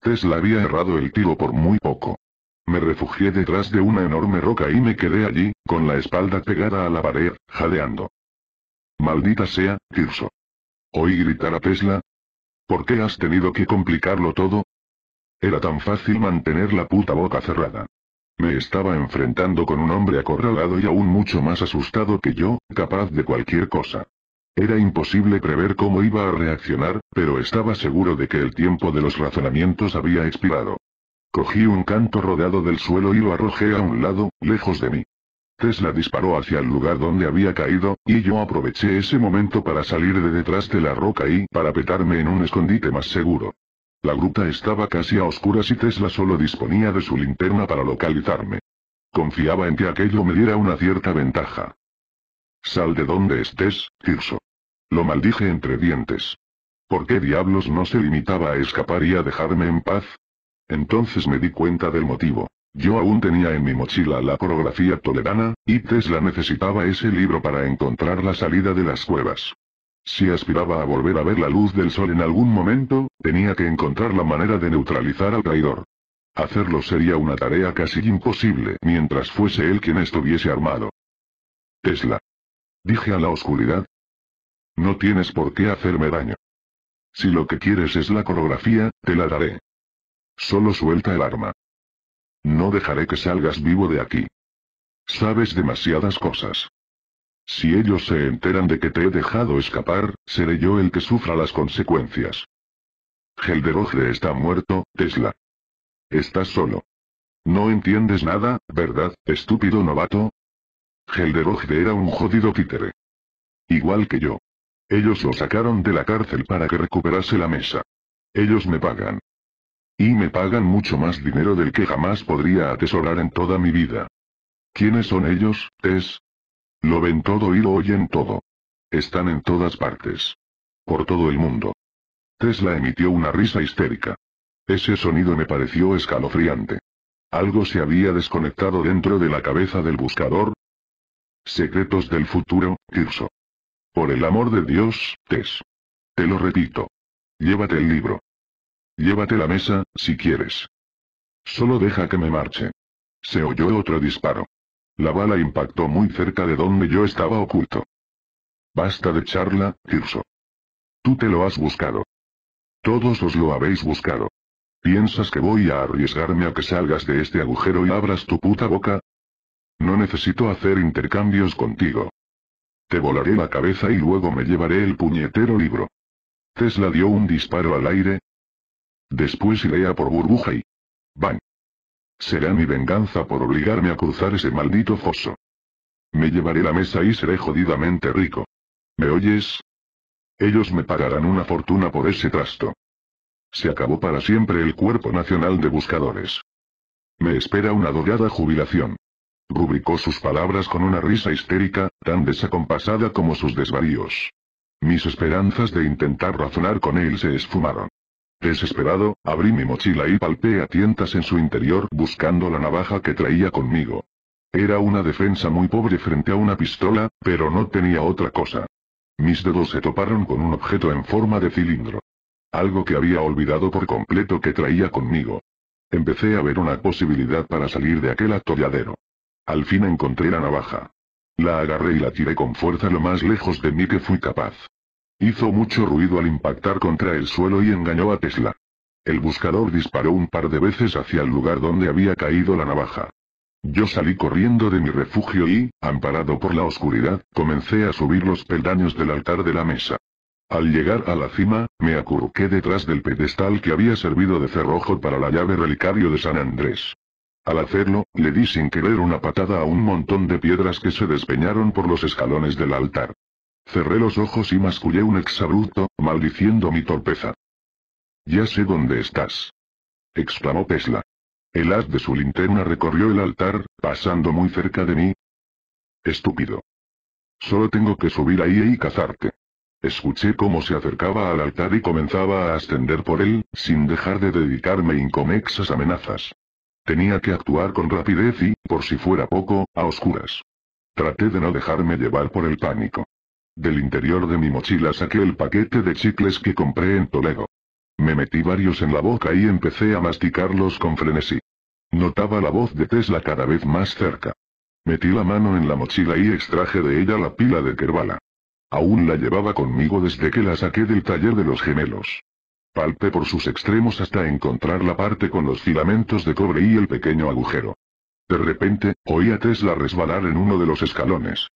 Tesla había errado el tiro por muy poco. Me refugié detrás de una enorme roca y me quedé allí, con la espalda pegada a la pared, jadeando. Maldita sea, Tirso. Oí gritar a Tesla. ¿Por qué has tenido que complicarlo todo? Era tan fácil mantener la puta boca cerrada. Me estaba enfrentando con un hombre acorralado y aún mucho más asustado que yo, capaz de cualquier cosa. Era imposible prever cómo iba a reaccionar, pero estaba seguro de que el tiempo de los razonamientos había expirado. Cogí un canto rodeado del suelo y lo arrojé a un lado, lejos de mí. Tesla disparó hacia el lugar donde había caído, y yo aproveché ese momento para salir de detrás de la roca y para petarme en un escondite más seguro. La gruta estaba casi a oscuras y Tesla solo disponía de su linterna para localizarme. Confiaba en que aquello me diera una cierta ventaja. Sal de donde estés, Tirso. Lo maldije entre dientes. ¿Por qué diablos no se limitaba a escapar y a dejarme en paz? Entonces me di cuenta del motivo. Yo aún tenía en mi mochila la coreografía tolerana, y Tesla necesitaba ese libro para encontrar la salida de las cuevas. Si aspiraba a volver a ver la luz del sol en algún momento, tenía que encontrar la manera de neutralizar al traidor. Hacerlo sería una tarea casi imposible mientras fuese él quien estuviese armado. Tesla. Dije a la oscuridad. No tienes por qué hacerme daño. Si lo que quieres es la coreografía, te la daré. Solo suelta el arma. No dejaré que salgas vivo de aquí. Sabes demasiadas cosas. Si ellos se enteran de que te he dejado escapar, seré yo el que sufra las consecuencias. Helderogre está muerto, Tesla. Estás solo. No entiendes nada, ¿verdad, estúpido novato? Helderogre era un jodido títere. Igual que yo. Ellos lo sacaron de la cárcel para que recuperase la mesa. Ellos me pagan. Y me pagan mucho más dinero del que jamás podría atesorar en toda mi vida. ¿Quiénes son ellos, Tess? Lo ven todo y lo oyen todo. Están en todas partes. Por todo el mundo. Tesla emitió una risa histérica. Ese sonido me pareció escalofriante. ¿Algo se había desconectado dentro de la cabeza del buscador? Secretos del futuro, Tirso. Por el amor de Dios, Tess. Te lo repito. Llévate el libro. Llévate la mesa, si quieres. Solo deja que me marche. Se oyó otro disparo. La bala impactó muy cerca de donde yo estaba oculto. Basta de charla, Tirso. Tú te lo has buscado. Todos os lo habéis buscado. ¿Piensas que voy a arriesgarme a que salgas de este agujero y abras tu puta boca? No necesito hacer intercambios contigo. Te volaré la cabeza y luego me llevaré el puñetero libro. Tesla dio un disparo al aire, Después iré a por burbuja y... ¡Van! Será mi venganza por obligarme a cruzar ese maldito foso. Me llevaré la mesa y seré jodidamente rico. ¿Me oyes? Ellos me pagarán una fortuna por ese trasto. Se acabó para siempre el Cuerpo Nacional de Buscadores. Me espera una dorada jubilación. Rubricó sus palabras con una risa histérica, tan desacompasada como sus desvaríos. Mis esperanzas de intentar razonar con él se esfumaron. Desesperado, abrí mi mochila y palpé a tientas en su interior buscando la navaja que traía conmigo. Era una defensa muy pobre frente a una pistola, pero no tenía otra cosa. Mis dedos se toparon con un objeto en forma de cilindro. Algo que había olvidado por completo que traía conmigo. Empecé a ver una posibilidad para salir de aquel atolladero. Al fin encontré la navaja. La agarré y la tiré con fuerza lo más lejos de mí que fui capaz. Hizo mucho ruido al impactar contra el suelo y engañó a Tesla. El buscador disparó un par de veces hacia el lugar donde había caído la navaja. Yo salí corriendo de mi refugio y, amparado por la oscuridad, comencé a subir los peldaños del altar de la mesa. Al llegar a la cima, me acurruqué detrás del pedestal que había servido de cerrojo para la llave relicario de San Andrés. Al hacerlo, le di sin querer una patada a un montón de piedras que se despeñaron por los escalones del altar. Cerré los ojos y mascullé un exabrupto, maldiciendo mi torpeza. Ya sé dónde estás. exclamó Tesla. El haz de su linterna recorrió el altar, pasando muy cerca de mí. Estúpido. Solo tengo que subir ahí y cazarte. Escuché cómo se acercaba al altar y comenzaba a ascender por él, sin dejar de dedicarme incomexas amenazas. Tenía que actuar con rapidez y, por si fuera poco, a oscuras. Traté de no dejarme llevar por el pánico. Del interior de mi mochila saqué el paquete de chicles que compré en Toledo. Me metí varios en la boca y empecé a masticarlos con frenesí. Notaba la voz de Tesla cada vez más cerca. Metí la mano en la mochila y extraje de ella la pila de Kerbala. Aún la llevaba conmigo desde que la saqué del taller de los gemelos. Palpé por sus extremos hasta encontrar la parte con los filamentos de cobre y el pequeño agujero. De repente, oí a Tesla resbalar en uno de los escalones.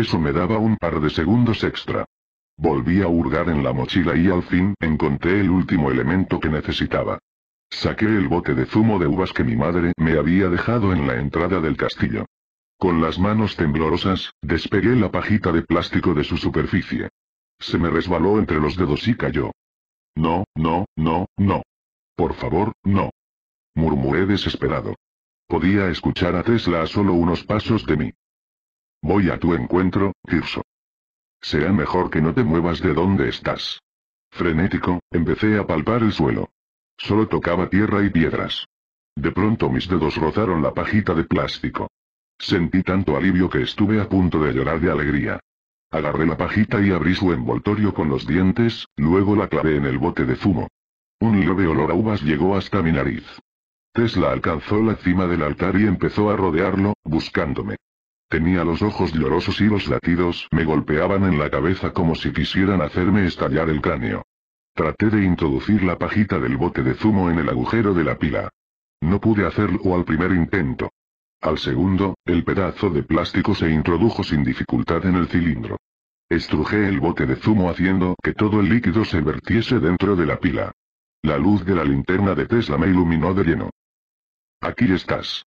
Eso me daba un par de segundos extra. Volví a hurgar en la mochila y al fin encontré el último elemento que necesitaba. Saqué el bote de zumo de uvas que mi madre me había dejado en la entrada del castillo. Con las manos temblorosas, despegué la pajita de plástico de su superficie. Se me resbaló entre los dedos y cayó. No, no, no, no. Por favor, no. Murmuré desesperado. Podía escuchar a Tesla a solo unos pasos de mí. Voy a tu encuentro, Girso. Será mejor que no te muevas de donde estás. Frenético, empecé a palpar el suelo. Solo tocaba tierra y piedras. De pronto mis dedos rozaron la pajita de plástico. Sentí tanto alivio que estuve a punto de llorar de alegría. Agarré la pajita y abrí su envoltorio con los dientes, luego la clavé en el bote de zumo. Un leve olor a uvas llegó hasta mi nariz. Tesla alcanzó la cima del altar y empezó a rodearlo, buscándome. Tenía los ojos llorosos y los latidos me golpeaban en la cabeza como si quisieran hacerme estallar el cráneo. Traté de introducir la pajita del bote de zumo en el agujero de la pila. No pude hacerlo al primer intento. Al segundo, el pedazo de plástico se introdujo sin dificultad en el cilindro. Estrujé el bote de zumo haciendo que todo el líquido se vertiese dentro de la pila. La luz de la linterna de Tesla me iluminó de lleno. Aquí estás.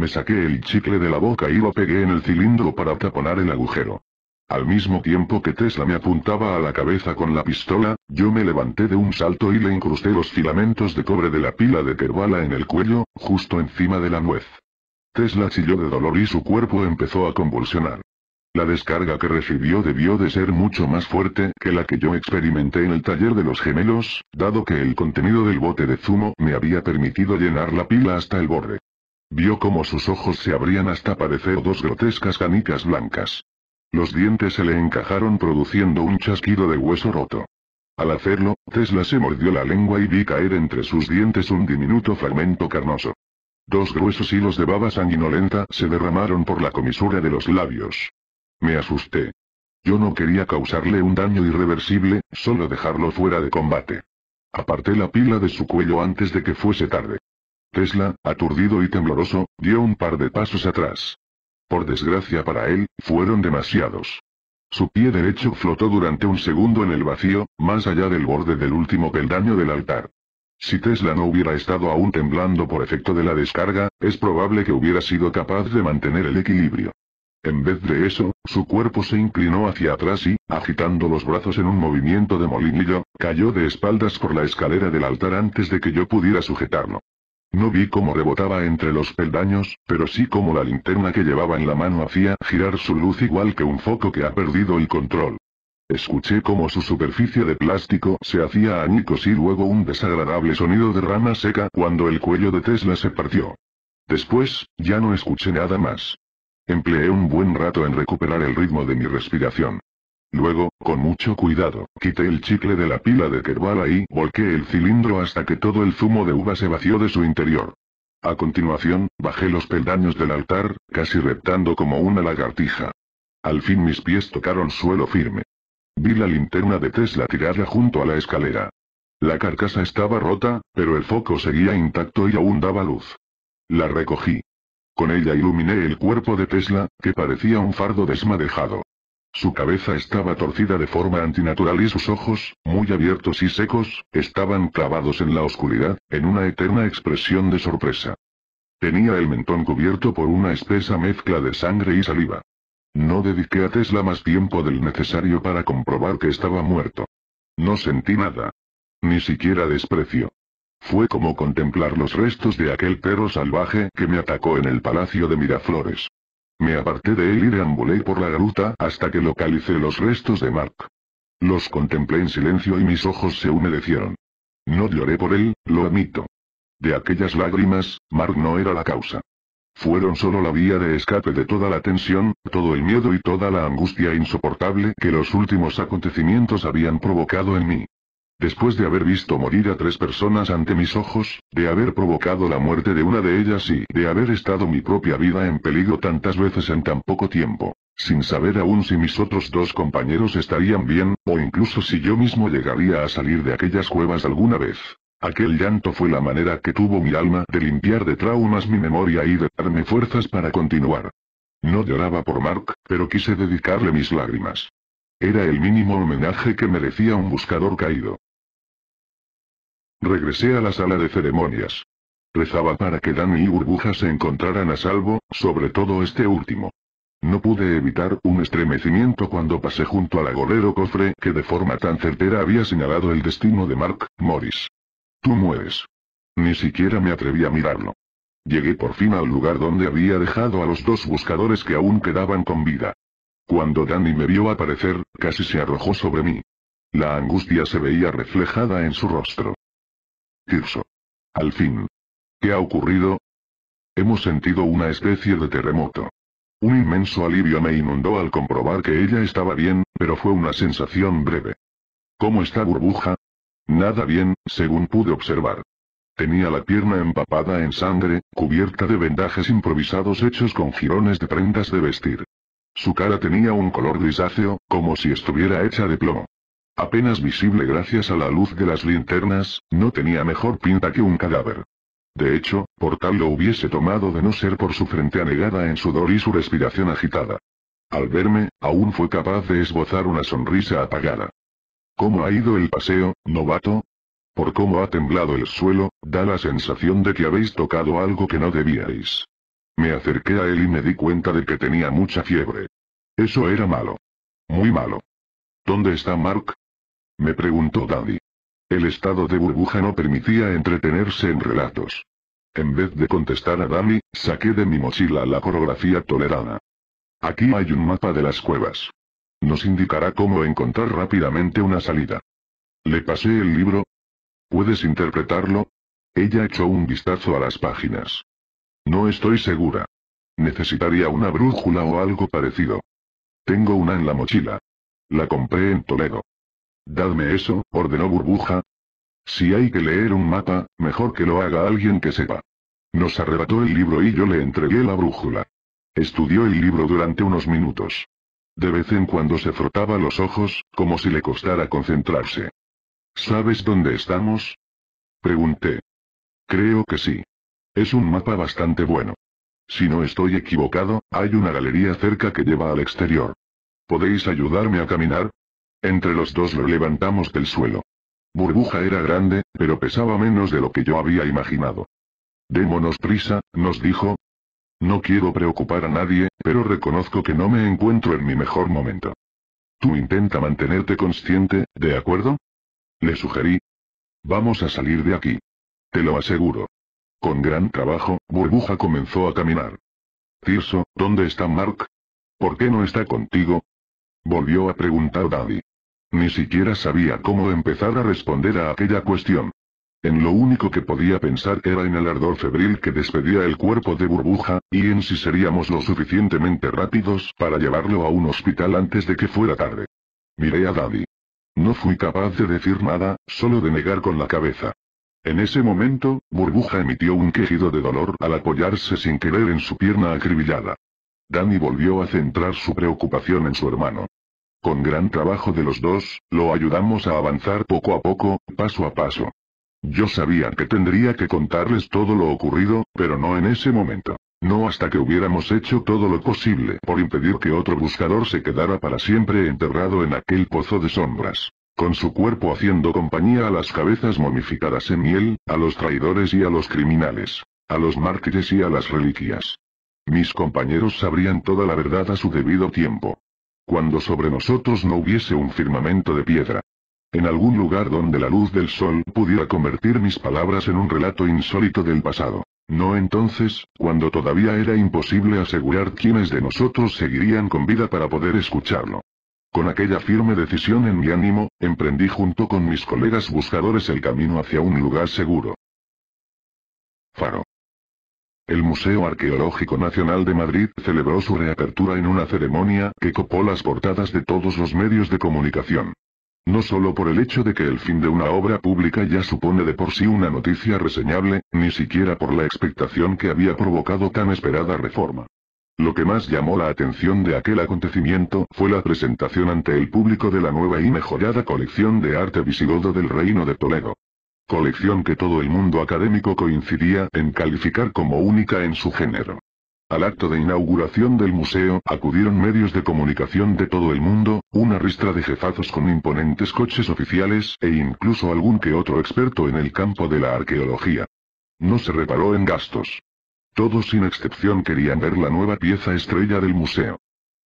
Me saqué el chicle de la boca y lo pegué en el cilindro para taponar el agujero. Al mismo tiempo que Tesla me apuntaba a la cabeza con la pistola, yo me levanté de un salto y le incrusté los filamentos de cobre de la pila de Kerbala en el cuello, justo encima de la nuez. Tesla chilló de dolor y su cuerpo empezó a convulsionar. La descarga que recibió debió de ser mucho más fuerte que la que yo experimenté en el taller de los gemelos, dado que el contenido del bote de zumo me había permitido llenar la pila hasta el borde. Vio cómo sus ojos se abrían hasta parecer dos grotescas canicas blancas. Los dientes se le encajaron produciendo un chasquido de hueso roto. Al hacerlo, Tesla se mordió la lengua y vi caer entre sus dientes un diminuto fragmento carnoso. Dos gruesos hilos de baba sanguinolenta se derramaron por la comisura de los labios. Me asusté. Yo no quería causarle un daño irreversible, solo dejarlo fuera de combate. Aparté la pila de su cuello antes de que fuese tarde. Tesla, aturdido y tembloroso, dio un par de pasos atrás. Por desgracia para él, fueron demasiados. Su pie derecho flotó durante un segundo en el vacío, más allá del borde del último peldaño del altar. Si Tesla no hubiera estado aún temblando por efecto de la descarga, es probable que hubiera sido capaz de mantener el equilibrio. En vez de eso, su cuerpo se inclinó hacia atrás y, agitando los brazos en un movimiento de molinillo, cayó de espaldas por la escalera del altar antes de que yo pudiera sujetarlo. No vi cómo rebotaba entre los peldaños, pero sí cómo la linterna que llevaba en la mano hacía girar su luz igual que un foco que ha perdido el control. Escuché cómo su superficie de plástico se hacía añicos y luego un desagradable sonido de rama seca cuando el cuello de Tesla se partió. Después, ya no escuché nada más. Empleé un buen rato en recuperar el ritmo de mi respiración. Luego, con mucho cuidado, quité el chicle de la pila de Kerbala y volqué el cilindro hasta que todo el zumo de uva se vació de su interior. A continuación, bajé los peldaños del altar, casi reptando como una lagartija. Al fin mis pies tocaron suelo firme. Vi la linterna de Tesla tirada junto a la escalera. La carcasa estaba rota, pero el foco seguía intacto y aún daba luz. La recogí. Con ella iluminé el cuerpo de Tesla, que parecía un fardo desmadejado. Su cabeza estaba torcida de forma antinatural y sus ojos, muy abiertos y secos, estaban clavados en la oscuridad, en una eterna expresión de sorpresa. Tenía el mentón cubierto por una espesa mezcla de sangre y saliva. No dediqué a Tesla más tiempo del necesario para comprobar que estaba muerto. No sentí nada. Ni siquiera desprecio. Fue como contemplar los restos de aquel perro salvaje que me atacó en el palacio de Miraflores. Me aparté de él y deambulé por la garuta hasta que localicé los restos de Mark. Los contemplé en silencio y mis ojos se humedecieron. No lloré por él, lo admito. De aquellas lágrimas, Mark no era la causa. Fueron solo la vía de escape de toda la tensión, todo el miedo y toda la angustia insoportable que los últimos acontecimientos habían provocado en mí. Después de haber visto morir a tres personas ante mis ojos, de haber provocado la muerte de una de ellas y de haber estado mi propia vida en peligro tantas veces en tan poco tiempo, sin saber aún si mis otros dos compañeros estarían bien, o incluso si yo mismo llegaría a salir de aquellas cuevas alguna vez. Aquel llanto fue la manera que tuvo mi alma de limpiar de traumas mi memoria y de darme fuerzas para continuar. No lloraba por Mark, pero quise dedicarle mis lágrimas. Era el mínimo homenaje que merecía un buscador caído. Regresé a la sala de ceremonias. Rezaba para que Danny y Burbuja se encontraran a salvo, sobre todo este último. No pude evitar un estremecimiento cuando pasé junto al agorero cofre que de forma tan certera había señalado el destino de Mark, Morris. Tú mueres. Ni siquiera me atreví a mirarlo. Llegué por fin al lugar donde había dejado a los dos buscadores que aún quedaban con vida. Cuando Danny me vio aparecer, casi se arrojó sobre mí. La angustia se veía reflejada en su rostro. Tirso. Al fin. ¿Qué ha ocurrido? Hemos sentido una especie de terremoto. Un inmenso alivio me inundó al comprobar que ella estaba bien, pero fue una sensación breve. ¿Cómo está burbuja? Nada bien, según pude observar. Tenía la pierna empapada en sangre, cubierta de vendajes improvisados hechos con jirones de prendas de vestir. Su cara tenía un color grisáceo, como si estuviera hecha de plomo apenas visible gracias a la luz de las linternas, no tenía mejor pinta que un cadáver. De hecho, por tal lo hubiese tomado de no ser por su frente anegada en sudor y su respiración agitada. Al verme, aún fue capaz de esbozar una sonrisa apagada. ¿Cómo ha ido el paseo, novato? Por cómo ha temblado el suelo, da la sensación de que habéis tocado algo que no debíais. Me acerqué a él y me di cuenta de que tenía mucha fiebre. Eso era malo. Muy malo. ¿Dónde está Mark? Me preguntó Daddy. El estado de burbuja no permitía entretenerse en relatos. En vez de contestar a Dani, saqué de mi mochila la coreografía tolerada. Aquí hay un mapa de las cuevas. Nos indicará cómo encontrar rápidamente una salida. Le pasé el libro. ¿Puedes interpretarlo? Ella echó un vistazo a las páginas. No estoy segura. Necesitaría una brújula o algo parecido. Tengo una en la mochila. La compré en Toledo. Dadme eso, ordenó Burbuja. Si hay que leer un mapa, mejor que lo haga alguien que sepa. Nos arrebató el libro y yo le entregué la brújula. Estudió el libro durante unos minutos. De vez en cuando se frotaba los ojos, como si le costara concentrarse. ¿Sabes dónde estamos? Pregunté. Creo que sí. Es un mapa bastante bueno. Si no estoy equivocado, hay una galería cerca que lleva al exterior. ¿Podéis ayudarme a caminar? Entre los dos lo levantamos del suelo. Burbuja era grande, pero pesaba menos de lo que yo había imaginado. Démonos prisa, nos dijo. No quiero preocupar a nadie, pero reconozco que no me encuentro en mi mejor momento. Tú intenta mantenerte consciente, ¿de acuerdo? Le sugerí. Vamos a salir de aquí. Te lo aseguro. Con gran trabajo, Burbuja comenzó a caminar. Tirso, ¿dónde está Mark? ¿Por qué no está contigo? Volvió a preguntar Daddy. Ni siquiera sabía cómo empezar a responder a aquella cuestión. En lo único que podía pensar era en el ardor febril que despedía el cuerpo de burbuja, y en si seríamos lo suficientemente rápidos para llevarlo a un hospital antes de que fuera tarde. Miré a Daddy. No fui capaz de decir nada, solo de negar con la cabeza. En ese momento, Burbuja emitió un quejido de dolor al apoyarse sin querer en su pierna acribillada. Danny volvió a centrar su preocupación en su hermano. Con gran trabajo de los dos, lo ayudamos a avanzar poco a poco, paso a paso. Yo sabía que tendría que contarles todo lo ocurrido, pero no en ese momento. No hasta que hubiéramos hecho todo lo posible por impedir que otro buscador se quedara para siempre enterrado en aquel pozo de sombras. Con su cuerpo haciendo compañía a las cabezas momificadas en miel, a los traidores y a los criminales, a los mártires y a las reliquias. Mis compañeros sabrían toda la verdad a su debido tiempo. Cuando sobre nosotros no hubiese un firmamento de piedra. En algún lugar donde la luz del sol pudiera convertir mis palabras en un relato insólito del pasado. No entonces, cuando todavía era imposible asegurar quiénes de nosotros seguirían con vida para poder escucharlo. Con aquella firme decisión en mi ánimo, emprendí junto con mis colegas buscadores el camino hacia un lugar seguro. Faro. El Museo Arqueológico Nacional de Madrid celebró su reapertura en una ceremonia que copó las portadas de todos los medios de comunicación. No solo por el hecho de que el fin de una obra pública ya supone de por sí una noticia reseñable, ni siquiera por la expectación que había provocado tan esperada reforma. Lo que más llamó la atención de aquel acontecimiento fue la presentación ante el público de la nueva y mejorada colección de arte visigodo del Reino de Toledo colección que todo el mundo académico coincidía en calificar como única en su género. Al acto de inauguración del museo acudieron medios de comunicación de todo el mundo, una ristra de jefazos con imponentes coches oficiales e incluso algún que otro experto en el campo de la arqueología. No se reparó en gastos. Todos sin excepción querían ver la nueva pieza estrella del museo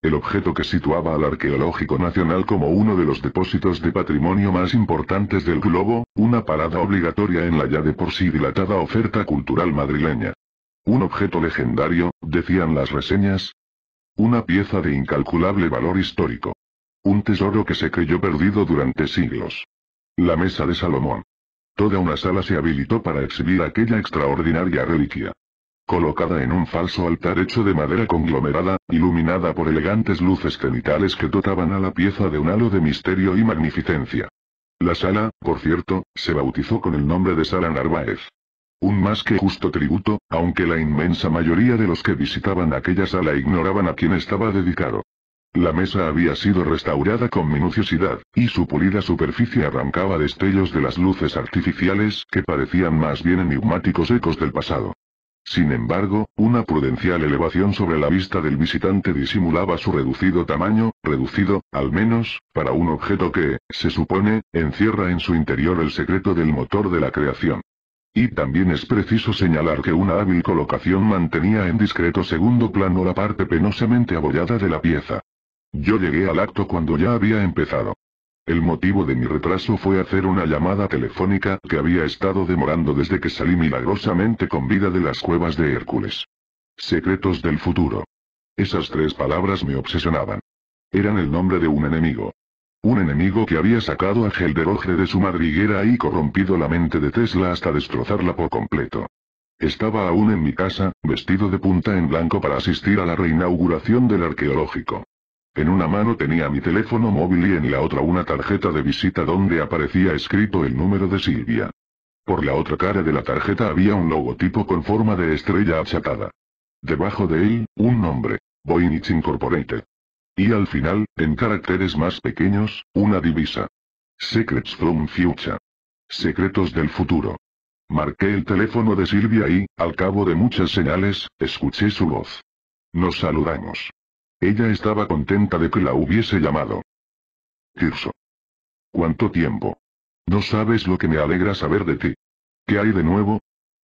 el objeto que situaba al arqueológico nacional como uno de los depósitos de patrimonio más importantes del globo, una parada obligatoria en la ya de por sí dilatada oferta cultural madrileña. Un objeto legendario, decían las reseñas. Una pieza de incalculable valor histórico. Un tesoro que se creyó perdido durante siglos. La mesa de Salomón. Toda una sala se habilitó para exhibir aquella extraordinaria reliquia colocada en un falso altar hecho de madera conglomerada, iluminada por elegantes luces cenitales que dotaban a la pieza de un halo de misterio y magnificencia. La sala, por cierto, se bautizó con el nombre de Sala Narváez. Un más que justo tributo, aunque la inmensa mayoría de los que visitaban aquella sala ignoraban a quién estaba dedicado. La mesa había sido restaurada con minuciosidad, y su pulida superficie arrancaba destellos de las luces artificiales que parecían más bien enigmáticos ecos del pasado. Sin embargo, una prudencial elevación sobre la vista del visitante disimulaba su reducido tamaño, reducido, al menos, para un objeto que, se supone, encierra en su interior el secreto del motor de la creación. Y también es preciso señalar que una hábil colocación mantenía en discreto segundo plano la parte penosamente abollada de la pieza. Yo llegué al acto cuando ya había empezado. El motivo de mi retraso fue hacer una llamada telefónica que había estado demorando desde que salí milagrosamente con vida de las cuevas de Hércules. Secretos del futuro. Esas tres palabras me obsesionaban. Eran el nombre de un enemigo. Un enemigo que había sacado a Gelderoge de su madriguera y corrompido la mente de Tesla hasta destrozarla por completo. Estaba aún en mi casa, vestido de punta en blanco para asistir a la reinauguración del arqueológico. En una mano tenía mi teléfono móvil y en la otra una tarjeta de visita donde aparecía escrito el número de Silvia. Por la otra cara de la tarjeta había un logotipo con forma de estrella achatada. Debajo de él, un nombre, Voynich Incorporated. Y al final, en caracteres más pequeños, una divisa. Secrets from Future. Secretos del futuro. Marqué el teléfono de Silvia y, al cabo de muchas señales, escuché su voz. Nos saludamos. Ella estaba contenta de que la hubiese llamado. Tirso. ¿Cuánto tiempo? No sabes lo que me alegra saber de ti. ¿Qué hay de nuevo?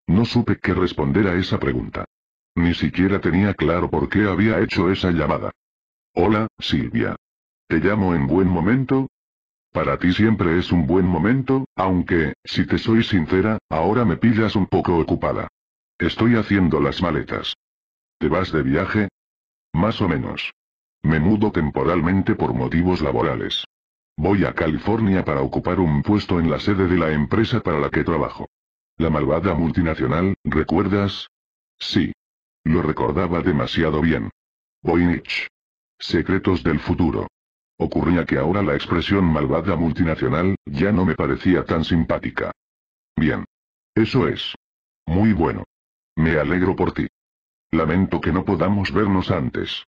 No supe qué responder a esa pregunta. Ni siquiera tenía claro por qué había hecho esa llamada. Hola, Silvia. ¿Te llamo en buen momento? Para ti siempre es un buen momento, aunque, si te soy sincera, ahora me pillas un poco ocupada. Estoy haciendo las maletas. ¿Te vas de viaje? Más o menos. Me mudo temporalmente por motivos laborales. Voy a California para ocupar un puesto en la sede de la empresa para la que trabajo. La malvada multinacional, ¿recuerdas? Sí. Lo recordaba demasiado bien. Voynich. Secretos del futuro. Ocurría que ahora la expresión malvada multinacional ya no me parecía tan simpática. Bien. Eso es. Muy bueno. Me alegro por ti. Lamento que no podamos vernos antes.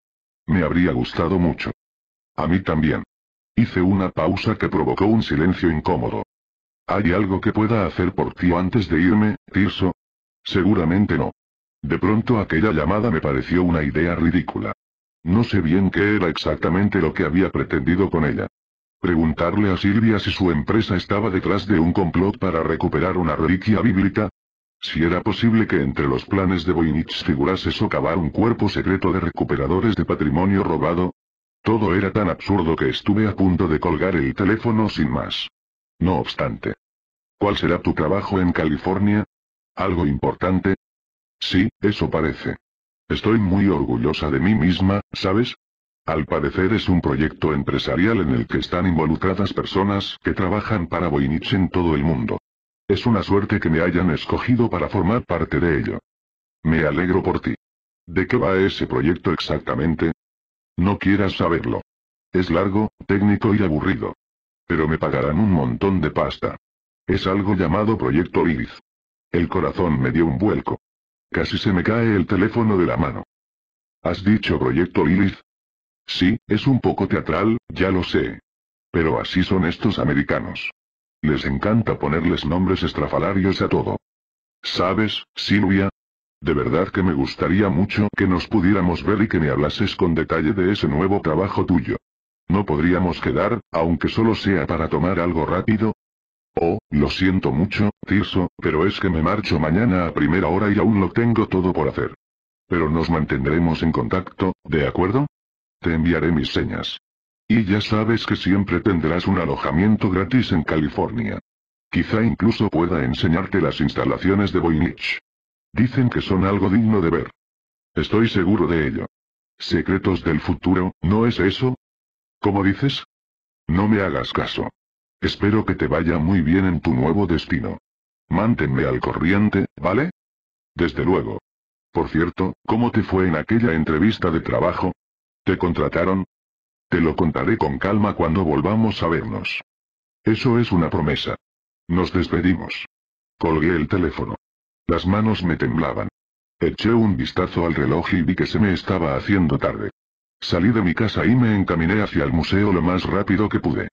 Me habría gustado mucho. A mí también. Hice una pausa que provocó un silencio incómodo. ¿Hay algo que pueda hacer por ti antes de irme, Tirso? Seguramente no. De pronto aquella llamada me pareció una idea ridícula. No sé bien qué era exactamente lo que había pretendido con ella. Preguntarle a Silvia si su empresa estaba detrás de un complot para recuperar una reliquia bíblica, si era posible que entre los planes de Voynich figurase socavar un cuerpo secreto de recuperadores de patrimonio robado, todo era tan absurdo que estuve a punto de colgar el teléfono sin más. No obstante. ¿Cuál será tu trabajo en California? ¿Algo importante? Sí, eso parece. Estoy muy orgullosa de mí misma, ¿sabes? Al parecer es un proyecto empresarial en el que están involucradas personas que trabajan para Voynich en todo el mundo. Es una suerte que me hayan escogido para formar parte de ello. Me alegro por ti. ¿De qué va ese proyecto exactamente? No quieras saberlo. Es largo, técnico y aburrido. Pero me pagarán un montón de pasta. Es algo llamado Proyecto Iris. El corazón me dio un vuelco. Casi se me cae el teléfono de la mano. ¿Has dicho Proyecto Iris? Sí, es un poco teatral, ya lo sé. Pero así son estos americanos. Les encanta ponerles nombres estrafalarios a todo. ¿Sabes, Silvia? De verdad que me gustaría mucho que nos pudiéramos ver y que me hablases con detalle de ese nuevo trabajo tuyo. ¿No podríamos quedar, aunque solo sea para tomar algo rápido? Oh, lo siento mucho, Tirso, pero es que me marcho mañana a primera hora y aún lo tengo todo por hacer. Pero nos mantendremos en contacto, ¿de acuerdo? Te enviaré mis señas. Y ya sabes que siempre tendrás un alojamiento gratis en California. Quizá incluso pueda enseñarte las instalaciones de Voynich. Dicen que son algo digno de ver. Estoy seguro de ello. Secretos del futuro, ¿no es eso? ¿Cómo dices? No me hagas caso. Espero que te vaya muy bien en tu nuevo destino. Mántenme al corriente, ¿vale? Desde luego. Por cierto, ¿cómo te fue en aquella entrevista de trabajo? ¿Te contrataron? Te lo contaré con calma cuando volvamos a vernos. Eso es una promesa. Nos despedimos. Colgué el teléfono. Las manos me temblaban. Eché un vistazo al reloj y vi que se me estaba haciendo tarde. Salí de mi casa y me encaminé hacia el museo lo más rápido que pude.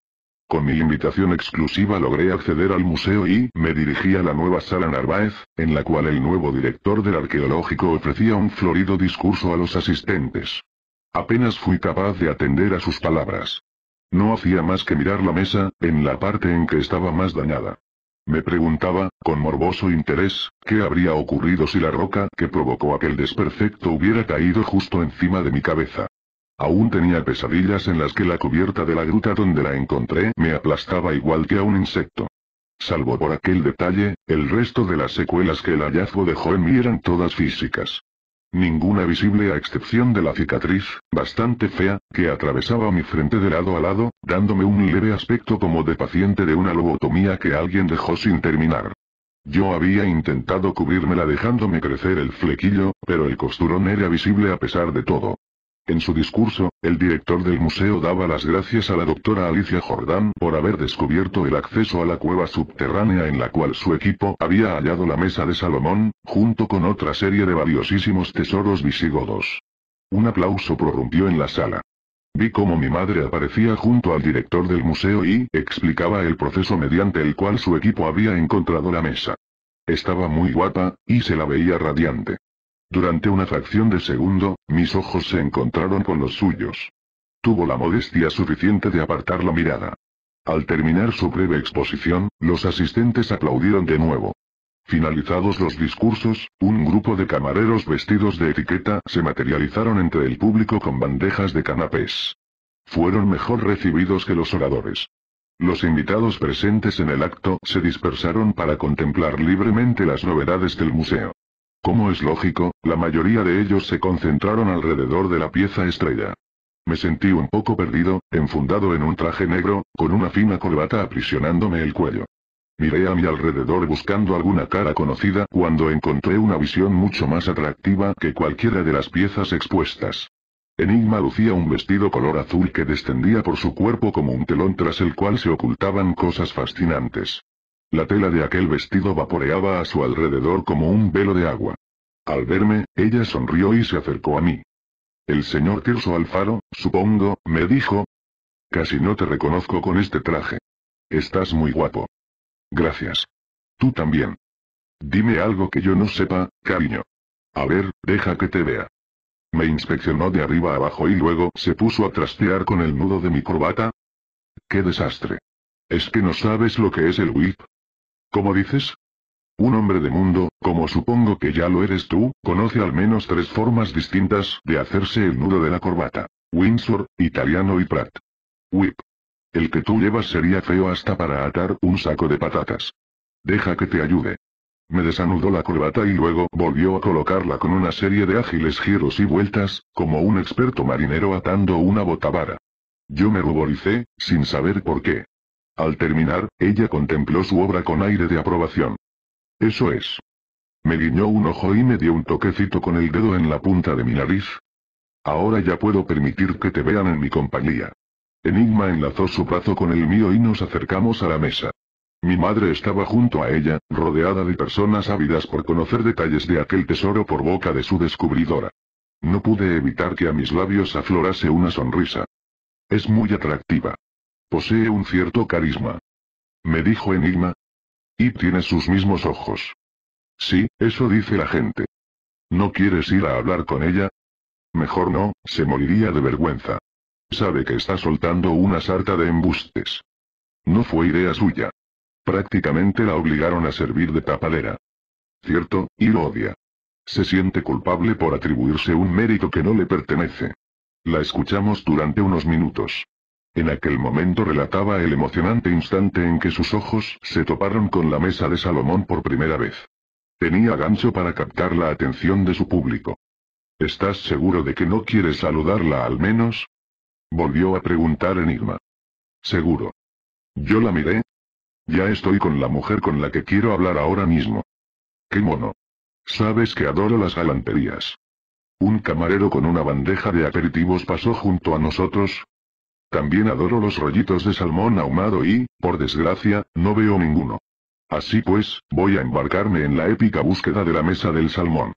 Con mi invitación exclusiva logré acceder al museo y me dirigí a la nueva sala Narváez, en la cual el nuevo director del arqueológico ofrecía un florido discurso a los asistentes. Apenas fui capaz de atender a sus palabras. No hacía más que mirar la mesa, en la parte en que estaba más dañada. Me preguntaba, con morboso interés, qué habría ocurrido si la roca que provocó aquel desperfecto hubiera caído justo encima de mi cabeza. Aún tenía pesadillas en las que la cubierta de la gruta donde la encontré me aplastaba igual que a un insecto. Salvo por aquel detalle, el resto de las secuelas que el hallazgo dejó en mí eran todas físicas ninguna visible a excepción de la cicatriz, bastante fea, que atravesaba mi frente de lado a lado, dándome un leve aspecto como de paciente de una lobotomía que alguien dejó sin terminar. Yo había intentado cubrírmela dejándome crecer el flequillo, pero el costurón era visible a pesar de todo. En su discurso, el director del museo daba las gracias a la doctora Alicia Jordán por haber descubierto el acceso a la cueva subterránea en la cual su equipo había hallado la mesa de Salomón, junto con otra serie de valiosísimos tesoros visigodos. Un aplauso prorrumpió en la sala. Vi cómo mi madre aparecía junto al director del museo y explicaba el proceso mediante el cual su equipo había encontrado la mesa. Estaba muy guapa, y se la veía radiante. Durante una fracción de segundo, mis ojos se encontraron con los suyos. Tuvo la modestia suficiente de apartar la mirada. Al terminar su breve exposición, los asistentes aplaudieron de nuevo. Finalizados los discursos, un grupo de camareros vestidos de etiqueta se materializaron entre el público con bandejas de canapés. Fueron mejor recibidos que los oradores. Los invitados presentes en el acto se dispersaron para contemplar libremente las novedades del museo. Como es lógico, la mayoría de ellos se concentraron alrededor de la pieza estrella. Me sentí un poco perdido, enfundado en un traje negro, con una fina corbata aprisionándome el cuello. Miré a mi alrededor buscando alguna cara conocida cuando encontré una visión mucho más atractiva que cualquiera de las piezas expuestas. Enigma lucía un vestido color azul que descendía por su cuerpo como un telón tras el cual se ocultaban cosas fascinantes. La tela de aquel vestido vaporeaba a su alrededor como un velo de agua. Al verme, ella sonrió y se acercó a mí. El señor Tirso Alfaro, supongo, me dijo. Casi no te reconozco con este traje. Estás muy guapo. Gracias. Tú también. Dime algo que yo no sepa, cariño. A ver, deja que te vea. Me inspeccionó de arriba abajo y luego se puso a trastear con el nudo de mi corbata. ¡Qué desastre! ¿Es que no sabes lo que es el whip? ¿Cómo dices? Un hombre de mundo, como supongo que ya lo eres tú, conoce al menos tres formas distintas de hacerse el nudo de la corbata. Windsor, italiano y Pratt. Whip. El que tú llevas sería feo hasta para atar un saco de patatas. Deja que te ayude. Me desanudó la corbata y luego volvió a colocarla con una serie de ágiles giros y vueltas, como un experto marinero atando una botavara. Yo me ruboricé, sin saber por qué. Al terminar, ella contempló su obra con aire de aprobación. Eso es. Me guiñó un ojo y me dio un toquecito con el dedo en la punta de mi nariz. Ahora ya puedo permitir que te vean en mi compañía. Enigma enlazó su brazo con el mío y nos acercamos a la mesa. Mi madre estaba junto a ella, rodeada de personas ávidas por conocer detalles de aquel tesoro por boca de su descubridora. No pude evitar que a mis labios aflorase una sonrisa. Es muy atractiva. Posee un cierto carisma. Me dijo Enigma. Y tiene sus mismos ojos. Sí, eso dice la gente. ¿No quieres ir a hablar con ella? Mejor no, se moriría de vergüenza. Sabe que está soltando una sarta de embustes. No fue idea suya. Prácticamente la obligaron a servir de tapadera. Cierto, y lo odia. Se siente culpable por atribuirse un mérito que no le pertenece. La escuchamos durante unos minutos. En aquel momento relataba el emocionante instante en que sus ojos se toparon con la mesa de Salomón por primera vez. Tenía gancho para captar la atención de su público. ¿Estás seguro de que no quieres saludarla al menos? Volvió a preguntar Enigma. Seguro. Yo la miré. Ya estoy con la mujer con la que quiero hablar ahora mismo. Qué mono. Sabes que adoro las galanterías. Un camarero con una bandeja de aperitivos pasó junto a nosotros, también adoro los rollitos de salmón ahumado y, por desgracia, no veo ninguno. Así pues, voy a embarcarme en la épica búsqueda de la mesa del salmón.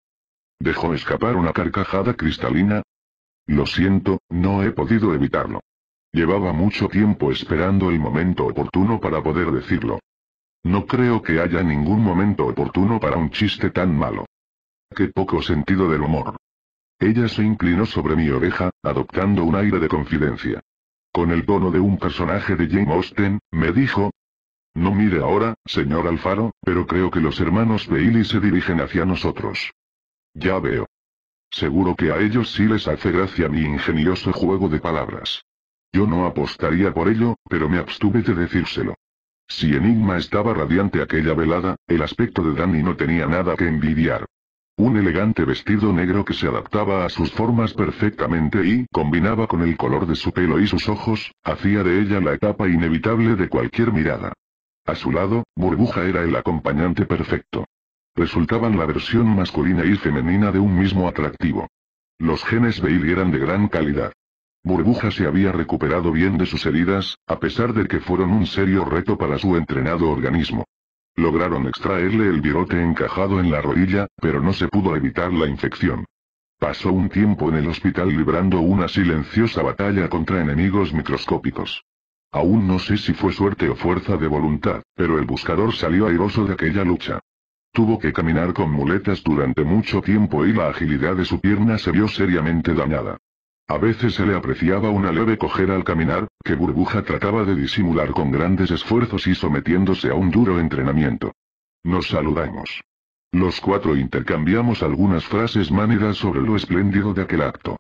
Dejó escapar una carcajada cristalina. Lo siento, no he podido evitarlo. Llevaba mucho tiempo esperando el momento oportuno para poder decirlo. No creo que haya ningún momento oportuno para un chiste tan malo. Qué poco sentido del humor. Ella se inclinó sobre mi oreja, adoptando un aire de confidencia con el tono de un personaje de Jane Austen, me dijo. No mire ahora, señor Alfaro, pero creo que los hermanos Bailey se dirigen hacia nosotros. Ya veo. Seguro que a ellos sí les hace gracia mi ingenioso juego de palabras. Yo no apostaría por ello, pero me abstuve de decírselo. Si Enigma estaba radiante aquella velada, el aspecto de Danny no tenía nada que envidiar. Un elegante vestido negro que se adaptaba a sus formas perfectamente y combinaba con el color de su pelo y sus ojos, hacía de ella la etapa inevitable de cualquier mirada. A su lado, Burbuja era el acompañante perfecto. Resultaban la versión masculina y femenina de un mismo atractivo. Los genes de Bailey eran de gran calidad. Burbuja se había recuperado bien de sus heridas, a pesar de que fueron un serio reto para su entrenado organismo. Lograron extraerle el virote encajado en la rodilla, pero no se pudo evitar la infección. Pasó un tiempo en el hospital librando una silenciosa batalla contra enemigos microscópicos. Aún no sé si fue suerte o fuerza de voluntad, pero el buscador salió airoso de aquella lucha. Tuvo que caminar con muletas durante mucho tiempo y la agilidad de su pierna se vio seriamente dañada. A veces se le apreciaba una leve cojera al caminar, que Burbuja trataba de disimular con grandes esfuerzos y sometiéndose a un duro entrenamiento. Nos saludamos. Los cuatro intercambiamos algunas frases maneras sobre lo espléndido de aquel acto.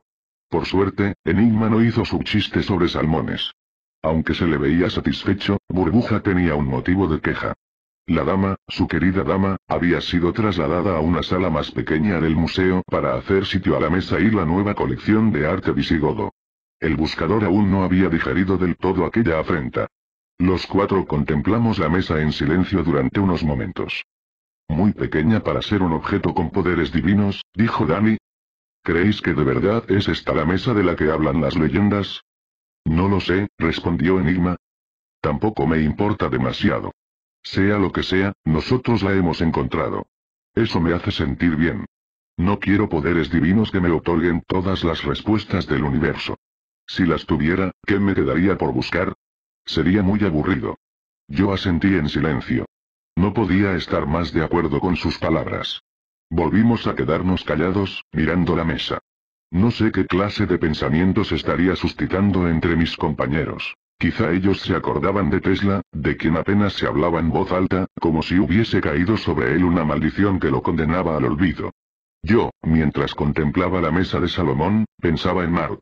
Por suerte, Enigma no hizo su chiste sobre salmones. Aunque se le veía satisfecho, Burbuja tenía un motivo de queja. La dama, su querida dama, había sido trasladada a una sala más pequeña del museo para hacer sitio a la mesa y la nueva colección de arte visigodo. El buscador aún no había digerido del todo aquella afrenta. Los cuatro contemplamos la mesa en silencio durante unos momentos. Muy pequeña para ser un objeto con poderes divinos, dijo Dani. ¿Creéis que de verdad es esta la mesa de la que hablan las leyendas? No lo sé, respondió Enigma. Tampoco me importa demasiado. Sea lo que sea, nosotros la hemos encontrado. Eso me hace sentir bien. No quiero poderes divinos que me otorguen todas las respuestas del universo. Si las tuviera, ¿qué me quedaría por buscar? Sería muy aburrido. Yo asentí en silencio. No podía estar más de acuerdo con sus palabras. Volvimos a quedarnos callados, mirando la mesa. No sé qué clase de pensamientos estaría suscitando entre mis compañeros. Quizá ellos se acordaban de Tesla, de quien apenas se hablaba en voz alta, como si hubiese caído sobre él una maldición que lo condenaba al olvido. Yo, mientras contemplaba la mesa de Salomón, pensaba en Mark.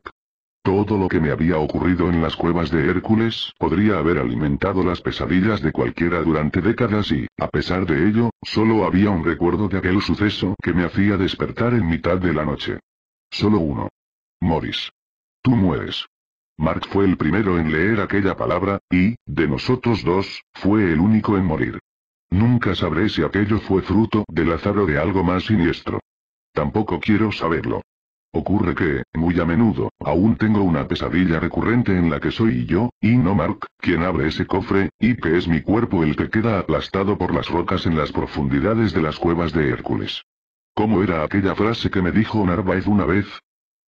Todo lo que me había ocurrido en las cuevas de Hércules podría haber alimentado las pesadillas de cualquiera durante décadas y, a pesar de ello, solo había un recuerdo de aquel suceso que me hacía despertar en mitad de la noche. Solo uno. Morris. Tú mueres. Mark fue el primero en leer aquella palabra, y, de nosotros dos, fue el único en morir. Nunca sabré si aquello fue fruto del azar o de algo más siniestro. Tampoco quiero saberlo. Ocurre que, muy a menudo, aún tengo una pesadilla recurrente en la que soy yo, y no Mark, quien abre ese cofre, y que es mi cuerpo el que queda aplastado por las rocas en las profundidades de las cuevas de Hércules. ¿Cómo era aquella frase que me dijo Narvaez una vez?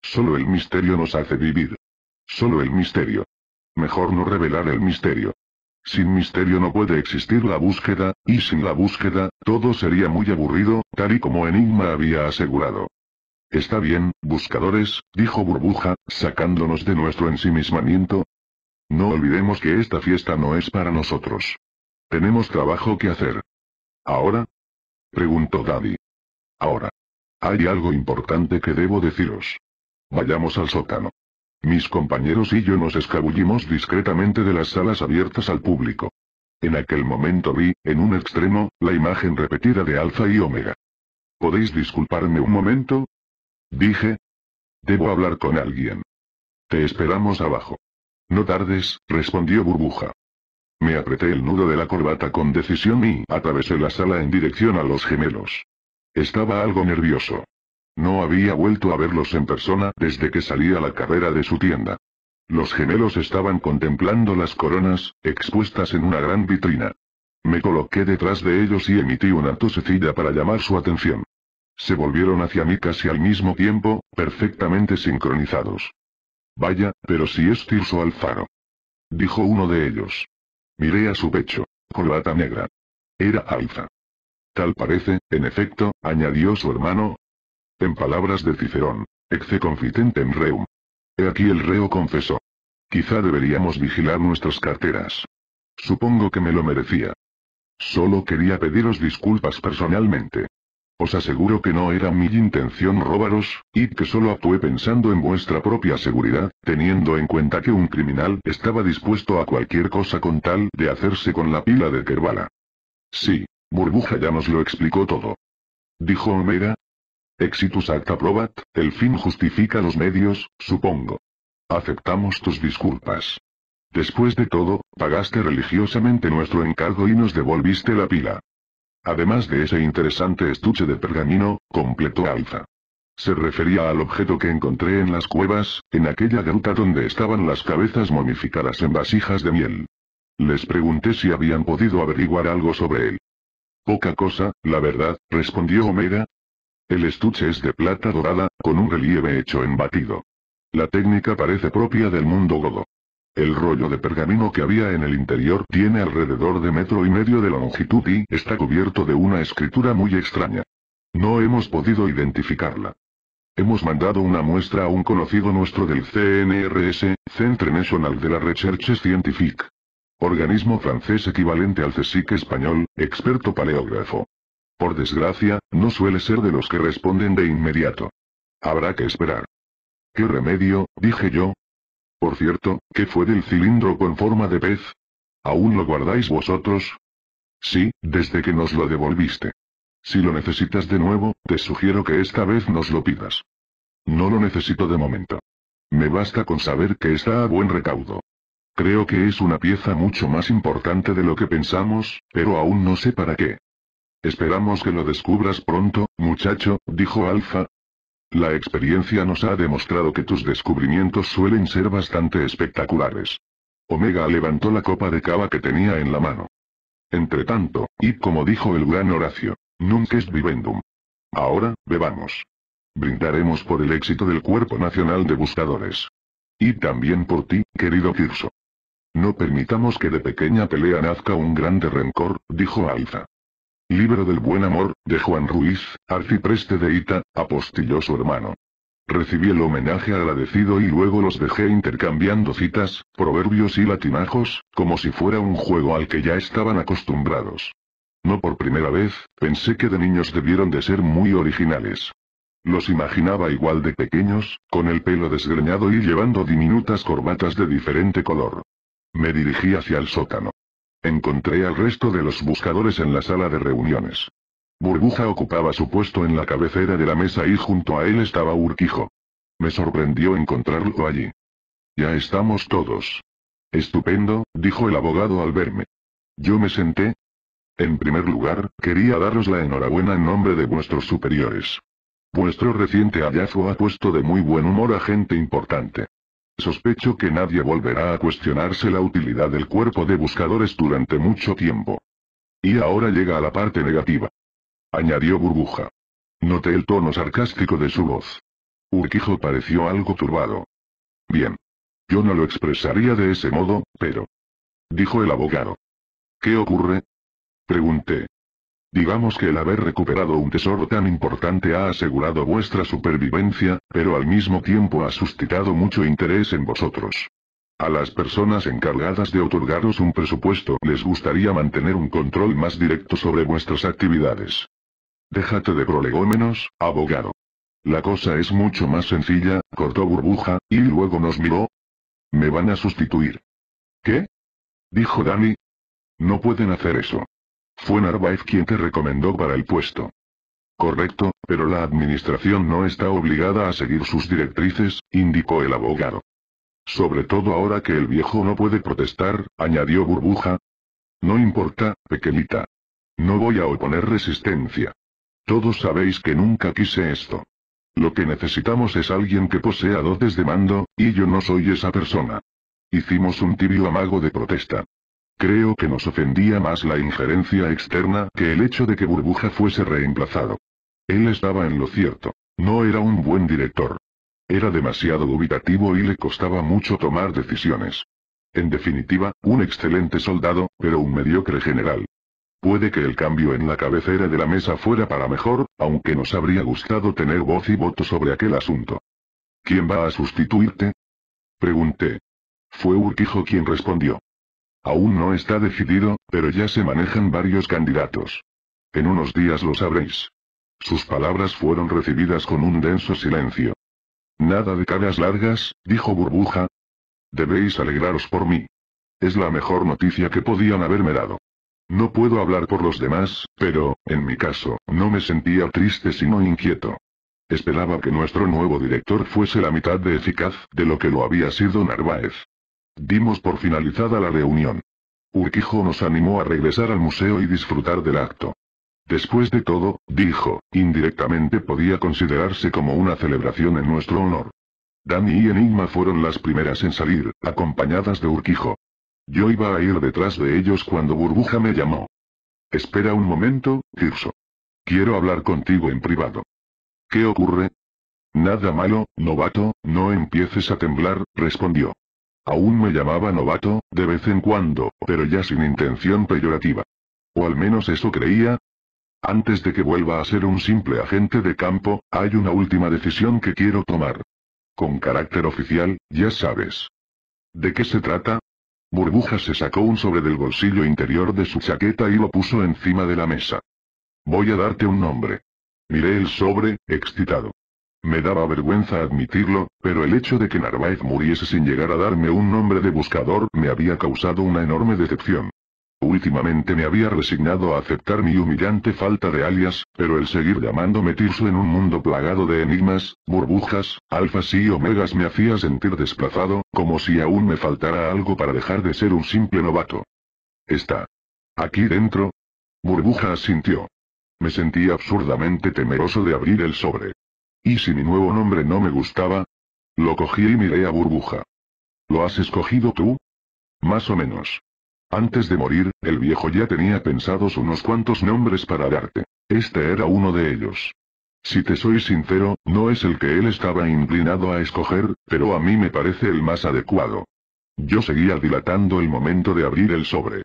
Solo el misterio nos hace vivir. Solo el misterio. Mejor no revelar el misterio. Sin misterio no puede existir la búsqueda, y sin la búsqueda, todo sería muy aburrido, tal y como Enigma había asegurado. Está bien, buscadores, dijo Burbuja, sacándonos de nuestro ensimismamiento. No olvidemos que esta fiesta no es para nosotros. Tenemos trabajo que hacer. ¿Ahora? Preguntó Daddy. Ahora. Hay algo importante que debo deciros. Vayamos al sótano. Mis compañeros y yo nos escabullimos discretamente de las salas abiertas al público. En aquel momento vi, en un extremo, la imagen repetida de Alfa y Omega. ¿Podéis disculparme un momento? Dije. Debo hablar con alguien. Te esperamos abajo. No tardes, respondió Burbuja. Me apreté el nudo de la corbata con decisión y atravesé la sala en dirección a los gemelos. Estaba algo nervioso. No había vuelto a verlos en persona desde que salía la carrera de su tienda. Los gemelos estaban contemplando las coronas, expuestas en una gran vitrina. Me coloqué detrás de ellos y emití una tosecilla para llamar su atención. Se volvieron hacia mí casi al mismo tiempo, perfectamente sincronizados. Vaya, pero si es Tirso Alfaro. Dijo uno de ellos. Miré a su pecho. Corbata negra. Era Alfa. Tal parece, en efecto, añadió su hermano, en palabras de Cicerón, confitente confitentem reum. He aquí el reo confesó. Quizá deberíamos vigilar nuestras carteras. Supongo que me lo merecía. Solo quería pediros disculpas personalmente. Os aseguro que no era mi intención robaros, y que solo actué pensando en vuestra propia seguridad, teniendo en cuenta que un criminal estaba dispuesto a cualquier cosa con tal de hacerse con la pila de Kerbala. Sí, Burbuja ya nos lo explicó todo. Dijo Homera, Exitus acta probat, el fin justifica los medios, supongo. Aceptamos tus disculpas. Después de todo, pagaste religiosamente nuestro encargo y nos devolviste la pila. Además de ese interesante estuche de pergamino, completó Alfa. Se refería al objeto que encontré en las cuevas, en aquella gruta donde estaban las cabezas momificadas en vasijas de miel. Les pregunté si habían podido averiguar algo sobre él. Poca cosa, la verdad, respondió Omega, el estuche es de plata dorada, con un relieve hecho en batido. La técnica parece propia del mundo godo. El rollo de pergamino que había en el interior tiene alrededor de metro y medio de longitud y está cubierto de una escritura muy extraña. No hemos podido identificarla. Hemos mandado una muestra a un conocido nuestro del CNRS, Centre National de la Recherche Scientifique. Organismo francés equivalente al CSIC español, experto paleógrafo. Por desgracia, no suele ser de los que responden de inmediato. Habrá que esperar. ¿Qué remedio? dije yo. Por cierto, ¿qué fue del cilindro con forma de pez? ¿Aún lo guardáis vosotros? Sí, desde que nos lo devolviste. Si lo necesitas de nuevo, te sugiero que esta vez nos lo pidas. No lo necesito de momento. Me basta con saber que está a buen recaudo. Creo que es una pieza mucho más importante de lo que pensamos, pero aún no sé para qué. Esperamos que lo descubras pronto, muchacho, dijo Alfa. La experiencia nos ha demostrado que tus descubrimientos suelen ser bastante espectaculares. Omega levantó la copa de cava que tenía en la mano. Entretanto, y como dijo el gran Horacio, nunca es vivendum. Ahora, bebamos. Brindaremos por el éxito del Cuerpo Nacional de Buscadores. Y también por ti, querido Kirso. No permitamos que de pequeña pelea nazca un grande rencor, dijo Alfa. Libro del Buen Amor, de Juan Ruiz, arcipreste de Ita, apostilló su hermano. Recibí el homenaje agradecido y luego los dejé intercambiando citas, proverbios y latinajos, como si fuera un juego al que ya estaban acostumbrados. No por primera vez, pensé que de niños debieron de ser muy originales. Los imaginaba igual de pequeños, con el pelo desgreñado y llevando diminutas corbatas de diferente color. Me dirigí hacia el sótano. Encontré al resto de los buscadores en la sala de reuniones. Burbuja ocupaba su puesto en la cabecera de la mesa y junto a él estaba Urquijo. Me sorprendió encontrarlo allí. Ya estamos todos. Estupendo, dijo el abogado al verme. Yo me senté. En primer lugar, quería daros la enhorabuena en nombre de vuestros superiores. Vuestro reciente hallazgo ha puesto de muy buen humor a gente importante. Sospecho que nadie volverá a cuestionarse la utilidad del cuerpo de buscadores durante mucho tiempo. Y ahora llega a la parte negativa. Añadió Burbuja. Noté el tono sarcástico de su voz. Urquijo pareció algo turbado. Bien. Yo no lo expresaría de ese modo, pero... Dijo el abogado. ¿Qué ocurre? Pregunté. Digamos que el haber recuperado un tesoro tan importante ha asegurado vuestra supervivencia, pero al mismo tiempo ha suscitado mucho interés en vosotros. A las personas encargadas de otorgaros un presupuesto les gustaría mantener un control más directo sobre vuestras actividades. Déjate de prolegómenos, abogado. La cosa es mucho más sencilla, cortó burbuja, y luego nos miró. Me van a sustituir. ¿Qué? Dijo Dani. No pueden hacer eso. Fue Narváez quien te recomendó para el puesto. Correcto, pero la administración no está obligada a seguir sus directrices, indicó el abogado. Sobre todo ahora que el viejo no puede protestar, añadió Burbuja. No importa, pequeñita. No voy a oponer resistencia. Todos sabéis que nunca quise esto. Lo que necesitamos es alguien que posea dotes de mando, y yo no soy esa persona. Hicimos un tibio amago de protesta. Creo que nos ofendía más la injerencia externa que el hecho de que Burbuja fuese reemplazado. Él estaba en lo cierto. No era un buen director. Era demasiado dubitativo y le costaba mucho tomar decisiones. En definitiva, un excelente soldado, pero un mediocre general. Puede que el cambio en la cabecera de la mesa fuera para mejor, aunque nos habría gustado tener voz y voto sobre aquel asunto. ¿Quién va a sustituirte? Pregunté. Fue Urquijo quien respondió. Aún no está decidido, pero ya se manejan varios candidatos. En unos días lo sabréis. Sus palabras fueron recibidas con un denso silencio. Nada de caras largas, dijo Burbuja. Debéis alegraros por mí. Es la mejor noticia que podían haberme dado. No puedo hablar por los demás, pero, en mi caso, no me sentía triste sino inquieto. Esperaba que nuestro nuevo director fuese la mitad de eficaz de lo que lo había sido Narváez. Dimos por finalizada la reunión. Urquijo nos animó a regresar al museo y disfrutar del acto. Después de todo, dijo, indirectamente podía considerarse como una celebración en nuestro honor. Dani y Enigma fueron las primeras en salir, acompañadas de Urquijo. Yo iba a ir detrás de ellos cuando Burbuja me llamó. Espera un momento, Girso. Quiero hablar contigo en privado. ¿Qué ocurre? Nada malo, novato, no empieces a temblar, respondió. Aún me llamaba novato, de vez en cuando, pero ya sin intención peyorativa. O al menos eso creía. Antes de que vuelva a ser un simple agente de campo, hay una última decisión que quiero tomar. Con carácter oficial, ya sabes. ¿De qué se trata? Burbuja se sacó un sobre del bolsillo interior de su chaqueta y lo puso encima de la mesa. Voy a darte un nombre. Miré el sobre, excitado. Me daba vergüenza admitirlo, pero el hecho de que Narvaez muriese sin llegar a darme un nombre de buscador me había causado una enorme decepción. Últimamente me había resignado a aceptar mi humillante falta de alias, pero el seguir llamando, Tirso en un mundo plagado de enigmas, burbujas, alfas y omegas me hacía sentir desplazado, como si aún me faltara algo para dejar de ser un simple novato. Está. Aquí dentro. Burbuja asintió. Me sentí absurdamente temeroso de abrir el sobre. ¿Y si mi nuevo nombre no me gustaba? Lo cogí y miré a Burbuja. ¿Lo has escogido tú? Más o menos. Antes de morir, el viejo ya tenía pensados unos cuantos nombres para darte. Este era uno de ellos. Si te soy sincero, no es el que él estaba inclinado a escoger, pero a mí me parece el más adecuado. Yo seguía dilatando el momento de abrir el sobre.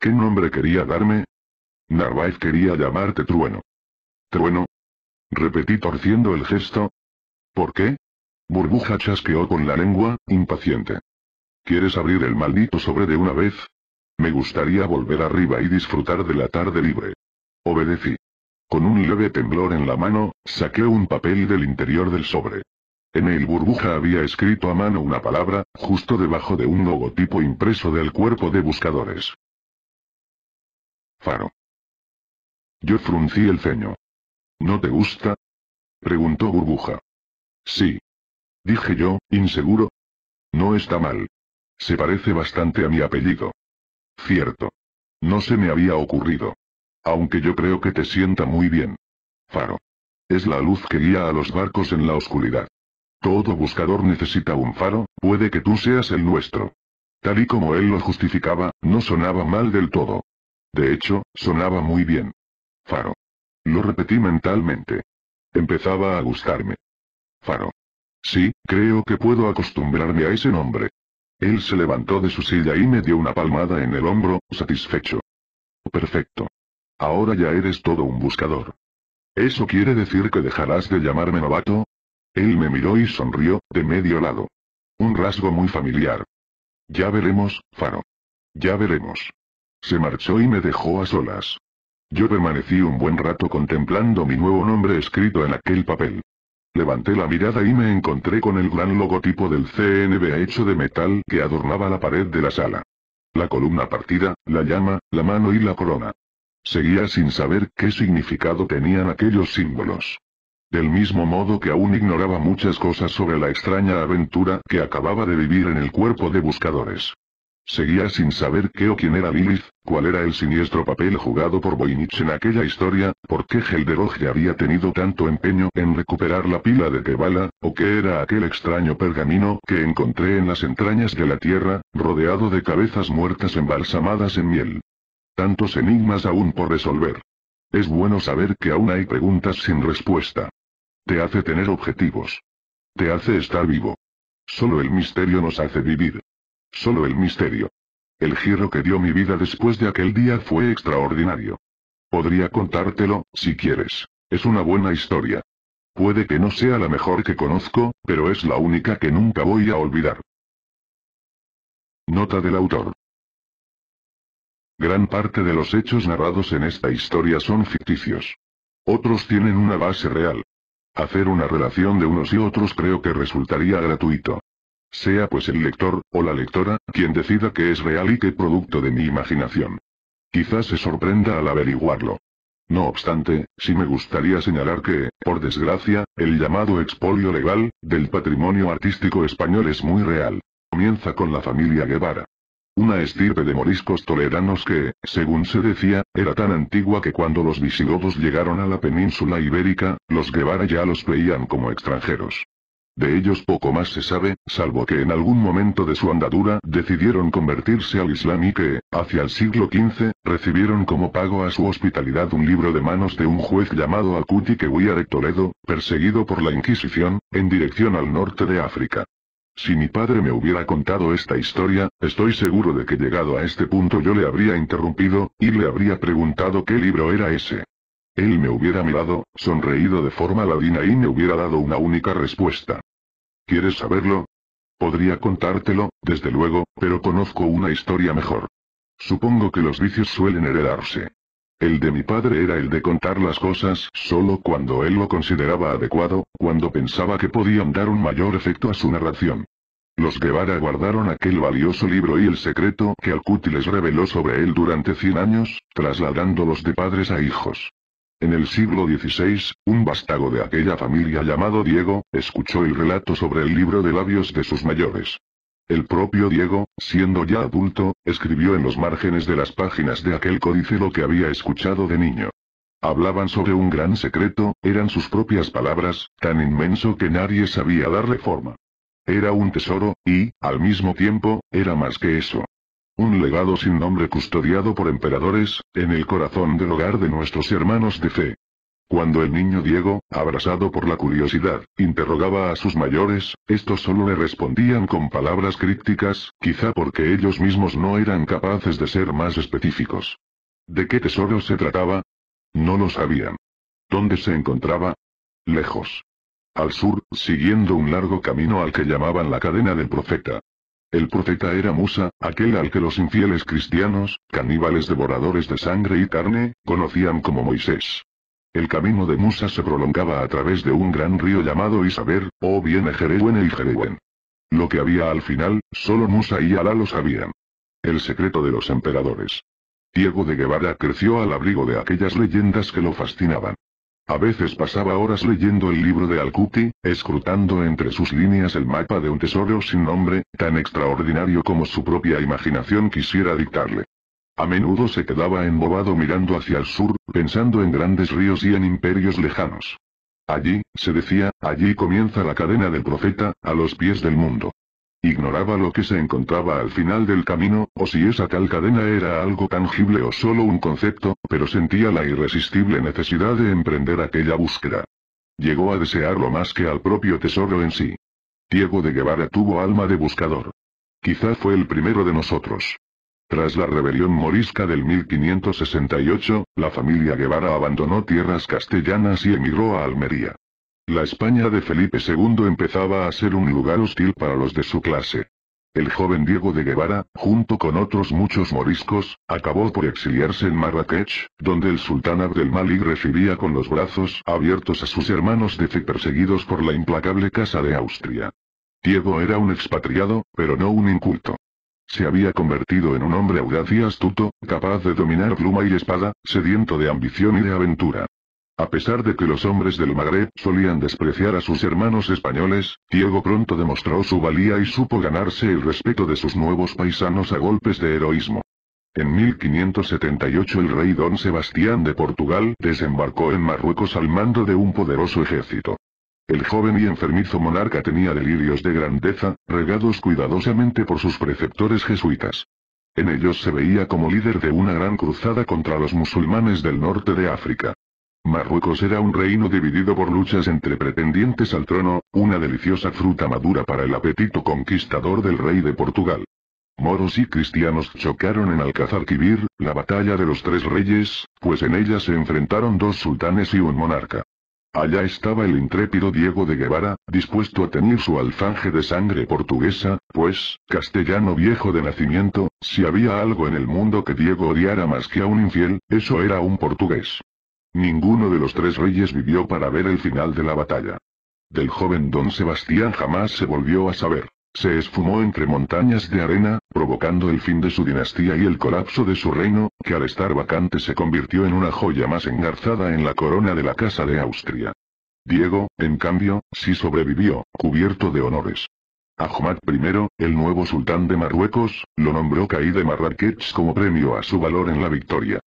¿Qué nombre quería darme? Narváez quería llamarte Trueno. ¿Trueno? Repetí torciendo el gesto. ¿Por qué? Burbuja chasqueó con la lengua, impaciente. ¿Quieres abrir el maldito sobre de una vez? Me gustaría volver arriba y disfrutar de la tarde libre. Obedecí. Con un leve temblor en la mano, saqué un papel del interior del sobre. En el burbuja había escrito a mano una palabra, justo debajo de un logotipo impreso del cuerpo de buscadores. Faro. Yo fruncí el ceño. ¿No te gusta? Preguntó Burbuja. Sí. Dije yo, inseguro. No está mal. Se parece bastante a mi apellido. Cierto. No se me había ocurrido. Aunque yo creo que te sienta muy bien. Faro. Es la luz que guía a los barcos en la oscuridad. Todo buscador necesita un faro, puede que tú seas el nuestro. Tal y como él lo justificaba, no sonaba mal del todo. De hecho, sonaba muy bien. Faro. Lo repetí mentalmente. Empezaba a gustarme. Faro. Sí, creo que puedo acostumbrarme a ese nombre. Él se levantó de su silla y me dio una palmada en el hombro, satisfecho. Perfecto. Ahora ya eres todo un buscador. ¿Eso quiere decir que dejarás de llamarme novato? Él me miró y sonrió, de medio lado. Un rasgo muy familiar. Ya veremos, Faro. Ya veremos. Se marchó y me dejó a solas. Yo permanecí un buen rato contemplando mi nuevo nombre escrito en aquel papel. Levanté la mirada y me encontré con el gran logotipo del CNB hecho de metal que adornaba la pared de la sala. La columna partida, la llama, la mano y la corona. Seguía sin saber qué significado tenían aquellos símbolos. Del mismo modo que aún ignoraba muchas cosas sobre la extraña aventura que acababa de vivir en el cuerpo de buscadores. Seguía sin saber qué o quién era Lilith, cuál era el siniestro papel jugado por Voynich en aquella historia, por qué ya había tenido tanto empeño en recuperar la pila de Kevala, o qué era aquel extraño pergamino que encontré en las entrañas de la tierra, rodeado de cabezas muertas embalsamadas en miel. Tantos enigmas aún por resolver. Es bueno saber que aún hay preguntas sin respuesta. Te hace tener objetivos. Te hace estar vivo. Solo el misterio nos hace vivir. Solo el misterio. El giro que dio mi vida después de aquel día fue extraordinario. Podría contártelo, si quieres. Es una buena historia. Puede que no sea la mejor que conozco, pero es la única que nunca voy a olvidar. Nota del autor. Gran parte de los hechos narrados en esta historia son ficticios. Otros tienen una base real. Hacer una relación de unos y otros creo que resultaría gratuito. Sea pues el lector, o la lectora, quien decida que es real y qué producto de mi imaginación. Quizás se sorprenda al averiguarlo. No obstante, sí me gustaría señalar que, por desgracia, el llamado expolio legal, del patrimonio artístico español es muy real. Comienza con la familia Guevara. Una estirpe de moriscos toleranos que, según se decía, era tan antigua que cuando los visigodos llegaron a la península ibérica, los Guevara ya los veían como extranjeros. De ellos poco más se sabe, salvo que en algún momento de su andadura decidieron convertirse al Islam y que, hacia el siglo XV, recibieron como pago a su hospitalidad un libro de manos de un juez llamado Acuti huía de Toledo, perseguido por la Inquisición, en dirección al norte de África. Si mi padre me hubiera contado esta historia, estoy seguro de que llegado a este punto yo le habría interrumpido, y le habría preguntado qué libro era ese. Él me hubiera mirado, sonreído de forma ladina y me hubiera dado una única respuesta. ¿Quieres saberlo? Podría contártelo, desde luego, pero conozco una historia mejor. Supongo que los vicios suelen heredarse. El de mi padre era el de contar las cosas solo cuando él lo consideraba adecuado, cuando pensaba que podían dar un mayor efecto a su narración. Los Guevara guardaron aquel valioso libro y el secreto que Alcuti les reveló sobre él durante 100 años, trasladándolos de padres a hijos. En el siglo XVI, un vástago de aquella familia llamado Diego, escuchó el relato sobre el libro de labios de sus mayores. El propio Diego, siendo ya adulto, escribió en los márgenes de las páginas de aquel códice lo que había escuchado de niño. Hablaban sobre un gran secreto, eran sus propias palabras, tan inmenso que nadie sabía darle forma. Era un tesoro, y, al mismo tiempo, era más que eso, un legado sin nombre custodiado por emperadores, en el corazón del hogar de nuestros hermanos de fe. Cuando el niño Diego, abrazado por la curiosidad, interrogaba a sus mayores, estos solo le respondían con palabras crípticas, quizá porque ellos mismos no eran capaces de ser más específicos. ¿De qué tesoro se trataba? No lo sabían. ¿Dónde se encontraba? Lejos. Al sur, siguiendo un largo camino al que llamaban la cadena del profeta. El profeta era Musa, aquel al que los infieles cristianos, caníbales devoradores de sangre y carne, conocían como Moisés. El camino de Musa se prolongaba a través de un gran río llamado Isaber, o bien Ejerewen y Jerewen. Lo que había al final, solo Musa y Alá lo sabían. El secreto de los emperadores. Diego de Guevara creció al abrigo de aquellas leyendas que lo fascinaban. A veces pasaba horas leyendo el libro de Alcuti, escrutando entre sus líneas el mapa de un tesoro sin nombre, tan extraordinario como su propia imaginación quisiera dictarle. A menudo se quedaba embobado mirando hacia el sur, pensando en grandes ríos y en imperios lejanos. Allí, se decía, allí comienza la cadena del profeta, a los pies del mundo. Ignoraba lo que se encontraba al final del camino, o si esa tal cadena era algo tangible o solo un concepto, pero sentía la irresistible necesidad de emprender aquella búsqueda. Llegó a desearlo más que al propio tesoro en sí. Diego de Guevara tuvo alma de buscador. Quizá fue el primero de nosotros. Tras la rebelión morisca del 1568, la familia Guevara abandonó tierras castellanas y emigró a Almería. La España de Felipe II empezaba a ser un lugar hostil para los de su clase. El joven Diego de Guevara, junto con otros muchos moriscos, acabó por exiliarse en Marrakech, donde el sultán Abdelmalik recibía con los brazos abiertos a sus hermanos de fe perseguidos por la implacable Casa de Austria. Diego era un expatriado, pero no un inculto. Se había convertido en un hombre audaz y astuto, capaz de dominar pluma y espada, sediento de ambición y de aventura. A pesar de que los hombres del Magreb solían despreciar a sus hermanos españoles, Diego pronto demostró su valía y supo ganarse el respeto de sus nuevos paisanos a golpes de heroísmo. En 1578 el rey Don Sebastián de Portugal desembarcó en Marruecos al mando de un poderoso ejército. El joven y enfermizo monarca tenía delirios de grandeza, regados cuidadosamente por sus preceptores jesuitas. En ellos se veía como líder de una gran cruzada contra los musulmanes del norte de África. Marruecos era un reino dividido por luchas entre pretendientes al trono, una deliciosa fruta madura para el apetito conquistador del rey de Portugal. Moros y cristianos chocaron en Alcazarquivir, la batalla de los tres reyes, pues en ella se enfrentaron dos sultanes y un monarca. Allá estaba el intrépido Diego de Guevara, dispuesto a tener su alfanje de sangre portuguesa, pues, castellano viejo de nacimiento, si había algo en el mundo que Diego odiara más que a un infiel, eso era un portugués. Ninguno de los tres reyes vivió para ver el final de la batalla. Del joven don Sebastián jamás se volvió a saber. Se esfumó entre montañas de arena, provocando el fin de su dinastía y el colapso de su reino, que al estar vacante se convirtió en una joya más engarzada en la corona de la Casa de Austria. Diego, en cambio, sí sobrevivió, cubierto de honores. Ahmad I, el nuevo sultán de Marruecos, lo nombró Caí de Marrakech como premio a su valor en la victoria.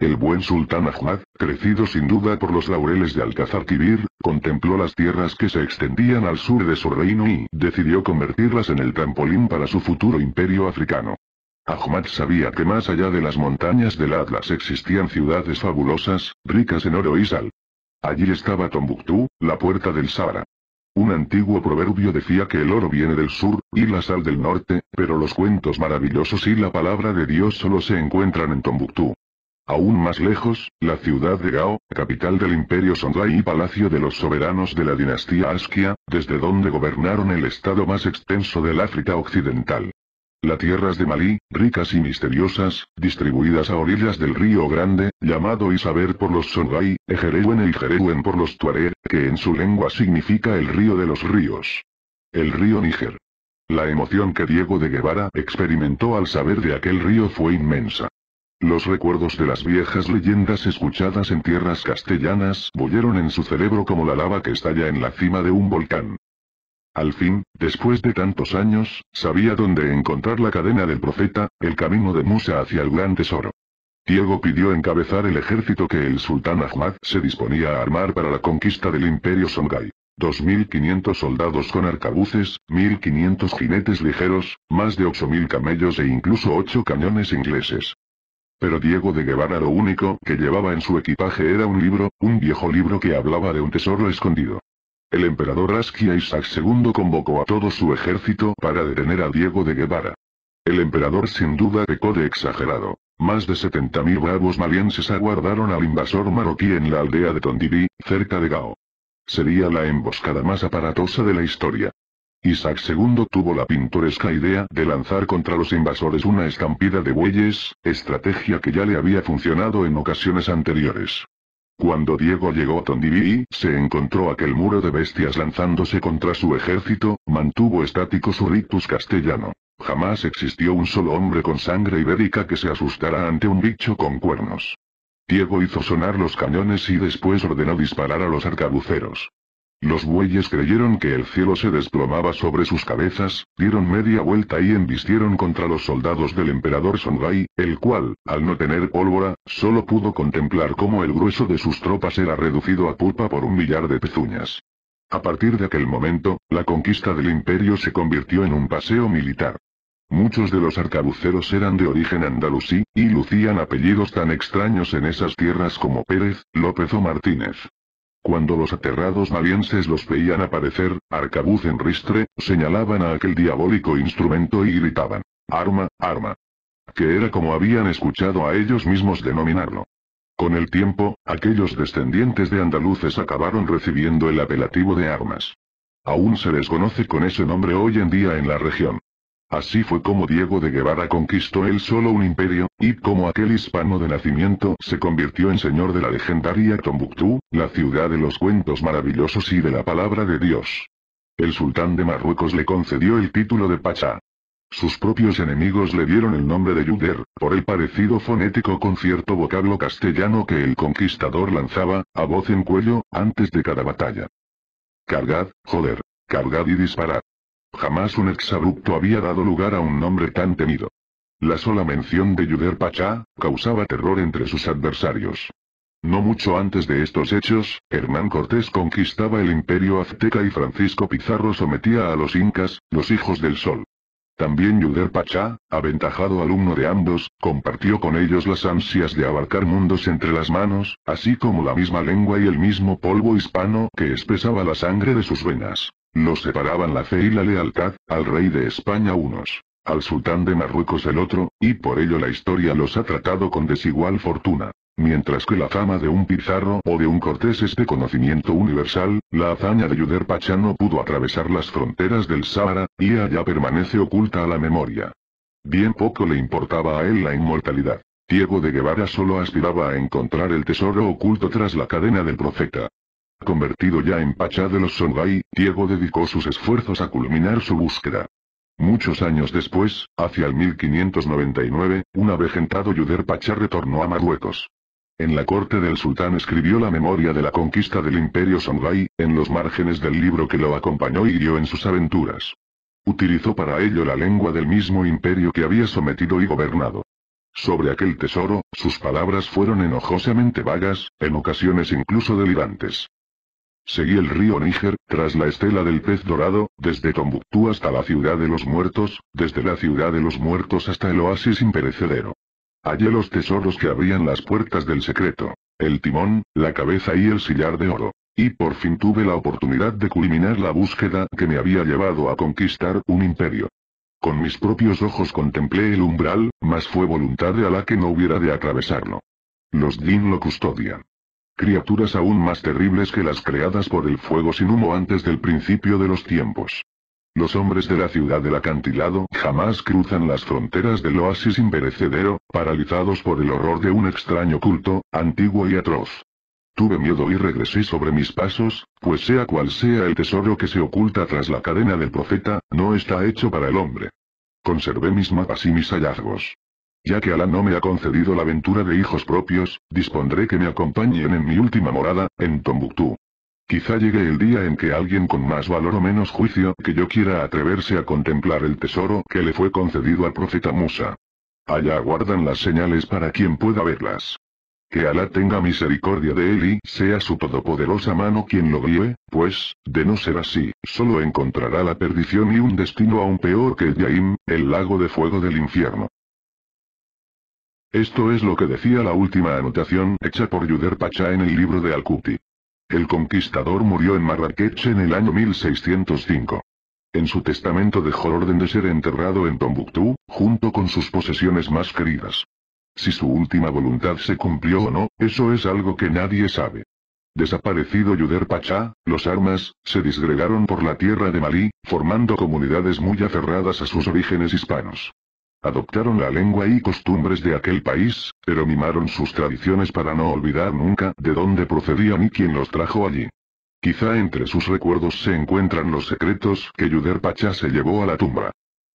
El buen sultán Ahmad, crecido sin duda por los laureles de Alcázar Kibir, contempló las tierras que se extendían al sur de su reino y decidió convertirlas en el trampolín para su futuro imperio africano. Ahmad sabía que más allá de las montañas del Atlas existían ciudades fabulosas, ricas en oro y sal. Allí estaba Tombuctú, la puerta del Sahara. Un antiguo proverbio decía que el oro viene del sur, y la sal del norte, pero los cuentos maravillosos y la palabra de Dios solo se encuentran en Tombuctú. Aún más lejos, la ciudad de Gao, capital del imperio Songhai y palacio de los soberanos de la dinastía Askia, desde donde gobernaron el estado más extenso del África Occidental. Las tierras de Malí, ricas y misteriosas, distribuidas a orillas del río Grande, llamado Isaber por los Songhai, Ejerewen e Jerewen por los Tuareg, que en su lengua significa el río de los ríos. El río Níger. La emoción que Diego de Guevara experimentó al saber de aquel río fue inmensa. Los recuerdos de las viejas leyendas escuchadas en tierras castellanas bullieron en su cerebro como la lava que estalla en la cima de un volcán. Al fin, después de tantos años, sabía dónde encontrar la cadena del profeta, el camino de Musa hacia el gran tesoro. Diego pidió encabezar el ejército que el sultán Ahmad se disponía a armar para la conquista del imperio Songhai. 2.500 soldados con arcabuces, 1.500 jinetes ligeros, más de 8.000 camellos e incluso 8 cañones ingleses. Pero Diego de Guevara lo único que llevaba en su equipaje era un libro, un viejo libro que hablaba de un tesoro escondido. El emperador Asquia Isaac II convocó a todo su ejército para detener a Diego de Guevara. El emperador sin duda pecó de exagerado. Más de 70.000 bravos malienses aguardaron al invasor marroquí en la aldea de Tondibí, cerca de Gao. Sería la emboscada más aparatosa de la historia. Isaac II tuvo la pintoresca idea de lanzar contra los invasores una estampida de bueyes, estrategia que ya le había funcionado en ocasiones anteriores. Cuando Diego llegó a Tondivi, se encontró aquel muro de bestias lanzándose contra su ejército, mantuvo estático su rictus castellano. Jamás existió un solo hombre con sangre ibérica que se asustara ante un bicho con cuernos. Diego hizo sonar los cañones y después ordenó disparar a los arcabuceros. Los bueyes creyeron que el cielo se desplomaba sobre sus cabezas, dieron media vuelta y embistieron contra los soldados del emperador Songhai, el cual, al no tener pólvora, solo pudo contemplar cómo el grueso de sus tropas era reducido a pulpa por un millar de pezuñas. A partir de aquel momento, la conquista del imperio se convirtió en un paseo militar. Muchos de los arcabuceros eran de origen andalusí, y lucían apellidos tan extraños en esas tierras como Pérez, López o Martínez. Cuando los aterrados valienses los veían aparecer, arcabuz en ristre, señalaban a aquel diabólico instrumento y gritaban, arma, arma. Que era como habían escuchado a ellos mismos denominarlo. Con el tiempo, aquellos descendientes de andaluces acabaron recibiendo el apelativo de armas. Aún se les conoce con ese nombre hoy en día en la región. Así fue como Diego de Guevara conquistó él solo un imperio, y como aquel hispano de nacimiento se convirtió en señor de la legendaria Tombuctú, la ciudad de los cuentos maravillosos y de la palabra de Dios. El sultán de Marruecos le concedió el título de Pachá. Sus propios enemigos le dieron el nombre de Yuder, por el parecido fonético con cierto vocablo castellano que el conquistador lanzaba, a voz en cuello, antes de cada batalla. Cargad, joder, cargad y disparad. Jamás un exabrupto había dado lugar a un nombre tan temido. La sola mención de Yuder Pachá, causaba terror entre sus adversarios. No mucho antes de estos hechos, Hernán Cortés conquistaba el imperio azteca y Francisco Pizarro sometía a los incas, los hijos del sol. También Yuder Pachá, aventajado alumno de ambos, compartió con ellos las ansias de abarcar mundos entre las manos, así como la misma lengua y el mismo polvo hispano que espesaba la sangre de sus venas. Los separaban la fe y la lealtad, al rey de España unos, al sultán de Marruecos el otro, y por ello la historia los ha tratado con desigual fortuna. Mientras que la fama de un Pizarro o de un Cortés es de conocimiento universal, la hazaña de Yuder Pachá no pudo atravesar las fronteras del Sahara, y allá permanece oculta a la memoria. Bien poco le importaba a él la inmortalidad. Diego de Guevara solo aspiraba a encontrar el tesoro oculto tras la cadena del profeta. Convertido ya en Pachá de los Songhai, Diego dedicó sus esfuerzos a culminar su búsqueda. Muchos años después, hacia el 1599, un avejentado Yuder Pachá retornó a Marruecos. En la corte del sultán escribió la memoria de la conquista del imperio Songhai, en los márgenes del libro que lo acompañó y dio en sus aventuras. Utilizó para ello la lengua del mismo imperio que había sometido y gobernado. Sobre aquel tesoro, sus palabras fueron enojosamente vagas, en ocasiones incluso delirantes. Seguí el río Níger, tras la estela del pez dorado, desde Tombuctú hasta la ciudad de los muertos, desde la ciudad de los muertos hasta el oasis imperecedero. Hallé los tesoros que abrían las puertas del secreto, el timón, la cabeza y el sillar de oro. Y por fin tuve la oportunidad de culminar la búsqueda que me había llevado a conquistar un imperio. Con mis propios ojos contemplé el umbral, mas fue voluntad de Alá que no hubiera de atravesarlo. Los din lo custodian criaturas aún más terribles que las creadas por el fuego sin humo antes del principio de los tiempos. Los hombres de la ciudad del acantilado jamás cruzan las fronteras del oasis imperecedero, paralizados por el horror de un extraño culto, antiguo y atroz. Tuve miedo y regresé sobre mis pasos, pues sea cual sea el tesoro que se oculta tras la cadena del profeta, no está hecho para el hombre. Conservé mis mapas y mis hallazgos. Ya que Alá no me ha concedido la aventura de hijos propios, dispondré que me acompañen en mi última morada, en Tombuctú. Quizá llegue el día en que alguien con más valor o menos juicio que yo quiera atreverse a contemplar el tesoro que le fue concedido al profeta Musa. Allá guardan las señales para quien pueda verlas. Que Alá tenga misericordia de él y sea su todopoderosa mano quien lo guíe, pues, de no ser así, solo encontrará la perdición y un destino aún peor que el Yaim, el lago de fuego del infierno. Esto es lo que decía la última anotación hecha por Yuder Pacha en el libro de Alcuti. El conquistador murió en Marrakech en el año 1605. En su testamento dejó orden de ser enterrado en Tombuctú, junto con sus posesiones más queridas. Si su última voluntad se cumplió o no, eso es algo que nadie sabe. Desaparecido Yuder Pachá, los armas, se disgregaron por la tierra de Malí, formando comunidades muy aferradas a sus orígenes hispanos. Adoptaron la lengua y costumbres de aquel país, pero mimaron sus tradiciones para no olvidar nunca de dónde procedían y quién los trajo allí. Quizá entre sus recuerdos se encuentran los secretos que Yuder Pacha se llevó a la tumba.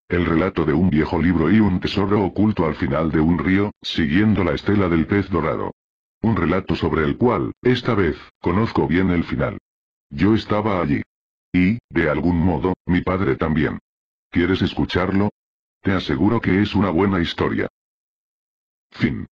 El relato de un viejo libro y un tesoro oculto al final de un río, siguiendo la estela del pez dorado. Un relato sobre el cual, esta vez, conozco bien el final. Yo estaba allí. Y, de algún modo, mi padre también. ¿Quieres escucharlo? Te aseguro que es una buena historia. Fin.